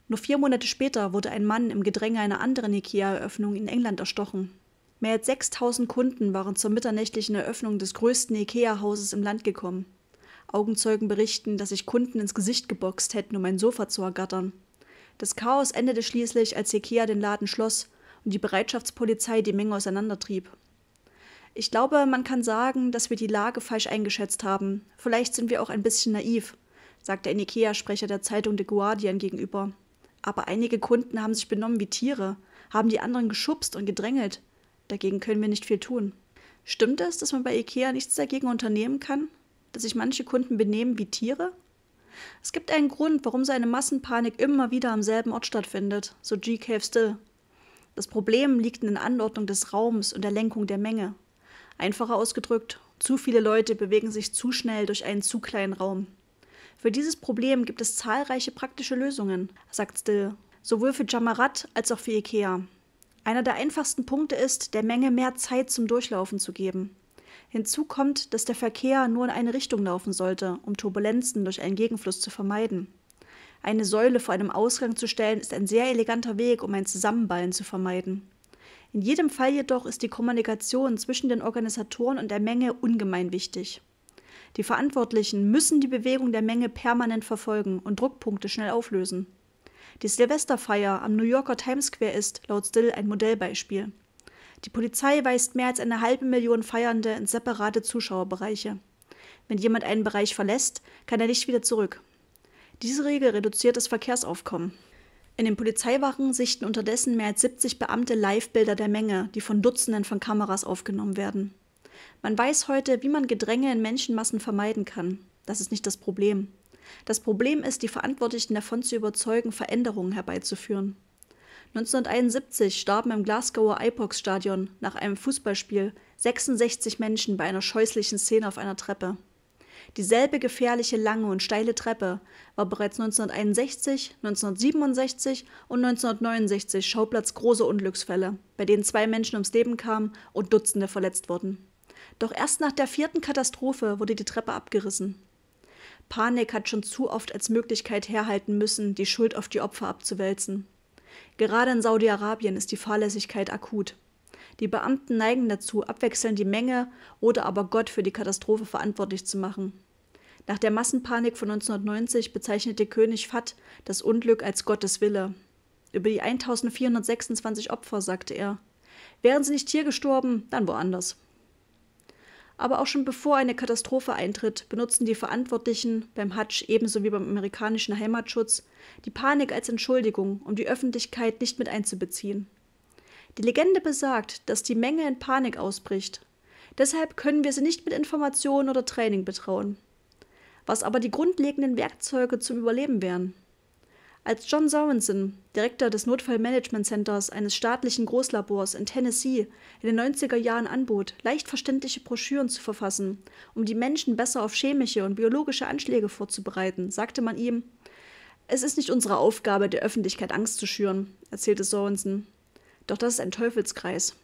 Nur vier Monate später wurde ein Mann im Gedränge einer anderen IKEA-Eröffnung in England erstochen. Mehr als 6000 Kunden waren zur mitternächtlichen Eröffnung des größten IKEA-Hauses im Land gekommen. Augenzeugen berichten, dass sich Kunden ins Gesicht geboxt hätten, um ein Sofa zu ergattern. Das Chaos endete schließlich, als IKEA den Laden schloss und die Bereitschaftspolizei die Menge auseinandertrieb. Ich glaube, man kann sagen, dass wir die Lage falsch eingeschätzt haben. Vielleicht sind wir auch ein bisschen naiv, sagte ein IKEA-Sprecher der Zeitung The Guardian gegenüber. Aber einige Kunden haben sich benommen wie Tiere, haben die anderen geschubst und gedrängelt. Dagegen können wir nicht viel tun. Stimmt es, dass man bei IKEA nichts dagegen unternehmen kann? Dass sich manche Kunden benehmen wie Tiere? Es gibt einen Grund, warum so eine Massenpanik immer wieder am selben Ort stattfindet, so G. Cave Still. Das Problem liegt in der Anordnung des Raums und der Lenkung der Menge. Einfacher ausgedrückt, zu viele Leute bewegen sich zu schnell durch einen zu kleinen Raum. Für dieses Problem gibt es zahlreiche praktische Lösungen, sagt Still, sowohl für Jamarat als auch für IKEA. Einer der einfachsten Punkte ist, der Menge mehr Zeit zum Durchlaufen zu geben. Hinzu kommt, dass der Verkehr nur in eine Richtung laufen sollte, um Turbulenzen durch einen Gegenfluss zu vermeiden. Eine Säule vor einem Ausgang zu stellen, ist ein sehr eleganter Weg, um ein Zusammenballen zu vermeiden. In jedem Fall jedoch ist die Kommunikation zwischen den Organisatoren und der Menge ungemein wichtig. Die Verantwortlichen müssen die Bewegung der Menge permanent verfolgen und Druckpunkte schnell auflösen. Die Silvesterfeier am New Yorker Times Square ist, laut Still, ein Modellbeispiel. Die Polizei weist mehr als eine halbe Million Feiernde in separate Zuschauerbereiche. Wenn jemand einen Bereich verlässt, kann er nicht wieder zurück. Diese Regel reduziert das Verkehrsaufkommen. In den Polizeiwachen sichten unterdessen mehr als 70 Beamte Live-Bilder der Menge, die von Dutzenden von Kameras aufgenommen werden. Man weiß heute, wie man Gedränge in Menschenmassen vermeiden kann. Das ist nicht das Problem. Das Problem ist, die Verantwortlichen davon zu überzeugen, Veränderungen herbeizuführen. 1971 starben im Glasgower Ipox-Stadion nach einem Fußballspiel 66 Menschen bei einer scheußlichen Szene auf einer Treppe. Dieselbe gefährliche lange und steile Treppe war bereits 1961, 1967 und 1969 Schauplatz großer Unglücksfälle, bei denen zwei Menschen ums Leben kamen und Dutzende verletzt wurden. Doch erst nach der vierten Katastrophe wurde die Treppe abgerissen. Panik hat schon zu oft als Möglichkeit herhalten müssen, die Schuld auf die Opfer abzuwälzen. Gerade in Saudi-Arabien ist die Fahrlässigkeit akut. Die Beamten neigen dazu, abwechselnd die Menge oder aber Gott für die Katastrophe verantwortlich zu machen. Nach der Massenpanik von 1990 bezeichnete König Fat das Unglück als Gottes Wille. Über die 1426 Opfer sagte er, wären sie nicht hier gestorben, dann woanders. Aber auch schon bevor eine Katastrophe eintritt, benutzen die Verantwortlichen beim Hatsch ebenso wie beim amerikanischen Heimatschutz die Panik als Entschuldigung, um die Öffentlichkeit nicht mit einzubeziehen. Die Legende besagt, dass die Menge in Panik ausbricht. Deshalb können wir sie nicht mit Informationen oder Training betrauen was aber die grundlegenden Werkzeuge zum Überleben wären. Als John Sorensen, Direktor des Notfallmanagement Centers eines staatlichen Großlabors in Tennessee, in den 90er Jahren anbot, leicht verständliche Broschüren zu verfassen, um die Menschen besser auf chemische und biologische Anschläge vorzubereiten, sagte man ihm: Es ist nicht unsere Aufgabe, der Öffentlichkeit Angst zu schüren, erzählte Sorensen. Doch das ist ein Teufelskreis.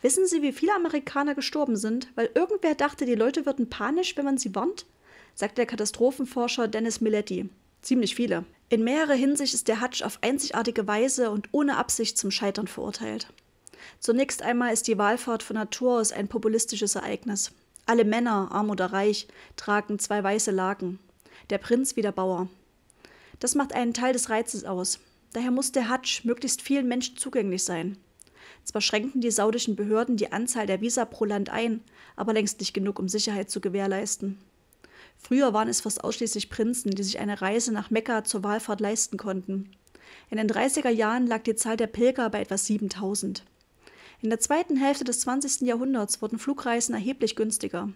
Wissen Sie, wie viele Amerikaner gestorben sind, weil irgendwer dachte, die Leute würden panisch, wenn man sie warnt? sagt der Katastrophenforscher Dennis Milletti. Ziemlich viele. In mehrerer Hinsicht ist der Hutsch auf einzigartige Weise und ohne Absicht zum Scheitern verurteilt. Zunächst einmal ist die Wahlfahrt von Natur aus ein populistisches Ereignis. Alle Männer, arm oder reich, tragen zwei weiße Laken. Der Prinz wie der Bauer. Das macht einen Teil des Reizes aus. Daher muss der Hutsch möglichst vielen Menschen zugänglich sein. Zwar schränken die saudischen Behörden die Anzahl der Visa pro Land ein, aber längst nicht genug, um Sicherheit zu gewährleisten. Früher waren es fast ausschließlich Prinzen, die sich eine Reise nach Mekka zur Wallfahrt leisten konnten. In den 30er Jahren lag die Zahl der Pilger bei etwa 7000. In der zweiten Hälfte des 20. Jahrhunderts wurden Flugreisen erheblich günstiger.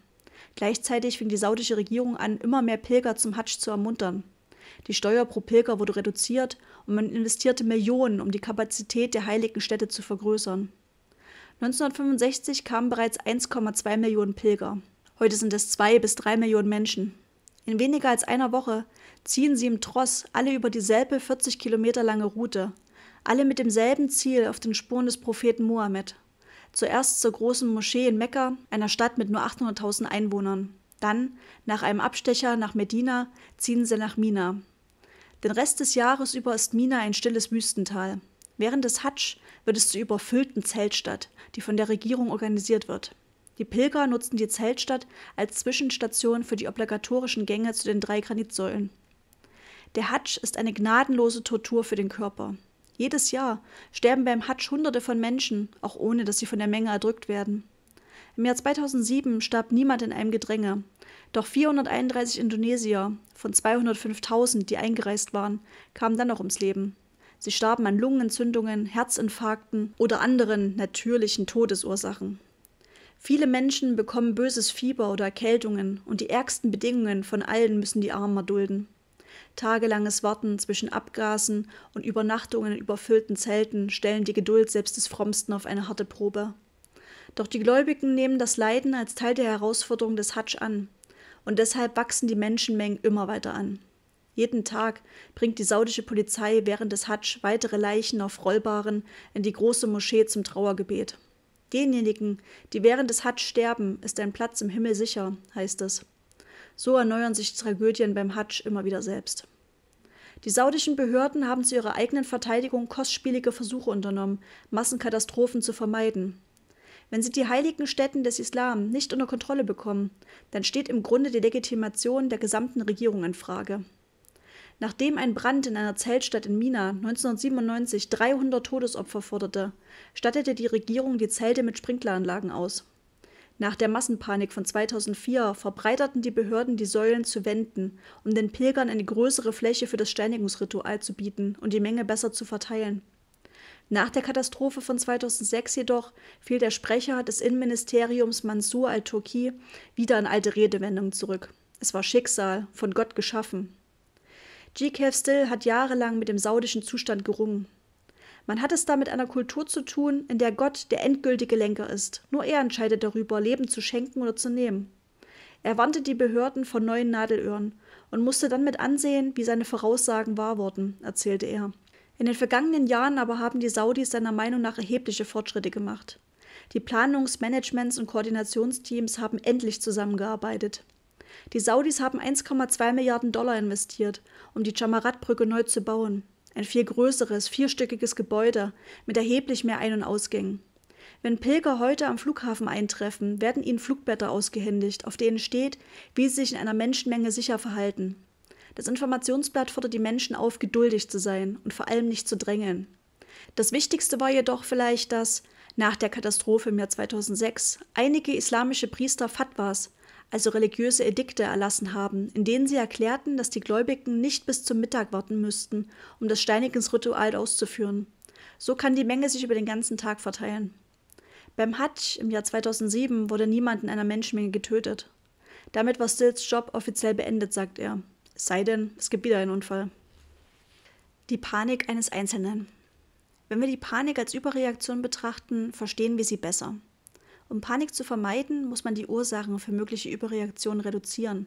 Gleichzeitig fing die saudische Regierung an, immer mehr Pilger zum Hadsch zu ermuntern. Die Steuer pro Pilger wurde reduziert und man investierte Millionen, um die Kapazität der heiligen Städte zu vergrößern. 1965 kamen bereits 1,2 Millionen Pilger. Heute sind es zwei bis drei Millionen Menschen. In weniger als einer Woche ziehen sie im Tross alle über dieselbe 40 Kilometer lange Route, alle mit demselben Ziel auf den Spuren des Propheten Mohammed. Zuerst zur großen Moschee in Mekka, einer Stadt mit nur 800.000 Einwohnern. Dann, nach einem Abstecher nach Medina, ziehen sie nach Mina. Den Rest des Jahres über ist Mina ein stilles Wüstental. Während des Hadsch wird es zur überfüllten Zeltstadt, die von der Regierung organisiert wird. Die Pilger nutzten die Zeltstadt als Zwischenstation für die obligatorischen Gänge zu den drei Granitsäulen. Der Hadsch ist eine gnadenlose Tortur für den Körper. Jedes Jahr sterben beim Hadsch Hunderte von Menschen, auch ohne dass sie von der Menge erdrückt werden. Im Jahr 2007 starb niemand in einem Gedränge, doch 431 Indonesier von 205.000, die eingereist waren, kamen dann noch ums Leben. Sie starben an Lungenentzündungen, Herzinfarkten oder anderen natürlichen Todesursachen. Viele Menschen bekommen böses Fieber oder Erkältungen und die ärgsten Bedingungen von allen müssen die Armer dulden. Tagelanges Warten zwischen Abgrasen und Übernachtungen in überfüllten Zelten stellen die Geduld selbst des Frommsten auf eine harte Probe. Doch die Gläubigen nehmen das Leiden als Teil der Herausforderung des Hatsch an. Und deshalb wachsen die Menschenmengen immer weiter an. Jeden Tag bringt die saudische Polizei während des Hatsch weitere Leichen auf Rollbaren in die große Moschee zum Trauergebet. Denjenigen, die während des Hadsch sterben, ist ein Platz im Himmel sicher, heißt es. So erneuern sich Tragödien beim Hadsch immer wieder selbst. Die saudischen Behörden haben zu ihrer eigenen Verteidigung kostspielige Versuche unternommen, Massenkatastrophen zu vermeiden. Wenn sie die heiligen Stätten des Islam nicht unter Kontrolle bekommen, dann steht im Grunde die Legitimation der gesamten Regierung in Frage. Nachdem ein Brand in einer Zeltstadt in Mina 1997 300 Todesopfer forderte, stattete die Regierung die Zelte mit Sprinkleranlagen aus. Nach der Massenpanik von 2004 verbreiterten die Behörden die Säulen zu Wänden, um den Pilgern eine größere Fläche für das Steinigungsritual zu bieten und die Menge besser zu verteilen. Nach der Katastrophe von 2006 jedoch fiel der Sprecher des Innenministeriums Mansur al-Turki wieder an alte Redewendungen zurück. Es war Schicksal, von Gott geschaffen. GKF Still hat jahrelang mit dem saudischen Zustand gerungen. Man hat es da mit einer Kultur zu tun, in der Gott der endgültige Lenker ist. Nur er entscheidet darüber, Leben zu schenken oder zu nehmen. Er warnte die Behörden vor neuen Nadelöhren und musste dann mit ansehen, wie seine Voraussagen wahr wurden, erzählte er. In den vergangenen Jahren aber haben die Saudis seiner Meinung nach erhebliche Fortschritte gemacht. Die Planungs-, Managements- und Koordinationsteams haben endlich zusammengearbeitet. Die Saudis haben 1,2 Milliarden Dollar investiert, um die Jamarat-Brücke neu zu bauen. Ein viel größeres, vierstöckiges Gebäude mit erheblich mehr Ein- und Ausgängen. Wenn Pilger heute am Flughafen eintreffen, werden ihnen Flugblätter ausgehändigt, auf denen steht, wie sie sich in einer Menschenmenge sicher verhalten. Das Informationsblatt fordert die Menschen auf, geduldig zu sein und vor allem nicht zu drängeln. Das Wichtigste war jedoch vielleicht, dass nach der Katastrophe im Jahr 2006 einige islamische Priester Fatwas also religiöse Edikte, erlassen haben, in denen sie erklärten, dass die Gläubigen nicht bis zum Mittag warten müssten, um das Steinigungsritual auszuführen. So kann die Menge sich über den ganzen Tag verteilen. Beim Hajj im Jahr 2007 wurde niemand in einer Menschenmenge getötet. Damit war Stills Job offiziell beendet, sagt er. Es sei denn, es gibt wieder einen Unfall. Die Panik eines Einzelnen. Wenn wir die Panik als Überreaktion betrachten, verstehen wir sie besser. Um Panik zu vermeiden, muss man die Ursachen für mögliche Überreaktionen reduzieren,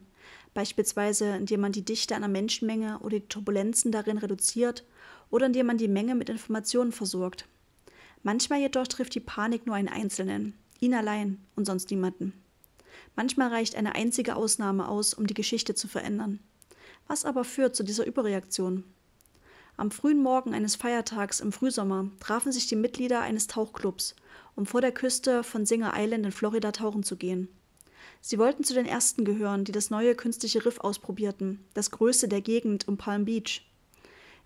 beispielsweise indem man die Dichte einer Menschenmenge oder die Turbulenzen darin reduziert oder indem man die Menge mit Informationen versorgt. Manchmal jedoch trifft die Panik nur einen Einzelnen, ihn allein und sonst niemanden. Manchmal reicht eine einzige Ausnahme aus, um die Geschichte zu verändern. Was aber führt zu dieser Überreaktion? Am frühen Morgen eines Feiertags im Frühsommer trafen sich die Mitglieder eines Tauchclubs, um vor der Küste von Singer Island in Florida tauchen zu gehen. Sie wollten zu den ersten gehören, die das neue künstliche Riff ausprobierten, das größte der Gegend um Palm Beach.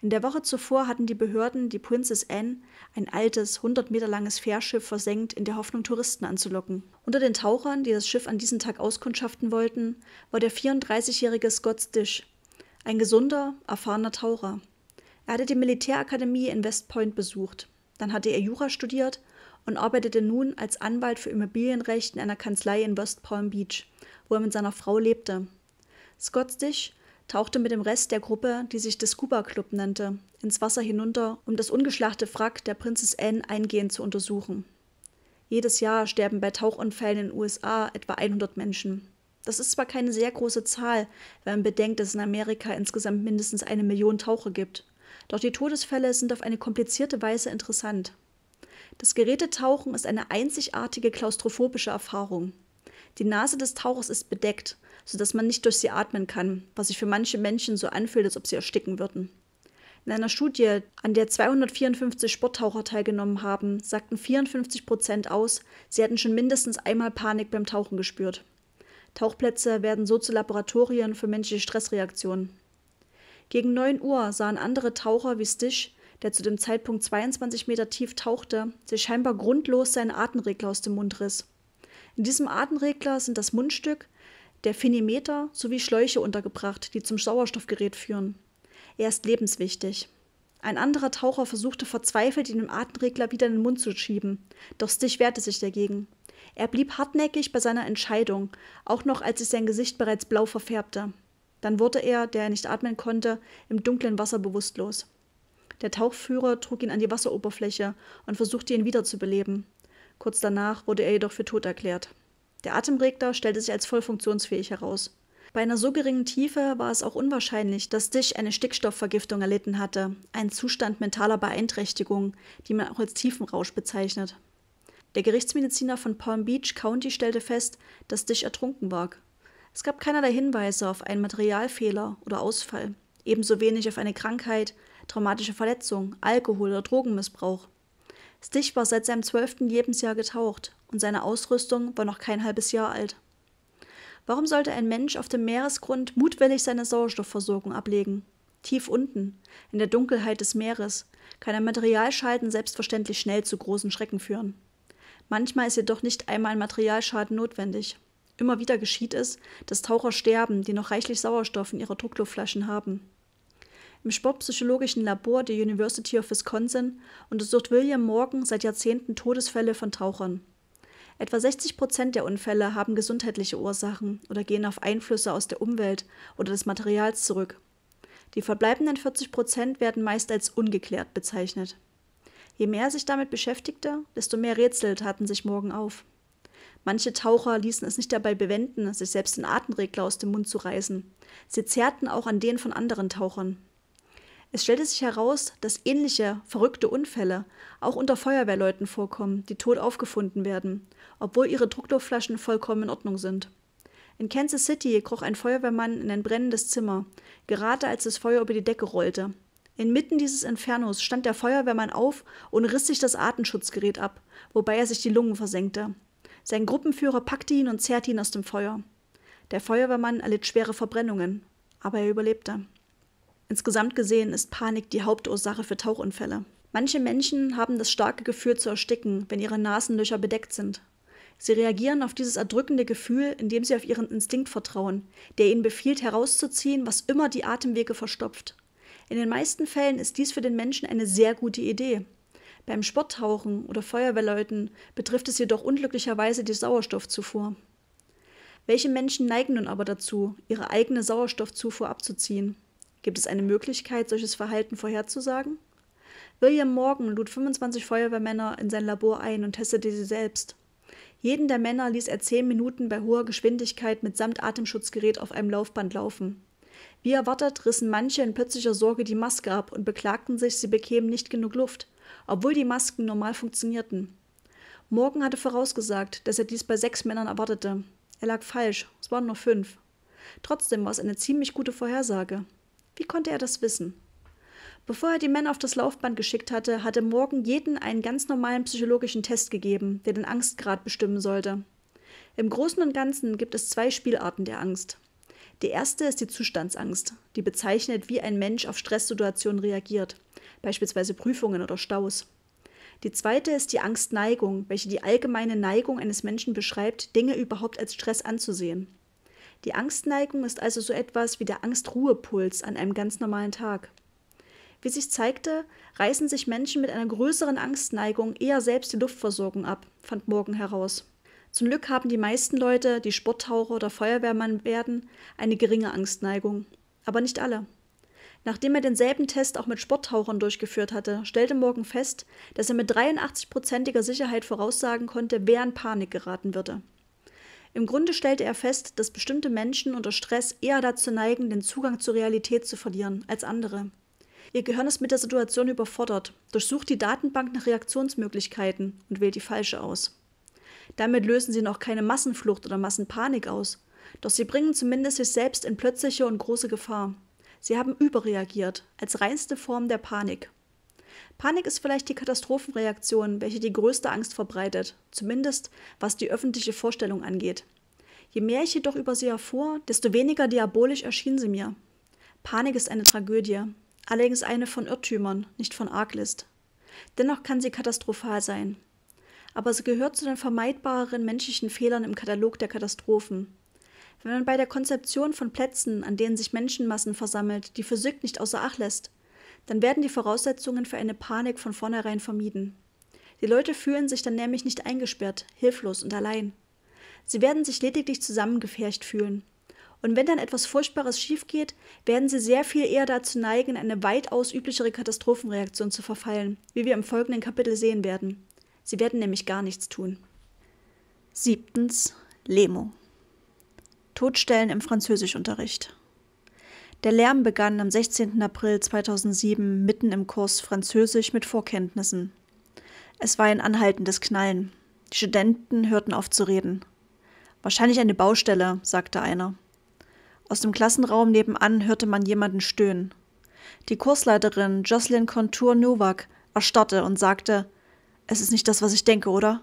In der Woche zuvor hatten die Behörden die Princess Anne, ein altes, 100 Meter langes Fährschiff, versenkt, in der Hoffnung, Touristen anzulocken. Unter den Tauchern, die das Schiff an diesem Tag auskundschaften wollten, war der 34-jährige Scott Stish, ein gesunder, erfahrener Taucher. Er hatte die Militärakademie in West Point besucht. Dann hatte er Jura studiert und arbeitete nun als Anwalt für Immobilienrecht in einer Kanzlei in West Palm Beach, wo er mit seiner Frau lebte. Scott Stich tauchte mit dem Rest der Gruppe, die sich des Scuba Club nannte, ins Wasser hinunter, um das ungeschlachte Wrack der Prinzess Anne eingehend zu untersuchen. Jedes Jahr sterben bei Tauchunfällen in den USA etwa 100 Menschen. Das ist zwar keine sehr große Zahl, wenn man bedenkt, dass es in Amerika insgesamt mindestens eine Million Taucher gibt. Doch die Todesfälle sind auf eine komplizierte Weise interessant. Das Gerätetauchen ist eine einzigartige klaustrophobische Erfahrung. Die Nase des Tauchers ist bedeckt, sodass man nicht durch sie atmen kann, was sich für manche Menschen so anfühlt, als ob sie ersticken würden. In einer Studie, an der 254 Sporttaucher teilgenommen haben, sagten 54 Prozent aus, sie hätten schon mindestens einmal Panik beim Tauchen gespürt. Tauchplätze werden so zu Laboratorien für menschliche Stressreaktionen. Gegen 9 Uhr sahen andere Taucher wie Stich der zu dem Zeitpunkt 22 Meter tief tauchte, sich scheinbar grundlos seinen Atemregler aus dem Mund riss. In diesem Atemregler sind das Mundstück, der Finimeter sowie Schläuche untergebracht, die zum Sauerstoffgerät führen. Er ist lebenswichtig. Ein anderer Taucher versuchte verzweifelt, ihn im Atemregler wieder in den Mund zu schieben, doch Stich wehrte sich dagegen. Er blieb hartnäckig bei seiner Entscheidung, auch noch als sich sein Gesicht bereits blau verfärbte. Dann wurde er, der er nicht atmen konnte, im dunklen Wasser bewusstlos. Der Tauchführer trug ihn an die Wasseroberfläche und versuchte ihn wiederzubeleben. Kurz danach wurde er jedoch für tot erklärt. Der Atemregler stellte sich als voll funktionsfähig heraus. Bei einer so geringen Tiefe war es auch unwahrscheinlich, dass Dich eine Stickstoffvergiftung erlitten hatte, einen Zustand mentaler Beeinträchtigung, die man auch als Tiefenrausch bezeichnet. Der Gerichtsmediziner von Palm Beach County stellte fest, dass Dich ertrunken war. Es gab keinerlei Hinweise auf einen Materialfehler oder Ausfall, ebenso wenig auf eine Krankheit, traumatische Verletzungen, Alkohol- oder Drogenmissbrauch. Stich war seit seinem zwölften Lebensjahr getaucht und seine Ausrüstung war noch kein halbes Jahr alt. Warum sollte ein Mensch auf dem Meeresgrund mutwillig seine Sauerstoffversorgung ablegen? Tief unten, in der Dunkelheit des Meeres, kann ein Materialschaden selbstverständlich schnell zu großen Schrecken führen. Manchmal ist jedoch nicht einmal ein Materialschaden notwendig. Immer wieder geschieht es, dass Taucher sterben, die noch reichlich Sauerstoff in ihrer Druckluftflaschen haben. Im sportpsychologischen Labor der University of Wisconsin untersucht William Morgan seit Jahrzehnten Todesfälle von Tauchern. Etwa 60 Prozent der Unfälle haben gesundheitliche Ursachen oder gehen auf Einflüsse aus der Umwelt oder des Materials zurück. Die verbleibenden 40 Prozent werden meist als ungeklärt bezeichnet. Je mehr er sich damit beschäftigte, desto mehr Rätsel taten sich morgen auf. Manche Taucher ließen es nicht dabei bewenden, sich selbst den Atemregler aus dem Mund zu reißen. Sie zerrten auch an den von anderen Tauchern. Es stellte sich heraus, dass ähnliche verrückte Unfälle auch unter Feuerwehrleuten vorkommen, die tot aufgefunden werden, obwohl ihre Druckluftflaschen vollkommen in Ordnung sind. In Kansas City kroch ein Feuerwehrmann in ein brennendes Zimmer, gerade als das Feuer über die Decke rollte. Inmitten dieses Infernos stand der Feuerwehrmann auf und riss sich das Atemschutzgerät ab, wobei er sich die Lungen versenkte. Sein Gruppenführer packte ihn und zerrte ihn aus dem Feuer. Der Feuerwehrmann erlitt schwere Verbrennungen, aber er überlebte. Insgesamt gesehen ist Panik die Hauptursache für Tauchunfälle. Manche Menschen haben das starke Gefühl zu ersticken, wenn ihre Nasenlöcher bedeckt sind. Sie reagieren auf dieses erdrückende Gefühl, indem sie auf ihren Instinkt vertrauen, der ihnen befiehlt, herauszuziehen, was immer die Atemwege verstopft. In den meisten Fällen ist dies für den Menschen eine sehr gute Idee. Beim Sporttauchen oder Feuerwehrleuten betrifft es jedoch unglücklicherweise die Sauerstoffzufuhr. Welche Menschen neigen nun aber dazu, ihre eigene Sauerstoffzufuhr abzuziehen? Gibt es eine Möglichkeit, solches Verhalten vorherzusagen? William Morgan lud 25 Feuerwehrmänner in sein Labor ein und testete sie selbst. Jeden der Männer ließ er zehn Minuten bei hoher Geschwindigkeit mitsamt Atemschutzgerät auf einem Laufband laufen. Wie erwartet, rissen manche in plötzlicher Sorge die Maske ab und beklagten sich, sie bekämen nicht genug Luft, obwohl die Masken normal funktionierten. Morgan hatte vorausgesagt, dass er dies bei sechs Männern erwartete. Er lag falsch, es waren nur fünf. Trotzdem war es eine ziemlich gute Vorhersage. Wie konnte er das wissen? Bevor er die Männer auf das Laufband geschickt hatte, hatte Morgan jeden einen ganz normalen psychologischen Test gegeben, der den Angstgrad bestimmen sollte. Im Großen und Ganzen gibt es zwei Spielarten der Angst. Die erste ist die Zustandsangst, die bezeichnet, wie ein Mensch auf Stresssituationen reagiert, beispielsweise Prüfungen oder Staus. Die zweite ist die Angstneigung, welche die allgemeine Neigung eines Menschen beschreibt, Dinge überhaupt als Stress anzusehen. Die Angstneigung ist also so etwas wie der Angstruhepuls an einem ganz normalen Tag. Wie sich zeigte, reißen sich Menschen mit einer größeren Angstneigung eher selbst die Luftversorgung ab, fand Morgan heraus. Zum Glück haben die meisten Leute, die Sporttaucher oder Feuerwehrmann werden, eine geringe Angstneigung. Aber nicht alle. Nachdem er denselben Test auch mit Sporttauchern durchgeführt hatte, stellte Morgan fest, dass er mit 83-prozentiger Sicherheit voraussagen konnte, wer in Panik geraten würde. Im Grunde stellte er fest, dass bestimmte Menschen unter Stress eher dazu neigen, den Zugang zur Realität zu verlieren, als andere. Ihr Gehirn ist mit der Situation überfordert, durchsucht die Datenbank nach Reaktionsmöglichkeiten und wählt die falsche aus. Damit lösen sie noch keine Massenflucht oder Massenpanik aus, doch sie bringen zumindest sich selbst in plötzliche und große Gefahr. Sie haben überreagiert, als reinste Form der Panik. Panik ist vielleicht die Katastrophenreaktion, welche die größte Angst verbreitet, zumindest was die öffentliche Vorstellung angeht. Je mehr ich jedoch über sie erfuhr, desto weniger diabolisch erschien sie mir. Panik ist eine Tragödie, allerdings eine von Irrtümern, nicht von Arglist. Dennoch kann sie katastrophal sein. Aber sie gehört zu den vermeidbaren menschlichen Fehlern im Katalog der Katastrophen. Wenn man bei der Konzeption von Plätzen, an denen sich Menschenmassen versammelt, die Physik nicht außer Acht lässt, dann werden die Voraussetzungen für eine Panik von vornherein vermieden. Die Leute fühlen sich dann nämlich nicht eingesperrt, hilflos und allein. Sie werden sich lediglich zusammengefercht fühlen. Und wenn dann etwas Furchtbares schiefgeht, werden sie sehr viel eher dazu neigen, eine weitaus üblichere Katastrophenreaktion zu verfallen, wie wir im folgenden Kapitel sehen werden. Sie werden nämlich gar nichts tun. Siebtens. Lähmung. Todstellen im Französischunterricht. Der Lärm begann am 16. April 2007 mitten im Kurs Französisch mit Vorkenntnissen. Es war ein anhaltendes Knallen. Die Studenten hörten auf zu reden. Wahrscheinlich eine Baustelle, sagte einer. Aus dem Klassenraum nebenan hörte man jemanden stöhnen. Die Kursleiterin Jocelyn contour Novak erstarrte und sagte, es ist nicht das, was ich denke, oder?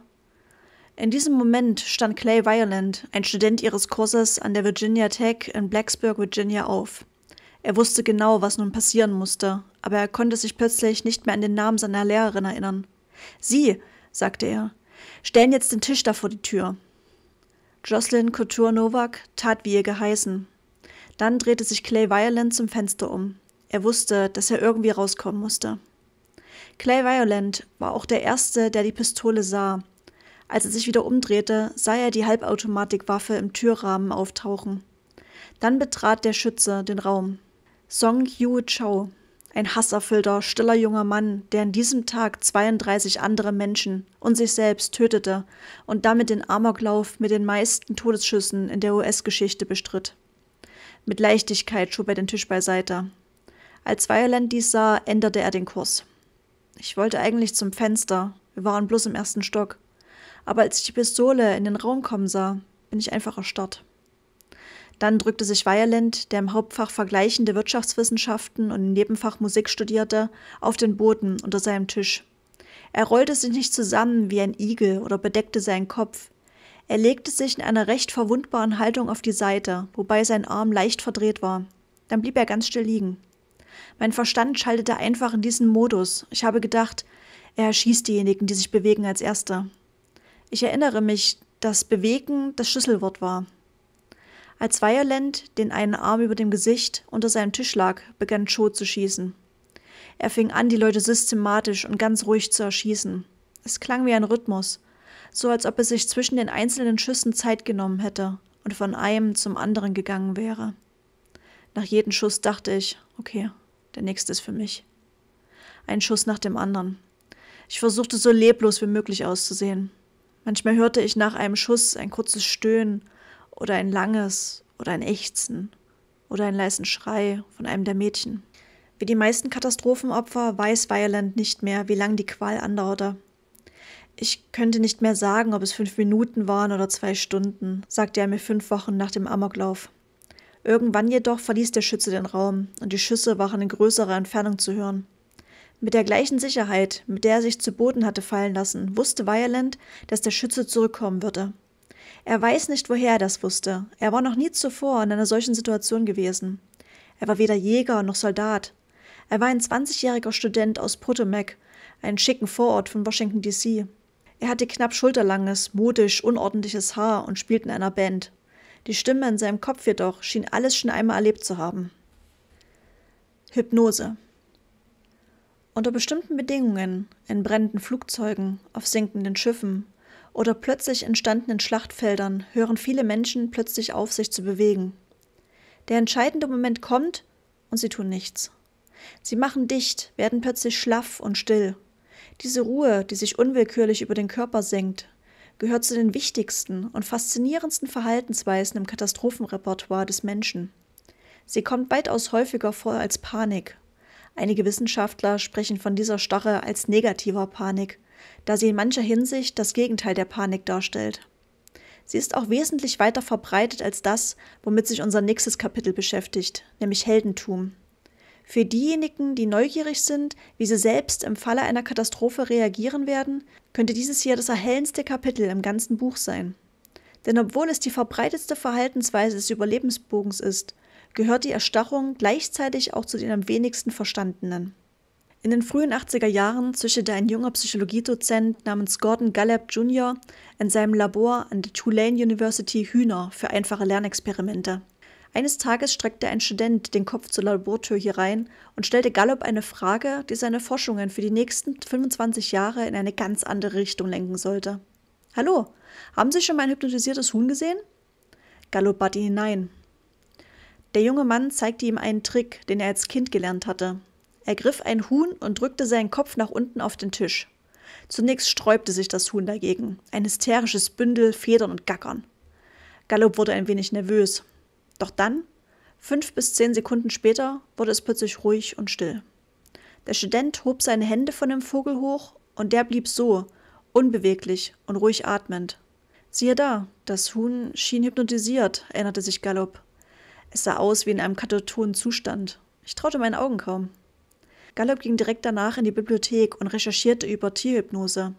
In diesem Moment stand Clay Violent, ein Student ihres Kurses an der Virginia Tech in Blacksburg, Virginia, auf. Er wusste genau, was nun passieren musste, aber er konnte sich plötzlich nicht mehr an den Namen seiner Lehrerin erinnern. Sie, sagte er, stellen jetzt den Tisch da vor die Tür. Jocelyn Couture Novak tat wie ihr geheißen. Dann drehte sich Clay Violent zum Fenster um. Er wusste, dass er irgendwie rauskommen musste. Clay Violent war auch der Erste, der die Pistole sah. Als er sich wieder umdrehte, sah er die Halbautomatikwaffe im Türrahmen auftauchen. Dann betrat der Schütze den Raum. Song Yu Chow, ein hasserfüllter, stiller junger Mann, der an diesem Tag 32 andere Menschen und sich selbst tötete und damit den Amoklauf mit den meisten Todesschüssen in der US-Geschichte bestritt. Mit Leichtigkeit schob er den Tisch beiseite. Als Violent dies sah, änderte er den Kurs. Ich wollte eigentlich zum Fenster, wir waren bloß im ersten Stock. Aber als ich die Pistole in den Raum kommen sah, bin ich einfach erstarrt. Dann drückte sich Weyerland, der im Hauptfach vergleichende Wirtschaftswissenschaften und im Nebenfach Musik studierte, auf den Boden unter seinem Tisch. Er rollte sich nicht zusammen wie ein Igel oder bedeckte seinen Kopf. Er legte sich in einer recht verwundbaren Haltung auf die Seite, wobei sein Arm leicht verdreht war. Dann blieb er ganz still liegen. Mein Verstand schaltete einfach in diesen Modus. Ich habe gedacht, er erschießt diejenigen, die sich bewegen als Erster. Ich erinnere mich, dass Bewegen das Schlüsselwort war. Als Violent den einen Arm über dem Gesicht unter seinem Tisch lag, begann Cho zu schießen. Er fing an, die Leute systematisch und ganz ruhig zu erschießen. Es klang wie ein Rhythmus, so als ob er sich zwischen den einzelnen Schüssen Zeit genommen hätte und von einem zum anderen gegangen wäre. Nach jedem Schuss dachte ich, okay, der nächste ist für mich. Ein Schuss nach dem anderen. Ich versuchte so leblos wie möglich auszusehen. Manchmal hörte ich nach einem Schuss ein kurzes Stöhnen oder ein langes oder ein Ächzen oder einen leisen Schrei von einem der Mädchen. Wie die meisten Katastrophenopfer weiß Violent nicht mehr, wie lang die Qual andauerte. Ich könnte nicht mehr sagen, ob es fünf Minuten waren oder zwei Stunden, sagte er mir fünf Wochen nach dem Amoklauf. Irgendwann jedoch verließ der Schütze den Raum und die Schüsse waren in größerer Entfernung zu hören. Mit der gleichen Sicherheit, mit der er sich zu Boden hatte fallen lassen, wusste Violent, dass der Schütze zurückkommen würde. Er weiß nicht, woher er das wusste. Er war noch nie zuvor in einer solchen Situation gewesen. Er war weder Jäger noch Soldat. Er war ein 20-jähriger Student aus Potomac, einen schicken Vorort von Washington, D.C. Er hatte knapp schulterlanges, modisch, unordentliches Haar und spielte in einer Band. Die Stimme in seinem Kopf jedoch schien alles schon einmal erlebt zu haben. Hypnose. Unter bestimmten Bedingungen, in brennenden Flugzeugen, auf sinkenden Schiffen, oder plötzlich entstandenen Schlachtfeldern hören viele Menschen plötzlich auf, sich zu bewegen. Der entscheidende Moment kommt und sie tun nichts. Sie machen dicht, werden plötzlich schlaff und still. Diese Ruhe, die sich unwillkürlich über den Körper senkt, gehört zu den wichtigsten und faszinierendsten Verhaltensweisen im Katastrophenrepertoire des Menschen. Sie kommt weitaus häufiger vor als Panik. Einige Wissenschaftler sprechen von dieser Starre als negativer Panik, da sie in mancher Hinsicht das Gegenteil der Panik darstellt. Sie ist auch wesentlich weiter verbreitet als das, womit sich unser nächstes Kapitel beschäftigt, nämlich Heldentum. Für diejenigen, die neugierig sind, wie sie selbst im Falle einer Katastrophe reagieren werden, könnte dieses hier das erhellendste Kapitel im ganzen Buch sein. Denn obwohl es die verbreitetste Verhaltensweise des Überlebensbogens ist, gehört die Erstarrung gleichzeitig auch zu den am wenigsten Verstandenen. In den frühen 80er Jahren zischelte ein junger Psychologiedozent namens Gordon Gallup Jr. in seinem Labor an der Tulane University Hühner für einfache Lernexperimente. Eines Tages streckte ein Student den Kopf zur Labortür herein und stellte Gallup eine Frage, die seine Forschungen für die nächsten 25 Jahre in eine ganz andere Richtung lenken sollte. Hallo, haben Sie schon mal ein hypnotisiertes Huhn gesehen? Gallup bat ihn hinein. Der junge Mann zeigte ihm einen Trick, den er als Kind gelernt hatte. Er griff ein Huhn und drückte seinen Kopf nach unten auf den Tisch. Zunächst sträubte sich das Huhn dagegen, ein hysterisches Bündel Federn und Gackern. Gallop wurde ein wenig nervös. Doch dann, fünf bis zehn Sekunden später, wurde es plötzlich ruhig und still. Der Student hob seine Hände von dem Vogel hoch und der blieb so, unbeweglich und ruhig atmend. Siehe da, das Huhn schien hypnotisiert, erinnerte sich Gallop. Es sah aus wie in einem katatonen Zustand. Ich traute meinen Augen kaum. Gallup ging direkt danach in die Bibliothek und recherchierte über Tierhypnose.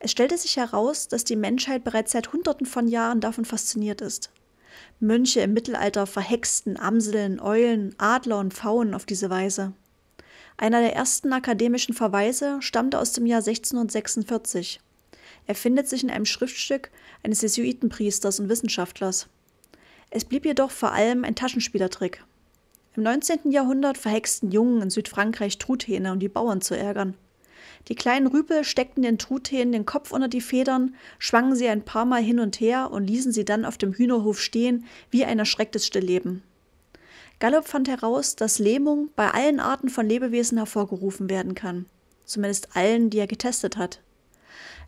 Es stellte sich heraus, dass die Menschheit bereits seit Hunderten von Jahren davon fasziniert ist. Mönche im Mittelalter verhexten Amseln, Eulen, Adler und Pfauen auf diese Weise. Einer der ersten akademischen Verweise stammte aus dem Jahr 1646. Er findet sich in einem Schriftstück eines Jesuitenpriesters und Wissenschaftlers. Es blieb jedoch vor allem ein Taschenspielertrick. Im 19. Jahrhundert verhexten Jungen in Südfrankreich Truthähne, um die Bauern zu ärgern. Die kleinen Rüpel steckten den Truthähnen den Kopf unter die Federn, schwangen sie ein paar Mal hin und her und ließen sie dann auf dem Hühnerhof stehen, wie ein erschrecktes Stillleben. Gallup fand heraus, dass Lähmung bei allen Arten von Lebewesen hervorgerufen werden kann. Zumindest allen, die er getestet hat.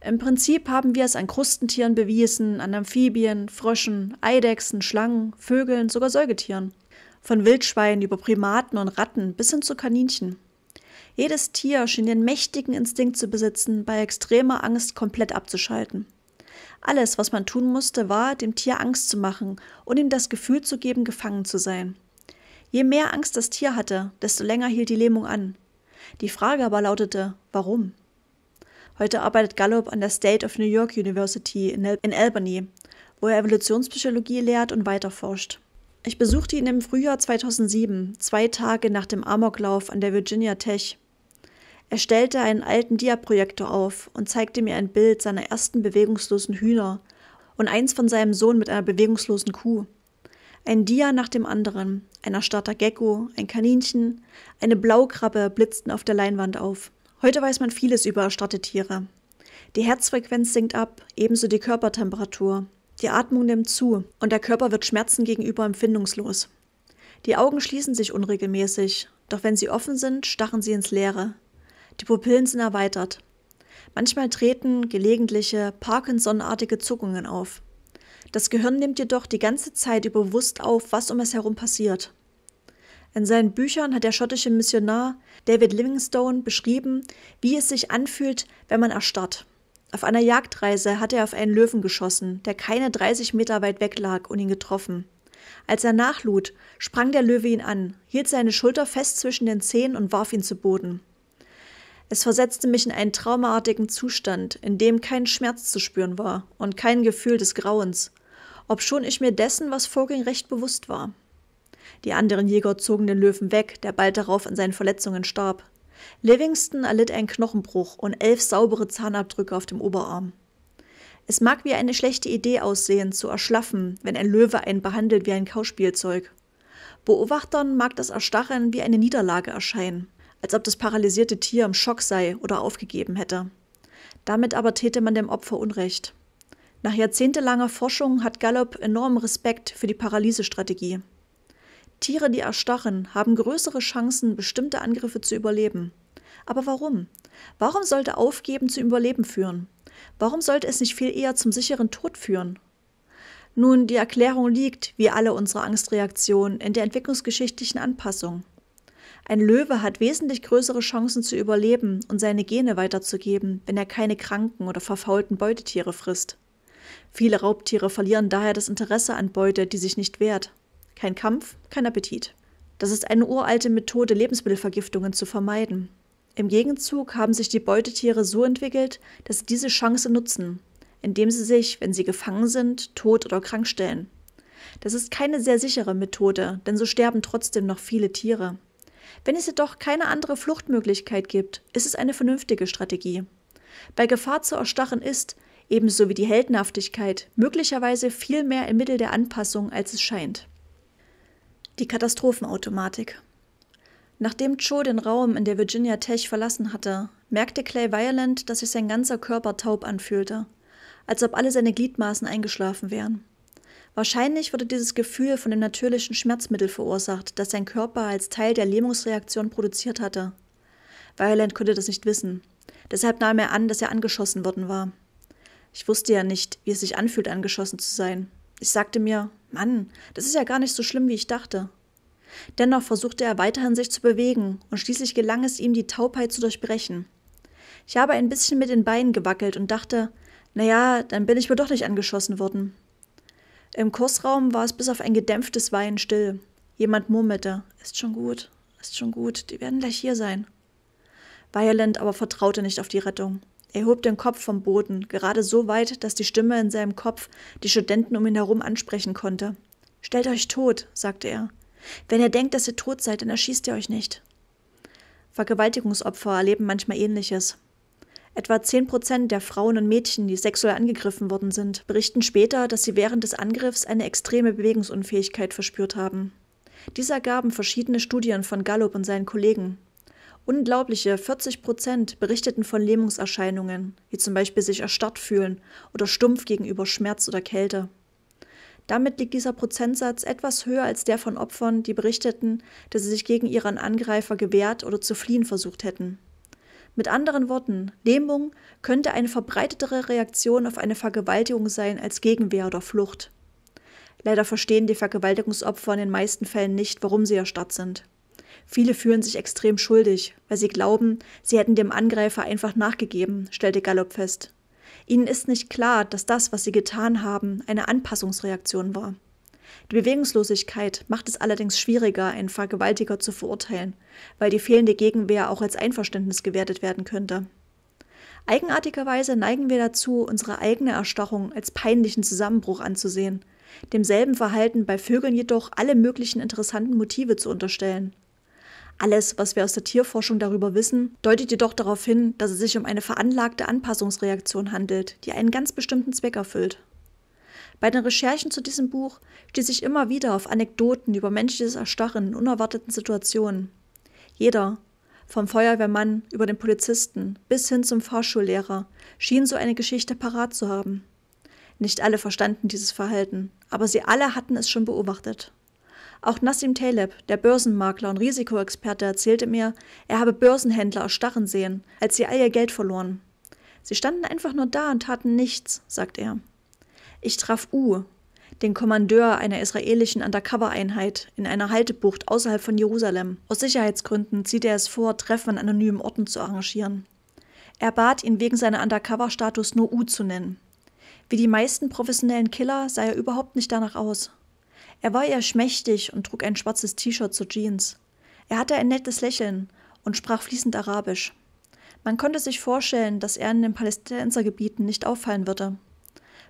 Im Prinzip haben wir es an Krustentieren bewiesen, an Amphibien, Fröschen, Eidechsen, Schlangen, Vögeln, sogar Säugetieren. Von Wildschweinen über Primaten und Ratten bis hin zu Kaninchen. Jedes Tier schien den mächtigen Instinkt zu besitzen, bei extremer Angst komplett abzuschalten. Alles, was man tun musste, war, dem Tier Angst zu machen und ihm das Gefühl zu geben, gefangen zu sein. Je mehr Angst das Tier hatte, desto länger hielt die Lähmung an. Die Frage aber lautete, warum? Heute arbeitet Gallup an der State of New York University in, Al in Albany, wo er Evolutionspsychologie lehrt und weiterforscht. Ich besuchte ihn im Frühjahr 2007, zwei Tage nach dem Amoklauf an der Virginia Tech. Er stellte einen alten Diaprojektor auf und zeigte mir ein Bild seiner ersten bewegungslosen Hühner und eins von seinem Sohn mit einer bewegungslosen Kuh. Ein Dia nach dem anderen, ein erstarrter Gecko, ein Kaninchen, eine Blaukrabbe blitzten auf der Leinwand auf. Heute weiß man vieles über erstarrte Tiere. Die Herzfrequenz sinkt ab, ebenso die Körpertemperatur. Die Atmung nimmt zu und der Körper wird Schmerzen gegenüber empfindungslos. Die Augen schließen sich unregelmäßig, doch wenn sie offen sind, starren sie ins Leere. Die Pupillen sind erweitert. Manchmal treten gelegentliche Parkinson-artige Zuckungen auf. Das Gehirn nimmt jedoch die ganze Zeit über bewusst auf, was um es herum passiert. In seinen Büchern hat der schottische Missionar David Livingstone beschrieben, wie es sich anfühlt, wenn man erstarrt. Auf einer Jagdreise hat er auf einen Löwen geschossen, der keine 30 Meter weit weg lag und ihn getroffen. Als er nachlud, sprang der Löwe ihn an, hielt seine Schulter fest zwischen den Zehen und warf ihn zu Boden. Es versetzte mich in einen traumaartigen Zustand, in dem kein Schmerz zu spüren war und kein Gefühl des Grauens, obschon ich mir dessen, was vorging, recht bewusst war. Die anderen Jäger zogen den Löwen weg, der bald darauf an seinen Verletzungen starb. Livingston erlitt einen Knochenbruch und elf saubere Zahnabdrücke auf dem Oberarm. Es mag wie eine schlechte Idee aussehen, zu erschlaffen, wenn ein Löwe einen behandelt wie ein Kauspielzeug. Beobachtern mag das Erstarren wie eine Niederlage erscheinen, als ob das paralysierte Tier im Schock sei oder aufgegeben hätte. Damit aber täte man dem Opfer Unrecht. Nach jahrzehntelanger Forschung hat Gallup enormen Respekt für die Paralysestrategie. Tiere, die erstarren, haben größere Chancen, bestimmte Angriffe zu überleben. Aber warum? Warum sollte Aufgeben zum Überleben führen? Warum sollte es nicht viel eher zum sicheren Tod führen? Nun, die Erklärung liegt, wie alle unsere Angstreaktionen, in der entwicklungsgeschichtlichen Anpassung. Ein Löwe hat wesentlich größere Chancen zu überleben und seine Gene weiterzugeben, wenn er keine kranken oder verfaulten Beutetiere frisst. Viele Raubtiere verlieren daher das Interesse an Beute, die sich nicht wehrt. Kein Kampf, kein Appetit. Das ist eine uralte Methode, Lebensmittelvergiftungen zu vermeiden. Im Gegenzug haben sich die Beutetiere so entwickelt, dass sie diese Chance nutzen, indem sie sich, wenn sie gefangen sind, tot oder krank stellen. Das ist keine sehr sichere Methode, denn so sterben trotzdem noch viele Tiere. Wenn es jedoch keine andere Fluchtmöglichkeit gibt, ist es eine vernünftige Strategie. Bei Gefahr zu erstarren ist, ebenso wie die Heldenhaftigkeit, möglicherweise viel mehr im Mittel der Anpassung, als es scheint. Die Katastrophenautomatik. Nachdem Cho den Raum in der Virginia Tech verlassen hatte, merkte Clay Violent, dass sich sein ganzer Körper taub anfühlte, als ob alle seine Gliedmaßen eingeschlafen wären. Wahrscheinlich wurde dieses Gefühl von dem natürlichen Schmerzmittel verursacht, das sein Körper als Teil der Lähmungsreaktion produziert hatte. Violent konnte das nicht wissen. Deshalb nahm er an, dass er angeschossen worden war. Ich wusste ja nicht, wie es sich anfühlt, angeschossen zu sein. Ich sagte mir, Mann, das ist ja gar nicht so schlimm, wie ich dachte. Dennoch versuchte er weiterhin sich zu bewegen, und schließlich gelang es ihm, die Taubheit zu durchbrechen. Ich habe ein bisschen mit den Beinen gewackelt und dachte, naja, dann bin ich wohl doch nicht angeschossen worden. Im Kursraum war es bis auf ein gedämpftes Weinen still. Jemand murmelte, ist schon gut, ist schon gut, die werden gleich hier sein. Violent aber vertraute nicht auf die Rettung. Er hob den Kopf vom Boden, gerade so weit, dass die Stimme in seinem Kopf die Studenten um ihn herum ansprechen konnte. Stellt euch tot, sagte er. Wenn ihr denkt, dass ihr tot seid, dann erschießt ihr euch nicht. Vergewaltigungsopfer erleben manchmal ähnliches. Etwa 10 Prozent der Frauen und Mädchen, die sexuell angegriffen worden sind, berichten später, dass sie während des Angriffs eine extreme Bewegungsunfähigkeit verspürt haben. Dies ergaben verschiedene Studien von Gallup und seinen Kollegen. Unglaubliche 40 Prozent berichteten von Lähmungserscheinungen, wie zum Beispiel sich erstarrt fühlen oder stumpf gegenüber Schmerz oder Kälte. Damit liegt dieser Prozentsatz etwas höher als der von Opfern, die berichteten, dass sie sich gegen ihren Angreifer gewehrt oder zu fliehen versucht hätten. Mit anderen Worten, Lähmung könnte eine verbreitetere Reaktion auf eine Vergewaltigung sein als Gegenwehr oder Flucht. Leider verstehen die Vergewaltigungsopfer in den meisten Fällen nicht, warum sie erstarrt sind. Viele fühlen sich extrem schuldig, weil sie glauben, sie hätten dem Angreifer einfach nachgegeben, stellte Gallup fest. Ihnen ist nicht klar, dass das, was Sie getan haben, eine Anpassungsreaktion war. Die Bewegungslosigkeit macht es allerdings schwieriger, einen Vergewaltiger zu verurteilen, weil die fehlende Gegenwehr auch als Einverständnis gewertet werden könnte. Eigenartigerweise neigen wir dazu, unsere eigene Erstarrung als peinlichen Zusammenbruch anzusehen, demselben Verhalten bei Vögeln jedoch alle möglichen interessanten Motive zu unterstellen. Alles, was wir aus der Tierforschung darüber wissen, deutet jedoch darauf hin, dass es sich um eine veranlagte Anpassungsreaktion handelt, die einen ganz bestimmten Zweck erfüllt. Bei den Recherchen zu diesem Buch stieß ich immer wieder auf Anekdoten über menschliches Erstarren in unerwarteten Situationen. Jeder, vom Feuerwehrmann über den Polizisten bis hin zum Fahrschullehrer, schien so eine Geschichte parat zu haben. Nicht alle verstanden dieses Verhalten, aber sie alle hatten es schon beobachtet. Auch Nassim Taleb, der Börsenmakler und Risikoexperte, erzählte mir, er habe Börsenhändler erstarren sehen, als sie all ihr Geld verloren. Sie standen einfach nur da und taten nichts, sagt er. Ich traf U, den Kommandeur einer israelischen Undercover-Einheit in einer Haltebucht außerhalb von Jerusalem. Aus Sicherheitsgründen zieht er es vor, Treffen an anonymen Orten zu arrangieren. Er bat ihn wegen seiner Undercover-Status nur U zu nennen. Wie die meisten professionellen Killer sah er überhaupt nicht danach aus. Er war eher schmächtig und trug ein schwarzes T-Shirt zur Jeans. Er hatte ein nettes Lächeln und sprach fließend Arabisch. Man konnte sich vorstellen, dass er in den Palästinensergebieten nicht auffallen würde.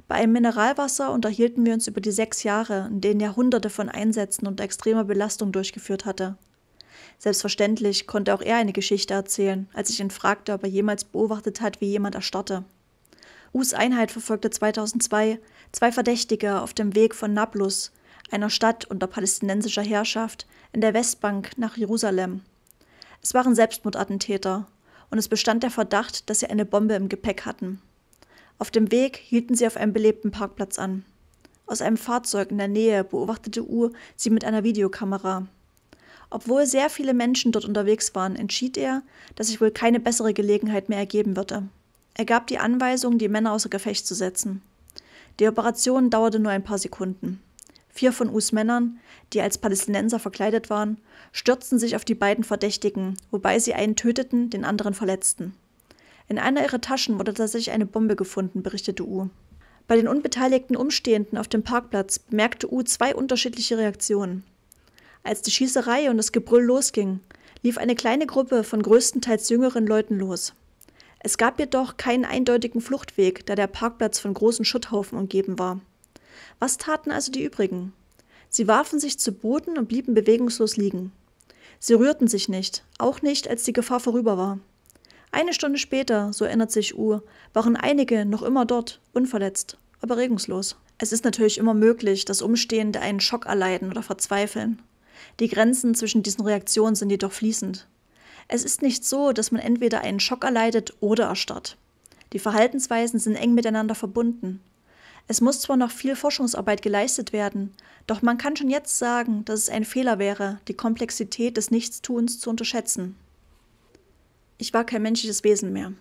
Bei einem Mineralwasser unterhielten wir uns über die sechs Jahre, in denen er hunderte von Einsätzen und extremer Belastung durchgeführt hatte. Selbstverständlich konnte auch er eine Geschichte erzählen, als ich ihn fragte, ob er jemals beobachtet hat, wie jemand erstarrte. US-Einheit verfolgte 2002 zwei Verdächtige auf dem Weg von Nablus einer Stadt unter palästinensischer Herrschaft in der Westbank nach Jerusalem. Es waren Selbstmordattentäter und es bestand der Verdacht, dass sie eine Bombe im Gepäck hatten. Auf dem Weg hielten sie auf einem belebten Parkplatz an. Aus einem Fahrzeug in der Nähe beobachtete Uhr sie mit einer Videokamera. Obwohl sehr viele Menschen dort unterwegs waren, entschied er, dass sich wohl keine bessere Gelegenheit mehr ergeben würde. Er gab die Anweisung, die Männer außer Gefecht zu setzen. Die Operation dauerte nur ein paar Sekunden vier von Us Männern, die als Palästinenser verkleidet waren, stürzten sich auf die beiden Verdächtigen, wobei sie einen töteten, den anderen verletzten. In einer ihrer Taschen wurde tatsächlich eine Bombe gefunden, berichtete U. Bei den unbeteiligten Umstehenden auf dem Parkplatz bemerkte U zwei unterschiedliche Reaktionen. Als die Schießerei und das Gebrüll losging, lief eine kleine Gruppe von größtenteils jüngeren Leuten los. Es gab jedoch keinen eindeutigen Fluchtweg, da der Parkplatz von großen Schutthaufen umgeben war. Was taten also die übrigen? Sie warfen sich zu Boden und blieben bewegungslos liegen. Sie rührten sich nicht, auch nicht, als die Gefahr vorüber war. Eine Stunde später, so erinnert sich U, waren einige noch immer dort, unverletzt, aber regungslos. Es ist natürlich immer möglich, dass Umstehende einen Schock erleiden oder verzweifeln. Die Grenzen zwischen diesen Reaktionen sind jedoch fließend. Es ist nicht so, dass man entweder einen Schock erleidet oder erstarrt. Die Verhaltensweisen sind eng miteinander verbunden. Es muss zwar noch viel Forschungsarbeit geleistet werden, doch man kann schon jetzt sagen, dass es ein Fehler wäre, die Komplexität des Nichtstuns zu unterschätzen. Ich war kein menschliches Wesen mehr.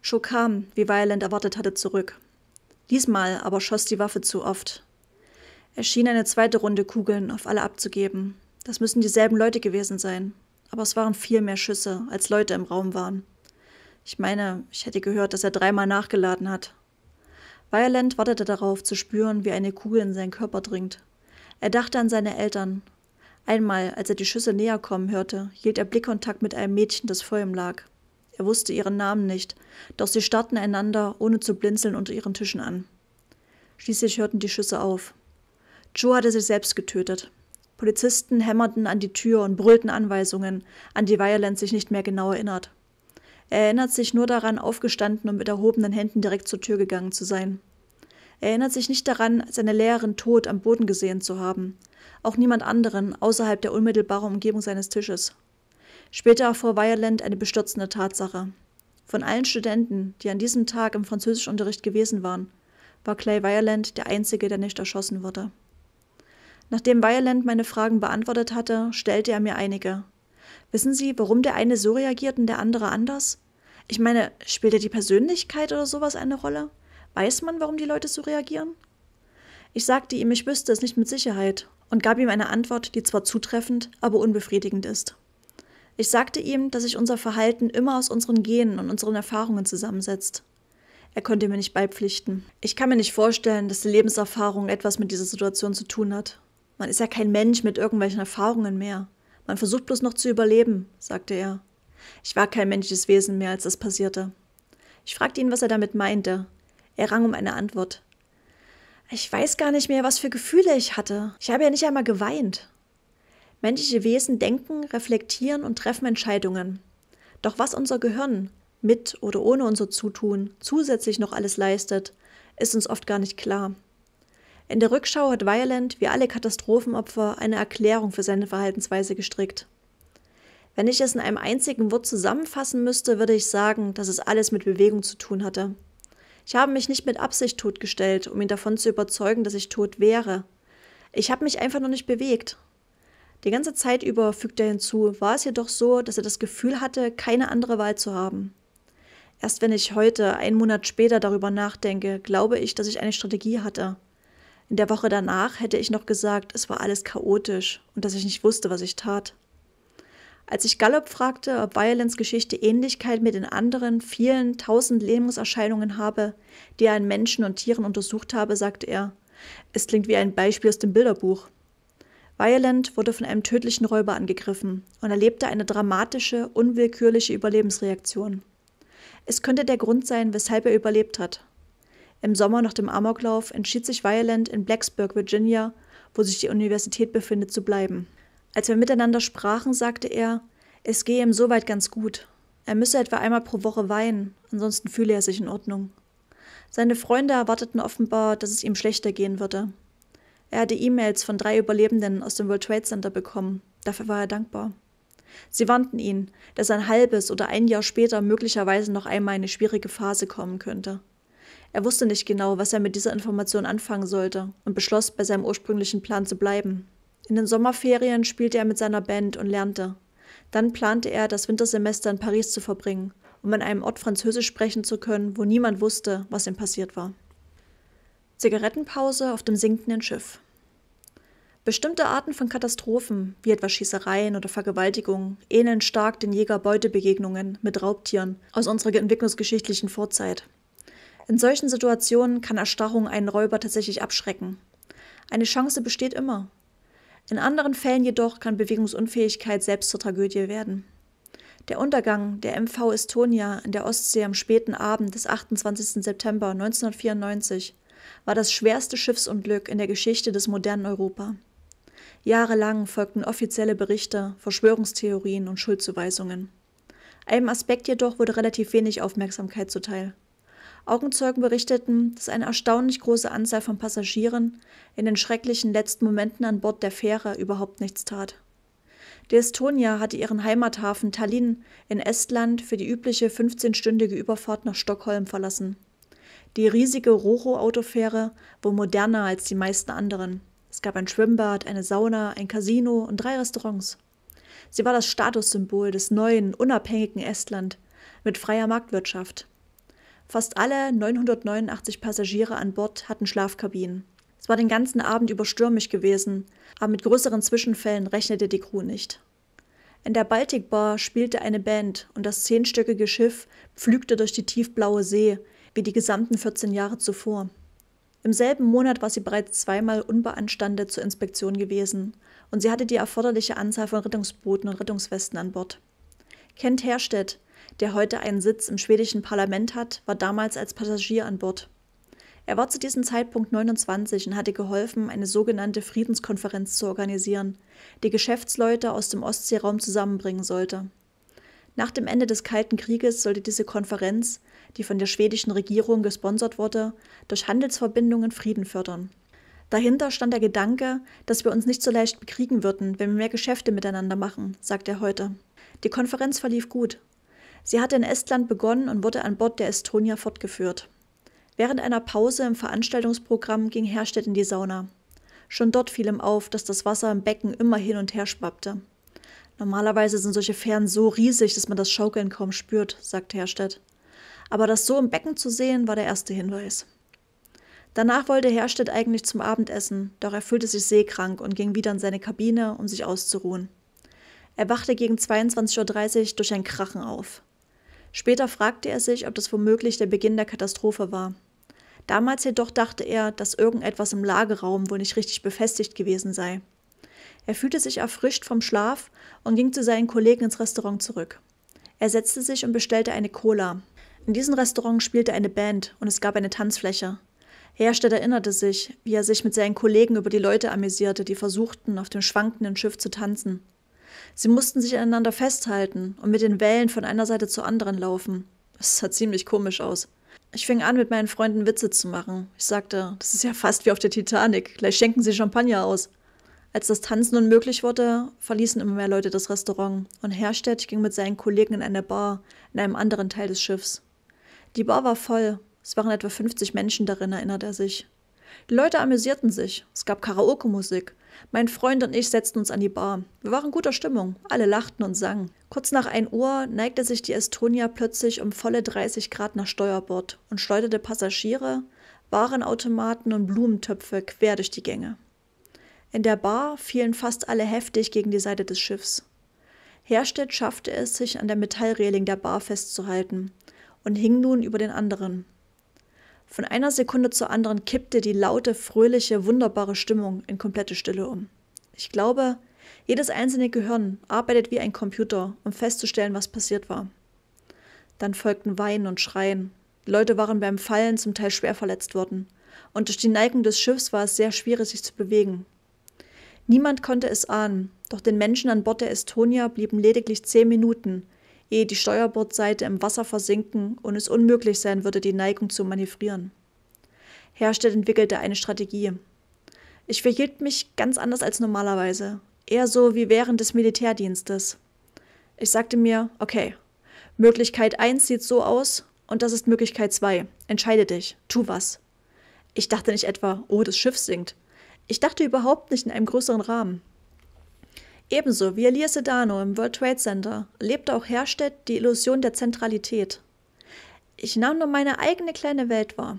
Scho kam, wie Violent erwartet hatte, zurück. Diesmal aber schoss die Waffe zu oft. Er schien eine zweite Runde Kugeln auf alle abzugeben. Das müssen dieselben Leute gewesen sein. Aber es waren viel mehr Schüsse, als Leute im Raum waren. Ich meine, ich hätte gehört, dass er dreimal nachgeladen hat. Violent wartete darauf, zu spüren, wie eine Kugel in seinen Körper dringt. Er dachte an seine Eltern. Einmal, als er die Schüsse näher kommen hörte, hielt er Blickkontakt mit einem Mädchen, das vor ihm lag. Er wusste ihren Namen nicht, doch sie starrten einander, ohne zu blinzeln, unter ihren Tischen an. Schließlich hörten die Schüsse auf. Joe hatte sich selbst getötet. Polizisten hämmerten an die Tür und brüllten Anweisungen, an die Violent sich nicht mehr genau erinnert. Er erinnert sich nur daran, aufgestanden und mit erhobenen Händen direkt zur Tür gegangen zu sein. Er erinnert sich nicht daran, seine Lehrerin tot am Boden gesehen zu haben. Auch niemand anderen außerhalb der unmittelbaren Umgebung seines Tisches. Später erfuhr Violent eine bestürzende Tatsache. Von allen Studenten, die an diesem Tag im Französischunterricht gewesen waren, war Clay Violent der einzige, der nicht erschossen wurde. Nachdem Violent meine Fragen beantwortet hatte, stellte er mir einige, Wissen Sie, warum der eine so reagiert und der andere anders? Ich meine, spielt ja die Persönlichkeit oder sowas eine Rolle? Weiß man, warum die Leute so reagieren? Ich sagte ihm, ich wüsste es nicht mit Sicherheit und gab ihm eine Antwort, die zwar zutreffend, aber unbefriedigend ist. Ich sagte ihm, dass sich unser Verhalten immer aus unseren Genen und unseren Erfahrungen zusammensetzt. Er konnte mir nicht beipflichten. Ich kann mir nicht vorstellen, dass die Lebenserfahrung etwas mit dieser Situation zu tun hat. Man ist ja kein Mensch mit irgendwelchen Erfahrungen mehr. Man versucht bloß noch zu überleben, sagte er. Ich war kein menschliches Wesen mehr, als das passierte. Ich fragte ihn, was er damit meinte. Er rang um eine Antwort. Ich weiß gar nicht mehr, was für Gefühle ich hatte. Ich habe ja nicht einmal geweint. Menschliche Wesen denken, reflektieren und treffen Entscheidungen. Doch was unser Gehirn, mit oder ohne unser Zutun, zusätzlich noch alles leistet, ist uns oft gar nicht klar. In der Rückschau hat Violent wie alle Katastrophenopfer eine Erklärung für seine Verhaltensweise gestrickt. Wenn ich es in einem einzigen Wort zusammenfassen müsste, würde ich sagen, dass es alles mit Bewegung zu tun hatte. Ich habe mich nicht mit Absicht totgestellt, um ihn davon zu überzeugen, dass ich tot wäre. Ich habe mich einfach noch nicht bewegt. Die ganze Zeit über, fügt er hinzu, war es jedoch so, dass er das Gefühl hatte, keine andere Wahl zu haben. Erst wenn ich heute, einen Monat später, darüber nachdenke, glaube ich, dass ich eine Strategie hatte. In der Woche danach hätte ich noch gesagt, es war alles chaotisch und dass ich nicht wusste, was ich tat. Als ich Gallup fragte, ob Violence Geschichte Ähnlichkeit mit den anderen vielen tausend Lähmungserscheinungen habe, die er an Menschen und Tieren untersucht habe, sagte er, es klingt wie ein Beispiel aus dem Bilderbuch. Violent wurde von einem tödlichen Räuber angegriffen und erlebte eine dramatische, unwillkürliche Überlebensreaktion. Es könnte der Grund sein, weshalb er überlebt hat. Im Sommer nach dem Amoklauf entschied sich Violent in Blacksburg, Virginia, wo sich die Universität befindet, zu bleiben. Als wir miteinander sprachen, sagte er, es gehe ihm soweit ganz gut. Er müsse etwa einmal pro Woche weinen, ansonsten fühle er sich in Ordnung. Seine Freunde erwarteten offenbar, dass es ihm schlechter gehen würde. Er hatte E-Mails von drei Überlebenden aus dem World Trade Center bekommen. Dafür war er dankbar. Sie warnten ihn, dass ein halbes oder ein Jahr später möglicherweise noch einmal eine schwierige Phase kommen könnte. Er wusste nicht genau, was er mit dieser Information anfangen sollte und beschloss, bei seinem ursprünglichen Plan zu bleiben. In den Sommerferien spielte er mit seiner Band und lernte. Dann plante er, das Wintersemester in Paris zu verbringen, um an einem Ort Französisch sprechen zu können, wo niemand wusste, was ihm passiert war. Zigarettenpause auf dem sinkenden Schiff. Bestimmte Arten von Katastrophen, wie etwa Schießereien oder Vergewaltigungen, ähneln stark den Jägerbeutebegegnungen mit Raubtieren aus unserer entwicklungsgeschichtlichen Vorzeit. In solchen Situationen kann Erstarrung einen Räuber tatsächlich abschrecken. Eine Chance besteht immer. In anderen Fällen jedoch kann Bewegungsunfähigkeit selbst zur Tragödie werden. Der Untergang der MV Estonia in der Ostsee am späten Abend des 28. September 1994 war das schwerste Schiffsunglück in der Geschichte des modernen Europa. Jahrelang folgten offizielle Berichte, Verschwörungstheorien und Schuldzuweisungen. Einem Aspekt jedoch wurde relativ wenig Aufmerksamkeit zuteil – Augenzeugen berichteten, dass eine erstaunlich große Anzahl von Passagieren in den schrecklichen letzten Momenten an Bord der Fähre überhaupt nichts tat. Die Estonia hatte ihren Heimathafen Tallinn in Estland für die übliche 15-stündige Überfahrt nach Stockholm verlassen. Die riesige Roro-Autofähre war moderner als die meisten anderen. Es gab ein Schwimmbad, eine Sauna, ein Casino und drei Restaurants. Sie war das Statussymbol des neuen, unabhängigen Estland mit freier Marktwirtschaft, Fast alle 989 Passagiere an Bord hatten Schlafkabinen. Es war den ganzen Abend über stürmisch gewesen, aber mit größeren Zwischenfällen rechnete die Crew nicht. In der Baltic Bar spielte eine Band und das zehnstöckige Schiff pflügte durch die tiefblaue See, wie die gesamten 14 Jahre zuvor. Im selben Monat war sie bereits zweimal unbeanstandet zur Inspektion gewesen und sie hatte die erforderliche Anzahl von Rettungsbooten und Rettungswesten an Bord. Kent Herstedt, der heute einen Sitz im schwedischen Parlament hat, war damals als Passagier an Bord. Er war zu diesem Zeitpunkt 29 und hatte geholfen, eine sogenannte Friedenskonferenz zu organisieren, die Geschäftsleute aus dem Ostseeraum zusammenbringen sollte. Nach dem Ende des Kalten Krieges sollte diese Konferenz, die von der schwedischen Regierung gesponsert wurde, durch Handelsverbindungen Frieden fördern. Dahinter stand der Gedanke, dass wir uns nicht so leicht bekriegen würden, wenn wir mehr Geschäfte miteinander machen, sagt er heute. Die Konferenz verlief gut Sie hatte in Estland begonnen und wurde an Bord der Estonia fortgeführt. Während einer Pause im Veranstaltungsprogramm ging Herstedt in die Sauna. Schon dort fiel ihm auf, dass das Wasser im Becken immer hin und her schwappte. Normalerweise sind solche Fähren so riesig, dass man das Schaukeln kaum spürt, sagt Herstedt. Aber das so im Becken zu sehen, war der erste Hinweis. Danach wollte Herstedt eigentlich zum Abendessen, doch er fühlte sich seekrank und ging wieder in seine Kabine, um sich auszuruhen. Er wachte gegen 22.30 Uhr durch ein Krachen auf. Später fragte er sich, ob das womöglich der Beginn der Katastrophe war. Damals jedoch dachte er, dass irgendetwas im Lagerraum wohl nicht richtig befestigt gewesen sei. Er fühlte sich erfrischt vom Schlaf und ging zu seinen Kollegen ins Restaurant zurück. Er setzte sich und bestellte eine Cola. In diesem Restaurant spielte eine Band und es gab eine Tanzfläche. Herstedt erinnerte sich, wie er sich mit seinen Kollegen über die Leute amüsierte, die versuchten, auf dem schwankenden Schiff zu tanzen. Sie mussten sich aneinander festhalten und mit den Wellen von einer Seite zur anderen laufen. Es sah ziemlich komisch aus. Ich fing an, mit meinen Freunden Witze zu machen. Ich sagte, das ist ja fast wie auf der Titanic, gleich schenken sie Champagner aus. Als das Tanzen unmöglich wurde, verließen immer mehr Leute das Restaurant und Herstedt ging mit seinen Kollegen in eine Bar in einem anderen Teil des Schiffs. Die Bar war voll, es waren etwa 50 Menschen darin, erinnert er sich. Die Leute amüsierten sich, es gab Karaoke-Musik, mein Freund und ich setzten uns an die Bar. Wir waren guter Stimmung, alle lachten und sangen. Kurz nach 1 Uhr neigte sich die Estonia plötzlich um volle 30 Grad nach Steuerbord und schleuderte Passagiere, Warenautomaten und Blumentöpfe quer durch die Gänge. In der Bar fielen fast alle heftig gegen die Seite des Schiffs. Herstedt schaffte es, sich an der Metallreling der Bar festzuhalten und hing nun über den anderen. Von einer Sekunde zur anderen kippte die laute, fröhliche, wunderbare Stimmung in komplette Stille um. Ich glaube, jedes einzelne Gehirn arbeitet wie ein Computer, um festzustellen, was passiert war. Dann folgten Weinen und Schreien. Die Leute waren beim Fallen zum Teil schwer verletzt worden, und durch die Neigung des Schiffs war es sehr schwierig, sich zu bewegen. Niemand konnte es ahnen, doch den Menschen an Bord der Estonia blieben lediglich zehn Minuten, ehe die Steuerbordseite im Wasser versinken und es unmöglich sein würde, die Neigung zu manövrieren. Herstedt entwickelte eine Strategie. Ich verhielt mich ganz anders als normalerweise, eher so wie während des Militärdienstes. Ich sagte mir, okay, Möglichkeit 1 sieht so aus und das ist Möglichkeit 2. Entscheide dich, tu was. Ich dachte nicht etwa, oh, das Schiff sinkt. Ich dachte überhaupt nicht in einem größeren Rahmen. Ebenso wie Elia Sedano im World Trade Center lebte auch Herstedt die Illusion der Zentralität. Ich nahm nur meine eigene kleine Welt wahr.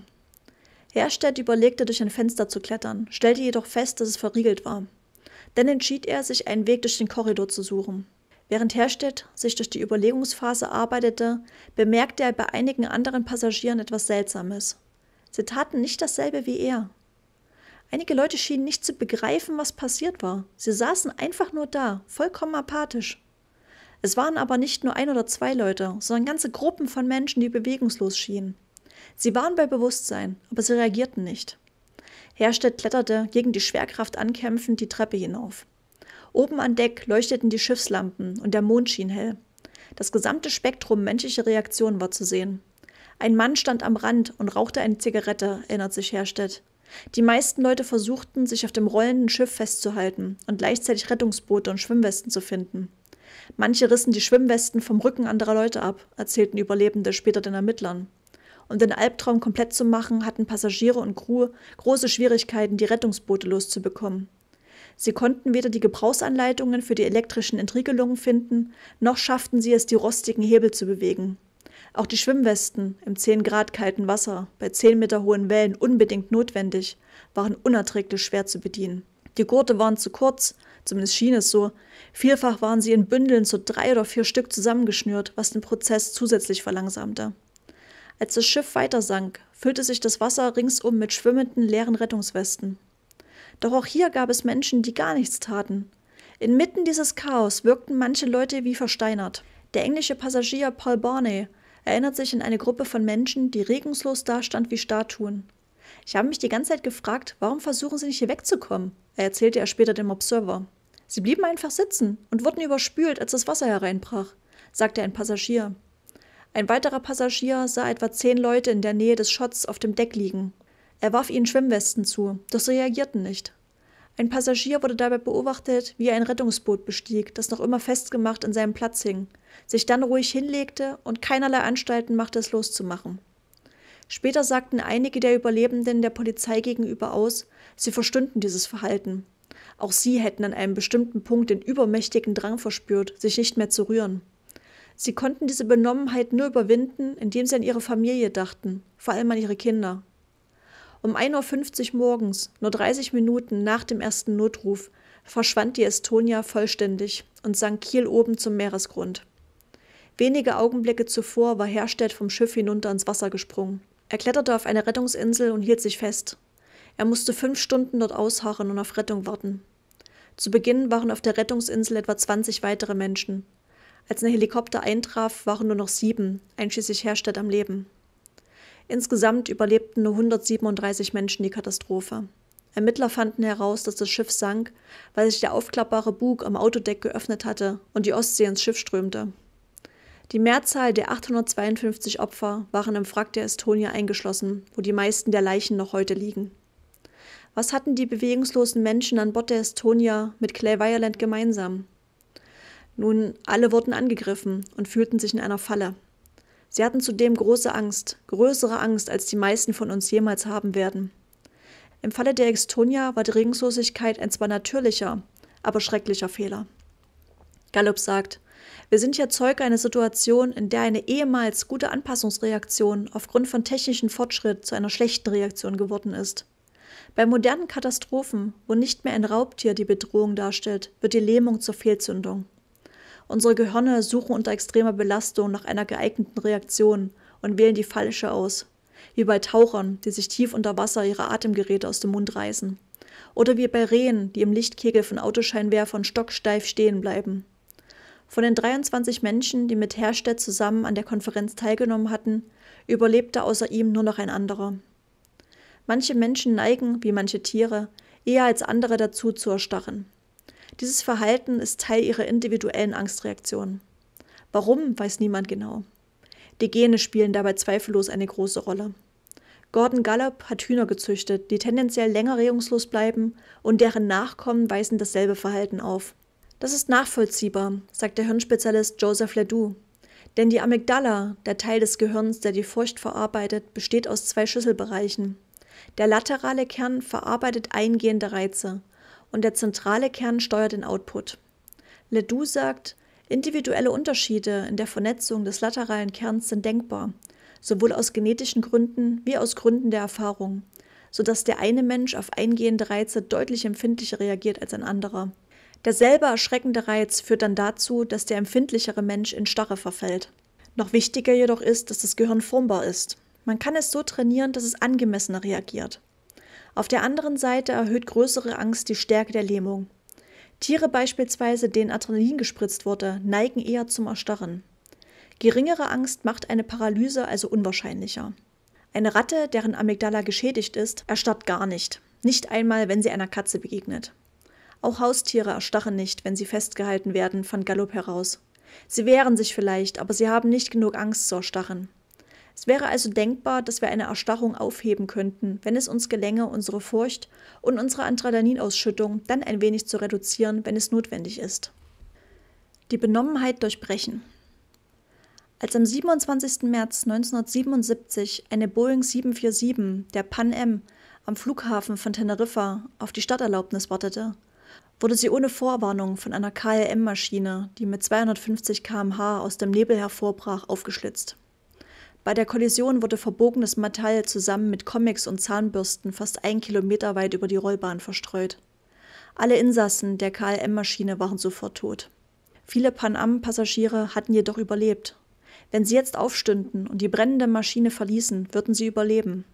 Herstedt überlegte, durch ein Fenster zu klettern, stellte jedoch fest, dass es verriegelt war. Dann entschied er, sich einen Weg durch den Korridor zu suchen. Während Herstedt sich durch die Überlegungsphase arbeitete, bemerkte er bei einigen anderen Passagieren etwas Seltsames. Sie taten nicht dasselbe wie er. Einige Leute schienen nicht zu begreifen, was passiert war. Sie saßen einfach nur da, vollkommen apathisch. Es waren aber nicht nur ein oder zwei Leute, sondern ganze Gruppen von Menschen, die bewegungslos schienen. Sie waren bei Bewusstsein, aber sie reagierten nicht. Herstedt kletterte, gegen die Schwerkraft ankämpfend, die Treppe hinauf. Oben an Deck leuchteten die Schiffslampen und der Mond schien hell. Das gesamte Spektrum menschlicher Reaktionen war zu sehen. Ein Mann stand am Rand und rauchte eine Zigarette, erinnert sich Herstedt. Die meisten Leute versuchten, sich auf dem rollenden Schiff festzuhalten und gleichzeitig Rettungsboote und Schwimmwesten zu finden. Manche rissen die Schwimmwesten vom Rücken anderer Leute ab, erzählten Überlebende später den Ermittlern. Um den Albtraum komplett zu machen, hatten Passagiere und Crew große Schwierigkeiten, die Rettungsboote loszubekommen. Sie konnten weder die Gebrauchsanleitungen für die elektrischen Entriegelungen finden, noch schafften sie es, die rostigen Hebel zu bewegen. Auch die Schwimmwesten im 10 Grad kalten Wasser bei 10 Meter hohen Wellen unbedingt notwendig waren unerträglich schwer zu bedienen. Die Gurte waren zu kurz, zumindest schien es so. Vielfach waren sie in Bündeln zu drei oder vier Stück zusammengeschnürt, was den Prozess zusätzlich verlangsamte. Als das Schiff weiter sank, füllte sich das Wasser ringsum mit schwimmenden leeren Rettungswesten. Doch auch hier gab es Menschen, die gar nichts taten. Inmitten dieses Chaos wirkten manche Leute wie versteinert. Der englische Passagier Paul Barney erinnert sich an eine Gruppe von Menschen, die regungslos dastand wie Statuen. Ich habe mich die ganze Zeit gefragt, warum versuchen sie nicht hier wegzukommen? Er erzählte er später dem Observer. Sie blieben einfach sitzen und wurden überspült, als das Wasser hereinbrach, sagte ein Passagier. Ein weiterer Passagier sah etwa zehn Leute in der Nähe des Schotts auf dem Deck liegen. Er warf ihnen Schwimmwesten zu, doch sie reagierten nicht. Ein Passagier wurde dabei beobachtet, wie er ein Rettungsboot bestieg, das noch immer festgemacht an seinem Platz hing, sich dann ruhig hinlegte und keinerlei Anstalten machte, es loszumachen. Später sagten einige der Überlebenden der Polizei gegenüber aus, sie verstünden dieses Verhalten. Auch sie hätten an einem bestimmten Punkt den übermächtigen Drang verspürt, sich nicht mehr zu rühren. Sie konnten diese Benommenheit nur überwinden, indem sie an ihre Familie dachten, vor allem an ihre Kinder. Um 1.50 Uhr morgens, nur 30 Minuten nach dem ersten Notruf, verschwand die Estonia vollständig und sank Kiel oben zum Meeresgrund. Wenige Augenblicke zuvor war Herstedt vom Schiff hinunter ins Wasser gesprungen. Er kletterte auf eine Rettungsinsel und hielt sich fest. Er musste fünf Stunden dort ausharren und auf Rettung warten. Zu Beginn waren auf der Rettungsinsel etwa 20 weitere Menschen. Als ein Helikopter eintraf, waren nur noch sieben, einschließlich Herstedt am Leben. Insgesamt überlebten nur 137 Menschen die Katastrophe. Ermittler fanden heraus, dass das Schiff sank, weil sich der aufklappbare Bug am Autodeck geöffnet hatte und die Ostsee ins Schiff strömte. Die Mehrzahl der 852 Opfer waren im Wrack der Estonia eingeschlossen, wo die meisten der Leichen noch heute liegen. Was hatten die bewegungslosen Menschen an Bord der Estonia mit Clay Violent gemeinsam? Nun, alle wurden angegriffen und fühlten sich in einer Falle. Sie hatten zudem große Angst, größere Angst, als die meisten von uns jemals haben werden. Im Falle der Extonia war die Regungslosigkeit ein zwar natürlicher, aber schrecklicher Fehler. Gallup sagt, wir sind ja Zeuge einer Situation, in der eine ehemals gute Anpassungsreaktion aufgrund von technischem Fortschritt zu einer schlechten Reaktion geworden ist. Bei modernen Katastrophen, wo nicht mehr ein Raubtier die Bedrohung darstellt, wird die Lähmung zur Fehlzündung. Unsere Gehirne suchen unter extremer Belastung nach einer geeigneten Reaktion und wählen die falsche aus. Wie bei Tauchern, die sich tief unter Wasser ihre Atemgeräte aus dem Mund reißen. Oder wie bei Rehen, die im Lichtkegel von Autoscheinwerfern stocksteif stehen bleiben. Von den 23 Menschen, die mit Herstedt zusammen an der Konferenz teilgenommen hatten, überlebte außer ihm nur noch ein anderer. Manche Menschen neigen, wie manche Tiere, eher als andere dazu zu erstarren. Dieses Verhalten ist Teil ihrer individuellen Angstreaktion. Warum, weiß niemand genau. Die Gene spielen dabei zweifellos eine große Rolle. Gordon Gallup hat Hühner gezüchtet, die tendenziell länger regungslos bleiben und deren Nachkommen weisen dasselbe Verhalten auf. Das ist nachvollziehbar, sagt der Hirnspezialist Joseph Ledoux. Denn die Amygdala, der Teil des Gehirns, der die Furcht verarbeitet, besteht aus zwei Schlüsselbereichen. Der laterale Kern verarbeitet eingehende Reize, und der zentrale Kern steuert den Output. Ledoux sagt, individuelle Unterschiede in der Vernetzung des lateralen Kerns sind denkbar, sowohl aus genetischen Gründen wie aus Gründen der Erfahrung, sodass der eine Mensch auf eingehende Reize deutlich empfindlicher reagiert als ein anderer. Derselbe erschreckende Reiz führt dann dazu, dass der empfindlichere Mensch in Starre verfällt. Noch wichtiger jedoch ist, dass das Gehirn formbar ist. Man kann es so trainieren, dass es angemessener reagiert. Auf der anderen Seite erhöht größere Angst die Stärke der Lähmung. Tiere beispielsweise, denen Adrenalin gespritzt wurde, neigen eher zum Erstarren. Geringere Angst macht eine Paralyse also unwahrscheinlicher. Eine Ratte, deren Amygdala geschädigt ist, erstarrt gar nicht, nicht einmal, wenn sie einer Katze begegnet. Auch Haustiere erstarren nicht, wenn sie festgehalten werden, von Galopp heraus. Sie wehren sich vielleicht, aber sie haben nicht genug Angst zu erstarren. Es wäre also denkbar, dass wir eine Erstarrung aufheben könnten, wenn es uns gelänge, unsere Furcht und unsere Adrenalinausschüttung dann ein wenig zu reduzieren, wenn es notwendig ist. Die Benommenheit durchbrechen. Als am 27. März 1977 eine Boeing 747 der Pan Am am Flughafen von Teneriffa auf die Starterlaubnis wartete, wurde sie ohne Vorwarnung von einer KLM-Maschine, die mit 250 km/h aus dem Nebel hervorbrach, aufgeschlitzt. Bei der Kollision wurde verbogenes Metall zusammen mit Comics und Zahnbürsten fast ein Kilometer weit über die Rollbahn verstreut. Alle Insassen der KLM-Maschine waren sofort tot. Viele Pan Am-Passagiere hatten jedoch überlebt. Wenn sie jetzt aufstünden und die brennende Maschine verließen, würden sie überleben.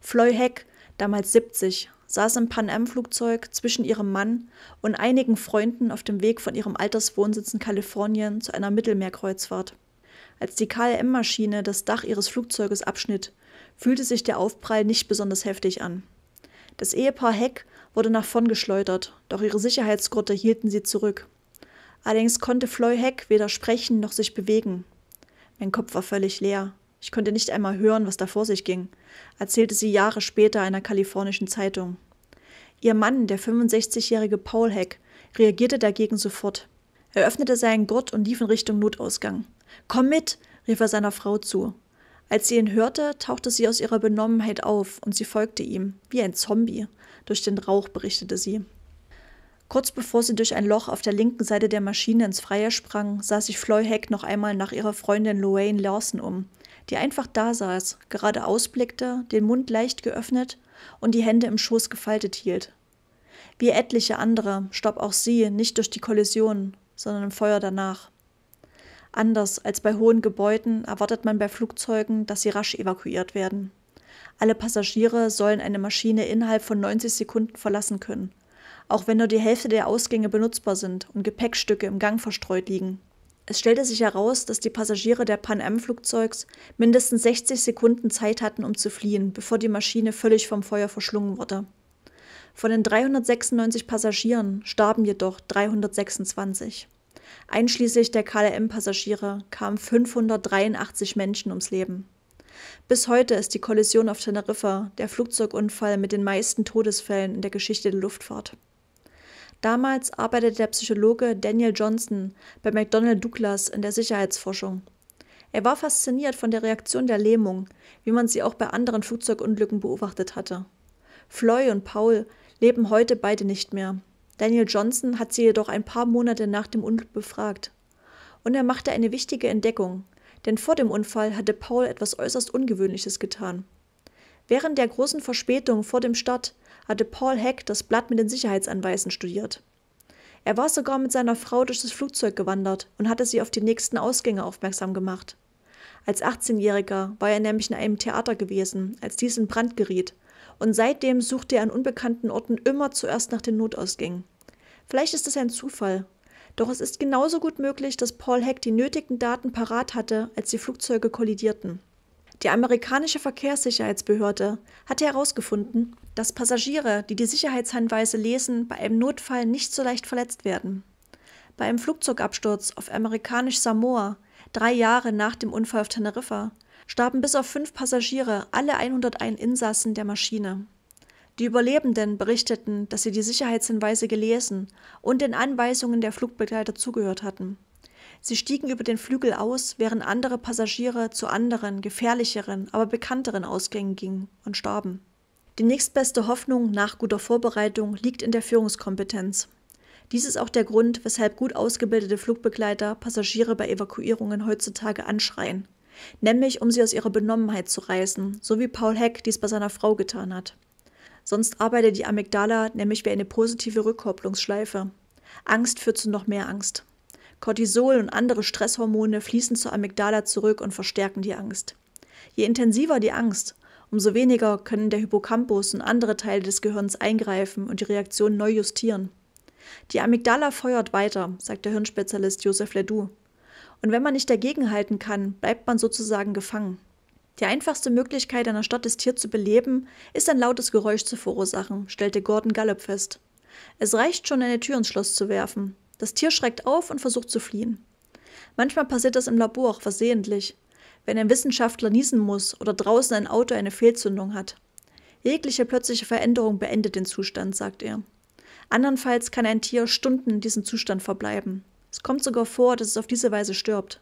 Floy Heck, damals 70, saß im Pan Am-Flugzeug zwischen ihrem Mann und einigen Freunden auf dem Weg von ihrem Alterswohnsitz in Kalifornien zu einer Mittelmeerkreuzfahrt. Als die KLM-Maschine das Dach ihres Flugzeuges abschnitt, fühlte sich der Aufprall nicht besonders heftig an. Das Ehepaar Heck wurde nach vorn geschleudert, doch ihre Sicherheitsgurte hielten sie zurück. Allerdings konnte Floy Heck weder sprechen noch sich bewegen. Mein Kopf war völlig leer. Ich konnte nicht einmal hören, was da vor sich ging, erzählte sie Jahre später einer kalifornischen Zeitung. Ihr Mann, der 65-jährige Paul Heck, reagierte dagegen sofort. Er öffnete seinen Gurt und lief in Richtung Notausgang. Komm mit, rief er seiner Frau zu. Als sie ihn hörte, tauchte sie aus ihrer Benommenheit auf und sie folgte ihm, wie ein Zombie. Durch den Rauch berichtete sie. Kurz bevor sie durch ein Loch auf der linken Seite der Maschine ins Freie sprang, sah sich Floy Heck noch einmal nach ihrer Freundin Lorraine Larson um, die einfach da saß, gerade ausblickte, den Mund leicht geöffnet und die Hände im Schoß gefaltet hielt. Wie etliche andere starb auch sie nicht durch die Kollision, sondern im Feuer danach. Anders als bei hohen Gebäuden erwartet man bei Flugzeugen, dass sie rasch evakuiert werden. Alle Passagiere sollen eine Maschine innerhalb von 90 Sekunden verlassen können, auch wenn nur die Hälfte der Ausgänge benutzbar sind und Gepäckstücke im Gang verstreut liegen. Es stellte sich heraus, dass die Passagiere der Pan Am-Flugzeugs mindestens 60 Sekunden Zeit hatten, um zu fliehen, bevor die Maschine völlig vom Feuer verschlungen wurde. Von den 396 Passagieren starben jedoch 326. Einschließlich der KLM-Passagiere kamen 583 Menschen ums Leben. Bis heute ist die Kollision auf Teneriffa der Flugzeugunfall mit den meisten Todesfällen in der Geschichte der Luftfahrt. Damals arbeitete der Psychologe Daniel Johnson bei McDonnell Douglas in der Sicherheitsforschung. Er war fasziniert von der Reaktion der Lähmung, wie man sie auch bei anderen Flugzeugunglücken beobachtet hatte. Floy und Paul leben heute beide nicht mehr, Daniel Johnson hat sie jedoch ein paar Monate nach dem Unglück befragt. Und er machte eine wichtige Entdeckung, denn vor dem Unfall hatte Paul etwas äußerst Ungewöhnliches getan. Während der großen Verspätung vor dem Start hatte Paul Heck das Blatt mit den Sicherheitsanweisen studiert. Er war sogar mit seiner Frau durch das Flugzeug gewandert und hatte sie auf die nächsten Ausgänge aufmerksam gemacht. Als 18-Jähriger war er nämlich in einem Theater gewesen, als dies in Brand geriet und seitdem suchte er an unbekannten Orten immer zuerst nach den Notausgängen. Vielleicht ist es ein Zufall, doch es ist genauso gut möglich, dass Paul Heck die nötigen Daten parat hatte, als die Flugzeuge kollidierten. Die amerikanische Verkehrssicherheitsbehörde hatte herausgefunden, dass Passagiere, die die Sicherheitshinweise lesen, bei einem Notfall nicht so leicht verletzt werden. Bei einem Flugzeugabsturz auf amerikanisch Samoa, drei Jahre nach dem Unfall auf Teneriffa, starben bis auf fünf Passagiere alle 101 Insassen der Maschine. Die Überlebenden berichteten, dass sie die Sicherheitshinweise gelesen und den Anweisungen der Flugbegleiter zugehört hatten. Sie stiegen über den Flügel aus, während andere Passagiere zu anderen, gefährlicheren, aber bekannteren Ausgängen gingen und starben. Die nächstbeste Hoffnung nach guter Vorbereitung liegt in der Führungskompetenz. Dies ist auch der Grund, weshalb gut ausgebildete Flugbegleiter Passagiere bei Evakuierungen heutzutage anschreien nämlich um sie aus ihrer Benommenheit zu reißen, so wie Paul Heck dies bei seiner Frau getan hat. Sonst arbeitet die Amygdala nämlich wie eine positive Rückkopplungsschleife. Angst führt zu noch mehr Angst. Cortisol und andere Stresshormone fließen zur Amygdala zurück und verstärken die Angst. Je intensiver die Angst, umso weniger können der Hippocampus und andere Teile des Gehirns eingreifen und die Reaktion neu justieren. Die Amygdala feuert weiter, sagt der Hirnspezialist Joseph Ledoux. Und wenn man nicht dagegenhalten kann, bleibt man sozusagen gefangen. Die einfachste Möglichkeit, einer Stadt das Tier zu beleben, ist ein lautes Geräusch zu verursachen, stellte Gordon Gallup fest. Es reicht schon, eine Tür ins Schloss zu werfen. Das Tier schreckt auf und versucht zu fliehen. Manchmal passiert das im Labor auch versehentlich, wenn ein Wissenschaftler niesen muss oder draußen ein Auto eine Fehlzündung hat. Jegliche plötzliche Veränderung beendet den Zustand, sagt er. Andernfalls kann ein Tier Stunden in diesem Zustand verbleiben. Es kommt sogar vor, dass es auf diese Weise stirbt.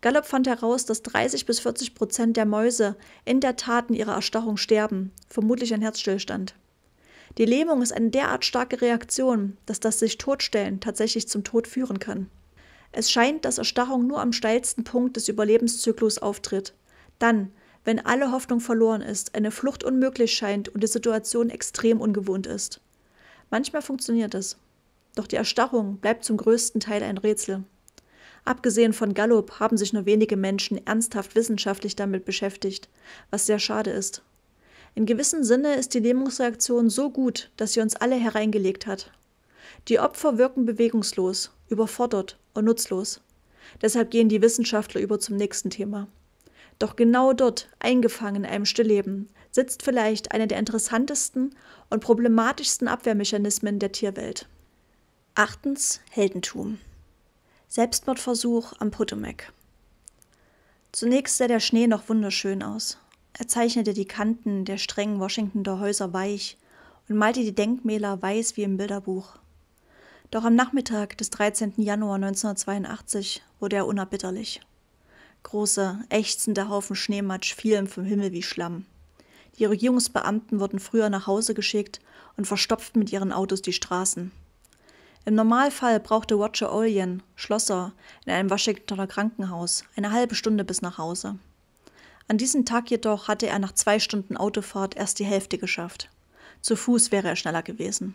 Gallup fand heraus, dass 30 bis 40 Prozent der Mäuse in der Tat in ihrer Erstarrung sterben, vermutlich an Herzstillstand. Die Lähmung ist eine derart starke Reaktion, dass das sich totstellen tatsächlich zum Tod führen kann. Es scheint, dass Erstarrung nur am steilsten Punkt des Überlebenszyklus auftritt. Dann, wenn alle Hoffnung verloren ist, eine Flucht unmöglich scheint und die Situation extrem ungewohnt ist. Manchmal funktioniert es. Doch die Erstarrung bleibt zum größten Teil ein Rätsel. Abgesehen von Gallup haben sich nur wenige Menschen ernsthaft wissenschaftlich damit beschäftigt, was sehr schade ist. In gewissem Sinne ist die Lähmungsreaktion so gut, dass sie uns alle hereingelegt hat. Die Opfer wirken bewegungslos, überfordert und nutzlos. Deshalb gehen die Wissenschaftler über zum nächsten Thema. Doch genau dort, eingefangen in einem Stillleben, sitzt vielleicht einer der interessantesten und problematischsten Abwehrmechanismen der Tierwelt. Achtens Heldentum. Selbstmordversuch am Potomac. Zunächst sah der Schnee noch wunderschön aus. Er zeichnete die Kanten der strengen Washingtoner Häuser weich und malte die Denkmäler weiß wie im Bilderbuch. Doch am Nachmittag des 13. Januar 1982 wurde er unerbitterlich. Große, ächzende Haufen Schneematsch fielen vom Himmel wie Schlamm. Die Regierungsbeamten wurden früher nach Hause geschickt und verstopften mit ihren Autos die Straßen. Im Normalfall brauchte Roger Olien, Schlosser, in einem Washingtoner Krankenhaus eine halbe Stunde bis nach Hause. An diesem Tag jedoch hatte er nach zwei Stunden Autofahrt erst die Hälfte geschafft. Zu Fuß wäre er schneller gewesen.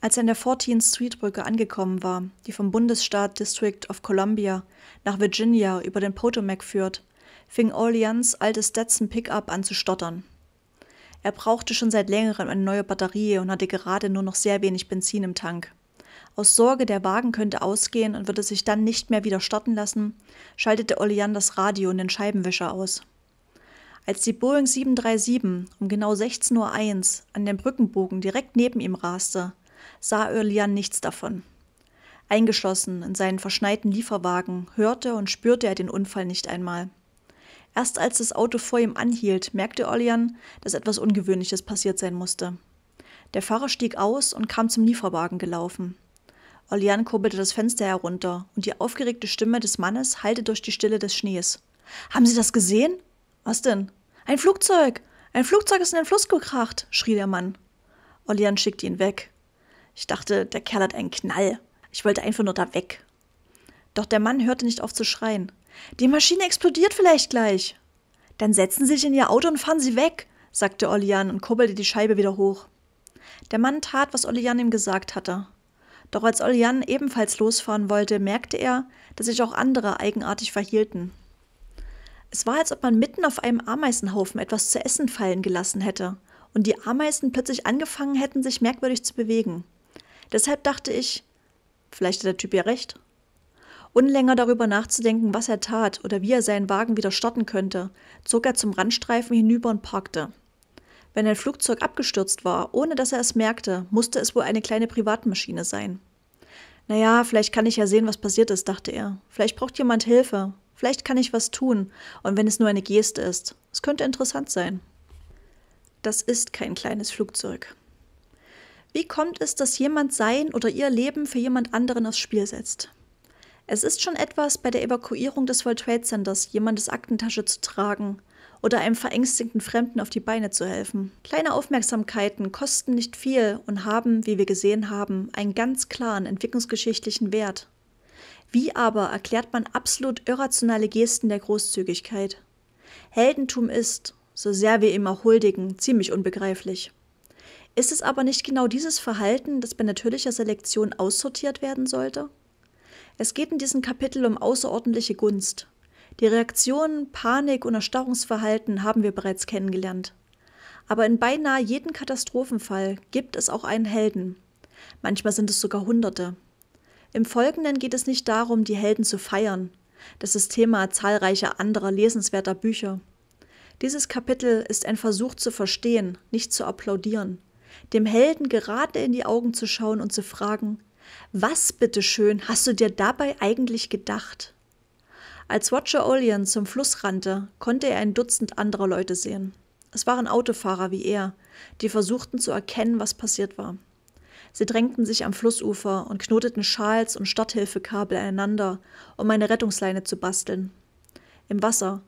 Als er an der 14th Street Brücke angekommen war, die vom Bundesstaat District of Columbia nach Virginia über den Potomac führt, fing Orleans altes Stetson Pickup an zu stottern. Er brauchte schon seit längerem eine neue Batterie und hatte gerade nur noch sehr wenig Benzin im Tank. Aus Sorge, der Wagen könnte ausgehen und würde sich dann nicht mehr wieder starten lassen, schaltete Olian das Radio und den Scheibenwischer aus. Als die Boeing 737 um genau 16.01 Uhr an dem Brückenbogen direkt neben ihm raste, sah Olian nichts davon. Eingeschlossen in seinen verschneiten Lieferwagen hörte und spürte er den Unfall nicht einmal. Erst als das Auto vor ihm anhielt, merkte Olian, dass etwas Ungewöhnliches passiert sein musste. Der Fahrer stieg aus und kam zum Lieferwagen gelaufen. Olian kurbelte das Fenster herunter und die aufgeregte Stimme des Mannes hallte durch die Stille des Schnees. Haben Sie das gesehen? Was denn? Ein Flugzeug! Ein Flugzeug ist in den Fluss gekracht! schrie der Mann. Olian schickte ihn weg. Ich dachte, der Kerl hat einen Knall. Ich wollte einfach nur da weg. Doch der Mann hörte nicht auf zu schreien. Die Maschine explodiert vielleicht gleich. Dann setzen Sie sich in Ihr Auto und fahren Sie weg, sagte Olian und kurbelte die Scheibe wieder hoch. Der Mann tat, was Olian ihm gesagt hatte. Doch als Olian ebenfalls losfahren wollte, merkte er, dass sich auch andere eigenartig verhielten. Es war, als ob man mitten auf einem Ameisenhaufen etwas zu essen fallen gelassen hätte und die Ameisen plötzlich angefangen hätten, sich merkwürdig zu bewegen. Deshalb dachte ich, vielleicht hat der Typ ja recht. Unlänger darüber nachzudenken, was er tat oder wie er seinen Wagen wieder starten könnte, zog er zum Randstreifen hinüber und parkte. Wenn ein Flugzeug abgestürzt war, ohne dass er es merkte, musste es wohl eine kleine Privatmaschine sein. Naja, vielleicht kann ich ja sehen, was passiert ist, dachte er. Vielleicht braucht jemand Hilfe. Vielleicht kann ich was tun. Und wenn es nur eine Geste ist. Es könnte interessant sein. Das ist kein kleines Flugzeug. Wie kommt es, dass jemand sein oder ihr Leben für jemand anderen aufs Spiel setzt? Es ist schon etwas, bei der Evakuierung des World Trade Centers jemandes Aktentasche zu tragen, oder einem verängstigten Fremden auf die Beine zu helfen. Kleine Aufmerksamkeiten kosten nicht viel und haben, wie wir gesehen haben, einen ganz klaren entwicklungsgeschichtlichen Wert. Wie aber erklärt man absolut irrationale Gesten der Großzügigkeit? Heldentum ist, so sehr wir ihm auch huldigen, ziemlich unbegreiflich. Ist es aber nicht genau dieses Verhalten, das bei natürlicher Selektion aussortiert werden sollte? Es geht in diesem Kapitel um außerordentliche Gunst, die Reaktionen Panik und Erstarrungsverhalten haben wir bereits kennengelernt. Aber in beinahe jedem Katastrophenfall gibt es auch einen Helden. Manchmal sind es sogar Hunderte. Im Folgenden geht es nicht darum, die Helden zu feiern. Das ist Thema zahlreicher anderer lesenswerter Bücher. Dieses Kapitel ist ein Versuch zu verstehen, nicht zu applaudieren. Dem Helden gerade in die Augen zu schauen und zu fragen, was bitteschön hast du dir dabei eigentlich gedacht? Als Roger Olien zum Fluss rannte, konnte er ein Dutzend anderer Leute sehen. Es waren Autofahrer wie er, die versuchten zu erkennen, was passiert war. Sie drängten sich am Flussufer und knoteten Schals und Stadthilfekabel aneinander, um eine Rettungsleine zu basteln. Im Wasser,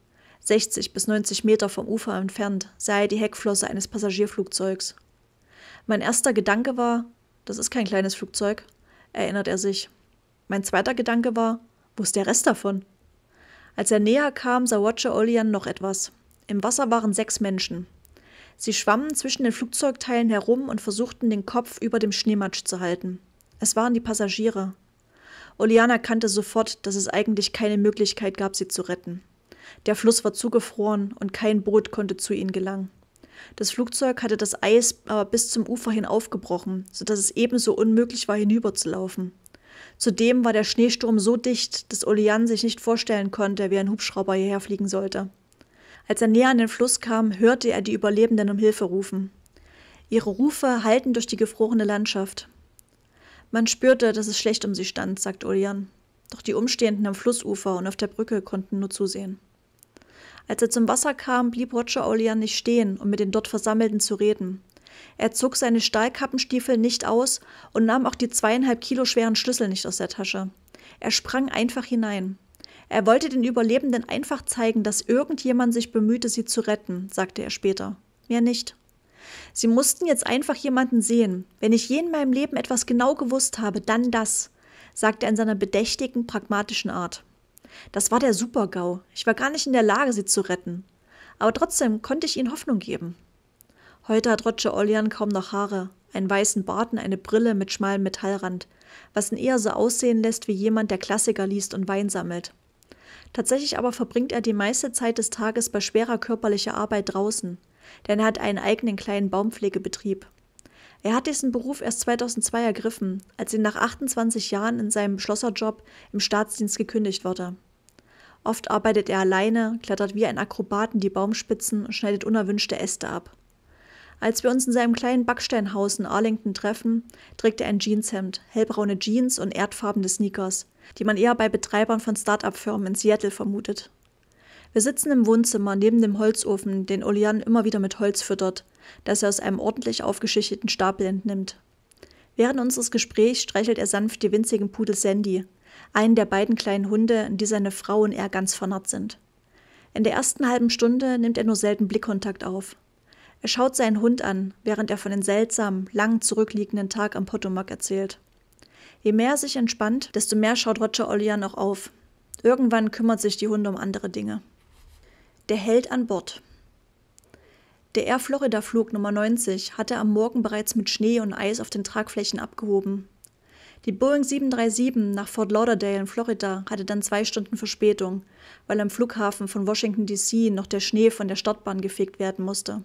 60 bis 90 Meter vom Ufer entfernt, sah er die Heckflosse eines Passagierflugzeugs. Mein erster Gedanke war, das ist kein kleines Flugzeug, erinnert er sich. Mein zweiter Gedanke war, wo ist der Rest davon? Als er näher kam, sah Roger Olian noch etwas. Im Wasser waren sechs Menschen. Sie schwammen zwischen den Flugzeugteilen herum und versuchten, den Kopf über dem Schneematsch zu halten. Es waren die Passagiere. Olian erkannte sofort, dass es eigentlich keine Möglichkeit gab, sie zu retten. Der Fluss war zugefroren und kein Boot konnte zu ihnen gelangen. Das Flugzeug hatte das Eis aber bis zum Ufer hin aufgebrochen, sodass es ebenso unmöglich war, hinüberzulaufen. Zudem war der Schneesturm so dicht, dass Olian sich nicht vorstellen konnte, wie ein Hubschrauber hierher fliegen sollte. Als er näher an den Fluss kam, hörte er die Überlebenden um Hilfe rufen. Ihre Rufe hallten durch die gefrorene Landschaft. Man spürte, dass es schlecht um sie stand, sagt Olian. Doch die Umstehenden am Flussufer und auf der Brücke konnten nur zusehen. Als er zum Wasser kam, blieb Roger Olian nicht stehen, um mit den dort Versammelten zu reden. Er zog seine Stahlkappenstiefel nicht aus und nahm auch die zweieinhalb Kilo schweren Schlüssel nicht aus der Tasche. Er sprang einfach hinein. Er wollte den Überlebenden einfach zeigen, dass irgendjemand sich bemühte, sie zu retten, sagte er später. Mehr nicht. Sie mussten jetzt einfach jemanden sehen. Wenn ich je in meinem Leben etwas genau gewusst habe, dann das, sagte er in seiner bedächtigen, pragmatischen Art. Das war der Supergau. Ich war gar nicht in der Lage, sie zu retten. Aber trotzdem konnte ich ihnen Hoffnung geben. Heute hat Roger Ollian kaum noch Haare, einen weißen Bart und eine Brille mit schmalem Metallrand, was ihn eher so aussehen lässt wie jemand, der Klassiker liest und Wein sammelt. Tatsächlich aber verbringt er die meiste Zeit des Tages bei schwerer körperlicher Arbeit draußen, denn er hat einen eigenen kleinen Baumpflegebetrieb. Er hat diesen Beruf erst 2002 ergriffen, als ihn nach 28 Jahren in seinem Schlosserjob im Staatsdienst gekündigt wurde. Oft arbeitet er alleine, klettert wie ein Akrobaten die Baumspitzen und schneidet unerwünschte Äste ab. Als wir uns in seinem kleinen Backsteinhaus in Arlington treffen, trägt er ein Jeanshemd, hellbraune Jeans und erdfarbene Sneakers, die man eher bei Betreibern von Start-up-Firmen in Seattle vermutet. Wir sitzen im Wohnzimmer neben dem Holzofen, den Olian immer wieder mit Holz füttert, das er aus einem ordentlich aufgeschichteten Stapel entnimmt. Während unseres Gesprächs streichelt er sanft die winzigen Pudel Sandy, einen der beiden kleinen Hunde, in die seine Frau und er ganz vernarrt sind. In der ersten halben Stunde nimmt er nur selten Blickkontakt auf. Er schaut seinen Hund an, während er von den seltsamen, lang zurückliegenden Tag am Potomac erzählt. Je mehr er sich entspannt, desto mehr schaut Roger Olian auch auf. Irgendwann kümmert sich die Hunde um andere Dinge. Der Held an Bord. Der Air Florida Flug Nummer 90 hatte am Morgen bereits mit Schnee und Eis auf den Tragflächen abgehoben. Die Boeing 737 nach Fort Lauderdale in Florida hatte dann zwei Stunden Verspätung, weil am Flughafen von Washington DC noch der Schnee von der Startbahn gefegt werden musste.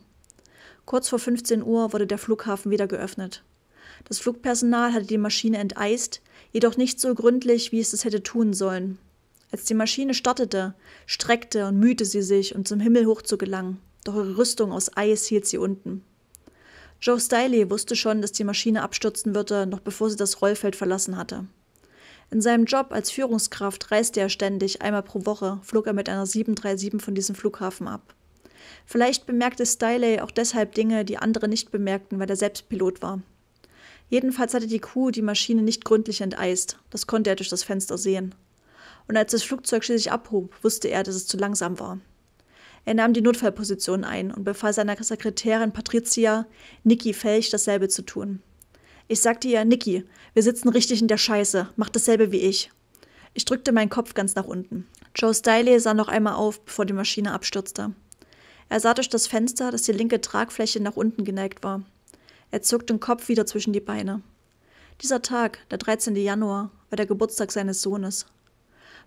Kurz vor 15 Uhr wurde der Flughafen wieder geöffnet. Das Flugpersonal hatte die Maschine enteist, jedoch nicht so gründlich, wie es es hätte tun sollen. Als die Maschine startete, streckte und mühte sie sich, um zum Himmel hoch zu gelangen, doch ihre Rüstung aus Eis hielt sie unten. Joe Stiley wusste schon, dass die Maschine abstürzen würde, noch bevor sie das Rollfeld verlassen hatte. In seinem Job als Führungskraft reiste er ständig, einmal pro Woche, flog er mit einer 737 von diesem Flughafen ab. Vielleicht bemerkte Stiley auch deshalb Dinge, die andere nicht bemerkten, weil er selbst Pilot war. Jedenfalls hatte die Crew die Maschine nicht gründlich enteist. Das konnte er durch das Fenster sehen. Und als das Flugzeug schließlich abhob, wusste er, dass es zu langsam war. Er nahm die Notfallposition ein und befahl seiner Sekretärin Patricia, Niki Felch dasselbe zu tun. Ich sagte ihr, Niki, wir sitzen richtig in der Scheiße, mach dasselbe wie ich. Ich drückte meinen Kopf ganz nach unten. Joe Stiley sah noch einmal auf, bevor die Maschine abstürzte. Er sah durch das Fenster, dass die linke Tragfläche nach unten geneigt war. Er zog den Kopf wieder zwischen die Beine. Dieser Tag, der 13. Januar, war der Geburtstag seines Sohnes.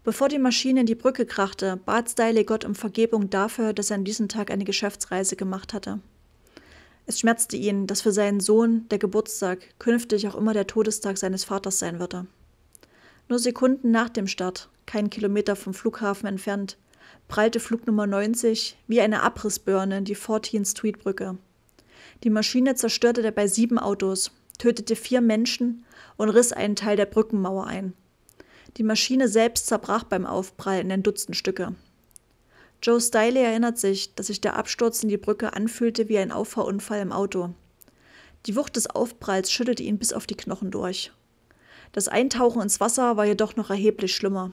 Bevor die Maschine in die Brücke krachte, bat Stiley Gott um Vergebung dafür, dass er an diesem Tag eine Geschäftsreise gemacht hatte. Es schmerzte ihn, dass für seinen Sohn der Geburtstag künftig auch immer der Todestag seines Vaters sein würde. Nur Sekunden nach dem Start, keinen Kilometer vom Flughafen entfernt, prallte Flug Nummer 90 wie eine Abrissbirne in die 14 Street Brücke. Die Maschine zerstörte dabei sieben Autos, tötete vier Menschen und riss einen Teil der Brückenmauer ein. Die Maschine selbst zerbrach beim Aufprall in ein Dutzend Stücke. Joe Stiley erinnert sich, dass sich der Absturz in die Brücke anfühlte wie ein Auffahrunfall im Auto. Die Wucht des Aufpralls schüttelte ihn bis auf die Knochen durch. Das Eintauchen ins Wasser war jedoch noch erheblich schlimmer.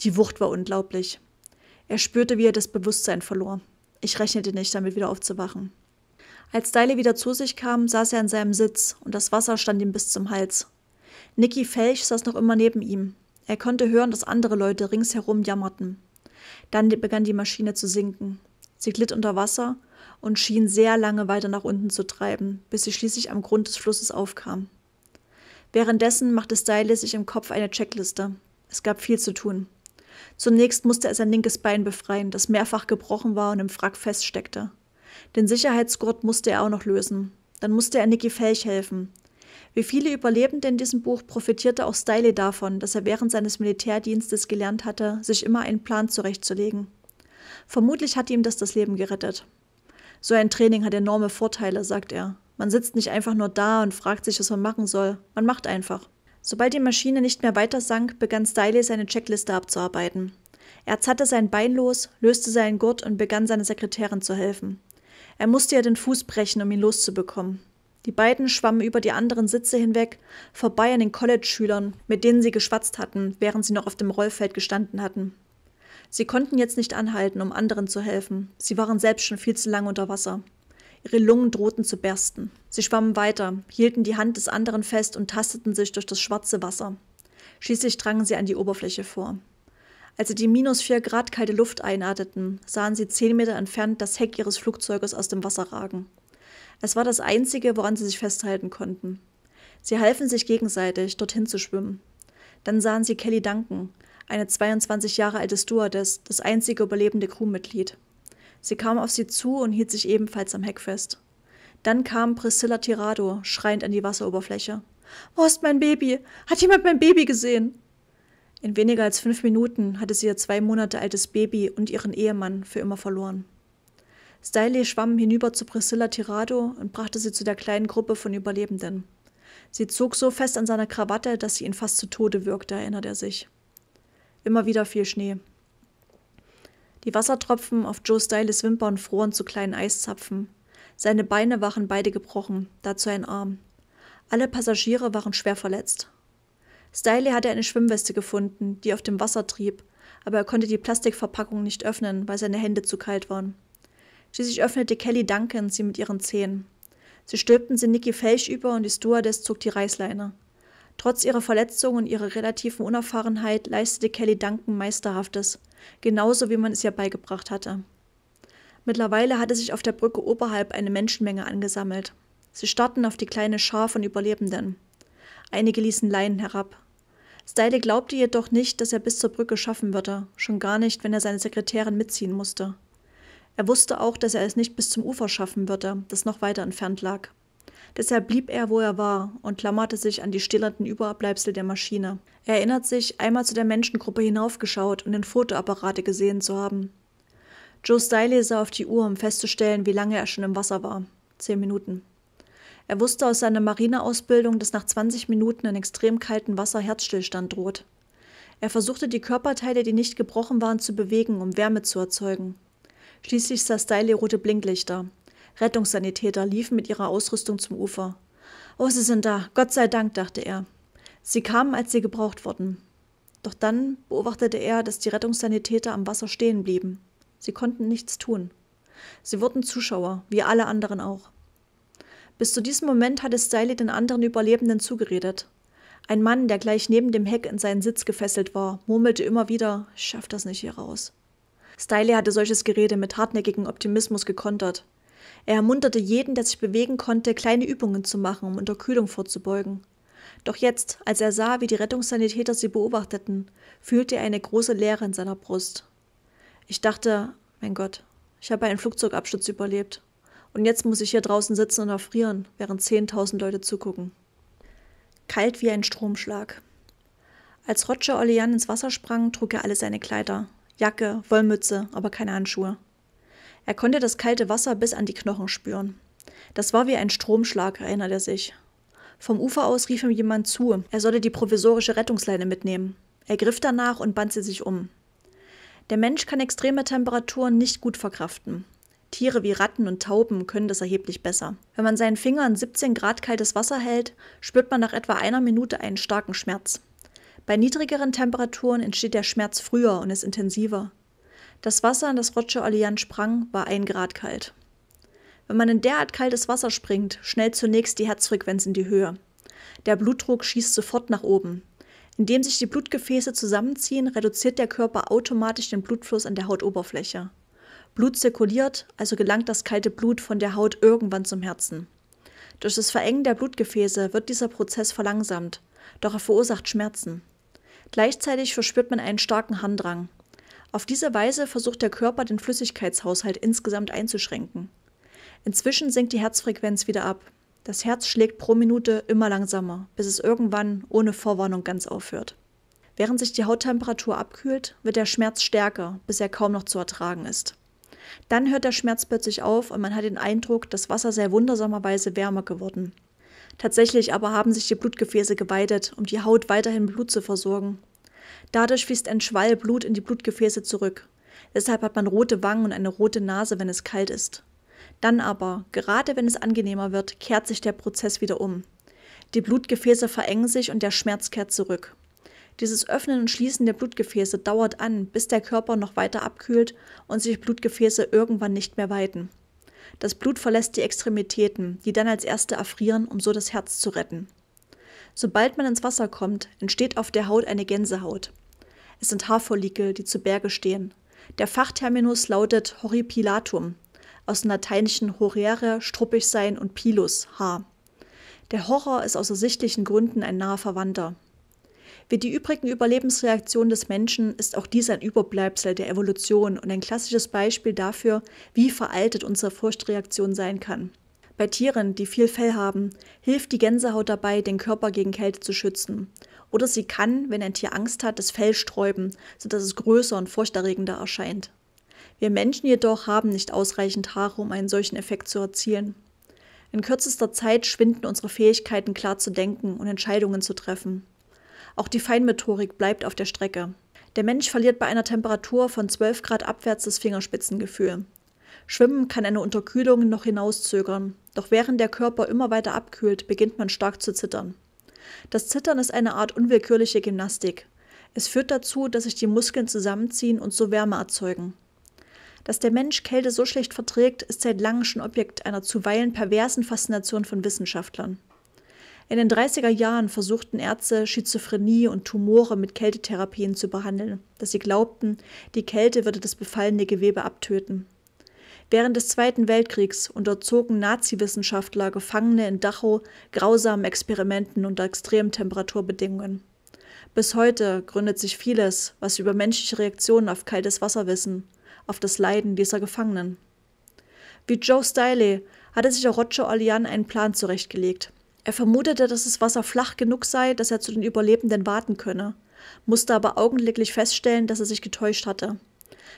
Die Wucht war unglaublich. Er spürte, wie er das Bewusstsein verlor. Ich rechnete nicht damit, wieder aufzuwachen. Als Stiley wieder zu sich kam, saß er in seinem Sitz und das Wasser stand ihm bis zum Hals. Nicky Felch saß noch immer neben ihm. Er konnte hören, dass andere Leute ringsherum jammerten. Dann begann die Maschine zu sinken. Sie glitt unter Wasser und schien sehr lange weiter nach unten zu treiben, bis sie schließlich am Grund des Flusses aufkam. Währenddessen machte Stiley sich im Kopf eine Checkliste. Es gab viel zu tun. Zunächst musste er sein linkes Bein befreien, das mehrfach gebrochen war und im Frack feststeckte. Den Sicherheitsgurt musste er auch noch lösen. Dann musste er Nicky Felch helfen. Wie viele Überlebende in diesem Buch profitierte auch Stiley davon, dass er während seines Militärdienstes gelernt hatte, sich immer einen Plan zurechtzulegen. Vermutlich hat ihm das das Leben gerettet. So ein Training hat enorme Vorteile, sagt er. Man sitzt nicht einfach nur da und fragt sich, was man machen soll. Man macht einfach. Sobald die Maschine nicht mehr weitersank, begann Stiley seine Checkliste abzuarbeiten. Er zerrte sein Bein los, löste seinen Gurt und begann seiner Sekretärin zu helfen. Er musste ihr den Fuß brechen, um ihn loszubekommen. Die beiden schwammen über die anderen Sitze hinweg, vorbei an den College-Schülern, mit denen sie geschwatzt hatten, während sie noch auf dem Rollfeld gestanden hatten. Sie konnten jetzt nicht anhalten, um anderen zu helfen. Sie waren selbst schon viel zu lange unter Wasser. Ihre Lungen drohten zu bersten. Sie schwammen weiter, hielten die Hand des anderen fest und tasteten sich durch das schwarze Wasser. Schließlich drangen sie an die Oberfläche vor. Als sie die minus vier Grad kalte Luft einatmeten, sahen sie zehn Meter entfernt das Heck ihres Flugzeuges aus dem Wasser ragen. Es war das Einzige, woran sie sich festhalten konnten. Sie halfen sich gegenseitig, dorthin zu schwimmen. Dann sahen sie Kelly Duncan, eine 22 Jahre alte Stewardess, das einzige überlebende Crewmitglied. Sie kam auf sie zu und hielt sich ebenfalls am Heck fest. Dann kam Priscilla Tirado, schreiend an die Wasseroberfläche. Wo ist mein Baby? Hat jemand mein Baby gesehen? In weniger als fünf Minuten hatte sie ihr zwei Monate altes Baby und ihren Ehemann für immer verloren. Stiley schwamm hinüber zu Priscilla Tirado und brachte sie zu der kleinen Gruppe von Überlebenden. Sie zog so fest an seiner Krawatte, dass sie ihn fast zu Tode wirkte, erinnert er sich. Immer wieder fiel Schnee. Die Wassertropfen auf Joe Styles Wimpern froren zu kleinen Eiszapfen. Seine Beine waren beide gebrochen, dazu ein Arm. Alle Passagiere waren schwer verletzt. Stiley hatte eine Schwimmweste gefunden, die auf dem Wasser trieb, aber er konnte die Plastikverpackung nicht öffnen, weil seine Hände zu kalt waren. Schließlich öffnete Kelly Duncan sie mit ihren Zehen. Sie stülpten sie Nicky Felsch über und die Stewardess zog die Reißleine. Trotz ihrer Verletzung und ihrer relativen Unerfahrenheit leistete Kelly Duncan Meisterhaftes, genauso wie man es ihr beigebracht hatte. Mittlerweile hatte sich auf der Brücke oberhalb eine Menschenmenge angesammelt. Sie starrten auf die kleine Schar von Überlebenden. Einige ließen Leinen herab. Steile glaubte jedoch nicht, dass er bis zur Brücke schaffen würde, schon gar nicht, wenn er seine Sekretärin mitziehen musste. Er wusste auch, dass er es nicht bis zum Ufer schaffen würde, das noch weiter entfernt lag. Deshalb blieb er, wo er war und klammerte sich an die stillernden Überbleibsel der Maschine. Er erinnert sich, einmal zu der Menschengruppe hinaufgeschaut und den Fotoapparate gesehen zu haben. Joe Stiley sah auf die Uhr, um festzustellen, wie lange er schon im Wasser war. Zehn Minuten. Er wusste aus seiner Marineausbildung, dass nach 20 Minuten in extrem kaltem Wasser Herzstillstand droht. Er versuchte, die Körperteile, die nicht gebrochen waren, zu bewegen, um Wärme zu erzeugen. Schließlich sah Stiley rote Blinklichter. Rettungssanitäter liefen mit ihrer Ausrüstung zum Ufer. Oh, sie sind da. Gott sei Dank, dachte er. Sie kamen, als sie gebraucht wurden. Doch dann beobachtete er, dass die Rettungssanitäter am Wasser stehen blieben. Sie konnten nichts tun. Sie wurden Zuschauer, wie alle anderen auch. Bis zu diesem Moment hatte Stiley den anderen Überlebenden zugeredet. Ein Mann, der gleich neben dem Heck in seinen Sitz gefesselt war, murmelte immer wieder, schaff das nicht hier raus. Stiley hatte solches Gerede mit hartnäckigem Optimismus gekontert. Er ermunterte jeden, der sich bewegen konnte, kleine Übungen zu machen, um Unterkühlung vorzubeugen. Doch jetzt, als er sah, wie die Rettungssanitäter sie beobachteten, fühlte er eine große Leere in seiner Brust. Ich dachte, mein Gott, ich habe einen Flugzeugabsturz überlebt. Und jetzt muss ich hier draußen sitzen und erfrieren, während zehntausend Leute zugucken. Kalt wie ein Stromschlag. Als Roger Olean ins Wasser sprang, trug er alle seine Kleider. Jacke, Wollmütze, aber keine Handschuhe. Er konnte das kalte Wasser bis an die Knochen spüren. Das war wie ein Stromschlag, erinnert er sich. Vom Ufer aus rief ihm jemand zu, er solle die provisorische Rettungsleine mitnehmen. Er griff danach und band sie sich um. Der Mensch kann extreme Temperaturen nicht gut verkraften. Tiere wie Ratten und Tauben können das erheblich besser. Wenn man seinen Finger in 17 Grad kaltes Wasser hält, spürt man nach etwa einer Minute einen starken Schmerz. Bei niedrigeren Temperaturen entsteht der Schmerz früher und ist intensiver. Das Wasser, in das Roger Allian sprang, war ein Grad kalt. Wenn man in derart kaltes Wasser springt, schnellt zunächst die Herzfrequenz in die Höhe. Der Blutdruck schießt sofort nach oben. Indem sich die Blutgefäße zusammenziehen, reduziert der Körper automatisch den Blutfluss an der Hautoberfläche. Blut zirkuliert, also gelangt das kalte Blut von der Haut irgendwann zum Herzen. Durch das Verengen der Blutgefäße wird dieser Prozess verlangsamt, doch er verursacht Schmerzen. Gleichzeitig verspürt man einen starken Handrang, auf diese Weise versucht der Körper, den Flüssigkeitshaushalt insgesamt einzuschränken. Inzwischen sinkt die Herzfrequenz wieder ab. Das Herz schlägt pro Minute immer langsamer, bis es irgendwann ohne Vorwarnung ganz aufhört. Während sich die Hauttemperatur abkühlt, wird der Schmerz stärker, bis er kaum noch zu ertragen ist. Dann hört der Schmerz plötzlich auf und man hat den Eindruck, das Wasser sei wundersamerweise wärmer geworden. Tatsächlich aber haben sich die Blutgefäße geweidet, um die Haut weiterhin Blut zu versorgen Dadurch fließt ein Schwall Blut in die Blutgefäße zurück. Deshalb hat man rote Wangen und eine rote Nase, wenn es kalt ist. Dann aber, gerade wenn es angenehmer wird, kehrt sich der Prozess wieder um. Die Blutgefäße verengen sich und der Schmerz kehrt zurück. Dieses Öffnen und Schließen der Blutgefäße dauert an, bis der Körper noch weiter abkühlt und sich Blutgefäße irgendwann nicht mehr weiten. Das Blut verlässt die Extremitäten, die dann als erste erfrieren, um so das Herz zu retten. Sobald man ins Wasser kommt, entsteht auf der Haut eine Gänsehaut. Es sind Haarfollikel, die zu Berge stehen. Der Fachterminus lautet horripilatum, aus dem lateinischen horere, struppig sein und pilus, Haar. Der Horror ist aus ersichtlichen Gründen ein naher Verwandter. Wie die übrigen Überlebensreaktionen des Menschen ist auch dies ein Überbleibsel der Evolution und ein klassisches Beispiel dafür, wie veraltet unsere Furchtreaktion sein kann. Bei Tieren, die viel Fell haben, hilft die Gänsehaut dabei, den Körper gegen Kälte zu schützen. Oder sie kann, wenn ein Tier Angst hat, das Fell sträuben, sodass es größer und furchterregender erscheint. Wir Menschen jedoch haben nicht ausreichend Haare, um einen solchen Effekt zu erzielen. In kürzester Zeit schwinden unsere Fähigkeiten, klar zu denken und Entscheidungen zu treffen. Auch die Feinmotorik bleibt auf der Strecke. Der Mensch verliert bei einer Temperatur von 12 Grad abwärts das Fingerspitzengefühl. Schwimmen kann eine Unterkühlung noch hinauszögern, doch während der Körper immer weiter abkühlt, beginnt man stark zu zittern. Das Zittern ist eine Art unwillkürliche Gymnastik. Es führt dazu, dass sich die Muskeln zusammenziehen und so Wärme erzeugen. Dass der Mensch Kälte so schlecht verträgt, ist seit langem schon Objekt einer zuweilen perversen Faszination von Wissenschaftlern. In den 30er Jahren versuchten Ärzte, Schizophrenie und Tumore mit Kältetherapien zu behandeln, dass sie glaubten, die Kälte würde das befallene Gewebe abtöten. Während des Zweiten Weltkriegs unterzogen Nazi-Wissenschaftler Gefangene in Dachau grausamen Experimenten unter extremen Temperaturbedingungen. Bis heute gründet sich vieles, was wir über menschliche Reaktionen auf kaltes Wasser wissen, auf das Leiden dieser Gefangenen. Wie Joe Stiley hatte sich auch Roger Olian einen Plan zurechtgelegt. Er vermutete, dass das Wasser flach genug sei, dass er zu den Überlebenden warten könne, musste aber augenblicklich feststellen, dass er sich getäuscht hatte.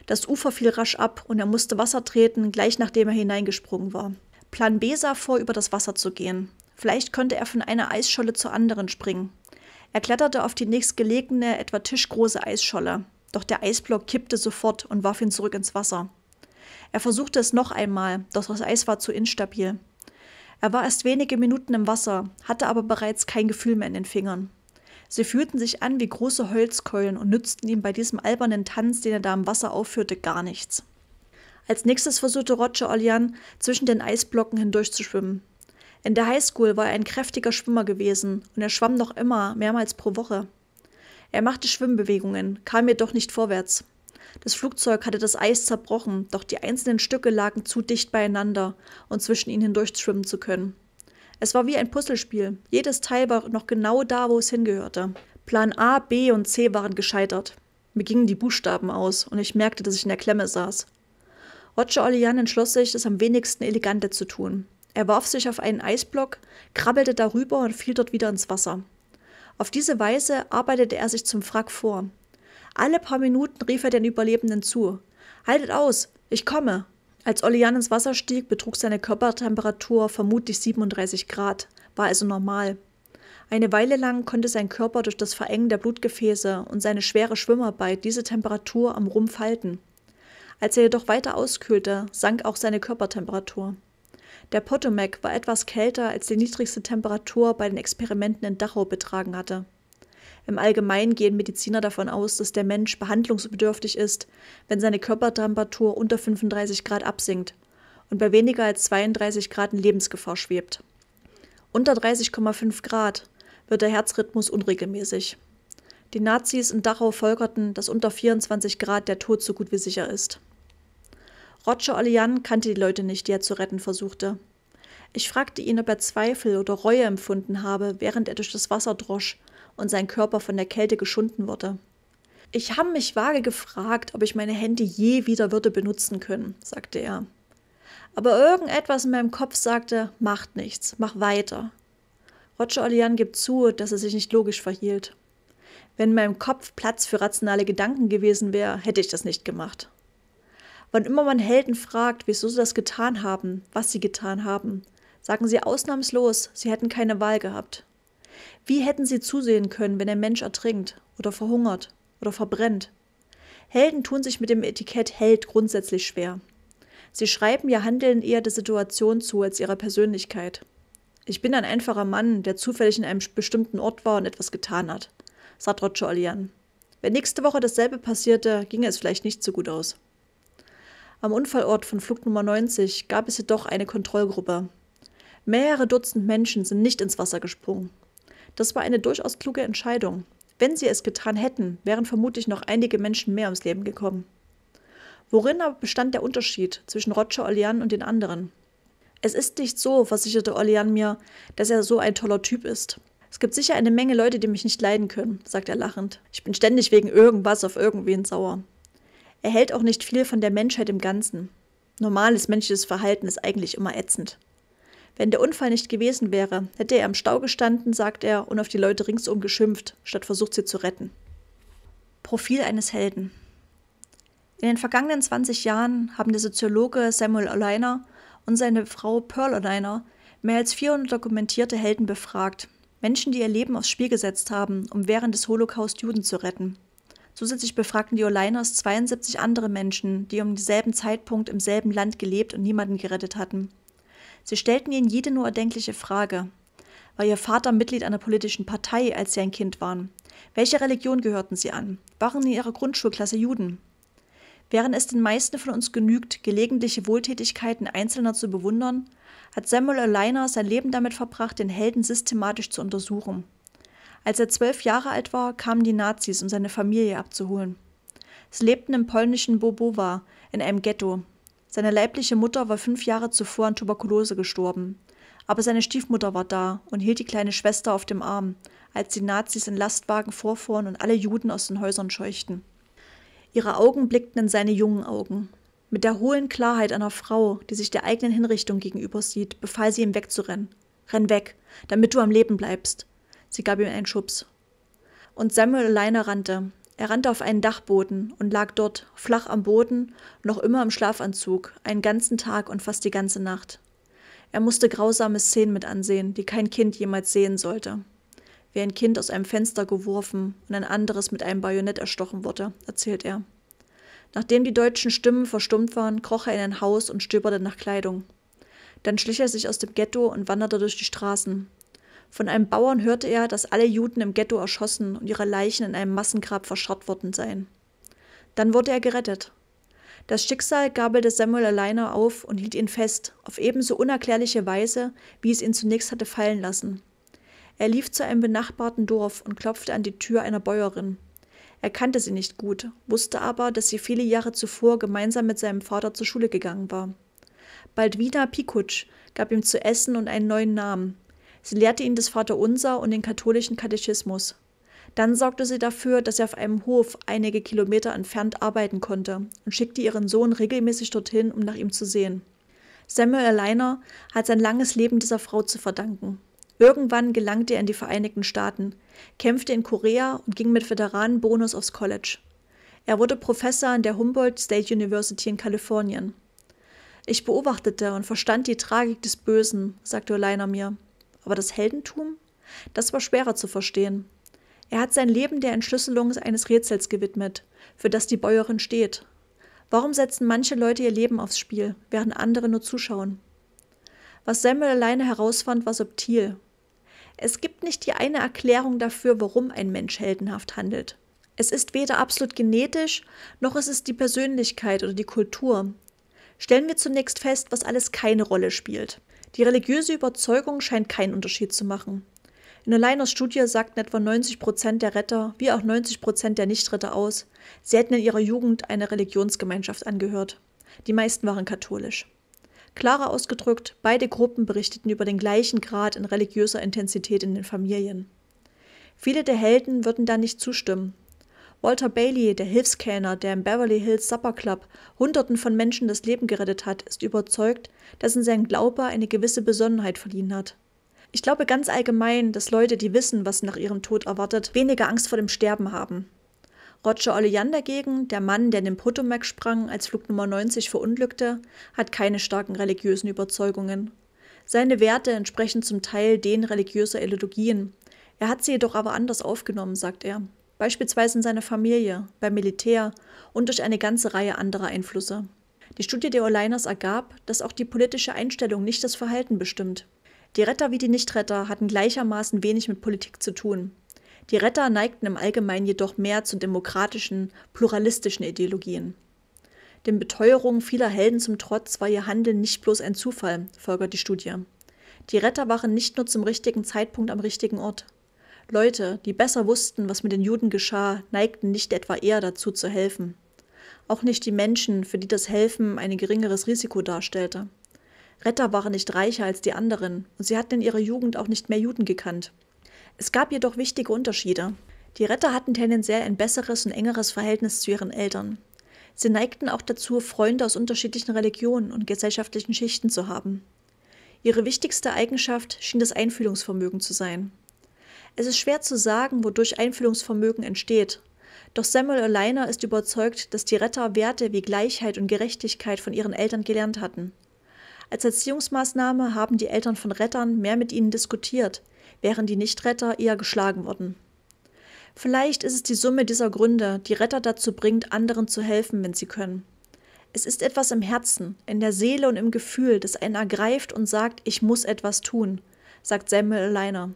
Das Ufer fiel rasch ab und er musste Wasser treten, gleich nachdem er hineingesprungen war. Plan B sah vor, über das Wasser zu gehen. Vielleicht konnte er von einer Eisscholle zur anderen springen. Er kletterte auf die nächstgelegene, etwa tischgroße Eisscholle. Doch der Eisblock kippte sofort und warf ihn zurück ins Wasser. Er versuchte es noch einmal, doch das Eis war zu instabil. Er war erst wenige Minuten im Wasser, hatte aber bereits kein Gefühl mehr in den Fingern. Sie fühlten sich an wie große Holzkeulen und nützten ihm bei diesem albernen Tanz, den er da im Wasser aufführte, gar nichts. Als nächstes versuchte Roger Olian, zwischen den Eisblocken hindurchzuschwimmen. In der Highschool war er ein kräftiger Schwimmer gewesen und er schwamm noch immer, mehrmals pro Woche. Er machte Schwimmbewegungen, kam jedoch nicht vorwärts. Das Flugzeug hatte das Eis zerbrochen, doch die einzelnen Stücke lagen zu dicht beieinander, um zwischen ihnen hindurchschwimmen zu können. Es war wie ein Puzzlespiel. Jedes Teil war noch genau da, wo es hingehörte. Plan A, B und C waren gescheitert. Mir gingen die Buchstaben aus und ich merkte, dass ich in der Klemme saß. Roger Orlean entschloss sich, das am wenigsten elegante zu tun. Er warf sich auf einen Eisblock, krabbelte darüber und fiel dort wieder ins Wasser. Auf diese Weise arbeitete er sich zum Frack vor. Alle paar Minuten rief er den Überlebenden zu. Haltet aus, ich komme. Als Olean ins Wasser stieg, betrug seine Körpertemperatur vermutlich 37 Grad, war also normal. Eine Weile lang konnte sein Körper durch das Verengen der Blutgefäße und seine schwere Schwimmarbeit diese Temperatur am Rumpf halten. Als er jedoch weiter auskühlte, sank auch seine Körpertemperatur. Der Potomac war etwas kälter, als die niedrigste Temperatur bei den Experimenten in Dachau betragen hatte. Im Allgemeinen gehen Mediziner davon aus, dass der Mensch behandlungsbedürftig ist, wenn seine Körpertemperatur unter 35 Grad absinkt und bei weniger als 32 Grad in Lebensgefahr schwebt. Unter 30,5 Grad wird der Herzrhythmus unregelmäßig. Die Nazis in Dachau folgerten, dass unter 24 Grad der Tod so gut wie sicher ist. Roger Olian kannte die Leute nicht, die er zu retten versuchte. Ich fragte ihn, ob er Zweifel oder Reue empfunden habe, während er durch das Wasser drosch und sein Körper von der Kälte geschunden wurde. Ich habe mich vage gefragt, ob ich meine Hände je wieder würde benutzen können, sagte er. Aber irgendetwas in meinem Kopf sagte, macht nichts, mach weiter. Roger Olian gibt zu, dass er sich nicht logisch verhielt. Wenn in meinem Kopf Platz für rationale Gedanken gewesen wäre, hätte ich das nicht gemacht. Wann immer man Helden fragt, wieso sie das getan haben, was sie getan haben, sagen sie ausnahmslos, sie hätten keine Wahl gehabt. Wie hätten sie zusehen können, wenn ein Mensch ertrinkt oder verhungert oder verbrennt? Helden tun sich mit dem Etikett Held grundsätzlich schwer. Sie schreiben ihr Handeln eher der Situation zu als ihrer Persönlichkeit. Ich bin ein einfacher Mann, der zufällig in einem bestimmten Ort war und etwas getan hat, sagt Roger Olian. Wenn nächste Woche dasselbe passierte, ginge es vielleicht nicht so gut aus. Am Unfallort von Flug Nummer 90 gab es jedoch eine Kontrollgruppe. Mehrere Dutzend Menschen sind nicht ins Wasser gesprungen, das war eine durchaus kluge Entscheidung. Wenn sie es getan hätten, wären vermutlich noch einige Menschen mehr ums Leben gekommen. Worin aber bestand der Unterschied zwischen Roger Olian und den anderen? Es ist nicht so, versicherte Olian mir, dass er so ein toller Typ ist. Es gibt sicher eine Menge Leute, die mich nicht leiden können, sagt er lachend. Ich bin ständig wegen irgendwas auf irgendwen sauer. Er hält auch nicht viel von der Menschheit im Ganzen. Normales menschliches Verhalten ist eigentlich immer ätzend. Wenn der Unfall nicht gewesen wäre, hätte er im Stau gestanden, sagt er, und auf die Leute ringsum geschimpft, statt versucht, sie zu retten. Profil eines Helden. In den vergangenen 20 Jahren haben der Soziologe Samuel Oleiner und seine Frau Pearl Oleiner mehr als 400 dokumentierte Helden befragt, Menschen, die ihr Leben aufs Spiel gesetzt haben, um während des Holocaust Juden zu retten. Zusätzlich befragten die Oleiners 72 andere Menschen, die um denselben Zeitpunkt im selben Land gelebt und niemanden gerettet hatten. Sie stellten ihnen jede nur erdenkliche Frage. War ihr Vater Mitglied einer politischen Partei, als sie ein Kind waren? Welcher Religion gehörten sie an? Waren in ihrer Grundschulklasse Juden? Während es den meisten von uns genügt, gelegentliche Wohltätigkeiten Einzelner zu bewundern, hat Samuel Alleiner sein Leben damit verbracht, den Helden systematisch zu untersuchen. Als er zwölf Jahre alt war, kamen die Nazis, um seine Familie abzuholen. Sie lebten im polnischen Bobowa, in einem Ghetto, seine leibliche Mutter war fünf Jahre zuvor an Tuberkulose gestorben. Aber seine Stiefmutter war da und hielt die kleine Schwester auf dem Arm, als die Nazis in Lastwagen vorfuhren und alle Juden aus den Häusern scheuchten. Ihre Augen blickten in seine jungen Augen. Mit der hohlen Klarheit einer Frau, die sich der eigenen Hinrichtung gegenüber sieht, befahl sie ihm wegzurennen. Renn weg, damit du am Leben bleibst. Sie gab ihm einen Schubs. Und Samuel alleine rannte. Er rannte auf einen Dachboden und lag dort, flach am Boden, noch immer im Schlafanzug, einen ganzen Tag und fast die ganze Nacht. Er musste grausame Szenen mit ansehen, die kein Kind jemals sehen sollte. Wie ein Kind aus einem Fenster geworfen und ein anderes mit einem Bajonett erstochen wurde, erzählt er. Nachdem die deutschen Stimmen verstummt waren, kroch er in ein Haus und stöberte nach Kleidung. Dann schlich er sich aus dem Ghetto und wanderte durch die Straßen. Von einem Bauern hörte er, dass alle Juden im Ghetto erschossen und ihre Leichen in einem Massengrab verscharrt worden seien. Dann wurde er gerettet. Das Schicksal gabelte Samuel alleine auf und hielt ihn fest, auf ebenso unerklärliche Weise, wie es ihn zunächst hatte fallen lassen. Er lief zu einem benachbarten Dorf und klopfte an die Tür einer Bäuerin. Er kannte sie nicht gut, wusste aber, dass sie viele Jahre zuvor gemeinsam mit seinem Vater zur Schule gegangen war. Baldwina Pikutsch gab ihm zu essen und einen neuen Namen, Sie lehrte ihn das Vaterunser und den katholischen Katechismus. Dann sorgte sie dafür, dass er auf einem Hof einige Kilometer entfernt arbeiten konnte und schickte ihren Sohn regelmäßig dorthin, um nach ihm zu sehen. Samuel Leiner hat sein langes Leben dieser Frau zu verdanken. Irgendwann gelangte er in die Vereinigten Staaten, kämpfte in Korea und ging mit Veteranenbonus aufs College. Er wurde Professor an der Humboldt State University in Kalifornien. Ich beobachtete und verstand die Tragik des Bösen, sagte Leiner mir aber das Heldentum, das war schwerer zu verstehen. Er hat sein Leben der Entschlüsselung eines Rätsels gewidmet, für das die Bäuerin steht. Warum setzen manche Leute ihr Leben aufs Spiel, während andere nur zuschauen? Was Samuel alleine herausfand, war subtil. Es gibt nicht die eine Erklärung dafür, warum ein Mensch heldenhaft handelt. Es ist weder absolut genetisch, noch ist es die Persönlichkeit oder die Kultur. Stellen wir zunächst fest, was alles keine Rolle spielt. Die religiöse Überzeugung scheint keinen Unterschied zu machen. In Leiners Studie sagten etwa 90 Prozent der Retter wie auch 90 Prozent der Nichtretter aus, sie hätten in ihrer Jugend einer Religionsgemeinschaft angehört. Die meisten waren katholisch. Klarer ausgedrückt, beide Gruppen berichteten über den gleichen Grad in religiöser Intensität in den Familien. Viele der Helden würden da nicht zustimmen, Walter Bailey, der Hilfskellner, der im Beverly Hills Supper Club Hunderten von Menschen das Leben gerettet hat, ist überzeugt, dass in sein Glaube eine gewisse Besonnenheit verliehen hat. Ich glaube ganz allgemein, dass Leute, die wissen, was nach ihrem Tod erwartet, weniger Angst vor dem Sterben haben. Roger Oleyan dagegen, der Mann, der in den Potomac sprang, als Flug Nummer 90 verunglückte, hat keine starken religiösen Überzeugungen. Seine Werte entsprechen zum Teil den religiöser Elogien. Er hat sie jedoch aber anders aufgenommen, sagt er beispielsweise in seiner Familie, beim Militär und durch eine ganze Reihe anderer Einflüsse. Die Studie der Orleiners ergab, dass auch die politische Einstellung nicht das Verhalten bestimmt. Die Retter wie die Nichtretter hatten gleichermaßen wenig mit Politik zu tun. Die Retter neigten im Allgemeinen jedoch mehr zu demokratischen, pluralistischen Ideologien. Den Beteuerungen vieler Helden zum Trotz war ihr Handeln nicht bloß ein Zufall, folgert die Studie. Die Retter waren nicht nur zum richtigen Zeitpunkt am richtigen Ort. Leute, die besser wussten, was mit den Juden geschah, neigten nicht etwa eher dazu zu helfen. Auch nicht die Menschen, für die das Helfen ein geringeres Risiko darstellte. Retter waren nicht reicher als die anderen, und sie hatten in ihrer Jugend auch nicht mehr Juden gekannt. Es gab jedoch wichtige Unterschiede. Die Retter hatten tendenziell ein besseres und engeres Verhältnis zu ihren Eltern. Sie neigten auch dazu, Freunde aus unterschiedlichen Religionen und gesellschaftlichen Schichten zu haben. Ihre wichtigste Eigenschaft schien das Einfühlungsvermögen zu sein. Es ist schwer zu sagen, wodurch Einfühlungsvermögen entsteht. Doch Samuel Alleiner ist überzeugt, dass die Retter Werte wie Gleichheit und Gerechtigkeit von ihren Eltern gelernt hatten. Als Erziehungsmaßnahme haben die Eltern von Rettern mehr mit ihnen diskutiert, während die Nichtretter eher geschlagen wurden. Vielleicht ist es die Summe dieser Gründe, die Retter dazu bringt, anderen zu helfen, wenn sie können. Es ist etwas im Herzen, in der Seele und im Gefühl, das einen ergreift und sagt, ich muss etwas tun, sagt Samuel Leiner.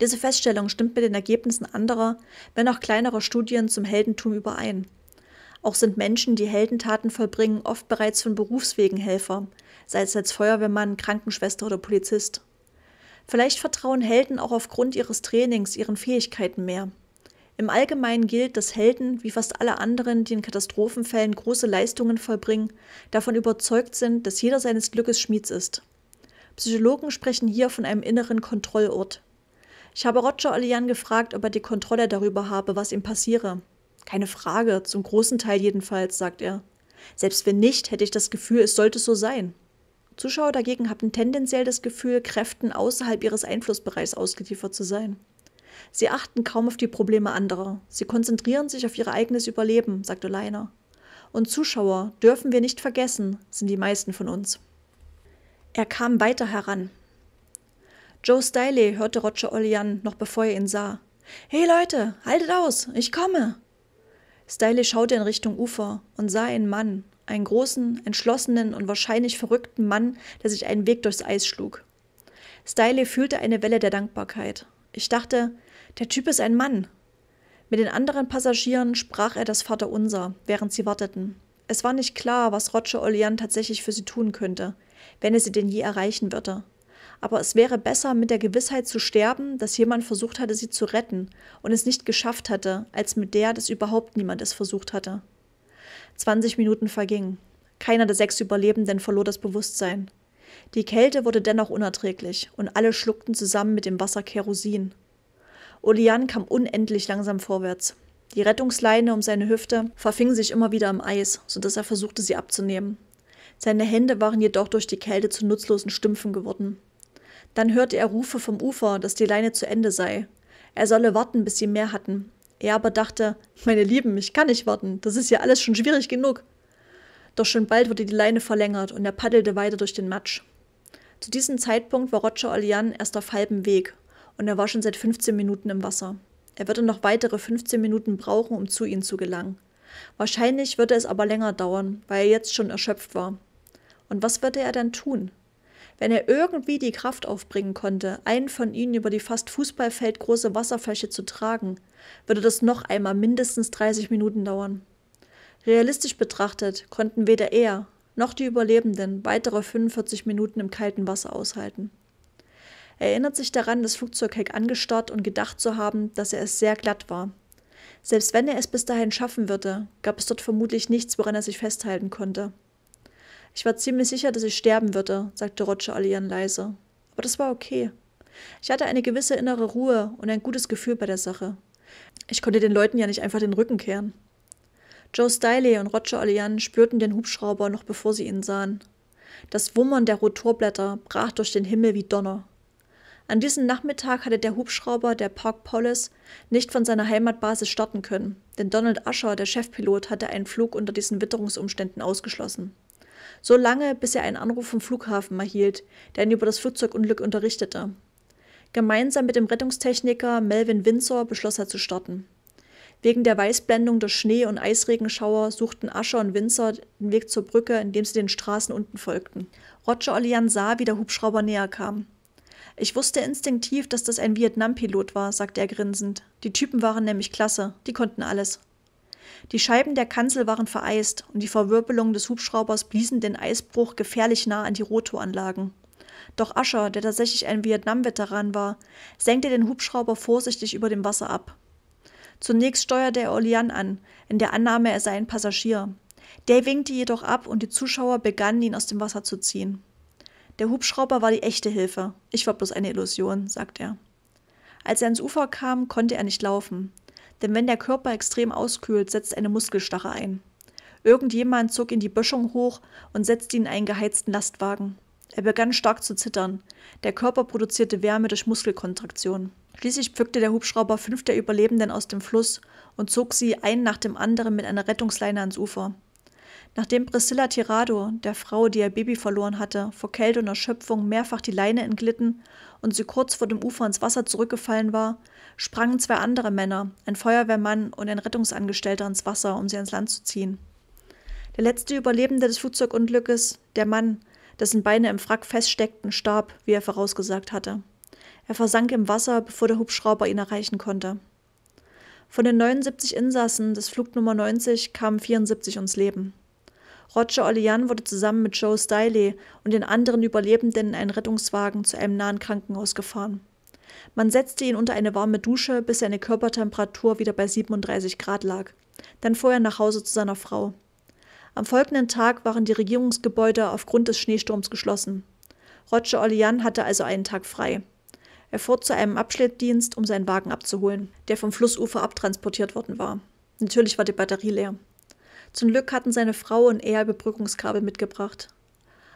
Diese Feststellung stimmt mit den Ergebnissen anderer, wenn auch kleinerer Studien zum Heldentum überein. Auch sind Menschen, die Heldentaten vollbringen, oft bereits von Berufswegen Helfer, sei es als Feuerwehrmann, Krankenschwester oder Polizist. Vielleicht vertrauen Helden auch aufgrund ihres Trainings ihren Fähigkeiten mehr. Im Allgemeinen gilt, dass Helden, wie fast alle anderen, die in Katastrophenfällen große Leistungen vollbringen, davon überzeugt sind, dass jeder seines Glückes Schmieds ist. Psychologen sprechen hier von einem inneren Kontrollort. Ich habe Roger Olian gefragt, ob er die Kontrolle darüber habe, was ihm passiere. Keine Frage, zum großen Teil jedenfalls, sagt er. Selbst wenn nicht, hätte ich das Gefühl, es sollte so sein. Zuschauer dagegen haben tendenziell das Gefühl, Kräften außerhalb ihres Einflussbereichs ausgeliefert zu sein. Sie achten kaum auf die Probleme anderer. Sie konzentrieren sich auf ihr eigenes Überleben, sagt Leiner. Und Zuschauer, dürfen wir nicht vergessen, sind die meisten von uns. Er kam weiter heran. Joe Stiley hörte Roger Ollian noch bevor er ihn sah. Hey Leute, haltet aus, ich komme! Stiley schaute in Richtung Ufer und sah einen Mann, einen großen, entschlossenen und wahrscheinlich verrückten Mann, der sich einen Weg durchs Eis schlug. Stiley fühlte eine Welle der Dankbarkeit. Ich dachte, der Typ ist ein Mann. Mit den anderen Passagieren sprach er das Vaterunser, während sie warteten. Es war nicht klar, was Roger Olian tatsächlich für sie tun könnte, wenn er sie denn je erreichen würde aber es wäre besser, mit der Gewissheit zu sterben, dass jemand versucht hatte, sie zu retten und es nicht geschafft hatte, als mit der, dass überhaupt niemand es versucht hatte. 20 Minuten vergingen. Keiner der sechs Überlebenden verlor das Bewusstsein. Die Kälte wurde dennoch unerträglich und alle schluckten zusammen mit dem Wasser Kerosin. Olian kam unendlich langsam vorwärts. Die Rettungsleine um seine Hüfte verfing sich immer wieder im Eis, sodass er versuchte, sie abzunehmen. Seine Hände waren jedoch durch die Kälte zu nutzlosen Stümpfen geworden. Dann hörte er Rufe vom Ufer, dass die Leine zu Ende sei. Er solle warten, bis sie mehr hatten. Er aber dachte, meine Lieben, ich kann nicht warten, das ist ja alles schon schwierig genug. Doch schon bald wurde die Leine verlängert und er paddelte weiter durch den Matsch. Zu diesem Zeitpunkt war Roger Olian erst auf halbem Weg und er war schon seit 15 Minuten im Wasser. Er würde noch weitere 15 Minuten brauchen, um zu ihnen zu gelangen. Wahrscheinlich würde es aber länger dauern, weil er jetzt schon erschöpft war. Und was würde er dann tun? Wenn er irgendwie die Kraft aufbringen konnte, einen von ihnen über die fast Fußballfeldgroße Wasserfläche zu tragen, würde das noch einmal mindestens 30 Minuten dauern. Realistisch betrachtet konnten weder er noch die Überlebenden weitere 45 Minuten im kalten Wasser aushalten. Er erinnert sich daran, das Flugzeugheck angestarrt und gedacht zu haben, dass er es sehr glatt war. Selbst wenn er es bis dahin schaffen würde, gab es dort vermutlich nichts, woran er sich festhalten konnte. Ich war ziemlich sicher, dass ich sterben würde, sagte Roger Allian leise. Aber das war okay. Ich hatte eine gewisse innere Ruhe und ein gutes Gefühl bei der Sache. Ich konnte den Leuten ja nicht einfach den Rücken kehren. Joe Stiley und Roger Allian spürten den Hubschrauber noch bevor sie ihn sahen. Das Wummern der Rotorblätter brach durch den Himmel wie Donner. An diesem Nachmittag hatte der Hubschrauber der Park Polis nicht von seiner Heimatbasis starten können, denn Donald Usher, der Chefpilot, hatte einen Flug unter diesen Witterungsumständen ausgeschlossen so lange, bis er einen Anruf vom Flughafen erhielt, der ihn über das Flugzeugunglück unterrichtete. Gemeinsam mit dem Rettungstechniker Melvin Windsor beschloss er zu starten. Wegen der Weißblendung durch Schnee und Eisregenschauer suchten Ascher und Windsor den Weg zur Brücke, indem sie den Straßen unten folgten. Roger Orlean sah, wie der Hubschrauber näher kam. Ich wusste instinktiv, dass das ein Vietnam-Pilot war, sagte er grinsend. Die Typen waren nämlich klasse, die konnten alles. Die Scheiben der Kanzel waren vereist und die Verwirbelungen des Hubschraubers bliesen den Eisbruch gefährlich nah an die Rotoranlagen. Doch Ascher, der tatsächlich ein Vietnam-Veteran war, senkte den Hubschrauber vorsichtig über dem Wasser ab. Zunächst steuerte er Olian an, in der Annahme, er sei ein Passagier. Der winkte jedoch ab und die Zuschauer begannen, ihn aus dem Wasser zu ziehen. Der Hubschrauber war die echte Hilfe. Ich war bloß eine Illusion, sagt er. Als er ans Ufer kam, konnte er nicht laufen denn wenn der Körper extrem auskühlt, setzt eine Muskelstache ein. Irgendjemand zog ihn die Böschung hoch und setzte ihn in einen geheizten Lastwagen. Er begann stark zu zittern. Der Körper produzierte Wärme durch Muskelkontraktion. Schließlich pflückte der Hubschrauber fünf der Überlebenden aus dem Fluss und zog sie einen nach dem anderen mit einer Rettungsleine ans Ufer. Nachdem Priscilla Tirado, der Frau, die ihr Baby verloren hatte, vor Kälte und Erschöpfung mehrfach die Leine entglitten und sie kurz vor dem Ufer ins Wasser zurückgefallen war, sprangen zwei andere Männer, ein Feuerwehrmann und ein Rettungsangestellter, ins Wasser, um sie ans Land zu ziehen. Der letzte Überlebende des Flugzeugunglückes, der Mann, dessen Beine im Frack feststeckten, starb, wie er vorausgesagt hatte. Er versank im Wasser, bevor der Hubschrauber ihn erreichen konnte. Von den 79 Insassen des Flugnummer 90 kamen 74 ums Leben. Roger Olian wurde zusammen mit Joe Stiley und den anderen Überlebenden in einen Rettungswagen zu einem nahen Krankenhaus gefahren. Man setzte ihn unter eine warme Dusche, bis seine Körpertemperatur wieder bei 37 Grad lag. Dann fuhr er nach Hause zu seiner Frau. Am folgenden Tag waren die Regierungsgebäude aufgrund des Schneesturms geschlossen. Roger Olian hatte also einen Tag frei. Er fuhr zu einem Abschleppdienst, um seinen Wagen abzuholen, der vom Flussufer abtransportiert worden war. Natürlich war die Batterie leer. Zum Glück hatten seine Frau und er Überbrückungskabel mitgebracht.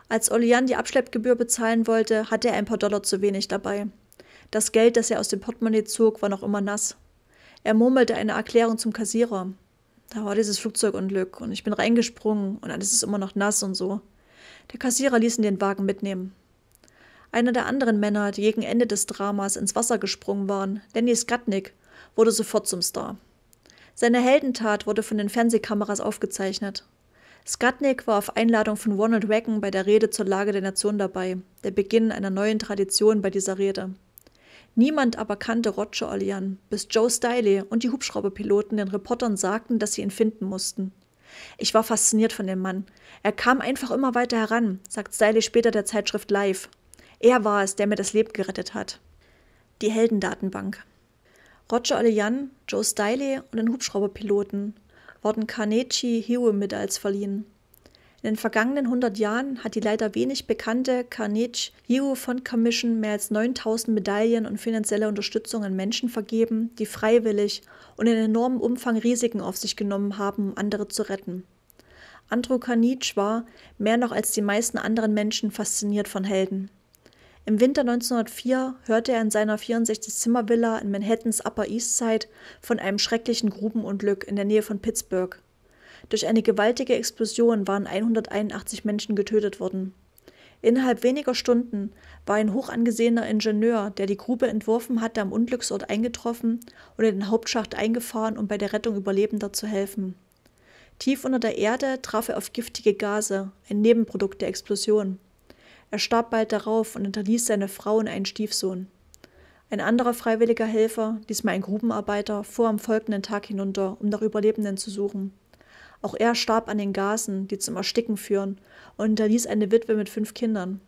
Als Olian die Abschleppgebühr bezahlen wollte, hatte er ein paar Dollar zu wenig dabei. Das Geld, das er aus dem Portemonnaie zog, war noch immer nass. Er murmelte eine Erklärung zum Kassierer. Da war dieses Flugzeugunglück und ich bin reingesprungen und alles ist immer noch nass und so. Der Kassierer ließ ihn den Wagen mitnehmen. Einer der anderen Männer, die gegen Ende des Dramas ins Wasser gesprungen waren, Lenny Skatnik, wurde sofort zum Star. Seine Heldentat wurde von den Fernsehkameras aufgezeichnet. Skatnik war auf Einladung von Ronald Reagan bei der Rede zur Lage der Nation dabei, der Beginn einer neuen Tradition bei dieser Rede. Niemand aber kannte Roger Olian, bis Joe Stiley und die Hubschrauberpiloten den Reportern sagten, dass sie ihn finden mussten. Ich war fasziniert von dem Mann. Er kam einfach immer weiter heran, sagt Stiley später der Zeitschrift Live. Er war es, der mir das Leben gerettet hat. Die Heldendatenbank. Roger Olejan, Joe Stiley und den Hubschrauberpiloten wurden Carnegie Hero-Medailles verliehen. In den vergangenen 100 Jahren hat die leider wenig bekannte Carnegie Hero Fund Commission mehr als 9000 Medaillen und finanzielle Unterstützung an Menschen vergeben, die freiwillig und in enormem Umfang Risiken auf sich genommen haben, um andere zu retten. Andrew Carnegie war, mehr noch als die meisten anderen Menschen, fasziniert von Helden. Im Winter 1904 hörte er in seiner 64-Zimmer-Villa in Manhattans Upper East Side von einem schrecklichen Grubenunglück in der Nähe von Pittsburgh. Durch eine gewaltige Explosion waren 181 Menschen getötet worden. Innerhalb weniger Stunden war ein hochangesehener Ingenieur, der die Grube entworfen hatte, am Unglücksort eingetroffen und in den Hauptschacht eingefahren, um bei der Rettung Überlebender zu helfen. Tief unter der Erde traf er auf giftige Gase, ein Nebenprodukt der Explosion. Er starb bald darauf und hinterließ seine Frau und einen Stiefsohn. Ein anderer freiwilliger Helfer, diesmal ein Grubenarbeiter, fuhr am folgenden Tag hinunter, um nach Überlebenden zu suchen. Auch er starb an den Gasen, die zum Ersticken führen, und hinterließ eine Witwe mit fünf Kindern.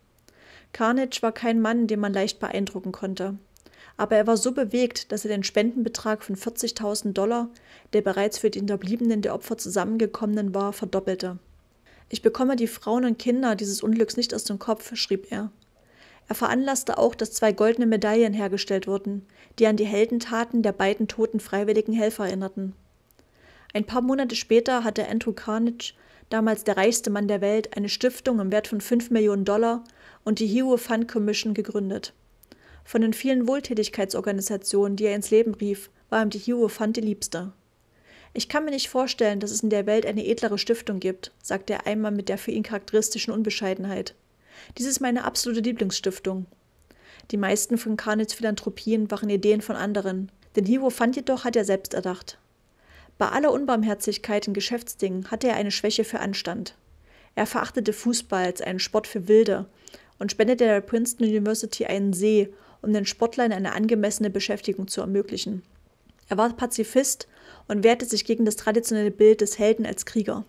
Carnage war kein Mann, den man leicht beeindrucken konnte. Aber er war so bewegt, dass er den Spendenbetrag von 40.000 Dollar, der bereits für die Hinterbliebenen der Opfer zusammengekommenen war, verdoppelte. Ich bekomme die Frauen und Kinder dieses Unglücks nicht aus dem Kopf, schrieb er. Er veranlasste auch, dass zwei goldene Medaillen hergestellt wurden, die an die Heldentaten der beiden toten freiwilligen Helfer erinnerten. Ein paar Monate später hatte Andrew Carnage, damals der reichste Mann der Welt, eine Stiftung im Wert von 5 Millionen Dollar und die Hero Fund Commission gegründet. Von den vielen Wohltätigkeitsorganisationen, die er ins Leben rief, war ihm die Hero Fund die liebste. Ich kann mir nicht vorstellen, dass es in der Welt eine edlere Stiftung gibt, sagte er einmal mit der für ihn charakteristischen Unbescheidenheit. Dies ist meine absolute Lieblingsstiftung. Die meisten von Karnitz Philanthropien waren Ideen von anderen. Den Hero fand jedoch hat er selbst erdacht. Bei aller Unbarmherzigkeit in Geschäftsdingen hatte er eine Schwäche für Anstand. Er verachtete Fußball als einen Sport für Wilde und spendete der Princeton University einen See, um den Sportlern eine angemessene Beschäftigung zu ermöglichen. Er war Pazifist und wehrte sich gegen das traditionelle Bild des Helden als Krieger.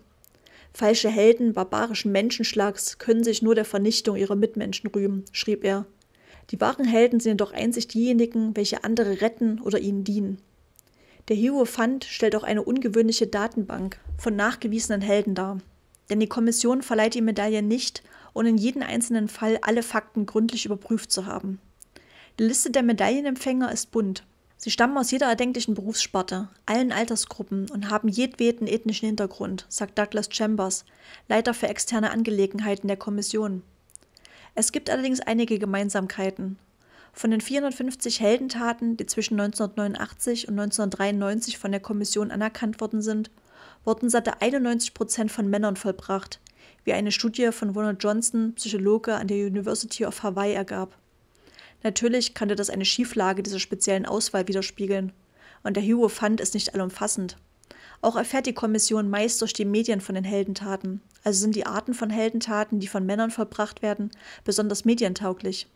Falsche Helden barbarischen Menschenschlags können sich nur der Vernichtung ihrer Mitmenschen rühmen, schrieb er. Die wahren Helden sind jedoch einzig diejenigen, welche andere retten oder ihnen dienen. Der Hero Fund stellt auch eine ungewöhnliche Datenbank von nachgewiesenen Helden dar. Denn die Kommission verleiht die Medaille nicht, ohne in jedem einzelnen Fall alle Fakten gründlich überprüft zu haben. Die Liste der Medaillenempfänger ist bunt. Sie stammen aus jeder erdenklichen Berufssparte, allen Altersgruppen und haben jedweden ethnischen Hintergrund, sagt Douglas Chambers, Leiter für externe Angelegenheiten der Kommission. Es gibt allerdings einige Gemeinsamkeiten. Von den 450 Heldentaten, die zwischen 1989 und 1993 von der Kommission anerkannt worden sind, wurden satte 91 Prozent von Männern vollbracht, wie eine Studie von Ronald Johnson, Psychologe an der University of Hawaii, ergab. Natürlich könnte das eine Schieflage dieser speziellen Auswahl widerspiegeln. Und der Hero Fund ist nicht allumfassend. Auch erfährt die Kommission meist durch die Medien von den Heldentaten. Also sind die Arten von Heldentaten, die von Männern vollbracht werden, besonders medientauglich.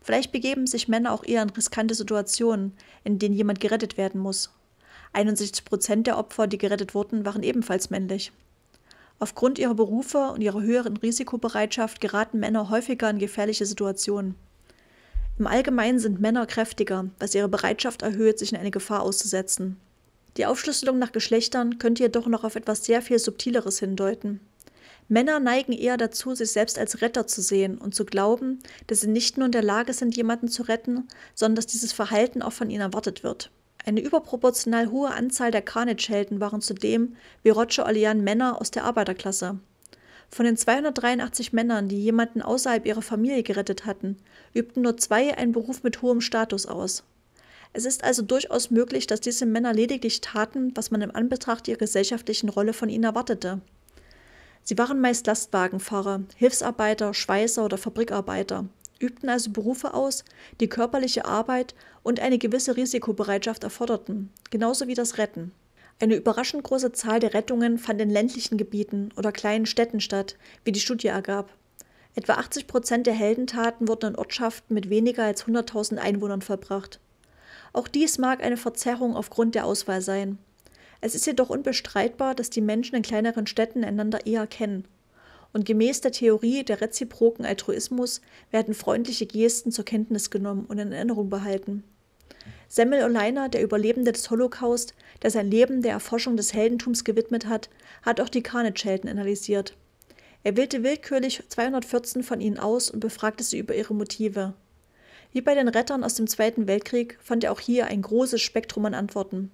Vielleicht begeben sich Männer auch eher in riskante Situationen, in denen jemand gerettet werden muss. 61 Prozent der Opfer, die gerettet wurden, waren ebenfalls männlich. Aufgrund ihrer Berufe und ihrer höheren Risikobereitschaft geraten Männer häufiger in gefährliche Situationen. Im Allgemeinen sind Männer kräftiger, was ihre Bereitschaft erhöht, sich in eine Gefahr auszusetzen. Die Aufschlüsselung nach Geschlechtern könnte jedoch noch auf etwas sehr viel Subtileres hindeuten. Männer neigen eher dazu, sich selbst als Retter zu sehen und zu glauben, dass sie nicht nur in der Lage sind, jemanden zu retten, sondern dass dieses Verhalten auch von ihnen erwartet wird. Eine überproportional hohe Anzahl der Carnage-Helden waren zudem, wie Roger Olian, Männer aus der Arbeiterklasse. Von den 283 Männern, die jemanden außerhalb ihrer Familie gerettet hatten, übten nur zwei einen Beruf mit hohem Status aus. Es ist also durchaus möglich, dass diese Männer lediglich taten, was man im Anbetracht ihrer gesellschaftlichen Rolle von ihnen erwartete. Sie waren meist Lastwagenfahrer, Hilfsarbeiter, Schweißer oder Fabrikarbeiter, übten also Berufe aus, die körperliche Arbeit und eine gewisse Risikobereitschaft erforderten, genauso wie das Retten. Eine überraschend große Zahl der Rettungen fand in ländlichen Gebieten oder kleinen Städten statt, wie die Studie ergab. Etwa 80 Prozent der Heldentaten wurden in Ortschaften mit weniger als 100.000 Einwohnern verbracht. Auch dies mag eine Verzerrung aufgrund der Auswahl sein. Es ist jedoch unbestreitbar, dass die Menschen in kleineren Städten einander eher kennen. Und gemäß der Theorie der reziproken Altruismus werden freundliche Gesten zur Kenntnis genommen und in Erinnerung behalten. Semmel Oleiner, der Überlebende des Holocaust, der sein Leben der Erforschung des Heldentums gewidmet hat, hat auch die Carnage-Helden analysiert. Er wählte willkürlich 214 von ihnen aus und befragte sie über ihre Motive. Wie bei den Rettern aus dem Zweiten Weltkrieg fand er auch hier ein großes Spektrum an Antworten.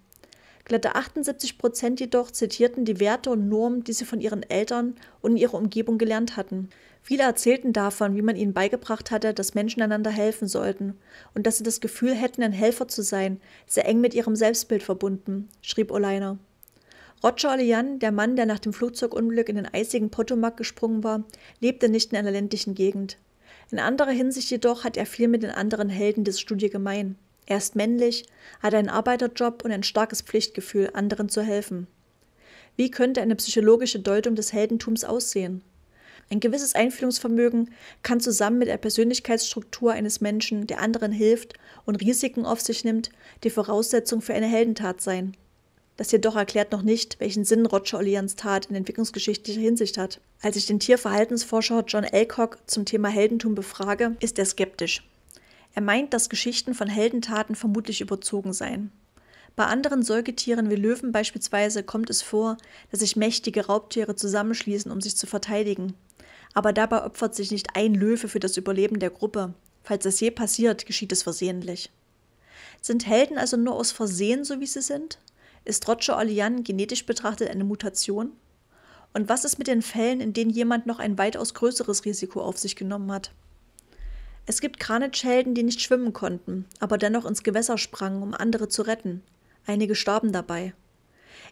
Glatte 78 Prozent jedoch zitierten die Werte und Normen, die sie von ihren Eltern und ihrer Umgebung gelernt hatten. Viele erzählten davon, wie man ihnen beigebracht hatte, dass Menschen einander helfen sollten und dass sie das Gefühl hätten, ein Helfer zu sein, sehr eng mit ihrem Selbstbild verbunden, schrieb Oleiner. Roger Olean, der Mann, der nach dem Flugzeugunglück in den eisigen Potomac gesprungen war, lebte nicht in einer ländlichen Gegend. In anderer Hinsicht jedoch hat er viel mit den anderen Helden des Studie gemein. Er ist männlich, hat einen Arbeiterjob und ein starkes Pflichtgefühl, anderen zu helfen. Wie könnte eine psychologische Deutung des Heldentums aussehen? Ein gewisses Einfühlungsvermögen kann zusammen mit der Persönlichkeitsstruktur eines Menschen, der anderen hilft und Risiken auf sich nimmt, die Voraussetzung für eine Heldentat sein. Das jedoch erklärt noch nicht, welchen Sinn Roger Olians Tat in entwicklungsgeschichtlicher Hinsicht hat. Als ich den Tierverhaltensforscher John Elcock zum Thema Heldentum befrage, ist er skeptisch. Er meint, dass Geschichten von Heldentaten vermutlich überzogen seien. Bei anderen Säugetieren wie Löwen beispielsweise kommt es vor, dass sich mächtige Raubtiere zusammenschließen, um sich zu verteidigen aber dabei opfert sich nicht ein Löwe für das Überleben der Gruppe. Falls das je passiert, geschieht es versehentlich. Sind Helden also nur aus Versehen, so wie sie sind? Ist Roger Olian genetisch betrachtet eine Mutation? Und was ist mit den Fällen, in denen jemand noch ein weitaus größeres Risiko auf sich genommen hat? Es gibt Kranich-Helden, die nicht schwimmen konnten, aber dennoch ins Gewässer sprangen, um andere zu retten. Einige starben dabei.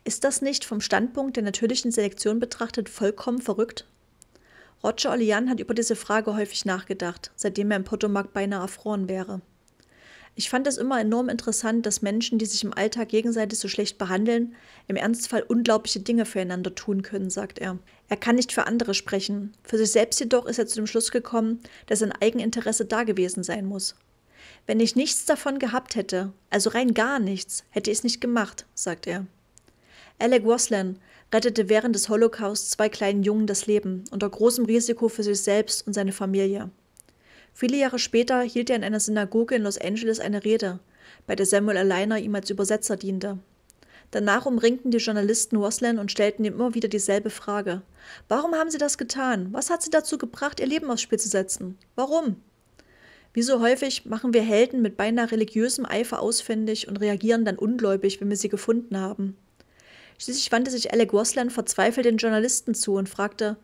Ist das nicht vom Standpunkt der natürlichen Selektion betrachtet vollkommen verrückt? Roger Olian hat über diese Frage häufig nachgedacht, seitdem er im Potomac beinahe erfroren wäre. Ich fand es immer enorm interessant, dass Menschen, die sich im Alltag gegenseitig so schlecht behandeln, im Ernstfall unglaubliche Dinge füreinander tun können, sagt er. Er kann nicht für andere sprechen. Für sich selbst jedoch ist er zu dem Schluss gekommen, dass sein Eigeninteresse da gewesen sein muss. Wenn ich nichts davon gehabt hätte, also rein gar nichts, hätte ich es nicht gemacht, sagt er. Alec Waslan, rettete während des Holocaust zwei kleinen Jungen das Leben, unter großem Risiko für sich selbst und seine Familie. Viele Jahre später hielt er in einer Synagoge in Los Angeles eine Rede, bei der Samuel Alleiner ihm als Übersetzer diente. Danach umringten die Journalisten Waslan und stellten ihm immer wieder dieselbe Frage. Warum haben sie das getan? Was hat sie dazu gebracht, ihr Leben aufs Spiel zu setzen? Warum? Wie so häufig machen wir Helden mit beinahe religiösem Eifer ausfindig und reagieren dann ungläubig, wenn wir sie gefunden haben. Schließlich wandte sich Alec Rosland verzweifelt den Journalisten zu und fragte,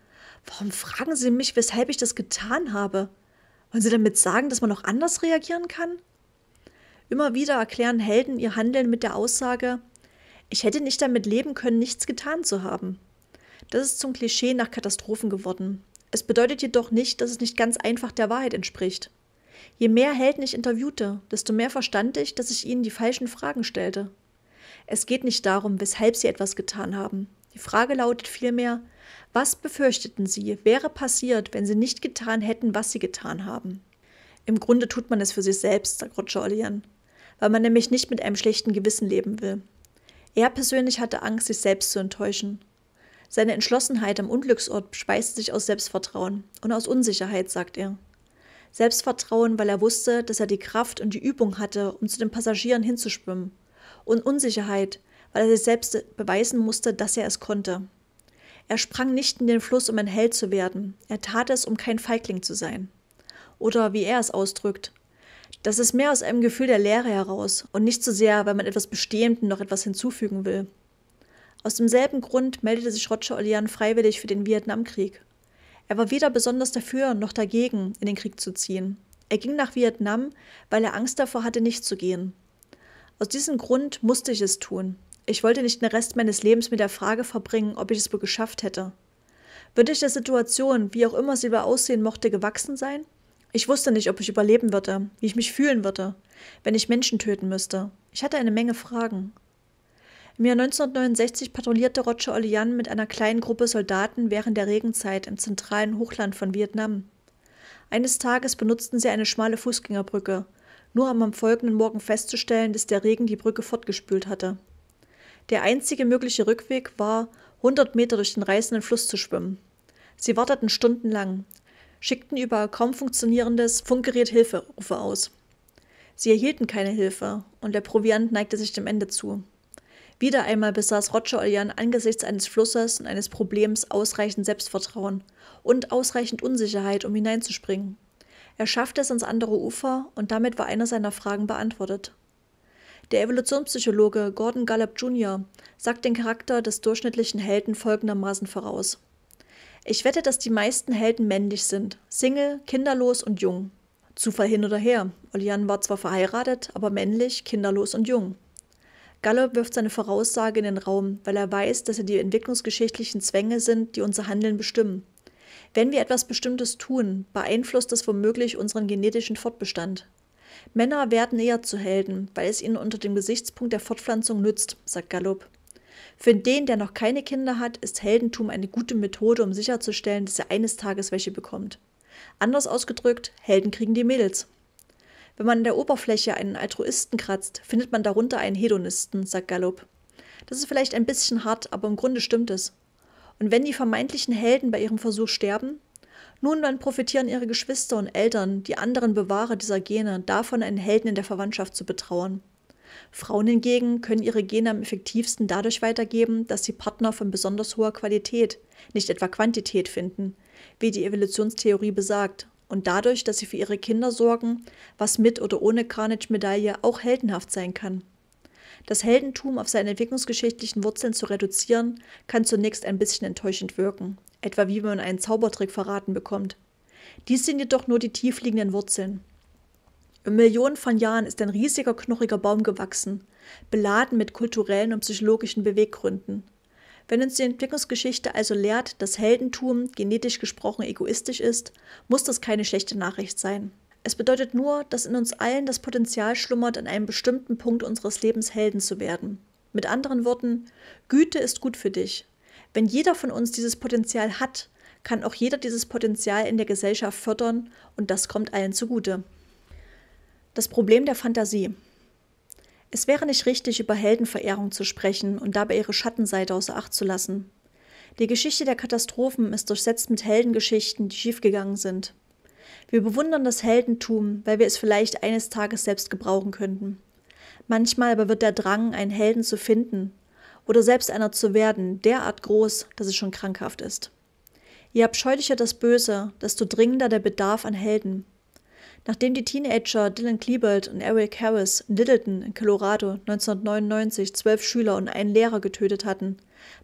Warum fragen Sie mich, weshalb ich das getan habe? Wollen Sie damit sagen, dass man noch anders reagieren kann? Immer wieder erklären Helden ihr Handeln mit der Aussage, ich hätte nicht damit leben können, nichts getan zu haben. Das ist zum Klischee nach Katastrophen geworden. Es bedeutet jedoch nicht, dass es nicht ganz einfach der Wahrheit entspricht. Je mehr Helden ich interviewte, desto mehr verstand ich, dass ich ihnen die falschen Fragen stellte. Es geht nicht darum, weshalb sie etwas getan haben. Die Frage lautet vielmehr, was befürchteten sie, wäre passiert, wenn sie nicht getan hätten, was sie getan haben? Im Grunde tut man es für sich selbst, sagt Roger Ollian, weil man nämlich nicht mit einem schlechten Gewissen leben will. Er persönlich hatte Angst, sich selbst zu enttäuschen. Seine Entschlossenheit am Unglücksort speiste sich aus Selbstvertrauen und aus Unsicherheit, sagt er. Selbstvertrauen, weil er wusste, dass er die Kraft und die Übung hatte, um zu den Passagieren hinzuschwimmen und Unsicherheit, weil er sich selbst beweisen musste, dass er es konnte. Er sprang nicht in den Fluss, um ein Held zu werden. Er tat es, um kein Feigling zu sein. Oder wie er es ausdrückt. Das ist mehr aus einem Gefühl der Leere heraus und nicht so sehr, weil man etwas Bestehendem noch etwas hinzufügen will. Aus demselben Grund meldete sich Roger Olian freiwillig für den Vietnamkrieg. Er war weder besonders dafür noch dagegen, in den Krieg zu ziehen. Er ging nach Vietnam, weil er Angst davor hatte, nicht zu gehen. Aus diesem Grund musste ich es tun. Ich wollte nicht den Rest meines Lebens mit der Frage verbringen, ob ich es wohl geschafft hätte. Würde ich der Situation, wie auch immer sie über aussehen mochte, gewachsen sein? Ich wusste nicht, ob ich überleben würde, wie ich mich fühlen würde, wenn ich Menschen töten müsste. Ich hatte eine Menge Fragen. Im Jahr 1969 patrouillierte Roger Olian mit einer kleinen Gruppe Soldaten während der Regenzeit im zentralen Hochland von Vietnam. Eines Tages benutzten sie eine schmale Fußgängerbrücke, nur um am folgenden Morgen festzustellen, dass der Regen die Brücke fortgespült hatte. Der einzige mögliche Rückweg war, 100 Meter durch den reißenden Fluss zu schwimmen. Sie warteten stundenlang, schickten über kaum funktionierendes Funkgerät Hilferufe aus. Sie erhielten keine Hilfe und der Proviant neigte sich dem Ende zu. Wieder einmal besaß Roger Oljan angesichts eines Flusses und eines Problems ausreichend Selbstvertrauen und ausreichend Unsicherheit, um hineinzuspringen. Er schaffte es ans andere Ufer und damit war eine seiner Fragen beantwortet. Der Evolutionspsychologe Gordon Gallup Jr. sagt den Charakter des durchschnittlichen Helden folgendermaßen voraus. Ich wette, dass die meisten Helden männlich sind, single, kinderlos und jung. Zufall hin oder her, Olian war zwar verheiratet, aber männlich, kinderlos und jung. Gallup wirft seine Voraussage in den Raum, weil er weiß, dass er die entwicklungsgeschichtlichen Zwänge sind, die unser Handeln bestimmen. Wenn wir etwas Bestimmtes tun, beeinflusst es womöglich unseren genetischen Fortbestand. Männer werden eher zu Helden, weil es ihnen unter dem Gesichtspunkt der Fortpflanzung nützt, sagt Gallup. Für den, der noch keine Kinder hat, ist Heldentum eine gute Methode, um sicherzustellen, dass er eines Tages welche bekommt. Anders ausgedrückt, Helden kriegen die Mädels. Wenn man an der Oberfläche einen Altruisten kratzt, findet man darunter einen Hedonisten, sagt Gallup. Das ist vielleicht ein bisschen hart, aber im Grunde stimmt es. Und wenn die vermeintlichen Helden bei ihrem Versuch sterben, nun dann profitieren ihre Geschwister und Eltern, die anderen Bewahrer dieser Gene, davon, einen Helden in der Verwandtschaft zu betrauern. Frauen hingegen können ihre Gene am effektivsten dadurch weitergeben, dass sie Partner von besonders hoher Qualität, nicht etwa Quantität finden, wie die Evolutionstheorie besagt, und dadurch, dass sie für ihre Kinder sorgen, was mit oder ohne Carnage-Medaille auch heldenhaft sein kann. Das Heldentum auf seine entwicklungsgeschichtlichen Wurzeln zu reduzieren, kann zunächst ein bisschen enttäuschend wirken, etwa wie man einen Zaubertrick verraten bekommt. Dies sind jedoch nur die tiefliegenden Wurzeln. In Millionen von Jahren ist ein riesiger, knochiger Baum gewachsen, beladen mit kulturellen und psychologischen Beweggründen. Wenn uns die Entwicklungsgeschichte also lehrt, dass Heldentum genetisch gesprochen egoistisch ist, muss das keine schlechte Nachricht sein. Es bedeutet nur, dass in uns allen das Potenzial schlummert, an einem bestimmten Punkt unseres Lebens Helden zu werden. Mit anderen Worten, Güte ist gut für dich. Wenn jeder von uns dieses Potenzial hat, kann auch jeder dieses Potenzial in der Gesellschaft fördern und das kommt allen zugute. Das Problem der Fantasie. Es wäre nicht richtig, über Heldenverehrung zu sprechen und dabei ihre Schattenseite außer Acht zu lassen. Die Geschichte der Katastrophen ist durchsetzt mit Heldengeschichten, die schiefgegangen sind. Wir bewundern das Heldentum, weil wir es vielleicht eines Tages selbst gebrauchen könnten. Manchmal aber wird der Drang, einen Helden zu finden oder selbst einer zu werden, derart groß, dass es schon krankhaft ist. Je abscheulicher das Böse, desto dringender der Bedarf an Helden. Nachdem die Teenager Dylan Klebold und Eric Harris in Littleton in Colorado 1999 zwölf Schüler und einen Lehrer getötet hatten,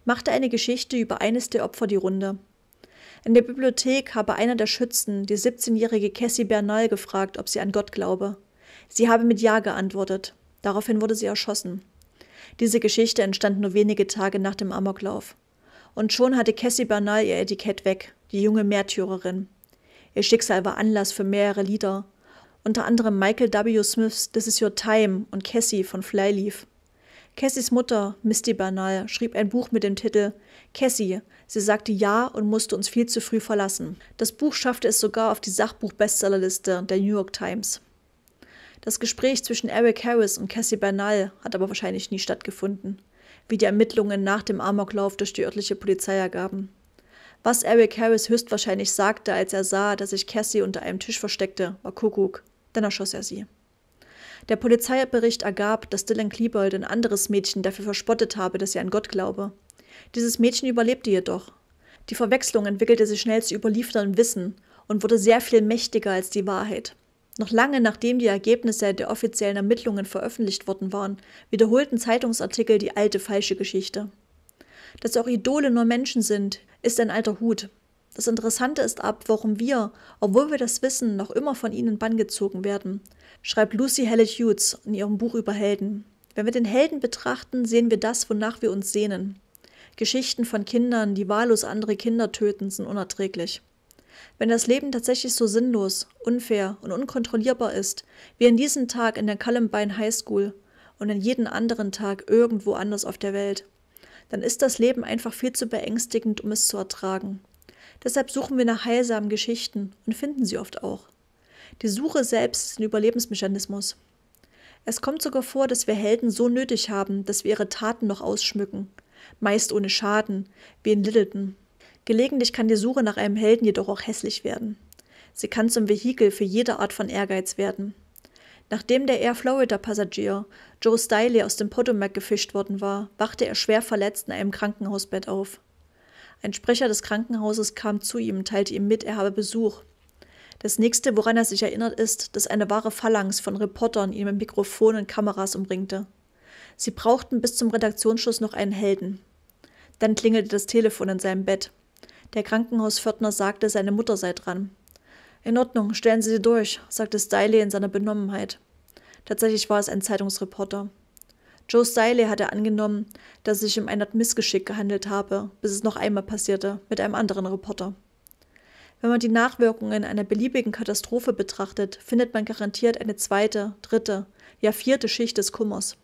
machte eine Geschichte über eines der Opfer die Runde – in der Bibliothek habe einer der Schützen die 17-jährige Cassie Bernal gefragt, ob sie an Gott glaube. Sie habe mit Ja geantwortet. Daraufhin wurde sie erschossen. Diese Geschichte entstand nur wenige Tage nach dem Amoklauf. Und schon hatte Cassie Bernal ihr Etikett weg, die junge Märtyrerin. Ihr Schicksal war Anlass für mehrere Lieder, unter anderem Michael W. Smiths This Is Your Time und Cassie von Flyleaf. Cassies Mutter, Misty Bernal, schrieb ein Buch mit dem Titel Cassie, sie sagte Ja und musste uns viel zu früh verlassen. Das Buch schaffte es sogar auf die Sachbuch-Bestsellerliste der New York Times. Das Gespräch zwischen Eric Harris und Cassie Bernal hat aber wahrscheinlich nie stattgefunden, wie die Ermittlungen nach dem Amoklauf durch die örtliche Polizei ergaben. Was Eric Harris höchstwahrscheinlich sagte, als er sah, dass sich Cassie unter einem Tisch versteckte, war Kuckuck, dann erschoss er sie. Der Polizeibericht ergab, dass Dylan Klebold ein anderes Mädchen dafür verspottet habe, dass sie an Gott glaube. Dieses Mädchen überlebte jedoch. Die Verwechslung entwickelte sich schnell zu überliefertem Wissen und wurde sehr viel mächtiger als die Wahrheit. Noch lange nachdem die Ergebnisse der offiziellen Ermittlungen veröffentlicht worden waren, wiederholten Zeitungsartikel die alte falsche Geschichte. Dass auch Idole nur Menschen sind, ist ein alter Hut. Das Interessante ist ab, warum wir, obwohl wir das wissen, noch immer von ihnen bann werden schreibt Lucy Hallett Hughes in ihrem Buch über Helden. Wenn wir den Helden betrachten, sehen wir das, wonach wir uns sehnen. Geschichten von Kindern, die wahllos andere Kinder töten, sind unerträglich. Wenn das Leben tatsächlich so sinnlos, unfair und unkontrollierbar ist, wie an diesem Tag in der Columbine High School und an jedem anderen Tag irgendwo anders auf der Welt, dann ist das Leben einfach viel zu beängstigend, um es zu ertragen. Deshalb suchen wir nach heilsamen Geschichten und finden sie oft auch. Die Suche selbst ist ein Überlebensmechanismus. Es kommt sogar vor, dass wir Helden so nötig haben, dass wir ihre Taten noch ausschmücken, meist ohne Schaden, wie in Littleton. Gelegentlich kann die Suche nach einem Helden jedoch auch hässlich werden. Sie kann zum Vehikel für jede Art von Ehrgeiz werden. Nachdem der Air Florida-Passagier Joe Stiley aus dem Potomac gefischt worden war, wachte er schwer verletzt in einem Krankenhausbett auf. Ein Sprecher des Krankenhauses kam zu ihm und teilte ihm mit, er habe Besuch. Das nächste, woran er sich erinnert, ist, dass eine wahre Phalanx von Reportern ihn mit Mikrofonen und Kameras umringte. Sie brauchten bis zum Redaktionsschluss noch einen Helden. Dann klingelte das Telefon in seinem Bett. Der Krankenhausviertner sagte, seine Mutter sei dran. In Ordnung, stellen Sie sie durch, sagte Stiley in seiner Benommenheit. Tatsächlich war es ein Zeitungsreporter. Joe Stiley hatte angenommen, dass es sich um ein Missgeschick gehandelt habe, bis es noch einmal passierte, mit einem anderen Reporter. Wenn man die Nachwirkungen einer beliebigen Katastrophe betrachtet, findet man garantiert eine zweite, dritte, ja vierte Schicht des Kummers.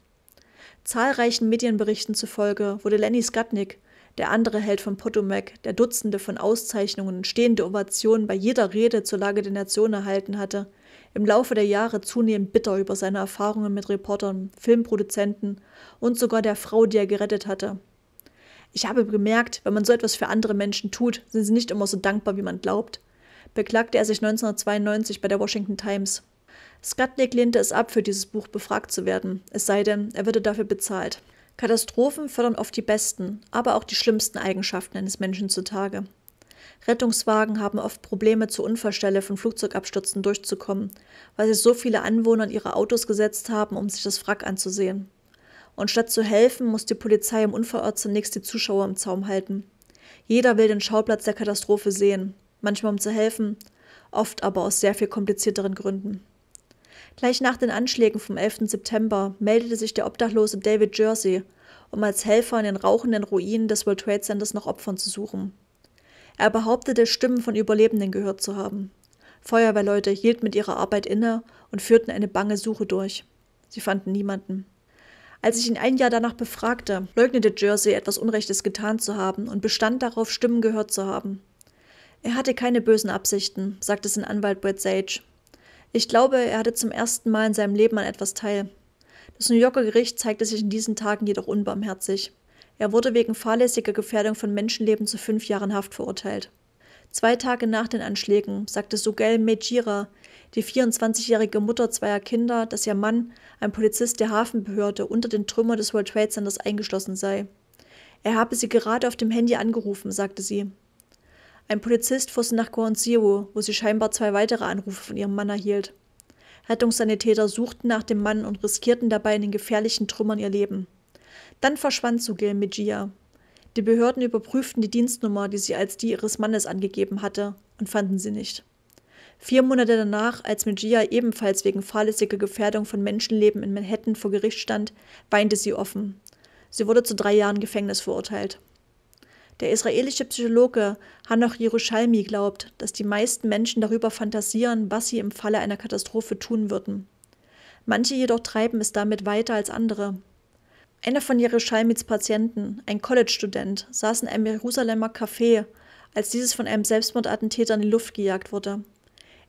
Zahlreichen Medienberichten zufolge wurde Lenny Skatnik, der andere Held von Potomac, der Dutzende von Auszeichnungen und stehende Ovationen bei jeder Rede zur Lage der Nation erhalten hatte, im Laufe der Jahre zunehmend bitter über seine Erfahrungen mit Reportern, Filmproduzenten und sogar der Frau, die er gerettet hatte, ich habe gemerkt, wenn man so etwas für andere Menschen tut, sind sie nicht immer so dankbar, wie man glaubt, beklagte er sich 1992 bei der Washington Times. Skatnick lehnte es ab, für dieses Buch befragt zu werden, es sei denn, er würde dafür bezahlt. Katastrophen fördern oft die besten, aber auch die schlimmsten Eigenschaften eines Menschen zutage. Rettungswagen haben oft Probleme, zur Unfallstelle von Flugzeugabstürzen durchzukommen, weil sich so viele Anwohner in ihre Autos gesetzt haben, um sich das Wrack anzusehen. Und statt zu helfen, muss die Polizei im Unfallort zunächst die Zuschauer im Zaum halten. Jeder will den Schauplatz der Katastrophe sehen, manchmal um zu helfen, oft aber aus sehr viel komplizierteren Gründen. Gleich nach den Anschlägen vom 11. September meldete sich der Obdachlose David Jersey, um als Helfer in den rauchenden Ruinen des World Trade Centers nach Opfern zu suchen. Er behauptete, Stimmen von Überlebenden gehört zu haben. Feuerwehrleute hielten mit ihrer Arbeit inne und führten eine bange Suche durch. Sie fanden niemanden. Als ich ihn ein Jahr danach befragte, leugnete Jersey etwas Unrechtes getan zu haben und bestand darauf, Stimmen gehört zu haben. Er hatte keine bösen Absichten, sagte sein Anwalt Brett Sage. Ich glaube, er hatte zum ersten Mal in seinem Leben an etwas teil. Das New Yorker Gericht zeigte sich in diesen Tagen jedoch unbarmherzig. Er wurde wegen fahrlässiger Gefährdung von Menschenleben zu fünf Jahren Haft verurteilt. Zwei Tage nach den Anschlägen sagte Sugel Mejira, die 24-jährige Mutter zweier Kinder, dass ihr Mann, ein Polizist der Hafenbehörde, unter den Trümmern des World Trade Centers eingeschlossen sei. Er habe sie gerade auf dem Handy angerufen, sagte sie. Ein Polizist fuhr sie nach Zero, wo sie scheinbar zwei weitere Anrufe von ihrem Mann erhielt. Rettungssanitäter suchten nach dem Mann und riskierten dabei in den gefährlichen Trümmern ihr Leben. Dann verschwand Sugil Mejia. Die Behörden überprüften die Dienstnummer, die sie als die ihres Mannes angegeben hatte, und fanden sie nicht. Vier Monate danach, als Mejia ebenfalls wegen fahrlässiger Gefährdung von Menschenleben in Manhattan vor Gericht stand, weinte sie offen. Sie wurde zu drei Jahren Gefängnis verurteilt. Der israelische Psychologe Hanoch Jerushalmi glaubt, dass die meisten Menschen darüber fantasieren, was sie im Falle einer Katastrophe tun würden. Manche jedoch treiben es damit weiter als andere. Einer von Jerushalmis Patienten, ein College-Student, saß in einem Jerusalemer Café, als dieses von einem Selbstmordattentäter in die Luft gejagt wurde.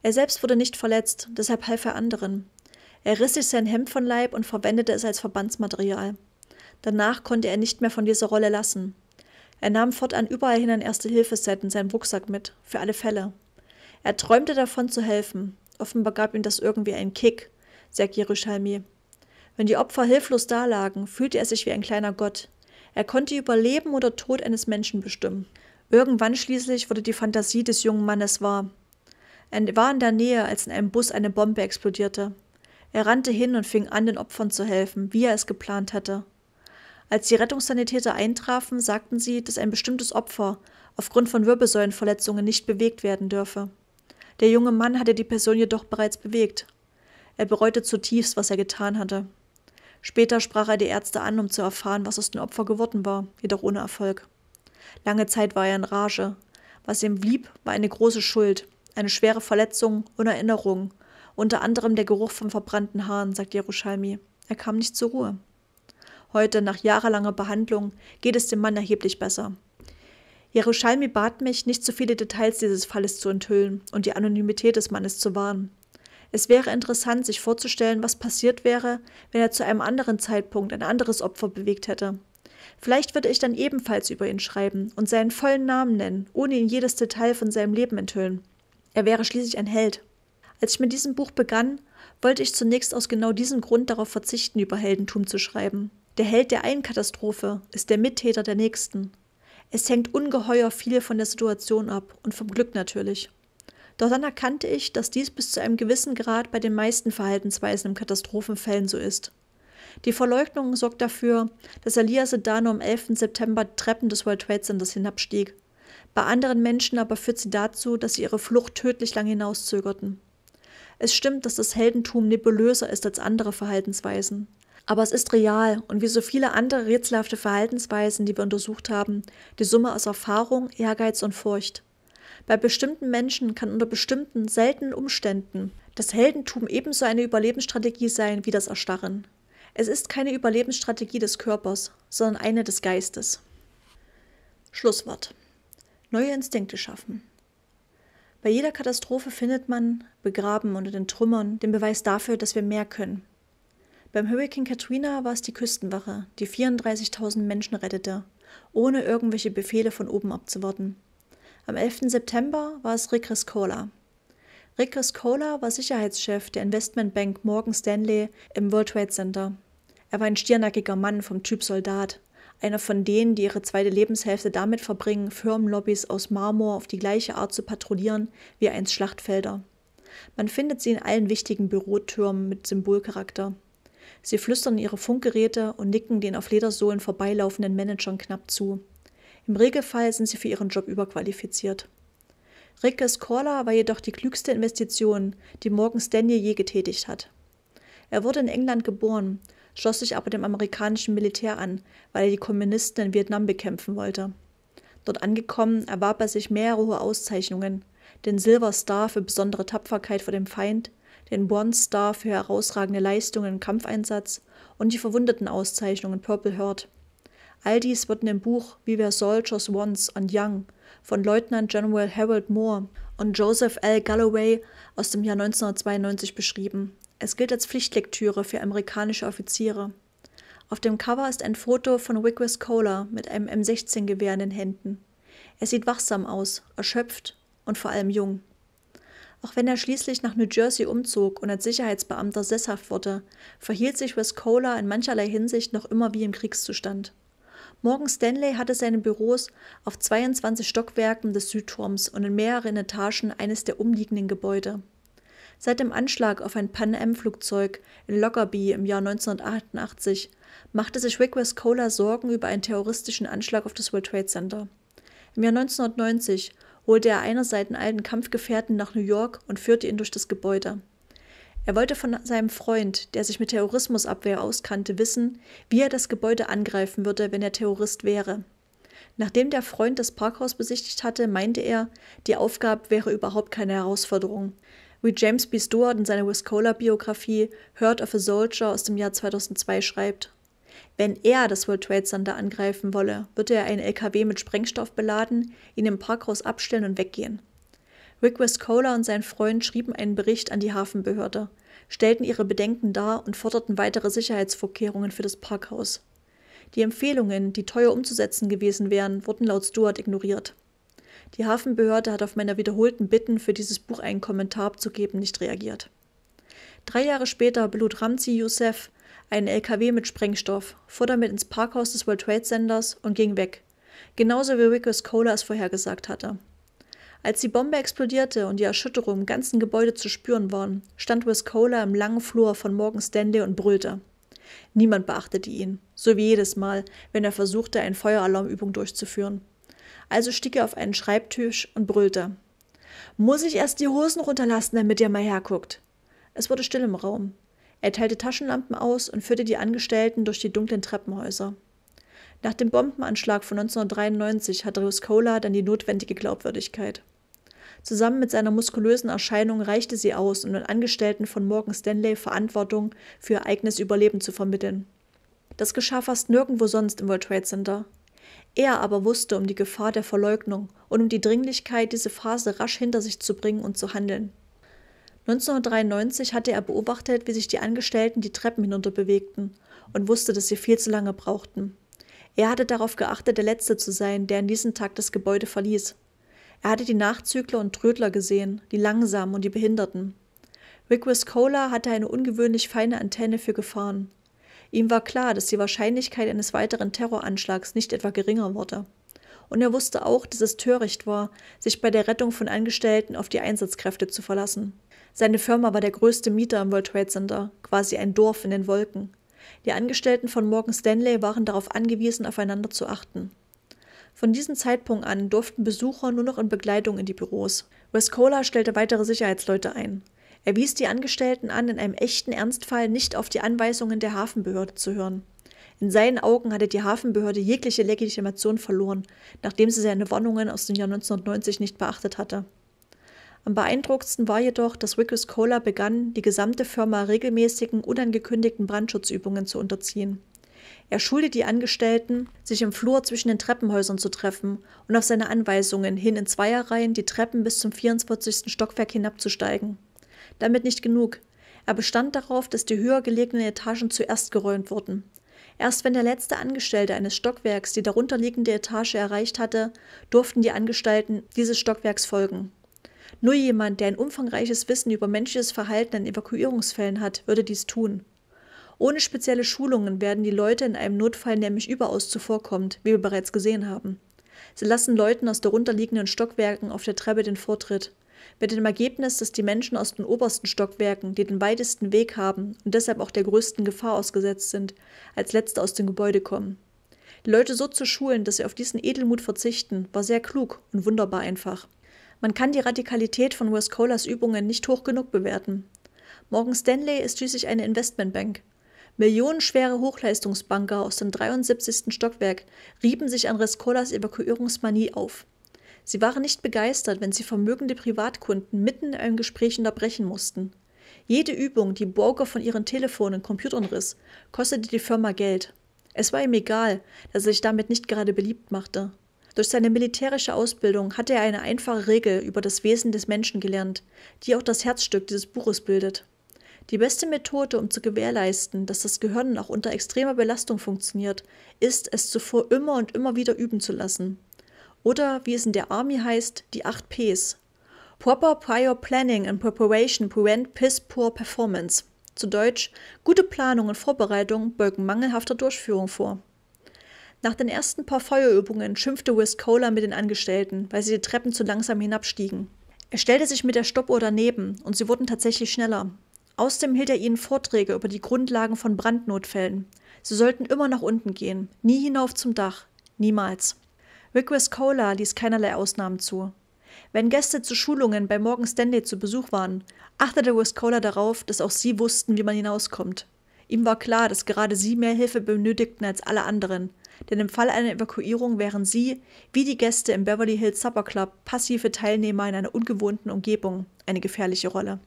Er selbst wurde nicht verletzt, deshalb half er anderen. Er riss sich sein Hemd von Leib und verwendete es als Verbandsmaterial. Danach konnte er nicht mehr von dieser Rolle lassen. Er nahm fortan überall hin ein Erste-Hilfe-Set in seinem Rucksack mit, für alle Fälle. Er träumte davon zu helfen. Offenbar gab ihm das irgendwie einen Kick, sagt Jerusalmi. Wenn die Opfer hilflos dalagen, fühlte er sich wie ein kleiner Gott. Er konnte über Leben oder Tod eines Menschen bestimmen. Irgendwann schließlich wurde die Fantasie des jungen Mannes wahr. Er war in der Nähe, als in einem Bus eine Bombe explodierte. Er rannte hin und fing an, den Opfern zu helfen, wie er es geplant hatte. Als die Rettungssanitäter eintrafen, sagten sie, dass ein bestimmtes Opfer aufgrund von Wirbelsäulenverletzungen nicht bewegt werden dürfe. Der junge Mann hatte die Person jedoch bereits bewegt. Er bereute zutiefst, was er getan hatte. Später sprach er die Ärzte an, um zu erfahren, was aus dem Opfer geworden war, jedoch ohne Erfolg. Lange Zeit war er in Rage. Was ihm blieb, war eine große Schuld, eine schwere Verletzung und Erinnerung, unter anderem der Geruch von verbrannten Haaren, sagt Jerusalmi. Er kam nicht zur Ruhe. Heute, nach jahrelanger Behandlung, geht es dem Mann erheblich besser. Jerusalmi bat mich, nicht zu viele Details dieses Falles zu enthüllen und die Anonymität des Mannes zu wahren. Es wäre interessant, sich vorzustellen, was passiert wäre, wenn er zu einem anderen Zeitpunkt ein anderes Opfer bewegt hätte. Vielleicht würde ich dann ebenfalls über ihn schreiben und seinen vollen Namen nennen, ohne ihn jedes Detail von seinem Leben enthüllen. Er wäre schließlich ein Held. Als ich mit diesem Buch begann, wollte ich zunächst aus genau diesem Grund darauf verzichten, über Heldentum zu schreiben. Der Held der einen Katastrophe ist der Mittäter der nächsten. Es hängt ungeheuer viel von der Situation ab und vom Glück natürlich. Doch dann erkannte ich, dass dies bis zu einem gewissen Grad bei den meisten Verhaltensweisen im Katastrophenfällen so ist. Die Verleugnung sorgt dafür, dass Elias Sedano am 11. September Treppen des World Trade Centers hinabstieg. Bei anderen Menschen aber führt sie dazu, dass sie ihre Flucht tödlich lang hinauszögerten. Es stimmt, dass das Heldentum nebulöser ist als andere Verhaltensweisen. Aber es ist real und wie so viele andere rätselhafte Verhaltensweisen, die wir untersucht haben, die Summe aus Erfahrung, Ehrgeiz und Furcht. Bei bestimmten Menschen kann unter bestimmten, seltenen Umständen das Heldentum ebenso eine Überlebensstrategie sein wie das Erstarren. Es ist keine Überlebensstrategie des Körpers, sondern eine des Geistes. Schlusswort neue Instinkte schaffen. Bei jeder Katastrophe findet man, begraben unter den Trümmern, den Beweis dafür, dass wir mehr können. Beim Hurricane Katrina war es die Küstenwache, die 34.000 Menschen rettete, ohne irgendwelche Befehle von oben abzuwarten. Am 11. September war es Rick Riscola. Rick Riscola war Sicherheitschef der Investmentbank Morgan Stanley im World Trade Center. Er war ein stiernackiger Mann vom Typ Soldat, einer von denen, die ihre zweite Lebenshälfte damit verbringen, Firmenlobbys aus Marmor auf die gleiche Art zu patrouillieren wie einst Schlachtfelder. Man findet sie in allen wichtigen Bürotürmen mit Symbolcharakter. Sie flüstern ihre Funkgeräte und nicken den auf Ledersohlen vorbeilaufenden Managern knapp zu. Im Regelfall sind sie für ihren Job überqualifiziert. Rickes Caller war jedoch die klügste Investition, die Morgan Stanley je getätigt hat. Er wurde in England geboren schloss sich aber dem amerikanischen Militär an, weil er die Kommunisten in Vietnam bekämpfen wollte. Dort angekommen erwarb er sich mehrere hohe Auszeichnungen, den Silver Star für besondere Tapferkeit vor dem Feind, den Bronze Star für herausragende Leistungen im Kampfeinsatz und die Verwundetenauszeichnungen Purple Heart. All dies wird in dem Buch We Were Soldiers Once and Young von Leutnant General Harold Moore und Joseph L. Galloway aus dem Jahr 1992 beschrieben es gilt als Pflichtlektüre für amerikanische Offiziere. Auf dem Cover ist ein Foto von Wickwess Kohler mit einem M16-Gewehr in den Händen. Er sieht wachsam aus, erschöpft und vor allem jung. Auch wenn er schließlich nach New Jersey umzog und als Sicherheitsbeamter sesshaft wurde, verhielt sich Wes Kohler in mancherlei Hinsicht noch immer wie im Kriegszustand. Morgan Stanley hatte seine Büros auf 22 Stockwerken des Südturms und in mehreren Etagen eines der umliegenden Gebäude. Seit dem Anschlag auf ein Pan Am-Flugzeug in Lockerbie im Jahr 1988 machte sich Rick Wescola Sorgen über einen terroristischen Anschlag auf das World Trade Center. Im Jahr 1990 holte er einerseits einen alten Kampfgefährten nach New York und führte ihn durch das Gebäude. Er wollte von seinem Freund, der sich mit Terrorismusabwehr auskannte, wissen, wie er das Gebäude angreifen würde, wenn er Terrorist wäre. Nachdem der Freund das Parkhaus besichtigt hatte, meinte er, die Aufgabe wäre überhaupt keine Herausforderung wie James B. Stewart in seiner Wiscola-Biografie Heard of a Soldier aus dem Jahr 2002 schreibt. Wenn er das World Trade Center angreifen wolle, würde er einen LKW mit Sprengstoff beladen, ihn im Parkhaus abstellen und weggehen. Rick Wiscola und sein Freund schrieben einen Bericht an die Hafenbehörde, stellten ihre Bedenken dar und forderten weitere Sicherheitsvorkehrungen für das Parkhaus. Die Empfehlungen, die teuer umzusetzen gewesen wären, wurden laut Stewart ignoriert. Die Hafenbehörde hat auf meine wiederholten Bitten, für dieses Buch einen Kommentar abzugeben, nicht reagiert. Drei Jahre später belud Ramzi Youssef einen LKW mit Sprengstoff, fuhr damit ins Parkhaus des World Trade Centers und ging weg. Genauso wie Rickos Kohler es vorhergesagt hatte. Als die Bombe explodierte und die Erschütterung im ganzen Gebäude zu spüren waren, stand Wes Kohler im langen Flur von Morgan Stanley und brüllte. Niemand beachtete ihn, so wie jedes Mal, wenn er versuchte, eine Feueralarmübung durchzuführen also stieg er auf einen Schreibtisch und brüllte. Muss ich erst die Hosen runterlassen, damit ihr mal herguckt? Es wurde still im Raum. Er teilte Taschenlampen aus und führte die Angestellten durch die dunklen Treppenhäuser. Nach dem Bombenanschlag von 1993 hatte Ruskola dann die notwendige Glaubwürdigkeit. Zusammen mit seiner muskulösen Erscheinung reichte sie aus, um den Angestellten von Morgan Stanley Verantwortung für ihr eigenes Überleben zu vermitteln. Das geschah fast nirgendwo sonst im World Trade Center. Er aber wusste um die Gefahr der Verleugnung und um die Dringlichkeit, diese Phase rasch hinter sich zu bringen und zu handeln. 1993 hatte er beobachtet, wie sich die Angestellten die Treppen hinunter bewegten und wusste, dass sie viel zu lange brauchten. Er hatte darauf geachtet, der Letzte zu sein, der an diesem Tag das Gebäude verließ. Er hatte die Nachzügler und Trödler gesehen, die Langsamen und die Behinderten. Rick Wiscola hatte eine ungewöhnlich feine Antenne für Gefahren. Ihm war klar, dass die Wahrscheinlichkeit eines weiteren Terroranschlags nicht etwa geringer wurde. Und er wusste auch, dass es töricht war, sich bei der Rettung von Angestellten auf die Einsatzkräfte zu verlassen. Seine Firma war der größte Mieter im World Trade Center, quasi ein Dorf in den Wolken. Die Angestellten von Morgan Stanley waren darauf angewiesen, aufeinander zu achten. Von diesem Zeitpunkt an durften Besucher nur noch in Begleitung in die Büros. Wescola stellte weitere Sicherheitsleute ein. Er wies die Angestellten an, in einem echten Ernstfall nicht auf die Anweisungen der Hafenbehörde zu hören. In seinen Augen hatte die Hafenbehörde jegliche Legitimation verloren, nachdem sie seine Warnungen aus dem Jahr 1990 nicht beachtet hatte. Am beeindruckendsten war jedoch, dass Rickes Cola begann, die gesamte Firma regelmäßigen, unangekündigten Brandschutzübungen zu unterziehen. Er schulte die Angestellten, sich im Flur zwischen den Treppenhäusern zu treffen und auf seine Anweisungen hin in Zweierreihen die Treppen bis zum 24. Stockwerk hinabzusteigen. Damit nicht genug. Er bestand darauf, dass die höher gelegenen Etagen zuerst geräumt wurden. Erst wenn der letzte Angestellte eines Stockwerks die darunterliegende Etage erreicht hatte, durften die Angestellten dieses Stockwerks folgen. Nur jemand, der ein umfangreiches Wissen über menschliches Verhalten in Evakuierungsfällen hat, würde dies tun. Ohne spezielle Schulungen werden die Leute in einem Notfall nämlich überaus zuvorkommend, wie wir bereits gesehen haben. Sie lassen Leuten aus darunterliegenden Stockwerken auf der Treppe den Vortritt mit dem Ergebnis, dass die Menschen aus den obersten Stockwerken, die den weitesten Weg haben und deshalb auch der größten Gefahr ausgesetzt sind, als letzte aus dem Gebäude kommen. Die Leute so zu schulen, dass sie auf diesen Edelmut verzichten, war sehr klug und wunderbar einfach. Man kann die Radikalität von Wes Colas Übungen nicht hoch genug bewerten. Morgan Stanley ist schließlich eine Investmentbank. Millionenschwere Hochleistungsbanker aus dem 73. Stockwerk rieben sich an Rescolas Evakuierungsmanie auf. Sie waren nicht begeistert, wenn sie vermögende Privatkunden mitten in einem Gespräch unterbrechen mussten. Jede Übung, die Borger von ihren Telefonen, und Computern riss, kostete die Firma Geld. Es war ihm egal, dass er sich damit nicht gerade beliebt machte. Durch seine militärische Ausbildung hatte er eine einfache Regel über das Wesen des Menschen gelernt, die auch das Herzstück dieses Buches bildet. Die beste Methode, um zu gewährleisten, dass das Gehirn auch unter extremer Belastung funktioniert, ist, es zuvor immer und immer wieder üben zu lassen. Oder wie es in der Army heißt, die 8 Ps. Proper Prior Planning and Preparation prevent piss poor performance. Zu Deutsch, gute Planung und Vorbereitung beugen mangelhafter Durchführung vor. Nach den ersten paar Feuerübungen schimpfte Wes Kohler mit den Angestellten, weil sie die Treppen zu langsam hinabstiegen. Er stellte sich mit der Stoppuhr daneben und sie wurden tatsächlich schneller. Außerdem hielt er ihnen Vorträge über die Grundlagen von Brandnotfällen. Sie sollten immer nach unten gehen, nie hinauf zum Dach, niemals. Rick Cola ließ keinerlei Ausnahmen zu. Wenn Gäste zu Schulungen bei Morgan Stanley zu Besuch waren, achtete Cola darauf, dass auch sie wussten, wie man hinauskommt. Ihm war klar, dass gerade sie mehr Hilfe benötigten als alle anderen, denn im Fall einer Evakuierung wären sie, wie die Gäste im Beverly Hills Supper Club, passive Teilnehmer in einer ungewohnten Umgebung, eine gefährliche Rolle.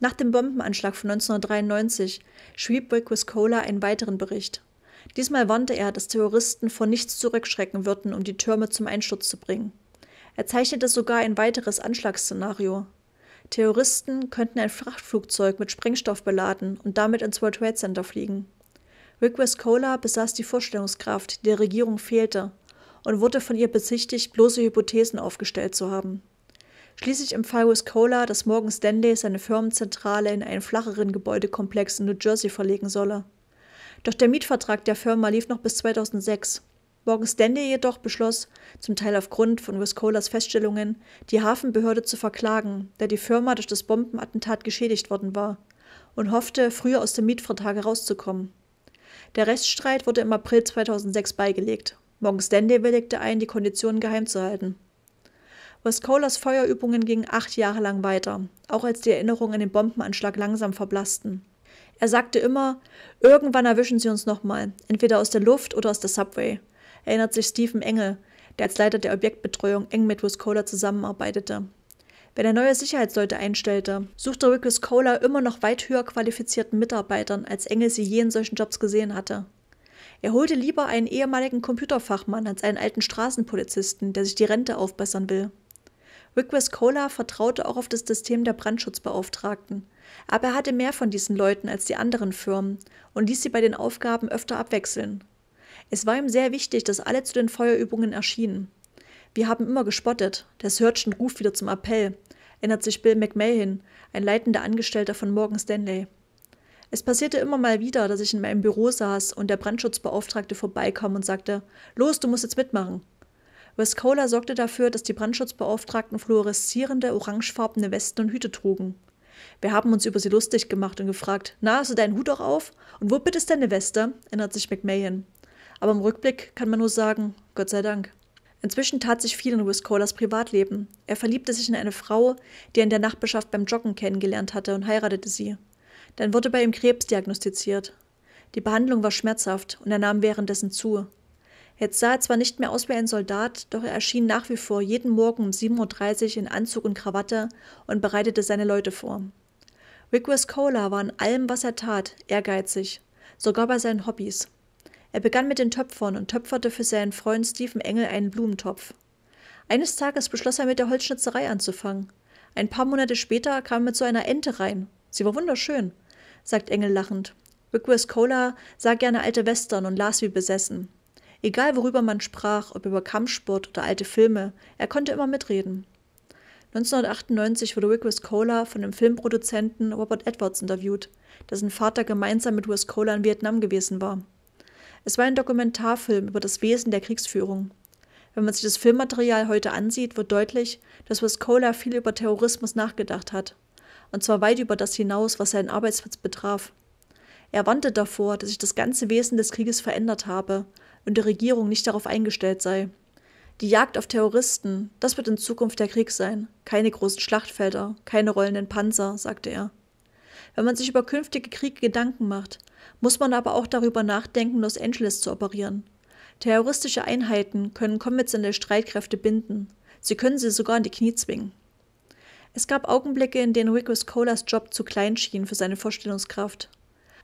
Nach dem Bombenanschlag von 1993 schrieb Rick Cola einen weiteren Bericht. Diesmal warnte er, dass Terroristen vor nichts zurückschrecken würden, um die Türme zum Einsturz zu bringen. Er zeichnete sogar ein weiteres Anschlagsszenario. Terroristen könnten ein Frachtflugzeug mit Sprengstoff beladen und damit ins World Trade Center fliegen. Rick Westcola besaß die Vorstellungskraft, die der Regierung fehlte, und wurde von ihr besichtigt, bloße Hypothesen aufgestellt zu haben. Schließlich empfahl Westcola, dass Morgan Stanley seine Firmenzentrale in einen flacheren Gebäudekomplex in New Jersey verlegen solle. Doch der Mietvertrag der Firma lief noch bis 2006. Morgan Stanley jedoch beschloss, zum Teil aufgrund von Wiscolas Feststellungen, die Hafenbehörde zu verklagen, da die Firma durch das Bombenattentat geschädigt worden war, und hoffte, früher aus dem Mietvertrag herauszukommen. Der Rechtsstreit wurde im April 2006 beigelegt. Morgan Stanley willigte ein, die Konditionen geheim zu halten. Wiscolas Feuerübungen gingen acht Jahre lang weiter, auch als die Erinnerungen an den Bombenanschlag langsam verblassten. Er sagte immer, irgendwann erwischen sie uns nochmal, entweder aus der Luft oder aus der Subway. Erinnert sich Stephen Engel, der als Leiter der Objektbetreuung eng mit Wiscola zusammenarbeitete. Wenn er neue Sicherheitsleute einstellte, suchte Rick Wiscola immer noch weit höher qualifizierten Mitarbeitern, als Engel sie je in solchen Jobs gesehen hatte. Er holte lieber einen ehemaligen Computerfachmann als einen alten Straßenpolizisten, der sich die Rente aufbessern will. Request Cola vertraute auch auf das System der Brandschutzbeauftragten. Aber er hatte mehr von diesen Leuten als die anderen Firmen und ließ sie bei den Aufgaben öfter abwechseln. Es war ihm sehr wichtig, dass alle zu den Feuerübungen erschienen. Wir haben immer gespottet. Der Surgeon ruft wieder zum Appell, erinnert sich Bill McMahon, ein leitender Angestellter von Morgan Stanley. Es passierte immer mal wieder, dass ich in meinem Büro saß und der Brandschutzbeauftragte vorbeikam und sagte: Los, du musst jetzt mitmachen. Westcola sorgte dafür, dass die Brandschutzbeauftragten fluoreszierende, orangefarbene Westen und Hüte trugen. Wir haben uns über sie lustig gemacht und gefragt, na, hast du deinen Hut auch auf? Und wo bittest ist deine Weste? erinnert sich McMahon. Aber im Rückblick kann man nur sagen, Gott sei Dank. Inzwischen tat sich viel in Wiscolas Privatleben. Er verliebte sich in eine Frau, die er in der Nachbarschaft beim Joggen kennengelernt hatte und heiratete sie. Dann wurde bei ihm Krebs diagnostiziert. Die Behandlung war schmerzhaft und er nahm währenddessen zu. Jetzt sah er zwar nicht mehr aus wie ein Soldat, doch er erschien nach wie vor jeden Morgen um 7.30 Uhr in Anzug und Krawatte und bereitete seine Leute vor. Rick Cola war in allem, was er tat, ehrgeizig, sogar bei seinen Hobbys. Er begann mit den Töpfern und töpferte für seinen Freund Stephen Engel einen Blumentopf. Eines Tages beschloss er mit der Holzschnitzerei anzufangen. Ein paar Monate später kam er mit so einer Ente rein. Sie war wunderschön, sagt Engel lachend. Rick Cola sah gerne alte Western und las wie besessen. Egal worüber man sprach, ob über Kampfsport oder alte Filme, er konnte immer mitreden. 1998 wurde Rick Wiscola von dem Filmproduzenten Robert Edwards interviewt, dessen Vater gemeinsam mit Wiscola in Vietnam gewesen war. Es war ein Dokumentarfilm über das Wesen der Kriegsführung. Wenn man sich das Filmmaterial heute ansieht, wird deutlich, dass Wiscola viel über Terrorismus nachgedacht hat. Und zwar weit über das hinaus, was seinen Arbeitsplatz betraf. Er warnte davor, dass sich das ganze Wesen des Krieges verändert habe und die Regierung nicht darauf eingestellt sei. Die Jagd auf Terroristen, das wird in Zukunft der Krieg sein. Keine großen Schlachtfelder, keine rollenden Panzer, sagte er. Wenn man sich über künftige Kriege Gedanken macht, muss man aber auch darüber nachdenken, Los Angeles zu operieren. Terroristische Einheiten können konventionelle Streitkräfte binden. Sie können sie sogar in die Knie zwingen. Es gab Augenblicke, in denen Rick Colas Job zu klein schien für seine Vorstellungskraft.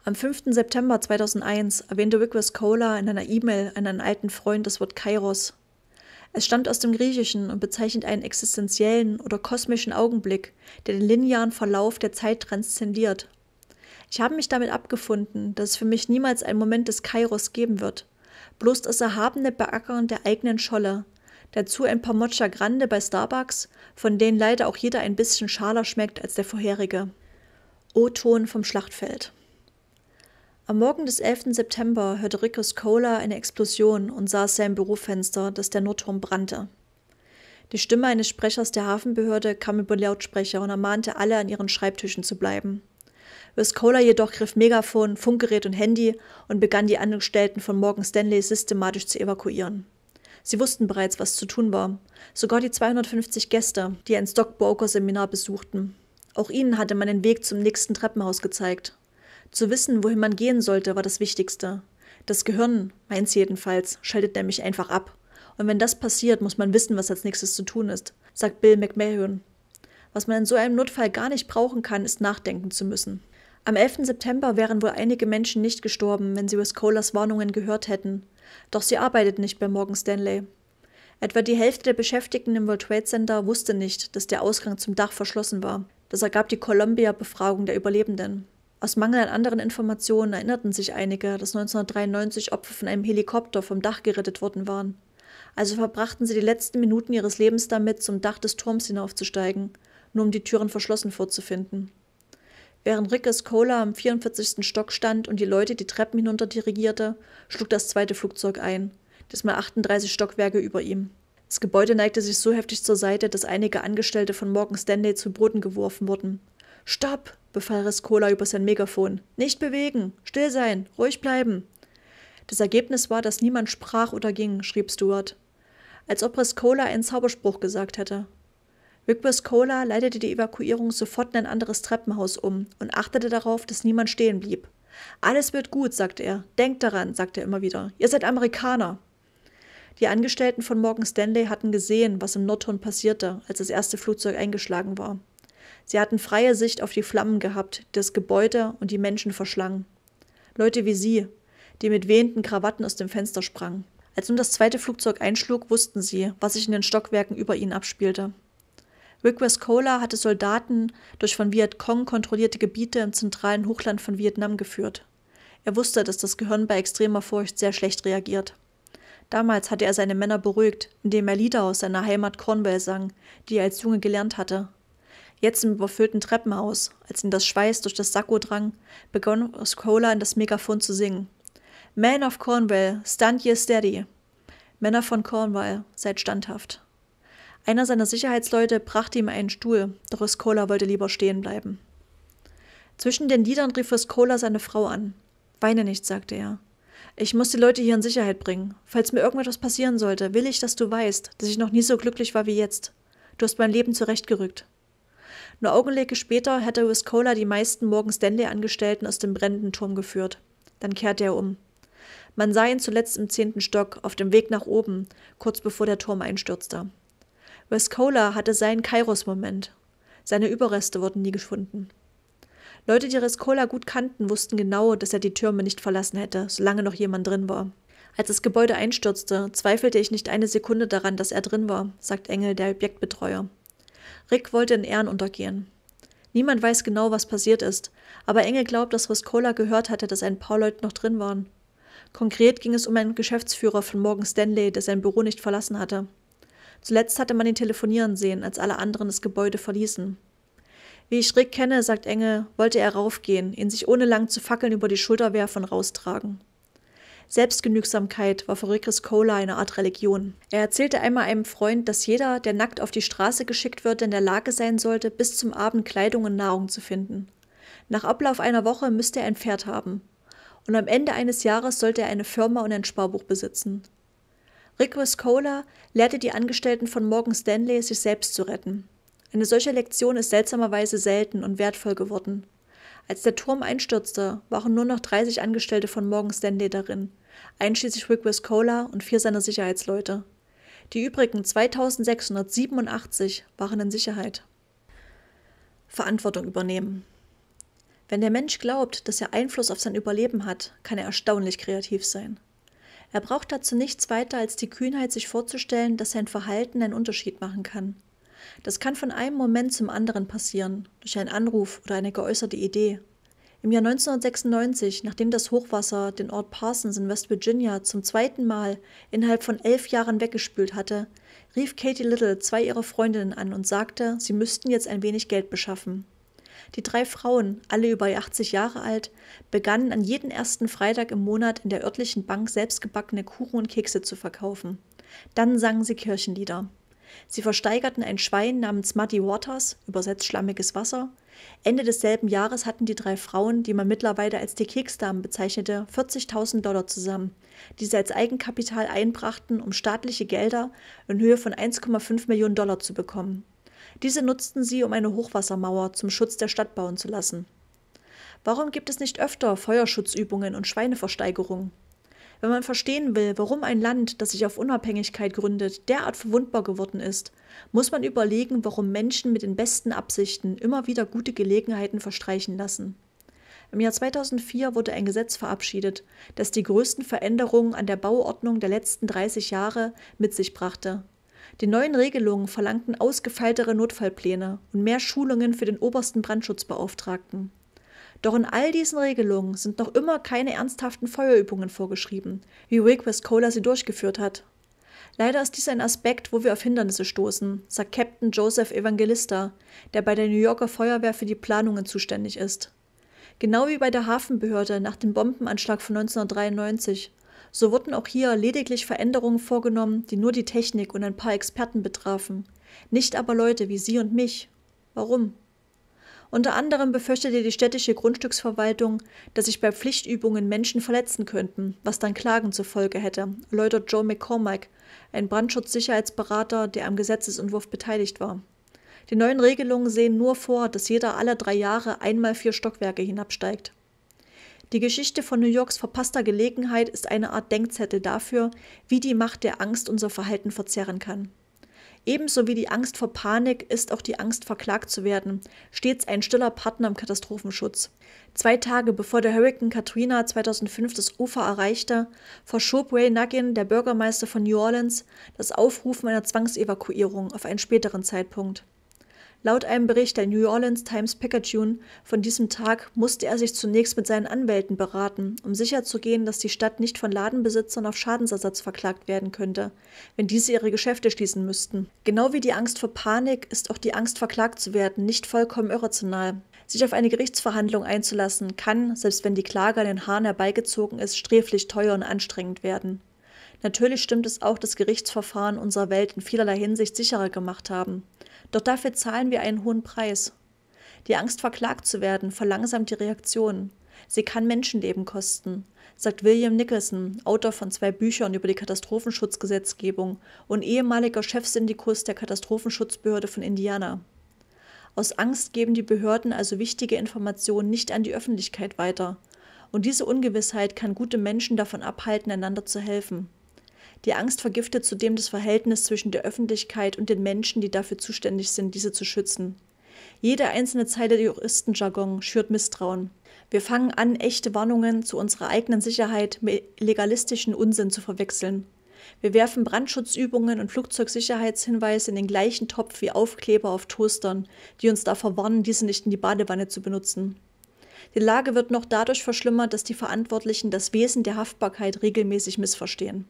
Am 5. September 2001 erwähnte Wyckwes Cola in einer E-Mail an einen alten Freund das Wort Kairos. Es stammt aus dem Griechischen und bezeichnet einen existenziellen oder kosmischen Augenblick, der den linearen Verlauf der Zeit transzendiert. Ich habe mich damit abgefunden, dass es für mich niemals einen Moment des Kairos geben wird. Bloß das erhabene Beackern der eigenen Scholle, dazu ein paar Mocha Grande bei Starbucks, von denen leider auch jeder ein bisschen schaler schmeckt als der vorherige. O-Ton vom Schlachtfeld. Am Morgen des 11. September hörte Rickus Scola eine Explosion und sah sein Bürofenster, dass der Nordturm brannte. Die Stimme eines Sprechers der Hafenbehörde kam über Lautsprecher und ermahnte alle, an ihren Schreibtischen zu bleiben. Vescola jedoch griff Megafon, Funkgerät und Handy und begann die Angestellten von Morgan Stanley systematisch zu evakuieren. Sie wussten bereits, was zu tun war. Sogar die 250 Gäste, die ein Stockbroker-Seminar besuchten. Auch ihnen hatte man den Weg zum nächsten Treppenhaus gezeigt. Zu wissen, wohin man gehen sollte, war das Wichtigste. Das Gehirn, meins jedenfalls, schaltet nämlich einfach ab. Und wenn das passiert, muss man wissen, was als nächstes zu tun ist, sagt Bill McMahon. Was man in so einem Notfall gar nicht brauchen kann, ist nachdenken zu müssen. Am 11. September wären wohl einige Menschen nicht gestorben, wenn sie Wescolas Warnungen gehört hätten. Doch sie arbeitet nicht bei Morgan Stanley. Etwa die Hälfte der Beschäftigten im World Trade Center wusste nicht, dass der Ausgang zum Dach verschlossen war. Das ergab die Columbia-Befragung der Überlebenden. Aus Mangel an anderen Informationen erinnerten sich einige, dass 1993 Opfer von einem Helikopter vom Dach gerettet worden waren. Also verbrachten sie die letzten Minuten ihres Lebens damit, zum Dach des Turms hinaufzusteigen, nur um die Türen verschlossen vorzufinden. Während Rickes Cola am 44. Stock stand und die Leute die Treppen hinunter dirigierte, schlug das zweite Flugzeug ein, diesmal 38 Stockwerke über ihm. Das Gebäude neigte sich so heftig zur Seite, dass einige Angestellte von Morgan Stanley zu Boden geworfen wurden. Stopp! befahl Reskola über sein Megafon. Nicht bewegen, still sein, ruhig bleiben. Das Ergebnis war, dass niemand sprach oder ging, schrieb Stuart. Als ob Reskola einen Zauberspruch gesagt hätte. Rick Reskola leitete die Evakuierung sofort in ein anderes Treppenhaus um und achtete darauf, dass niemand stehen blieb. Alles wird gut, sagte er. Denkt daran, sagte er immer wieder. Ihr seid Amerikaner. Die Angestellten von Morgan Stanley hatten gesehen, was im Nordhorn passierte, als das erste Flugzeug eingeschlagen war. Sie hatten freie Sicht auf die Flammen gehabt, die das Gebäude und die Menschen verschlangen. Leute wie Sie, die mit wehenden Krawatten aus dem Fenster sprangen. Als nun das zweite Flugzeug einschlug, wussten sie, was sich in den Stockwerken über ihnen abspielte. Rick Westcola hatte Soldaten durch von Vietcong kontrollierte Gebiete im zentralen Hochland von Vietnam geführt. Er wusste, dass das Gehirn bei extremer Furcht sehr schlecht reagiert. Damals hatte er seine Männer beruhigt, indem er Lieder aus seiner Heimat Cornwall sang, die er als Junge gelernt hatte, Jetzt im überfüllten Treppenhaus, als ihm das Schweiß durch das Sakko drang, begann Oscola in das Megafon zu singen. Man of Cornwall, stand ye steady. Männer von Cornwall, seid standhaft. Einer seiner Sicherheitsleute brachte ihm einen Stuhl, doch Oscola wollte lieber stehen bleiben. Zwischen den Liedern rief Oscola seine Frau an. Weine nicht, sagte er. Ich muss die Leute hier in Sicherheit bringen. Falls mir irgendetwas passieren sollte, will ich, dass du weißt, dass ich noch nie so glücklich war wie jetzt. Du hast mein Leben zurechtgerückt. Nur Augenblicke später hätte Wiscola die meisten Morgan Stanley-Angestellten aus dem brennenden Turm geführt. Dann kehrte er um. Man sah ihn zuletzt im zehnten Stock, auf dem Weg nach oben, kurz bevor der Turm einstürzte. Rescola hatte seinen Kairos-Moment. Seine Überreste wurden nie gefunden. Leute, die Riscola gut kannten, wussten genau, dass er die Türme nicht verlassen hätte, solange noch jemand drin war. Als das Gebäude einstürzte, zweifelte ich nicht eine Sekunde daran, dass er drin war, sagt Engel, der Objektbetreuer. Rick wollte in Ehren untergehen. Niemand weiß genau, was passiert ist, aber Engel glaubt, dass Riscola gehört hatte, dass ein paar Leute noch drin waren. Konkret ging es um einen Geschäftsführer von Morgan Stanley, der sein Büro nicht verlassen hatte. Zuletzt hatte man ihn telefonieren sehen, als alle anderen das Gebäude verließen. Wie ich Rick kenne, sagt Engel, wollte er raufgehen, ihn sich ohne lang zu fackeln über die Schulter werfen raustragen. Selbstgenügsamkeit war für Rickes Cola eine Art Religion. Er erzählte einmal einem Freund, dass jeder, der nackt auf die Straße geschickt wird, in der Lage sein sollte, bis zum Abend Kleidung und Nahrung zu finden. Nach Ablauf einer Woche müsste er ein Pferd haben. Und am Ende eines Jahres sollte er eine Firma und ein Sparbuch besitzen. Rick Cola lehrte die Angestellten von Morgan Stanley, sich selbst zu retten. Eine solche Lektion ist seltsamerweise selten und wertvoll geworden. Als der Turm einstürzte, waren nur noch 30 Angestellte von Morgan Stanley darin einschließlich Rick Cola und vier seiner Sicherheitsleute. Die übrigen 2687 waren in Sicherheit. Verantwortung übernehmen. Wenn der Mensch glaubt, dass er Einfluss auf sein Überleben hat, kann er erstaunlich kreativ sein. Er braucht dazu nichts weiter als die Kühnheit, sich vorzustellen, dass sein Verhalten einen Unterschied machen kann. Das kann von einem Moment zum anderen passieren, durch einen Anruf oder eine geäußerte Idee. Im Jahr 1996, nachdem das Hochwasser den Ort Parsons in West Virginia zum zweiten Mal innerhalb von elf Jahren weggespült hatte, rief Katie Little zwei ihrer Freundinnen an und sagte, sie müssten jetzt ein wenig Geld beschaffen. Die drei Frauen, alle über 80 Jahre alt, begannen an jedem ersten Freitag im Monat in der örtlichen Bank selbstgebackene Kuchen und Kekse zu verkaufen. Dann sangen sie Kirchenlieder. Sie versteigerten ein Schwein namens Muddy Waters, übersetzt schlammiges Wasser, Ende desselben Jahres hatten die drei Frauen, die man mittlerweile als die Keksdamen bezeichnete, 40.000 Dollar zusammen, die sie als Eigenkapital einbrachten, um staatliche Gelder in Höhe von 1,5 Millionen Dollar zu bekommen. Diese nutzten sie, um eine Hochwassermauer zum Schutz der Stadt bauen zu lassen. Warum gibt es nicht öfter Feuerschutzübungen und Schweineversteigerungen? Wenn man verstehen will, warum ein Land, das sich auf Unabhängigkeit gründet, derart verwundbar geworden ist, muss man überlegen, warum Menschen mit den besten Absichten immer wieder gute Gelegenheiten verstreichen lassen. Im Jahr 2004 wurde ein Gesetz verabschiedet, das die größten Veränderungen an der Bauordnung der letzten 30 Jahre mit sich brachte. Die neuen Regelungen verlangten ausgefeiltere Notfallpläne und mehr Schulungen für den obersten Brandschutzbeauftragten. Doch in all diesen Regelungen sind noch immer keine ernsthaften Feuerübungen vorgeschrieben, wie Request Cola sie durchgeführt hat. Leider ist dies ein Aspekt, wo wir auf Hindernisse stoßen, sagt Captain Joseph Evangelista, der bei der New Yorker Feuerwehr für die Planungen zuständig ist. Genau wie bei der Hafenbehörde nach dem Bombenanschlag von 1993. So wurden auch hier lediglich Veränderungen vorgenommen, die nur die Technik und ein paar Experten betrafen, nicht aber Leute wie Sie und mich. Warum? Unter anderem befürchtete die städtische Grundstücksverwaltung, dass sich bei Pflichtübungen Menschen verletzen könnten, was dann Klagen zur Folge hätte, erläutert Joe McCormack, ein Brandschutzsicherheitsberater, der am Gesetzesentwurf beteiligt war. Die neuen Regelungen sehen nur vor, dass jeder alle drei Jahre einmal vier Stockwerke hinabsteigt. Die Geschichte von New Yorks verpasster Gelegenheit ist eine Art Denkzettel dafür, wie die Macht der Angst unser Verhalten verzerren kann. Ebenso wie die Angst vor Panik ist auch die Angst, verklagt zu werden, stets ein stiller Partner im Katastrophenschutz. Zwei Tage bevor der Hurricane Katrina 2005 das Ufer erreichte, verschob Ray Nuggin, der Bürgermeister von New Orleans, das Aufrufen einer Zwangsevakuierung auf einen späteren Zeitpunkt. Laut einem Bericht der New Orleans Times Picayune von diesem Tag musste er sich zunächst mit seinen Anwälten beraten, um sicherzugehen, dass die Stadt nicht von Ladenbesitzern auf Schadensersatz verklagt werden könnte, wenn diese ihre Geschäfte schließen müssten. Genau wie die Angst vor Panik ist auch die Angst, verklagt zu werden, nicht vollkommen irrational. Sich auf eine Gerichtsverhandlung einzulassen kann, selbst wenn die Klage an den Haaren herbeigezogen ist, sträflich teuer und anstrengend werden. Natürlich stimmt es auch, dass Gerichtsverfahren unserer Welt in vielerlei Hinsicht sicherer gemacht haben. Doch dafür zahlen wir einen hohen Preis. Die Angst, verklagt zu werden, verlangsamt die Reaktion. Sie kann Menschenleben kosten, sagt William Nicholson, Autor von zwei Büchern über die Katastrophenschutzgesetzgebung und ehemaliger Chefsyndikus der Katastrophenschutzbehörde von Indiana. Aus Angst geben die Behörden also wichtige Informationen nicht an die Öffentlichkeit weiter. Und diese Ungewissheit kann gute Menschen davon abhalten, einander zu helfen. Die Angst vergiftet zudem das Verhältnis zwischen der Öffentlichkeit und den Menschen, die dafür zuständig sind, diese zu schützen. Jede einzelne Zeile der Juristenjargon schürt Misstrauen. Wir fangen an, echte Warnungen zu unserer eigenen Sicherheit mit legalistischen Unsinn zu verwechseln. Wir werfen Brandschutzübungen und Flugzeugsicherheitshinweise in den gleichen Topf wie Aufkleber auf Toastern, die uns davor warnen, diese nicht in die Badewanne zu benutzen. Die Lage wird noch dadurch verschlimmert, dass die Verantwortlichen das Wesen der Haftbarkeit regelmäßig missverstehen.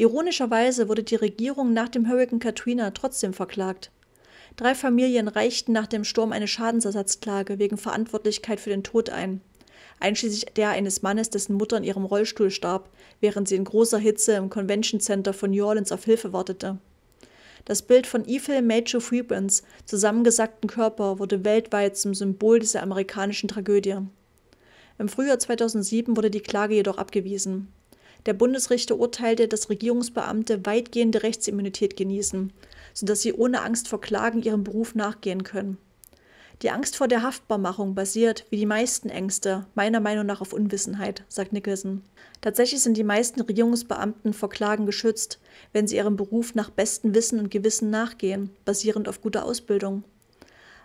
Ironischerweise wurde die Regierung nach dem Hurricane Katrina trotzdem verklagt. Drei Familien reichten nach dem Sturm eine Schadensersatzklage wegen Verantwortlichkeit für den Tod ein, einschließlich der eines Mannes, dessen Mutter in ihrem Rollstuhl starb, während sie in großer Hitze im Convention Center von New Orleans auf Hilfe wartete. Das Bild von Ethel Major Freebands zusammengesackten Körper wurde weltweit zum Symbol dieser amerikanischen Tragödie. Im Frühjahr 2007 wurde die Klage jedoch abgewiesen. Der Bundesrichter urteilte, dass Regierungsbeamte weitgehende Rechtsimmunität genießen, sodass sie ohne Angst vor Klagen ihrem Beruf nachgehen können. Die Angst vor der Haftbarmachung basiert, wie die meisten Ängste, meiner Meinung nach auf Unwissenheit, sagt Nicholson. Tatsächlich sind die meisten Regierungsbeamten vor Klagen geschützt, wenn sie ihrem Beruf nach bestem Wissen und Gewissen nachgehen, basierend auf guter Ausbildung.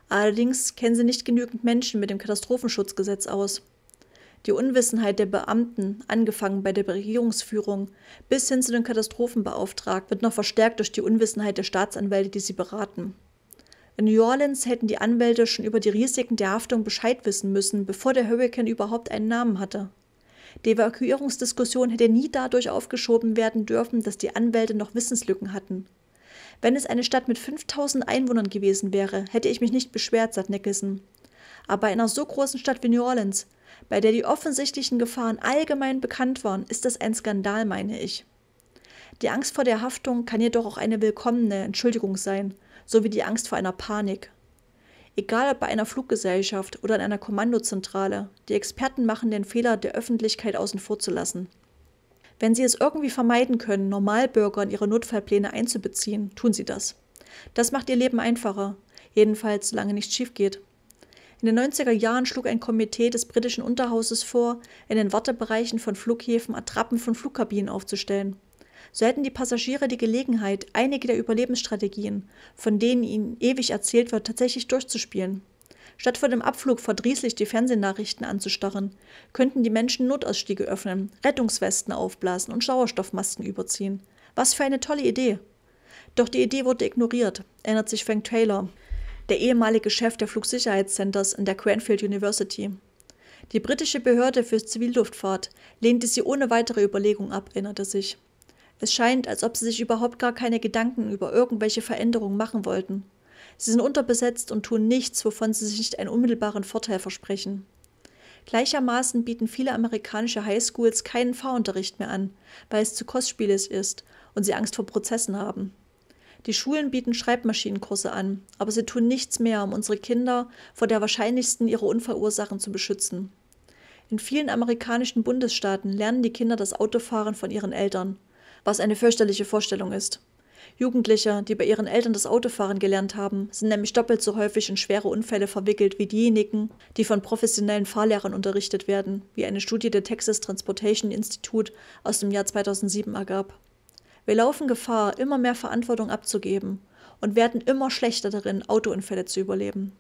Allerdings kennen sie nicht genügend Menschen mit dem Katastrophenschutzgesetz aus. Die Unwissenheit der Beamten, angefangen bei der Regierungsführung bis hin zu den Katastrophenbeauftragten, wird noch verstärkt durch die Unwissenheit der Staatsanwälte, die sie beraten. In New Orleans hätten die Anwälte schon über die Risiken der Haftung Bescheid wissen müssen, bevor der Hurricane überhaupt einen Namen hatte. Die Evakuierungsdiskussion hätte nie dadurch aufgeschoben werden dürfen, dass die Anwälte noch Wissenslücken hatten. Wenn es eine Stadt mit 5000 Einwohnern gewesen wäre, hätte ich mich nicht beschwert, sagt Nicholson. Aber in einer so großen Stadt wie New Orleans bei der die offensichtlichen Gefahren allgemein bekannt waren, ist das ein Skandal, meine ich. Die Angst vor der Haftung kann jedoch auch eine willkommene Entschuldigung sein, so wie die Angst vor einer Panik. Egal ob bei einer Fluggesellschaft oder in einer Kommandozentrale, die Experten machen den Fehler, der Öffentlichkeit außen vor zu lassen. Wenn sie es irgendwie vermeiden können, Normalbürger in ihre Notfallpläne einzubeziehen, tun sie das. Das macht ihr Leben einfacher, jedenfalls solange nichts schief geht. In den 90er Jahren schlug ein Komitee des britischen Unterhauses vor, in den Wartebereichen von Flughäfen Attrappen von Flugkabinen aufzustellen. So hätten die Passagiere die Gelegenheit, einige der Überlebensstrategien, von denen ihnen ewig erzählt wird, tatsächlich durchzuspielen. Statt vor dem Abflug verdrießlich die Fernsehnachrichten anzustarren, könnten die Menschen Notausstiege öffnen, Rettungswesten aufblasen und Sauerstoffmasken überziehen. Was für eine tolle Idee! Doch die Idee wurde ignoriert, erinnert sich Frank Taylor, der ehemalige Chef der Flugsicherheitscenters an der Cranfield University. Die britische Behörde für Zivilluftfahrt lehnte sie ohne weitere Überlegung ab, erinnerte sich. Es scheint, als ob sie sich überhaupt gar keine Gedanken über irgendwelche Veränderungen machen wollten. Sie sind unterbesetzt und tun nichts, wovon sie sich nicht einen unmittelbaren Vorteil versprechen. Gleichermaßen bieten viele amerikanische Highschools keinen Fahrunterricht mehr an, weil es zu kostspielig ist und sie Angst vor Prozessen haben. Die Schulen bieten Schreibmaschinenkurse an, aber sie tun nichts mehr, um unsere Kinder vor der wahrscheinlichsten ihrer Unfallursachen zu beschützen. In vielen amerikanischen Bundesstaaten lernen die Kinder das Autofahren von ihren Eltern, was eine fürchterliche Vorstellung ist. Jugendliche, die bei ihren Eltern das Autofahren gelernt haben, sind nämlich doppelt so häufig in schwere Unfälle verwickelt wie diejenigen, die von professionellen Fahrlehrern unterrichtet werden, wie eine Studie der Texas Transportation Institute aus dem Jahr 2007 ergab. Wir laufen Gefahr, immer mehr Verantwortung abzugeben und werden immer schlechter darin, Autounfälle zu überleben.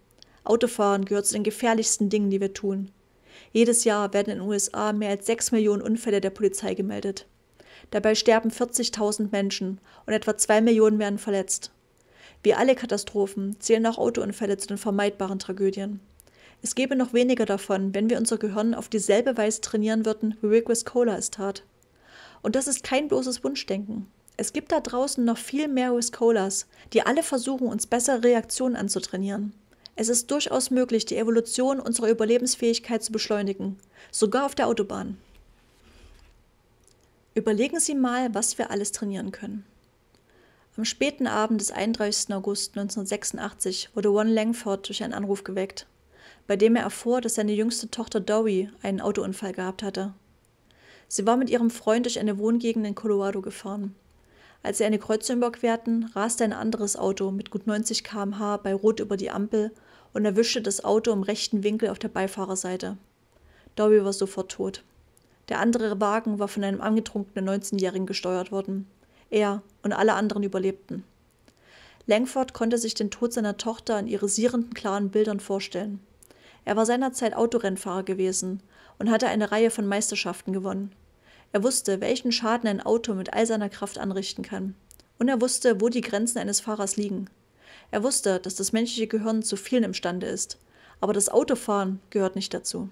Autofahren gehört zu den gefährlichsten Dingen, die wir tun. Jedes Jahr werden in den USA mehr als 6 Millionen Unfälle der Polizei gemeldet. Dabei sterben 40.000 Menschen und etwa 2 Millionen werden verletzt. Wie alle Katastrophen zählen auch Autounfälle zu den vermeidbaren Tragödien. Es gäbe noch weniger davon, wenn wir unser Gehirn auf dieselbe Weise trainieren würden, wie Rick Cola es tat. Und das ist kein bloßes Wunschdenken. Es gibt da draußen noch viel mehr Riskolas, die alle versuchen, uns bessere Reaktionen anzutrainieren. Es ist durchaus möglich, die Evolution unserer Überlebensfähigkeit zu beschleunigen, sogar auf der Autobahn. Überlegen Sie mal, was wir alles trainieren können. Am späten Abend des 31. August 1986 wurde Ron Langford durch einen Anruf geweckt, bei dem er erfuhr, dass seine jüngste Tochter Dowie einen Autounfall gehabt hatte. Sie war mit ihrem Freund durch eine Wohngegend in Colorado gefahren. Als sie eine Kreuzung überquerten, raste ein anderes Auto mit gut 90 km/h bei Rot über die Ampel und erwischte das Auto im rechten Winkel auf der Beifahrerseite. Dobby war sofort tot. Der andere Wagen war von einem angetrunkenen 19-Jährigen gesteuert worden. Er und alle anderen überlebten. Langford konnte sich den Tod seiner Tochter in irisierenden klaren Bildern vorstellen. Er war seinerzeit Autorennfahrer gewesen und hatte eine Reihe von Meisterschaften gewonnen. Er wusste, welchen Schaden ein Auto mit all seiner Kraft anrichten kann. Und er wusste, wo die Grenzen eines Fahrers liegen. Er wusste, dass das menschliche Gehirn zu vielen imstande ist. Aber das Autofahren gehört nicht dazu.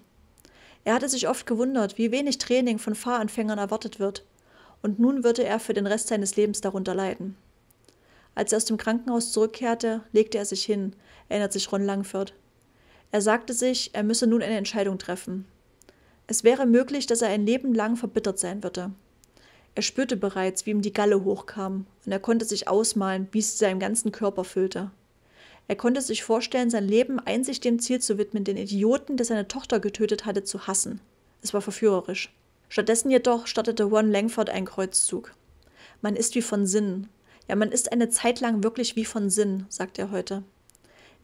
Er hatte sich oft gewundert, wie wenig Training von Fahranfängern erwartet wird. Und nun würde er für den Rest seines Lebens darunter leiden. Als er aus dem Krankenhaus zurückkehrte, legte er sich hin, erinnert sich Ron Langford. Er sagte sich, er müsse nun eine Entscheidung treffen. Es wäre möglich, dass er ein Leben lang verbittert sein würde. Er spürte bereits, wie ihm die Galle hochkam, und er konnte sich ausmalen, wie es seinen ganzen Körper füllte. Er konnte sich vorstellen, sein Leben einzig dem Ziel zu widmen, den Idioten, der seine Tochter getötet hatte, zu hassen. Es war verführerisch. Stattdessen jedoch startete Juan Langford einen Kreuzzug. Man ist wie von Sinnen. Ja, man ist eine Zeit lang wirklich wie von Sinnen, sagt er heute.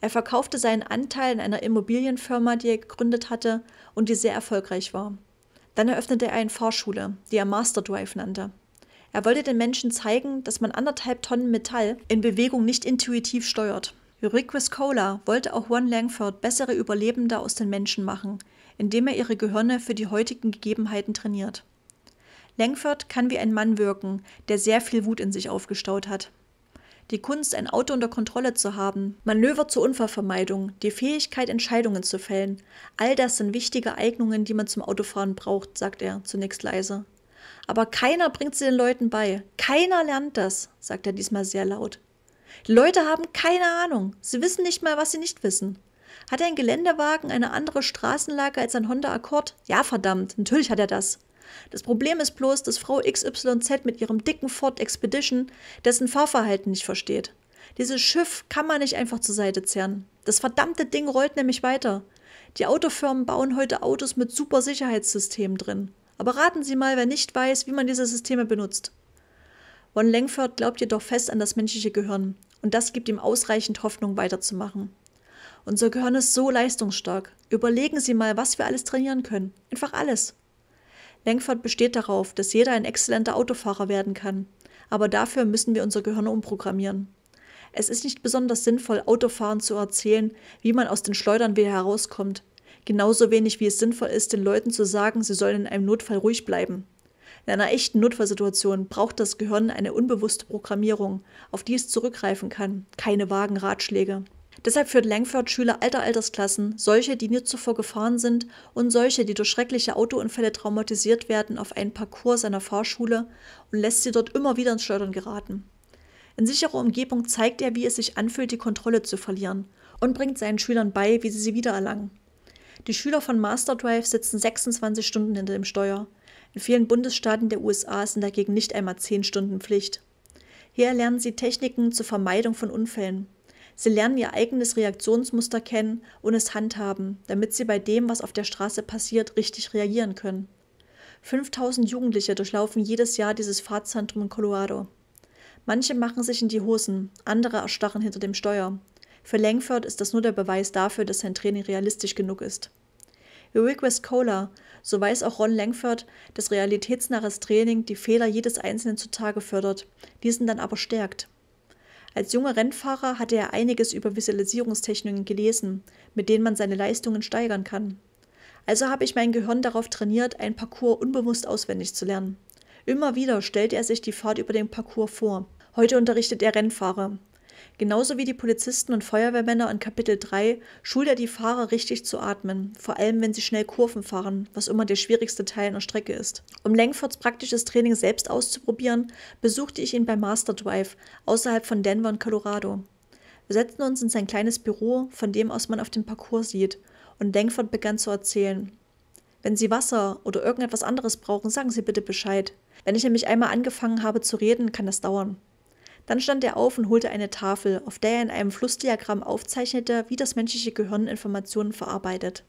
Er verkaufte seinen Anteil in einer Immobilienfirma, die er gegründet hatte und die sehr erfolgreich war. Dann eröffnete er eine Fahrschule, die er Master Drive nannte. Er wollte den Menschen zeigen, dass man anderthalb Tonnen Metall in Bewegung nicht intuitiv steuert. Rick Riscola wollte auch Juan Langford bessere Überlebende aus den Menschen machen, indem er ihre Gehirne für die heutigen Gegebenheiten trainiert. Langford kann wie ein Mann wirken, der sehr viel Wut in sich aufgestaut hat die Kunst, ein Auto unter Kontrolle zu haben, Manöver zur Unfallvermeidung, die Fähigkeit, Entscheidungen zu fällen. All das sind wichtige Eignungen, die man zum Autofahren braucht, sagt er zunächst leise. Aber keiner bringt sie den Leuten bei. Keiner lernt das, sagt er diesmal sehr laut. Die Leute haben keine Ahnung. Sie wissen nicht mal, was sie nicht wissen. Hat ein Geländewagen eine andere Straßenlage als ein Honda Accord? Ja, verdammt, natürlich hat er das. Das Problem ist bloß, dass Frau XYZ mit ihrem dicken Ford Expedition dessen Fahrverhalten nicht versteht. Dieses Schiff kann man nicht einfach zur Seite zerren. Das verdammte Ding rollt nämlich weiter. Die Autofirmen bauen heute Autos mit super Sicherheitssystemen drin. Aber raten Sie mal, wer nicht weiß, wie man diese Systeme benutzt. Von Langford glaubt jedoch fest an das menschliche Gehirn und das gibt ihm ausreichend Hoffnung, weiterzumachen. Unser Gehirn ist so leistungsstark. Überlegen Sie mal, was wir alles trainieren können. Einfach alles. Lenkfahrt besteht darauf, dass jeder ein exzellenter Autofahrer werden kann, aber dafür müssen wir unser Gehirn umprogrammieren. Es ist nicht besonders sinnvoll, Autofahren zu erzählen, wie man aus den Schleudern wieder herauskommt, genauso wenig wie es sinnvoll ist, den Leuten zu sagen, sie sollen in einem Notfall ruhig bleiben. In einer echten Notfallsituation braucht das Gehirn eine unbewusste Programmierung, auf die es zurückgreifen kann, keine vagen Ratschläge. Deshalb führt Langford Schüler alter Altersklassen, solche, die nie zuvor gefahren sind und solche, die durch schreckliche Autounfälle traumatisiert werden, auf einen Parcours seiner Fahrschule und lässt sie dort immer wieder ins Schleudern geraten. In sicherer Umgebung zeigt er, wie es sich anfühlt, die Kontrolle zu verlieren und bringt seinen Schülern bei, wie sie sie wiedererlangen. Die Schüler von Master Drive sitzen 26 Stunden hinter dem Steuer. In vielen Bundesstaaten der USA sind dagegen nicht einmal 10 Stunden Pflicht. Hier lernen sie Techniken zur Vermeidung von Unfällen, Sie lernen ihr eigenes Reaktionsmuster kennen und es handhaben, damit sie bei dem, was auf der Straße passiert, richtig reagieren können. 5000 Jugendliche durchlaufen jedes Jahr dieses Fahrtzentrum in Colorado. Manche machen sich in die Hosen, andere erstarren hinter dem Steuer. Für Langford ist das nur der Beweis dafür, dass sein Training realistisch genug ist. Wie Rick Westcola, so weiß auch Ron Langford, dass realitätsnahes Training die Fehler jedes Einzelnen zutage fördert, diesen dann aber stärkt. Als junger Rennfahrer hatte er einiges über Visualisierungstechniken gelesen, mit denen man seine Leistungen steigern kann. Also habe ich mein Gehirn darauf trainiert, ein Parcours unbewusst auswendig zu lernen. Immer wieder stellte er sich die Fahrt über den Parcours vor. Heute unterrichtet er Rennfahrer. Genauso wie die Polizisten und Feuerwehrmänner in Kapitel 3 schult er die Fahrer richtig zu atmen, vor allem wenn sie schnell Kurven fahren, was immer der schwierigste Teil einer Strecke ist. Um Langfords praktisches Training selbst auszuprobieren, besuchte ich ihn bei Master Drive außerhalb von Denver und Colorado. Wir setzten uns in sein kleines Büro, von dem aus man auf den Parcours sieht, und Langford begann zu erzählen. Wenn Sie Wasser oder irgendetwas anderes brauchen, sagen Sie bitte Bescheid. Wenn ich nämlich einmal angefangen habe zu reden, kann das dauern. Dann stand er auf und holte eine Tafel, auf der er in einem Flussdiagramm aufzeichnete, wie das menschliche Gehirn Informationen verarbeitet.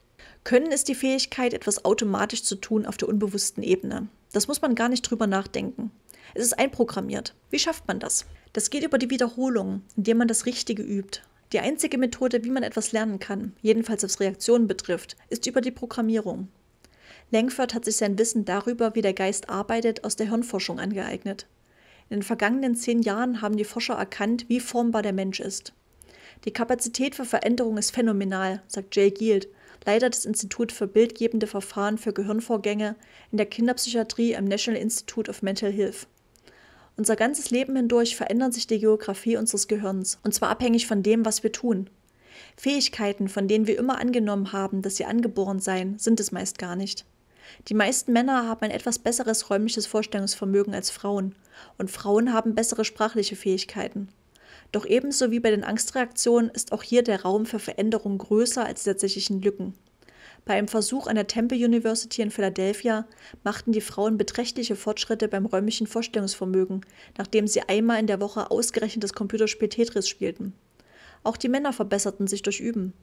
Können ist die Fähigkeit, etwas automatisch zu tun auf der unbewussten Ebene. Das muss man gar nicht drüber nachdenken. Es ist einprogrammiert. Wie schafft man das? Das geht über die Wiederholung, indem man das Richtige übt. Die einzige Methode, wie man etwas lernen kann, jedenfalls was Reaktionen betrifft, ist über die Programmierung. Langford hat sich sein Wissen darüber, wie der Geist arbeitet, aus der Hirnforschung angeeignet. In den vergangenen zehn Jahren haben die Forscher erkannt, wie formbar der Mensch ist. Die Kapazität für Veränderung ist phänomenal, sagt Jay Gield, Leiter des Instituts für bildgebende Verfahren für Gehirnvorgänge in der Kinderpsychiatrie am National Institute of Mental Health. Unser ganzes Leben hindurch verändern sich die Geografie unseres Gehirns, und zwar abhängig von dem, was wir tun. Fähigkeiten, von denen wir immer angenommen haben, dass sie angeboren seien, sind es meist gar nicht. Die meisten Männer haben ein etwas besseres räumliches Vorstellungsvermögen als Frauen, und Frauen haben bessere sprachliche Fähigkeiten. Doch ebenso wie bei den Angstreaktionen ist auch hier der Raum für Veränderung größer als die tatsächlichen Lücken. Bei einem Versuch an der Temple University in Philadelphia machten die Frauen beträchtliche Fortschritte beim räumlichen Vorstellungsvermögen, nachdem sie einmal in der Woche ausgerechnet das Computerspiel Tetris spielten. Auch die Männer verbesserten sich durch Üben.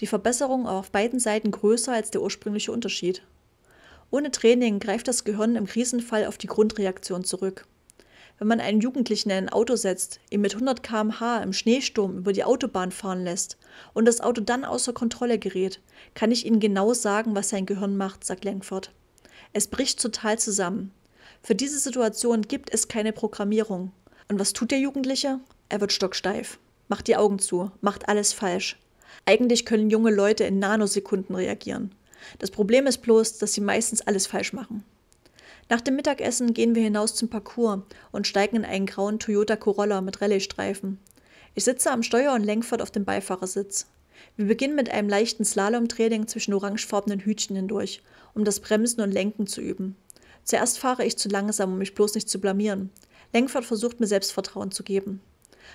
Die Verbesserung war auf beiden Seiten größer als der ursprüngliche Unterschied. Ohne Training greift das Gehirn im Krisenfall auf die Grundreaktion zurück. Wenn man einen Jugendlichen in ein Auto setzt, ihn mit 100 km/h im Schneesturm über die Autobahn fahren lässt und das Auto dann außer Kontrolle gerät, kann ich Ihnen genau sagen, was sein Gehirn macht, sagt Langford. Es bricht total zusammen. Für diese Situation gibt es keine Programmierung. Und was tut der Jugendliche? Er wird stocksteif, macht die Augen zu, macht alles falsch. Eigentlich können junge Leute in Nanosekunden reagieren. Das Problem ist bloß, dass sie meistens alles falsch machen. Nach dem Mittagessen gehen wir hinaus zum Parcours und steigen in einen grauen Toyota Corolla mit Rallye-Streifen. Ich sitze am Steuer und Lenkford auf dem Beifahrersitz. Wir beginnen mit einem leichten Slalom-Training zwischen orangefarbenen Hütchen hindurch, um das Bremsen und Lenken zu üben. Zuerst fahre ich zu langsam, um mich bloß nicht zu blamieren. Lenkford versucht mir Selbstvertrauen zu geben.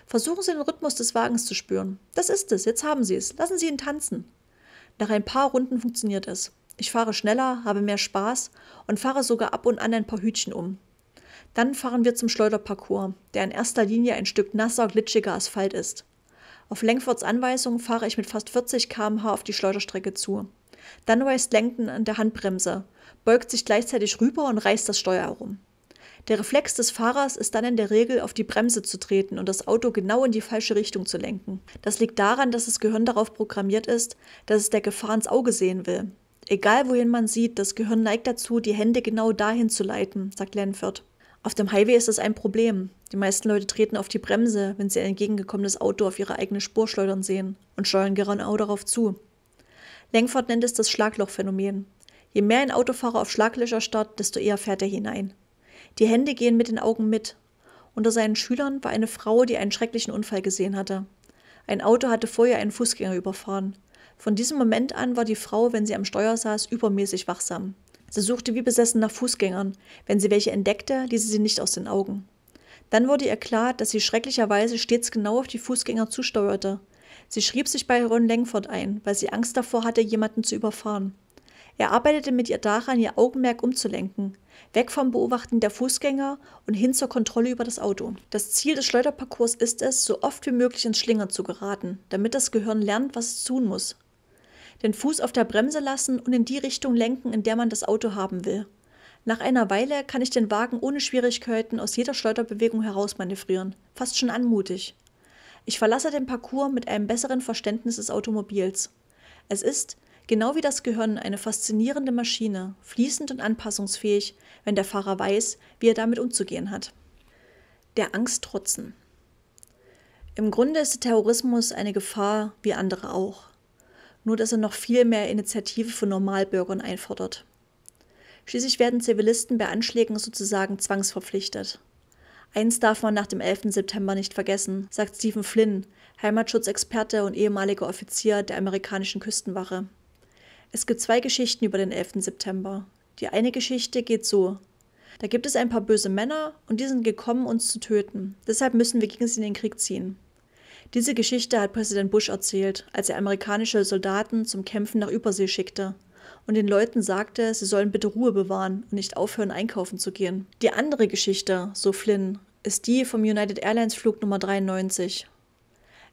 Versuchen Sie den Rhythmus des Wagens zu spüren. Das ist es, jetzt haben Sie es. Lassen Sie ihn tanzen. Nach ein paar Runden funktioniert es. Ich fahre schneller, habe mehr Spaß und fahre sogar ab und an ein paar Hütchen um. Dann fahren wir zum Schleuderparcours, der in erster Linie ein Stück nasser, glitschiger Asphalt ist. Auf Langfords Anweisung fahre ich mit fast 40 km/h auf die Schleuderstrecke zu. Dann weist lenkt an der Handbremse, beugt sich gleichzeitig rüber und reißt das Steuer herum. Der Reflex des Fahrers ist dann in der Regel auf die Bremse zu treten und das Auto genau in die falsche Richtung zu lenken. Das liegt daran, dass das Gehirn darauf programmiert ist, dass es der Gefahr ins Auge sehen will. Egal wohin man sieht, das Gehirn neigt dazu, die Hände genau dahin zu leiten, sagt Lenford. Auf dem Highway ist es ein Problem. Die meisten Leute treten auf die Bremse, wenn sie ein entgegengekommenes Auto auf ihre eigene Spur schleudern sehen und steuern genau darauf zu. Langford nennt es das Schlaglochphänomen. Je mehr ein Autofahrer auf Schlaglöcher starrt, desto eher fährt er hinein. Die Hände gehen mit den Augen mit. Unter seinen Schülern war eine Frau, die einen schrecklichen Unfall gesehen hatte. Ein Auto hatte vorher einen Fußgänger überfahren. Von diesem Moment an war die Frau, wenn sie am Steuer saß, übermäßig wachsam. Sie suchte wie besessen nach Fußgängern. Wenn sie welche entdeckte, ließ sie sie nicht aus den Augen. Dann wurde ihr klar, dass sie schrecklicherweise stets genau auf die Fußgänger zusteuerte. Sie schrieb sich bei Ron Langford ein, weil sie Angst davor hatte, jemanden zu überfahren. Er arbeitete mit ihr daran, ihr Augenmerk umzulenken, weg vom Beobachten der Fußgänger und hin zur Kontrolle über das Auto. Das Ziel des Schleuderparcours ist es, so oft wie möglich ins Schlingern zu geraten, damit das Gehirn lernt, was es tun muss. Den Fuß auf der Bremse lassen und in die Richtung lenken, in der man das Auto haben will. Nach einer Weile kann ich den Wagen ohne Schwierigkeiten aus jeder Schleuderbewegung heraus manövrieren, fast schon anmutig. Ich verlasse den Parcours mit einem besseren Verständnis des Automobils. Es ist, Genau wie das Gehirn eine faszinierende Maschine, fließend und anpassungsfähig, wenn der Fahrer weiß, wie er damit umzugehen hat. Der Angst trotzen. Im Grunde ist der Terrorismus eine Gefahr wie andere auch, nur dass er noch viel mehr Initiative von Normalbürgern einfordert. Schließlich werden Zivilisten bei Anschlägen sozusagen zwangsverpflichtet. Eins darf man nach dem 11. September nicht vergessen, sagt Stephen Flynn, Heimatschutzexperte und ehemaliger Offizier der amerikanischen Küstenwache. Es gibt zwei Geschichten über den 11. September. Die eine Geschichte geht so. Da gibt es ein paar böse Männer und die sind gekommen, uns zu töten. Deshalb müssen wir gegen sie in den Krieg ziehen. Diese Geschichte hat Präsident Bush erzählt, als er amerikanische Soldaten zum Kämpfen nach Übersee schickte und den Leuten sagte, sie sollen bitte Ruhe bewahren und nicht aufhören, einkaufen zu gehen. Die andere Geschichte, so Flynn, ist die vom United Airlines Flug Nummer 93.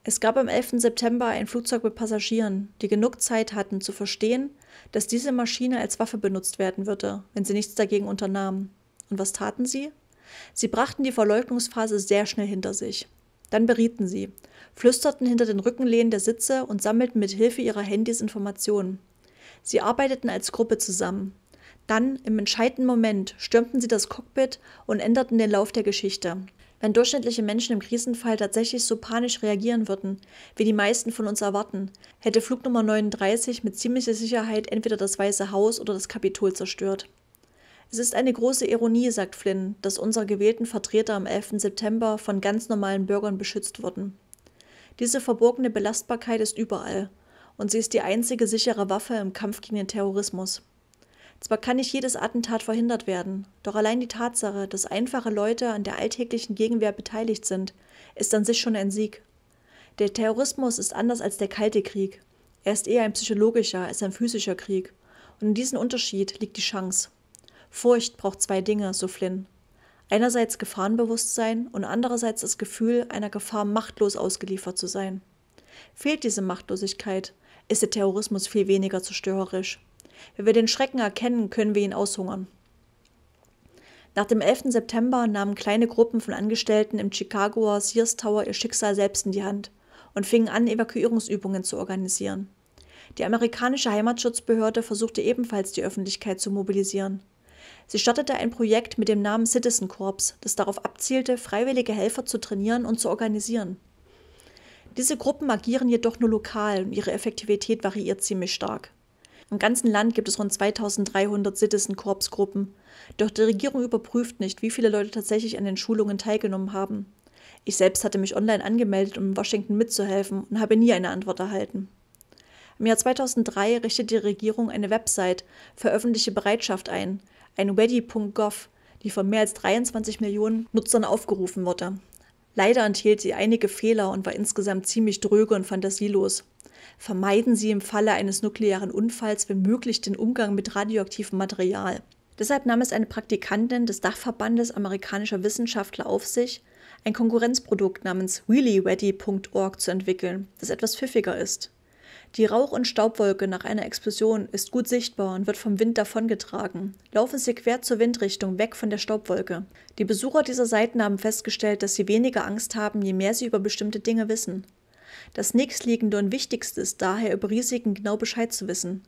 Es gab am 11. September ein Flugzeug mit Passagieren, die genug Zeit hatten zu verstehen, dass diese Maschine als Waffe benutzt werden würde, wenn sie nichts dagegen unternahmen. Und was taten sie? Sie brachten die Verleugnungsphase sehr schnell hinter sich. Dann berieten sie, flüsterten hinter den Rückenlehnen der Sitze und sammelten mit Hilfe ihrer Handys Informationen. Sie arbeiteten als Gruppe zusammen. Dann, im entscheidenden Moment, stürmten sie das Cockpit und änderten den Lauf der Geschichte. Wenn durchschnittliche Menschen im Krisenfall tatsächlich so panisch reagieren würden, wie die meisten von uns erwarten, hätte Flugnummer 39 mit ziemlicher Sicherheit entweder das Weiße Haus oder das Kapitol zerstört. Es ist eine große Ironie, sagt Flynn, dass unsere gewählten Vertreter am 11. September von ganz normalen Bürgern beschützt wurden. Diese verborgene Belastbarkeit ist überall, und sie ist die einzige sichere Waffe im Kampf gegen den Terrorismus. Zwar kann nicht jedes Attentat verhindert werden, doch allein die Tatsache, dass einfache Leute an der alltäglichen Gegenwehr beteiligt sind, ist an sich schon ein Sieg. Der Terrorismus ist anders als der Kalte Krieg. Er ist eher ein psychologischer als ein physischer Krieg. Und in diesem Unterschied liegt die Chance. Furcht braucht zwei Dinge, so Flynn. Einerseits Gefahrenbewusstsein und andererseits das Gefühl, einer Gefahr machtlos ausgeliefert zu sein. Fehlt diese Machtlosigkeit, ist der Terrorismus viel weniger zerstörerisch. Wenn wir den Schrecken erkennen, können wir ihn aushungern. Nach dem 11. September nahmen kleine Gruppen von Angestellten im Chicagoer Sears Tower ihr Schicksal selbst in die Hand und fingen an, Evakuierungsübungen zu organisieren. Die amerikanische Heimatschutzbehörde versuchte ebenfalls, die Öffentlichkeit zu mobilisieren. Sie startete ein Projekt mit dem Namen Citizen Corps, das darauf abzielte, freiwillige Helfer zu trainieren und zu organisieren. Diese Gruppen agieren jedoch nur lokal und ihre Effektivität variiert ziemlich stark. Im ganzen Land gibt es rund 2300 Citizen Gruppen. Doch die Regierung überprüft nicht, wie viele Leute tatsächlich an den Schulungen teilgenommen haben. Ich selbst hatte mich online angemeldet, um in Washington mitzuhelfen und habe nie eine Antwort erhalten. Im Jahr 2003 richtet die Regierung eine Website für öffentliche Bereitschaft ein, ein ready.gov, die von mehr als 23 Millionen Nutzern aufgerufen wurde. Leider enthielt sie einige Fehler und war insgesamt ziemlich dröge und fantasielos. Vermeiden Sie im Falle eines nuklearen Unfalls, wenn möglich, den Umgang mit radioaktivem Material. Deshalb nahm es eine Praktikantin des Dachverbandes amerikanischer Wissenschaftler auf sich, ein Konkurrenzprodukt namens wheelieready.org zu entwickeln, das etwas pfiffiger ist. Die Rauch- und Staubwolke nach einer Explosion ist gut sichtbar und wird vom Wind davongetragen. Laufen Sie quer zur Windrichtung, weg von der Staubwolke. Die Besucher dieser Seiten haben festgestellt, dass sie weniger Angst haben, je mehr sie über bestimmte Dinge wissen. Das nächstliegende und wichtigste ist daher, über Risiken genau Bescheid zu wissen.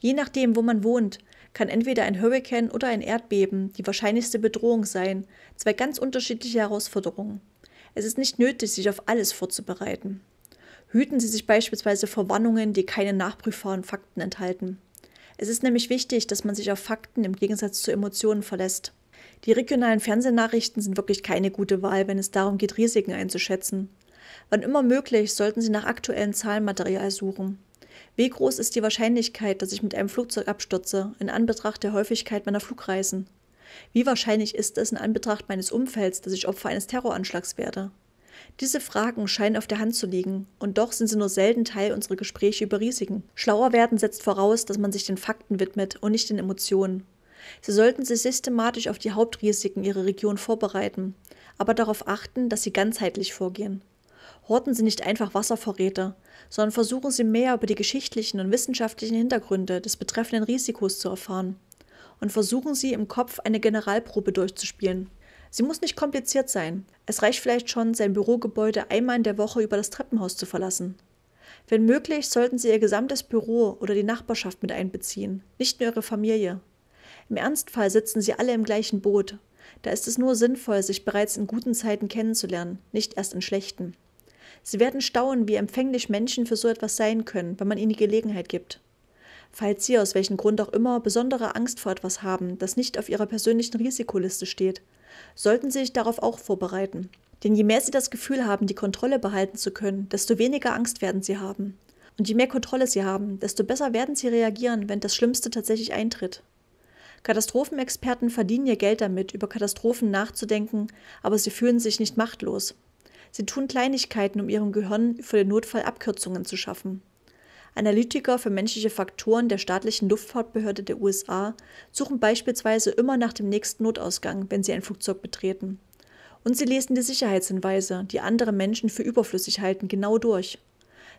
Je nachdem, wo man wohnt, kann entweder ein Hurrikan oder ein Erdbeben die wahrscheinlichste Bedrohung sein, zwei ganz unterschiedliche Herausforderungen. Es ist nicht nötig, sich auf alles vorzubereiten. Hüten Sie sich beispielsweise vor Warnungen, die keine nachprüfbaren Fakten enthalten. Es ist nämlich wichtig, dass man sich auf Fakten im Gegensatz zu Emotionen verlässt. Die regionalen Fernsehnachrichten sind wirklich keine gute Wahl, wenn es darum geht, Risiken einzuschätzen. Wann immer möglich, sollten Sie nach aktuellen Zahlenmaterial suchen. Wie groß ist die Wahrscheinlichkeit, dass ich mit einem Flugzeug abstürze, in Anbetracht der Häufigkeit meiner Flugreisen? Wie wahrscheinlich ist es in Anbetracht meines Umfelds, dass ich Opfer eines Terroranschlags werde? Diese Fragen scheinen auf der Hand zu liegen, und doch sind sie nur selten Teil unserer Gespräche über Risiken. Schlauer werden setzt voraus, dass man sich den Fakten widmet und nicht den Emotionen. Sie sollten sich systematisch auf die Hauptrisiken Ihrer Region vorbereiten, aber darauf achten, dass Sie ganzheitlich vorgehen. Horten Sie nicht einfach Wasservorräte, sondern versuchen Sie mehr über die geschichtlichen und wissenschaftlichen Hintergründe des betreffenden Risikos zu erfahren. Und versuchen Sie im Kopf eine Generalprobe durchzuspielen. Sie muss nicht kompliziert sein. Es reicht vielleicht schon, sein Bürogebäude einmal in der Woche über das Treppenhaus zu verlassen. Wenn möglich, sollten Sie Ihr gesamtes Büro oder die Nachbarschaft mit einbeziehen, nicht nur Ihre Familie. Im Ernstfall sitzen Sie alle im gleichen Boot. Da ist es nur sinnvoll, sich bereits in guten Zeiten kennenzulernen, nicht erst in schlechten. Sie werden staunen, wie empfänglich Menschen für so etwas sein können, wenn man ihnen die Gelegenheit gibt. Falls Sie aus welchem Grund auch immer besondere Angst vor etwas haben, das nicht auf Ihrer persönlichen Risikoliste steht, sollten Sie sich darauf auch vorbereiten. Denn je mehr Sie das Gefühl haben, die Kontrolle behalten zu können, desto weniger Angst werden Sie haben. Und je mehr Kontrolle Sie haben, desto besser werden Sie reagieren, wenn das Schlimmste tatsächlich eintritt. Katastrophenexperten verdienen ihr Geld damit, über Katastrophen nachzudenken, aber sie fühlen sich nicht machtlos. Sie tun Kleinigkeiten, um ihrem Gehirn für den Notfall Abkürzungen zu schaffen. Analytiker für menschliche Faktoren der staatlichen Luftfahrtbehörde der USA suchen beispielsweise immer nach dem nächsten Notausgang, wenn sie ein Flugzeug betreten. Und sie lesen die Sicherheitshinweise, die andere Menschen für überflüssig halten, genau durch.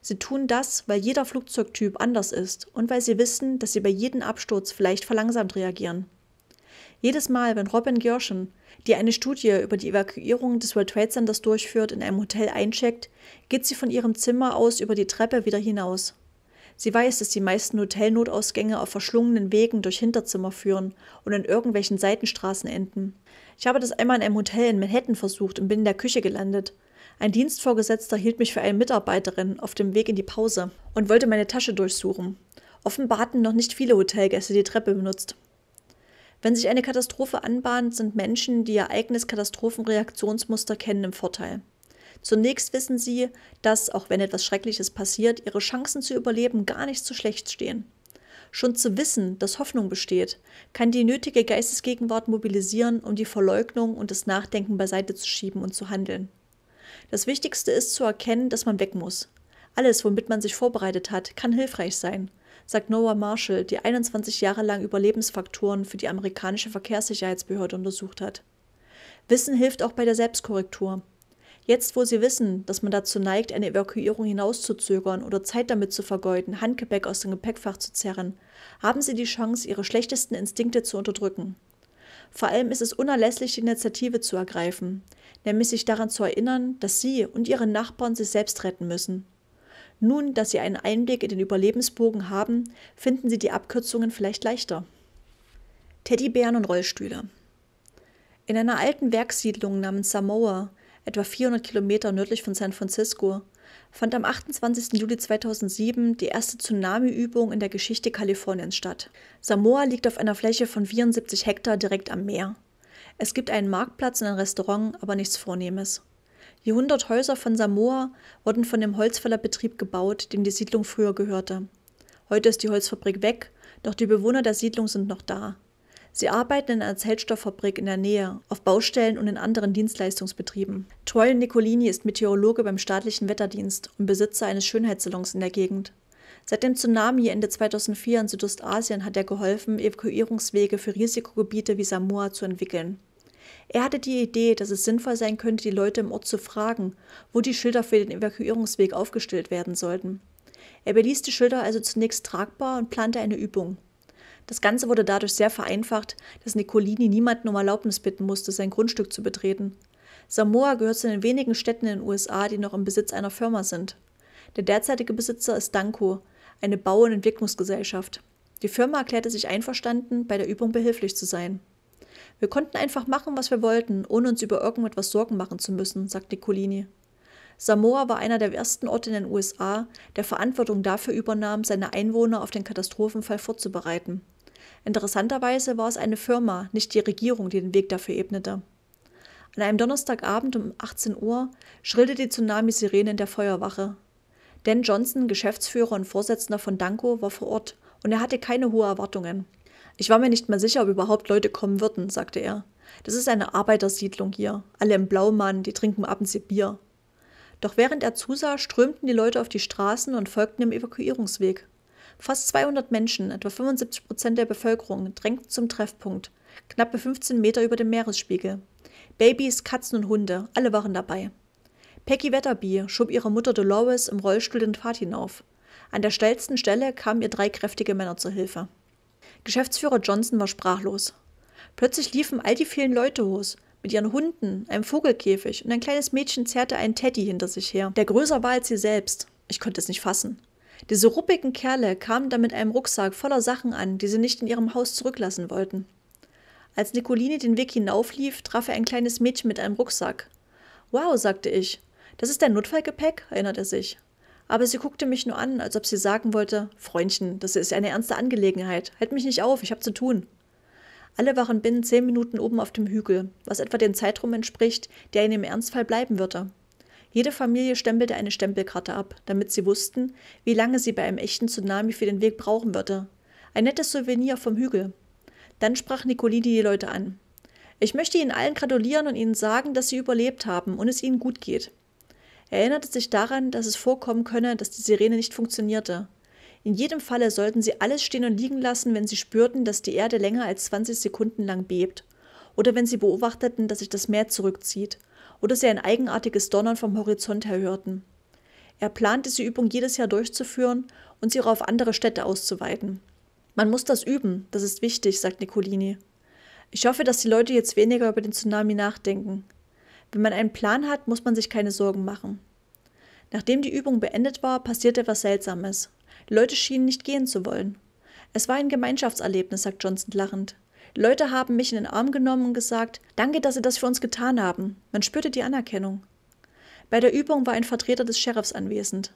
Sie tun das, weil jeder Flugzeugtyp anders ist und weil sie wissen, dass sie bei jedem Absturz vielleicht verlangsamt reagieren. Jedes Mal, wenn Robin Gershon, die eine Studie über die Evakuierung des World Trade Centers durchführt, in einem Hotel eincheckt, geht sie von ihrem Zimmer aus über die Treppe wieder hinaus. Sie weiß, dass die meisten Hotelnotausgänge auf verschlungenen Wegen durch Hinterzimmer führen und in irgendwelchen Seitenstraßen enden. Ich habe das einmal in einem Hotel in Manhattan versucht und bin in der Küche gelandet. Ein Dienstvorgesetzter hielt mich für eine Mitarbeiterin auf dem Weg in die Pause und wollte meine Tasche durchsuchen. Offenbar hatten noch nicht viele Hotelgäste die Treppe benutzt. Wenn sich eine Katastrophe anbahnt, sind Menschen, die Ereignis-Katastrophenreaktionsmuster kennen, im Vorteil. Zunächst wissen sie, dass, auch wenn etwas Schreckliches passiert, ihre Chancen zu überleben gar nicht so schlecht stehen. Schon zu wissen, dass Hoffnung besteht, kann die nötige Geistesgegenwart mobilisieren, um die Verleugnung und das Nachdenken beiseite zu schieben und zu handeln. Das Wichtigste ist zu erkennen, dass man weg muss. Alles, womit man sich vorbereitet hat, kann hilfreich sein sagt Noah Marshall, die 21 Jahre lang Überlebensfaktoren für die amerikanische Verkehrssicherheitsbehörde untersucht hat. Wissen hilft auch bei der Selbstkorrektur. Jetzt, wo sie wissen, dass man dazu neigt, eine Evakuierung hinauszuzögern oder Zeit damit zu vergeuden, Handgepäck aus dem Gepäckfach zu zerren, haben sie die Chance, ihre schlechtesten Instinkte zu unterdrücken. Vor allem ist es unerlässlich, die Initiative zu ergreifen, nämlich sich daran zu erinnern, dass sie und ihre Nachbarn sich selbst retten müssen. Nun, dass Sie einen Einblick in den Überlebensbogen haben, finden Sie die Abkürzungen vielleicht leichter. Teddybären und Rollstühle. In einer alten Werkssiedlung namens Samoa, etwa 400 Kilometer nördlich von San Francisco, fand am 28. Juli 2007 die erste Tsunami-Übung in der Geschichte Kaliforniens statt. Samoa liegt auf einer Fläche von 74 Hektar direkt am Meer. Es gibt einen Marktplatz und ein Restaurant, aber nichts Vornehmes. Die 100 Häuser von Samoa wurden von dem Holzfällerbetrieb gebaut, dem die Siedlung früher gehörte. Heute ist die Holzfabrik weg, doch die Bewohner der Siedlung sind noch da. Sie arbeiten in einer Zeltstofffabrik in der Nähe, auf Baustellen und in anderen Dienstleistungsbetrieben. Troy Nicolini ist Meteorologe beim staatlichen Wetterdienst und Besitzer eines Schönheitssalons in der Gegend. Seit dem Tsunami Ende 2004 in Südostasien hat er geholfen, Evakuierungswege für Risikogebiete wie Samoa zu entwickeln. Er hatte die Idee, dass es sinnvoll sein könnte, die Leute im Ort zu fragen, wo die Schilder für den Evakuierungsweg aufgestellt werden sollten. Er beließ die Schilder also zunächst tragbar und plante eine Übung. Das Ganze wurde dadurch sehr vereinfacht, dass Nicolini niemanden um Erlaubnis bitten musste, sein Grundstück zu betreten. Samoa gehört zu den wenigen Städten in den USA, die noch im Besitz einer Firma sind. Der derzeitige Besitzer ist Danko, eine Bau- und Entwicklungsgesellschaft. Die Firma erklärte sich einverstanden, bei der Übung behilflich zu sein. Wir konnten einfach machen, was wir wollten, ohne uns über irgendetwas Sorgen machen zu müssen, sagte Colini. Samoa war einer der ersten Orte in den USA, der Verantwortung dafür übernahm, seine Einwohner auf den Katastrophenfall vorzubereiten. Interessanterweise war es eine Firma, nicht die Regierung, die den Weg dafür ebnete. An einem Donnerstagabend um 18 Uhr schrillte die Tsunami-Sirene in der Feuerwache. Dan Johnson, Geschäftsführer und Vorsitzender von Danko, war vor Ort und er hatte keine hohen Erwartungen. Ich war mir nicht mehr sicher, ob überhaupt Leute kommen würden, sagte er. Das ist eine Arbeitersiedlung hier. Alle im Blaumann, die trinken abends ihr Bier. Doch während er zusah, strömten die Leute auf die Straßen und folgten dem Evakuierungsweg. Fast 200 Menschen, etwa 75 Prozent der Bevölkerung, drängten zum Treffpunkt, knappe 15 Meter über dem Meeresspiegel. Babys, Katzen und Hunde, alle waren dabei. Peggy Wetterby schob ihre Mutter Dolores im Rollstuhl den Pfad hinauf. An der schnellsten Stelle kamen ihr drei kräftige Männer zur Hilfe. Geschäftsführer Johnson war sprachlos. Plötzlich liefen all die vielen Leute los, mit ihren Hunden, einem Vogelkäfig und ein kleines Mädchen zerrte einen Teddy hinter sich her, der größer war als sie selbst. Ich konnte es nicht fassen. Diese ruppigen Kerle kamen dann mit einem Rucksack voller Sachen an, die sie nicht in ihrem Haus zurücklassen wollten. Als Nicolini den Weg hinauflief, traf er ein kleines Mädchen mit einem Rucksack. Wow, sagte ich. Das ist dein Notfallgepäck, erinnert er sich aber sie guckte mich nur an, als ob sie sagen wollte, Freundchen, das ist eine ernste Angelegenheit, Halt mich nicht auf, ich habe zu tun. Alle waren binnen zehn Minuten oben auf dem Hügel, was etwa dem Zeitraum entspricht, der ihnen im Ernstfall bleiben würde. Jede Familie stempelte eine Stempelkarte ab, damit sie wussten, wie lange sie bei einem echten Tsunami für den Weg brauchen würde. Ein nettes Souvenir vom Hügel. Dann sprach Nicolini die Leute an. Ich möchte Ihnen allen gratulieren und Ihnen sagen, dass Sie überlebt haben und es Ihnen gut geht erinnerte sich daran, dass es vorkommen könne, dass die Sirene nicht funktionierte. In jedem Falle sollten sie alles stehen und liegen lassen, wenn sie spürten, dass die Erde länger als 20 Sekunden lang bebt. Oder wenn sie beobachteten, dass sich das Meer zurückzieht. Oder sie ein eigenartiges Donnern vom Horizont her hörten. Er plant, diese Übung jedes Jahr durchzuführen und sie auch auf andere Städte auszuweiten. Man muss das üben, das ist wichtig, sagt Nicolini. Ich hoffe, dass die Leute jetzt weniger über den Tsunami nachdenken. Wenn man einen Plan hat, muss man sich keine Sorgen machen. Nachdem die Übung beendet war, passierte etwas Seltsames. Die Leute schienen nicht gehen zu wollen. Es war ein Gemeinschaftserlebnis, sagt Johnson lachend. Leute haben mich in den Arm genommen und gesagt, danke, dass Sie das für uns getan haben. Man spürte die Anerkennung. Bei der Übung war ein Vertreter des Sheriffs anwesend.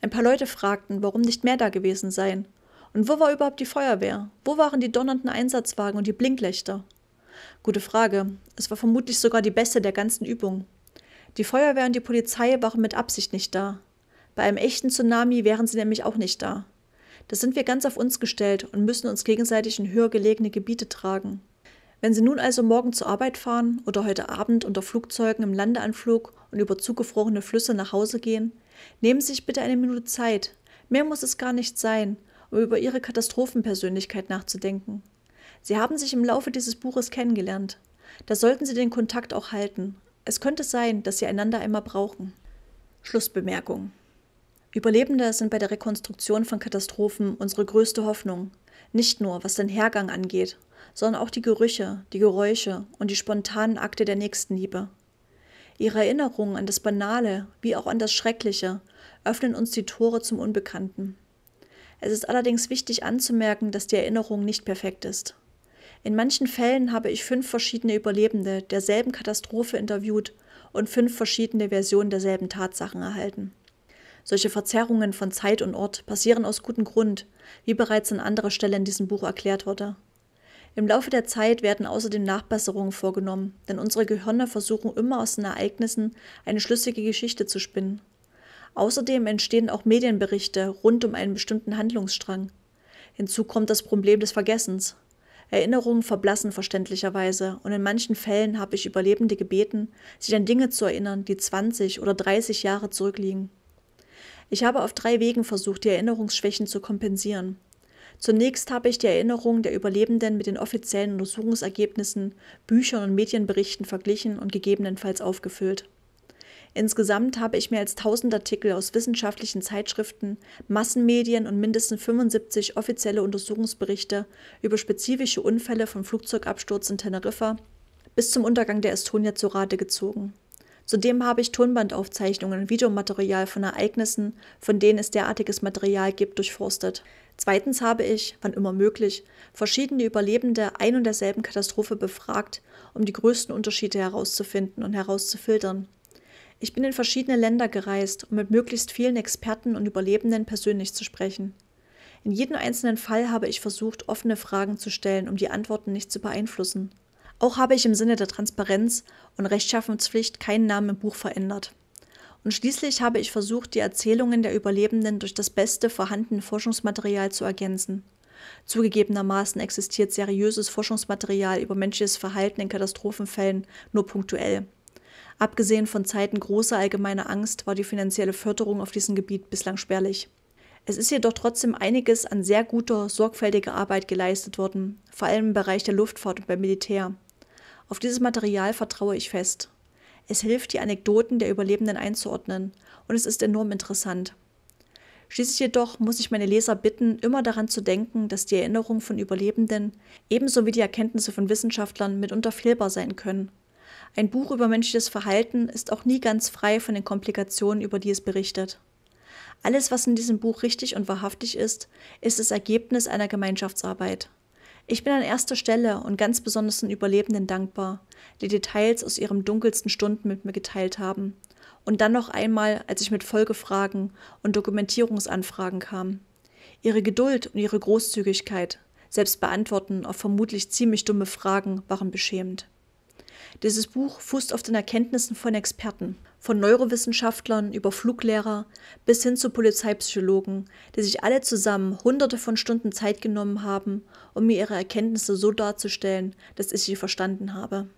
Ein paar Leute fragten, warum nicht mehr da gewesen seien. Und wo war überhaupt die Feuerwehr? Wo waren die donnernden Einsatzwagen und die Blinklichter? Gute Frage. Es war vermutlich sogar die beste der ganzen Übung. Die Feuerwehr und die Polizei waren mit Absicht nicht da. Bei einem echten Tsunami wären sie nämlich auch nicht da. Da sind wir ganz auf uns gestellt und müssen uns gegenseitig in höher gelegene Gebiete tragen. Wenn Sie nun also morgen zur Arbeit fahren oder heute Abend unter Flugzeugen im Landeanflug und über zugefrorene Flüsse nach Hause gehen, nehmen Sie sich bitte eine Minute Zeit. Mehr muss es gar nicht sein, um über Ihre Katastrophenpersönlichkeit nachzudenken. Sie haben sich im Laufe dieses Buches kennengelernt. Da sollten Sie den Kontakt auch halten. Es könnte sein, dass Sie einander einmal brauchen. Schlussbemerkung. Überlebende sind bei der Rekonstruktion von Katastrophen unsere größte Hoffnung. Nicht nur, was den Hergang angeht, sondern auch die Gerüche, die Geräusche und die spontanen Akte der Nächstenliebe. Ihre Erinnerungen an das Banale wie auch an das Schreckliche öffnen uns die Tore zum Unbekannten. Es ist allerdings wichtig anzumerken, dass die Erinnerung nicht perfekt ist. In manchen Fällen habe ich fünf verschiedene Überlebende derselben Katastrophe interviewt und fünf verschiedene Versionen derselben Tatsachen erhalten. Solche Verzerrungen von Zeit und Ort passieren aus gutem Grund, wie bereits an anderer Stelle in diesem Buch erklärt wurde. Im Laufe der Zeit werden außerdem Nachbesserungen vorgenommen, denn unsere Gehirne versuchen immer aus den Ereignissen eine schlüssige Geschichte zu spinnen. Außerdem entstehen auch Medienberichte rund um einen bestimmten Handlungsstrang. Hinzu kommt das Problem des Vergessens. Erinnerungen verblassen verständlicherweise und in manchen Fällen habe ich Überlebende gebeten, sich an Dinge zu erinnern, die 20 oder 30 Jahre zurückliegen. Ich habe auf drei Wegen versucht, die Erinnerungsschwächen zu kompensieren. Zunächst habe ich die Erinnerungen der Überlebenden mit den offiziellen Untersuchungsergebnissen, Büchern und Medienberichten verglichen und gegebenenfalls aufgefüllt. Insgesamt habe ich mehr als 1000 Artikel aus wissenschaftlichen Zeitschriften, Massenmedien und mindestens 75 offizielle Untersuchungsberichte über spezifische Unfälle vom Flugzeugabsturz in Teneriffa bis zum Untergang der Estonia zu Rate gezogen. Zudem habe ich Tonbandaufzeichnungen und Videomaterial von Ereignissen, von denen es derartiges Material gibt, durchforstet. Zweitens habe ich, wann immer möglich, verschiedene Überlebende ein und derselben Katastrophe befragt, um die größten Unterschiede herauszufinden und herauszufiltern. Ich bin in verschiedene Länder gereist, um mit möglichst vielen Experten und Überlebenden persönlich zu sprechen. In jedem einzelnen Fall habe ich versucht, offene Fragen zu stellen, um die Antworten nicht zu beeinflussen. Auch habe ich im Sinne der Transparenz und Rechtschaffenspflicht keinen Namen im Buch verändert. Und schließlich habe ich versucht, die Erzählungen der Überlebenden durch das beste vorhandene Forschungsmaterial zu ergänzen. Zugegebenermaßen existiert seriöses Forschungsmaterial über menschliches Verhalten in Katastrophenfällen nur punktuell. Abgesehen von Zeiten großer allgemeiner Angst war die finanzielle Förderung auf diesem Gebiet bislang spärlich. Es ist jedoch trotzdem einiges an sehr guter, sorgfältiger Arbeit geleistet worden, vor allem im Bereich der Luftfahrt und beim Militär. Auf dieses Material vertraue ich fest. Es hilft, die Anekdoten der Überlebenden einzuordnen, und es ist enorm interessant. Schließlich jedoch muss ich meine Leser bitten, immer daran zu denken, dass die Erinnerungen von Überlebenden ebenso wie die Erkenntnisse von Wissenschaftlern mitunter fehlbar sein können ein Buch über menschliches Verhalten ist auch nie ganz frei von den Komplikationen, über die es berichtet. Alles, was in diesem Buch richtig und wahrhaftig ist, ist das Ergebnis einer Gemeinschaftsarbeit. Ich bin an erster Stelle und ganz besonders den Überlebenden dankbar, die Details aus ihren dunkelsten Stunden mit mir geteilt haben. Und dann noch einmal, als ich mit Folgefragen und Dokumentierungsanfragen kam. Ihre Geduld und ihre Großzügigkeit, selbst beantworten auf vermutlich ziemlich dumme Fragen, waren beschämend. Dieses Buch fußt auf den Erkenntnissen von Experten, von Neurowissenschaftlern über Fluglehrer bis hin zu Polizeipsychologen, die sich alle zusammen hunderte von Stunden Zeit genommen haben, um mir ihre Erkenntnisse so darzustellen, dass ich sie verstanden habe.